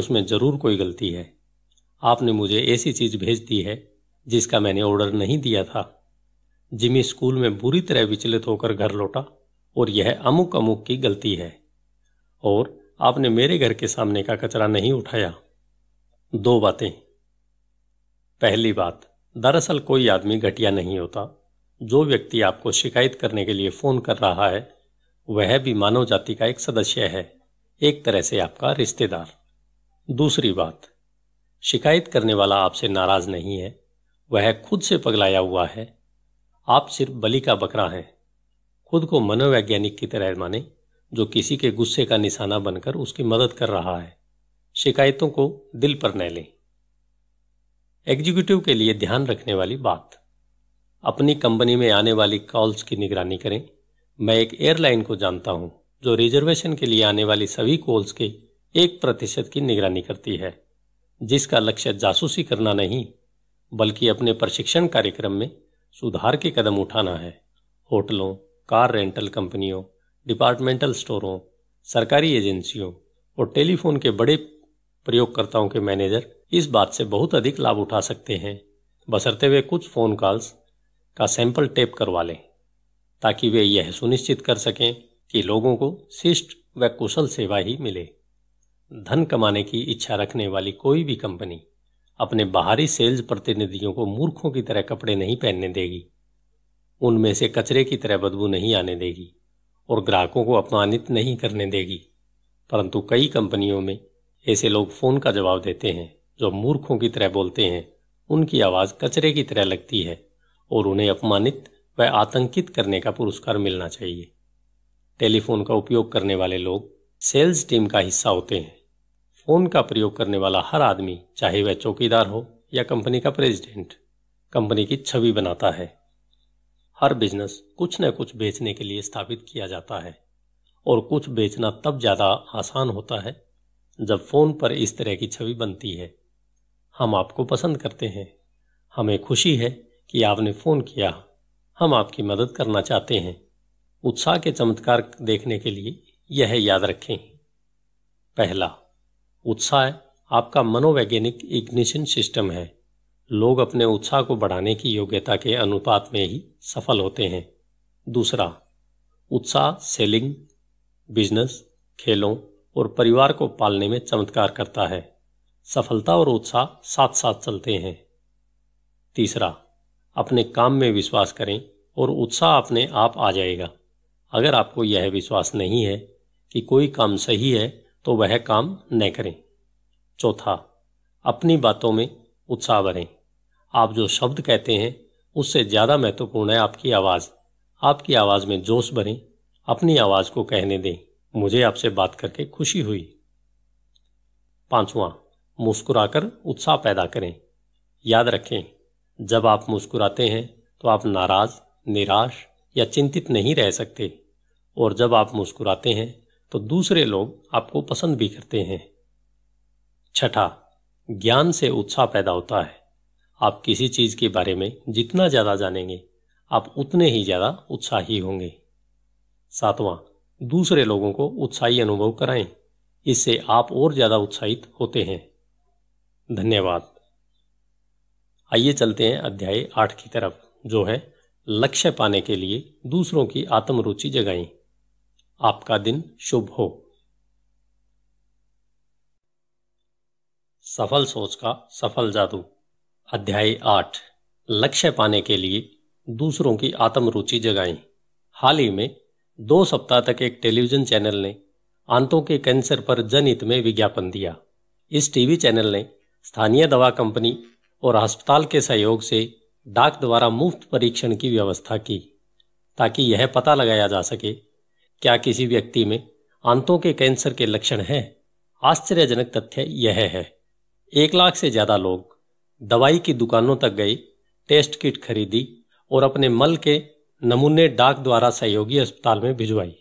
उसमें जरूर कोई गलती है आपने मुझे ऐसी चीज भेज दी है जिसका मैंने ऑर्डर नहीं दिया था जिमी स्कूल में बुरी तरह विचलित होकर घर लौटा और यह अमुक अमुक की गलती है और आपने मेरे घर के सामने का कचरा नहीं उठाया दो बातें पहली बात दरअसल कोई आदमी घटिया नहीं होता जो व्यक्ति आपको शिकायत करने के लिए फोन कर रहा है वह भी मानव जाति का एक सदस्य है एक तरह से आपका रिश्तेदार दूसरी बात शिकायत करने वाला आपसे नाराज नहीं है वह खुद से पगलाया हुआ है आप सिर्फ बलि का बकरा हैं खुद को मनोवैज्ञानिक की तरह माने जो किसी के गुस्से का निशाना बनकर उसकी मदद कर रहा है शिकायतों को दिल पर न लें एग्जीक्यूटिव के लिए ध्यान रखने वाली बात अपनी कंपनी में आने वाली कॉल्स की निगरानी करें मैं एक एयरलाइन को जानता हूं जो रिजर्वेशन के लिए आने वाली सभी कॉल्स के एक प्रतिशत की निगरानी करती है जिसका लक्ष्य जासूसी करना नहीं बल्कि अपने प्रशिक्षण कार्यक्रम में सुधार के कदम उठाना है होटलों कार रेंटल कंपनियों डिपार्टमेंटल स्टोरों सरकारी एजेंसियों और टेलीफोन के बड़े प्रयोगकर्ताओं के मैनेजर इस बात से बहुत अधिक लाभ उठा सकते हैं बसरते हुए कुछ फोन कॉल्स का सैंपल टेप करवा लें ताकि वे यह सुनिश्चित कर सकें कि लोगों को शिष्ट व कुशल सेवा ही मिले धन कमाने की इच्छा रखने वाली कोई भी कंपनी अपने बाहरी सेल्स प्रतिनिधियों को मूर्खों की तरह कपड़े नहीं पहनने देगी उनमें से कचरे की तरह बदबू नहीं आने देगी और ग्राहकों को अपमानित नहीं करने देगी परंतु कई कंपनियों में ऐसे लोग फोन का जवाब देते हैं जो मूर्खों की तरह बोलते हैं उनकी आवाज कचरे की तरह लगती है और उन्हें अपमानित व आतंकित करने का पुरस्कार मिलना चाहिए टेलीफोन का उपयोग करने वाले लोग सेल्स टीम का हिस्सा होते हैं फोन का प्रयोग करने वाला हर आदमी चाहे वह चौकीदार हो या कंपनी का प्रेसिडेंट कंपनी की छवि बनाता है हर बिजनेस कुछ न कुछ बेचने के लिए स्थापित किया जाता है और कुछ बेचना तब ज़्यादा आसान होता है जब फ़ोन पर इस तरह की छवि बनती है हम आपको पसंद करते हैं हमें खुशी है कि आपने फ़ोन किया हम आपकी मदद करना चाहते हैं उत्साह के चमत्कार देखने के लिए यह याद रखें पहला उत्साह आपका मनोवैज्ञानिक इग्निशन सिस्टम है लोग अपने उत्साह को बढ़ाने की योग्यता के अनुपात में ही सफल होते हैं दूसरा उत्साह सेलिंग बिजनेस खेलों और परिवार को पालने में चमत्कार करता है सफलता और उत्साह साथ साथ चलते हैं तीसरा अपने काम में विश्वास करें और उत्साह अपने आप आ जाएगा अगर आपको यह विश्वास नहीं है कि कोई काम सही है तो वह काम न करें चौथा अपनी बातों में उत्साह भरें आप जो शब्द कहते हैं उससे ज़्यादा महत्वपूर्ण है आपकी आवाज़ आपकी आवाज़ में जोश भरें अपनी आवाज़ को कहने दें मुझे आपसे बात करके खुशी हुई पांचवा मुस्कुराकर उत्साह पैदा करें याद रखें जब आप मुस्कुराते हैं तो आप नाराज़ निराश या चिंतित नहीं रह सकते और जब आप मुस्कुराते हैं तो दूसरे लोग आपको पसंद भी करते हैं छठा ज्ञान से उत्साह पैदा होता है आप किसी चीज़ के बारे में जितना ज़्यादा जानेंगे आप उतने ही ज़्यादा उत्साही होंगे सातवां दूसरे लोगों को उत्साही अनुभव कराएं इससे आप और ज़्यादा उत्साहित होते हैं धन्यवाद आइए चलते हैं अध्याय आठ की तरफ जो है लक्ष्य पाने के लिए दूसरों की आत्मरुचि जगाएं आपका दिन शुभ हो सफल सोच का सफल जादू अध्याय आठ लक्ष्य पाने के लिए दूसरों की आत्म रुचि जगाएं हाल ही में दो सप्ताह तक एक टेलीविजन चैनल ने आंतों के कैंसर पर जनहित में विज्ञापन दिया इस टीवी चैनल ने स्थानीय दवा कंपनी और अस्पताल के सहयोग से डाक द्वारा मुफ्त परीक्षण की व्यवस्था की ताकि यह पता लगाया जा सके क्या किसी व्यक्ति में आंतों के कैंसर के लक्षण हैं आश्चर्यजनक तथ्य यह है एक लाख से ज़्यादा लोग दवाई की दुकानों तक गए टेस्ट किट खरीदी और अपने मल के नमूने डाक द्वारा सहयोगी अस्पताल में भिजवाई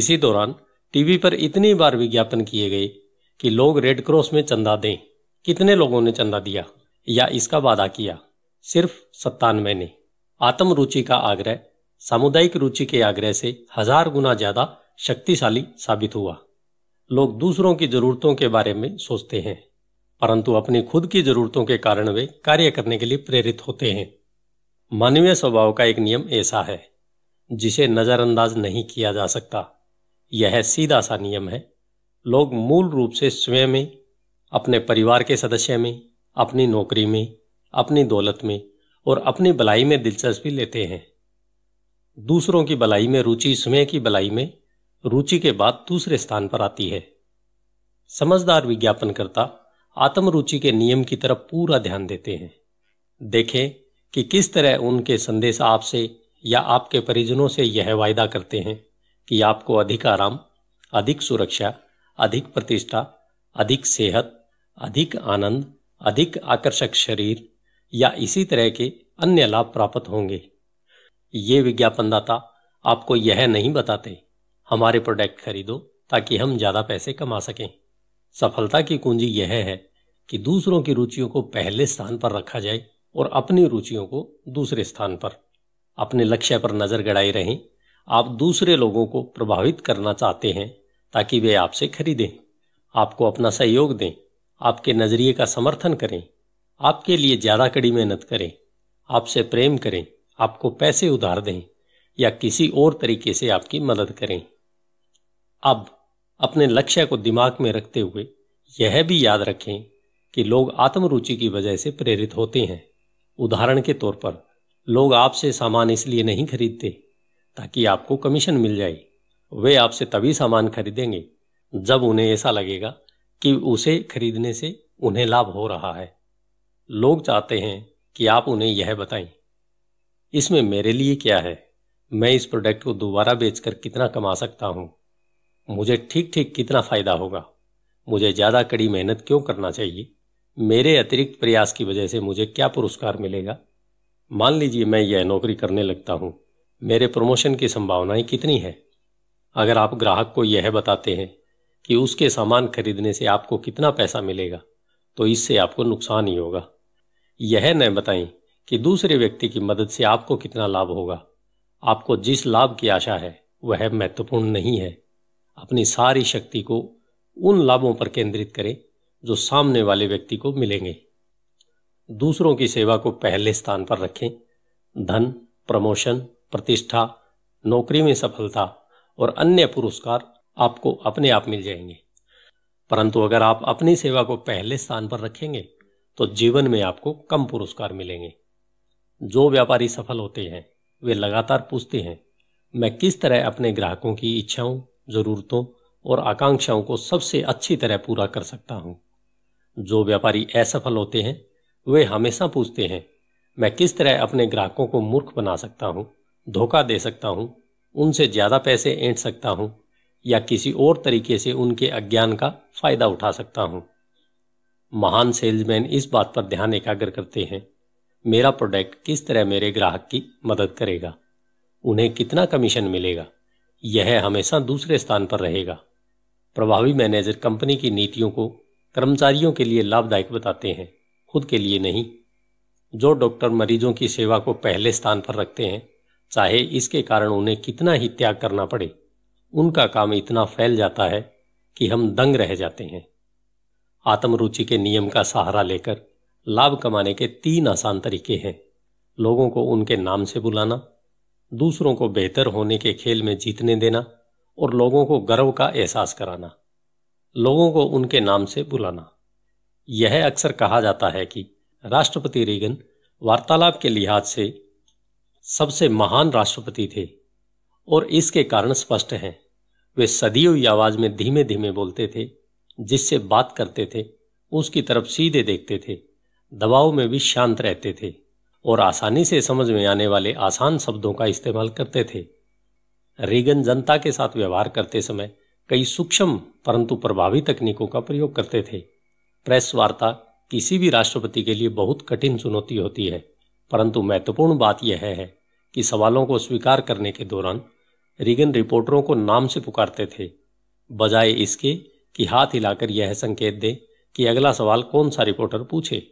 इसी दौरान टीवी पर इतनी बार विज्ञापन किए गए कि लोग रेड क्रॉस में चंदा दें कितने लोगों ने चंदा दिया या इसका वादा किया सिर्फ सत्तानवे ने आत्म रुचि का आग्रह सामुदायिक रुचि के आग्रह से हजार गुना ज्यादा शक्तिशाली साबित हुआ लोग दूसरों की जरूरतों के बारे में सोचते हैं परंतु अपनी खुद की जरूरतों के कारण वे कार्य करने के लिए प्रेरित होते हैं मानवीय स्वभाव का एक नियम ऐसा है जिसे नज़रअंदाज नहीं किया जा सकता यह सीधा सा नियम है लोग मूल रूप से स्वयं में अपने परिवार के सदस्य में अपनी नौकरी में अपनी दौलत में और अपनी भलाई में दिलचस्पी लेते हैं दूसरों की भलाई में रुचि स्वयं की भलाई में रुचि के बाद दूसरे स्थान पर आती है समझदार विज्ञापनकर्ता आत्मरुचि के नियम की तरफ पूरा ध्यान देते हैं देखें कि किस तरह उनके संदेश आपसे या आपके परिजनों से यह वायदा करते हैं कि आपको अधिक आराम अधिक सुरक्षा अधिक प्रतिष्ठा अधिक सेहत अधिक आनंद अधिक आकर्षक शरीर या इसी तरह के अन्य लाभ प्राप्त होंगे ये विज्ञापनदाता आपको यह नहीं बताते हमारे प्रोडक्ट खरीदो ताकि हम ज़्यादा पैसे कमा सकें सफलता की कुंजी यह है कि दूसरों की रुचियों को पहले स्थान पर रखा जाए और अपनी रुचियों को दूसरे स्थान पर अपने लक्ष्य पर नजर गड़ाई रहें आप दूसरे लोगों को प्रभावित करना चाहते हैं ताकि वे आपसे खरीदें आपको अपना सहयोग दें आपके नजरिए का समर्थन करें आपके लिए ज्यादा कड़ी मेहनत करें आपसे प्रेम करें आपको पैसे उधार दें या किसी और तरीके से आपकी मदद करें अब अपने लक्ष्य को दिमाग में रखते हुए यह भी याद रखें कि लोग आत्मरुचि की वजह से प्रेरित होते हैं उदाहरण के तौर पर लोग आपसे सामान इसलिए नहीं खरीदते ताकि आपको कमीशन मिल जाए वे आपसे तभी सामान खरीदेंगे जब उन्हें ऐसा लगेगा कि उसे खरीदने से उन्हें लाभ हो रहा है लोग चाहते हैं कि आप उन्हें यह बताएं इसमें मेरे लिए क्या है मैं इस प्रोडक्ट को दोबारा बेचकर कितना कमा सकता हूं मुझे ठीक ठीक कितना फायदा होगा मुझे ज्यादा कड़ी मेहनत क्यों करना चाहिए मेरे अतिरिक्त प्रयास की वजह से मुझे क्या पुरस्कार मिलेगा मान लीजिए मैं यह नौकरी करने लगता हूं मेरे प्रमोशन की संभावनाएं कितनी है अगर आप ग्राहक को यह बताते हैं कि उसके सामान खरीदने से आपको कितना पैसा मिलेगा तो इससे आपको नुकसान ही होगा यह न बताएं कि दूसरे व्यक्ति की मदद से आपको कितना लाभ होगा आपको जिस लाभ की आशा है वह महत्वपूर्ण नहीं है अपनी सारी शक्ति को उन लाभों पर केंद्रित करें जो सामने वाले व्यक्ति को मिलेंगे दूसरों की सेवा को पहले स्थान पर रखें धन प्रमोशन प्रतिष्ठा नौकरी में सफलता और अन्य पुरस्कार आपको अपने आप मिल जाएंगे परंतु अगर आप अपनी सेवा को पहले स्थान पर रखेंगे तो जीवन में आपको कम पुरस्कार मिलेंगे जो व्यापारी सफल होते हैं वे लगातार पूछते हैं मैं किस तरह अपने ग्राहकों की इच्छाओं ज़रूरतों और आकांक्षाओं को सबसे अच्छी तरह पूरा कर सकता हूं जो व्यापारी असफल होते हैं वे हमेशा पूछते हैं मैं किस तरह अपने ग्राहकों को मूर्ख बना सकता हूं धोखा दे सकता हूं उनसे ज़्यादा पैसे ऐंठ सकता हूं या किसी और तरीके से उनके अज्ञान का फायदा उठा सकता हूं महान सेल्समैन इस बात पर ध्यान एकाग्र करते हैं मेरा प्रोडक्ट किस तरह मेरे ग्राहक की मदद करेगा उन्हें कितना कमीशन मिलेगा यह हमेशा दूसरे स्थान पर रहेगा प्रभावी मैनेजर कंपनी की नीतियों को कर्मचारियों के लिए लाभदायक बताते हैं खुद के लिए नहीं जो डॉक्टर मरीजों की सेवा को पहले स्थान पर रखते हैं चाहे इसके कारण उन्हें कितना ही त्याग करना पड़े उनका काम इतना फैल जाता है कि हम दंग रह जाते हैं आत्मरुचि के नियम का सहारा लेकर लाभ कमाने के तीन आसान तरीके हैं लोगों को उनके नाम से बुलाना दूसरों को बेहतर होने के खेल में जीतने देना और लोगों को गर्व का एहसास कराना लोगों को उनके नाम से बुलाना यह अक्सर कहा जाता है कि राष्ट्रपति रीगन वार्तालाप के लिहाज से सबसे महान राष्ट्रपति थे और इसके कारण स्पष्ट हैं वे सदियों की आवाज में धीमे धीमे बोलते थे जिससे बात करते थे उसकी तरफ सीधे देखते थे दबाव में भी शांत रहते थे और आसानी से समझ में आने वाले आसान शब्दों का इस्तेमाल करते थे रीगन जनता के साथ व्यवहार करते समय कई सूक्ष्म परंतु प्रभावी तकनीकों का प्रयोग करते थे प्रेस वार्ता किसी भी राष्ट्रपति के लिए बहुत कठिन चुनौती होती है परंतु महत्वपूर्ण बात यह है कि सवालों को स्वीकार करने के दौरान रिगन रिपोर्टरों को नाम से पुकारते थे बजाय इसके कि हाथ हिलाकर यह संकेत दें कि अगला सवाल कौन सा रिपोर्टर पूछे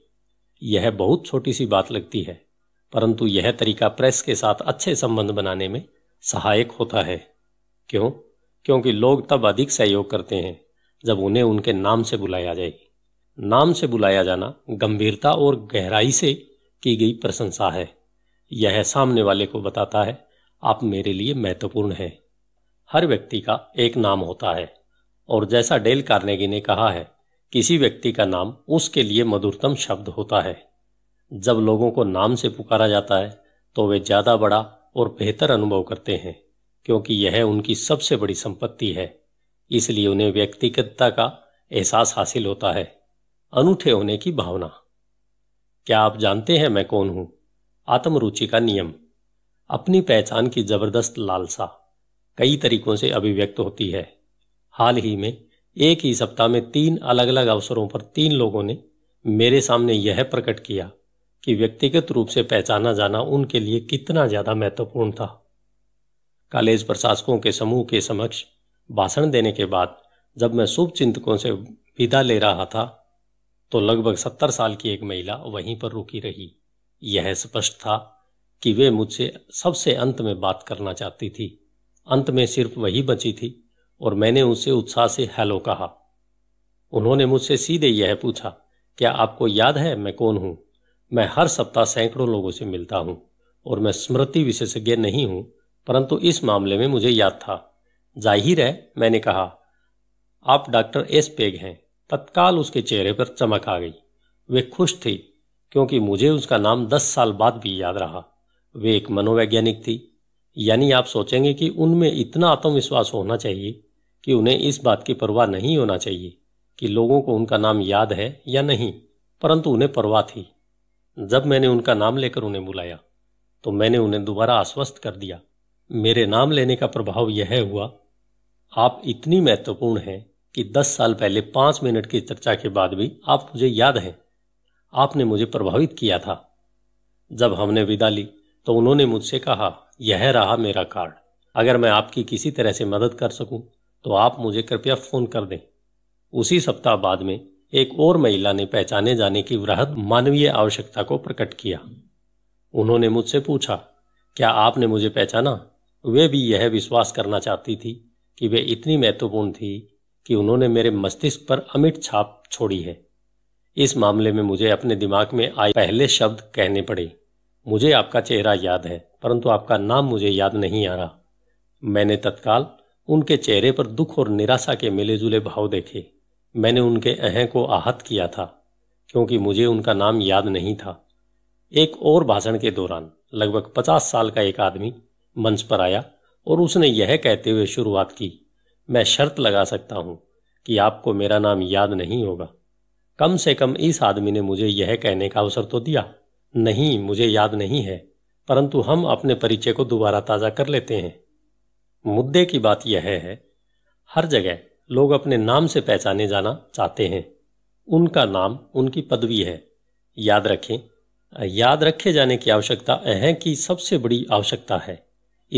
यह बहुत छोटी सी बात लगती है परंतु यह तरीका प्रेस के साथ अच्छे संबंध बनाने में सहायक होता है क्यों क्योंकि लोग तब अधिक सहयोग करते हैं जब उन्हें उनके नाम से बुलाया जाए नाम से बुलाया जाना गंभीरता और गहराई से की गई प्रशंसा है यह सामने वाले को बताता है आप मेरे लिए महत्वपूर्ण हैं हर व्यक्ति का एक नाम होता है और जैसा डेल कार्नेगी ने कहा है किसी व्यक्ति का नाम उसके लिए मधुरतम शब्द होता है जब लोगों को नाम से पुकारा जाता है तो वे ज़्यादा बड़ा और बेहतर अनुभव करते हैं क्योंकि यह उनकी सबसे बड़ी संपत्ति है इसलिए उन्हें व्यक्तिगतता का एहसास हासिल होता है अनूठे होने की भावना क्या आप जानते हैं मैं कौन हूं आत्मरुचि का नियम अपनी पहचान की जबरदस्त लालसा कई तरीकों से अभिव्यक्त होती है हाल ही में एक ही सप्ताह में तीन अलग अलग अवसरों पर तीन लोगों ने मेरे सामने यह प्रकट किया कि व्यक्तिगत रूप से पहचाना जाना उनके लिए कितना ज्यादा महत्वपूर्ण था कॉलेज प्रशासकों के समूह के समक्ष भाषण देने के बाद जब मैं शुभ चिंतकों से विदा ले रहा था तो लगभग सत्तर साल की एक महिला वहीं पर रुकी रही यह स्पष्ट था कि वे मुझसे सबसे अंत में बात करना चाहती थी अंत में सिर्फ वही बची थी और मैंने उनसे उत्साह से हेलो कहा उन्होंने मुझसे सीधे यह पूछा क्या आपको याद है मैं कौन हूं मैं हर सप्ताह सैकड़ों लोगों से मिलता हूं और मैं स्मृति विशेषज्ञ नहीं हूं परंतु इस मामले में मुझे याद था जाहिर है मैंने कहा आप डॉक्टर एस पेग हैं तत्काल उसके चेहरे पर चमक आ गई वे खुश थी क्योंकि मुझे उसका नाम दस साल बाद भी याद रहा वे एक मनोवैज्ञानिक थी यानी आप सोचेंगे कि उनमें इतना आत्मविश्वास होना चाहिए कि उन्हें इस बात की परवाह नहीं होना चाहिए कि लोगों को उनका नाम याद है या नहीं परंतु उन्हें परवाह थी जब मैंने उनका नाम लेकर उन्हें बुलाया तो मैंने उन्हें दोबारा आश्वस्त कर दिया मेरे नाम लेने का प्रभाव यह हुआ आप इतनी महत्वपूर्ण हैं कि दस साल पहले पांच मिनट की चर्चा के बाद भी आप मुझे याद हैं आपने मुझे प्रभावित किया था जब हमने विदा ली तो उन्होंने मुझसे कहा यह रहा मेरा कार्ड अगर मैं आपकी किसी तरह से मदद कर सकूं तो आप मुझे कृपया फ़ोन कर दें उसी सप्ताह बाद में एक और महिला ने पहचाने जाने की वृहद मानवीय आवश्यकता को प्रकट किया उन्होंने मुझसे पूछा क्या आपने मुझे पहचाना वे भी यह विश्वास करना चाहती थी कि वे इतनी महत्वपूर्ण थी कि उन्होंने मेरे मस्तिष्क पर अमिट छाप छोड़ी है इस मामले में मुझे अपने दिमाग में आए पहले शब्द कहने पड़े मुझे आपका चेहरा याद है परंतु आपका नाम मुझे याद नहीं आ रहा मैंने तत्काल उनके चेहरे पर दुख और निराशा के मिले जुले भाव देखे मैंने उनके अह को आहत किया था क्योंकि मुझे उनका नाम याद नहीं था एक और भाषण के दौरान लगभग पचास साल का एक आदमी मंच पर आया और उसने यह कहते हुए शुरुआत की मैं शर्त लगा सकता हूं कि आपको मेरा नाम याद नहीं होगा कम से कम इस आदमी ने मुझे यह कहने का अवसर तो दिया नहीं मुझे याद नहीं है परंतु हम अपने परिचय को दोबारा ताज़ा कर लेते हैं मुद्दे की बात यह है हर जगह लोग अपने नाम से पहचाने जाना चाहते हैं उनका नाम उनकी पदवी है याद रखें याद रखे जाने की आवश्यकता है कि सबसे बड़ी आवश्यकता है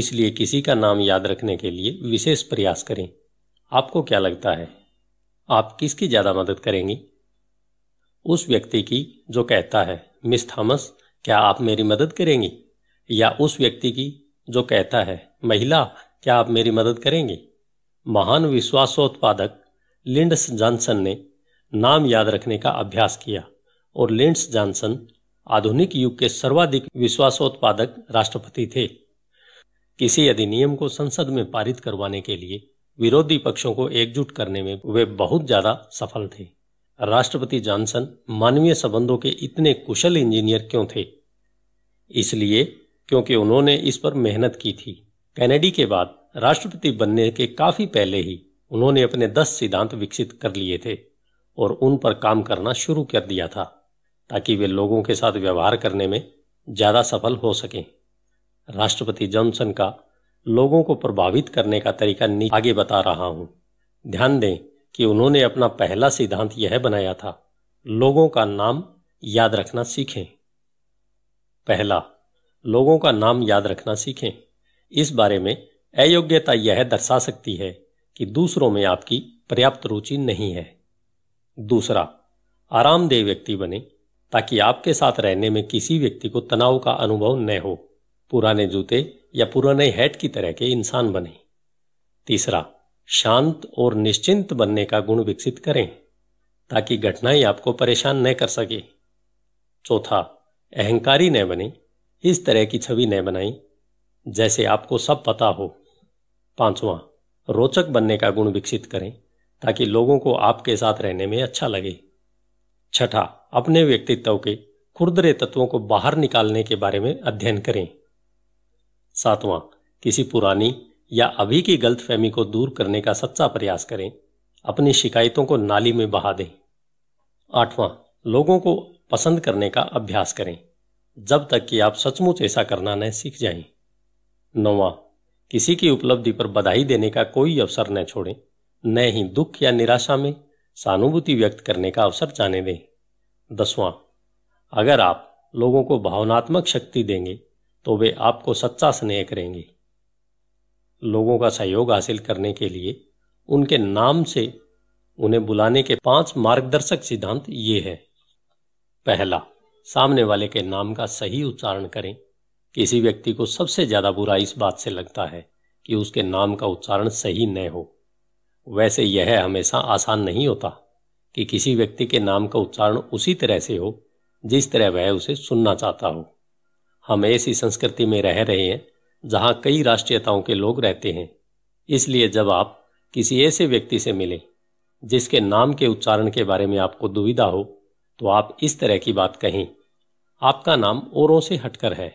इसलिए किसी का नाम याद रखने के लिए विशेष प्रयास करें आपको क्या लगता है आप किसकी ज़्यादा मदद करेंगी उस व्यक्ति की जो कहता है मिस थॉमस क्या आप मेरी मदद करेंगी या उस व्यक्ति की जो कहता है महिला क्या आप मेरी मदद करेंगी महान विश्वासोत्पादक लिंडस जॉनसन ने नाम याद रखने का अभ्यास किया और लिंडस जॉनसन आधुनिक युग के सर्वाधिक विश्वासोत्पादक राष्ट्रपति थे किसी अधिनियम को संसद में पारित करवाने के लिए विरोधी पक्षों को एकजुट करने में वे बहुत ज्यादा सफल थे राष्ट्रपति जॉनसन मानवीय संबंधों के इतने कुशल इंजीनियर क्यों थे इसलिए क्योंकि उन्होंने इस पर मेहनत की थी कैनेडी के बाद राष्ट्रपति बनने के काफी पहले ही उन्होंने अपने दस सिद्धांत विकसित कर लिए थे और उन पर काम करना शुरू कर दिया था ताकि वे लोगों के साथ व्यवहार करने में ज़्यादा सफल हो सकें राष्ट्रपति जॉनसन का लोगों को प्रभावित करने का तरीका आगे बता रहा हूं ध्यान दें कि उन्होंने अपना पहला सिद्धांत यह बनाया था लोगों का नाम याद रखना सीखें पहला लोगों का नाम याद रखना सीखें इस बारे में अयोग्यता यह दर्शा सकती है कि दूसरों में आपकी पर्याप्त रुचि नहीं है दूसरा आरामदेह व्यक्ति बने ताकि आपके साथ रहने में किसी व्यक्ति को तनाव का अनुभव न हो पुराने जूते या पुराने हैट की तरह के इंसान बने तीसरा शांत और निश्चिंत बनने का गुण विकसित करें ताकि घटनाएं आपको परेशान न कर सके चौथा अहंकारी न बने इस तरह की छवि न बनाएं जैसे आपको सब पता हो पांचवा रोचक बनने का गुण विकसित करें ताकि लोगों को आपके साथ रहने में अच्छा लगे छठा अपने व्यक्तित्व के खुर्दरे तत्वों को बाहर निकालने के बारे में अध्ययन करें सातवां किसी पुरानी या अभी की गलतफहमी को दूर करने का सच्चा प्रयास करें अपनी शिकायतों को नाली में बहा दें आठवां लोगों को पसंद करने का अभ्यास करें जब तक कि आप सचमुच ऐसा करना न सीख जाएं। नौवां किसी की उपलब्धि पर बधाई देने का कोई अवसर न छोड़ें न ही दुख या निराशा में सहानुभूति व्यक्त करने का अवसर जाने दें दसवां अगर आप लोगों को भावनात्मक शक्ति देंगे तो वे आपको सच्चा स्नेह करेंगे लोगों का सहयोग हासिल करने के लिए उनके नाम से उन्हें बुलाने के पांच मार्गदर्शक सिद्धांत ये हैं पहला सामने वाले के नाम का सही उच्चारण करें किसी व्यक्ति को सबसे ज्यादा बुरा इस बात से लगता है कि उसके नाम का उच्चारण सही न हो वैसे यह हमेशा आसान नहीं होता कि किसी व्यक्ति के नाम का उच्चारण उसी तरह से हो जिस तरह वह उसे सुनना चाहता हो हम ऐसी संस्कृति में रह रहे हैं जहां कई राष्ट्रीयताओं के लोग रहते हैं इसलिए जब आप किसी ऐसे व्यक्ति से मिले जिसके नाम के उच्चारण के बारे में आपको दुविधा हो तो आप इस तरह की बात कहें आपका नाम औरों से हटकर है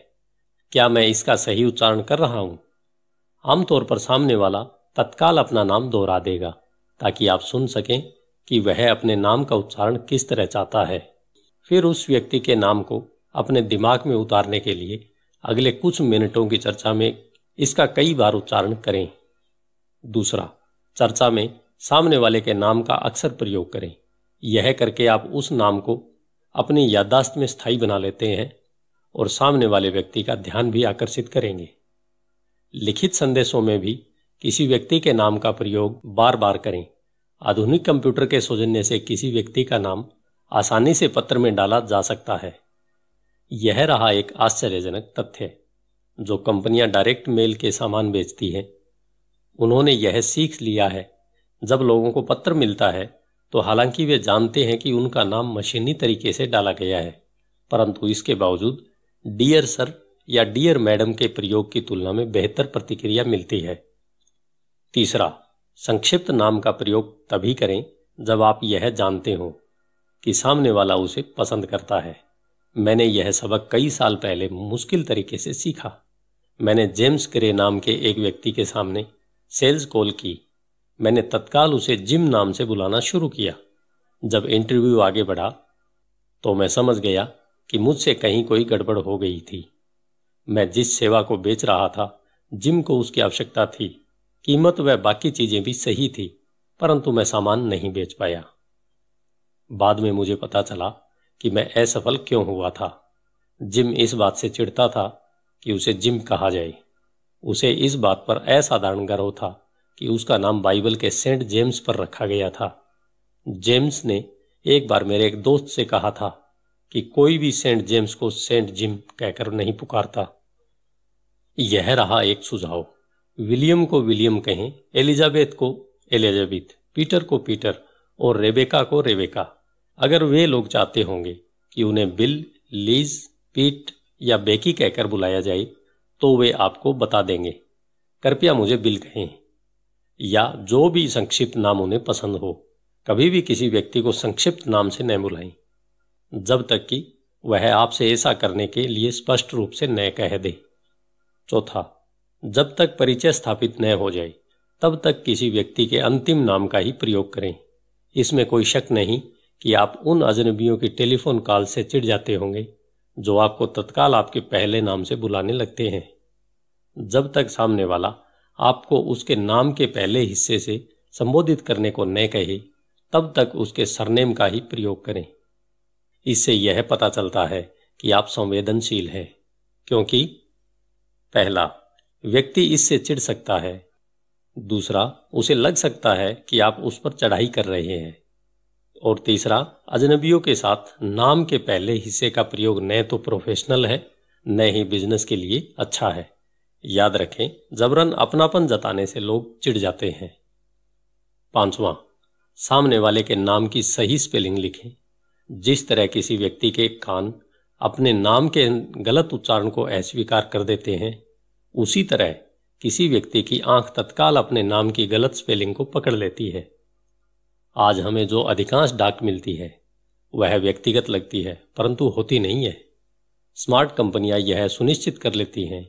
क्या मैं इसका सही उच्चारण कर रहा हूं आमतौर पर सामने वाला तत्काल अपना नाम दोहरा देगा ताकि आप सुन सकें कि वह अपने नाम का उच्चारण किस तरह चाहता है फिर उस व्यक्ति के नाम को अपने दिमाग में उतारने के लिए अगले कुछ मिनटों की चर्चा में इसका कई बार उच्चारण करें दूसरा चर्चा में सामने वाले के नाम का अक्सर प्रयोग करें यह करके आप उस नाम को अपनी याददाश्त में स्थायी बना लेते हैं और सामने वाले व्यक्ति का ध्यान भी आकर्षित करेंगे लिखित संदेशों में भी किसी व्यक्ति के नाम का प्रयोग बार बार करें आधुनिक कंप्यूटर के सौजन्य से किसी व्यक्ति का नाम आसानी से पत्र में डाला जा सकता है यह रहा एक आश्चर्यजनक तथ्य जो कंपनियां डायरेक्ट मेल के सामान बेचती हैं उन्होंने यह सीख लिया है जब लोगों को पत्र मिलता है तो हालांकि वे जानते हैं कि उनका नाम मशीनी तरीके से डाला गया है परंतु इसके बावजूद डियर सर या डियर मैडम के प्रयोग की तुलना में बेहतर प्रतिक्रिया मिलती है तीसरा संक्षिप्त नाम का प्रयोग तभी करें जब आप यह जानते हो कि सामने वाला उसे पसंद करता है मैंने यह सबक कई साल पहले मुश्किल तरीके से सीखा मैंने जेम्स ग्रे नाम के एक व्यक्ति के सामने सेल्स कॉल की मैंने तत्काल उसे जिम नाम से बुलाना शुरू किया जब इंटरव्यू आगे बढ़ा तो मैं समझ गया कि मुझसे कहीं कोई गड़बड़ हो गई थी मैं जिस सेवा को बेच रहा था जिम को उसकी आवश्यकता थी कीमत व बाकी चीजें भी सही थी परंतु मैं सामान नहीं बेच पाया बाद में मुझे पता चला कि मैं असफल क्यों हुआ था जिम इस बात से चिढ़ता था कि उसे जिम कहा जाए उसे इस बात पर असाधारण गर्व था कि उसका नाम बाइबल के सेंट जेम्स पर रखा गया था जेम्स ने एक बार मेरे एक दोस्त से कहा था कि कोई भी सेंट जेम्स को सेंट जिम कहकर नहीं पुकारता यह रहा एक सुझाव विलियम को विलियम कहें एलिजाबेथ को एलिजाबेथ पीटर को पीटर और रेबेका को रेबेका अगर वे लोग चाहते होंगे कि उन्हें बिल लीज पीट या बेकी कहकर बुलाया जाए तो वे आपको बता देंगे कृपया मुझे बिल कहें या जो भी संक्षिप्त नाम उन्हें पसंद हो कभी भी किसी व्यक्ति को संक्षिप्त नाम से न बुलाएं जब तक कि वह आपसे ऐसा करने के लिए स्पष्ट रूप से न कह दे चौथा जब तक परिचय स्थापित न हो जाए तब तक किसी व्यक्ति के अंतिम नाम का ही प्रयोग करें इसमें कोई शक नहीं कि आप उन अजनबियों की टेलीफोन कॉल से चिढ़ जाते होंगे जो आपको तत्काल आपके पहले नाम से बुलाने लगते हैं जब तक सामने वाला आपको उसके नाम के पहले हिस्से से संबोधित करने को न कहे तब तक उसके सरनेम का ही प्रयोग करें इससे यह पता चलता है कि आप संवेदनशील हैं क्योंकि पहला व्यक्ति इससे चिढ़ सकता है दूसरा उसे लग सकता है कि आप उस पर चढ़ाई कर रहे हैं और तीसरा अजनबियों के साथ नाम के पहले हिस्से का प्रयोग न तो प्रोफेशनल है न ही बिजनेस के लिए अच्छा है याद रखें जबरन अपनापन जताने से लोग चिढ़ जाते हैं पांचवा सामने वाले के नाम की सही स्पेलिंग लिखें जिस तरह किसी व्यक्ति के कान अपने नाम के गलत उच्चारण को अस्वीकार कर देते हैं उसी तरह किसी व्यक्ति की आंख तत्काल अपने नाम की गलत स्पेलिंग को पकड़ लेती है आज हमें जो अधिकांश डाक मिलती है वह व्यक्तिगत लगती है परंतु होती नहीं है स्मार्ट कंपनियां यह सुनिश्चित कर लेती हैं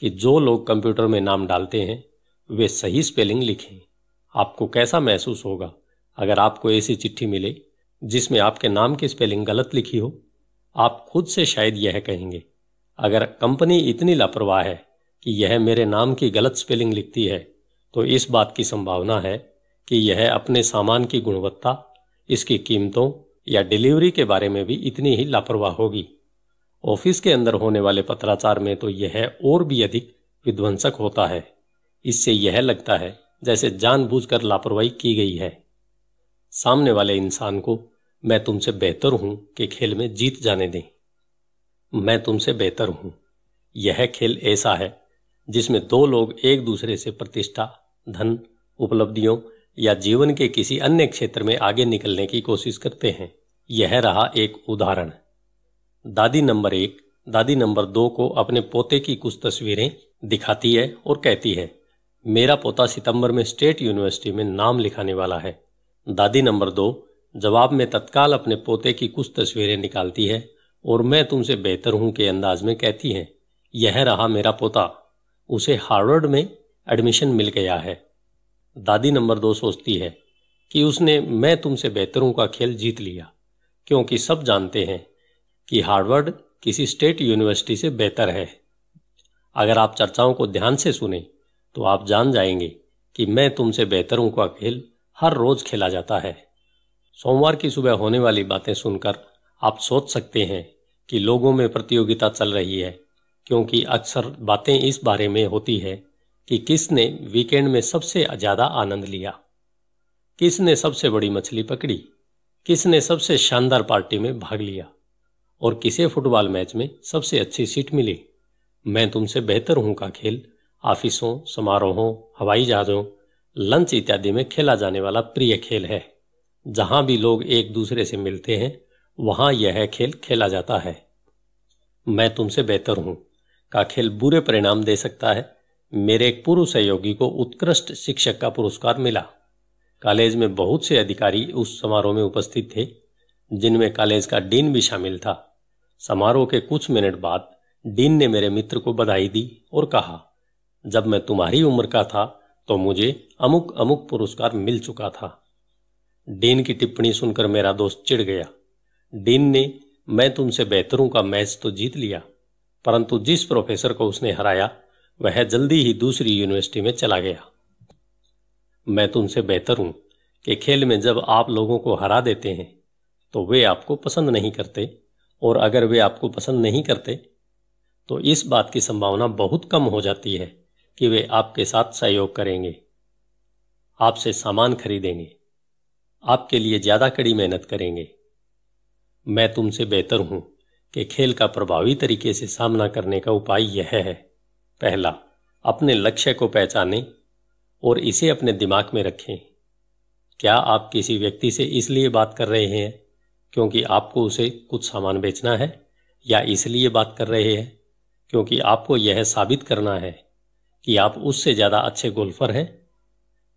कि जो लोग कंप्यूटर में नाम डालते हैं वे सही स्पेलिंग लिखें आपको कैसा महसूस होगा अगर आपको ऐसी चिट्ठी मिले जिसमें आपके नाम की स्पेलिंग गलत लिखी हो आप खुद से शायद यह कहेंगे अगर कंपनी इतनी लापरवाह है कि यह मेरे नाम की गलत स्पेलिंग लिखती है तो इस बात की संभावना है कि यह अपने सामान की गुणवत्ता इसकी कीमतों या डिलीवरी के बारे में भी इतनी ही लापरवाह होगी ऑफिस के अंदर होने वाले पत्राचार में तो यह और भी अधिक विध्वंसक होता है इससे यह लगता है जैसे जानबूझकर लापरवाही की गई है सामने वाले इंसान को मैं तुमसे बेहतर हूं के खेल में जीत जाने दें मैं तुमसे बेहतर हूं यह खेल ऐसा है जिसमें दो लोग एक दूसरे से प्रतिष्ठा धन उपलब्धियों या जीवन के किसी अन्य क्षेत्र में आगे निकलने की कोशिश करते हैं यह रहा एक उदाहरण दादी नंबर एक दादी नंबर दो को अपने पोते की कुछ तस्वीरें दिखाती है और कहती है मेरा पोता सितंबर में स्टेट यूनिवर्सिटी में नाम लिखाने वाला है दादी नंबर दो जवाब में तत्काल अपने पोते की कुछ तस्वीरें निकालती है और मैं तुमसे बेहतर हूं के अंदाज में कहती है यह रहा मेरा पोता उसे हार्वर्ड में एडमिशन मिल गया है दादी नंबर दो सोचती है कि उसने मैं तुमसे बेहतर हूं का खेल जीत लिया क्योंकि सब जानते हैं कि हार्वर्ड किसी स्टेट यूनिवर्सिटी से बेहतर है अगर आप चर्चाओं को ध्यान से सुने तो आप जान जाएंगे कि मैं तुमसे बेहतर हूं का खेल हर रोज खेला जाता है सोमवार की सुबह होने वाली बातें सुनकर आप सोच सकते हैं कि लोगों में प्रतियोगिता चल रही है क्योंकि अक्सर बातें इस बारे में होती है कि किसने वीकेंड में सबसे ज़्यादा आनंद लिया किसने सबसे बड़ी मछली पकड़ी किसने सबसे शानदार पार्टी में भाग लिया और किसे फुटबॉल मैच में सबसे अच्छी सीट मिली मैं तुमसे बेहतर हूं का खेल ऑफिसों समारोहों हवाई जहाज़ों लंच इत्यादि में खेला जाने वाला प्रिय खेल है जहां भी लोग एक दूसरे से मिलते हैं वहां यह खेल खेला जाता है मैं तुमसे बेहतर हूं का खेल बुरे परिणाम दे सकता है मेरे एक पूर्व सहयोगी को उत्कृष्ट शिक्षक का पुरस्कार मिला कॉलेज में बहुत से अधिकारी उस समारोह में उपस्थित थे जिनमें कॉलेज का डीन भी शामिल था समारोह के कुछ मिनट बाद डीन ने मेरे मित्र को बधाई दी और कहा जब मैं तुम्हारी उम्र का था तो मुझे अमुक अमुक पुरस्कार मिल चुका था डीन की टिप्पणी सुनकर मेरा दोस्त चिढ़ गया डीन ने मैं तुमसे बेहतरों का मैच तो जीत लिया परंतु जिस प्रोफेसर को उसने हराया वह जल्दी ही दूसरी यूनिवर्सिटी में चला गया मैं तुमसे बेहतर हूं कि खेल में जब आप लोगों को हरा देते हैं तो वे आपको पसंद नहीं करते और अगर वे आपको पसंद नहीं करते तो इस बात की संभावना बहुत कम हो जाती है कि वे आपके साथ सहयोग करेंगे आपसे सामान खरीदेंगे आपके लिए ज्यादा कड़ी मेहनत करेंगे मैं तुमसे बेहतर हूं कि खेल का प्रभावी तरीके से सामना करने का उपाय यह है पहला अपने लक्ष्य को पहचानें और इसे अपने दिमाग में रखें क्या आप किसी व्यक्ति से इसलिए बात कर रहे हैं क्योंकि आपको उसे कुछ सामान बेचना है या इसलिए बात कर रहे हैं क्योंकि आपको यह साबित करना है कि आप उससे ज़्यादा अच्छे गोल्फर हैं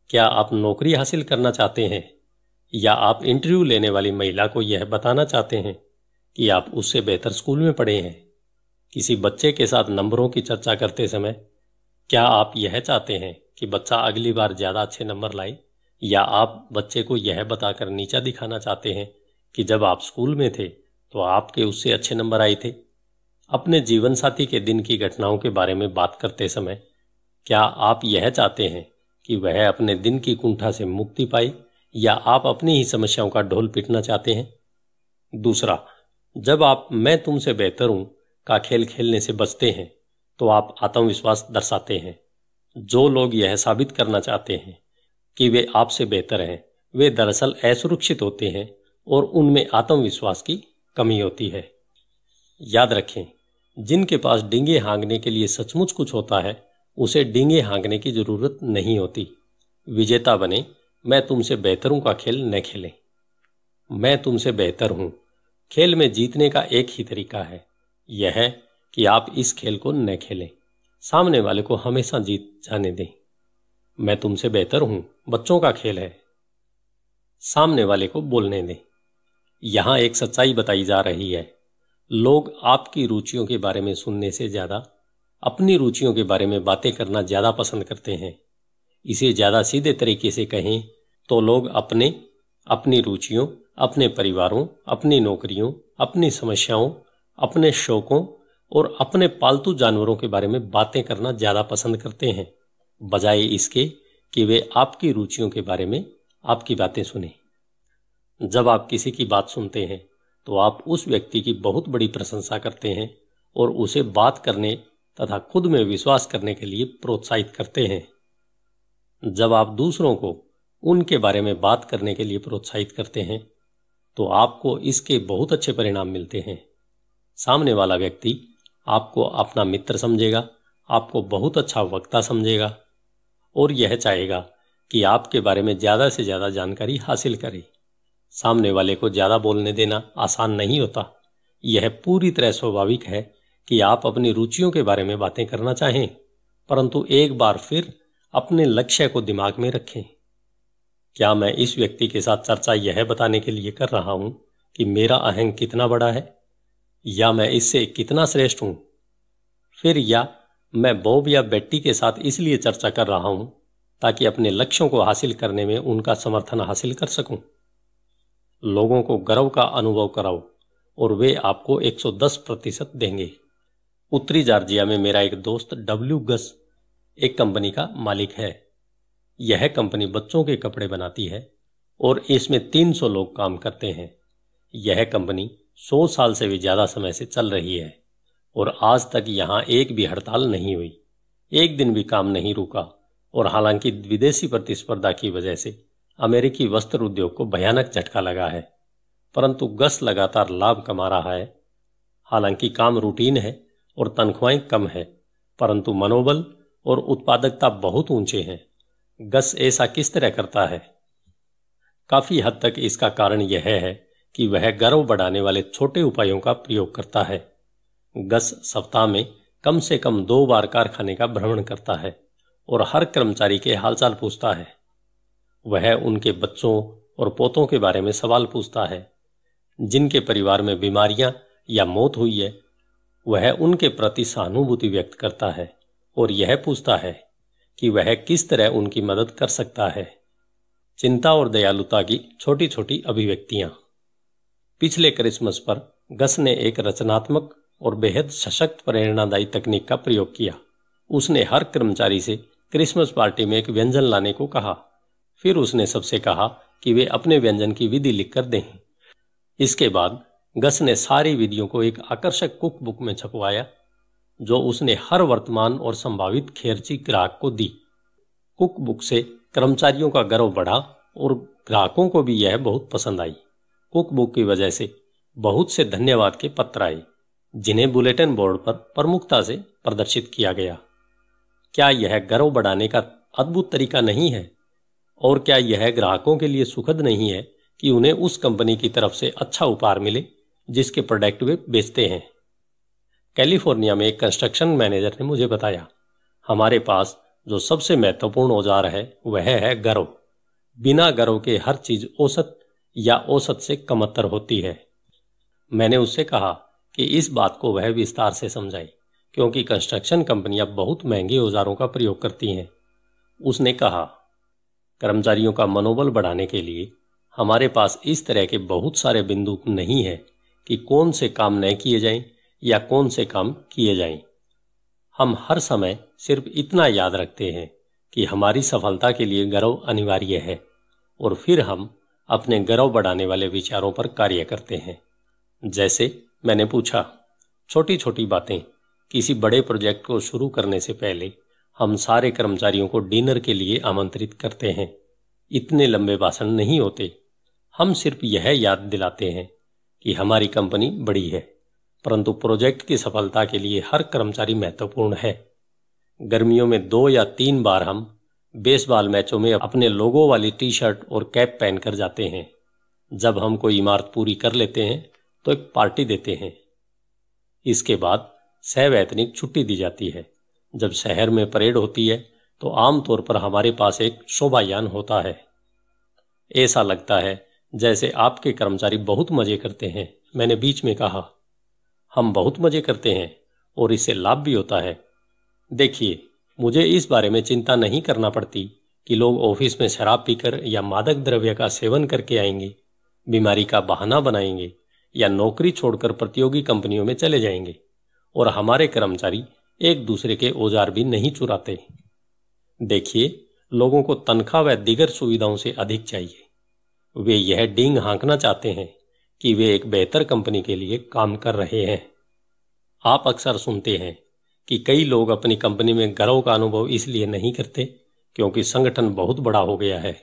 क्या आप नौकरी हासिल करना चाहते हैं या आप इंटरव्यू लेने वाली महिला को यह बताना चाहते हैं कि आप उससे बेहतर स्कूल में पढ़े हैं किसी बच्चे के साथ नंबरों की चर्चा करते समय क्या आप यह चाहते हैं कि बच्चा अगली बार ज़्यादा अच्छे नंबर लाए या आप बच्चे को यह बताकर नीचा दिखाना चाहते हैं कि जब आप स्कूल में थे तो आपके उससे अच्छे नंबर आए थे अपने जीवन साथी के दिन की घटनाओं के बारे में बात करते समय क्या आप यह चाहते हैं कि वह अपने दिन की कुंठा से मुक्ति पाए या आप अपनी ही समस्याओं का ढोल पीटना चाहते हैं दूसरा जब आप मैं तुमसे बेहतर हूं का खेल खेलने से बचते हैं तो आप आत्मविश्वास दर्शाते हैं जो लोग यह साबित करना चाहते हैं कि वे आपसे बेहतर हैं वे दरअसल असुरक्षित होते हैं और उनमें आत्मविश्वास की कमी होती है याद रखें जिनके पास डिंगे हांगने के लिए सचमुच कुछ होता है उसे डींगे हाँकने की जरूरत नहीं होती विजेता बने मैं तुमसे बेहतर हूं का खेल न खेलें मैं तुमसे बेहतर हूं खेल में जीतने का एक ही तरीका है यह है कि आप इस खेल को न खेलें सामने वाले को हमेशा जीत जाने दें मैं तुमसे बेहतर हूं बच्चों का खेल है सामने वाले को बोलने दें यहां एक सच्चाई बताई जा रही है लोग आपकी रुचियों के बारे में सुनने से ज्यादा अपनी रुचियों के बारे में बातें करना ज़्यादा पसंद करते हैं इसे ज़्यादा सीधे तरीके से कहें तो लोग अपने अपनी रुचियों अपने परिवारों अपनी नौकरियों अपनी समस्याओं अपने शौकों और अपने पालतू जानवरों के बारे में बातें करना ज़्यादा पसंद करते हैं बजाय इसके कि वे आपकी रुचियों के बारे में आपकी बातें सुने जब आप किसी की बात सुनते हैं तो आप उस व्यक्ति की बहुत बड़ी प्रशंसा करते हैं और उसे बात करने तथा खुद में विश्वास करने के लिए प्रोत्साहित करते हैं जब आप दूसरों को उनके बारे में बात करने के लिए प्रोत्साहित करते हैं तो आपको इसके बहुत अच्छे परिणाम मिलते हैं सामने वाला व्यक्ति आपको अपना मित्र समझेगा आपको बहुत अच्छा वक्ता समझेगा और यह चाहेगा कि आपके बारे में ज़्यादा से ज़्यादा जानकारी हासिल करें सामने वाले को ज़्यादा बोलने देना आसान नहीं होता यह पूरी तरह स्वाभाविक है कि आप अपनी रुचियों के बारे में बातें करना चाहें परंतु एक बार फिर अपने लक्ष्य को दिमाग में रखें क्या मैं इस व्यक्ति के साथ चर्चा यह बताने के लिए कर रहा हूं कि मेरा अहंग कितना बड़ा है या मैं इससे कितना श्रेष्ठ हूं फिर या मैं बॉब या बेट्टी के साथ इसलिए चर्चा कर रहा हूं ताकि अपने लक्ष्यों को हासिल करने में उनका समर्थन हासिल कर सकूं लोगों को गर्व का अनुभव कराओ और वे आपको 110 प्रतिशत देंगे उत्तरी जार्जिया में मेरा एक दोस्त डब्ल्यू गस एक कंपनी का मालिक है यह कंपनी बच्चों के कपड़े बनाती है और इसमें 300 लोग काम करते हैं यह कंपनी 100 साल से भी ज़्यादा समय से चल रही है और आज तक यहाँ एक भी हड़ताल नहीं हुई एक दिन भी काम नहीं रुका और हालांकि विदेशी प्रतिस्पर्धा की वजह से अमेरिकी वस्त्र उद्योग को भयानक झटका लगा है परंतु गस लगातार लाभ कमा रहा है हालांकि काम रूटीन है और तनख्वाहें कम हैं परंतु मनोबल और उत्पादकता बहुत ऊंचे हैं गस ऐसा किस तरह करता है काफी हद तक इसका कारण यह है कि वह गर्व बढ़ाने वाले छोटे उपायों का प्रयोग करता है गस सप्ताह में कम से कम दो बार कारखाने का भ्रमण करता है और हर कर्मचारी के हालचाल पूछता है वह उनके बच्चों और पोतों के बारे में सवाल पूछता है जिनके परिवार में बीमारियां या मौत हुई है वह उनके प्रति सहानुभूति व्यक्त करता है और यह पूछता है कि वह किस तरह उनकी मदद कर सकता है चिंता और दयालुता की छोटी छोटी अभिव्यक्तियां पिछले क्रिसमस पर गस ने एक रचनात्मक और बेहद सशक्त प्रेरणादायी तकनीक का प्रयोग किया उसने हर कर्मचारी से क्रिसमस पार्टी में एक व्यंजन लाने को कहा फिर उसने सबसे कहा कि वे अपने व्यंजन की विधि लिखकर दें इसके बाद गस ने सारी विधियों को एक आकर्षक कुक बुक में छपवाया जो उसने हर वर्तमान और संभावित खेरची ग्राहक को दी कुक बुक से कर्मचारियों का गर्व बढ़ा और ग्राहकों को भी यह बहुत पसंद आई कुक बुक की वजह से बहुत से धन्यवाद के पत्र आए जिन्हें बुलेटिन बोर्ड पर प्रमुखता से प्रदर्शित किया गया क्या यह गर्व बढ़ाने का अद्भुत तरीका नहीं है और क्या यह ग्राहकों के लिए सुखद नहीं है कि उन्हें उस कंपनी की तरफ से अच्छा उपहार मिले जिसके प्रोडक्ट वे बेचते हैं कैलिफोर्निया में एक कंस्ट्रक्शन मैनेजर ने मुझे बताया हमारे पास जो सबसे महत्वपूर्ण औजार है वह है गर्व बिना गर्व के हर चीज औसत या औसत से कमतर होती है मैंने उससे कहा कि इस बात को वह विस्तार से समझाए क्योंकि कंस्ट्रक्शन कंपनियां बहुत महंगे औजारों का प्रयोग करती हैं उसने कहा कर्मचारियों का मनोबल बढ़ाने के लिए हमारे पास इस तरह के बहुत सारे बिंदु नहीं हैं कि कौन से काम न किए जाएं या कौन से काम किए जाएं। हम हर समय सिर्फ इतना याद रखते हैं कि हमारी सफलता के लिए गर्व अनिवार्य है और फिर हम अपने गर्व बढ़ाने वाले विचारों पर कार्य करते हैं जैसे मैंने पूछा छोटी छोटी बातें किसी बड़े प्रोजेक्ट को शुरू करने से पहले हम सारे कर्मचारियों को डिनर के लिए आमंत्रित करते हैं इतने लंबे भाषण नहीं होते हम सिर्फ यह याद दिलाते हैं कि हमारी कंपनी बड़ी है परंतु प्रोजेक्ट की सफलता के लिए हर कर्मचारी महत्वपूर्ण है गर्मियों में दो या तीन बार हम बेसबॉल मैचों में अपने लोगों वाली टी शर्ट और कैप पहनकर जाते हैं जब हम कोई इमारत पूरी कर लेते हैं तो एक पार्टी देते हैं इसके बाद सहवैतनिक छुट्टी दी जाती है जब शहर में परेड होती है तो आमतौर पर हमारे पास एक शोभायान होता है ऐसा लगता है जैसे आपके कर्मचारी बहुत मजे करते हैं मैंने बीच में कहा हम बहुत मजे करते हैं और इससे लाभ भी होता है देखिए मुझे इस बारे में चिंता नहीं करना पड़ती कि लोग ऑफिस में शराब पीकर या मादक द्रव्य का सेवन करके आएंगे बीमारी का बहाना बनाएंगे या नौकरी छोड़कर प्रतियोगी कंपनियों में चले जाएंगे और हमारे कर्मचारी एक दूसरे के औजार भी नहीं चुराते देखिए लोगों को तनख्वाह व दिगर सुविधाओं से अधिक चाहिए वे यह डिंग हांकना चाहते हैं कि वे एक बेहतर कंपनी के लिए काम कर रहे हैं आप अक्सर सुनते हैं कि कई लोग अपनी कंपनी में गर्व का अनुभव इसलिए नहीं करते क्योंकि संगठन बहुत बड़ा हो गया है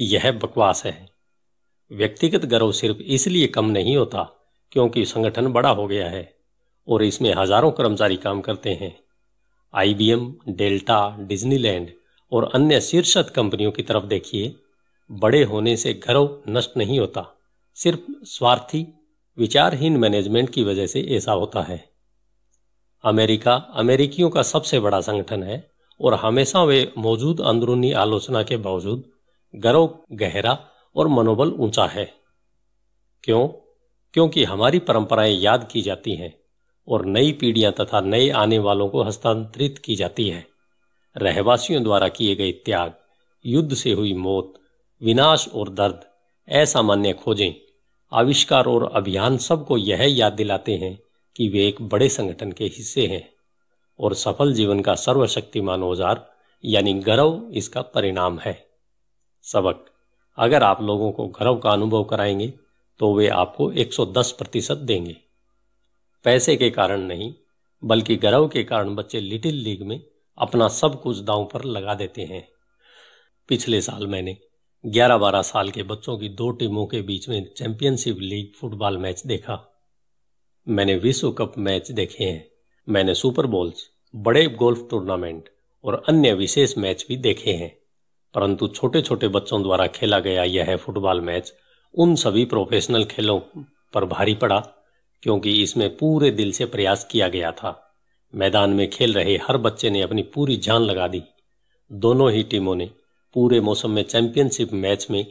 यह बकवास है व्यक्तिगत गर्व सिर्फ इसलिए कम नहीं होता क्योंकि संगठन बड़ा हो गया है और इसमें हजारों कर्मचारी काम करते हैं आईबीएम डेल्टा डिज्नीलैंड और अन्य शीर्षत कंपनियों की तरफ देखिए बड़े होने से गर्व नष्ट नहीं होता सिर्फ स्वार्थी विचारहीन मैनेजमेंट की वजह से ऐसा होता है अमेरिका अमेरिकियों का सबसे बड़ा संगठन है और हमेशा वे मौजूद अंदरूनी आलोचना के बावजूद गर्व गहरा और मनोबल ऊंचा है क्यों क्योंकि हमारी परंपराएं याद की जाती हैं और नई पीढ़ियां तथा नए आने वालों को हस्तांतरित की जाती है रहवासियों द्वारा किए गए त्याग युद्ध से हुई मौत विनाश और दर्द असामान्य खोजें आविष्कार और अभियान सबको यह याद दिलाते हैं कि वे एक बड़े संगठन के हिस्से हैं और सफल जीवन का सर्वशक्तिमान औजार यानी गर्व इसका परिणाम है सबक अगर आप लोगों को गर्व का अनुभव कराएंगे तो वे आपको 110 प्रतिशत देंगे पैसे के कारण नहीं बल्कि गर्व के कारण बच्चे लिटिल लीग में अपना सब कुछ दांव पर लगा देते हैं पिछले साल मैंने ग्यारह बारह साल के बच्चों की दो टीमों के बीच में चैंपियनशिप लीग फुटबॉल मैच देखा मैंने विश्व कप मैच देखे हैं मैंने सुपर बॉल्स बड़े गोल्फ टूर्नामेंट और अन्य विशेष मैच भी देखे हैं परंतु छोटे छोटे बच्चों द्वारा खेला गया यह फुटबॉल मैच उन सभी प्रोफेशनल खेलों पर भारी पड़ा क्योंकि इसमें पूरे दिल से प्रयास किया गया था मैदान में खेल रहे हर बच्चे ने अपनी पूरी जान लगा दी दोनों ही टीमों ने पूरे मौसम में चैंपियनशिप मैच में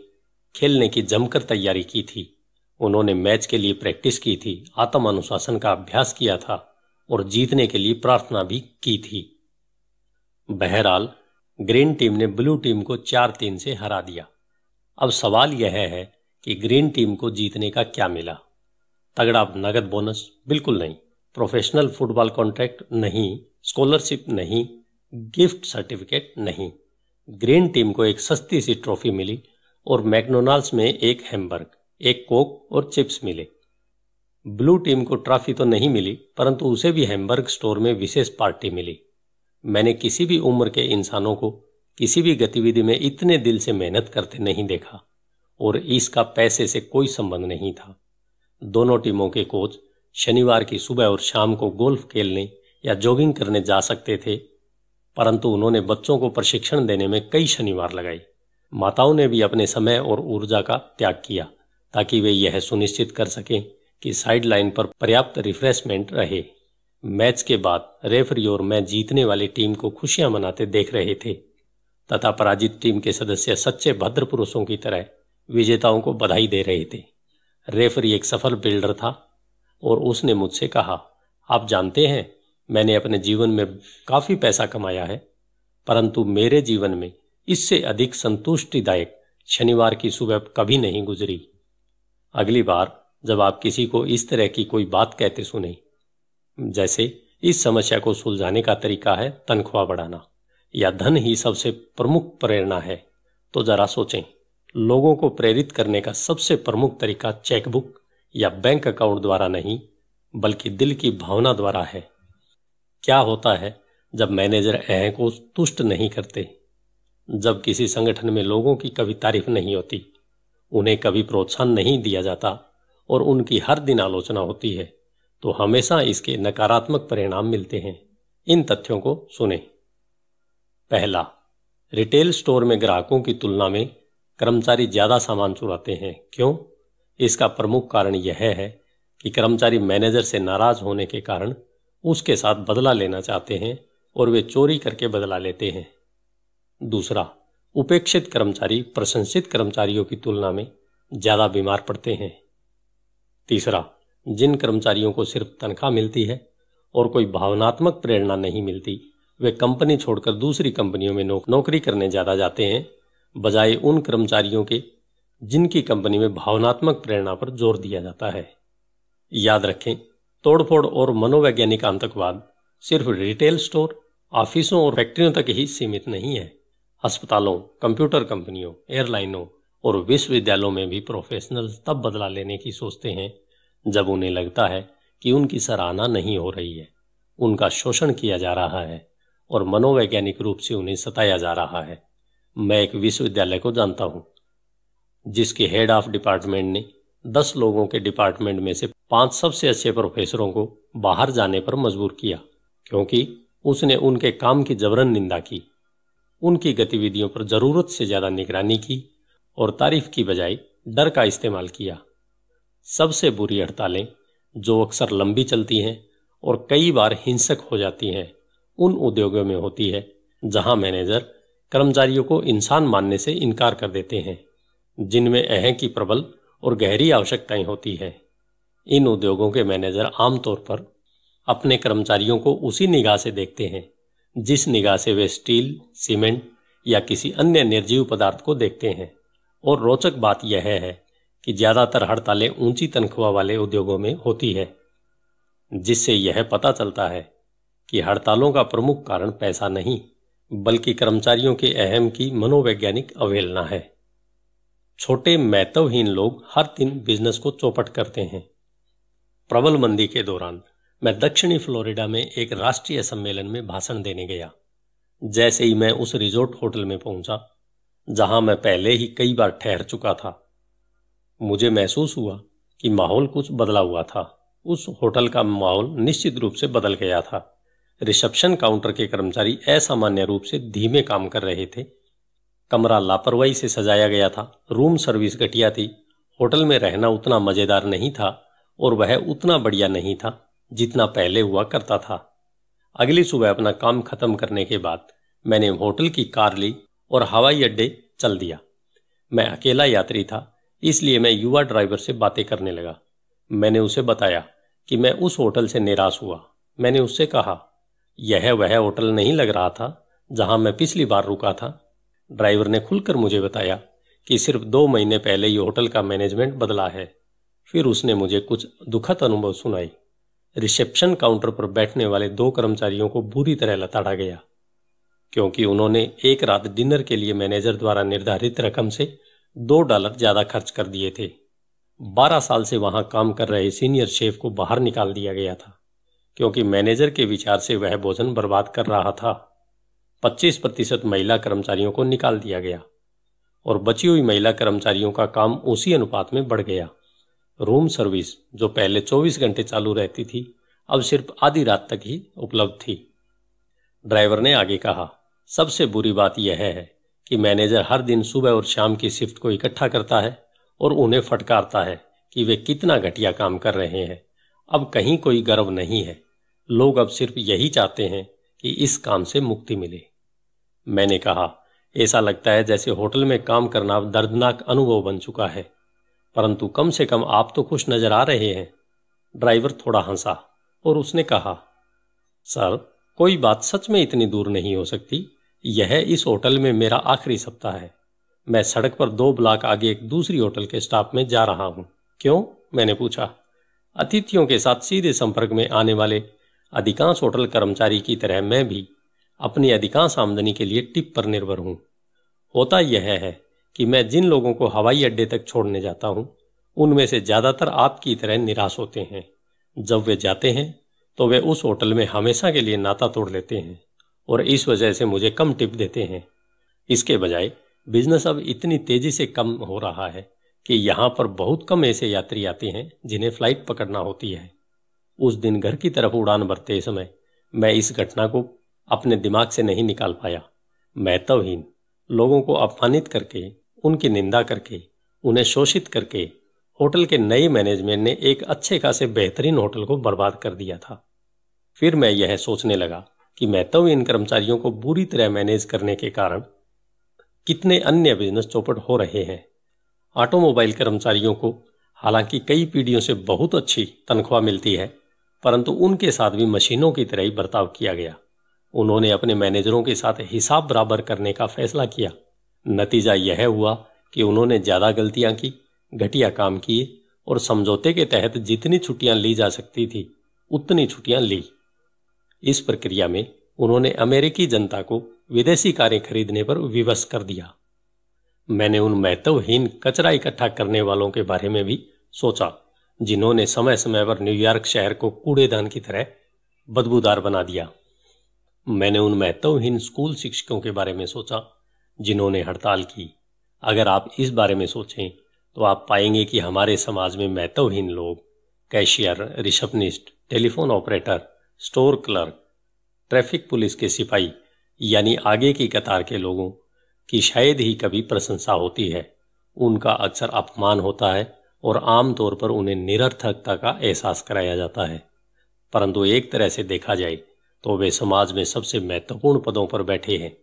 खेलने की जमकर तैयारी की थी उन्होंने मैच के लिए प्रैक्टिस की थी आत्म अनुशासन का अभ्यास किया था और जीतने के लिए प्रार्थना भी की थी बहरहाल ग्रीन टीम ने ब्लू टीम को चार तीन से हरा दिया अब सवाल यह है कि ग्रीन टीम को जीतने का क्या मिला तगड़ा नगद बोनस बिल्कुल नहीं प्रोफेशनल फुटबॉल कॉन्ट्रैक्ट नहीं स्कॉलरशिप नहीं गिफ्ट सर्टिफिकेट नहीं ग्रीन टीम को एक सस्ती सी ट्रॉफी मिली और मैकडोनाल्ड्स में एक हैमबर्ग एक कोक और चिप्स मिले ब्लू टीम को ट्रॉफी तो नहीं मिली परंतु उसे भी हैमबर्ग स्टोर में विशेष पार्टी मिली मैंने किसी भी उम्र के इंसानों को किसी भी गतिविधि में इतने दिल से मेहनत करते नहीं देखा और इसका पैसे से कोई संबंध नहीं था दोनों टीमों के कोच शनिवार की सुबह और शाम को गोल्फ खेलने या जॉगिंग करने जा सकते थे परंतु उन्होंने बच्चों को प्रशिक्षण देने में कई शनिवार लगाई माताओं ने भी अपने समय और ऊर्जा का त्याग किया ताकि वे यह सुनिश्चित कर सकें कि साइड लाइन पर पर्याप्त रिफ्रेशमेंट रहे मैच के बाद रेफरी और मैं जीतने वाली टीम को खुशियां मनाते देख रहे थे तथा पराजित टीम के सदस्य सच्चे भद्र पुरुषों की तरह विजेताओं को बधाई दे रहे थे रेफरी एक सफल बिल्डर था और उसने मुझसे कहा आप जानते हैं मैंने अपने जीवन में काफी पैसा कमाया है परंतु मेरे जीवन में इससे अधिक संतुष्टिदायक शनिवार की सुबह कभी नहीं गुजरी अगली बार जब आप किसी को इस तरह की कोई बात कहते सुने जैसे इस समस्या को सुलझाने का तरीका है तनख्वाह बढ़ाना या धन ही सबसे प्रमुख प्रेरणा है तो जरा सोचें लोगों को प्रेरित करने का सबसे प्रमुख तरीका चेकबुक या बैंक अकाउंट द्वारा नहीं बल्कि दिल की भावना द्वारा है क्या होता है जब मैनेजर अह को तुष्ट नहीं करते जब किसी संगठन में लोगों की कभी तारीफ नहीं होती उन्हें कभी प्रोत्साहन नहीं दिया जाता और उनकी हर दिन आलोचना होती है तो हमेशा इसके नकारात्मक परिणाम मिलते हैं इन तथ्यों को सुने पहला रिटेल स्टोर में ग्राहकों की तुलना में कर्मचारी ज्यादा सामान चुराते हैं क्यों इसका प्रमुख कारण यह है कि कर्मचारी मैनेजर से नाराज होने के कारण उसके साथ बदला लेना चाहते हैं और वे चोरी करके बदला लेते हैं दूसरा उपेक्षित कर्मचारी प्रशंसित कर्मचारियों की तुलना में ज़्यादा बीमार पड़ते हैं तीसरा जिन कर्मचारियों को सिर्फ तनख्वाह मिलती है और कोई भावनात्मक प्रेरणा नहीं मिलती वे कंपनी छोड़कर दूसरी कंपनियों में नौकरी करने ज़्यादा जाते हैं बजाय उन कर्मचारियों के जिनकी कंपनी में भावनात्मक प्रेरणा पर जोर दिया जाता है याद रखें तोड़फोड़ और मनोवैज्ञानिक आतंकवाद सिर्फ रिटेल स्टोर ऑफिसों और फैक्ट्रियों तक ही सीमित नहीं है अस्पतालों कंप्यूटर कंपनियों एयरलाइनों और विश्वविद्यालयों में भी प्रोफेशनल तब बदला लेने की सोचते हैं जब उन्हें लगता है कि उनकी सराहना नहीं हो रही है उनका शोषण किया जा रहा है और मनोवैज्ञानिक रूप से उन्हें सताया जा रहा है मैं एक विश्वविद्यालय को जानता हूं जिसके हेड ऑफ डिपार्टमेंट ने दस लोगों के डिपार्टमेंट में से पांच सबसे अच्छे प्रोफेसरों को बाहर जाने पर मजबूर किया क्योंकि उसने उनके काम की जबरन निंदा की उनकी गतिविधियों पर जरूरत से ज्यादा निगरानी की और तारीफ की बजाय डर का इस्तेमाल किया सबसे बुरी हड़तालें जो अक्सर लंबी चलती हैं और कई बार हिंसक हो जाती हैं उन उद्योगों में होती है जहां मैनेजर कर्मचारियों को इंसान मानने से इनकार कर देते हैं जिनमें अह की प्रबल और गहरी आवश्यकताएं होती है इन उद्योगों के मैनेजर आमतौर पर अपने कर्मचारियों को उसी निगाह से देखते हैं जिस निगाह से वे स्टील सीमेंट या किसी अन्य निर्जीव पदार्थ को देखते हैं और रोचक बात यह है कि ज़्यादातर हड़तालें ऊंची तनख्वाह वाले उद्योगों में होती है जिससे यह पता चलता है कि हड़तालों का प्रमुख कारण पैसा नहीं बल्कि कर्मचारियों के अहम की मनोवैज्ञानिक अवहेलना है छोटे महत्वहीन लोग हर दिन बिजनेस को चौपट करते हैं प्रबल मंदी के दौरान मैं दक्षिणी फ्लोरिडा में एक राष्ट्रीय सम्मेलन में भाषण देने गया जैसे ही मैं उस रिजोर्ट होटल में पहुंचा जहां मैं पहले ही कई बार ठहर चुका था मुझे महसूस हुआ कि माहौल कुछ बदला हुआ था उस होटल का माहौल निश्चित रूप से बदल गया था रिसेप्शन काउंटर के कर्मचारी असामान्य रूप से धीमे काम कर रहे थे कमरा लापरवाही से सजाया गया था रूम सर्विस घटिया थी होटल में रहना उतना मज़ेदार नहीं था और वह उतना बढ़िया नहीं था जितना पहले हुआ करता था अगली सुबह अपना काम खत्म करने के बाद मैंने होटल की कार ली और हवाई अड्डे चल दिया मैं अकेला यात्री था इसलिए मैं युवा ड्राइवर से बातें करने लगा मैंने उसे बताया कि मैं उस होटल से निराश हुआ मैंने उससे कहा यह वह होटल नहीं लग रहा था जहां मैं पिछली बार रुका था ड्राइवर ने खुलकर मुझे बताया कि सिर्फ दो महीने पहले ये होटल का मैनेजमेंट बदला है फिर उसने मुझे कुछ दुखद अनुभव सुनाई रिसेप्शन काउंटर पर बैठने वाले दो कर्मचारियों को बुरी तरह लताड़ा गया क्योंकि उन्होंने एक रात डिनर के लिए मैनेजर द्वारा निर्धारित रकम से दो डॉलर ज्यादा खर्च कर दिए थे बारह साल से वहां काम कर रहे सीनियर शेफ को बाहर निकाल दिया गया था क्योंकि मैनेजर के विचार से वह भोजन बर्बाद कर रहा था 25 प्रतिशत महिला कर्मचारियों को निकाल दिया गया और बची हुई महिला कर्मचारियों का काम उसी अनुपात में बढ़ गया रूम सर्विस जो पहले 24 घंटे चालू रहती थी अब सिर्फ आधी रात तक ही उपलब्ध थी ड्राइवर ने आगे कहा सबसे बुरी बात यह है कि मैनेजर हर दिन सुबह और शाम की शिफ्ट को इकट्ठा करता है और उन्हें फटकारता है कि वे कितना घटिया काम कर रहे हैं अब कहीं कोई गर्व नहीं है लोग अब सिर्फ यही चाहते हैं कि इस काम से मुक्ति मिले मैंने कहा ऐसा लगता है जैसे होटल में काम करना दर्दनाक अनुभव बन चुका है परंतु कम से कम आप तो खुश नजर आ रहे हैं ड्राइवर थोड़ा हंसा और उसने कहा सर कोई बात सच में इतनी दूर नहीं हो सकती यह इस होटल में मेरा आखिरी सप्ताह है मैं सड़क पर दो ब्लॉक आगे एक दूसरी होटल के स्टाफ में जा रहा हूं क्यों मैंने पूछा अतिथियों के साथ सीधे संपर्क में आने वाले अधिकांश होटल कर्मचारी की तरह मैं भी अपनी अधिकांश आमदनी के लिए टिप पर निर्भर हूं होता यह है कि मैं जिन लोगों को हवाई अड्डे तक छोड़ने जाता हूं उनमें से ज्यादातर आपकी तरह निराश होते हैं जब वे जाते हैं तो वे उस होटल में हमेशा के लिए नाता तोड़ लेते हैं और इस वजह से मुझे कम टिप देते हैं इसके बजाय बिजनेस अब इतनी तेजी से कम हो रहा है कि यहाँ पर बहुत कम ऐसे यात्री आते हैं जिन्हें फ्लाइट पकड़ना होती है उस दिन घर की तरफ उड़ान भरते समय मैं इस घटना को अपने दिमाग से नहीं निकाल पाया मैं तवहीन लोगों को अपमानित करके उनकी निंदा करके उन्हें शोषित करके होटल के नए मैनेजमेंट ने एक अच्छे खासे बेहतरीन होटल को बर्बाद कर दिया था फिर मैं यह सोचने लगा कि मैं तो इन कर्मचारियों को बुरी तरह मैनेज करने के कारण कितने अन्य बिजनेस चौपट हो रहे हैं ऑटोमोबाइल कर्मचारियों को हालांकि कई पीढ़ियों से बहुत अच्छी तनख्वाह मिलती है परंतु उनके साथ भी मशीनों की तरह ही बर्ताव किया गया उन्होंने अपने मैनेजरों के साथ हिसाब बराबर करने का फैसला किया नतीजा यह हुआ कि उन्होंने ज़्यादा गलतियां की घटिया काम किए और समझौते के तहत जितनी छुट्टियां ली जा सकती थी उतनी छुट्टियां ली इस प्रक्रिया में उन्होंने अमेरिकी जनता को विदेशी कारें खरीदने पर विवश कर दिया मैंने उन महत्वहीन कचरा इकट्ठा करने वालों के बारे में भी सोचा जिन्होंने समय समय पर न्यूयॉर्क शहर को कूड़ेदान की तरह बदबूदार बना दिया मैंने उन महत्वहीन स्कूल शिक्षकों के बारे में सोचा जिन्होंने हड़ताल की अगर आप इस बारे में सोचें तो आप पाएंगे कि हमारे समाज में महत्वहीन लोग cashier receptionist telephone operator store clerk traffic police के सिपाही यानी आगे की कतार के लोगों की शायद ही कभी प्रशंसा होती है उनका अक्सर अपमान होता है और आमतौर पर उन्हें निरर्थकता का एहसास कराया जाता है परंतु एक तरह से देखा जाए तो वे समाज में सबसे महत्वपूर्ण पदों पर बैठे हैं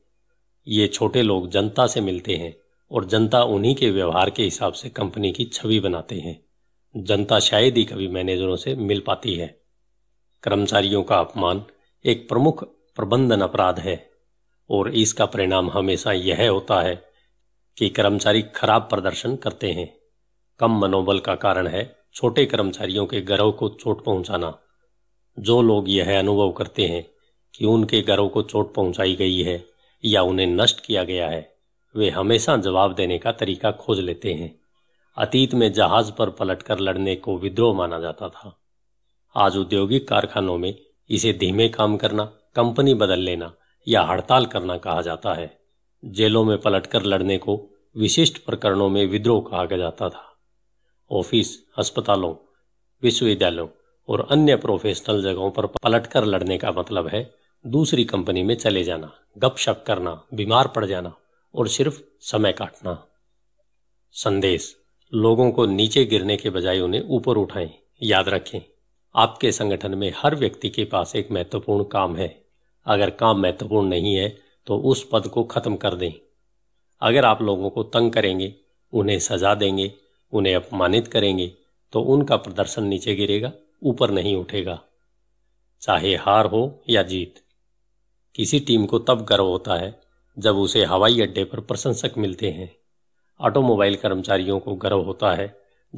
ये छोटे लोग जनता से मिलते हैं और जनता उन्हीं के व्यवहार के हिसाब से कंपनी की छवि बनाते हैं जनता शायद ही कभी मैनेजरों से मिल पाती है कर्मचारियों का अपमान एक प्रमुख प्रबंधन अपराध है और इसका परिणाम हमेशा यह होता है कि कर्मचारी खराब प्रदर्शन करते हैं कम मनोबल का कारण है छोटे कर्मचारियों के गर्व को चोट पहुंचाना जो लोग यह अनुभव करते हैं कि उनके गर्व को चोट पहुंचाई गई है या उन्हें नष्ट किया गया है वे हमेशा जवाब देने का तरीका खोज लेते हैं अतीत में जहाज पर पलटकर लड़ने को विद्रोह माना जाता था आज औद्योगिक कारखानों में इसे धीमे काम करना कंपनी बदल लेना या हड़ताल करना कहा जाता है जेलों में पलटकर लड़ने को विशिष्ट प्रकरणों में विद्रोह कहा जाता था ऑफिस अस्पतालों विश्वविद्यालयों और अन्य प्रोफेशनल जगहों पर पलटकर लड़ने का मतलब है दूसरी कंपनी में चले जाना गपशप करना बीमार पड़ जाना और सिर्फ समय काटना संदेश लोगों को नीचे गिरने के बजाय उन्हें ऊपर उठाएं याद रखें आपके संगठन में हर व्यक्ति के पास एक महत्वपूर्ण काम है अगर काम महत्वपूर्ण नहीं है तो उस पद को खत्म कर दें अगर आप लोगों को तंग करेंगे उन्हें सजा देंगे उन्हें अपमानित करेंगे तो उनका प्रदर्शन नीचे गिरेगा ऊपर नहीं उठेगा चाहे हार हो या जीत किसी टीम को तब गर्व होता है जब उसे हवाई अड्डे पर प्रशंसक मिलते हैं ऑटोमोबाइल कर्मचारियों को गर्व होता है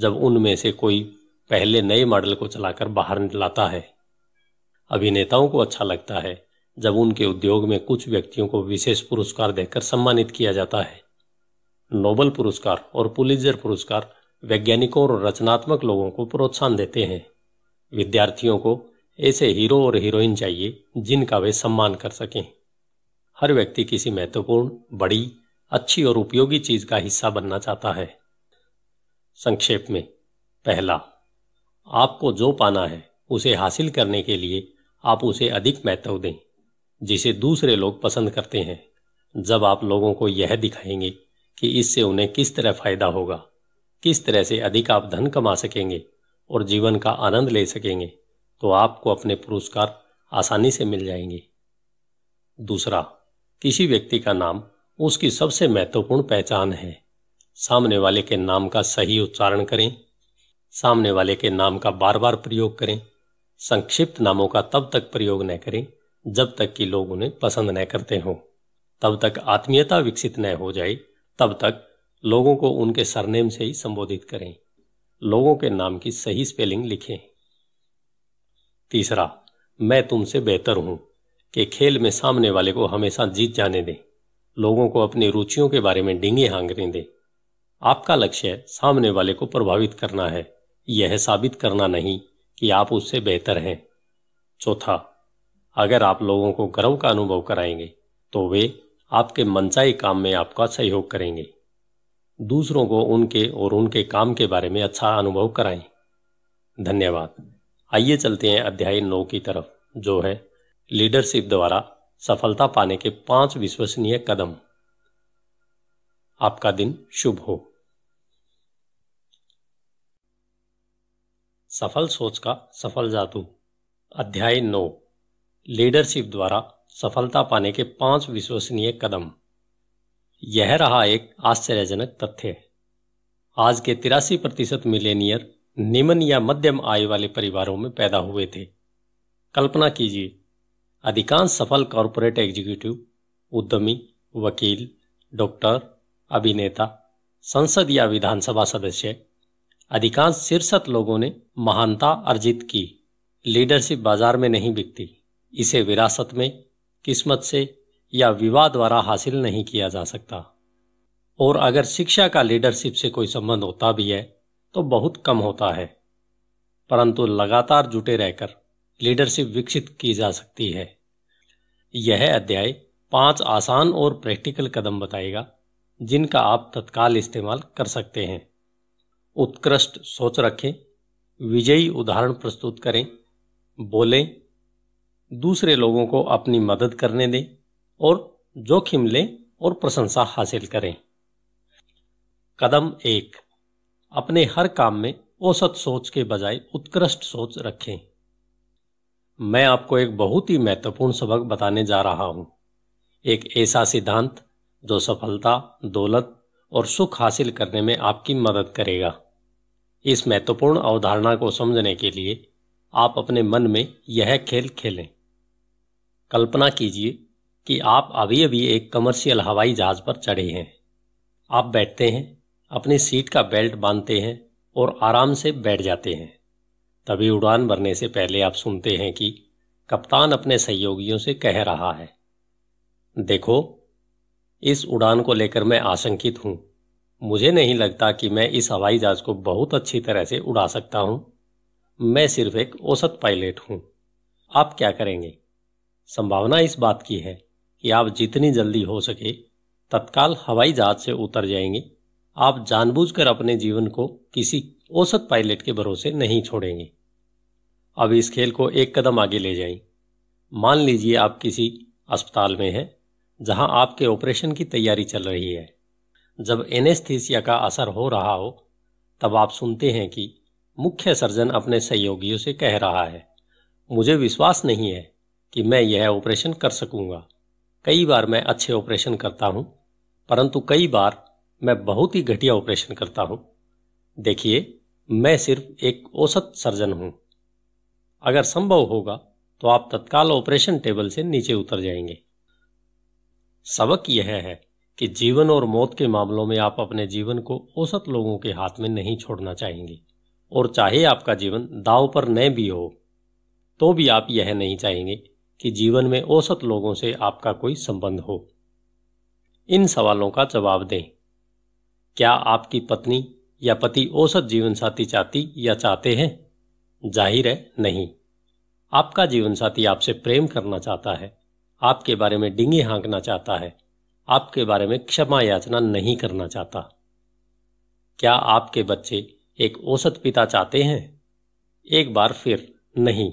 जब उनमें से कोई पहले नए मॉडल को चलाकर बाहर लाता है अभिनेताओं को अच्छा लगता है जब उनके उद्योग में कुछ व्यक्तियों को विशेष पुरस्कार देकर सम्मानित किया जाता है नोबल पुरस्कार और पुलिजर पुरस्कार वैज्ञानिकों और रचनात्मक लोगों को प्रोत्साहन देते हैं विद्यार्थियों को ऐसे हीरो और हीरोइन चाहिए जिनका वे सम्मान कर सकें हर व्यक्ति किसी महत्वपूर्ण बड़ी अच्छी और उपयोगी चीज का हिस्सा बनना चाहता है संक्षेप में पहला आपको जो पाना है उसे हासिल करने के लिए आप उसे अधिक महत्व दें जिसे दूसरे लोग पसंद करते हैं जब आप लोगों को यह दिखाएंगे कि इससे उन्हें किस तरह फायदा होगा किस तरह से अधिक आप धन कमा सकेंगे और जीवन का आनंद ले सकेंगे तो आपको अपने पुरस्कार आसानी से मिल जाएंगे दूसरा किसी व्यक्ति का नाम उसकी सबसे महत्वपूर्ण पहचान है सामने वाले के नाम का सही उच्चारण करें सामने वाले के नाम का बार बार प्रयोग करें संक्षिप्त नामों का तब तक प्रयोग न करें जब तक कि लोग उन्हें पसंद न करते हों तब तक आत्मीयता विकसित न हो जाए तब तक लोगों को उनके सरनेम से ही संबोधित करें लोगों के नाम की सही स्पेलिंग लिखें तीसरा मैं तुमसे बेहतर हूं कि खेल में सामने वाले को हमेशा जीत जाने दें लोगों को अपनी रुचियों के बारे में डींगे हांगने दें आपका लक्ष्य सामने वाले को प्रभावित करना है यह साबित करना नहीं कि आप उससे बेहतर हैं चौथा अगर आप लोगों को गर्व का अनुभव कराएंगे तो वे आपके मनचाही काम में आपका सहयोग करेंगे दूसरों को उनके और उनके काम के बारे में अच्छा अनुभव कराएं धन्यवाद आइए चलते हैं अध्याय नौ की तरफ जो है लीडरशिप द्वारा सफलता पाने के पांच विश्वसनीय कदम आपका दिन शुभ हो सफल सोच का सफल जादू अध्याय नौ लीडरशिप द्वारा सफलता पाने के पांच विश्वसनीय कदम यह रहा एक आश्चर्यजनक तथ्य आज के तिरासी प्रतिशत मिलेनियर निम्न या मध्यम आय वाले परिवारों में पैदा हुए थे कल्पना कीजिए अधिकांश सफल कॉरपोरेट एग्जीक्यूटिव उद्यमी वकील डॉक्टर अभिनेता संसद या विधानसभा सदस्य अधिकांश शीर्षक लोगों ने महानता अर्जित की लीडरशिप बाजार में नहीं बिकती इसे विरासत में किस्मत से या विवाह द्वारा हासिल नहीं किया जा सकता और अगर शिक्षा का लीडरशिप से कोई संबंध होता भी है तो बहुत कम होता है परंतु लगातार जुटे रहकर लीडरशिप विकसित की जा सकती है यह अध्याय पांच आसान और प्रैक्टिकल कदम बताएगा जिनका आप तत्काल इस्तेमाल कर सकते हैं उत्कृष्ट सोच रखें विजयी उदाहरण प्रस्तुत करें बोलें दूसरे लोगों को अपनी मदद करने दें और जोखिम लें और प्रशंसा हासिल करें कदम एक अपने हर काम में औसत सोच के बजाय उत्कृष्ट सोच रखें मैं आपको एक बहुत ही महत्वपूर्ण सबक बताने जा रहा हूं एक ऐसा सिद्धांत जो सफलता दौलत और सुख हासिल करने में आपकी मदद करेगा इस महत्वपूर्ण अवधारणा को समझने के लिए आप अपने मन में यह खेल खेलें कल्पना कीजिए कि आप अभी अभी एक कमर्शियल हवाई जहाज पर चढ़े हैं आप बैठते हैं अपनी सीट का बेल्ट बांधते हैं और आराम से बैठ जाते हैं तभी उड़ान भरने से पहले आप सुनते हैं कि कप्तान अपने सहयोगियों से कह रहा है देखो इस उड़ान को लेकर मैं आशंकित हूं मुझे नहीं लगता कि मैं इस हवाई जहाज को बहुत अच्छी तरह से उड़ा सकता हूं मैं सिर्फ एक औसत पायलट हूं आप क्या करेंगे संभावना इस बात की है कि आप जितनी जल्दी हो सके तत्काल हवाई जहाज से उतर जाएंगे आप जानबूझकर अपने जीवन को किसी औसत पायलट के भरोसे नहीं छोड़ेंगे अब इस खेल को एक कदम आगे ले जाएं। मान लीजिए आप किसी अस्पताल में हैं जहां आपके ऑपरेशन की तैयारी चल रही है जब एनेस्थीसिया का असर हो रहा हो तब आप सुनते हैं कि मुख्य सर्जन अपने सहयोगियों से कह रहा है मुझे विश्वास नहीं है कि मैं यह ऑपरेशन कर सकूंगा कई बार मैं अच्छे ऑपरेशन करता हूं परंतु कई बार मैं बहुत ही घटिया ऑपरेशन करता हूं देखिए मैं सिर्फ एक औसत सर्जन हूं अगर संभव होगा तो आप तत्काल ऑपरेशन टेबल से नीचे उतर जाएंगे सबक यह है कि जीवन और मौत के मामलों में आप अपने जीवन को औसत लोगों के हाथ में नहीं छोड़ना चाहेंगे और चाहे आपका जीवन दाव पर न भी हो तो भी आप यह नहीं चाहेंगे कि जीवन में औसत लोगों से आपका कोई संबंध हो इन सवालों का जवाब दें क्या आपकी पत्नी या पति औसत जीवनसाथी चाहती या चाहते हैं जाहिर है नहीं आपका जीवनसाथी आपसे प्रेम करना चाहता है आपके बारे में डिंगी हांकना चाहता है आपके बारे में क्षमा याचना नहीं करना चाहता क्या आपके बच्चे एक औसत पिता चाहते हैं एक बार फिर नहीं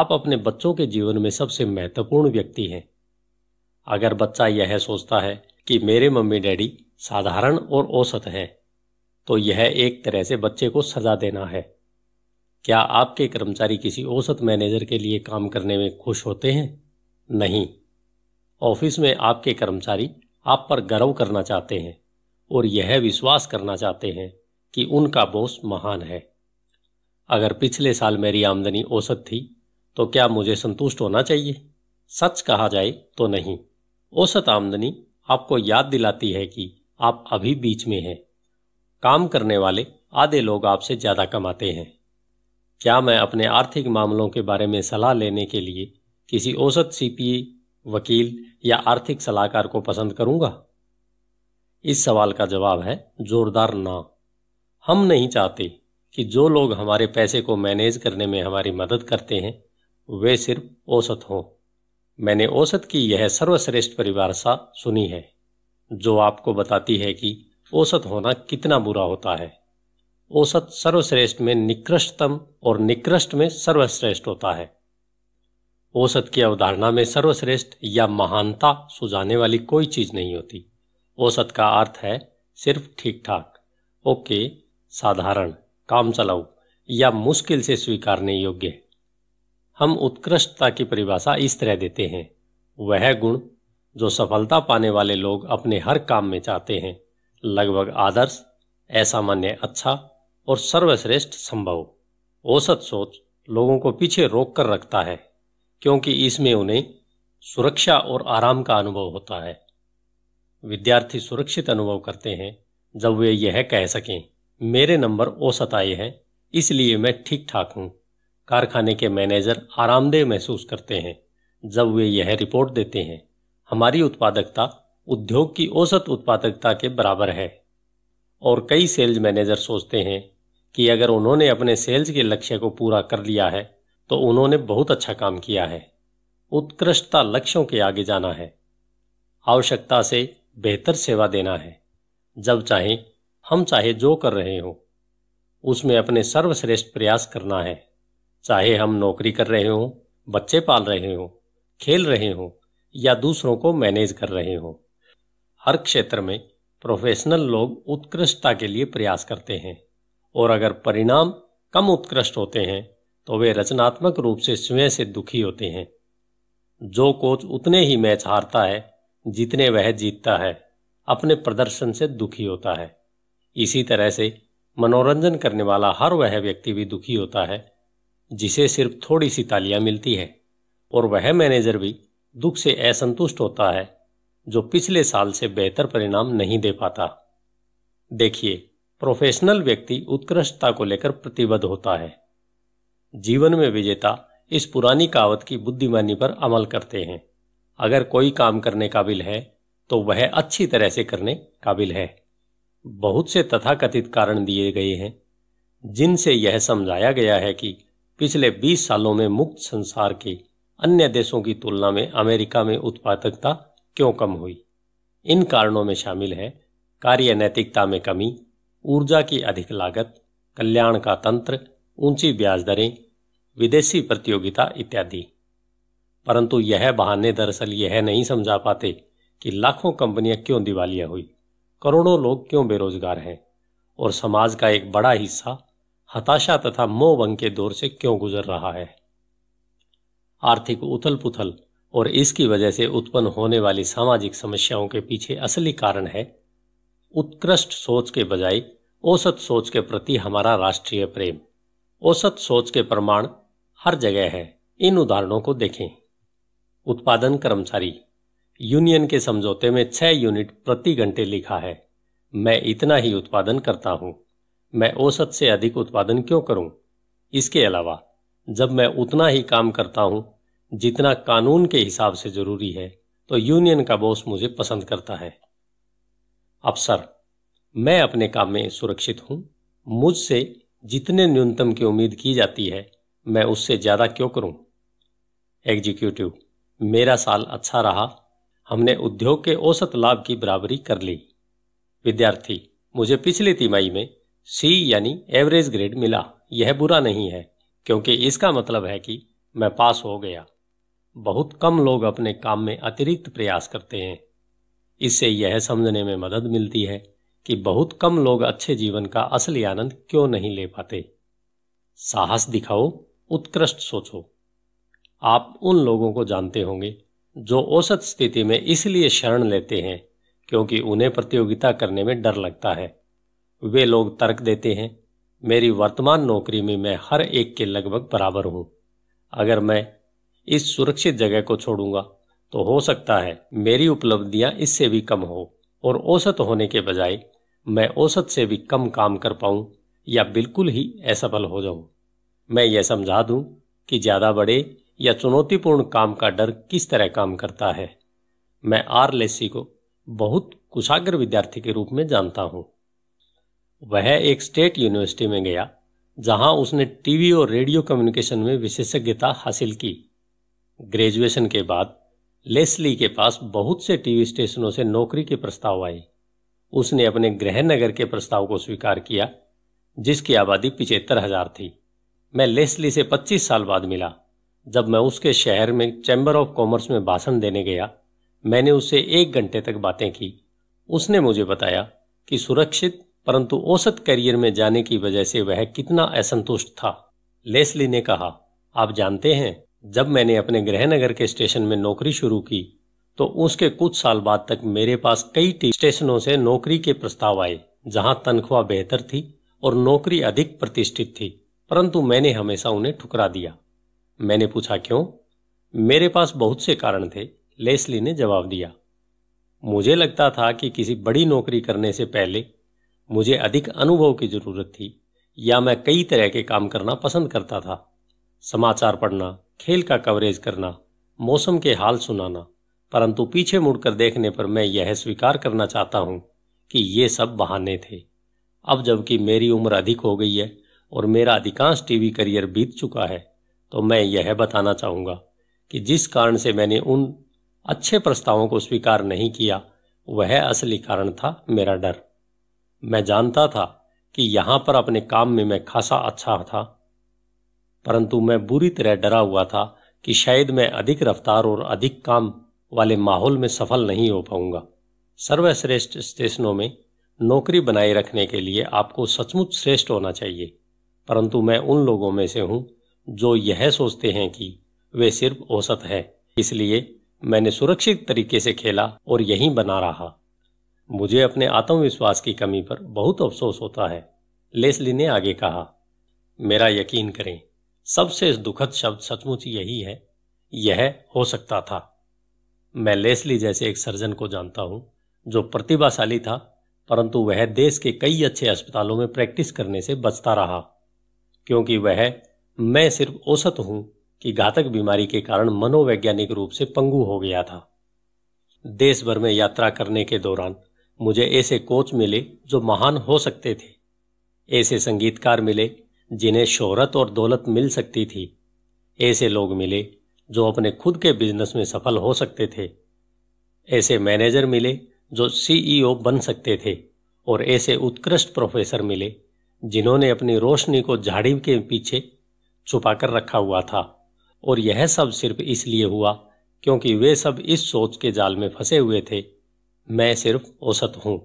आप अपने बच्चों के जीवन में सबसे महत्वपूर्ण व्यक्ति हैं अगर बच्चा यह सोचता है कि मेरे मम्मी डैडी साधारण और औसत है तो यह एक तरह से बच्चे को सजा देना है क्या आपके कर्मचारी किसी औसत मैनेजर के लिए काम करने में खुश होते हैं नहीं ऑफिस में आपके कर्मचारी आप पर गर्व करना चाहते हैं और यह विश्वास करना चाहते हैं कि उनका बॉस महान है अगर पिछले साल मेरी आमदनी औसत थी तो क्या मुझे संतुष्ट होना चाहिए सच कहा जाए तो नहीं औसत आमदनी आपको याद दिलाती है कि आप अभी बीच में हैं काम करने वाले आधे लोग आपसे ज़्यादा कमाते हैं क्या मैं अपने आर्थिक मामलों के बारे में सलाह लेने के लिए किसी औसत सीपीए वकील या आर्थिक सलाहकार को पसंद करूंगा इस सवाल का जवाब है जोरदार ना हम नहीं चाहते कि जो लोग हमारे पैसे को मैनेज करने में हमारी मदद करते हैं वे सिर्फ औसत हों मैंने औसत की यह सर्वश्रेष्ठ परिभाषा सुनी है जो आपको बताती है कि औसत होना कितना बुरा होता है औसत सर्वश्रेष्ठ में निकृष्टतम और निकृष्ट में सर्वश्रेष्ठ होता है औसत की अवधारणा में सर्वश्रेष्ठ या महानता सुझाने वाली कोई चीज नहीं होती औसत का अर्थ है सिर्फ ठीक ठाक ओके साधारण काम चलाऊ या मुश्किल से स्वीकारने योग्य हम उत्कृष्टता की परिभाषा इस तरह देते हैं वह गुण जो सफलता पाने वाले लोग अपने हर काम में चाहते हैं लगभग आदर्श असामान्य अच्छा और सर्वश्रेष्ठ संभव औसत सोच लोगों को पीछे रोक कर रखता है क्योंकि इसमें उन्हें सुरक्षा और आराम का अनुभव होता है विद्यार्थी सुरक्षित अनुभव करते हैं जब वे यह कह सकें मेरे नंबर औसत आए हैं इसलिए मैं ठीक ठाक हूं कारखाने के मैनेजर आरामदेह महसूस करते हैं जब वे यह रिपोर्ट देते हैं हमारी उत्पादकता उद्योग की औसत उत्पादकता के बराबर है और कई सेल्स मैनेजर सोचते हैं कि अगर उन्होंने अपने सेल्स के लक्ष्य को पूरा कर लिया है तो उन्होंने बहुत अच्छा काम किया है उत्कृष्टता लक्ष्यों के आगे जाना है आवश्यकता से बेहतर सेवा देना है जब चाहे हम चाहे जो कर रहे हो उसमें अपने सर्वश्रेष्ठ प्रयास करना है चाहे हम नौकरी कर रहे हो बच्चे पाल रहे हो खेल रहे हों या दूसरों को मैनेज कर रहे हो हर क्षेत्र में प्रोफेशनल लोग उत्कृष्टता के लिए प्रयास करते हैं और अगर परिणाम कम उत्कृष्ट होते हैं तो वे रचनात्मक रूप से स्वयं से दुखी होते हैं जो कोच उतने ही मैच हारता है जितने वह जीतता है अपने प्रदर्शन से दुखी होता है इसी तरह से मनोरंजन करने वाला हर वह व्यक्ति भी दुखी होता है जिसे सिर्फ थोड़ी सी तालियां मिलती है और वह मैनेजर भी दुख से असंतुष्ट होता है जो पिछले साल से बेहतर परिणाम नहीं दे पाता देखिए प्रोफेशनल व्यक्ति उत्कृष्टता को लेकर प्रतिबद्ध होता है जीवन में विजेता इस पुरानी कहावत की बुद्धिमानी पर अमल करते हैं अगर कोई काम करने काबिल है तो वह अच्छी तरह से करने काबिल है बहुत से तथाकथित कारण दिए गए हैं जिनसे यह समझाया गया है कि पिछले 20 सालों में मुक्त संसार की अन्य देशों की तुलना में अमेरिका में उत्पादकता क्यों कम हुई इन कारणों में शामिल है कार्य नैतिकता में कमी ऊर्जा की अधिक लागत कल्याण का तंत्र ऊंची ब्याज दरें विदेशी प्रतियोगिता इत्यादि परंतु यह बहाने दरअसल यह नहीं समझा पाते कि लाखों कंपनियां क्यों दिवालिया हुई करोड़ों लोग क्यों बेरोजगार हैं और समाज का एक बड़ा हिस्सा हताशा तथा मोह भंग के दौर से क्यों गुजर रहा है आर्थिक उथल पुथल और इसकी वजह से उत्पन्न होने वाली सामाजिक समस्याओं के पीछे असली कारण है उत्कृष्ट सोच के बजाय औसत सोच के प्रति हमारा राष्ट्रीय प्रेम औसत सोच के प्रमाण हर जगह है इन उदाहरणों को देखें उत्पादन कर्मचारी यूनियन के समझौते में छह यूनिट प्रति घंटे लिखा है मैं इतना ही उत्पादन करता हूं मैं औसत से अधिक उत्पादन क्यों करूं इसके अलावा जब मैं उतना ही काम करता हूं जितना कानून के हिसाब से जरूरी है तो यूनियन का बॉस मुझे पसंद करता है अफसर मैं अपने काम में सुरक्षित हूं मुझसे जितने न्यूनतम की उम्मीद की जाती है मैं उससे ज़्यादा क्यों करूं? एग्जीक्यूटिव मेरा साल अच्छा रहा हमने उद्योग के औसत लाभ की बराबरी कर ली विद्यार्थी मुझे पिछली तिमाही में सी यानी एवरेज ग्रेड मिला यह बुरा नहीं है क्योंकि इसका मतलब है कि मैं पास हो गया बहुत कम लोग अपने काम में अतिरिक्त प्रयास करते हैं इससे यह समझने में मदद मिलती है कि बहुत कम लोग अच्छे जीवन का असली आनंद क्यों नहीं ले पाते साहस दिखाओ उत्कृष्ट सोचो आप उन लोगों को जानते होंगे जो औसत स्थिति में इसलिए शरण लेते हैं क्योंकि उन्हें प्रतियोगिता करने में डर लगता है वे लोग तर्क देते हैं मेरी वर्तमान नौकरी में मैं हर एक के लगभग बराबर हूं अगर मैं इस सुरक्षित जगह को छोड़ूंगा तो हो सकता है मेरी उपलब्धियां इससे भी कम हो और औसत होने के बजाय मैं औसत से भी कम काम कर पाऊं या बिल्कुल ही असफल हो जाऊं मैं यह समझा दूं कि ज़्यादा बड़े या चुनौतीपूर्ण काम का डर किस तरह काम करता है मैं आर लेसी को बहुत कुशाग्र विद्यार्थी के रूप में जानता हूं वह एक स्टेट यूनिवर्सिटी में गया जहां उसने टीवी और रेडियो कम्युनिकेशन में विशेषज्ञता हासिल की ग्रेजुएशन के बाद लेस्ली के पास बहुत से टीवी स्टेशनों से नौकरी के प्रस्ताव आए उसने अपने गृह नगर के प्रस्ताव को स्वीकार किया जिसकी आबादी पिचहत्तर हजार थी मैं लेस्ली से 25 साल बाद मिला जब मैं उसके शहर में चैम्बर ऑफ कॉमर्स में भाषण देने गया मैंने उससे एक घंटे तक बातें की उसने मुझे बताया कि सुरक्षित परंतु औसत करियर में जाने की वजह से वह कितना असंतुष्ट था लेस्ली ने कहा आप जानते हैं जब मैंने अपने गृहनगर के स्टेशन में नौकरी शुरू की तो उसके कुछ साल बाद तक मेरे पास कई टी स्टेशनों से नौकरी के प्रस्ताव आए जहां तनख्वाह बेहतर थी और नौकरी अधिक प्रतिष्ठित थी परंतु मैंने हमेशा उन्हें ठुकरा दिया मैंने पूछा क्यों मेरे पास बहुत से कारण थे लेस्ली ने जवाब दिया मुझे लगता था कि किसी बड़ी नौकरी करने से पहले मुझे अधिक अनुभव की जरूरत थी या मैं कई तरह के काम करना पसंद करता था समाचार पढ़ना खेल का कवरेज करना मौसम के हाल सुनाना परंतु पीछे मुड़कर देखने पर मैं यह स्वीकार करना चाहता हूं कि ये सब बहाने थे अब जबकि मेरी उम्र अधिक हो गई है और मेरा अधिकांश टीवी करियर बीत चुका है तो मैं यह बताना चाहूंगा कि जिस कारण से मैंने उन अच्छे प्रस्तावों को स्वीकार नहीं किया वह असली कारण था मेरा डर मैं जानता था कि यहां पर अपने काम में मैं खासा अच्छा था परंतु मैं बुरी तरह डरा हुआ था कि शायद मैं अधिक रफ्तार और अधिक काम वाले माहौल में सफल नहीं हो पाऊंगा सर्वश्रेष्ठ स्टेशनों में नौकरी बनाए रखने के लिए आपको सचमुच श्रेष्ठ होना चाहिए परंतु मैं उन लोगों में से हूं जो यह सोचते हैं कि वे सिर्फ औसत है इसलिए मैंने सुरक्षित तरीके से खेला और यहीं बना रहा मुझे अपने आत्मविश्वास की कमी पर बहुत अफसोस होता है लेस्ली ने आगे कहा मेरा यकीन करें सबसे दुखद शब्द सचमुच यही है यह हो सकता था मैं लेस्ली जैसे एक सर्जन को जानता हूं जो प्रतिभाशाली था परंतु वह देश के कई अच्छे अस्पतालों में प्रैक्टिस करने से बचता रहा क्योंकि वह मैं सिर्फ औसत हूं कि घातक बीमारी के कारण मनोवैज्ञानिक रूप से पंगु हो गया था देश भर में यात्रा करने के दौरान मुझे ऐसे कोच मिले जो महान हो सकते थे ऐसे संगीतकार मिले जिन्हें शोहरत और दौलत मिल सकती थी ऐसे लोग मिले जो अपने खुद के बिजनेस में सफल हो सकते थे ऐसे मैनेजर मिले जो सीईओ e बन सकते थे और ऐसे उत्कृष्ट प्रोफेसर मिले जिन्होंने अपनी रोशनी को झाड़ी के पीछे छुपाकर रखा हुआ था और यह सब सिर्फ इसलिए हुआ क्योंकि वे सब इस सोच के जाल में फंसे हुए थे मैं सिर्फ औसत हूं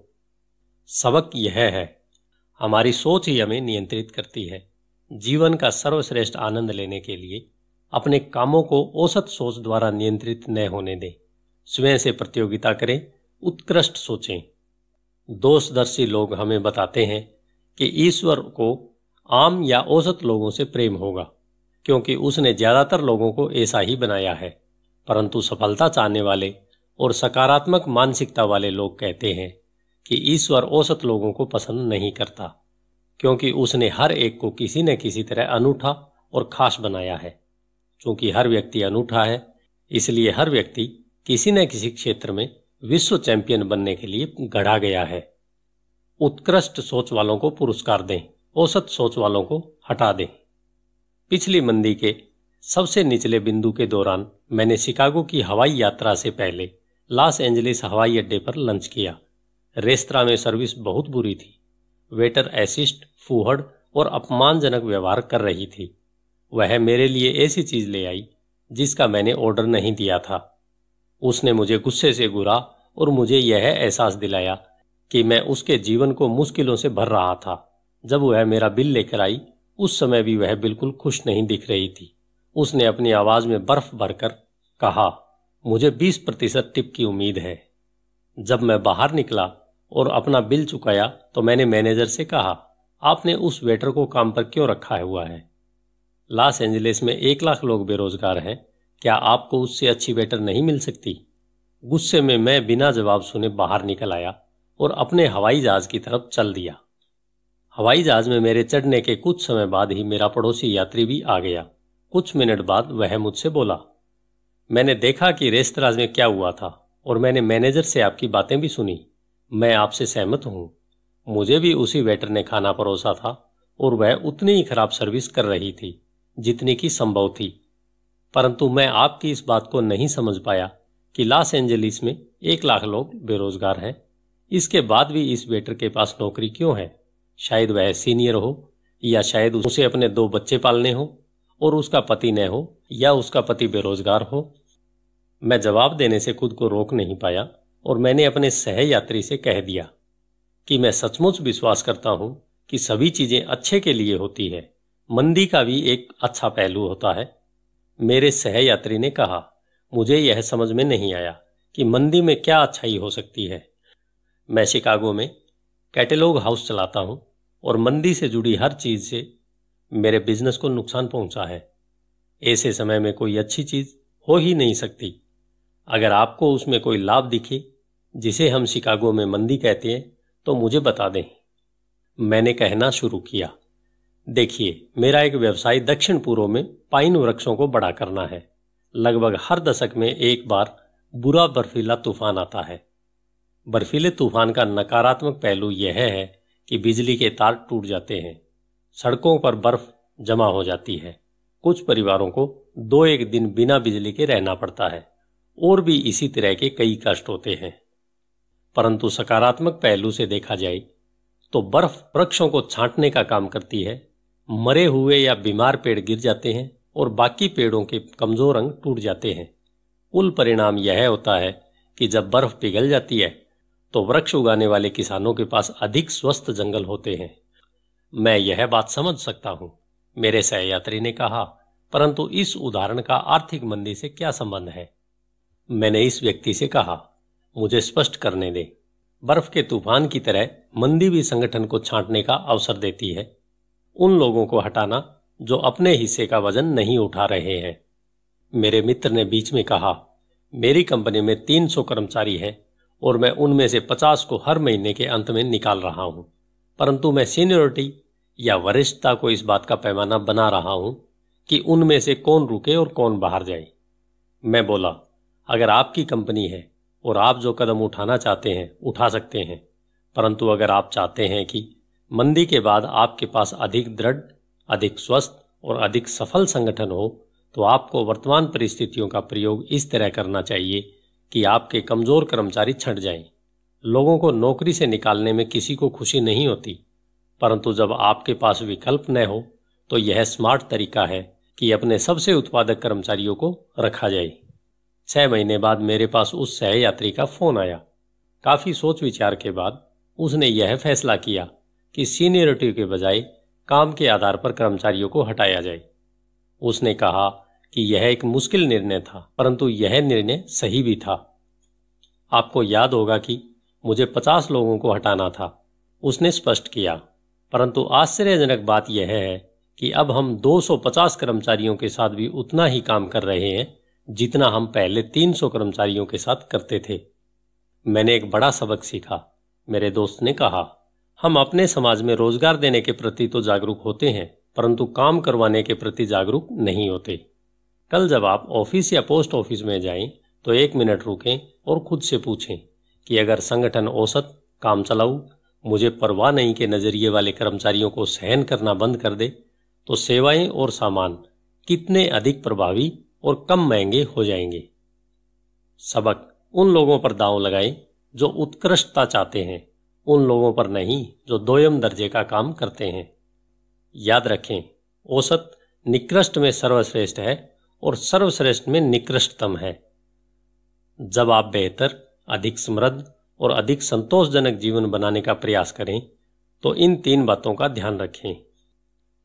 सबक यह है हमारी सोच ही हमें नियंत्रित करती है जीवन का सर्वश्रेष्ठ आनंद लेने के लिए अपने कामों को औसत सोच द्वारा नियंत्रित न होने दें स्वयं से प्रतियोगिता करें उत्कृष्ट सोचें दोषदर्शी लोग हमें बताते हैं कि ईश्वर को आम या औसत लोगों से प्रेम होगा क्योंकि उसने ज्यादातर लोगों को ऐसा ही बनाया है परंतु सफलता चाहने वाले और सकारात्मक मानसिकता वाले लोग कहते हैं कि ईश्वर औसत लोगों को पसंद नहीं करता क्योंकि उसने हर एक को किसी न किसी तरह अनूठा और खास बनाया है क्योंकि हर व्यक्ति अनूठा है इसलिए हर व्यक्ति किसी न किसी क्षेत्र में विश्व चैंपियन बनने के लिए गढ़ा गया है उत्कृष्ट सोच वालों को पुरस्कार दें औसत सोच वालों को हटा दें पिछली मंदी के सबसे निचले बिंदु के दौरान मैंने शिकागो की हवाई यात्रा से पहले लॉस एंजलिस हवाई अड्डे पर लंच किया रेस्तरा में सर्विस बहुत बुरी थी वेटर एसिस्ट फूहड़ और अपमानजनक व्यवहार कर रही थी वह मेरे लिए ऐसी चीज ले आई जिसका मैंने ऑर्डर नहीं दिया था उसने मुझे गुस्से से घुरा और मुझे यह एहसास दिलाया कि मैं उसके जीवन को मुश्किलों से भर रहा था जब वह मेरा बिल लेकर आई उस समय भी वह बिल्कुल खुश नहीं दिख रही थी उसने अपनी आवाज में बर्फ भरकर कहा मुझे 20 प्रतिशत टिप की उम्मीद है जब मैं बाहर निकला और अपना बिल चुकाया तो मैंने मैनेजर से कहा आपने उस वेटर को काम पर क्यों रखा है हुआ है लॉस एंजलिस में एक लाख लोग बेरोजगार हैं क्या आपको उससे अच्छी वेटर नहीं मिल सकती गुस्से में मैं बिना जवाब सुने बाहर निकल आया और अपने हवाई जहाज की तरफ चल दिया हवाई जहाज में मेरे चढ़ने के कुछ समय बाद ही मेरा पड़ोसी यात्री भी आ गया कुछ मिनट बाद वह मुझसे बोला मैंने देखा कि रेस्तराज में क्या हुआ था और मैंने मैनेजर से आपकी बातें भी सुनी मैं आपसे सहमत हूं मुझे भी उसी वेटर ने खाना परोसा था और वह उतनी ही खराब सर्विस कर रही थी जितनी की संभव थी परंतु मैं आपकी इस बात को नहीं समझ पाया कि लॉस एंजलिस में एक लाख लोग बेरोजगार हैं इसके बाद भी इस वेटर के पास नौकरी क्यों है शायद वह सीनियर हो या शायद उसे अपने दो बच्चे पालने हों और उसका पति न हो या उसका पति बेरोजगार हो मैं जवाब देने से खुद को रोक नहीं पाया और मैंने अपने सहयात्री से कह दिया कि मैं सचमुच विश्वास करता हूं कि सभी चीजें अच्छे के लिए होती है मंदी का भी एक अच्छा पहलू होता है मेरे सह यात्री ने कहा मुझे यह समझ में नहीं आया कि मंदी में क्या अच्छाई हो सकती है मैं शिकागो में कैटेलॉग हाउस चलाता हूं और मंदी से जुड़ी हर चीज से मेरे बिजनेस को नुकसान पहुंचा है ऐसे समय में कोई अच्छी चीज हो ही नहीं सकती अगर आपको उसमें कोई लाभ दिखे जिसे हम शिकागो में मंदी कहते हैं तो मुझे बता दें मैंने कहना शुरू किया देखिए मेरा एक व्यवसाय दक्षिण पूर्व में पाइन वृक्षों को बड़ा करना है लगभग हर दशक में एक बार बुरा बर्फीला तूफान आता है बर्फीले तूफान का नकारात्मक पहलू यह है कि बिजली के तार टूट जाते हैं सड़कों पर बर्फ जमा हो जाती है कुछ परिवारों को दो एक दिन बिना बिजली के रहना पड़ता है और भी इसी तरह के कई कष्ट होते हैं परंतु सकारात्मक पहलू से देखा जाए तो बर्फ वृक्षों को छांटने का काम करती है मरे हुए या बीमार पेड़ गिर जाते हैं और बाकी पेड़ों के कमजोर अंग टूट जाते हैं कुल परिणाम यह होता है कि जब बर्फ पिघल जाती है तो वृक्ष उगाने वाले किसानों के पास अधिक स्वस्थ जंगल होते हैं मैं यह बात समझ सकता हूं मेरे सहयात्री ने कहा परंतु इस उदाहरण का आर्थिक मंदी से क्या संबंध है मैंने इस व्यक्ति से कहा मुझे स्पष्ट करने दे बर्फ के तूफान की तरह मंदी भी संगठन को छांटने का अवसर देती है उन लोगों को हटाना जो अपने हिस्से का वजन नहीं उठा रहे हैं मेरे मित्र ने बीच में कहा मेरी कंपनी में तीन कर्मचारी हैं और मैं उनमें से पचास को हर महीने के अंत में निकाल रहा हूं परंतु मैं सीनियोरिटी या वरिष्ठता को इस बात का पैमाना बना रहा हूं कि उनमें से कौन रुके और कौन बाहर जाए मैं बोला अगर आपकी कंपनी है और आप जो कदम उठाना चाहते हैं उठा सकते हैं परंतु अगर आप चाहते हैं कि मंदी के बाद आपके पास अधिक दृढ़ अधिक स्वस्थ और अधिक सफल संगठन हो तो आपको वर्तमान परिस्थितियों का प्रयोग इस तरह करना चाहिए कि आपके कमजोर कर्मचारी छंट जाएं। लोगों को नौकरी से निकालने में किसी को खुशी नहीं होती परंतु जब आपके पास विकल्प न हो तो यह स्मार्ट तरीका है कि अपने सबसे उत्पादक कर्मचारियों को रखा जाए छह महीने बाद मेरे पास उस सह यात्री का फोन आया काफी सोच विचार के बाद उसने यह फैसला किया कि सीनियरिटी के बजाय काम के आधार पर कर्मचारियों को हटाया जाए उसने कहा कि यह एक मुश्किल निर्णय था परंतु यह निर्णय सही भी था आपको याद होगा कि मुझे पचास लोगों को हटाना था उसने स्पष्ट किया परंतु आश्चर्यजनक बात यह है कि अब हम 250 कर्मचारियों के साथ भी उतना ही काम कर रहे हैं जितना हम पहले 300 कर्मचारियों के साथ करते थे मैंने एक बड़ा सबक सीखा मेरे दोस्त ने कहा हम अपने समाज में रोजगार देने के प्रति तो जागरूक होते हैं परंतु काम करवाने के प्रति जागरूक नहीं होते कल जब आप ऑफिस या पोस्ट ऑफिस में जाएं तो एक मिनट रुकें और खुद से पूछें कि अगर संगठन औसत काम चलाऊ मुझे परवाह नहीं के नज़रिए वाले कर्मचारियों को सहन करना बंद कर दे तो सेवाएं और सामान कितने अधिक प्रभावी और कम महंगे हो जाएंगे सबक उन लोगों पर दांव लगाएं जो उत्कृष्टता चाहते हैं उन लोगों पर नहीं जो दोयम दर्जे का काम करते हैं याद रखें औसत निकृष्ट में सर्वश्रेष्ठ है और सर्वश्रेष्ठ में निकृष्टतम है जब आप बेहतर अधिक समृद्ध और अधिक संतोषजनक जीवन बनाने का प्रयास करें तो इन तीन बातों का ध्यान रखें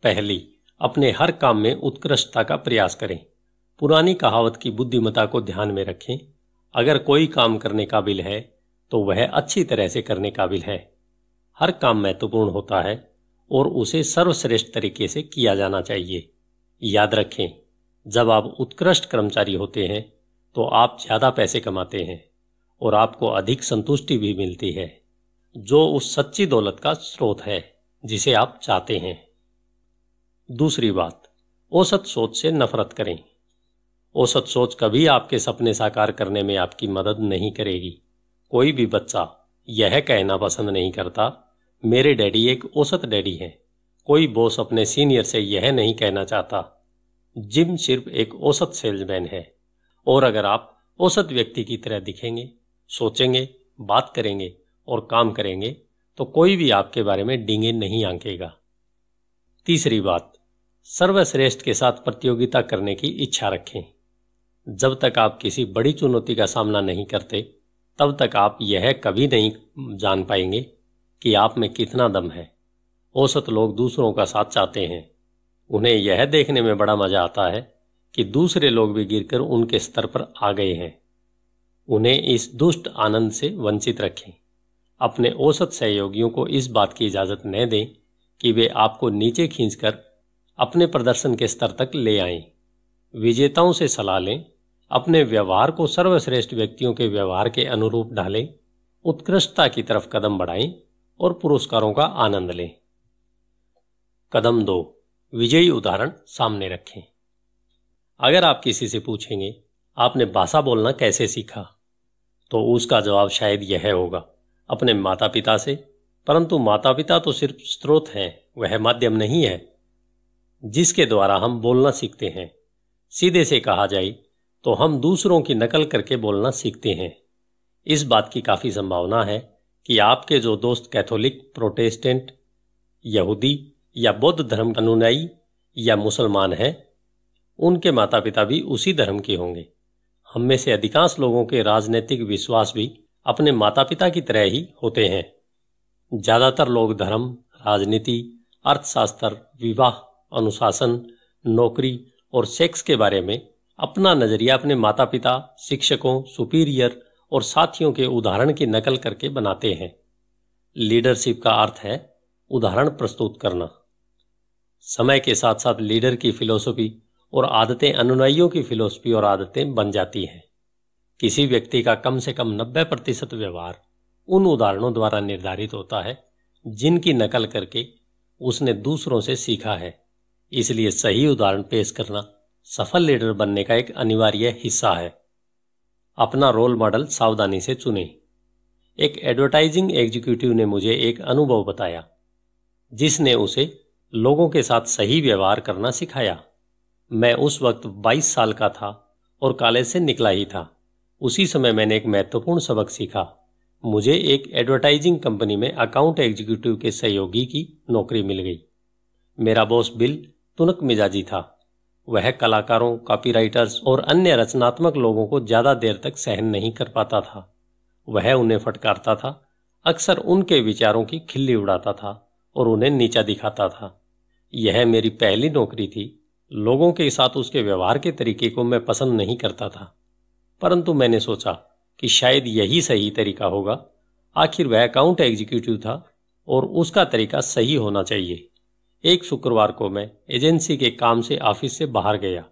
पहली अपने हर काम में उत्कृष्टता का प्रयास करें पुरानी कहावत की बुद्धिमता को ध्यान में रखें अगर कोई काम करने काबिल है तो वह अच्छी तरह से करने काबिल है हर काम महत्वपूर्ण होता है और उसे सर्वश्रेष्ठ तरीके से किया जाना चाहिए याद रखें जब आप उत्कृष्ट कर्मचारी होते हैं तो आप ज़्यादा पैसे कमाते हैं और आपको अधिक संतुष्टि भी मिलती है जो उस सच्ची दौलत का स्रोत है जिसे आप चाहते हैं दूसरी बात औसत सोच से नफरत करें औसत सोच कभी आपके सपने साकार करने में आपकी मदद नहीं करेगी कोई भी बच्चा यह कहना पसंद नहीं करता मेरे डैडी एक औसत डैडी हैं कोई बॉस अपने सीनियर से यह नहीं कहना चाहता जिम सिर्फ एक औसत सेल्समैन है और अगर आप औसत व्यक्ति की तरह दिखेंगे सोचेंगे बात करेंगे और काम करेंगे तो कोई भी आपके बारे में डींगे नहीं आंकेगा तीसरी बात सर्वश्रेष्ठ के साथ प्रतियोगिता करने की इच्छा रखें जब तक आप किसी बड़ी चुनौती का सामना नहीं करते तब तक आप यह कभी नहीं जान पाएंगे कि आप में कितना दम है औसत लोग दूसरों का साथ चाहते हैं उन्हें यह देखने में बड़ा मजा आता है कि दूसरे लोग भी गिरकर उनके स्तर पर आ गए हैं उन्हें इस दुष्ट आनंद से वंचित रखें अपने औसत सहयोगियों को इस बात की इजाज़त न दें कि वे आपको नीचे खींचकर अपने प्रदर्शन के स्तर तक ले आएं। विजेताओं से सलाह लें अपने व्यवहार को सर्वश्रेष्ठ व्यक्तियों के व्यवहार के अनुरूप ढालें उत्कृष्टता की तरफ कदम बढ़ाएं और पुरस्कारों का आनंद लें कदम दो विजयी उदाहरण सामने रखें अगर आप किसी से पूछेंगे आपने भाषा बोलना कैसे सीखा तो उसका जवाब शायद यह होगा अपने माता पिता से परंतु माता पिता तो सिर्फ स्रोत हैं वह माध्यम नहीं है जिसके द्वारा हम बोलना सीखते हैं सीधे से कहा जाए तो हम दूसरों की नकल करके बोलना सीखते हैं इस बात की काफ़ी संभावना है कि आपके जो दोस्त कैथोलिक प्रोटेस्टेंट यहूदी या बौद्ध धर्म अनुयायी या मुसलमान हैं उनके माता पिता भी उसी धर्म के होंगे हम में से अधिकांश लोगों के राजनीतिक विश्वास भी अपने माता पिता की तरह ही होते हैं ज्यादातर लोग धर्म राजनीति अर्थशास्त्र विवाह अनुशासन नौकरी और सेक्स के बारे में अपना नजरिया अपने माता पिता शिक्षकों सुपीरियर और साथियों के उदाहरण की नकल करके बनाते हैं लीडरशिप का अर्थ है उदाहरण प्रस्तुत करना समय के साथ साथ लीडर की फिलोसफी और आदतें अनुनयियों की फिलोसफी और आदतें बन जाती हैं किसी व्यक्ति का कम से कम नब्बे प्रतिशत व्यवहार उन उदाहरणों द्वारा निर्धारित होता है जिनकी नकल करके उसने दूसरों से सीखा है इसलिए सही उदाहरण पेश करना सफल लीडर बनने का एक अनिवार्य हिस्सा है अपना रोल मॉडल सावधानी से चुने एक एडवर्टाइजिंग एग्जीक्यूटिव ने मुझे एक अनुभव बताया जिसने उसे लोगों के साथ सही व्यवहार करना सिखाया मैं उस वक्त 22 साल का था और कॉलेज से निकला ही था उसी समय मैंने एक महत्वपूर्ण सबक सीखा मुझे एक एडवर्टाइजिंग कंपनी में अकाउंट एग्जीक्यूटिव के सहयोगी की नौकरी मिल गई मेरा बॉस बिल तुनक मिजाजी था वह कलाकारों कॉपीराइटर्स और अन्य रचनात्मक लोगों को ज़्यादा देर तक सहन नहीं कर पाता था वह उन्हें फटकारता था अक्सर उनके विचारों की खिल्ली उड़ाता था और उन्हें नीचा दिखाता था यह मेरी पहली नौकरी थी लोगों के साथ उसके व्यवहार के तरीके को मैं पसंद नहीं करता था परंतु मैंने सोचा कि शायद यही सही तरीका होगा आखिर वह अकाउंट एग्जीक्यूटिव था और उसका तरीका सही होना चाहिए एक शुक्रवार को मैं एजेंसी के काम से ऑफिस से बाहर गया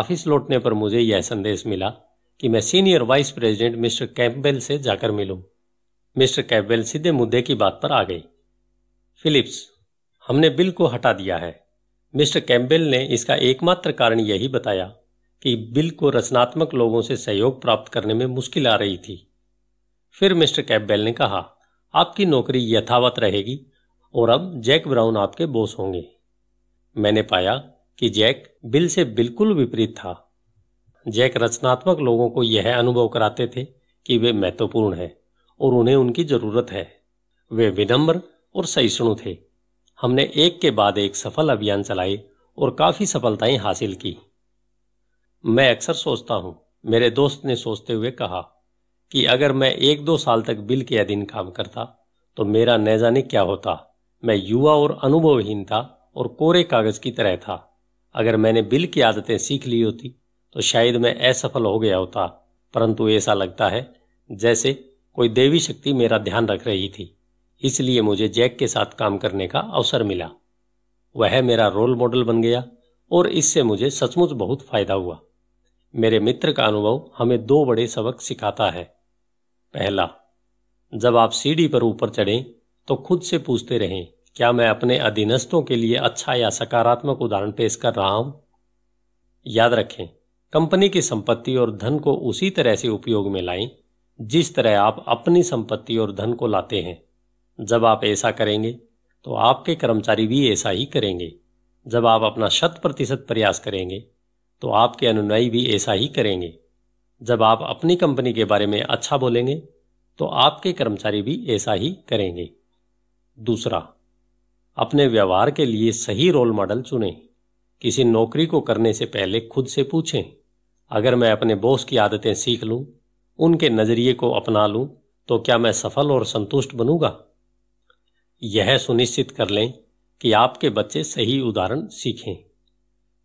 ऑफिस लौटने पर मुझे यह संदेश मिला कि मैं senior vice president mister Campbell से जाकर मिलूं। मिस्टर कैम्पबेल सीधे मुद्दे की बात पर आ गए फिलिप्स हमने बिल को हटा दिया है मिस्टर कैम्बेल ने इसका एकमात्र कारण यही बताया कि बिल को रचनात्मक लोगों से सहयोग प्राप्त करने में मुश्किल आ रही थी फिर मिस्टर कैम्बेल ने कहा आपकी नौकरी यथावत रहेगी और अब जैक ब्राउन आपके बॉस होंगे मैंने पाया कि जैक बिल से बिल्कुल विपरीत था जैक रचनात्मक लोगों को यह अनुभव कराते थे कि वे महत्वपूर्ण हैं और उन्हें उनकी जरूरत है वे विनम्र और सहिष्णु थे हमने एक के बाद एक सफल अभियान चलाए और काफ़ी सफलताएं हासिल की मैं अक्सर सोचता हूं मेरे दोस्त ने सोचते हुए कहा कि अगर मैं एक दो साल तक बिल के अधीन काम करता तो मेरा न जाने क्या होता मैं युवा और अनुभवहीन था और कोरे कागज की तरह था अगर मैंने बिल की आदतें सीख ली होती तो शायद मैं असफल हो गया होता परंतु ऐसा लगता है जैसे कोई देवी शक्ति मेरा ध्यान रख रही थी इसलिए मुझे जैक के साथ काम करने का अवसर मिला वह मेरा रोल मॉडल बन गया और इससे मुझे सचमुच बहुत फायदा हुआ मेरे मित्र का अनुभव हमें दो बड़े सबक सिखाता है पहला जब आप सीढ़ी पर ऊपर चढ़ें तो खुद से पूछते रहें क्या मैं अपने अधीनस्थों के लिए अच्छा या सकारात्मक उदाहरण पेश कर रहा हूं याद रखें कंपनी की संपत्ति और धन को उसी तरह से उपयोग में लाएं जिस तरह आप अपनी संपत्ति और धन को लाते हैं जब आप ऐसा करेंगे तो आपके कर्मचारी भी ऐसा ही करेंगे जब आप अपना शत प्रतिशत प्रयास करेंगे तो आपके अनुयायी भी ऐसा ही करेंगे जब आप अपनी कंपनी के बारे में अच्छा बोलेंगे तो आपके कर्मचारी भी ऐसा ही करेंगे दूसरा अपने व्यवहार के लिए सही रोल मॉडल चुनें किसी नौकरी को करने से पहले खुद से पूछें अगर मैं अपने बॉस की आदतें सीख लूं, उनके नज़रिए को अपना लूं, तो क्या मैं सफल और संतुष्ट बनूंगा यह सुनिश्चित कर लें कि आपके बच्चे सही उदाहरण सीखें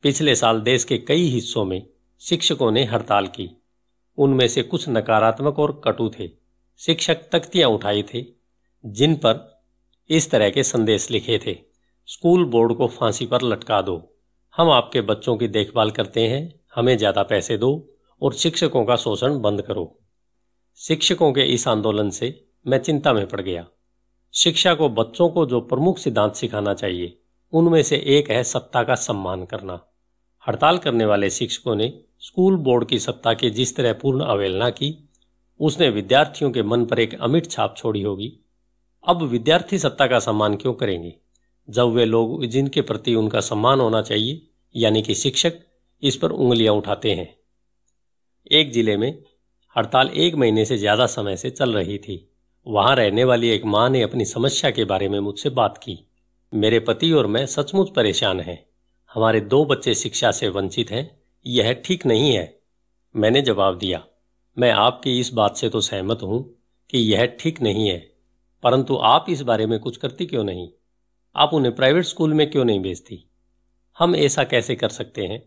पिछले साल देश के कई हिस्सों में शिक्षकों ने हड़ताल की उनमें से कुछ नकारात्मक और कटु थे शिक्षक तख्तियां उठाई थे जिन पर इस तरह के संदेश लिखे थे स्कूल बोर्ड को फांसी पर लटका दो हम आपके बच्चों की देखभाल करते हैं हमें ज़्यादा पैसे दो और शिक्षकों का शोषण बंद करो शिक्षकों के इस आंदोलन से मैं चिंता में पड़ गया शिक्षा को बच्चों को जो प्रमुख सिद्धांत सिखाना चाहिए उनमें से एक है सत्ता का सम्मान करना हड़ताल करने वाले शिक्षकों ने स्कूल बोर्ड की सत्ता की जिस तरह पूर्ण अवहेलना की उसने विद्यार्थियों के मन पर एक अमिट छाप छोड़ी होगी अब विद्यार्थी सत्ता का सम्मान क्यों करेंगे जब वे लोग जिनके प्रति उनका सम्मान होना चाहिए यानी कि शिक्षक इस पर उंगलियां उठाते हैं एक जिले में हड़ताल एक महीने से ज्यादा समय से चल रही थी वहां रहने वाली एक मां ने अपनी समस्या के बारे में मुझसे बात की मेरे पति और मैं सचमुच परेशान हैं हमारे दो बच्चे शिक्षा से वंचित हैं यह ठीक नहीं है मैंने जवाब दिया मैं आपकी इस बात से तो सहमत हूं कि यह ठीक नहीं है परंतु आप इस बारे में कुछ करती क्यों नहीं आप उन्हें प्राइवेट स्कूल में क्यों नहीं भेजती हम ऐसा कैसे कर सकते हैं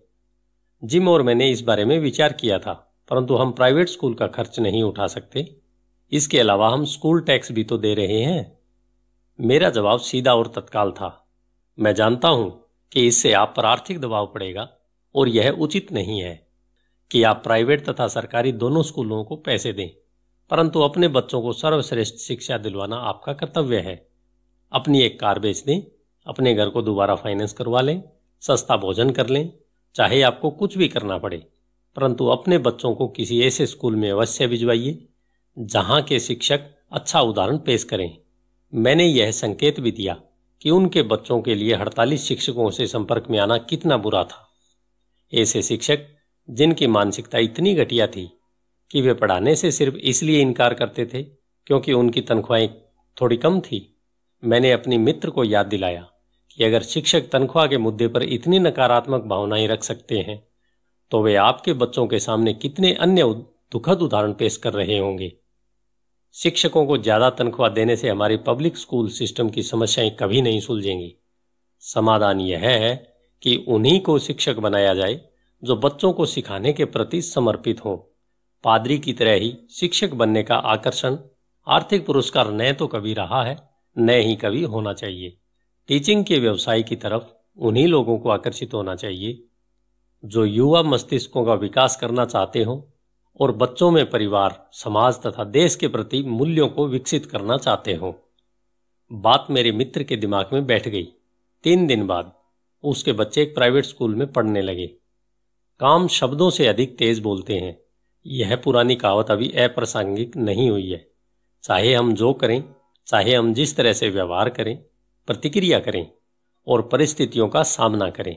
जिम और मैंने इस बारे में विचार किया था परंतु हम प्राइवेट स्कूल का खर्च नहीं उठा सकते इसके अलावा हम स्कूल टैक्स भी तो दे रहे हैं मेरा जवाब सीधा और तत्काल था मैं जानता हूं कि इससे आप पर आर्थिक दबाव पड़ेगा और यह उचित नहीं है कि आप प्राइवेट तथा सरकारी दोनों स्कूलों को पैसे दें परंतु अपने बच्चों को सर्वश्रेष्ठ शिक्षा दिलवाना आपका कर्तव्य है अपनी एक कार बेच दें अपने घर को दोबारा फाइनेंस करवा लें सस्ता भोजन कर लें चाहे आपको कुछ भी करना पड़े परंतु अपने बच्चों को किसी ऐसे स्कूल में अवश्य भिजवाइए जहां के शिक्षक अच्छा उदाहरण पेश करें मैंने यह संकेत भी दिया कि उनके बच्चों के लिए हड़ताली शिक्षकों से संपर्क में आना कितना बुरा था ऐसे शिक्षक जिनकी मानसिकता इतनी घटिया थी कि वे पढ़ाने से सिर्फ इसलिए इनकार करते थे क्योंकि उनकी तनख्वाहें थोड़ी कम थी मैंने अपनी मित्र को याद दिलाया कि अगर शिक्षक तनख्वाह के मुद्दे पर इतनी नकारात्मक भावनाएं रख सकते हैं तो वे आपके बच्चों के सामने कितने अन्य दुखद उदाहरण पेश कर रहे होंगे शिक्षकों को ज्यादा तनख्वाह देने से हमारी पब्लिक स्कूल सिस्टम की समस्याएं कभी नहीं सुलझेंगी समाधान यह है कि उन्हीं को शिक्षक बनाया जाए जो बच्चों को सिखाने के प्रति समर्पित हों पादरी की तरह ही शिक्षक बनने का आकर्षण आर्थिक पुरस्कार न तो कभी रहा है न ही कभी होना चाहिए टीचिंग के व्यवसाय की तरफ उन्हीं लोगों को आकर्षित होना चाहिए जो युवा मस्तिष्कों का विकास करना चाहते हों और बच्चों में परिवार समाज तथा देश के प्रति मूल्यों को विकसित करना चाहते हो बात मेरे मित्र के दिमाग में बैठ गई तीन दिन बाद उसके बच्चे एक प्राइवेट स्कूल में पढ़ने लगे काम शब्दों से अधिक तेज बोलते हैं यह पुरानी कहावत अभी अप्रासंगिक नहीं हुई है चाहे हम जो करें चाहे हम जिस तरह से व्यवहार करें प्रतिक्रिया करें और परिस्थितियों का सामना करें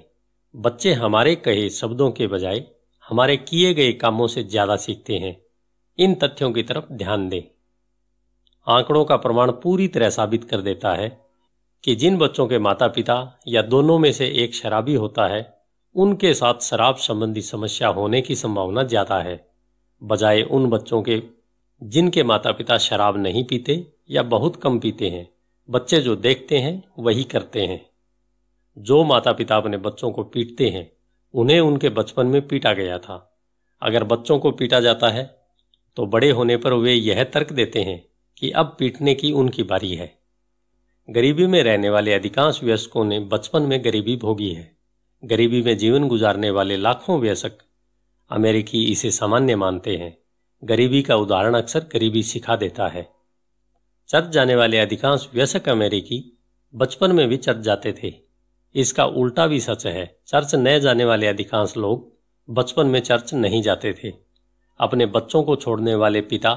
बच्चे हमारे कहे शब्दों के बजाय हमारे किए गए कामों से ज्यादा सीखते हैं इन तथ्यों की तरफ ध्यान दें आंकड़ों का प्रमाण पूरी तरह साबित कर देता है कि जिन बच्चों के माता पिता या दोनों में से एक शराबी होता है उनके साथ शराब संबंधी समस्या होने की संभावना ज्यादा है बजाय उन बच्चों के जिनके माता पिता शराब नहीं पीते या बहुत कम पीते हैं बच्चे जो देखते हैं वही करते हैं जो माता पिता अपने बच्चों को पीटते हैं उन्हें उनके बचपन में पीटा गया था अगर बच्चों को पीटा जाता है तो बड़े होने पर वे यह तर्क देते हैं कि अब पीटने की उनकी बारी है गरीबी में रहने वाले अधिकांश व्यस्कों ने बचपन में गरीबी भोगी है गरीबी में जीवन गुजारने वाले लाखों व्यस्क अमेरिकी इसे सामान्य मानते हैं गरीबी का उदाहरण अक्सर गरीबी सिखा देता है चर्च जाने वाले अधिकांश व्यसक अमेरिकी बचपन में भी चर्च जाते थे इसका उल्टा भी सच है चर्च न जाने वाले अधिकांश लोग बचपन में चर्च नहीं जाते थे अपने बच्चों को छोड़ने वाले पिता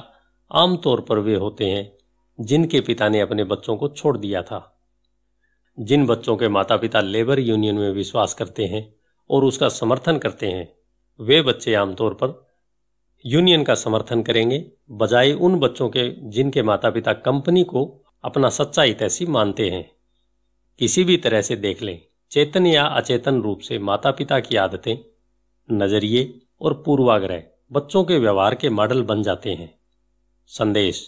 आमतौर पर वे होते हैं जिनके पिता ने अपने बच्चों को छोड़ दिया था जिन बच्चों के माता पिता लेबर यूनियन में विश्वास करते हैं और उसका समर्थन करते हैं वे बच्चे आमतौर पर यूनियन का समर्थन करेंगे बजाय उन बच्चों के जिनके माता पिता कंपनी को अपना सच्चाई तैसी मानते हैं किसी भी तरह से देख लें चेतन या अचेतन रूप से माता पिता की आदतें नजरिए और पूर्वाग्रह बच्चों के व्यवहार के मॉडल बन जाते हैं संदेश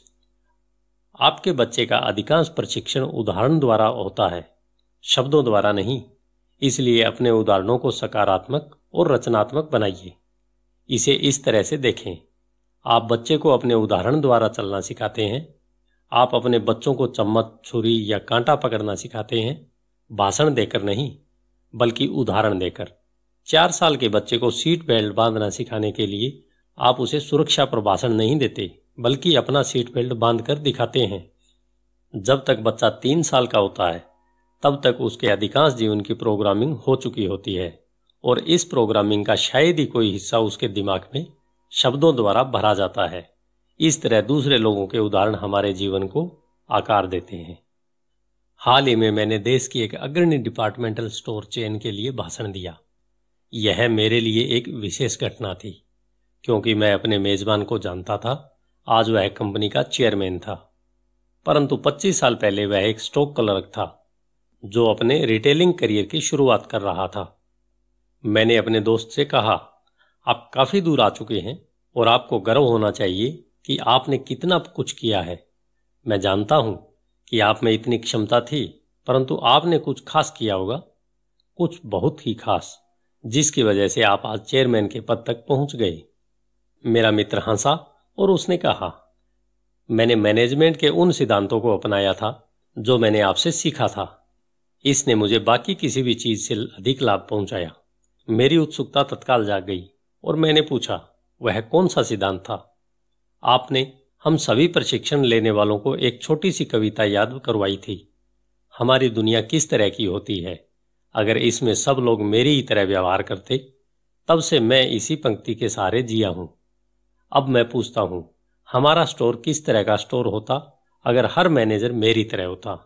आपके बच्चे का अधिकांश प्रशिक्षण उदाहरण द्वारा होता है शब्दों द्वारा नहीं इसलिए अपने उदाहरणों को सकारात्मक और रचनात्मक बनाइए इसे इस तरह से देखें आप बच्चे को अपने उदाहरण द्वारा चलना सिखाते हैं आप अपने बच्चों को चम्मच छुरी या कांटा पकड़ना सिखाते हैं भाषण देकर नहीं बल्कि उदाहरण देकर चार साल के बच्चे को सीट बेल्ट बांधना सिखाने के लिए आप उसे सुरक्षा पर भाषण नहीं देते बल्कि अपना सीट बेल्ट बांध कर दिखाते हैं जब तक बच्चा तीन साल का होता है तब तक उसके अधिकांश जीवन की प्रोग्रामिंग हो चुकी होती है और इस प्रोग्रामिंग का शायद ही कोई हिस्सा उसके दिमाग में शब्दों द्वारा भरा जाता है इस तरह दूसरे लोगों के उदाहरण हमारे जीवन को आकार देते हैं हाल ही में मैंने देश की एक अग्रणी डिपार्टमेंटल स्टोर चेन के लिए भाषण दिया यह मेरे लिए एक विशेष घटना थी क्योंकि मैं अपने मेजबान को जानता था आज वह कंपनी का चेयरमैन था परंतु 25 साल पहले वह एक स्टॉक क्लर्क था जो अपने रिटेलिंग करियर की शुरुआत कर रहा था मैंने अपने दोस्त से कहा आप काफी दूर आ चुके हैं और आपको गर्व होना चाहिए कि आपने कितना कुछ किया है मैं जानता हूं कि आप में इतनी क्षमता थी परंतु आपने कुछ खास किया होगा कुछ बहुत ही खास जिसकी वजह से आप आज चेयरमैन के पद तक पहुंच गए मेरा मित्र हंसा और उसने कहा मैंने मैनेजमेंट के उन सिद्धांतों को अपनाया था जो मैंने आपसे सीखा था इसने मुझे बाकी किसी भी चीज से अधिक लाभ पहुंचाया मेरी उत्सुकता तत्काल जाग गई और मैंने पूछा वह कौन सा सिद्धांत था आपने हम सभी प्रशिक्षण लेने वालों को एक छोटी सी कविता याद करवाई थी हमारी दुनिया किस तरह की होती है अगर इसमें सब लोग मेरी ही तरह व्यवहार करते तब से मैं इसी पंक्ति के सहारे जिया हूं अब मैं पूछता हूं हमारा स्टोर किस तरह का स्टोर होता अगर हर मैनेजर मेरी तरह होता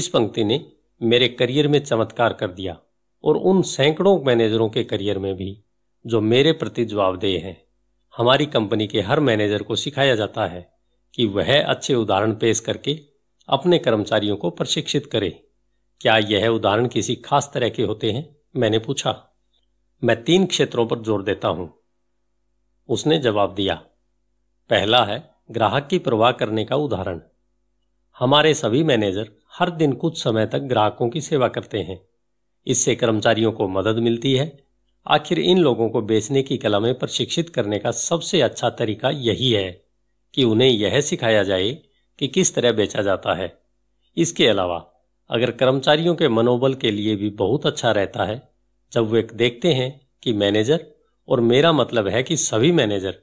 इस पंक्ति ने मेरे करियर में चमत्कार कर दिया और उन सैकड़ों मैनेजरों के करियर में भी जो मेरे प्रति जवाबदेह हैं हमारी कंपनी के हर मैनेजर को सिखाया जाता है कि वह अच्छे उदाहरण पेश करके अपने कर्मचारियों को प्रशिक्षित करे क्या यह उदाहरण किसी खास तरह के होते हैं मैंने पूछा मैं तीन क्षेत्रों पर जोर देता हूं उसने जवाब दिया पहला है ग्राहक की प्रवाह करने का उदाहरण हमारे सभी मैनेजर हर दिन कुछ समय तक ग्राहकों की सेवा करते हैं इससे कर्मचारियों को मदद मिलती है आखिर इन लोगों को बेचने की कला में प्रशिक्षित करने का सबसे अच्छा तरीका यही है कि उन्हें यह सिखाया जाए कि किस तरह बेचा जाता है इसके अलावा अगर कर्मचारियों के मनोबल के लिए भी बहुत अच्छा रहता है जब वे देखते हैं कि मैनेजर और मेरा मतलब है कि सभी मैनेजर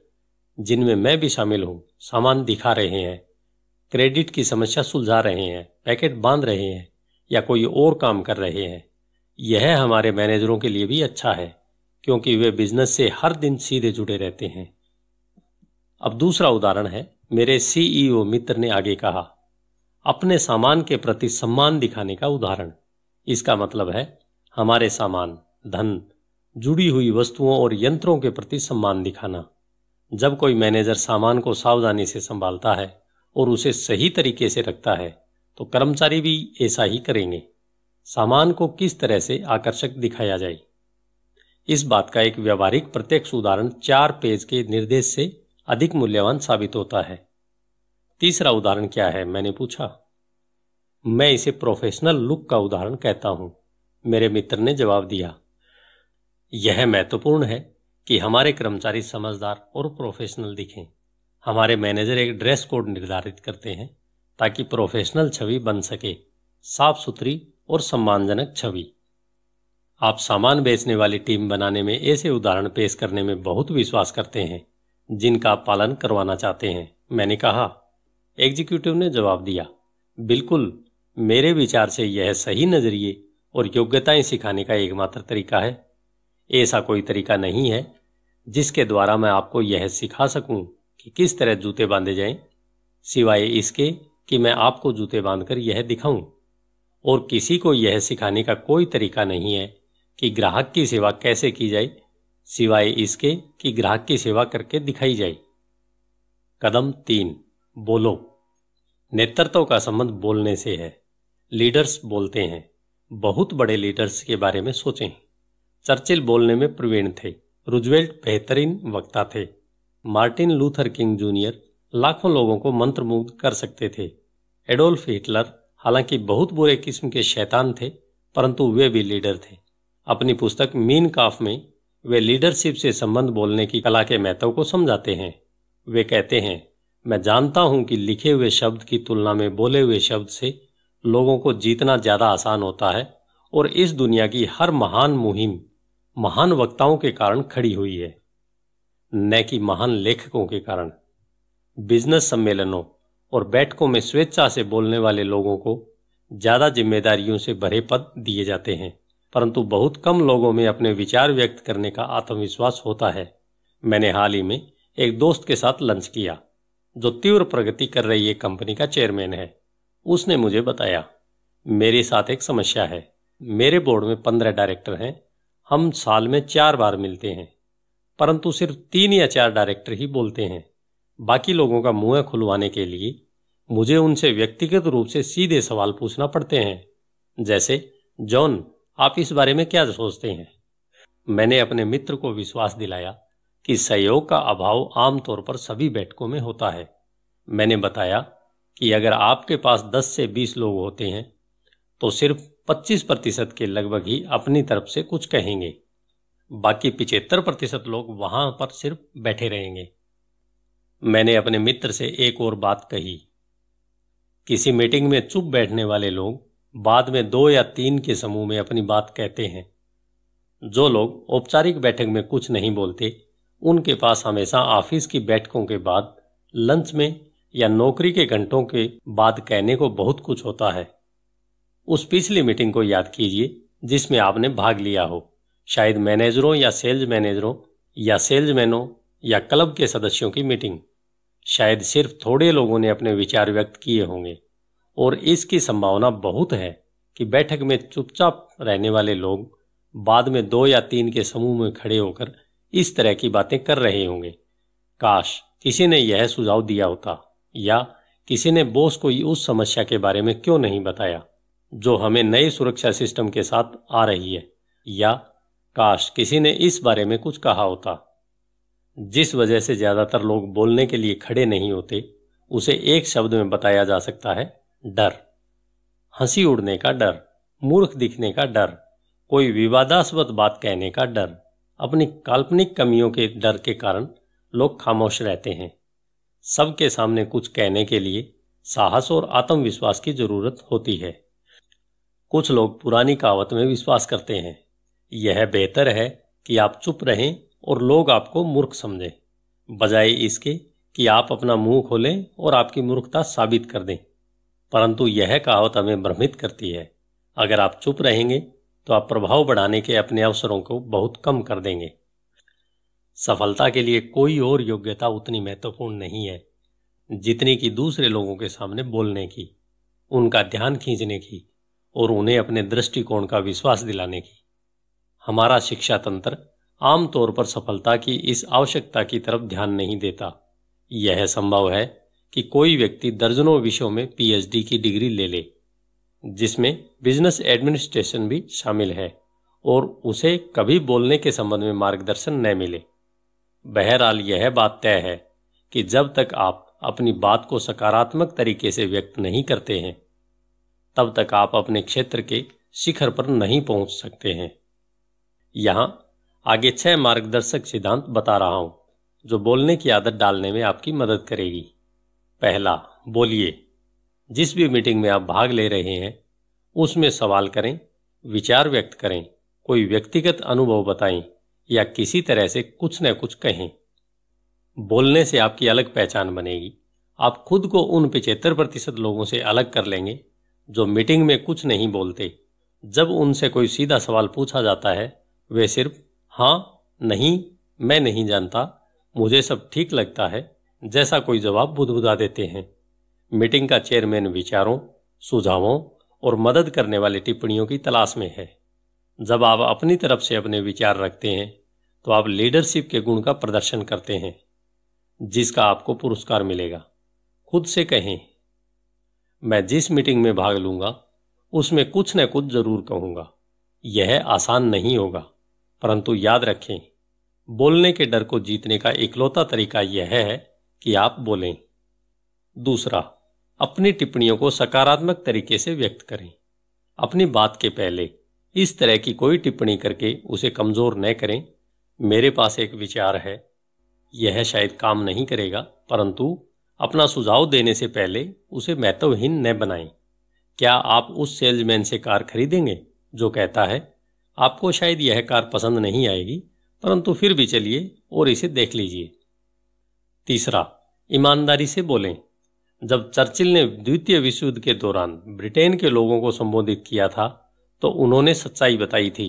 जिनमें मैं भी शामिल हूं सामान दिखा रहे हैं क्रेडिट की समस्या सुलझा रहे हैं पैकेट बांध रहे हैं या कोई और काम कर रहे हैं यह हमारे मैनेजरों के लिए भी अच्छा है क्योंकि वे बिजनेस से हर दिन सीधे जुड़े रहते हैं अब दूसरा उदाहरण है मेरे सीईओ e मित्र ने आगे कहा अपने सामान के प्रति सम्मान दिखाने का उदाहरण इसका मतलब है हमारे सामान धन जुड़ी हुई वस्तुओं और यंत्रों के प्रति सम्मान दिखाना जब कोई मैनेजर सामान को सावधानी से संभालता है और उसे सही तरीके से रखता है तो कर्मचारी भी ऐसा ही करेंगे सामान को किस तरह से आकर्षक दिखाया जाए इस बात का एक व्यवहारिक प्रत्यक्ष उदाहरण चार पेज के निर्देश से अधिक मूल्यवान साबित होता है तीसरा उदाहरण क्या है मैंने पूछा मैं इसे प्रोफेशनल लुक का उदाहरण कहता हूं मेरे मित्र ने जवाब दिया यह महत्वपूर्ण है कि हमारे कर्मचारी समझदार और प्रोफेशनल दिखें हमारे मैनेजर एक ड्रेस कोड निर्धारित करते हैं ताकि प्रोफेशनल छवि बन सके साफ सुथरी और सम्मानजनक छवि आप सामान बेचने वाली टीम बनाने में ऐसे उदाहरण पेश करने में बहुत विश्वास करते हैं जिनका पालन करवाना चाहते हैं मैंने कहा एग्जीक्यूटिव ने जवाब दिया बिल्कुल मेरे विचार से यह सही नज़रिए और योग्यताएं सिखाने का एकमात्र तरीका है ऐसा कोई तरीका नहीं है जिसके द्वारा मैं आपको यह सिखा सकूं कि किस तरह जूते बांधे जाएं, सिवाय इसके कि मैं आपको जूते बांधकर यह दिखाऊं और किसी को यह सिखाने का कोई तरीका नहीं है कि ग्राहक की सेवा कैसे की जाए सिवाय इसके कि ग्राहक की सेवा करके दिखाई जाए कदम तीन बोलो नेतृत्व का संबंध बोलने से है लीडर्स बोलते हैं बहुत बड़े लीडर्स के बारे में सोचें चर्चिल बोलने में प्रवीण थे रुजवेल्ट बेहतरीन वक्ता थे मार्टिन लूथर किंग जूनियर लाखों लोगों को मंत्रमुग्ध कर सकते थे एडोल्फ हिटलर हालांकि बहुत बुरे किस्म के शैतान थे परंतु वे भी लीडर थे अपनी पुस्तक मीन काफ में वे लीडरशिप से संबंध बोलने की कला के महत्व को समझाते हैं वे कहते हैं मैं जानता हूं कि लिखे हुए शब्द की तुलना में बोले हुए शब्द से लोगों को जीतना ज़्यादा आसान होता है और इस दुनिया की हर महान मुहिम महान वक्ताओं के कारण खड़ी हुई है न कि महान लेखकों के कारण बिजनेस सम्मेलनों और बैठकों में स्वेच्छा से बोलने वाले लोगों को ज़्यादा जिम्मेदारियों से भरे पद दिए जाते हैं परंतु बहुत कम लोगों में अपने विचार व्यक्त करने का आत्मविश्वास होता है मैंने हाल ही में एक दोस्त के साथ लंच किया जो तीव्र प्रगति कर रही एक कंपनी का चेयरमैन है उसने मुझे बताया मेरे साथ एक समस्या है मेरे बोर्ड में पंद्रह डायरेक्टर हैं हम साल में चार बार मिलते हैं परंतु सिर्फ तीन या चार डायरेक्टर ही बोलते हैं बाकी लोगों का मुंह खुलवाने के लिए मुझे उनसे व्यक्तिगत रूप से सीधे सवाल पूछना पड़ते हैं जैसे जॉन आप इस बारे में क्या सोचते हैं मैंने अपने मित्र को विश्वास दिलाया कि सहयोग का अभाव आमतौर पर सभी बैठकों में होता है मैंने बताया कि अगर आपके पास 10 से 20 लोग होते हैं तो सिर्फ 25 प्रतिशत के लगभग ही अपनी तरफ से कुछ कहेंगे बाकी पिछहत्तर प्रतिशत लोग वहां पर सिर्फ बैठे रहेंगे मैंने अपने मित्र से एक और बात कही किसी मीटिंग में चुप बैठने वाले लोग बाद में दो या तीन के समूह में अपनी बात कहते हैं जो लोग औपचारिक बैठक में कुछ नहीं बोलते उनके पास हमेशा ऑफिस की बैठकों के बाद लंच में या नौकरी के घंटों के बाद कहने को बहुत कुछ होता है उस पिछली मीटिंग को याद कीजिए जिसमें आपने भाग लिया हो शायद मैनेजरों या सेल्स मैनेजरों या सेल्समैनों या क्लब के सदस्यों की मीटिंग शायद सिर्फ थोड़े लोगों ने अपने विचार व्यक्त किए होंगे और इसकी संभावना बहुत है कि बैठक में चुपचाप रहने वाले लोग बाद में दो या तीन के समूह में खड़े होकर इस तरह की बातें कर रहे होंगे काश किसी ने यह सुझाव दिया होता या किसी ने बोस को उस समस्या के बारे में क्यों नहीं बताया जो हमें नए सुरक्षा सिस्टम के साथ आ रही है या काश किसी ने इस बारे में कुछ कहा होता जिस वजह से ज्यादातर लोग बोलने के लिए खड़े नहीं होते उसे एक शब्द में बताया जा सकता है डर हंसी उड़ने का डर मूर्ख दिखने का डर कोई विवादास्पद बात कहने का डर अपनी काल्पनिक कमियों के डर के कारण लोग खामोश रहते हैं सबके सामने कुछ कहने के लिए साहस और आत्मविश्वास की जरूरत होती है कुछ लोग पुरानी कहावत में विश्वास करते हैं यह बेहतर है कि आप चुप रहें और लोग आपको मूर्ख समझें बजाय इसके कि आप अपना मुंह खोलें और आपकी मूर्खता साबित कर दें परंतु यह कहावत हमें भ्रमित करती है अगर आप चुप रहेंगे तो आप प्रभाव बढ़ाने के अपने अवसरों को बहुत कम कर देंगे सफलता के लिए कोई और योग्यता उतनी महत्वपूर्ण नहीं है जितनी कि दूसरे लोगों के सामने बोलने की उनका ध्यान खींचने की और उन्हें अपने दृष्टिकोण का विश्वास दिलाने की हमारा शिक्षा तंत्र आमतौर पर सफलता की इस आवश्यकता की तरफ ध्यान नहीं देता यह संभव है कि कोई व्यक्ति दर्जनों विषयों में पीएचडी की डिग्री ले ले जिसमें बिजनेस एडमिनिस्ट्रेशन भी शामिल है और उसे कभी बोलने के संबंध में मार्गदर्शन न मिले बहरहाल यह बात तय है कि जब तक आप अपनी बात को सकारात्मक तरीके से व्यक्त नहीं करते हैं तब तक आप अपने क्षेत्र के शिखर पर नहीं पहुंच सकते हैं यहां आगे छह मार्गदर्शक सिद्धांत बता रहा हूं जो बोलने की आदत डालने में आपकी मदद करेगी पहला बोलिए जिस भी मीटिंग में आप भाग ले रहे हैं उसमें सवाल करें विचार व्यक्त करें कोई व्यक्तिगत अनुभव बताएं या किसी तरह से कुछ न कुछ कहें बोलने से आपकी अलग पहचान बनेगी आप खुद को उन पिचहत्तर प्रतिशत लोगों से अलग कर लेंगे जो मीटिंग में कुछ नहीं बोलते जब उनसे कोई सीधा सवाल पूछा जाता है वे सिर्फ हाँ नहीं मैं नहीं जानता मुझे सब ठीक लगता है जैसा कोई जवाब बुदबुदा देते हैं मीटिंग का चेयरमैन विचारों सुझावों और मदद करने वाली टिप्पणियों की तलाश में है जब आप अपनी तरफ से अपने विचार रखते हैं तो आप लीडरशिप के गुण का प्रदर्शन करते हैं जिसका आपको पुरस्कार मिलेगा खुद से कहें मैं जिस मीटिंग में भाग लूंगा उसमें कुछ न कुछ जरूर कहूंगा यह आसान नहीं होगा परंतु याद रखें बोलने के डर को जीतने का इकलौता तरीका यह है कि आप बोलें दूसरा अपनी टिप्पणियों को सकारात्मक तरीके से व्यक्त करें अपनी बात के पहले इस तरह की कोई टिप्पणी करके उसे कमजोर न करें मेरे पास एक विचार है यह शायद काम नहीं करेगा परंतु अपना सुझाव देने से पहले उसे महत्वहीन न बनाएं क्या आप उस सेल्समैन से कार खरीदेंगे जो कहता है आपको शायद यह कार पसंद नहीं आएगी परंतु फिर भी चलिए और इसे देख लीजिए तीसरा ईमानदारी से बोलें जब चर्चिल ने द्वितीय विश्व युद्ध के दौरान ब्रिटेन के लोगों को संबोधित किया था तो उन्होंने सच्चाई बताई थी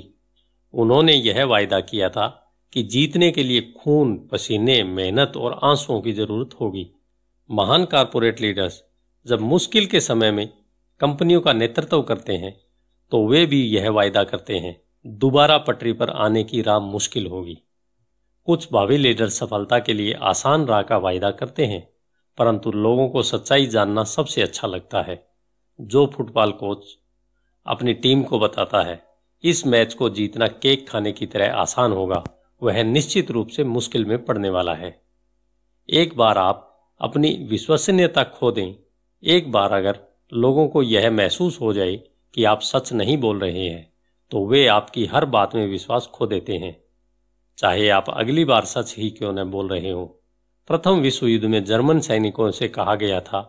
उन्होंने यह वायदा किया था कि जीतने के लिए खून पसीने मेहनत और आंसुओं की जरूरत होगी महान कारपोरेट लीडर्स जब मुश्किल के समय में कंपनियों का नेतृत्व करते हैं तो वे भी यह वायदा करते हैं दोबारा पटरी पर आने की राह मुश्किल होगी कुछ भावी लीडर सफलता के लिए आसान राह का वायदा करते हैं परंतु लोगों को सच्चाई जानना सबसे अच्छा लगता है जो फुटबॉल कोच अपनी टीम को बताता है इस मैच को जीतना केक खाने की तरह आसान होगा वह निश्चित रूप से मुश्किल में पड़ने वाला है एक बार आप अपनी विश्वसनीयता खो दें एक बार अगर लोगों को यह महसूस हो जाए कि आप सच नहीं बोल रहे हैं तो वे आपकी हर बात में विश्वास खो देते हैं चाहे आप अगली बार सच ही क्यों न बोल रहे हो प्रथम विश्व युद्ध में जर्मन सैनिकों से कहा गया था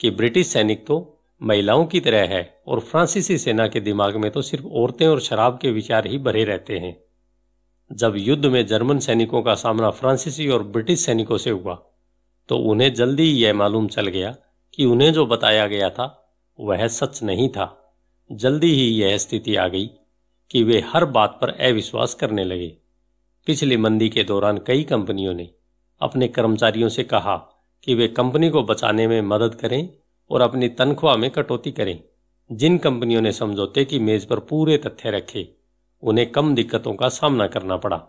कि ब्रिटिश सैनिक तो महिलाओं की तरह है और फ्रांसीसी सेना के दिमाग में तो सिर्फ औरतें और शराब के विचार ही भरे रहते हैं जब युद्ध में जर्मन सैनिकों का सामना फ्रांसीसी और ब्रिटिश सैनिकों से हुआ तो उन्हें जल्दी यह मालूम चल गया कि उन्हें जो बताया गया था वह सच नहीं था जल्दी ही यह स्थिति आ गई कि वे हर बात पर अविश्वास करने लगे पिछली मंदी के दौरान कई कंपनियों ने अपने कर्मचारियों से कहा कि वे कंपनी को बचाने में मदद करें और अपनी तनख्वाह में कटौती करें जिन कंपनियों ने समझौते की मेज पर पूरे तथ्य रखे उन्हें कम दिक्कतों का सामना करना पड़ा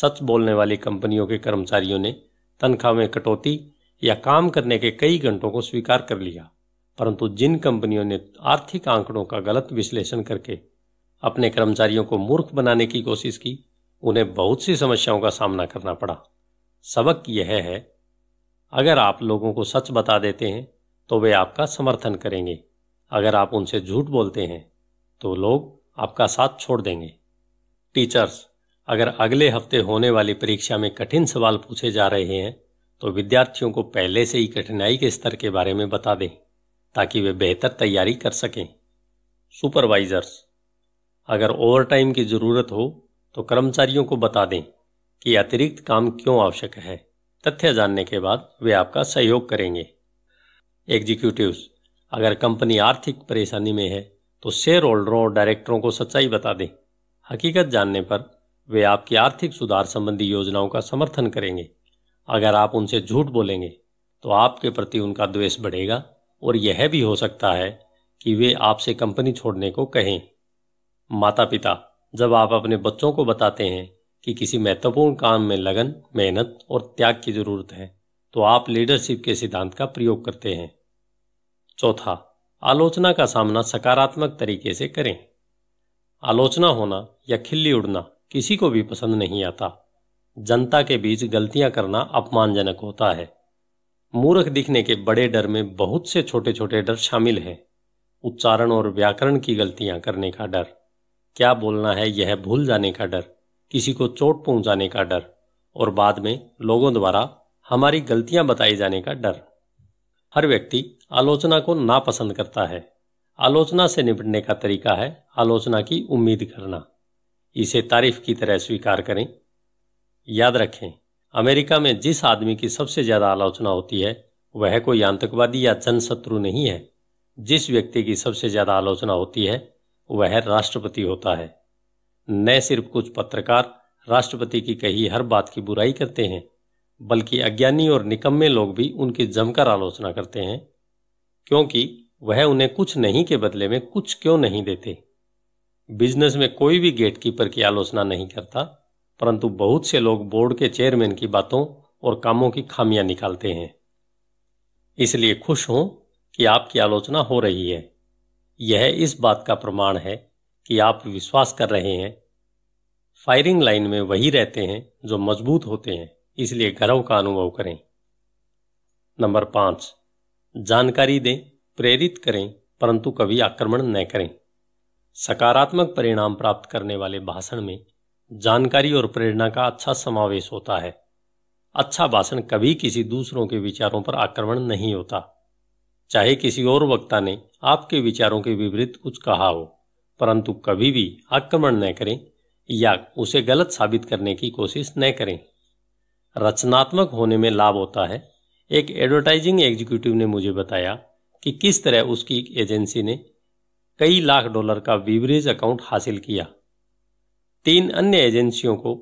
सच बोलने वाली कंपनियों के कर्मचारियों ने तनख्वाह में कटौती या काम करने के कई घंटों को स्वीकार कर लिया परंतु जिन कंपनियों ने आर्थिक आंकड़ों का गलत विश्लेषण करके अपने कर्मचारियों को मूर्ख बनाने की कोशिश की उन्हें बहुत सी समस्याओं का सामना करना पड़ा सबक यह है अगर आप लोगों को सच बता देते हैं तो वे आपका समर्थन करेंगे अगर आप उनसे झूठ बोलते हैं तो लोग आपका साथ छोड़ देंगे टीचर्स अगर अगले हफ्ते होने वाली परीक्षा में कठिन सवाल पूछे जा रहे हैं तो विद्यार्थियों को पहले से ही कठिनाई के स्तर के बारे में बता दें ताकि वे बेहतर तैयारी कर सकें सुपरवाइजर्स अगर ओवरटाइम की ज़रूरत हो तो कर्मचारियों को बता दें कि अतिरिक्त काम क्यों आवश्यक है तथ्य जानने के बाद वे आपका सहयोग करेंगे एग्जीक्यूटिव अगर कंपनी आर्थिक परेशानी में है तो शेयर होल्डरों और डायरेक्टरों को सच्चाई बता दें हकीकत जानने पर वे आपकी आर्थिक सुधार संबंधी योजनाओं का समर्थन करेंगे अगर आप उनसे झूठ बोलेंगे तो आपके प्रति उनका द्वेष बढ़ेगा और यह भी हो सकता है कि वे आपसे कंपनी छोड़ने को कहें माता पिता जब आप अपने बच्चों को बताते हैं कि किसी महत्वपूर्ण काम में लगन मेहनत और त्याग की जरूरत है तो आप लीडरशिप के सिद्धांत का प्रयोग करते हैं चौथा आलोचना का सामना सकारात्मक तरीके से करें आलोचना होना या खिल्ली उड़ना किसी को भी पसंद नहीं आता जनता के बीच गलतियां करना अपमानजनक होता है मूर्ख दिखने के बड़े डर में बहुत से छोटे छोटे डर शामिल हैं उच्चारण और व्याकरण की गलतियां करने का डर क्या बोलना है यह भूल जाने का डर किसी को चोट पहुंचाने का डर और बाद में लोगों द्वारा हमारी गलतियां बताए जाने का डर हर व्यक्ति आलोचना को नापसंद करता है आलोचना से निपटने का तरीका है आलोचना की उम्मीद करना इसे तारीफ की तरह स्वीकार करें याद रखें अमेरिका में जिस आदमी की सबसे ज्यादा आलोचना होती है वह कोई आतंकवादी या जनशत्रु नहीं है जिस व्यक्ति की सबसे ज्यादा आलोचना होती है वह राष्ट्रपति होता है न सिर्फ कुछ पत्रकार राष्ट्रपति की कही हर बात की बुराई करते हैं बल्कि अज्ञानी और निकम्मे लोग भी उनकी जमकर आलोचना करते हैं क्योंकि वह उन्हें कुछ नहीं के बदले में कुछ क्यों नहीं देते बिजनेस में कोई भी गेटकीपर की आलोचना नहीं करता परंतु बहुत से लोग बोर्ड के चेयरमैन की बातों और कामों की खामियां निकालते हैं इसलिए खुश हूं कि आपकी आलोचना हो रही है यह इस बात का प्रमाण है कि आप विश्वास कर रहे हैं फायरिंग लाइन में वही रहते हैं जो मजबूत होते हैं इसलिए गर्व का अनुभव करें नंबर पांच जानकारी दें प्रेरित करें परंतु कभी आक्रमण न करें सकारात्मक परिणाम प्राप्त करने वाले भाषण में जानकारी और प्रेरणा का अच्छा समावेश होता है अच्छा भाषण कभी किसी दूसरों के विचारों पर आक्रमण नहीं होता चाहे किसी और वक्ता ने आपके विचारों के विपरीत कुछ कहा हो परंतु कभी भी आक्रमण न करें या उसे गलत साबित करने की कोशिश न करें रचनात्मक होने में लाभ होता है एक एडवर्टाइजिंग एग्जीक्यूटिव ने मुझे बताया कि किस तरह उसकी एजेंसी ने कई लाख डॉलर का विवरेज अकाउंट हासिल किया तीन अन्य एजेंसियों को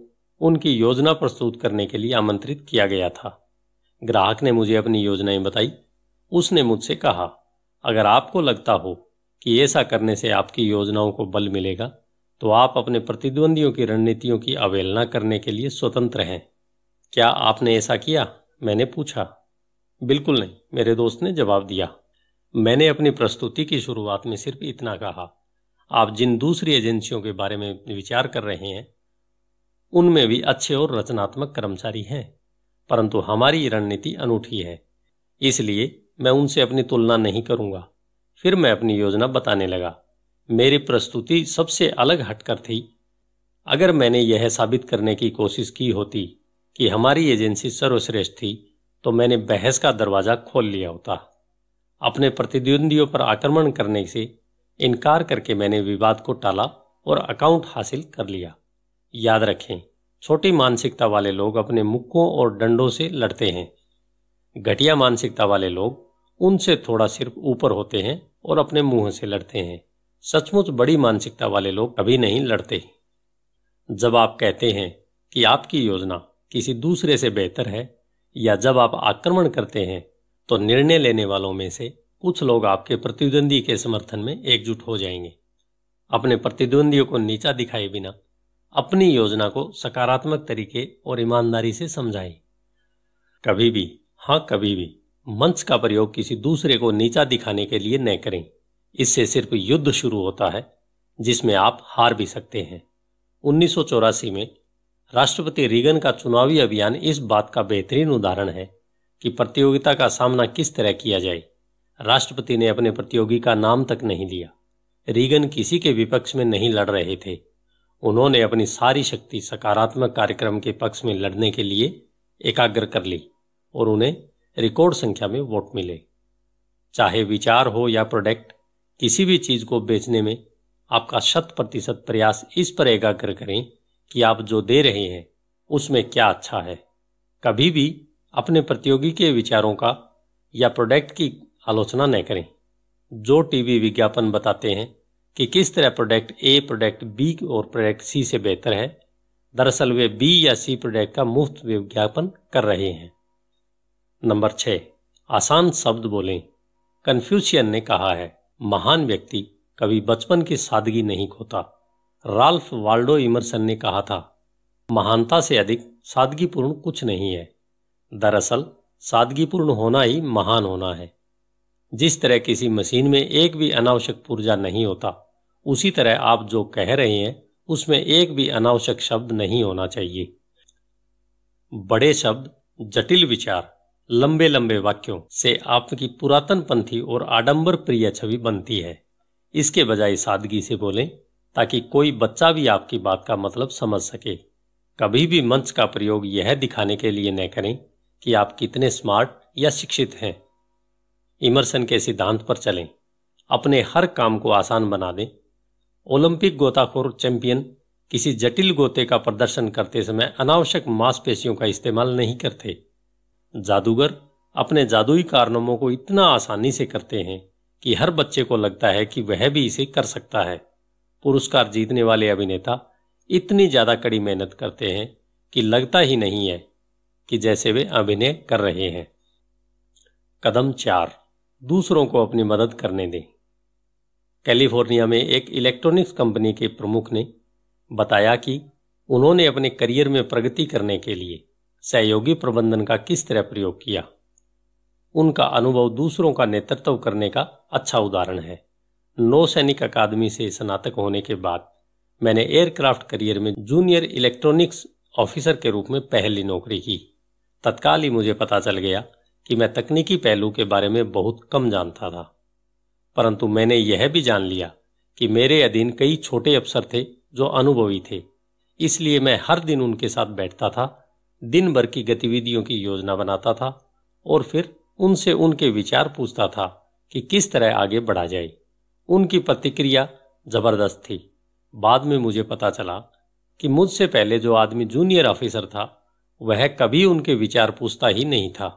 उनकी योजना प्रस्तुत करने के लिए आमंत्रित किया गया था ग्राहक ने मुझे अपनी योजनाएं बताई उसने मुझसे कहा अगर आपको लगता हो कि ऐसा करने से आपकी योजनाओं को बल मिलेगा तो आप अपने प्रतिद्वंदियों की रणनीतियों की अवहेलना करने के लिए स्वतंत्र हैं क्या आपने ऐसा किया मैंने पूछा बिल्कुल नहीं मेरे दोस्त ने जवाब दिया मैंने अपनी प्रस्तुति की शुरुआत में सिर्फ इतना कहा आप जिन दूसरी एजेंसियों के बारे में विचार कर रहे हैं उनमें भी अच्छे और रचनात्मक कर्मचारी हैं परंतु हमारी रणनीति अनूठी है इसलिए मैं उनसे अपनी तुलना नहीं करूंगा फिर मैं अपनी योजना बताने लगा मेरी प्रस्तुति सबसे अलग हटकर थी अगर मैंने यह साबित करने की कोशिश की होती कि हमारी एजेंसी सर्वश्रेष्ठ थी तो मैंने बहस का दरवाजा खोल लिया होता अपने प्रतिद्वंदियों पर आक्रमण करने से इनकार करके मैंने विवाद को टाला और अकाउंट हासिल कर लिया याद रखें छोटी मानसिकता वाले लोग अपने मुक्कों और डंडों से लड़ते हैं घटिया मानसिकता वाले लोग उनसे थोड़ा सिर्फ ऊपर होते हैं और अपने मुंह से लड़ते हैं सचमुच बड़ी मानसिकता वाले लोग कभी नहीं लड़ते जब आप कहते हैं कि आपकी योजना किसी दूसरे से बेहतर है या जब आप आक्रमण करते हैं तो निर्णय लेने वालों में से कुछ लोग आपके प्रतिद्वंदी के समर्थन में एकजुट हो जाएंगे अपने प्रतिद्वंदियों को नीचा दिखाए बिना अपनी योजना को सकारात्मक तरीके और ईमानदारी से समझाएं कभी भी हाँ कभी भी मंच का प्रयोग किसी दूसरे को नीचा दिखाने के लिए न करें इससे सिर्फ युद्ध शुरू होता है जिसमें आप हार भी सकते हैं उन्नीस में राष्ट्रपति रीगन का चुनावी अभियान इस बात का बेहतरीन उदाहरण है कि प्रतियोगिता का सामना किस तरह किया जाए राष्ट्रपति ने अपने प्रतियोगी का नाम तक नहीं लिया रीगन किसी के विपक्ष में नहीं लड़ रहे थे उन्होंने अपनी सारी शक्ति सकारात्मक कार्यक्रम के पक्ष में लड़ने के लिए एकाग्र कर ली और उन्हें रिकॉर्ड संख्या में वोट मिले चाहे विचार हो या प्रोडक्ट किसी भी चीज को बेचने में आपका शत प्रतिशत प्रयास इस पर एकाग्र करें कि आप जो दे रहे हैं उसमें क्या अच्छा है कभी भी अपने प्रतियोगी के विचारों का या प्रोडक्ट की आलोचना न करें जो टीवी विज्ञापन बताते हैं कि किस तरह प्रोडक्ट ए प्रोडक्ट बी और प्रोडक्ट सी से बेहतर है दरअसल वे बी या सी प्रोडक्ट का मुफ्त विज्ञापन कर रहे हैं नंबर छ आसान शब्द बोलें कन्फ्यूशियन ने कहा है महान व्यक्ति कभी बचपन की सादगी नहीं खोता राल्फ वाल्डो इमरसन ने कहा था महानता से अधिक सादगीपूर्ण कुछ नहीं है दरअसल सादगीपूर्ण होना ही महान होना है जिस तरह किसी मशीन में एक भी अनावश्यक पूर्जा नहीं होता उसी तरह आप जो कह रहे हैं उसमें एक भी अनावश्यक शब्द नहीं होना चाहिए बड़े शब्द जटिल विचार लंबे लंबे वाक्यों से आपकी पुरातन पंथी और आडंबर प्रिय छवि बनती है इसके बजाय सादगी से बोलें ताकि कोई बच्चा भी आपकी बात का मतलब समझ सके कभी भी मंच का प्रयोग यह दिखाने के लिए न करें कि आप कितने स्मार्ट या शिक्षित हैं इमरसन के सिद्धांत पर चलें अपने हर काम को आसान बना दें ओलंपिक गोताखोर चैंपियन किसी जटिल गोते का प्रदर्शन करते समय अनावश्यक मांसपेशियों का इस्तेमाल नहीं करते जादूगर अपने जादुई कारनामों को इतना आसानी से करते हैं कि हर बच्चे को लगता है कि वह भी इसे कर सकता है पुरस्कार जीतने वाले अभिनेता इतनी ज़्यादा कड़ी मेहनत करते हैं कि लगता ही नहीं है कि जैसे वे अभिनय कर रहे हैं कदम चार दूसरों को अपनी मदद करने दें कैलिफोर्निया में एक इलेक्ट्रॉनिक्स कंपनी के प्रमुख ने बताया कि उन्होंने अपने करियर में प्रगति करने के लिए सहयोगी प्रबंधन का किस तरह प्रयोग किया उनका अनुभव दूसरों का नेतृत्व करने का अच्छा उदाहरण है नौसैनिक अकादमी से स्नातक होने के बाद मैंने एयरक्राफ्ट करियर में जूनियर इलेक्ट्रॉनिक्स ऑफिसर के रूप में पहली नौकरी की तत्काल ही मुझे पता चल गया कि मैं तकनीकी पहलू के बारे में बहुत कम जानता था परंतु मैंने यह भी जान लिया कि मेरे अधीन कई छोटे अफसर थे जो अनुभवी थे इसलिए मैं हर दिन उनके साथ बैठता था दिन भर की गतिविधियों की योजना बनाता था और फिर उनसे उनके विचार पूछता था कि किस तरह आगे बढ़ा जाए उनकी प्रतिक्रिया जबरदस्त थी बाद में मुझे पता चला कि मुझसे पहले जो आदमी जूनियर ऑफिसर था वह कभी उनके विचार पूछता ही नहीं था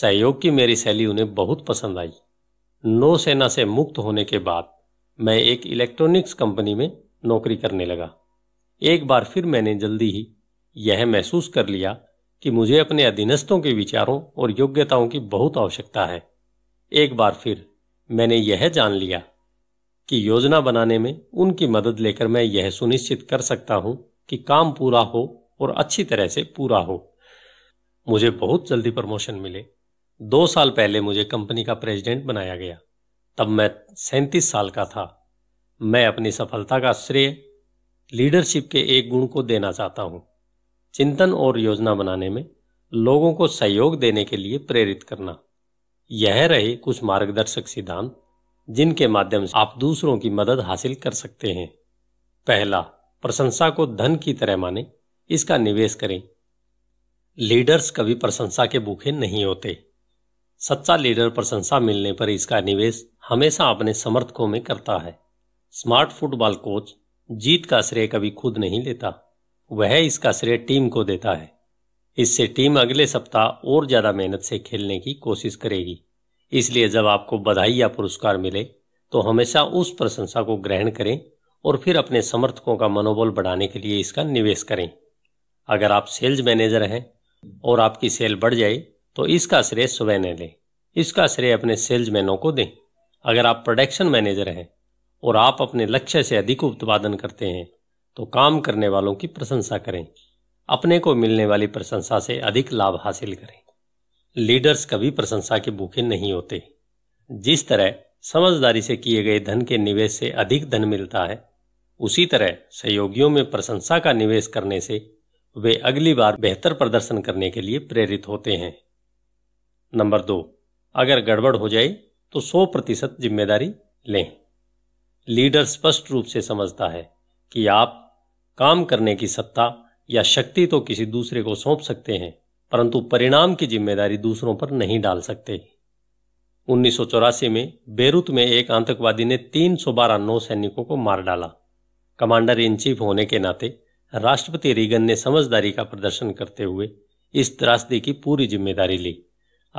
सहयोग की मेरी शैली उन्हें बहुत पसंद आई नौसेना से मुक्त होने के बाद मैं एक इलेक्ट्रॉनिक्स कंपनी में नौकरी करने लगा एक बार फिर मैंने जल्दी ही यह महसूस कर लिया कि मुझे अपने अधीनस्थों के विचारों और योग्यताओं की बहुत आवश्यकता है एक बार फिर मैंने यह जान लिया कि योजना बनाने में उनकी मदद लेकर मैं यह सुनिश्चित कर सकता हूं कि काम पूरा हो और अच्छी तरह से पूरा हो मुझे बहुत जल्दी प्रमोशन मिले दो साल पहले मुझे कंपनी का प्रेसिडेंट बनाया गया तब मैं सैंतीस साल का था मैं अपनी सफलता का श्रेय लीडरशिप के एक गुण को देना चाहता हूं चिंतन और योजना बनाने में लोगों को सहयोग देने के लिए प्रेरित करना यह रहे कुछ मार्गदर्शक सिद्धांत जिनके माध्यम से आप दूसरों की मदद हासिल कर सकते हैं पहला प्रशंसा को धन की तरह माने इसका निवेश करें लीडर्स कभी प्रशंसा के भूखे नहीं होते सच्चा लीडर प्रशंसा मिलने पर इसका निवेश हमेशा अपने समर्थकों में करता है स्मार्ट फुटबॉल कोच जीत का श्रेय कभी खुद नहीं लेता वह इसका श्रेय टीम को देता है इससे टीम अगले सप्ताह और ज़्यादा मेहनत से खेलने की कोशिश करेगी इसलिए जब आपको बधाई या पुरस्कार मिले तो हमेशा उस प्रशंसा को ग्रहण करें और फिर अपने समर्थकों का मनोबल बढ़ाने के लिए इसका निवेश करें अगर आप सेल्स मैनेजर हैं और आपकी सेल बढ़ जाए तो इसका श्रेय सुबह न लें इसका श्रेय अपने सेल्समैनों को दें अगर आप प्रोडक्शन मैनेजर हैं और आप अपने लक्ष्य से अधिक उत्पादन करते हैं तो काम करने वालों की प्रशंसा करें अपने को मिलने वाली प्रशंसा से अधिक लाभ हासिल करें लीडर्स कभी प्रशंसा के भूखे नहीं होते जिस तरह समझदारी से किए गए धन के निवेश से अधिक धन मिलता है उसी तरह सहयोगियों में प्रशंसा का निवेश करने से वे अगली बार बेहतर प्रदर्शन करने के लिए प्रेरित होते हैं नंबर दो अगर गड़बड़ हो जाए तो 100 प्रतिशत जिम्मेदारी लें लीडर स्पष्ट रूप से समझता है कि आप काम करने की सत्ता या शक्ति तो किसी दूसरे को सौंप सकते हैं परंतु परिणाम की जिम्मेदारी दूसरों पर नहीं डाल सकते उन्नीस में बेरूत में एक आतंकवादी ने बारह नौ सैनिकों को मार डाला कमांडर इन चीफ होने के नाते राष्ट्रपति रीगन ने समझदारी का प्रदर्शन करते हुए इस त्रासदी की पूरी जिम्मेदारी ली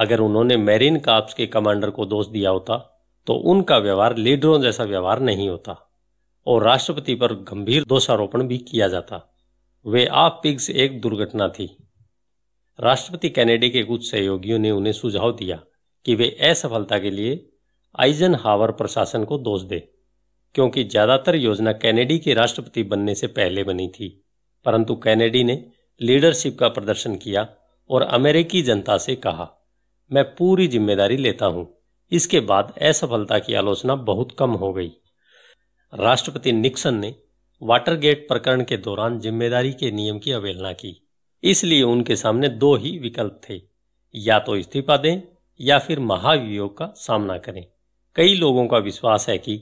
अगर उन्होंने मैरिन काप्स के कमांडर को दोष दिया होता तो उनका व्यवहार लीडरों जैसा व्यवहार नहीं होता और राष्ट्रपति पर गंभीर दोषारोपण भी किया जाता वे आप पिग्स एक दुर्घटना थी राष्ट्रपति कैनेडी के कुछ सहयोगियों ने उन्हें सुझाव दिया कि वे असफलता के लिए आइजन हावर प्रशासन को दोष दे क्योंकि ज़्यादातर योजना कैनेडी के राष्ट्रपति बनने से पहले बनी थी परंतु कैनेडी ने लीडरशिप का प्रदर्शन किया और अमेरिकी जनता से कहा मैं पूरी जिम्मेदारी लेता हूं इसके बाद असफलता की आलोचना बहुत कम हो गई राष्ट्रपति निक्सन ने वाटरगेट प्रकरण के दौरान जिम्मेदारी के नियम की अवहेलना की इसलिए उनके सामने दो ही विकल्प थे या तो इस्तीफा दें या फिर महाभियोग का सामना करें कई लोगों का विश्वास है कि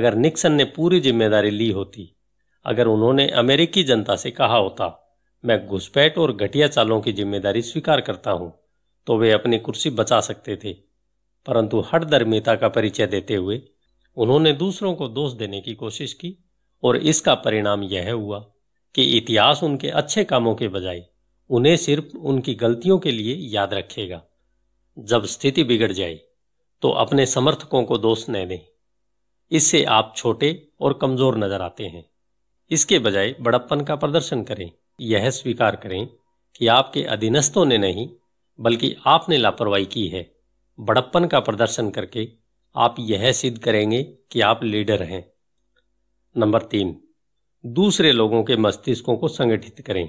अगर निक्सन ने पूरी जिम्मेदारी ली होती अगर उन्होंने अमेरिकी जनता से कहा होता मैं घुसपैठ और घटिया चालों की जिम्मेदारी स्वीकार करता हूं तो वे अपनी कुर्सी बचा सकते थे परंतु हट धर्मीयता का परिचय देते हुए उन्होंने दूसरों को दोष देने की कोशिश की और इसका परिणाम यह हुआ कि इतिहास उनके अच्छे कामों के बजाय उन्हें सिर्फ उनकी गलतियों के लिए याद रखेगा जब स्थिति बिगड़ जाए तो अपने समर्थकों को दोष न दें इससे आप छोटे और कमजोर नजर आते हैं इसके बजाय बड़प्पन का प्रदर्शन करें यह स्वीकार करें कि आपके अधीनस्थों ने नहीं बल्कि आपने लापरवाही की है बड़प्पन का प्रदर्शन करके आप यह सिद्ध करेंगे कि आप लीडर हैं नंबर तीन दूसरे लोगों के मस्तिष्कों को संगठित करें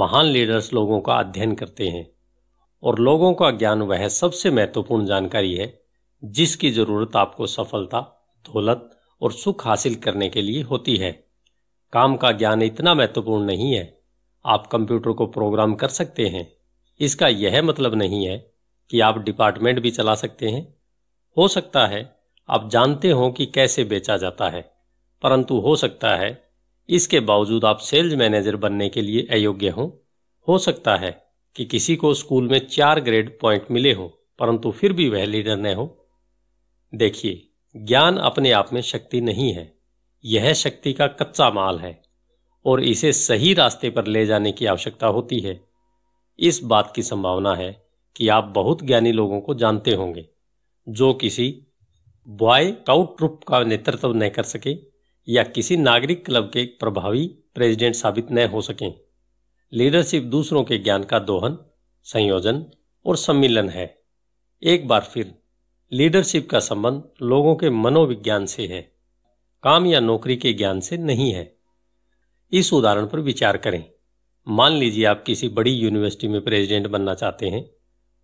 महान लीडर्स लोगों का अध्ययन करते हैं और लोगों का ज्ञान वह सबसे महत्वपूर्ण जानकारी है जिसकी जरूरत आपको सफलता दौलत और सुख हासिल करने के लिए होती है काम का ज्ञान इतना महत्वपूर्ण नहीं है आप कंप्यूटर को प्रोग्राम कर सकते हैं इसका यह मतलब नहीं है कि आप डिपार्टमेंट भी चला सकते हैं हो सकता है आप जानते हो कि कैसे बेचा जाता है परंतु हो सकता है इसके बावजूद आप सेल्स मैनेजर बनने के लिए अयोग्य हों हो सकता है कि किसी को स्कूल में चार ग्रेड पॉइंट मिले हो परंतु फिर भी वह लीडर न हो देखिए ज्ञान अपने आप में शक्ति नहीं है यह शक्ति का कच्चा माल है और इसे सही रास्ते पर ले जाने की आवश्यकता होती है इस बात की संभावना है कि आप बहुत ज्ञानी लोगों को जानते होंगे जो किसी बॉय काउट ट्रुप का नेतृत्व न कर सके या किसी नागरिक क्लब के प्रभावी प्रेसिडेंट साबित न हो सके लीडरशिप दूसरों के ज्ञान का दोहन संयोजन और सम्मिलन है एक बार फिर लीडरशिप का संबंध लोगों के मनोविज्ञान से है काम या नौकरी के ज्ञान से नहीं है इस उदाहरण पर विचार करें मान लीजिए आप किसी बड़ी यूनिवर्सिटी में प्रेसिडेंट बनना चाहते हैं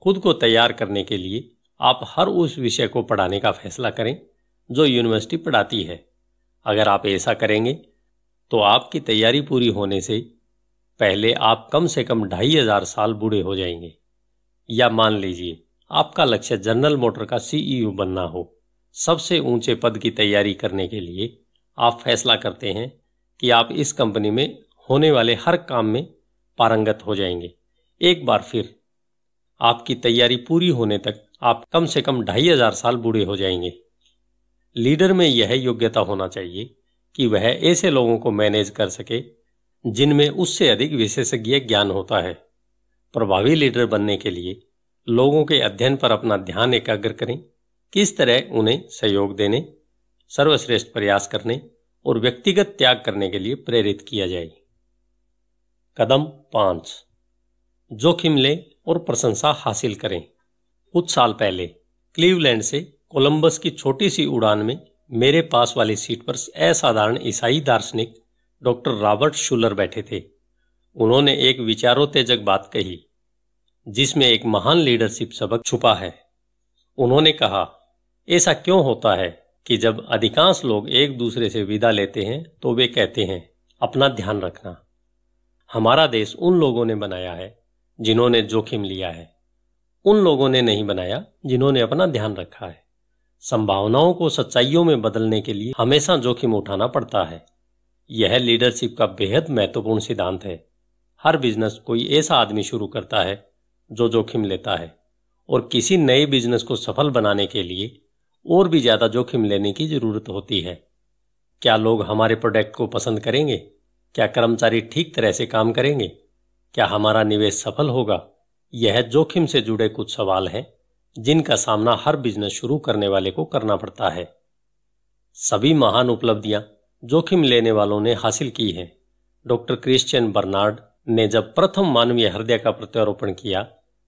खुद को तैयार करने के लिए आप हर उस विषय को पढ़ाने का फैसला करें जो यूनिवर्सिटी पढ़ाती है अगर आप ऐसा करेंगे तो आपकी तैयारी पूरी होने से पहले आप कम से कम ढाई हजार साल बूढ़े हो जाएंगे या मान लीजिए आपका लक्ष्य जनरल मोटर का सीईओ बनना हो सबसे ऊंचे पद की तैयारी करने के लिए आप फैसला करते हैं कि आप इस कंपनी में होने वाले हर काम में पारंगत हो जाएंगे एक बार फिर आपकी तैयारी पूरी होने तक आप कम से कम ढाई हजार साल बूढ़े हो जाएंगे लीडर में यह योग्यता होना चाहिए कि वह ऐसे लोगों को मैनेज कर सके जिनमें उससे अधिक विशेषज्ञ ज्ञान होता है प्रभावी लीडर बनने के लिए लोगों के अध्ययन पर अपना ध्यान एकाग्र करें किस तरह उन्हें सहयोग देने सर्वश्रेष्ठ प्रयास करने और व्यक्तिगत त्याग करने के लिए प्रेरित किया जाए कदम पांच जोखिम लें और प्रशंसा हासिल करें कुछ साल पहले क्लीवलैंड से कोलंबस की छोटी सी उड़ान में मेरे पास वाली सीट पर असाधारण ईसाई दार्शनिक डॉक्टर रॉबर्ट शुलर बैठे थे उन्होंने एक विचारोत्तेजक बात कही जिसमें एक महान लीडरशिप सबक छुपा है उन्होंने कहा ऐसा क्यों होता है कि जब अधिकांश लोग एक दूसरे से विदा लेते हैं तो वे कहते हैं अपना ध्यान रखना हमारा देश उन लोगों ने बनाया है जिन्होंने जोखिम लिया है उन लोगों ने नहीं बनाया जिन्होंने अपना ध्यान रखा है संभावनाओं को सच्चाइयों में बदलने के लिए हमेशा जोखिम उठाना पड़ता है यह लीडरशिप का बेहद महत्वपूर्ण सिद्धांत है हर बिजनेस कोई ऐसा आदमी शुरू करता है जो जोखिम लेता है और किसी नए बिजनेस को सफल बनाने के लिए और भी ज़्यादा जोखिम लेने की ज़रूरत होती है क्या लोग हमारे प्रोडक्ट को पसंद करेंगे क्या कर्मचारी ठीक तरह से काम करेंगे क्या हमारा निवेश सफल होगा यह जोखिम से जुड़े कुछ सवाल हैं जिनका सामना हर बिजनेस शुरू करने वाले को करना पड़ता है सभी महान उपलब्धियां जोखिम लेने वालों ने हासिल की हैं डॉक्टर क्रिश्चियन बर्नार्ड ने जब प्रथम मानवीय हृदय का प्रत्यारोपण किया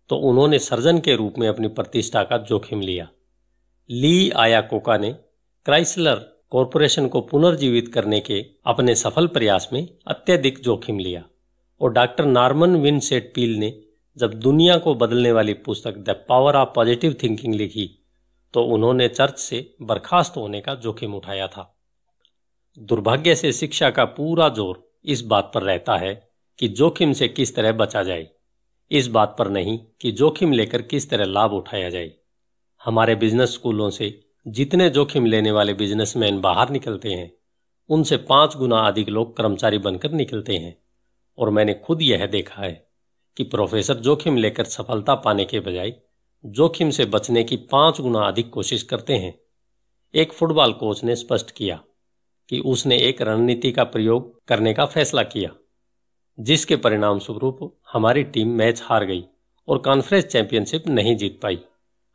तो उन्होंने सर्जन के रूप में अपनी प्रतिष्ठा का जोखिम लिया ली आया कोका ने क्राइसलर कॉरपोरेशन को पुनर्जीवित करने के अपने सफल प्रयास में अत्यधिक जोखिम लिया और डॉक्टर नार्मन विनसेट पील ने जब दुनिया को बदलने वाली पुस्तक the power of positive thinking लिखी तो उन्होंने चर्च से बर्खास्त होने का जोखिम उठाया था दुर्भाग्य से शिक्षा का पूरा जोर इस बात पर रहता है कि जोखिम से किस तरह बचा जाए इस बात पर नहीं कि जोखिम लेकर किस तरह लाभ उठाया जाए हमारे बिजनेस स्कूलों से जितने जोखिम लेने वाले बिजनेसमैन बाहर निकलते हैं उनसे पांच गुना अधिक लोग कर्मचारी बनकर निकलते हैं और मैंने खुद यह देखा है कि प्रोफेसर जोखिम लेकर सफलता पाने के बजाय जोखिम से बचने की पांच गुना अधिक कोशिश करते हैं एक फुटबॉल कोच ने स्पष्ट किया कि उसने एक रणनीति का प्रयोग करने का फैसला किया जिसके परिणाम स्वरूप हमारी टीम मैच हार गई और कॉन्फ्रेंस चैंपियनशिप नहीं जीत पाई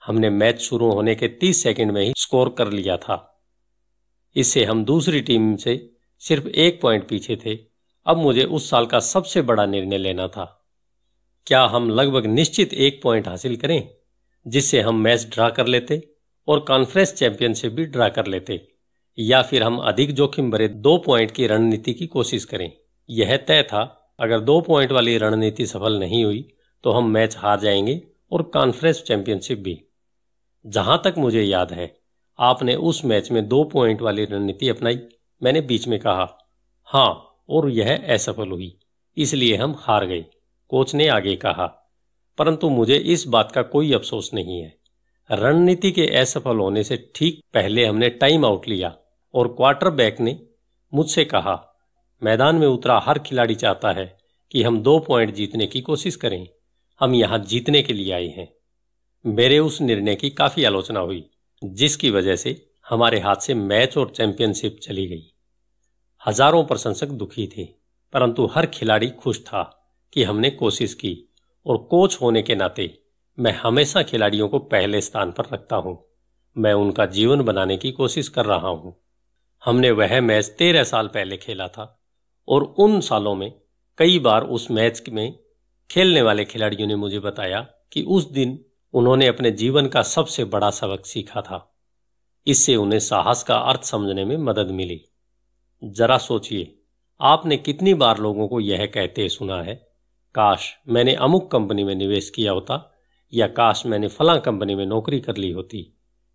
हमने मैच शुरू होने के 30 सेकंड में ही स्कोर कर लिया था इससे हम दूसरी टीम से सिर्फ एक पॉइंट पीछे थे अब मुझे उस साल का सबसे बड़ा निर्णय लेना था क्या हम लगभग निश्चित एक पॉइंट हासिल करें जिससे हम मैच ड्रा कर लेते और कॉन्फ्रेंस चैंपियनशिप भी ड्रा कर लेते या फिर हम अधिक जोखिम भरे दो पॉइंट की रणनीति की कोशिश करें यह तय था अगर दो पॉइंट वाली रणनीति सफल नहीं हुई तो हम मैच हार जाएंगे और कॉन्फ्रेंस चैंपियनशिप भी जहां तक मुझे याद है आपने उस मैच में दो पॉइंट वाली रणनीति अपनाई मैंने बीच में कहा हाँ और यह असफल हुई इसलिए हम हार गए कोच ने आगे कहा परंतु मुझे इस बात का कोई अफसोस नहीं है रणनीति के असफल होने से ठीक पहले हमने टाइम आउट लिया और क्वार्टरबैक ने मुझसे कहा मैदान में उतरा हर खिलाड़ी चाहता है कि हम दो पॉइंट जीतने की कोशिश करें हम यहां जीतने के लिए आए हैं मेरे उस निर्णय की काफी आलोचना हुई जिसकी वजह से हमारे हाथ से मैच और चैंपियनशिप चली गई हजारों प्रशंसक दुखी थे परंतु हर खिलाड़ी खुश था कि हमने कोशिश की और कोच होने के नाते मैं हमेशा खिलाड़ियों को पहले स्थान पर रखता हूं मैं उनका जीवन बनाने की कोशिश कर रहा हूं हमने वह मैच तेरह साल पहले खेला था और उन सालों में कई बार उस मैच में खेलने वाले खिलाड़ियों ने मुझे बताया कि उस दिन उन्होंने अपने जीवन का सबसे बड़ा सबक सीखा था इससे उन्हें साहस का अर्थ समझने में मदद मिली जरा सोचिए आपने कितनी बार लोगों को यह कहते सुना है काश मैंने अमुक कंपनी में निवेश किया होता या काश मैंने फला कंपनी में नौकरी कर ली होती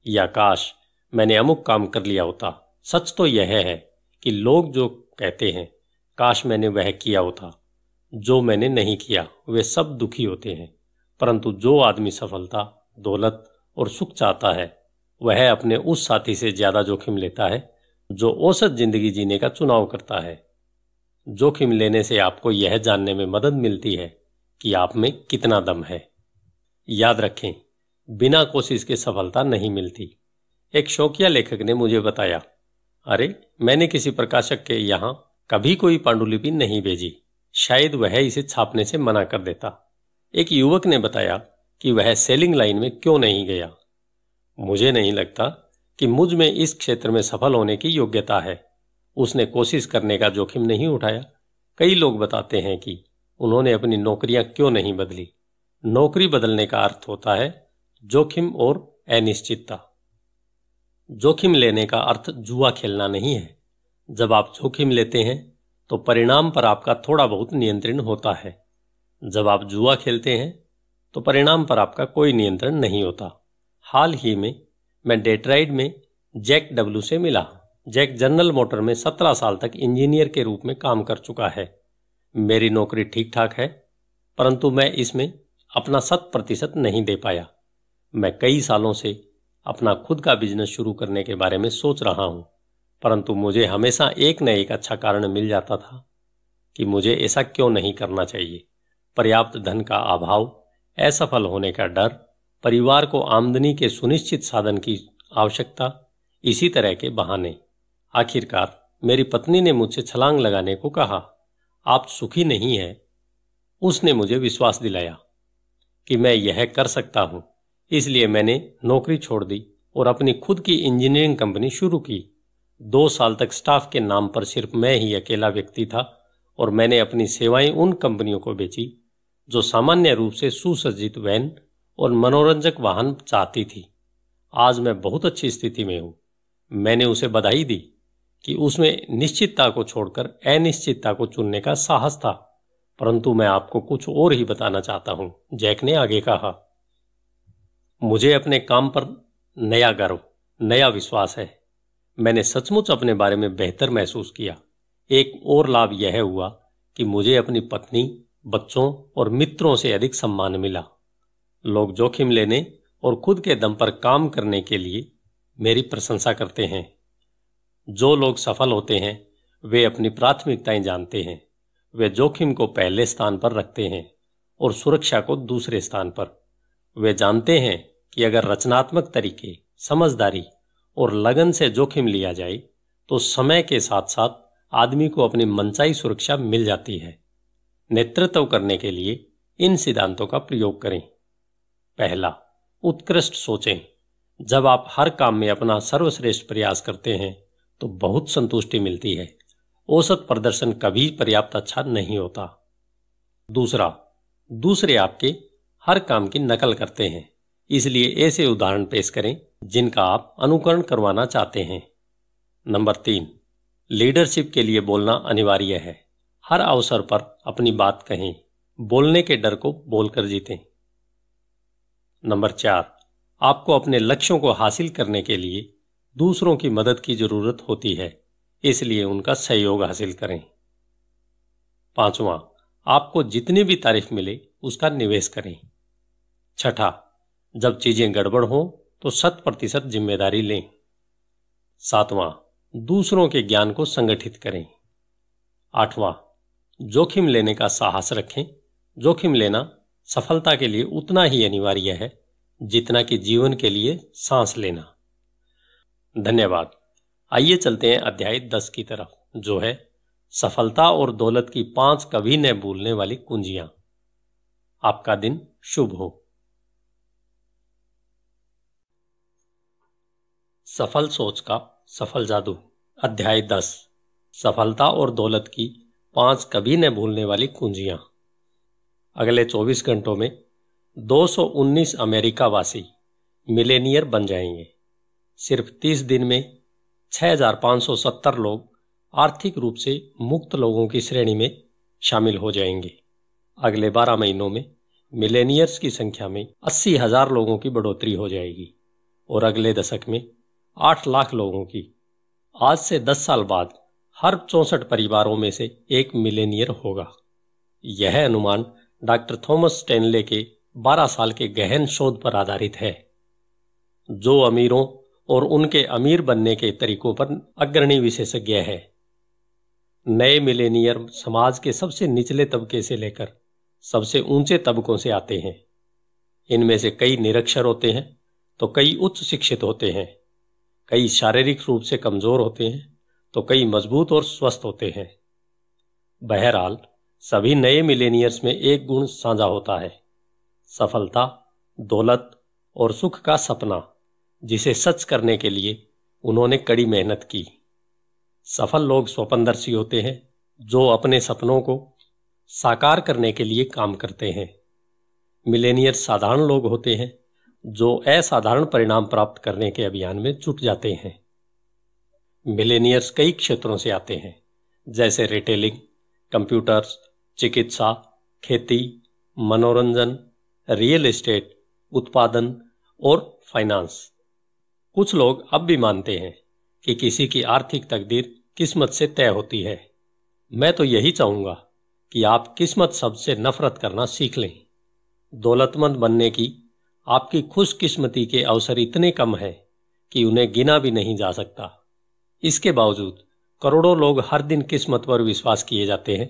या काश मैंने अमुक काम कर लिया होता सच तो यह है कि लोग जो कहते हैं काश मैंने वह किया होता जो मैंने नहीं किया वे सब दुखी होते हैं परंतु जो आदमी सफलता दौलत और सुख चाहता है वह अपने उस साथी से ज्यादा जोखिम लेता है जो औसत जिंदगी जीने का चुनाव करता है जोखिम लेने से आपको यह जानने में मदद मिलती है कि आप में कितना दम है याद रखें बिना कोशिश के सफलता नहीं मिलती एक शौकिया लेखक ने मुझे बताया अरे मैंने किसी प्रकाशक के यहां कभी कोई पांडुलिपि नहीं भेजी शायद वह इसे छापने से मना कर देता एक युवक ने बताया कि वह सेलिंग लाइन में क्यों नहीं गया मुझे नहीं लगता कि मुझ में इस क्षेत्र में सफल होने की योग्यता है उसने कोशिश करने का जोखिम नहीं उठाया कई लोग बताते हैं कि उन्होंने अपनी नौकरियां क्यों नहीं बदली नौकरी बदलने का अर्थ होता है जोखिम और अनिश्चितता जोखिम लेने का अर्थ जुआ खेलना नहीं है जब आप जोखिम लेते हैं तो परिणाम पर आपका थोड़ा बहुत नियंत्रण होता है जब आप जुआ खेलते हैं तो परिणाम पर आपका कोई नियंत्रण नहीं होता हाल ही में मैं डेट्राइड में जैक डब्लू से मिला जैक जनरल मोटर में सत्रह साल तक इंजीनियर के रूप में काम कर चुका है मेरी नौकरी ठीक ठाक है परंतु मैं इसमें अपना शत प्रतिशत नहीं दे पाया मैं कई सालों से अपना खुद का बिजनेस शुरू करने के बारे में सोच रहा हूं परंतु मुझे हमेशा एक न एक अच्छा कारण मिल जाता था कि मुझे ऐसा क्यों नहीं करना चाहिए पर्याप्त धन का अभाव असफल होने का डर परिवार को आमदनी के सुनिश्चित साधन की आवश्यकता इसी तरह के बहाने आखिरकार मेरी पत्नी ने मुझसे छलांग लगाने को कहा आप सुखी नहीं हैं उसने मुझे विश्वास दिलाया कि मैं यह कर सकता हूं इसलिए मैंने नौकरी छोड़ दी और अपनी खुद की इंजीनियरिंग कंपनी शुरू की दो साल तक स्टाफ के नाम पर सिर्फ मैं ही अकेला व्यक्ति था और मैंने अपनी सेवाएं उन कंपनियों को बेची जो सामान्य रूप से सुसज्जित वैन और मनोरंजक वाहन चाहती थी आज मैं बहुत अच्छी स्थिति में हूं मैंने उसे बधाई दी कि उसमें निश्चितता को छोड़कर अनिश्चितता को चुनने का साहस था परंतु मैं आपको कुछ और ही बताना चाहता हूं जैक ने आगे कहा मुझे अपने काम पर नया गर्व नया विश्वास है मैंने सचमुच अपने बारे में बेहतर महसूस किया एक और लाभ यह हुआ कि मुझे अपनी पत्नी बच्चों और मित्रों से अधिक सम्मान मिला लोग जोखिम लेने और खुद के दम पर काम करने के लिए मेरी प्रशंसा करते हैं जो लोग सफल होते हैं वे अपनी प्राथमिकताएं जानते हैं वे जोखिम को पहले स्थान पर रखते हैं और सुरक्षा को दूसरे स्थान पर वे जानते हैं कि अगर रचनात्मक तरीके समझदारी और लगन से जोखिम लिया जाए तो समय के साथ साथ आदमी को अपनी मनचाही सुरक्षा मिल जाती है नेतृत्व करने के लिए इन सिद्धांतों का प्रयोग करें पहला उत्कृष्ट सोचें जब आप हर काम में अपना सर्वश्रेष्ठ प्रयास करते हैं तो बहुत संतुष्टि मिलती है औसत प्रदर्शन कभी पर्याप्त अच्छा नहीं होता दूसरा दूसरे आपके हर काम की नकल करते हैं इसलिए ऐसे उदाहरण पेश करें जिनका आप अनुकरण करवाना चाहते हैं नंबर तीन लीडरशिप के लिए बोलना अनिवार्य है हर अवसर पर अपनी बात कहें बोलने के डर को बोलकर जीतें नंबर चार आपको अपने लक्ष्यों को हासिल करने के लिए दूसरों की मदद की जरूरत होती है इसलिए उनका सहयोग हासिल करें पांचवा आपको जितनी भी तारीफ मिले उसका निवेश करें छठा जब चीजें गड़बड़ हो तो शत प्रतिशत जिम्मेदारी लें सातवां दूसरों के ज्ञान को संगठित करें आठवां जोखिम लेने का साहस रखें जोखिम लेना सफलता के लिए उतना ही अनिवार्य है जितना कि जीवन के लिए सांस लेना धन्यवाद आइए चलते हैं अध्याय दस की तरफ जो है सफलता और दौलत की पांच कभी न भूलने वाली कुंजियां आपका दिन शुभ हो सफल सोच का सफल जादू अध्याय दस सफलता और दौलत की पांच कभी न भूलने वाली कुंजियां अगले 24 घंटों में 219 अमेरिका वासी मिलेनियर बन जाएंगे सिर्फ तीस दिन में 6,570 लोग आर्थिक रूप से मुक्त लोगों की श्रेणी में शामिल हो जाएंगे अगले 12 महीनों में मिलेनियर्स की संख्या में अस्सी हजार लोगों की बढ़ोतरी हो जाएगी और अगले दशक में 8 लाख लोगों की आज से 10 साल बाद हर चौसठ परिवारों में से एक मिलेनियर होगा यह अनुमान डॉक्टर थॉमस स्टेनले के 12 साल के गहन शोध पर आधारित है जो अमीरों और उनके अमीर बनने के तरीकों पर अग्रणी विशेषज्ञ है नए मिलेनियर समाज के सबसे निचले तबके से लेकर सबसे ऊंचे तबकों से आते हैं इनमें से कई निरक्षर होते हैं तो कई उच्च शिक्षित होते हैं कई शारीरिक रूप से कमजोर होते हैं तो कई मजबूत और स्वस्थ होते हैं बहरहाल सभी नए मिलेनियर्स में एक गुण साझा होता है सफलता दौलत और सुख का सपना जिसे सच करने के लिए उन्होंने कड़ी मेहनत की सफल लोग स्वपनदर्शी होते हैं जो अपने सपनों को साकार करने के लिए काम करते हैं मिलेनियर साधारण लोग होते हैं जो असाधारण परिणाम प्राप्त करने के अभियान में जुट जाते हैं मिलेनियर्स कई क्षेत्रों से आते हैं जैसे रिटेलिंग कंप्यूटर्स चिकित्सा खेती मनोरंजन रियल एस्टेट उत्पादन और फाइनेंस कुछ लोग अब भी मानते हैं कि किसी की आर्थिक तकदीर किस्मत से तय होती है मैं तो यही चाहूंगा कि आप किस्मत शब्द से नफरत करना सीख लें दौलतमंद बनने की आपकी खुशकिस्मती के अवसर इतने कम हैं कि उन्हें गिना भी नहीं जा सकता इसके बावजूद करोड़ों लोग हर दिन किस्मत पर विश्वास किए जाते हैं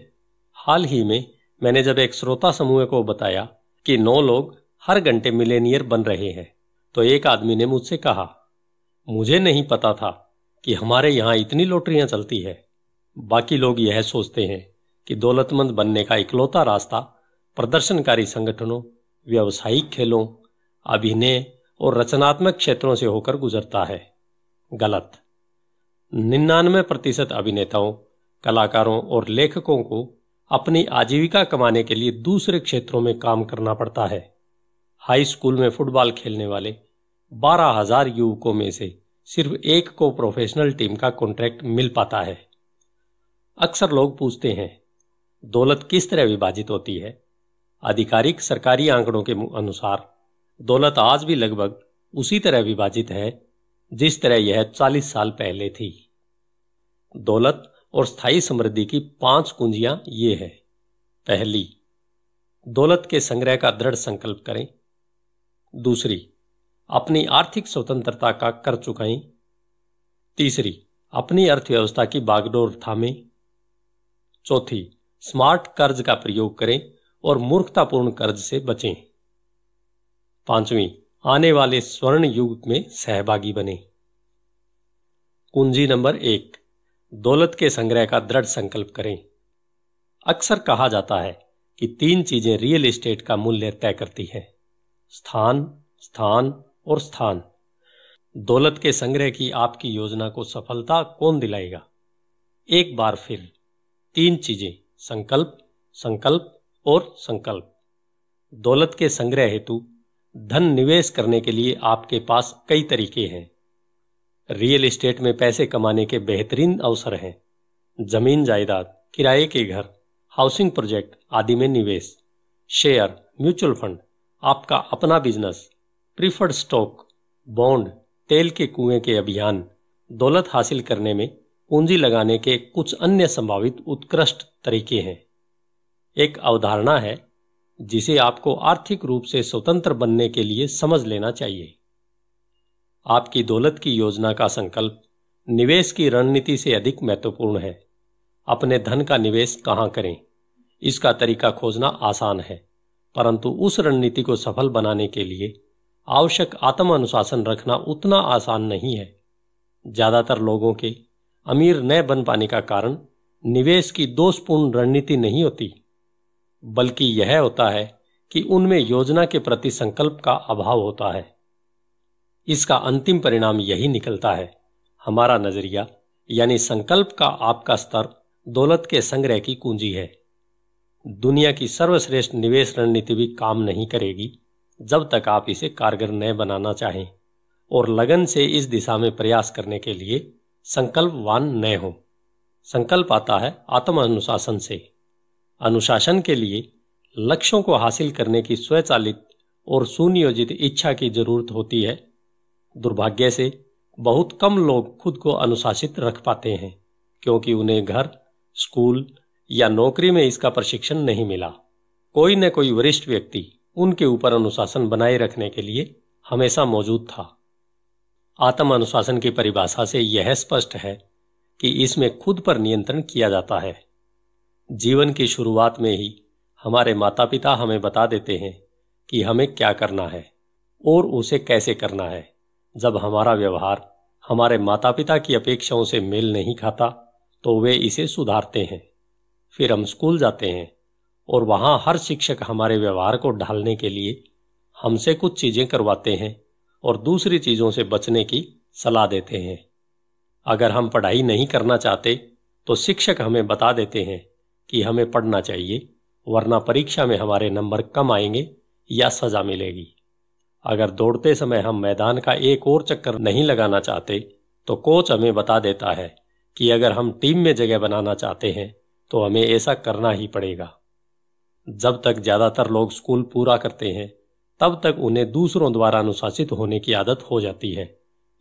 हाल ही में मैंने जब एक श्रोता समूह को बताया कि नौ लोग हर घंटे मिलेनियर बन रहे हैं तो एक आदमी ने मुझसे कहा मुझे नहीं पता था कि हमारे यहाँ इतनी लोटरियां चलती है बाकी लोग यह सोचते हैं कि दौलतमंद बनने का इकलौता रास्ता प्रदर्शनकारी संगठनों व्यवसायिक खेलों अभिनय और रचनात्मक क्षेत्रों से होकर गुजरता है गलत निन्यानवे प्रतिशत अभिनेताओं कलाकारों और लेखकों को अपनी आजीविका कमाने के लिए दूसरे क्षेत्रों में काम करना पड़ता है हाई स्कूल में फुटबॉल खेलने वाले बारह हजार युवकों में से सिर्फ एक को प्रोफेशनल टीम का कॉन्ट्रैक्ट मिल पाता है अक्सर लोग पूछते हैं दौलत किस तरह विभाजित होती है आधिकारिक सरकारी आंकड़ों के अनुसार दौलत आज भी लगभग उसी तरह विभाजित है जिस तरह यह 40 साल पहले थी दौलत और स्थायी समृद्धि की पांच कुंजियां ये है पहली दौलत के संग्रह का दृढ़ संकल्प करें दूसरी अपनी आर्थिक स्वतंत्रता का कर चुकाई तीसरी अपनी अर्थव्यवस्था की बागडोर थामे चौथी स्मार्ट कर्ज का प्रयोग करें और मूर्खतापूर्ण कर्ज से बचें पांचवी आने वाले स्वर्ण युग में सहभागी बने कुंजी नंबर एक दौलत के संग्रह का दृढ़ संकल्प करें अक्सर कहा जाता है कि तीन चीजें रियल एस्टेट का मूल्य तय करती है स्थान स्थान और स्थान दौलत के संग्रह की आपकी योजना को सफलता कौन दिलाएगा एक बार फिर तीन चीजें संकल्प संकल्प और संकल्प दौलत के संग्रह हेतु धन निवेश करने के लिए आपके पास कई तरीके हैं रियल एस्टेट में पैसे कमाने के बेहतरीन अवसर हैं जमीन जायदाद किराए के घर हाउसिंग प्रोजेक्ट आदि में निवेश शेयर म्यूचुअल फंड आपका अपना बिजनेस प्रीफर्ड स्टॉक बॉन्ड तेल के कुएं के अभियान दौलत हासिल करने में पूंजी लगाने के कुछ अन्य संभावित उत्कृष्ट तरीके हैं एक अवधारणा है जिसे आपको आर्थिक रूप से स्वतंत्र बनने के लिए समझ लेना चाहिए आपकी दौलत की योजना का संकल्प निवेश की रणनीति से अधिक महत्वपूर्ण है अपने धन का निवेश कहां करें इसका तरीका खोजना आसान है परंतु उस रणनीति को सफल बनाने के लिए आवश्यक आत्म अनुशासन रखना उतना आसान नहीं है ज्यादातर लोगों के अमीर न बन पाने का कारण निवेश की दोषपूर्ण रणनीति नहीं होती बल्कि यह होता है कि उनमें योजना के प्रति संकल्प का अभाव होता है इसका अंतिम परिणाम यही निकलता है हमारा नजरिया यानी संकल्प का आपका स्तर दौलत के संग्रह की कुंजी है दुनिया की सर्वश्रेष्ठ निवेश रणनीति भी काम नहीं करेगी जब तक आप इसे कारगर न बनाना चाहें और लगन से इस दिशा में प्रयास करने के लिए संकल्पवान न हो संकल्प आता है आत्म अनुशासन से अनुशासन के लिए लक्ष्यों को हासिल करने की स्वचालित और सुनियोजित इच्छा की जरूरत होती है दुर्भाग्य से बहुत कम लोग खुद को अनुशासित रख पाते हैं क्योंकि उन्हें घर स्कूल या नौकरी में इसका प्रशिक्षण नहीं मिला कोई न कोई वरिष्ठ व्यक्ति उनके ऊपर अनुशासन बनाए रखने के लिए हमेशा मौजूद था आत्म अनुशासन की परिभाषा से यह स्पष्ट है कि इसमें खुद पर नियंत्रण किया जाता है जीवन की शुरुआत में ही हमारे माता पिता हमें बता देते हैं कि हमें क्या करना है और उसे कैसे करना है जब हमारा व्यवहार हमारे माता पिता की अपेक्षाओं से मेल नहीं खाता तो वे इसे सुधारते हैं फिर हम स्कूल जाते हैं और वहां हर शिक्षक हमारे व्यवहार को ढालने के लिए हमसे कुछ चीजें करवाते हैं और दूसरी चीजों से बचने की सलाह देते हैं अगर हम पढ़ाई नहीं करना चाहते तो शिक्षक हमें बता देते हैं कि हमें पढ़ना चाहिए वरना परीक्षा में हमारे नंबर कम आएंगे या सजा मिलेगी अगर दौड़ते समय हम मैदान का एक और चक्कर नहीं लगाना चाहते तो कोच हमें बता देता है कि अगर हम टीम में जगह बनाना चाहते हैं तो हमें ऐसा करना ही पड़ेगा जब तक ज्यादातर लोग स्कूल पूरा करते हैं तब तक उन्हें दूसरों द्वारा अनुशासित होने की आदत हो जाती है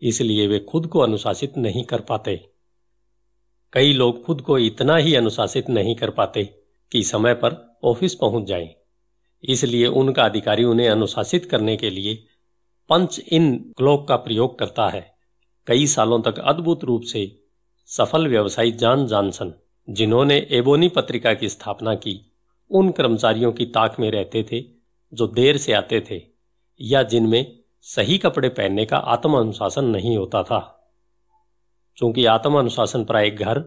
इसलिए वे खुद को अनुशासित नहीं कर पाते कई लोग खुद को इतना ही अनुशासित नहीं कर पाते कि समय पर ऑफिस पहुंच जाएं। इसलिए उनका अधिकारी उन्हें अनुशासित करने के लिए पंच इन क्लॉक का प्रयोग करता है कई सालों तक अद्भुत रूप से सफल व्यवसायी जॉन जॉनसन जिन्होंने एबोनी पत्रिका की स्थापना की उन कर्मचारियों की ताक में रहते थे जो देर से आते थे या जिनमें सही कपड़े पहनने का आत्म अनुशासन नहीं होता था क्योंकि आत्म अनुशासन प्राय घर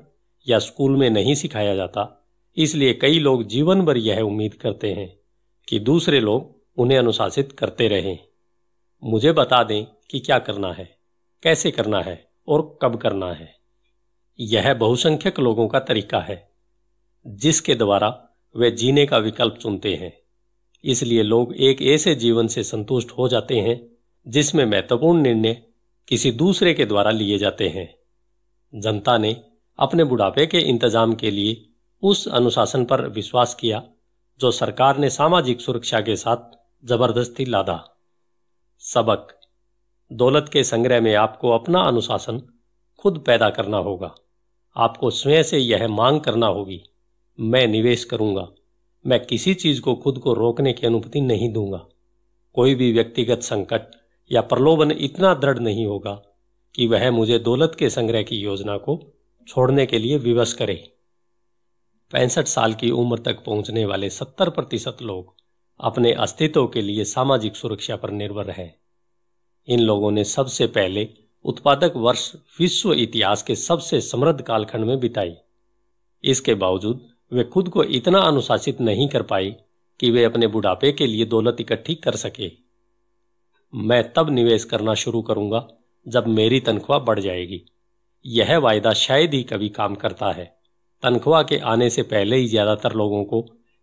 या स्कूल में नहीं सिखाया जाता इसलिए कई लोग जीवन भर यह उम्मीद करते हैं कि दूसरे लोग उन्हें अनुशासित करते रहें मुझे बता दें कि क्या करना है कैसे करना है और कब करना है यह बहुसंख्यक लोगों का तरीका है जिसके द्वारा वे जीने का विकल्प चुनते हैं इसलिए लोग एक ऐसे जीवन से संतुष्ट हो जाते हैं जिसमें महत्वपूर्ण निर्णय किसी दूसरे के द्वारा लिए जाते हैं जनता ने अपने बुढ़ापे के इंतजाम के लिए उस अनुशासन पर विश्वास किया जो सरकार ने सामाजिक सुरक्षा के साथ जबरदस्ती लादा सबक दौलत के संग्रह में आपको अपना अनुशासन खुद पैदा करना होगा आपको स्वयं से यह मांग करना होगी मैं निवेश करूंगा मैं किसी चीज को खुद को रोकने की अनुमति नहीं दूंगा कोई भी व्यक्तिगत संकट या प्रलोभन इतना दृढ़ नहीं होगा कि वह मुझे दौलत के संग्रह की योजना को छोड़ने के लिए विवश करे पैंसठ साल की उम्र तक पहुंचने वाले सत्तर प्रतिशत लोग अपने अस्तित्व के लिए सामाजिक सुरक्षा पर निर्भर है इन लोगों ने सबसे पहले उत्पादक वर्ष विश्व इतिहास के सबसे समृद्ध कालखंड में बिताई इसके बावजूद वे खुद को इतना अनुशासित नहीं कर पाए कि वे अपने बुढ़ापे के लिए दौलत इकट्ठी कर सके मैं तब निवेश करना शुरू करूंगा जब मेरी तनख्वाह बढ़ जाएगी यह वायदा शायद ही कभी काम करता है तनख्वाह के आने से पहले ही ज्यादातर लोगों को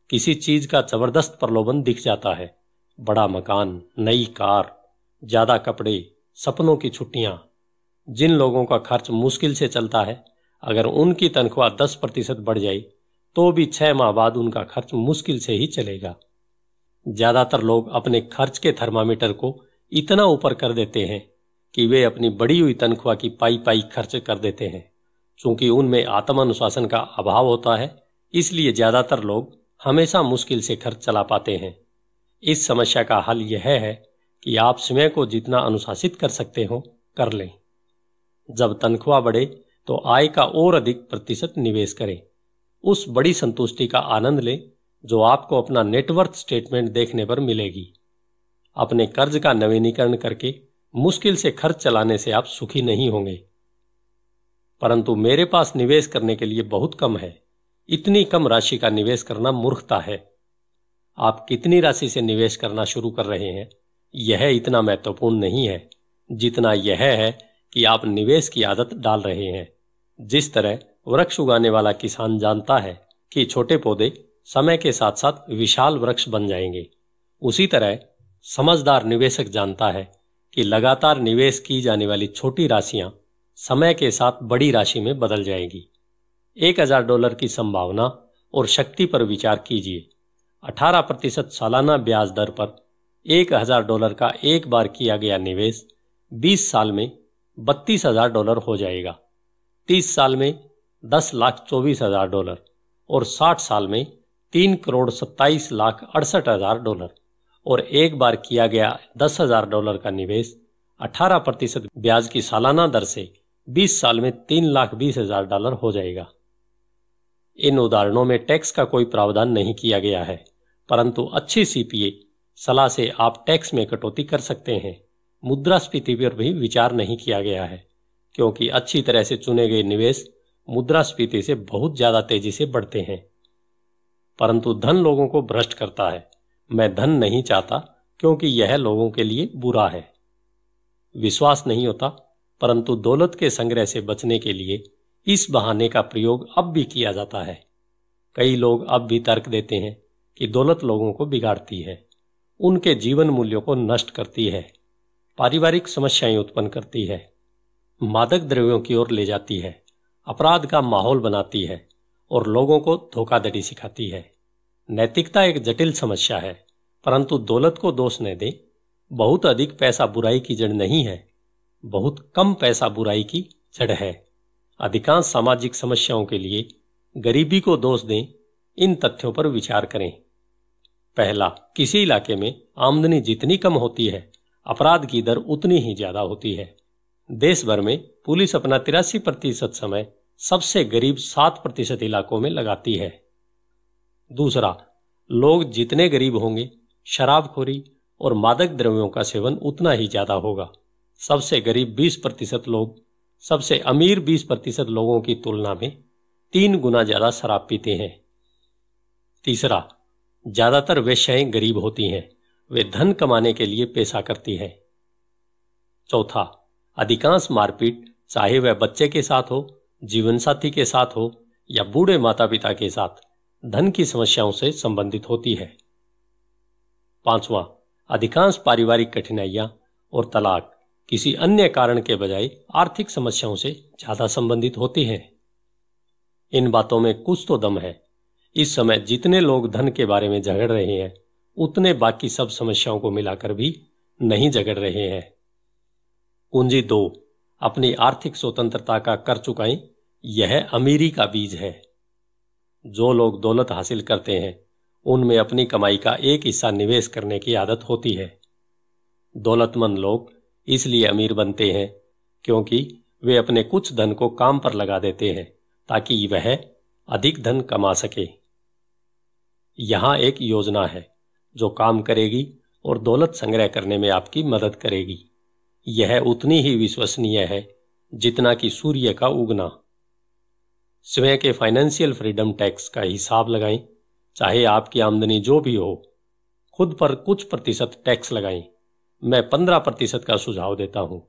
किसी चीज का जबरदस्त प्रलोभन दिख जाता है बड़ा मकान नई कार ज्यादा कपड़े सपनों की छुट्टियां जिन लोगों का खर्च मुश्किल से चलता है अगर उनकी तनख्वाह दस प्रतिशत बढ़ जाए तो भी छह माह बाद उनका खर्च मुश्किल से ही चलेगा ज्यादातर लोग अपने खर्च के थर्मामीटर को इतना ऊपर कर देते हैं कि वे अपनी बड़ी हुई तनख्वाह की पाई पाई खर्च कर देते हैं चूंकि उनमें आत्म अनुशासन का अभाव होता है इसलिए ज्यादातर लोग हमेशा मुश्किल से खर्च चला पाते हैं इस समस्या का हल यह है कि आप स्वयं को जितना अनुशासित कर सकते हो कर लें जब तनख्वाह बढ़े तो आय का और अधिक प्रतिशत निवेश करें उस बड़ी संतुष्टि का आनंद लें जो आपको अपना नेटवर्थ स्टेटमेंट देखने पर मिलेगी अपने कर्ज का नवीनीकरण करके मुश्किल से खर्च चलाने से आप सुखी नहीं होंगे परंतु मेरे पास निवेश करने के लिए बहुत कम है इतनी कम राशि का निवेश करना मूर्खता है आप कितनी राशि से निवेश करना शुरू कर रहे हैं यह इतना महत्वपूर्ण नहीं है जितना यह है कि आप निवेश की आदत डाल रहे हैं जिस तरह वृक्ष उगाने वाला किसान जानता है कि छोटे पौधे समय के साथ साथ विशाल वृक्ष बन जाएंगे उसी तरह समझदार निवेशक जानता है कि लगातार निवेश की जाने वाली छोटी राशियां समय के साथ बड़ी राशि में बदल जाएगी एक हजार डॉलर की संभावना और शक्ति पर विचार कीजिए 18 प्रतिशत सालाना ब्याज दर पर एक हजार डॉलर का एक बार किया गया निवेश 20 साल में बत्तीस हजार डॉलर हो जाएगा 30 साल में दस लाख चौबीस हजार डॉलर और साठ साल में तीन करोड़ सत्ताईस लाख अड़सठ हजार डॉलर और एक बार किया गया दस हजार डॉलर का निवेश अठारह प्रतिशत ब्याज की सालाना दर से बीस साल में तीन लाख बीस हजार डॉलर हो जाएगा इन उदाहरणों में टैक्स का कोई प्रावधान नहीं किया गया है परंतु अच्छी सीपीए सलाह से आप टैक्स में कटौती कर सकते हैं मुद्रास्फीति पर भी विचार नहीं किया गया है क्योंकि अच्छी तरह से चुने गए निवेश मुद्रास्फीति से बहुत ज्यादा तेजी से बढ़ते हैं परंतु धन लोगों को भ्रष्ट करता है मैं धन नहीं चाहता क्योंकि यह लोगों के लिए बुरा है विश्वास नहीं होता परंतु दौलत के संग्रह से बचने के लिए इस बहाने का प्रयोग अब भी किया जाता है कई लोग अब भी तर्क देते हैं कि दौलत लोगों को बिगाड़ती है उनके जीवन मूल्यों को नष्ट करती है पारिवारिक समस्याएं उत्पन्न करती है मादक द्रव्यों की ओर ले जाती है अपराध का माहौल बनाती है और लोगों को धोखाधड़ी सिखाती है नैतिकता एक जटिल समस्या है परंतु दौलत को दोष न दे बहुत अधिक पैसा बुराई की जड़ नहीं है बहुत कम पैसा बुराई की जड़ है अधिकांश सामाजिक समस्याओं के लिए गरीबी को दोष दें इन तथ्यों पर विचार करें पहला किसी इलाके में आमदनी जितनी कम होती है अपराध की दर उतनी ही ज्यादा होती है देश भर में पुलिस अपना तिरासी प्रतिशत समय सबसे गरीब सात प्रतिशत इलाकों में लगाती है दूसरा लोग जितने गरीब होंगे शराबखोरी और मादक द्रव्यों का सेवन उतना ही ज़्यादा होगा सबसे गरीब 20 प्रतिशत लोग सबसे अमीर 20 प्रतिशत लोगों की तुलना में तीन गुना ज़्यादा शराब पीते हैं तीसरा ज़्यादातर वेश्याएं गरीब होती हैं वे धन कमाने के लिए पेशा करती हैं चौथा अधिकांश मारपीट चाहे वह बच्चे के साथ हो जीवन साथी के साथ हो या बूढ़े माता पिता के साथ धन की समस्याओं से संबंधित होती है पांचवा अधिकांश पारिवारिक कठिनाइयां और तलाक किसी अन्य कारण के बजाय आर्थिक समस्याओं से ज्यादा संबंधित होती हैं इन बातों में कुछ तो दम है इस समय जितने लोग धन के बारे में झगड़ रहे हैं उतने बाकी सब समस्याओं को मिलाकर भी नहीं झगड़ रहे हैं कुंजी दो अपनी आर्थिक स्वतंत्रता का कर चुकाएं यह अमीरी का बीज है जो लोग दौलत हासिल करते हैं उनमें अपनी कमाई का एक हिस्सा निवेश करने की आदत होती है दौलतमंद लोग इसलिए अमीर बनते हैं क्योंकि वे अपने कुछ धन को काम पर लगा देते हैं ताकि वह अधिक धन कमा सके यहां एक योजना है जो काम करेगी और दौलत संग्रह करने में आपकी मदद करेगी यह उतनी ही विश्वसनीय है जितना कि सूर्य का उगना स्वयं के फाइनेंशियल फ्रीडम टैक्स का हिसाब लगाएं चाहे आपकी आमदनी जो भी हो खुद पर कुछ प्रतिशत टैक्स लगाएं मैं पंद्रह प्रतिशत का सुझाव देता हूं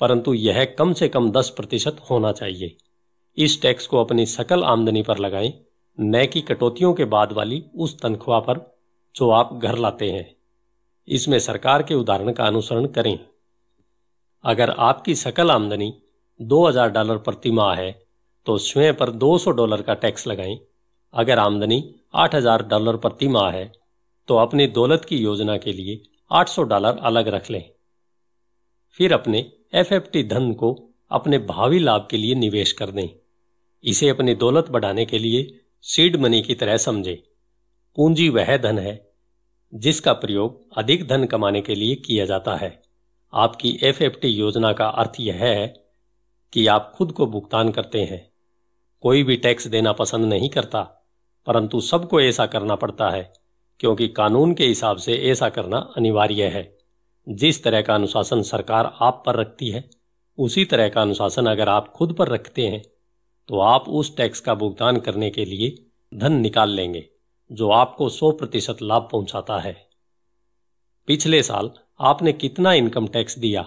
परंतु यह कम से कम दस प्रतिशत होना चाहिए इस टैक्स को अपनी सकल आमदनी पर लगाएं न कि कटौतियों के बाद वाली उस तनख्वाह पर जो आप घर लाते हैं इसमें सरकार के उदाहरण का अनुसरण करें अगर आपकी सकल आमदनी 2000 डॉलर प्रति माह है तो स्वयं पर 200 डॉलर का टैक्स लगाएं अगर आमदनी 8000 डॉलर प्रति माह है तो अपनी दौलत की योजना के लिए 800 डॉलर अलग रख लें फिर अपने एफ धन को अपने भावी लाभ के लिए निवेश कर दें इसे अपनी दौलत बढ़ाने के लिए सीड मनी की तरह समझें पूंजी वह धन है जिसका प्रयोग अधिक धन कमाने के लिए किया जाता है आपकी एफ योजना का अर्थ यह है कि आप खुद को भुगतान करते हैं कोई भी टैक्स देना पसंद नहीं करता परंतु सबको ऐसा करना पड़ता है क्योंकि कानून के हिसाब से ऐसा करना अनिवार्य है जिस तरह का अनुशासन सरकार आप पर रखती है उसी तरह का अनुशासन अगर आप खुद पर रखते हैं तो आप उस टैक्स का भुगतान करने के लिए धन निकाल लेंगे जो आपको 100 प्रतिशत लाभ पहुंचाता है पिछले साल आपने कितना इनकम टैक्स दिया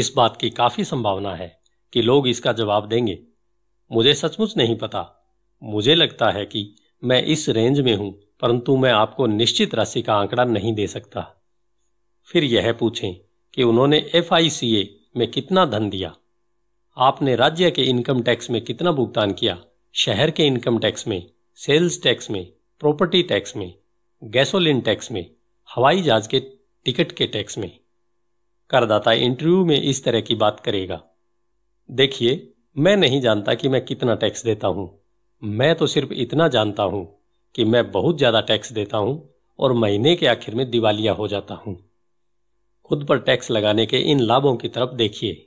इस बात की काफी संभावना है कि लोग इसका जवाब देंगे मुझे सचमुच नहीं पता मुझे लगता है कि मैं इस रेंज में हूं परंतु मैं आपको निश्चित राशि का आंकड़ा नहीं दे सकता फिर यह पूछें कि उन्होंने एफ में कितना धन दिया आपने राज्य के इनकम टैक्स में कितना भुगतान किया शहर के इनकम टैक्स में सेल्स टैक्स में प्रॉपर्टी टैक्स में गैसोलिन टैक्स में हवाई जहाज के टिकट के टैक्स में करदाता इंटरव्यू में इस तरह की बात करेगा देखिए मैं नहीं जानता कि मैं कितना टैक्स देता हूं मैं तो सिर्फ इतना जानता हूं कि मैं बहुत ज्यादा टैक्स देता हूं और महीने के आखिर में दिवालिया हो जाता हूं खुद पर टैक्स लगाने के इन लाभों की तरफ देखिए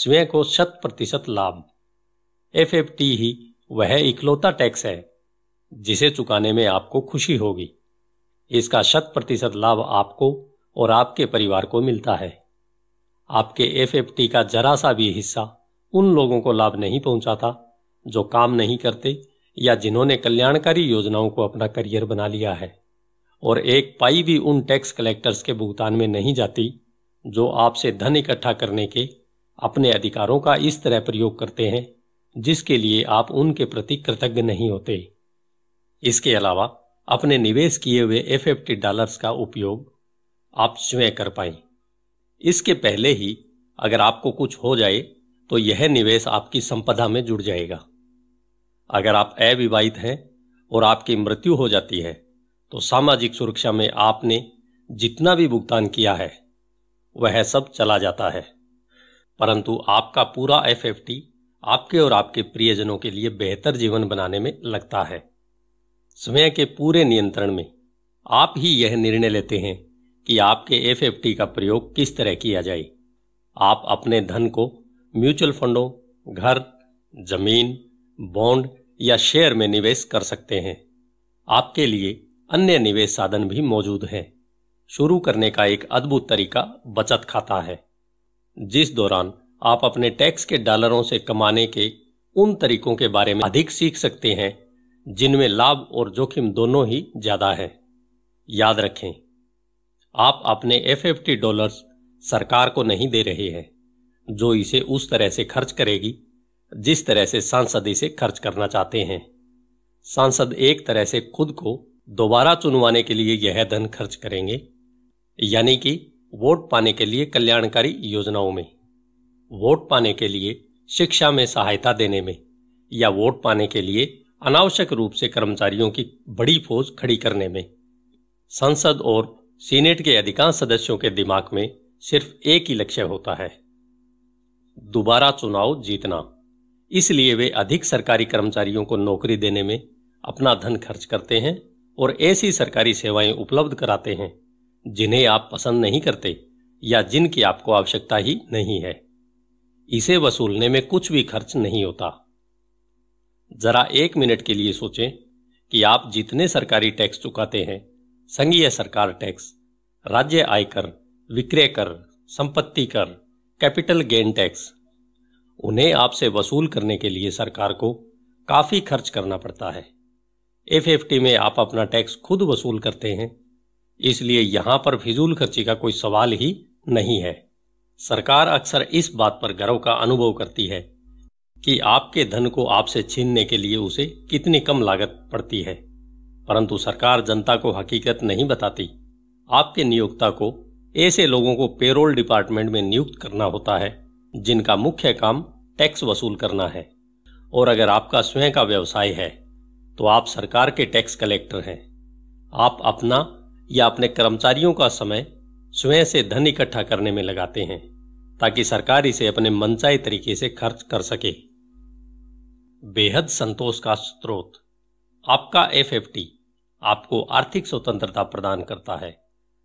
स्वयं को शत प्रतिशत लाभ एफ ही वह इकलौता टैक्स है जिसे चुकाने में आपको खुशी होगी इसका शत प्रतिशत लाभ आपको और आपके परिवार को मिलता है आपके एफ का जरा सा भी हिस्सा उन लोगों को लाभ नहीं पहुंचाता जो काम नहीं करते या जिन्होंने कल्याणकारी योजनाओं को अपना करियर बना लिया है और एक पाई भी उन टैक्स कलेक्टर्स के भुगतान में नहीं जाती जो आपसे धन इकट्ठा करने के अपने अधिकारों का इस तरह प्रयोग करते हैं जिसके लिए आप उनके प्रति कृतज्ञ नहीं होते इसके अलावा अपने निवेश किए हुए एफ डॉलर्स का उपयोग आप स्वयं कर पाए इसके पहले ही अगर आपको कुछ हो जाए तो यह निवेश आपकी संपदा में जुड़ जाएगा अगर आप अविवाहित हैं और आपकी मृत्यु हो जाती है तो सामाजिक सुरक्षा में आपने जितना भी भुगतान किया है वह सब चला जाता है परंतु आपका पूरा एफ आपके और आपके प्रियजनों के लिए बेहतर जीवन बनाने में लगता है स्वयं के पूरे नियंत्रण में आप ही यह निर्णय लेते हैं कि आपके एफ का प्रयोग किस तरह किया जाए आप अपने धन को म्यूचुअल फंडों घर जमीन बॉन्ड या शेयर में निवेश कर सकते हैं आपके लिए अन्य निवेश साधन भी मौजूद हैं शुरू करने का एक अद्भुत तरीका बचत खाता है जिस दौरान आप अपने टैक्स के डॉलरों से कमाने के उन तरीकों के बारे में अधिक सीख सकते हैं जिनमें लाभ और जोखिम दोनों ही ज्यादा है याद रखें आप अपने एफ एफ टी डॉलर सरकार को नहीं दे रहे हैं जो इसे उस तरह से खर्च करेगी जिस तरह से सांसद इसे खर्च करना चाहते हैं सांसद एक तरह से खुद को दोबारा चुनवाने के लिए यह धन खर्च करेंगे यानी कि वोट पाने के लिए कल्याणकारी योजनाओं में वोट पाने के लिए शिक्षा में सहायता देने में या वोट पाने के लिए अनावश्यक रूप से कर्मचारियों की बड़ी फौज खड़ी करने में संसद और सीनेट के अधिकांश सदस्यों के दिमाग में सिर्फ एक ही लक्ष्य होता है दोबारा चुनाव जीतना इसलिए वे अधिक सरकारी कर्मचारियों को नौकरी देने में अपना धन खर्च करते हैं और ऐसी सरकारी सेवाएं उपलब्ध कराते हैं जिन्हें आप पसंद नहीं करते या जिनकी आपको आवश्यकता ही नहीं है इसे वसूलने में कुछ भी खर्च नहीं होता जरा एक मिनट के लिए सोचें कि आप जितने सरकारी टैक्स चुकाते हैं संघीय सरकार टैक्स राज्य आयकर विक्रय कर संपत्ति कर कैपिटल गेन टैक्स उन्हें आपसे वसूल करने के लिए सरकार को काफ़ी खर्च करना पड़ता है एफ में आप अपना टैक्स खुद वसूल करते हैं इसलिए यहां पर फिजूल खर्ची का कोई सवाल ही नहीं है सरकार अक्सर इस बात पर गर्व का अनुभव करती है कि आपके धन को आपसे छीनने के लिए उसे कितनी कम लागत पड़ती है परंतु सरकार जनता को हकीकत नहीं बताती आपके नियोक्ता को ऐसे लोगों को पेरोल डिपार्टमेंट में नियुक्त करना होता है जिनका मुख्य काम टैक्स वसूल करना है और अगर आपका स्वयं का व्यवसाय है तो आप सरकार के टैक्स कलेक्टर हैं आप अपना या अपने कर्मचारियों का समय स्वयं से धन इकट्ठा करने में लगाते हैं ताकि सरकार इसे अपने मनचाही तरीके से खर्च कर सके बेहद संतोष का स्रोत आपका एफ आपको आर्थिक स्वतंत्रता प्रदान करता है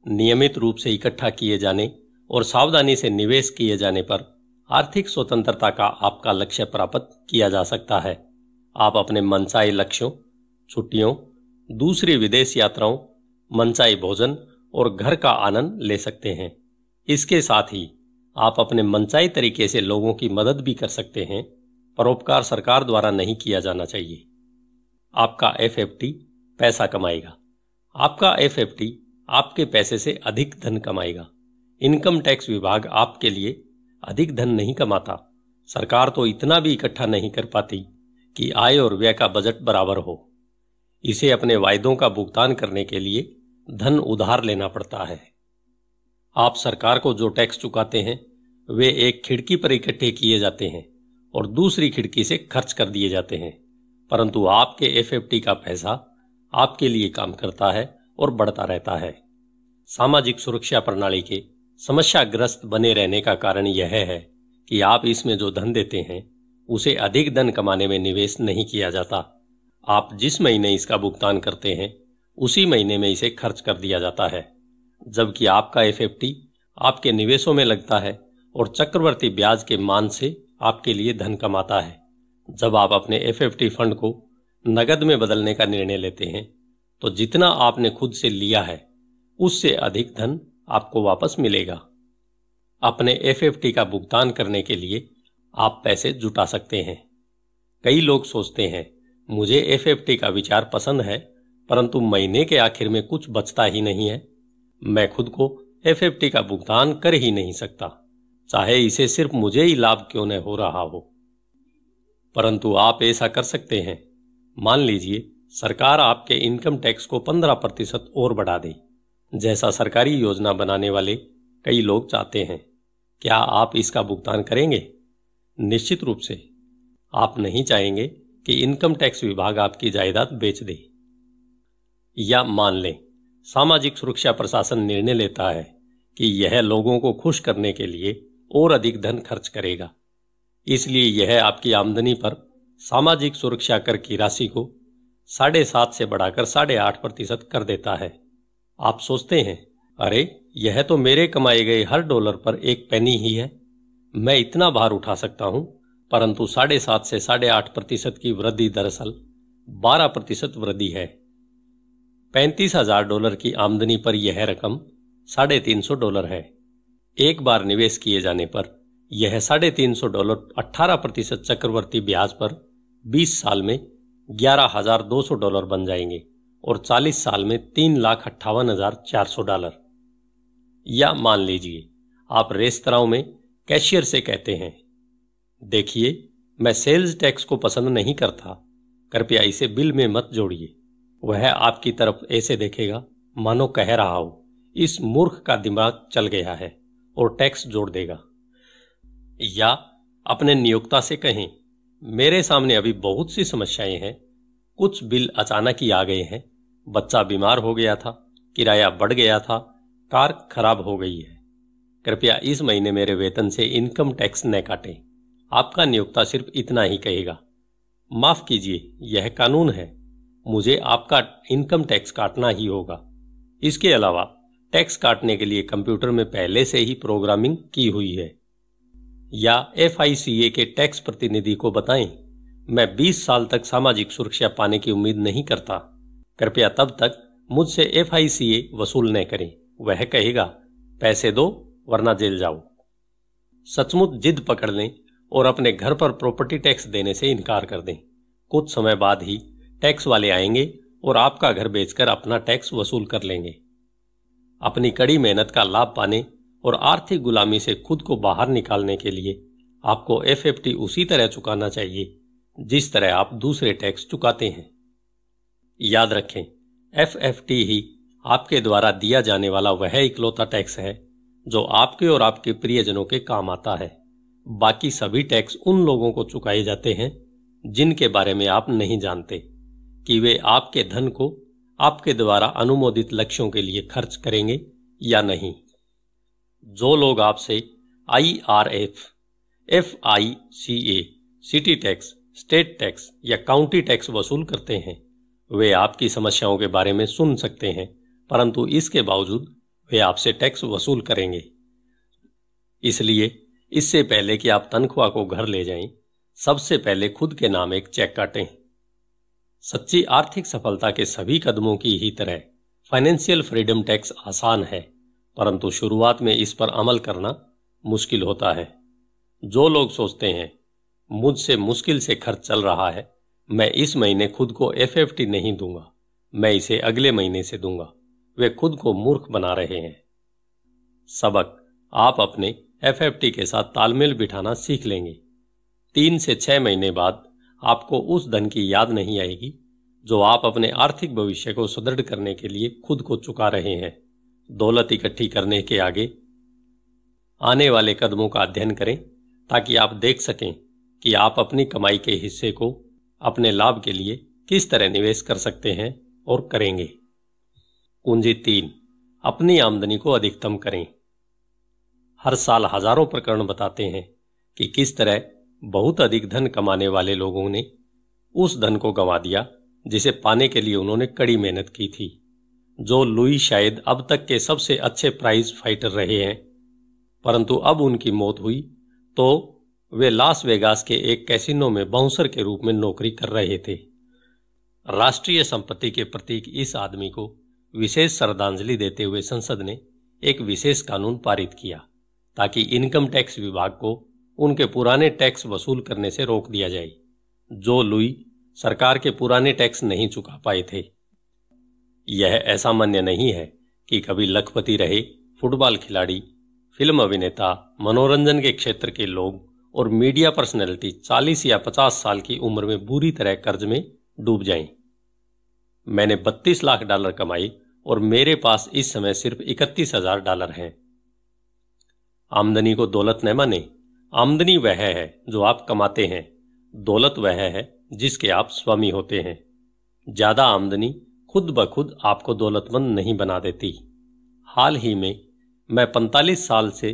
नियमित रूप से इकट्ठा किए जाने और सावधानी से निवेश किए जाने पर आर्थिक स्वतंत्रता का आपका लक्ष्य प्राप्त किया जा सकता है आप अपने मनसाई लक्ष्यों छुट्टियों दूसरी विदेश यात्राओं मनसाई भोजन और घर का आनंद ले सकते हैं इसके साथ ही आप अपने मनसाई तरीके से लोगों की मदद भी कर सकते हैं परोपकार सरकार द्वारा नहीं किया जाना चाहिए आपका एफ पैसा कमाएगा आपका एफ आपके पैसे से अधिक धन कमाएगा इनकम टैक्स विभाग आपके लिए अधिक धन नहीं कमाता सरकार तो इतना भी इकट्ठा नहीं कर पाती कि आय और व्यय का बजट बराबर हो इसे अपने वायदों का भुगतान करने के लिए धन उधार लेना पड़ता है आप सरकार को जो टैक्स चुकाते हैं वे एक खिड़की पर इकट्ठे किए जाते हैं और दूसरी खिड़की से खर्च कर दिए जाते हैं परंतु आपके एफ का पैसा आपके लिए काम करता है और बढ़ता रहता है सामाजिक सुरक्षा प्रणाली के समस्याग्रस्त बने रहने का कारण यह है कि आप इसमें जो धन देते हैं उसे अधिक धन कमाने में निवेश नहीं किया जाता आप जिस महीने इसका भुगतान करते हैं उसी महीने में इसे खर्च कर दिया जाता है जबकि आपका एफ आपके निवेशों में लगता है और चक्रवर्ती ब्याज के मान से आपके लिए धन कमाता है जब आप अपने एफ फंड को नगद में बदलने का निर्णय लेते हैं तो जितना आपने खुद से लिया है उससे अधिक धन आपको वापस मिलेगा अपने एफ का भुगतान करने के लिए आप पैसे जुटा सकते हैं कई लोग सोचते हैं मुझे एफ का विचार पसंद है परंतु महीने के आखिर में कुछ बचता ही नहीं है मैं खुद को एफ का भुगतान कर ही नहीं सकता चाहे इसे सिर्फ मुझे ही लाभ क्यों न हो रहा हो परंतु आप ऐसा कर सकते हैं मान लीजिए सरकार आपके इनकम टैक्स को 15 प्रतिशत और बढ़ा दे जैसा सरकारी योजना बनाने वाले कई लोग चाहते हैं क्या आप इसका भुगतान करेंगे निश्चित रूप से आप नहीं चाहेंगे कि इनकम टैक्स विभाग आपकी जायदाद बेच दे या मान लें सामाजिक सुरक्षा प्रशासन निर्णय लेता है कि यह लोगों को खुश करने के लिए और अधिक धन खर्च करेगा इसलिए यह आपकी आमदनी पर सामाजिक सुरक्षा कर की राशि को साढ़े सात से बढ़ाकर साढ़े आठ प्रतिशत कर देता है आप सोचते हैं अरे यह तो मेरे कमाए गए हर डॉलर पर एक पैनी ही है मैं इतना भार उठा सकता हूं परंतु साढ़े सात से साढ़े आठ प्रतिशत की वृद्धि दरअसल बारह प्रतिशत वृद्धि है पैंतीस हजार डॉलर की आमदनी पर यह रकम साढ़े तीन सौ डॉलर है एक बार निवेश किए जाने पर यह साढ़े तीन सौ डॉलर अठारह प्रतिशत चक्रवर्ती ब्याज पर बीस साल में ग्यारह हजार दो सौ डॉलर बन जाएंगे और चालीस साल में तीन लाख अट्ठावन हजार चार सौ डॉलर या मान लीजिए आप रेस्तराओं में कैशियर से कहते हैं देखिए मैं सेल्स टैक्स को पसंद नहीं करता कृपया इसे बिल में मत जोड़िए वह आपकी तरफ ऐसे देखेगा मानो कह रहा हो इस मूर्ख का दिमाग चल गया है और टैक्स जोड़ देगा या अपने नियोक्ता से कहें मेरे सामने अभी बहुत सी समस्याएं हैं कुछ बिल अचानक ही आ गए हैं बच्चा बीमार हो गया था किराया बढ़ गया था कार खराब हो गई है कृपया इस महीने मेरे वेतन से इनकम टैक्स न काटें आपका नियोक्ता सिर्फ इतना ही कहेगा माफ कीजिए यह कानून है मुझे आपका इनकम टैक्स काटना ही होगा इसके अलावा टैक्स काटने के लिए कंप्यूटर में पहले से ही प्रोग्रामिंग की हुई है या एफ के टैक्स प्रतिनिधि को बताएं मैं 20 साल तक सामाजिक सुरक्षा पाने की उम्मीद नहीं करता कृपया तब तक मुझसे एफ वसूल न करें वह कहेगा पैसे दो वरना जेल जाओ सचमुच जिद पकड़ लें और अपने घर पर प्रॉपर्टी टैक्स देने से इनकार कर दें कुछ समय बाद ही टैक्स वाले आएंगे और आपका घर बेचकर अपना टैक्स वसूल कर लेंगे अपनी कड़ी मेहनत का लाभ पाने और आर्थिक गुलामी से खुद को बाहर निकालने के लिए आपको एफ उसी तरह चुकाना चाहिए जिस तरह आप दूसरे टैक्स चुकाते हैं याद रखें एफ ही आपके द्वारा दिया जाने वाला वह इकलौता टैक्स है जो आपके और आपके प्रियजनों के काम आता है बाकी सभी टैक्स उन लोगों को चुकाए जाते हैं जिनके बारे में आप नहीं जानते कि वे आपके धन को आपके द्वारा अनुमोदित लक्ष्यों के लिए खर्च करेंगे या नहीं जो लोग आपसे I R F F I C A city tax state tax या काउंटी टैक्स वसूल करते हैं वे आपकी समस्याओं के बारे में सुन सकते हैं परंतु इसके बावजूद वे आपसे टैक्स वसूल करेंगे इसलिए इससे पहले कि आप तनख्वाह को घर ले जाएं, सबसे पहले खुद के नाम एक चेक काटें सच्ची आर्थिक सफलता के सभी कदमों की ही तरह फाइनेंशियल फ्रीडम टैक्स आसान है परंतु शुरुआत में इस पर अमल करना मुश्किल होता है जो लोग सोचते हैं मुझसे मुश्किल से खर्च चल रहा है मैं इस महीने खुद को एफ नहीं दूंगा मैं इसे अगले महीने से दूंगा वे खुद को मूर्ख बना रहे हैं सबक आप अपने एफ के साथ तालमेल बिठाना सीख लेंगे तीन से छह महीने बाद आपको उस धन की याद नहीं आएगी जो आप अपने आर्थिक भविष्य को सुदृढ़ करने के लिए खुद को चुका रहे हैं दौलत इकट्ठी करने के आगे आने वाले कदमों का अध्ययन करें ताकि आप देख सकें कि आप अपनी कमाई के हिस्से को अपने लाभ के लिए किस तरह निवेश कर सकते हैं और करेंगे कुंजी तीन अपनी आमदनी को अधिकतम करें हर साल हजारों प्रकरण बताते हैं कि किस तरह बहुत अधिक धन कमाने वाले लोगों ने उस धन को गंवा दिया जिसे पाने के लिए उन्होंने कड़ी मेहनत की थी जो लुई शायद अब तक के सबसे अच्छे प्राइज फाइटर रहे हैं परंतु अब उनकी मौत हुई तो वे लास वेगास के एक कैसिनो में बाउंसर के रूप में नौकरी कर रहे थे राष्ट्रीय संपत्ति के प्रतीक इस आदमी को विशेष श्रद्धांजलि देते हुए संसद ने एक विशेष कानून पारित किया ताकि इनकम टैक्स विभाग को उनके पुराने टैक्स वसूल करने से रोक दिया जाए जो लुई सरकार के पुराने टैक्स नहीं चुका पाए थे यह ऐसा मान्य नहीं है कि कभी लखपति रहे फुटबॉल खिलाड़ी फिल्म अभिनेता मनोरंजन के क्षेत्र के लोग और मीडिया पर्सनैलिटी 40 या 50 साल की उम्र में बुरी तरह कर्ज में डूब जाए मैंने 32 लाख डॉलर कमाए और मेरे पास इस समय सिर्फ इकतीस हजार डॉलर हैं आमदनी को दौलत न माने आमदनी वह है जो आप कमाते हैं दौलत वह है जिसके आप स्वामी होते हैं ज़्यादा आमदनी खुद ब खुद आपको दौलतमंद नहीं बना देती हाल ही में मैं 45 साल से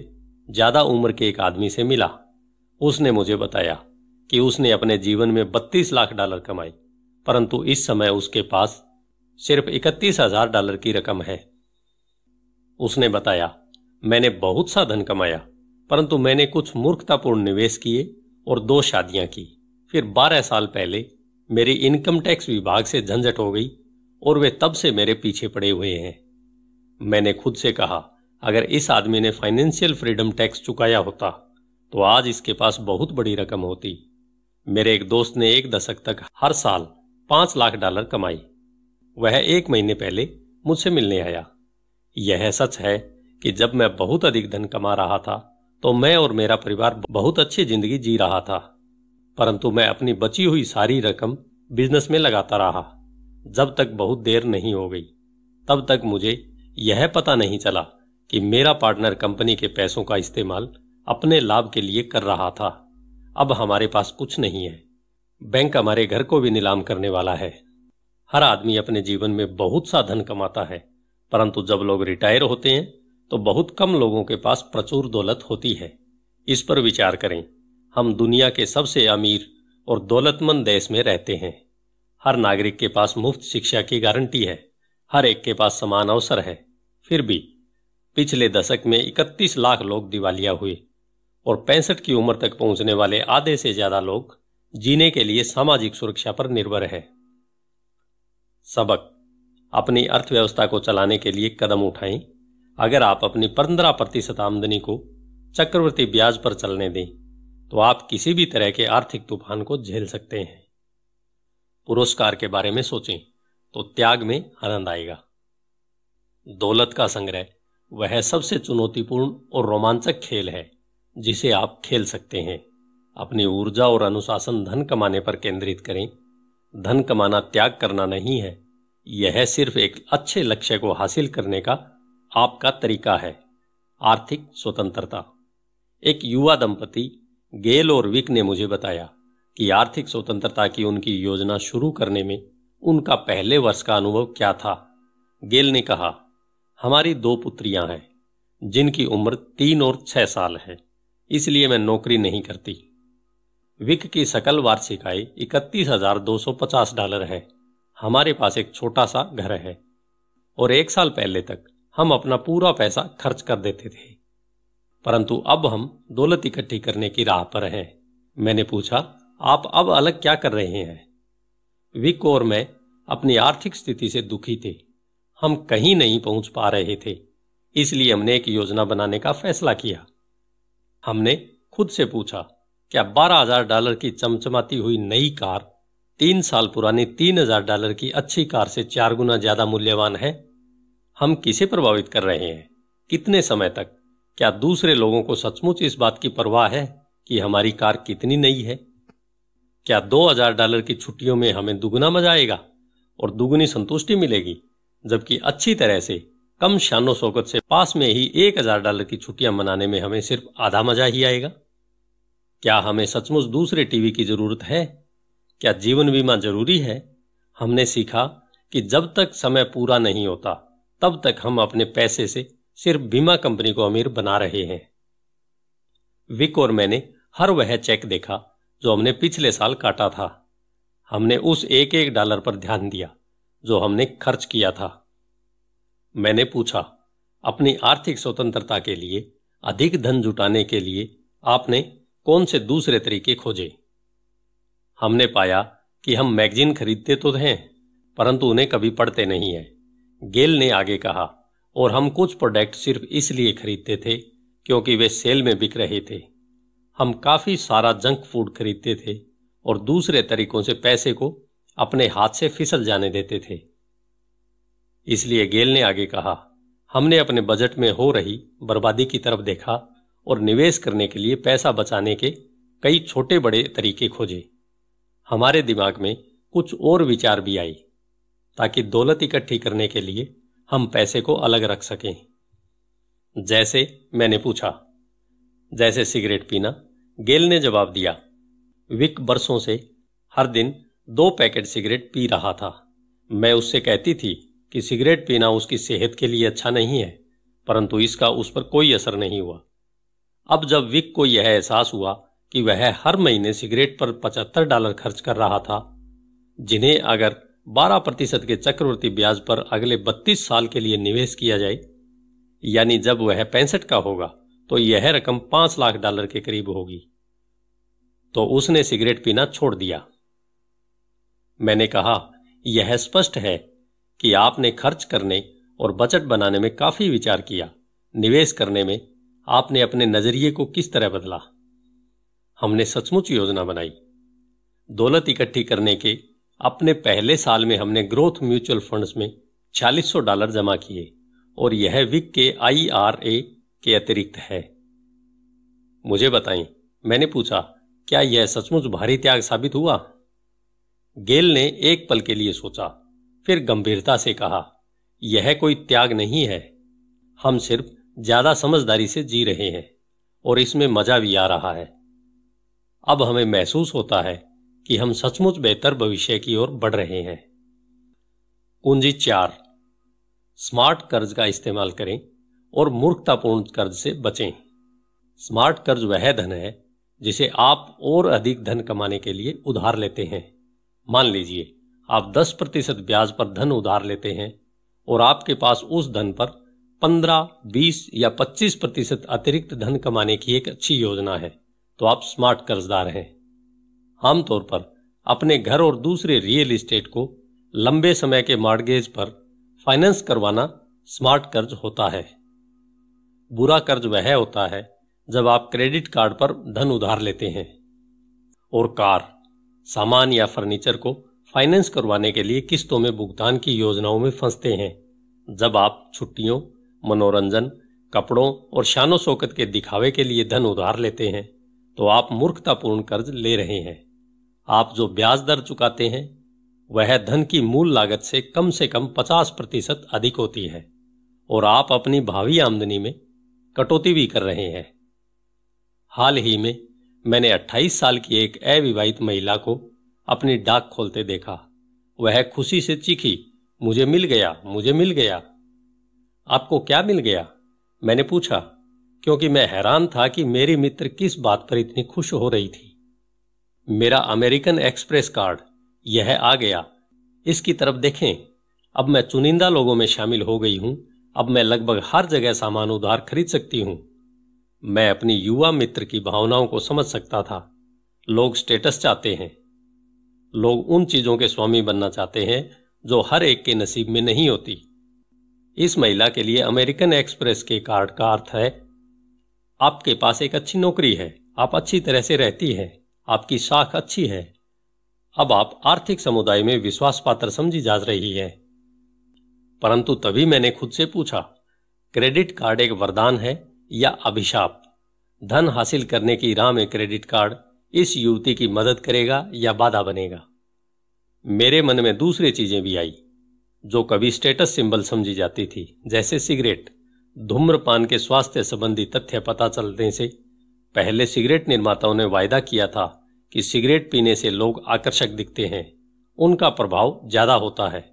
ज़्यादा उम्र के एक आदमी से मिला उसने मुझे बताया कि उसने अपने जीवन में 32 लाख डॉलर कमाई परंतु इस समय उसके पास सिर्फ इकतीस हजार डॉलर की रकम है उसने बताया मैंने बहुत सा धन कमाया परंतु मैंने कुछ मूर्खतापूर्ण निवेश किए और दो शादियां की फिर 12 साल पहले मेरी इनकम टैक्स विभाग से झंझट हो गई और वे तब से मेरे पीछे पड़े हुए हैं मैंने खुद से कहा अगर इस आदमी ने फाइनेंशियल फ्रीडम टैक्स चुकाया होता तो आज इसके पास बहुत बड़ी रकम होती मेरे एक दोस्त ने एक दशक तक हर साल पांच लाख डॉलर कमाई वह एक महीने पहले मुझसे मिलने आया यह सच है कि जब मैं बहुत अधिक धन कमा रहा था तो मैं और मेरा परिवार बहुत अच्छी जिंदगी जी रहा था परंतु मैं अपनी बची हुई सारी रकम बिजनेस में लगाता रहा जब तक बहुत देर नहीं हो गई तब तक मुझे यह पता नहीं चला कि मेरा पार्टनर कंपनी के पैसों का इस्तेमाल अपने लाभ के लिए कर रहा था अब हमारे पास कुछ नहीं है बैंक हमारे घर को भी नीलाम करने वाला है हर आदमी अपने जीवन में बहुत सा धन कमाता है परंतु जब लोग रिटायर होते हैं तो बहुत कम लोगों के पास प्रचुर दौलत होती है इस पर विचार करें हम दुनिया के सबसे अमीर और दौलतमंद देश में रहते हैं हर नागरिक के पास मुफ्त शिक्षा की गारंटी है हर एक के पास समान अवसर है फिर भी पिछले दशक में 31 लाख लोग दिवालिया हुए और पैंसठ की उम्र तक पहुंचने वाले आधे से ज्यादा लोग जीने के लिए सामाजिक सुरक्षा पर निर्भर है सबक अपनी अर्थव्यवस्था को चलाने के लिए कदम उठाएं अगर आप अपनी पंद्रह प्रतिशत आमदनी को चक्रवर्ती ब्याज पर चलने दें तो आप किसी भी तरह के आर्थिक तूफान को झेल सकते हैं पुरस्कार के बारे में सोचें तो त्याग में आनंद आएगा दौलत का संग्रह वह सबसे चुनौतीपूर्ण और रोमांचक खेल है जिसे आप खेल सकते हैं अपनी ऊर्जा और अनुशासन धन कमाने पर केंद्रित करें धन कमाना त्याग करना नहीं है यह सिर्फ एक अच्छे लक्ष्य को हासिल करने का आपका तरीका है आर्थिक स्वतंत्रता एक युवा दंपति गेल और विक ने मुझे बताया कि आर्थिक स्वतंत्रता की उनकी योजना शुरू करने में उनका पहले वर्ष का अनुभव क्या था गेल ने कहा हमारी दो पुत्रियां हैं जिनकी उम्र तीन और छह साल है इसलिए मैं नौकरी नहीं करती विक की सकल वार्षिक आय इकतीस हजार दो सौ पचास डॉलर है हमारे पास एक छोटा सा घर है और एक साल पहले तक हम अपना पूरा पैसा खर्च कर देते थे परंतु अब हम दौलत इकट्ठी करने की राह पर हैं मैंने पूछा आप अब अलग क्या कर रहे हैं विक और मैं अपनी आर्थिक स्थिति से दुखी थे हम कहीं नहीं पहुंच पा रहे थे इसलिए हमने एक योजना बनाने का फैसला किया हमने खुद से पूछा क्या बारह हजार डॉलर की चमचमाती हुई नई कार तीन साल पुरानी तीन हजार डॉलर की अच्छी कार से चार गुना ज्यादा मूल्यवान है हम किसे प्रभावित कर रहे हैं कितने समय तक क्या दूसरे लोगों को सचमुच इस बात की परवाह है कि हमारी कार कितनी नई है क्या 2000 डॉलर की छुट्टियों में हमें दुगुना मजा आएगा और दुगुनी संतुष्टि मिलेगी जबकि अच्छी तरह से कम शानो शौकत से पास में ही 1000 डॉलर की छुट्टियां मनाने में हमें सिर्फ आधा मजा ही आएगा क्या हमें सचमुच दूसरे टीवी की जरूरत है क्या जीवन बीमा जरूरी है हमने सीखा कि जब तक समय पूरा नहीं होता तब तक हम अपने पैसे से सिर्फ बीमा कंपनी को अमीर बना रहे हैं विक और मैंने हर वह चेक देखा जो हमने पिछले साल काटा था हमने उस एक एक डॉलर पर ध्यान दिया जो हमने खर्च किया था मैंने पूछा अपनी आर्थिक स्वतंत्रता के लिए अधिक धन जुटाने के लिए आपने कौन से दूसरे तरीके खोजे हमने पाया कि हम मैगजीन खरीदते तो हैं परंतु उन्हें कभी पढ़ते नहीं है गेल ने आगे कहा और हम कुछ प्रोडक्ट सिर्फ इसलिए खरीदते थे क्योंकि वे सेल में बिक रहे थे हम काफ़ी सारा जंक फूड खरीदते थे और दूसरे तरीकों से पैसे को अपने हाथ से फिसल जाने देते थे इसलिए गेल ने आगे कहा हमने अपने बजट में हो रही बर्बादी की तरफ देखा और निवेश करने के लिए पैसा बचाने के कई छोटे बड़े तरीके खोजे हमारे दिमाग में कुछ और विचार भी आई ताकि दौलत इकट्ठी करने के लिए हम पैसे को अलग रख सकें जैसे मैंने पूछा जैसे सिगरेट पीना गेल ने जवाब दिया विक बरसों से हर दिन दो पैकेट सिगरेट पी रहा था मैं उससे कहती थी कि सिगरेट पीना उसकी सेहत के लिए अच्छा नहीं है परंतु इसका उस पर कोई असर नहीं हुआ अब जब विक को यह एहसास हुआ कि वह हर महीने सिगरेट पर पचहत्तर डॉलर खर्च कर रहा था जिन्हें अगर 12 प्रतिशत के चक्रवर्ती ब्याज पर अगले 32 साल के लिए निवेश किया जाए यानी जब वह पैंसठ का होगा तो यह रकम पांच लाख डॉलर के करीब होगी तो उसने सिगरेट पीना छोड़ दिया मैंने कहा यह स्पष्ट है कि आपने खर्च करने और बजट बनाने में काफी विचार किया निवेश करने में आपने अपने नजरिए को किस तरह बदला हमने सचमुच योजना बनाई दौलत इकट्ठी करने के अपने पहले साल में हमने ग्रोथ म्यूचुअल फंड्स में 4600 डॉलर जमा किए और यह विक के ए के अतिरिक्त है मुझे बताएं मैंने पूछा क्या यह सचमुच भारी त्याग साबित हुआ गेल ने एक पल के लिए सोचा फिर गंभीरता से कहा यह कोई त्याग नहीं है हम सिर्फ ज्यादा समझदारी से जी रहे हैं और इसमें मजा भी आ रहा है अब हमें महसूस होता है कि हम सचमुच बेहतर भविष्य की ओर बढ़ रहे हैं कुंजी चार स्मार्ट कर्ज का इस्तेमाल करें और मूर्खतापूर्ण कर्ज से बचें स्मार्ट कर्ज वह धन है जिसे आप और अधिक धन कमाने के लिए उधार लेते हैं मान लीजिए आप 10 प्रतिशत ब्याज पर धन उधार लेते हैं और आपके पास उस धन पर 15, 20 या 25 प्रतिशत अतिरिक्त धन कमाने की एक अच्छी योजना है तो आप स्मार्ट कर्जदार हैं आमतौर पर अपने घर और दूसरे रियल इस्टेट को लंबे समय के मार्गेज पर फाइनेंस करवाना स्मार्ट कर्ज होता है बुरा कर्ज वह होता है जब आप क्रेडिट कार्ड पर धन उधार लेते हैं और कार सामान या फर्नीचर को फाइनेंस करवाने के लिए किस्तों में भुगतान की योजनाओं में फंसते हैं जब आप छुट्टियों मनोरंजन कपड़ों और शानो शोकत के दिखावे के लिए धन उधार लेते हैं तो आप मूर्खतापूर्ण कर्ज ले रहे हैं आप जो ब्याज दर चुकाते हैं वह धन की मूल लागत से कम से कम 50 प्रतिशत अधिक होती है और आप अपनी भावी आमदनी में कटौती भी कर रहे हैं हाल ही में मैंने 28 साल की एक अविवाहित महिला को अपनी डाक खोलते देखा वह खुशी से चीखी मुझे मिल गया मुझे मिल गया आपको क्या मिल गया मैंने पूछा क्योंकि मैं हैरान था कि मेरी मित्र किस बात पर इतनी खुश हो रही थी मेरा अमेरिकन एक्सप्रेस कार्ड यह आ गया इसकी तरफ देखें अब मैं चुनिंदा लोगों में शामिल हो गई हूं अब मैं लगभग हर जगह सामान उधार खरीद सकती हूं मैं अपनी युवा मित्र की भावनाओं को समझ सकता था लोग स्टेटस चाहते हैं लोग उन चीजों के स्वामी बनना चाहते हैं जो हर एक के नसीब में नहीं होती इस महिला के लिए अमेरिकन एक्सप्रेस के कार्ड का अर्थ है आपके पास एक अच्छी नौकरी है आप अच्छी तरह से रहती है आपकी साख अच्छी है अब आप आर्थिक समुदाय में विश्वास पात्र समझी जा रही है परंतु तभी मैंने खुद से पूछा क्रेडिट कार्ड एक वरदान है या अभिशाप धन हासिल करने की राह में क्रेडिट कार्ड इस युवती की मदद करेगा या बाधा बनेगा मेरे मन में दूसरी चीजें भी आई जो कभी स्टेटस सिंबल समझी जाती थी जैसे सिगरेट धूम्रपान के स्वास्थ्य संबंधी तथ्य पता चलने से पहले सिगरेट निर्माताओं ने वायदा किया था कि सिगरेट पीने से लोग आकर्षक दिखते हैं उनका प्रभाव ज़्यादा होता है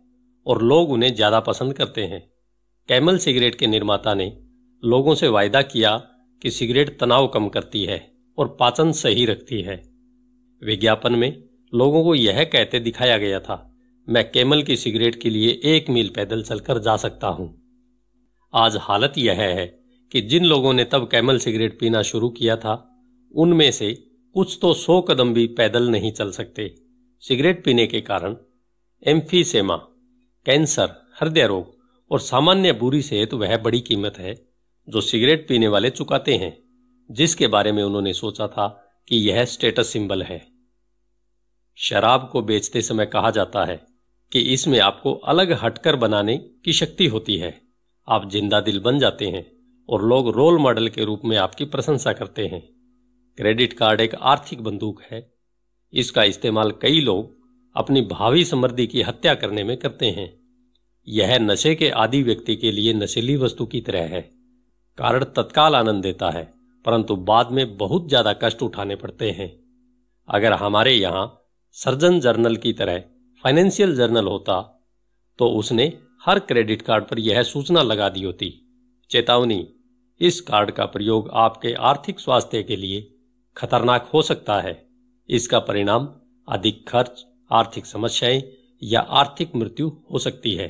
और लोग उन्हें ज़्यादा पसंद करते हैं कैमल सिगरेट के निर्माता ने लोगों से वायदा किया कि सिगरेट तनाव कम करती है और पाचन सही रखती है विज्ञापन में लोगों को यह कहते दिखाया गया था मैं कैमल की सिगरेट के लिए एक मील पैदल चलकर जा सकता हूं आज हालत यह है कि जिन लोगों ने तब कैमल सिगरेट पीना शुरू किया था उनमें से कुछ तो सौ कदम भी पैदल नहीं चल सकते सिगरेट पीने के कारण एम्फीसेमा कैंसर हृदय रोग और सामान्य बुरी सेहत वह बड़ी कीमत है जो सिगरेट पीने वाले चुकाते हैं जिसके बारे में उन्होंने सोचा था कि यह स्टेटस सिंबल है शराब को बेचते समय कहा जाता है कि इसमें आपको अलग हटकर बनाने की शक्ति होती है आप जिंदा दिल बन जाते हैं और लोग रोल मॉडल के रूप में आपकी प्रशंसा करते हैं क्रेडिट कार्ड एक आर्थिक बंदूक है इसका इस्तेमाल कई लोग अपनी भावी समृद्धि की हत्या करने में करते हैं यह नशे के आदि व्यक्ति के लिए नशीली वस्तु की तरह है कारण तत्काल आनंद देता है परंतु बाद में बहुत ज्यादा कष्ट उठाने पड़ते हैं अगर हमारे यहां सर्जन जर्नल की तरह फाइनेंशियल जर्नल होता तो उसने हर क्रेडिट कार्ड पर यह सूचना लगा दी होती चेतावनी इस कार्ड का प्रयोग आपके आर्थिक स्वास्थ्य के लिए खतरनाक हो सकता है इसका परिणाम अधिक खर्च आर्थिक समस्याएं या आर्थिक मृत्यु हो सकती है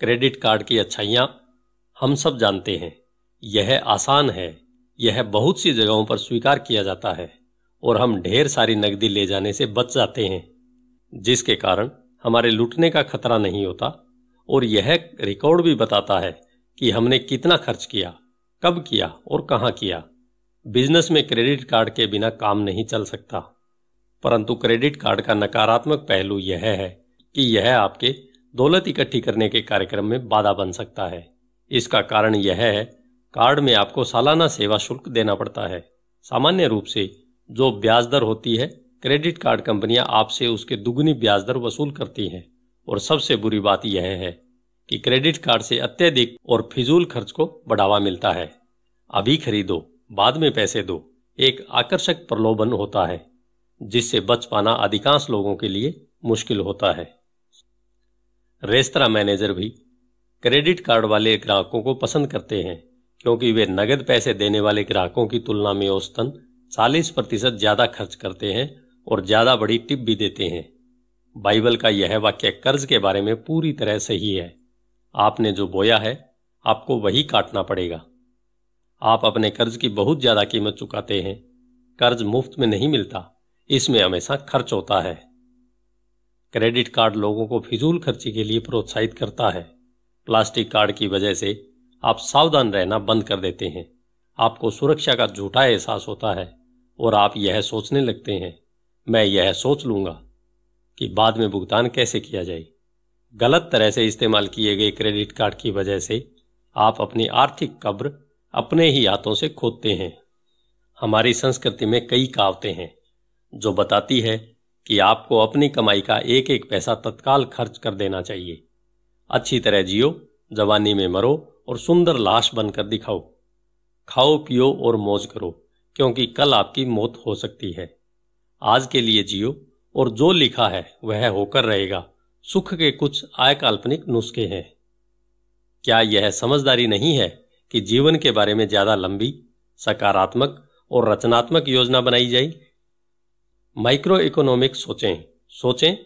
क्रेडिट कार्ड की अच्छाइयां हम सब जानते हैं यह आसान है यह बहुत सी जगहों पर स्वीकार किया जाता है और हम ढेर सारी नकदी ले जाने से बच जाते हैं जिसके कारण हमारे लूटने का खतरा नहीं होता और यह रिकॉर्ड भी बताता है कि हमने कितना खर्च किया कब किया और कहाँ किया बिजनेस में क्रेडिट कार्ड के बिना काम नहीं चल सकता परंतु क्रेडिट कार्ड का नकारात्मक पहलू यह है कि यह आपके दौलत इकट्ठी करने के कार्यक्रम में बाधा बन सकता है इसका कारण यह है कार्ड में आपको सालाना सेवा शुल्क देना पड़ता है सामान्य रूप से जो ब्याज दर होती है क्रेडिट कार्ड कंपनियां आपसे उसके दुगुनी ब्याज दर वसूल करती हैं और सबसे बुरी बात यह है कि क्रेडिट कार्ड से अत्यधिक और फिजूल खर्च को बढ़ावा मिलता है अभी खरीदो बाद में पैसे दो एक आकर्षक प्रलोभन होता है जिससे बच पाना अधिकांश लोगों के लिए मुश्किल होता है रेस्तरा मैनेजर भी क्रेडिट कार्ड वाले ग्राहकों को पसंद करते हैं क्योंकि वे नगद पैसे देने वाले ग्राहकों की तुलना में औसतन 40 प्रतिशत ज्यादा खर्च करते हैं और ज्यादा बड़ी टिप भी देते हैं बाइबल का यह वाक्य कर्ज के बारे में पूरी तरह सही है आपने जो बोया है आपको वही काटना पड़ेगा आप अपने कर्ज की बहुत ज्यादा कीमत चुकाते हैं कर्ज मुफ्त में नहीं मिलता इसमें हमेशा खर्च होता है क्रेडिट कार्ड लोगों को फिजूल खर्ची के लिए प्रोत्साहित करता है प्लास्टिक कार्ड की वजह से आप सावधान रहना बंद कर देते हैं आपको सुरक्षा का झूठा एहसास होता है और आप यह सोचने लगते हैं मैं यह सोच लूंगा कि बाद में भुगतान कैसे किया जाए गलत तरह से इस्तेमाल किए गए क्रेडिट कार्ड की वजह से आप अपनी आर्थिक कब्र अपने ही हाथों से खोदते हैं हमारी संस्कृति में कई कावते हैं जो बताती है कि आपको अपनी कमाई का एक एक पैसा तत्काल खर्च कर देना चाहिए अच्छी तरह जियो जवानी में मरो और सुंदर लाश बनकर दिखाओ खाओ पियो और मौज करो क्योंकि कल आपकी मौत हो सकती है आज के लिए जियो और जो लिखा है वह होकर रहेगा सुख के कुछ आय काल्पनिक नुस्खे हैं क्या यह समझदारी नहीं है कि जीवन के बारे में ज्यादा लंबी सकारात्मक और रचनात्मक योजना बनाई जाए माइक्रो इकोनॉमिक सोचें सोचें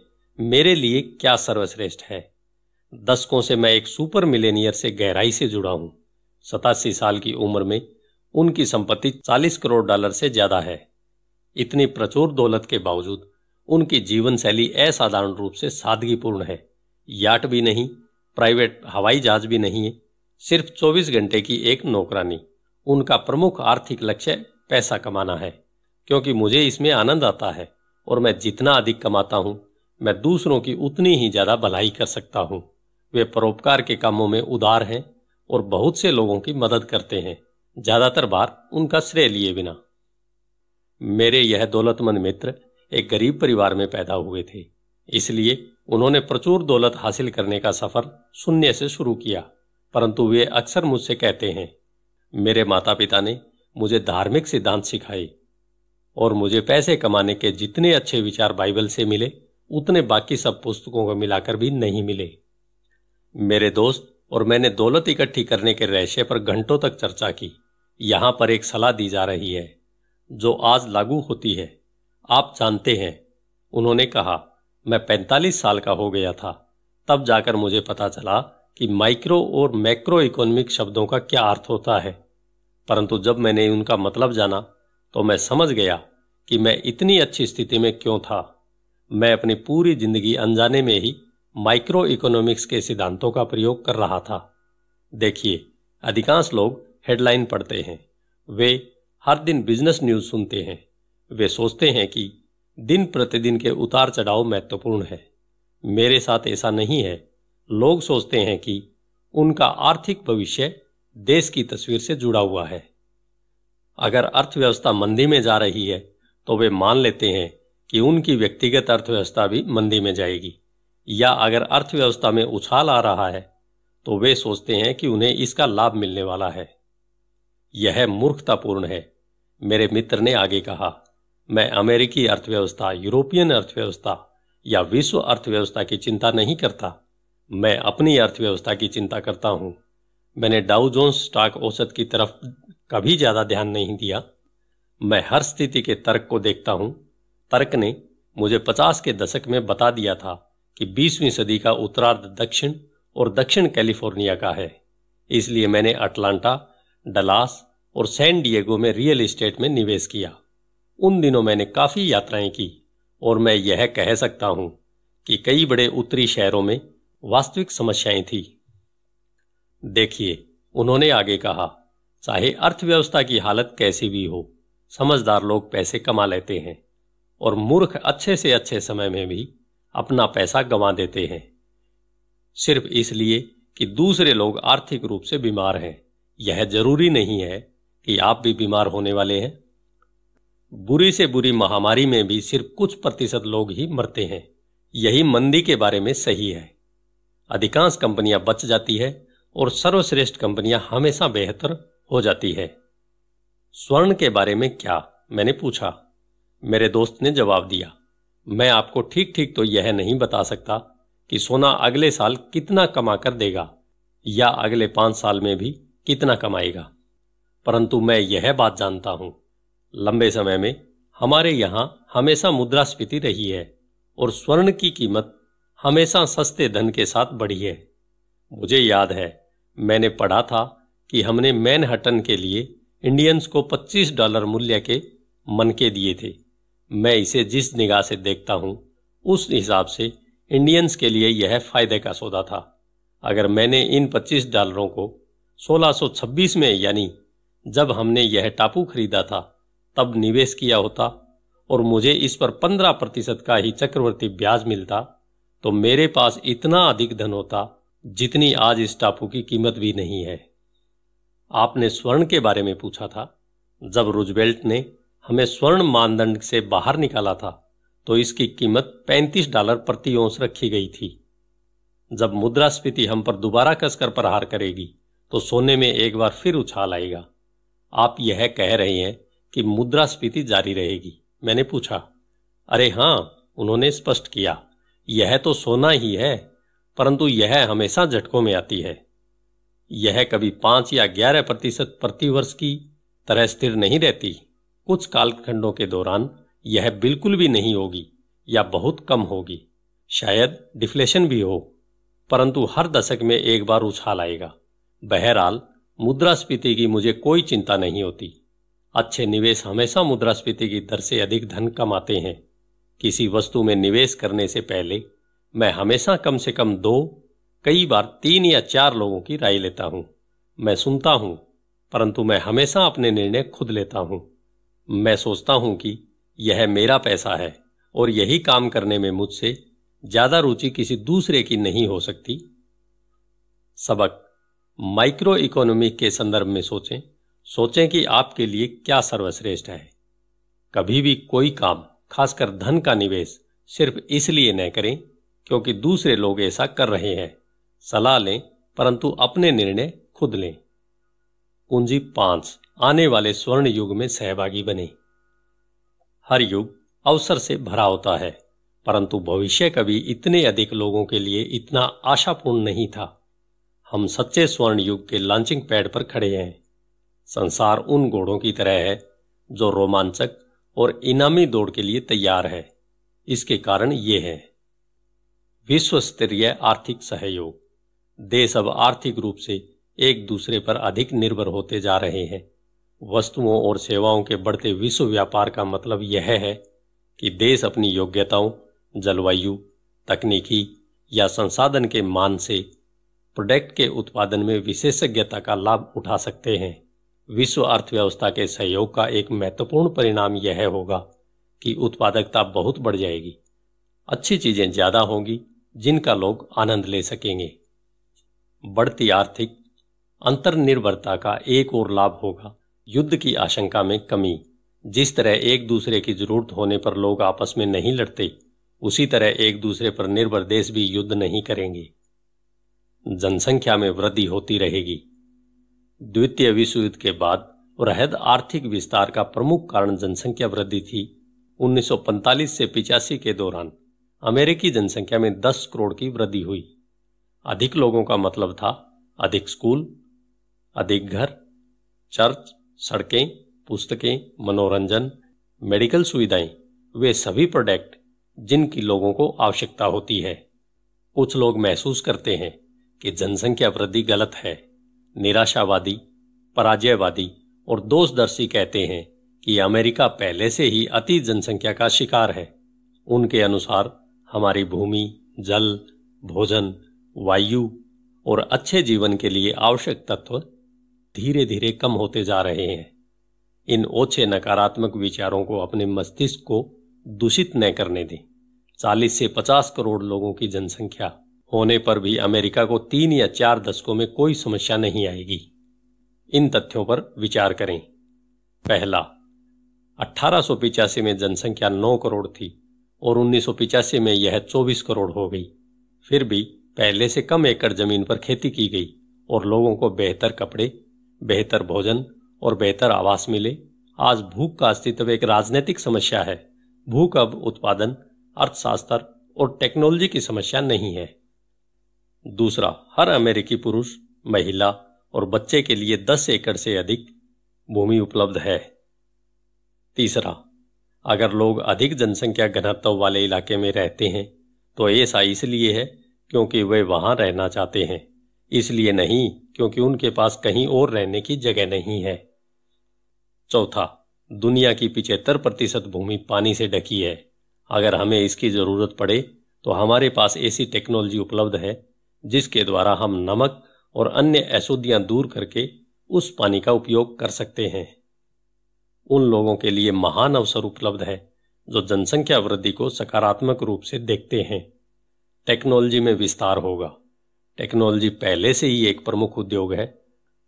मेरे लिए क्या सर्वश्रेष्ठ है दशकों से मैं एक सुपर मिलेनियर से गहराई से जुड़ा हूं सतासी साल की उम्र में उनकी संपत्ति 40 करोड़ डॉलर से ज्यादा है इतनी प्रचुर दौलत के बावजूद उनकी जीवन शैली असाधारण रूप से सादगीपूर्ण है याट भी नहीं प्राइवेट हवाई जहाज भी नहीं है सिर्फ 24 घंटे की एक नौकरानी उनका प्रमुख आर्थिक लक्ष्य पैसा कमाना है क्योंकि मुझे इसमें आनंद आता है और मैं जितना अधिक कमाता हूँ मैं दूसरों की उतनी ही ज़्यादा भलाई कर सकता हूँ वे परोपकार के कामों में उदार हैं और बहुत से लोगों की मदद करते हैं ज़्यादातर बार उनका श्रेय लिए बिना मेरे यह दौलतमंद मित्र एक गरीब परिवार में पैदा हुए थे इसलिए उन्होंने प्रचुर दौलत हासिल करने का सफर शून्य से शुरू किया परंतु वे अक्सर मुझसे कहते हैं मेरे माता पिता ने मुझे धार्मिक सिद्धांत सिखाए और मुझे पैसे कमाने के जितने अच्छे विचार बाइबल से मिले उतने बाकी सब पुस्तकों को मिलाकर भी नहीं मिले मेरे दोस्त और मैंने दौलत इकट्ठी करने के रहस्य पर घंटों तक चर्चा की यहां पर एक सलाह दी जा रही है जो आज लागू होती है आप जानते हैं उन्होंने कहा मैं 45 साल का हो गया था तब जाकर मुझे पता चला कि माइक्रो और मैक्रो इकोनॉमिक शब्दों का क्या अर्थ होता है परंतु जब मैंने उनका मतलब जाना तो मैं समझ गया कि मैं इतनी अच्छी स्थिति में क्यों था मैं अपनी पूरी जिंदगी अनजाने में ही माइक्रो इकोनॉमिक्स के सिद्धांतों का प्रयोग कर रहा था देखिए अधिकांश लोग हेडलाइन पढ़ते हैं वे हर दिन बिजनेस न्यूज सुनते हैं वे सोचते हैं कि दिन प्रतिदिन के उतार चढ़ाव महत्वपूर्ण है मेरे साथ ऐसा नहीं है लोग सोचते हैं कि उनका आर्थिक भविष्य देश की तस्वीर से जुड़ा हुआ है अगर अर्थव्यवस्था मंदी में जा रही है तो वे मान लेते हैं कि उनकी व्यक्तिगत अर्थव्यवस्था भी मंदी में जाएगी या अगर अर्थव्यवस्था में उछाल आ रहा है तो वे सोचते हैं कि उन्हें इसका लाभ मिलने वाला है यह मूर्खतापूर्ण है मेरे मित्र ने आगे कहा मैं अमेरिकी अर्थव्यवस्था यूरोपियन अर्थव्यवस्था या विश्व अर्थव्यवस्था की चिंता नहीं करता मैं अपनी अर्थव्यवस्था की चिंता करता हूं मैंने डाउ जोन्स स्टॉक औसत की तरफ कभी ज्यादा ध्यान नहीं दिया मैं हर स्थिति के तर्क को देखता हूं तर्क ने मुझे पचास के दशक में बता दिया था कि बीसवीं सदी का उत्तरार्ध दक्षिण और दक्षिण कैलिफोर्निया का है इसलिए मैंने अटलांटा डलास और सैन डिएगो में रियल एस्टेट में निवेश किया उन दिनों मैंने काफ़ी यात्राएं की और मैं यह कह सकता हूं कि कई बड़े उत्तरी शहरों में वास्तविक समस्याएं थी देखिए उन्होंने आगे कहा चाहे अर्थव्यवस्था की हालत कैसी भी हो समझदार लोग पैसे कमा लेते हैं और मूर्ख अच्छे से अच्छे समय में भी अपना पैसा गंवा देते हैं सिर्फ इसलिए कि दूसरे लोग आर्थिक रूप से बीमार हैं यह जरूरी नहीं है कि आप भी बीमार होने वाले हैं बुरी से बुरी महामारी में भी सिर्फ कुछ प्रतिशत लोग ही मरते हैं यही मंदी के बारे में सही है अधिकांश कंपनियां बच जाती है और सर्वश्रेष्ठ कंपनियां हमेशा बेहतर हो जाती है स्वर्ण के बारे में क्या मैंने पूछा मेरे दोस्त ने जवाब दिया मैं आपको ठीक ठीक तो यह नहीं बता सकता कि सोना अगले साल कितना कमा कर देगा या अगले पांच साल में भी कितना कमाएगा परंतु मैं यह बात जानता हूं लंबे समय में हमारे यहां हमेशा मुद्रास्फीति रही है और स्वर्ण की कीमत हमेशा सस्ते धन के साथ बढ़ी है मुझे याद है मैंने पढ़ा था कि हमने हटन के लिए इंडियंस को 25 डॉलर मूल्य के मनके दिए थे मैं इसे जिस निगाह से देखता हूं उस हिसाब से इंडियंस के लिए यह फायदे का सौदा था अगर मैंने इन 25 डॉलरों को 1626 में यानी जब हमने यह टापू खरीदा था तब निवेश किया होता और मुझे इस पर पंद्रह प्रतिशत का ही चक्रवर्ती ब्याज मिलता तो मेरे पास इतना अधिक धन होता जितनी आज इस टापू की कीमत भी नहीं है आपने स्वर्ण के बारे में पूछा था जब रुजबेल्ट ने हमें स्वर्ण मानदंड से बाहर निकाला था तो इसकी कीमत 35 डॉलर प्रति ओंस रखी गई थी जब मुद्रास्फीति हम पर दोबारा कसकर प्रहार करेगी तो सोने में एक बार फिर उछाल आएगा आप यह कह रहे हैं कि स्फीति जारी रहेगी मैंने पूछा अरे हाँ उन्होंने स्पष्ट किया यह तो सोना ही है परंतु यह हमेशा झटकों में आती है यह कभी पांच या ग्यारह प्रतिशत प्रतिवर्ष की तरह स्थिर नहीं रहती कुछ कालखंडों के दौरान यह बिल्कुल भी नहीं होगी या बहुत कम होगी शायद डिफ्लेशन भी हो परंतु हर दशक में एक बार उछाल आएगा बहरहाल मुद्रास्फीति की मुझे कोई चिंता नहीं होती अच्छे निवेश हमेशा मुद्रास्फीति की दर से अधिक धन कमाते हैं किसी वस्तु में निवेश करने से पहले मैं हमेशा कम से कम दो कई बार तीन या चार लोगों की राय लेता हूं मैं सुनता हूं परंतु मैं हमेशा अपने निर्णय खुद लेता हूं मैं सोचता हूं कि यह मेरा पैसा है और यही काम करने में मुझसे ज्यादा रुचि किसी दूसरे की नहीं हो सकती सबक माइक्रो इकोनॉमी के संदर्भ में सोचें सोचें कि आपके लिए क्या सर्वश्रेष्ठ है कभी भी कोई काम खासकर धन का निवेश सिर्फ इसलिए न करें क्योंकि दूसरे लोग ऐसा कर रहे हैं सलाह लें परंतु अपने निर्णय खुद लें पूंजी पांच आने वाले स्वर्ण युग में सहभागी बने हर युग अवसर से भरा होता है परंतु भविष्य कभी इतने अधिक लोगों के लिए इतना आशापूर्ण नहीं था हम सच्चे स्वर्ण युग के लॉन्चिंग पैड पर खड़े हैं संसार उन घोड़ों की तरह है जो रोमांचक और इनामी दौड़ के लिए तैयार है इसके कारण ये है विश्व स्तरीय आर्थिक सहयोग देश अब आर्थिक रूप से एक दूसरे पर अधिक निर्भर होते जा रहे हैं वस्तुओं और सेवाओं के बढ़ते विश्व व्यापार का मतलब यह है कि देश अपनी योग्यताओं जलवायु तकनीकी या संसाधन के मान से प्रोडक्ट के उत्पादन में विशेषज्ञता का लाभ उठा सकते हैं विश्व अर्थव्यवस्था के सहयोग का एक महत्वपूर्ण परिणाम यह होगा कि उत्पादकता बहुत बढ़ जाएगी अच्छी चीजें ज्यादा होंगी जिनका लोग आनंद ले सकेंगे बढ़ती आर्थिक अंतर्निर्भरता का एक और लाभ होगा युद्ध की आशंका में कमी जिस तरह एक दूसरे की जरूरत होने पर लोग आपस में नहीं लड़ते उसी तरह एक दूसरे पर निर्भर देश भी युद्ध नहीं करेंगे जनसंख्या में वृद्धि होती रहेगी द्वितीय विश्व युद्ध के बाद वृहद आर्थिक विस्तार का प्रमुख कारण जनसंख्या वृद्धि थी 1945 से पिचासी के दौरान अमेरिकी जनसंख्या में 10 करोड़ की वृद्धि हुई अधिक लोगों का मतलब था अधिक स्कूल अधिक घर चर्च सड़कें पुस्तकें मनोरंजन मेडिकल सुविधाएं वे सभी प्रोडक्ट जिनकी लोगों को आवश्यकता होती है कुछ लोग महसूस करते हैं कि जनसंख्या वृद्धि गलत है निराशावादी पराजयवादी और दोषदर्शी कहते हैं कि अमेरिका पहले से ही अति जनसंख्या का शिकार है उनके अनुसार हमारी भूमि जल भोजन वायु और अच्छे जीवन के लिए आवश्यक तत्व धीरे धीरे कम होते जा रहे हैं इन ओछे नकारात्मक विचारों को अपने मस्तिष्क को दूषित न करने दें 40 से 50 करोड़ लोगों की जनसंख्या होने पर भी अमेरिका को तीन या चार दशकों में कोई समस्या नहीं आएगी इन तथ्यों पर विचार करें पहला अठारह में जनसंख्या 9 करोड़ थी और उन्नीस में यह 24 करोड़ हो गई फिर भी पहले से कम एकड़ जमीन पर खेती की गई और लोगों को बेहतर कपड़े बेहतर भोजन और बेहतर आवास मिले आज भूख का अस्तित्व एक राजनीतिक समस्या है भूख अब उत्पादन अर्थशास्त्र और टेक्नोलॉजी की समस्या नहीं है दूसरा हर अमेरिकी पुरुष महिला और बच्चे के लिए 10 एकड़ से अधिक भूमि उपलब्ध है तीसरा अगर लोग अधिक जनसंख्या घनत्व वाले इलाके में रहते हैं तो ऐसा इसलिए है क्योंकि वे वहां रहना चाहते हैं इसलिए नहीं क्योंकि उनके पास कहीं और रहने की जगह नहीं है चौथा दुनिया की पिछहत्तर प्रतिशत भूमि पानी से ढकी है अगर हमें इसकी जरूरत पड़े तो हमारे पास ऐसी टेक्नोलॉजी उपलब्ध है जिसके द्वारा हम नमक और अन्य अशुद्धियां दूर करके उस पानी का उपयोग कर सकते हैं उन लोगों के लिए महान अवसर उपलब्ध है जो जनसंख्या वृद्धि को सकारात्मक रूप से देखते हैं टेक्नोलॉजी में विस्तार होगा टेक्नोलॉजी पहले से ही एक प्रमुख उद्योग है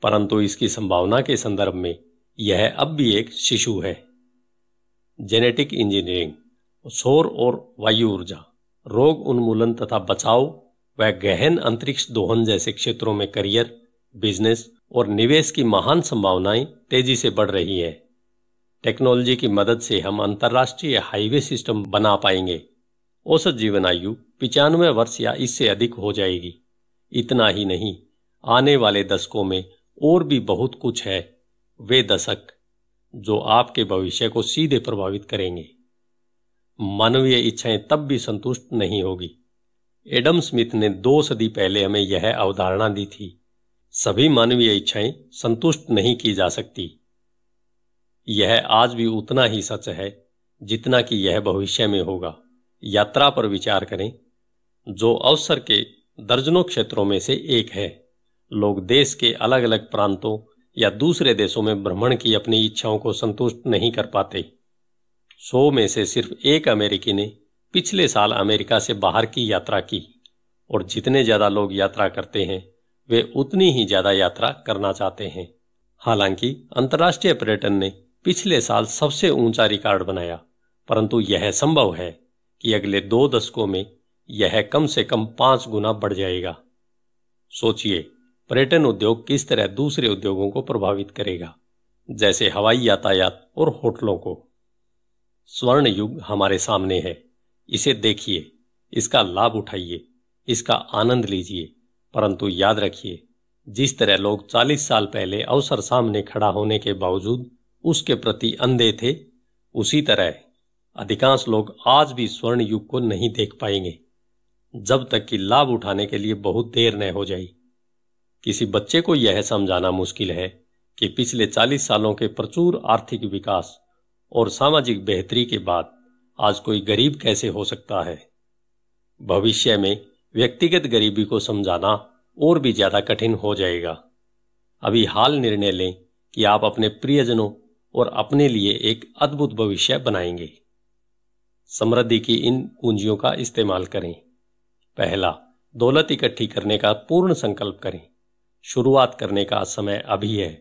परंतु इसकी संभावना के संदर्भ में यह अब भी एक शिशु है जेनेटिक इंजीनियरिंग सौर और वायु ऊर्जा रोग उन्मूलन तथा बचाव वह गहन अंतरिक्ष दोहन जैसे क्षेत्रों में करियर बिजनेस और निवेश की महान संभावनाएं तेजी से बढ़ रही है टेक्नोलॉजी की मदद से हम अंतर्राष्ट्रीय हाईवे सिस्टम बना पाएंगे औसत जीवन आयु पिचानवे वर्ष या इससे अधिक हो जाएगी इतना ही नहीं आने वाले दशकों में और भी बहुत कुछ है वे दशक जो आपके भविष्य को सीधे प्रभावित करेंगे मानवीय इच्छाएं तब भी संतुष्ट नहीं होगी एडम स्मिथ ने दो सदी पहले हमें यह अवधारणा दी थी सभी मानवीय इच्छाएं संतुष्ट नहीं की जा सकती यह आज भी उतना ही सच है जितना कि यह भविष्य में होगा यात्रा पर विचार करें जो अवसर के दर्जनों क्षेत्रों में से एक है लोग देश के अलग अलग प्रांतों या दूसरे देशों में भ्रमण की अपनी इच्छाओं को संतुष्ट नहीं कर पाते सौ में से सिर्फ एक अमेरिकी ने पिछले साल अमेरिका से बाहर की यात्रा की और जितने ज़्यादा लोग यात्रा करते हैं वे उतनी ही ज़्यादा यात्रा करना चाहते हैं हालांकि अंतर्राष्ट्रीय पर्यटन ने पिछले साल सबसे ऊंचा रिकॉर्ड बनाया परंतु यह संभव है कि अगले दो दशकों में यह कम से कम पांच गुना बढ़ जाएगा सोचिए पर्यटन उद्योग किस तरह दूसरे उद्योगों को प्रभावित करेगा जैसे हवाई यातायात और होटलों को स्वर्ण युग हमारे सामने है इसे देखिए इसका लाभ उठाइए इसका आनंद लीजिए परंतु याद रखिए जिस तरह लोग 40 साल पहले अवसर सामने खड़ा होने के बावजूद उसके प्रति अंधे थे उसी तरह अधिकांश लोग आज भी स्वर्ण युग को नहीं देख पाएंगे जब तक कि लाभ उठाने के लिए बहुत देर न हो जाए किसी बच्चे को यह समझाना मुश्किल है कि पिछले 40 सालों के प्रचुर आर्थिक विकास और सामाजिक बेहतरी के बाद आज कोई गरीब कैसे हो सकता है भविष्य में व्यक्तिगत गरीबी को समझाना और भी ज्यादा कठिन हो जाएगा अभी हाल निर्णय लें कि आप अपने प्रियजनों और अपने लिए एक अद्भुत भविष्य बनाएंगे समृद्धि की इन पूंजियों का इस्तेमाल करें पहला दौलत इकट्ठी करने का पूर्ण संकल्प करें शुरुआत करने का समय अभी है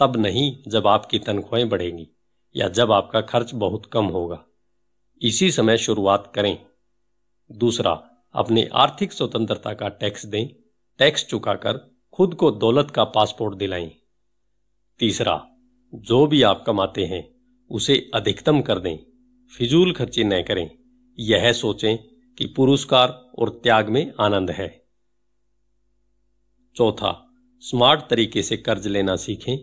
तब नहीं जब आपकी तनख्वाहें बढ़ेंगी या जब आपका खर्च बहुत कम होगा इसी समय शुरुआत करें दूसरा अपनी आर्थिक स्वतंत्रता का टैक्स दें टैक्स चुकाकर खुद को दौलत का पासपोर्ट दिलाएं तीसरा जो भी आप कमाते हैं उसे अधिकतम कर दें फिजूल खर्ची न करें यह सोचें कि पुरस्कार और त्याग में आनंद है चौथा स्मार्ट तरीके से कर्ज लेना सीखें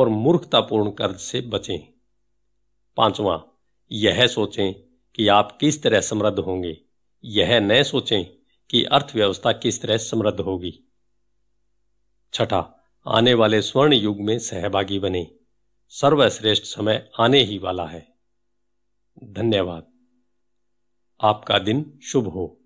और मूर्खतापूर्ण कर्ज से बचें पांचवा यह सोचें कि आप किस तरह समृद्ध होंगे यह न सोचें कि अर्थव्यवस्था किस तरह समृद्ध होगी छठा आने वाले स्वर्ण युग में सहभागी बने सर्वश्रेष्ठ समय आने ही वाला है धन्यवाद आपका दिन शुभ हो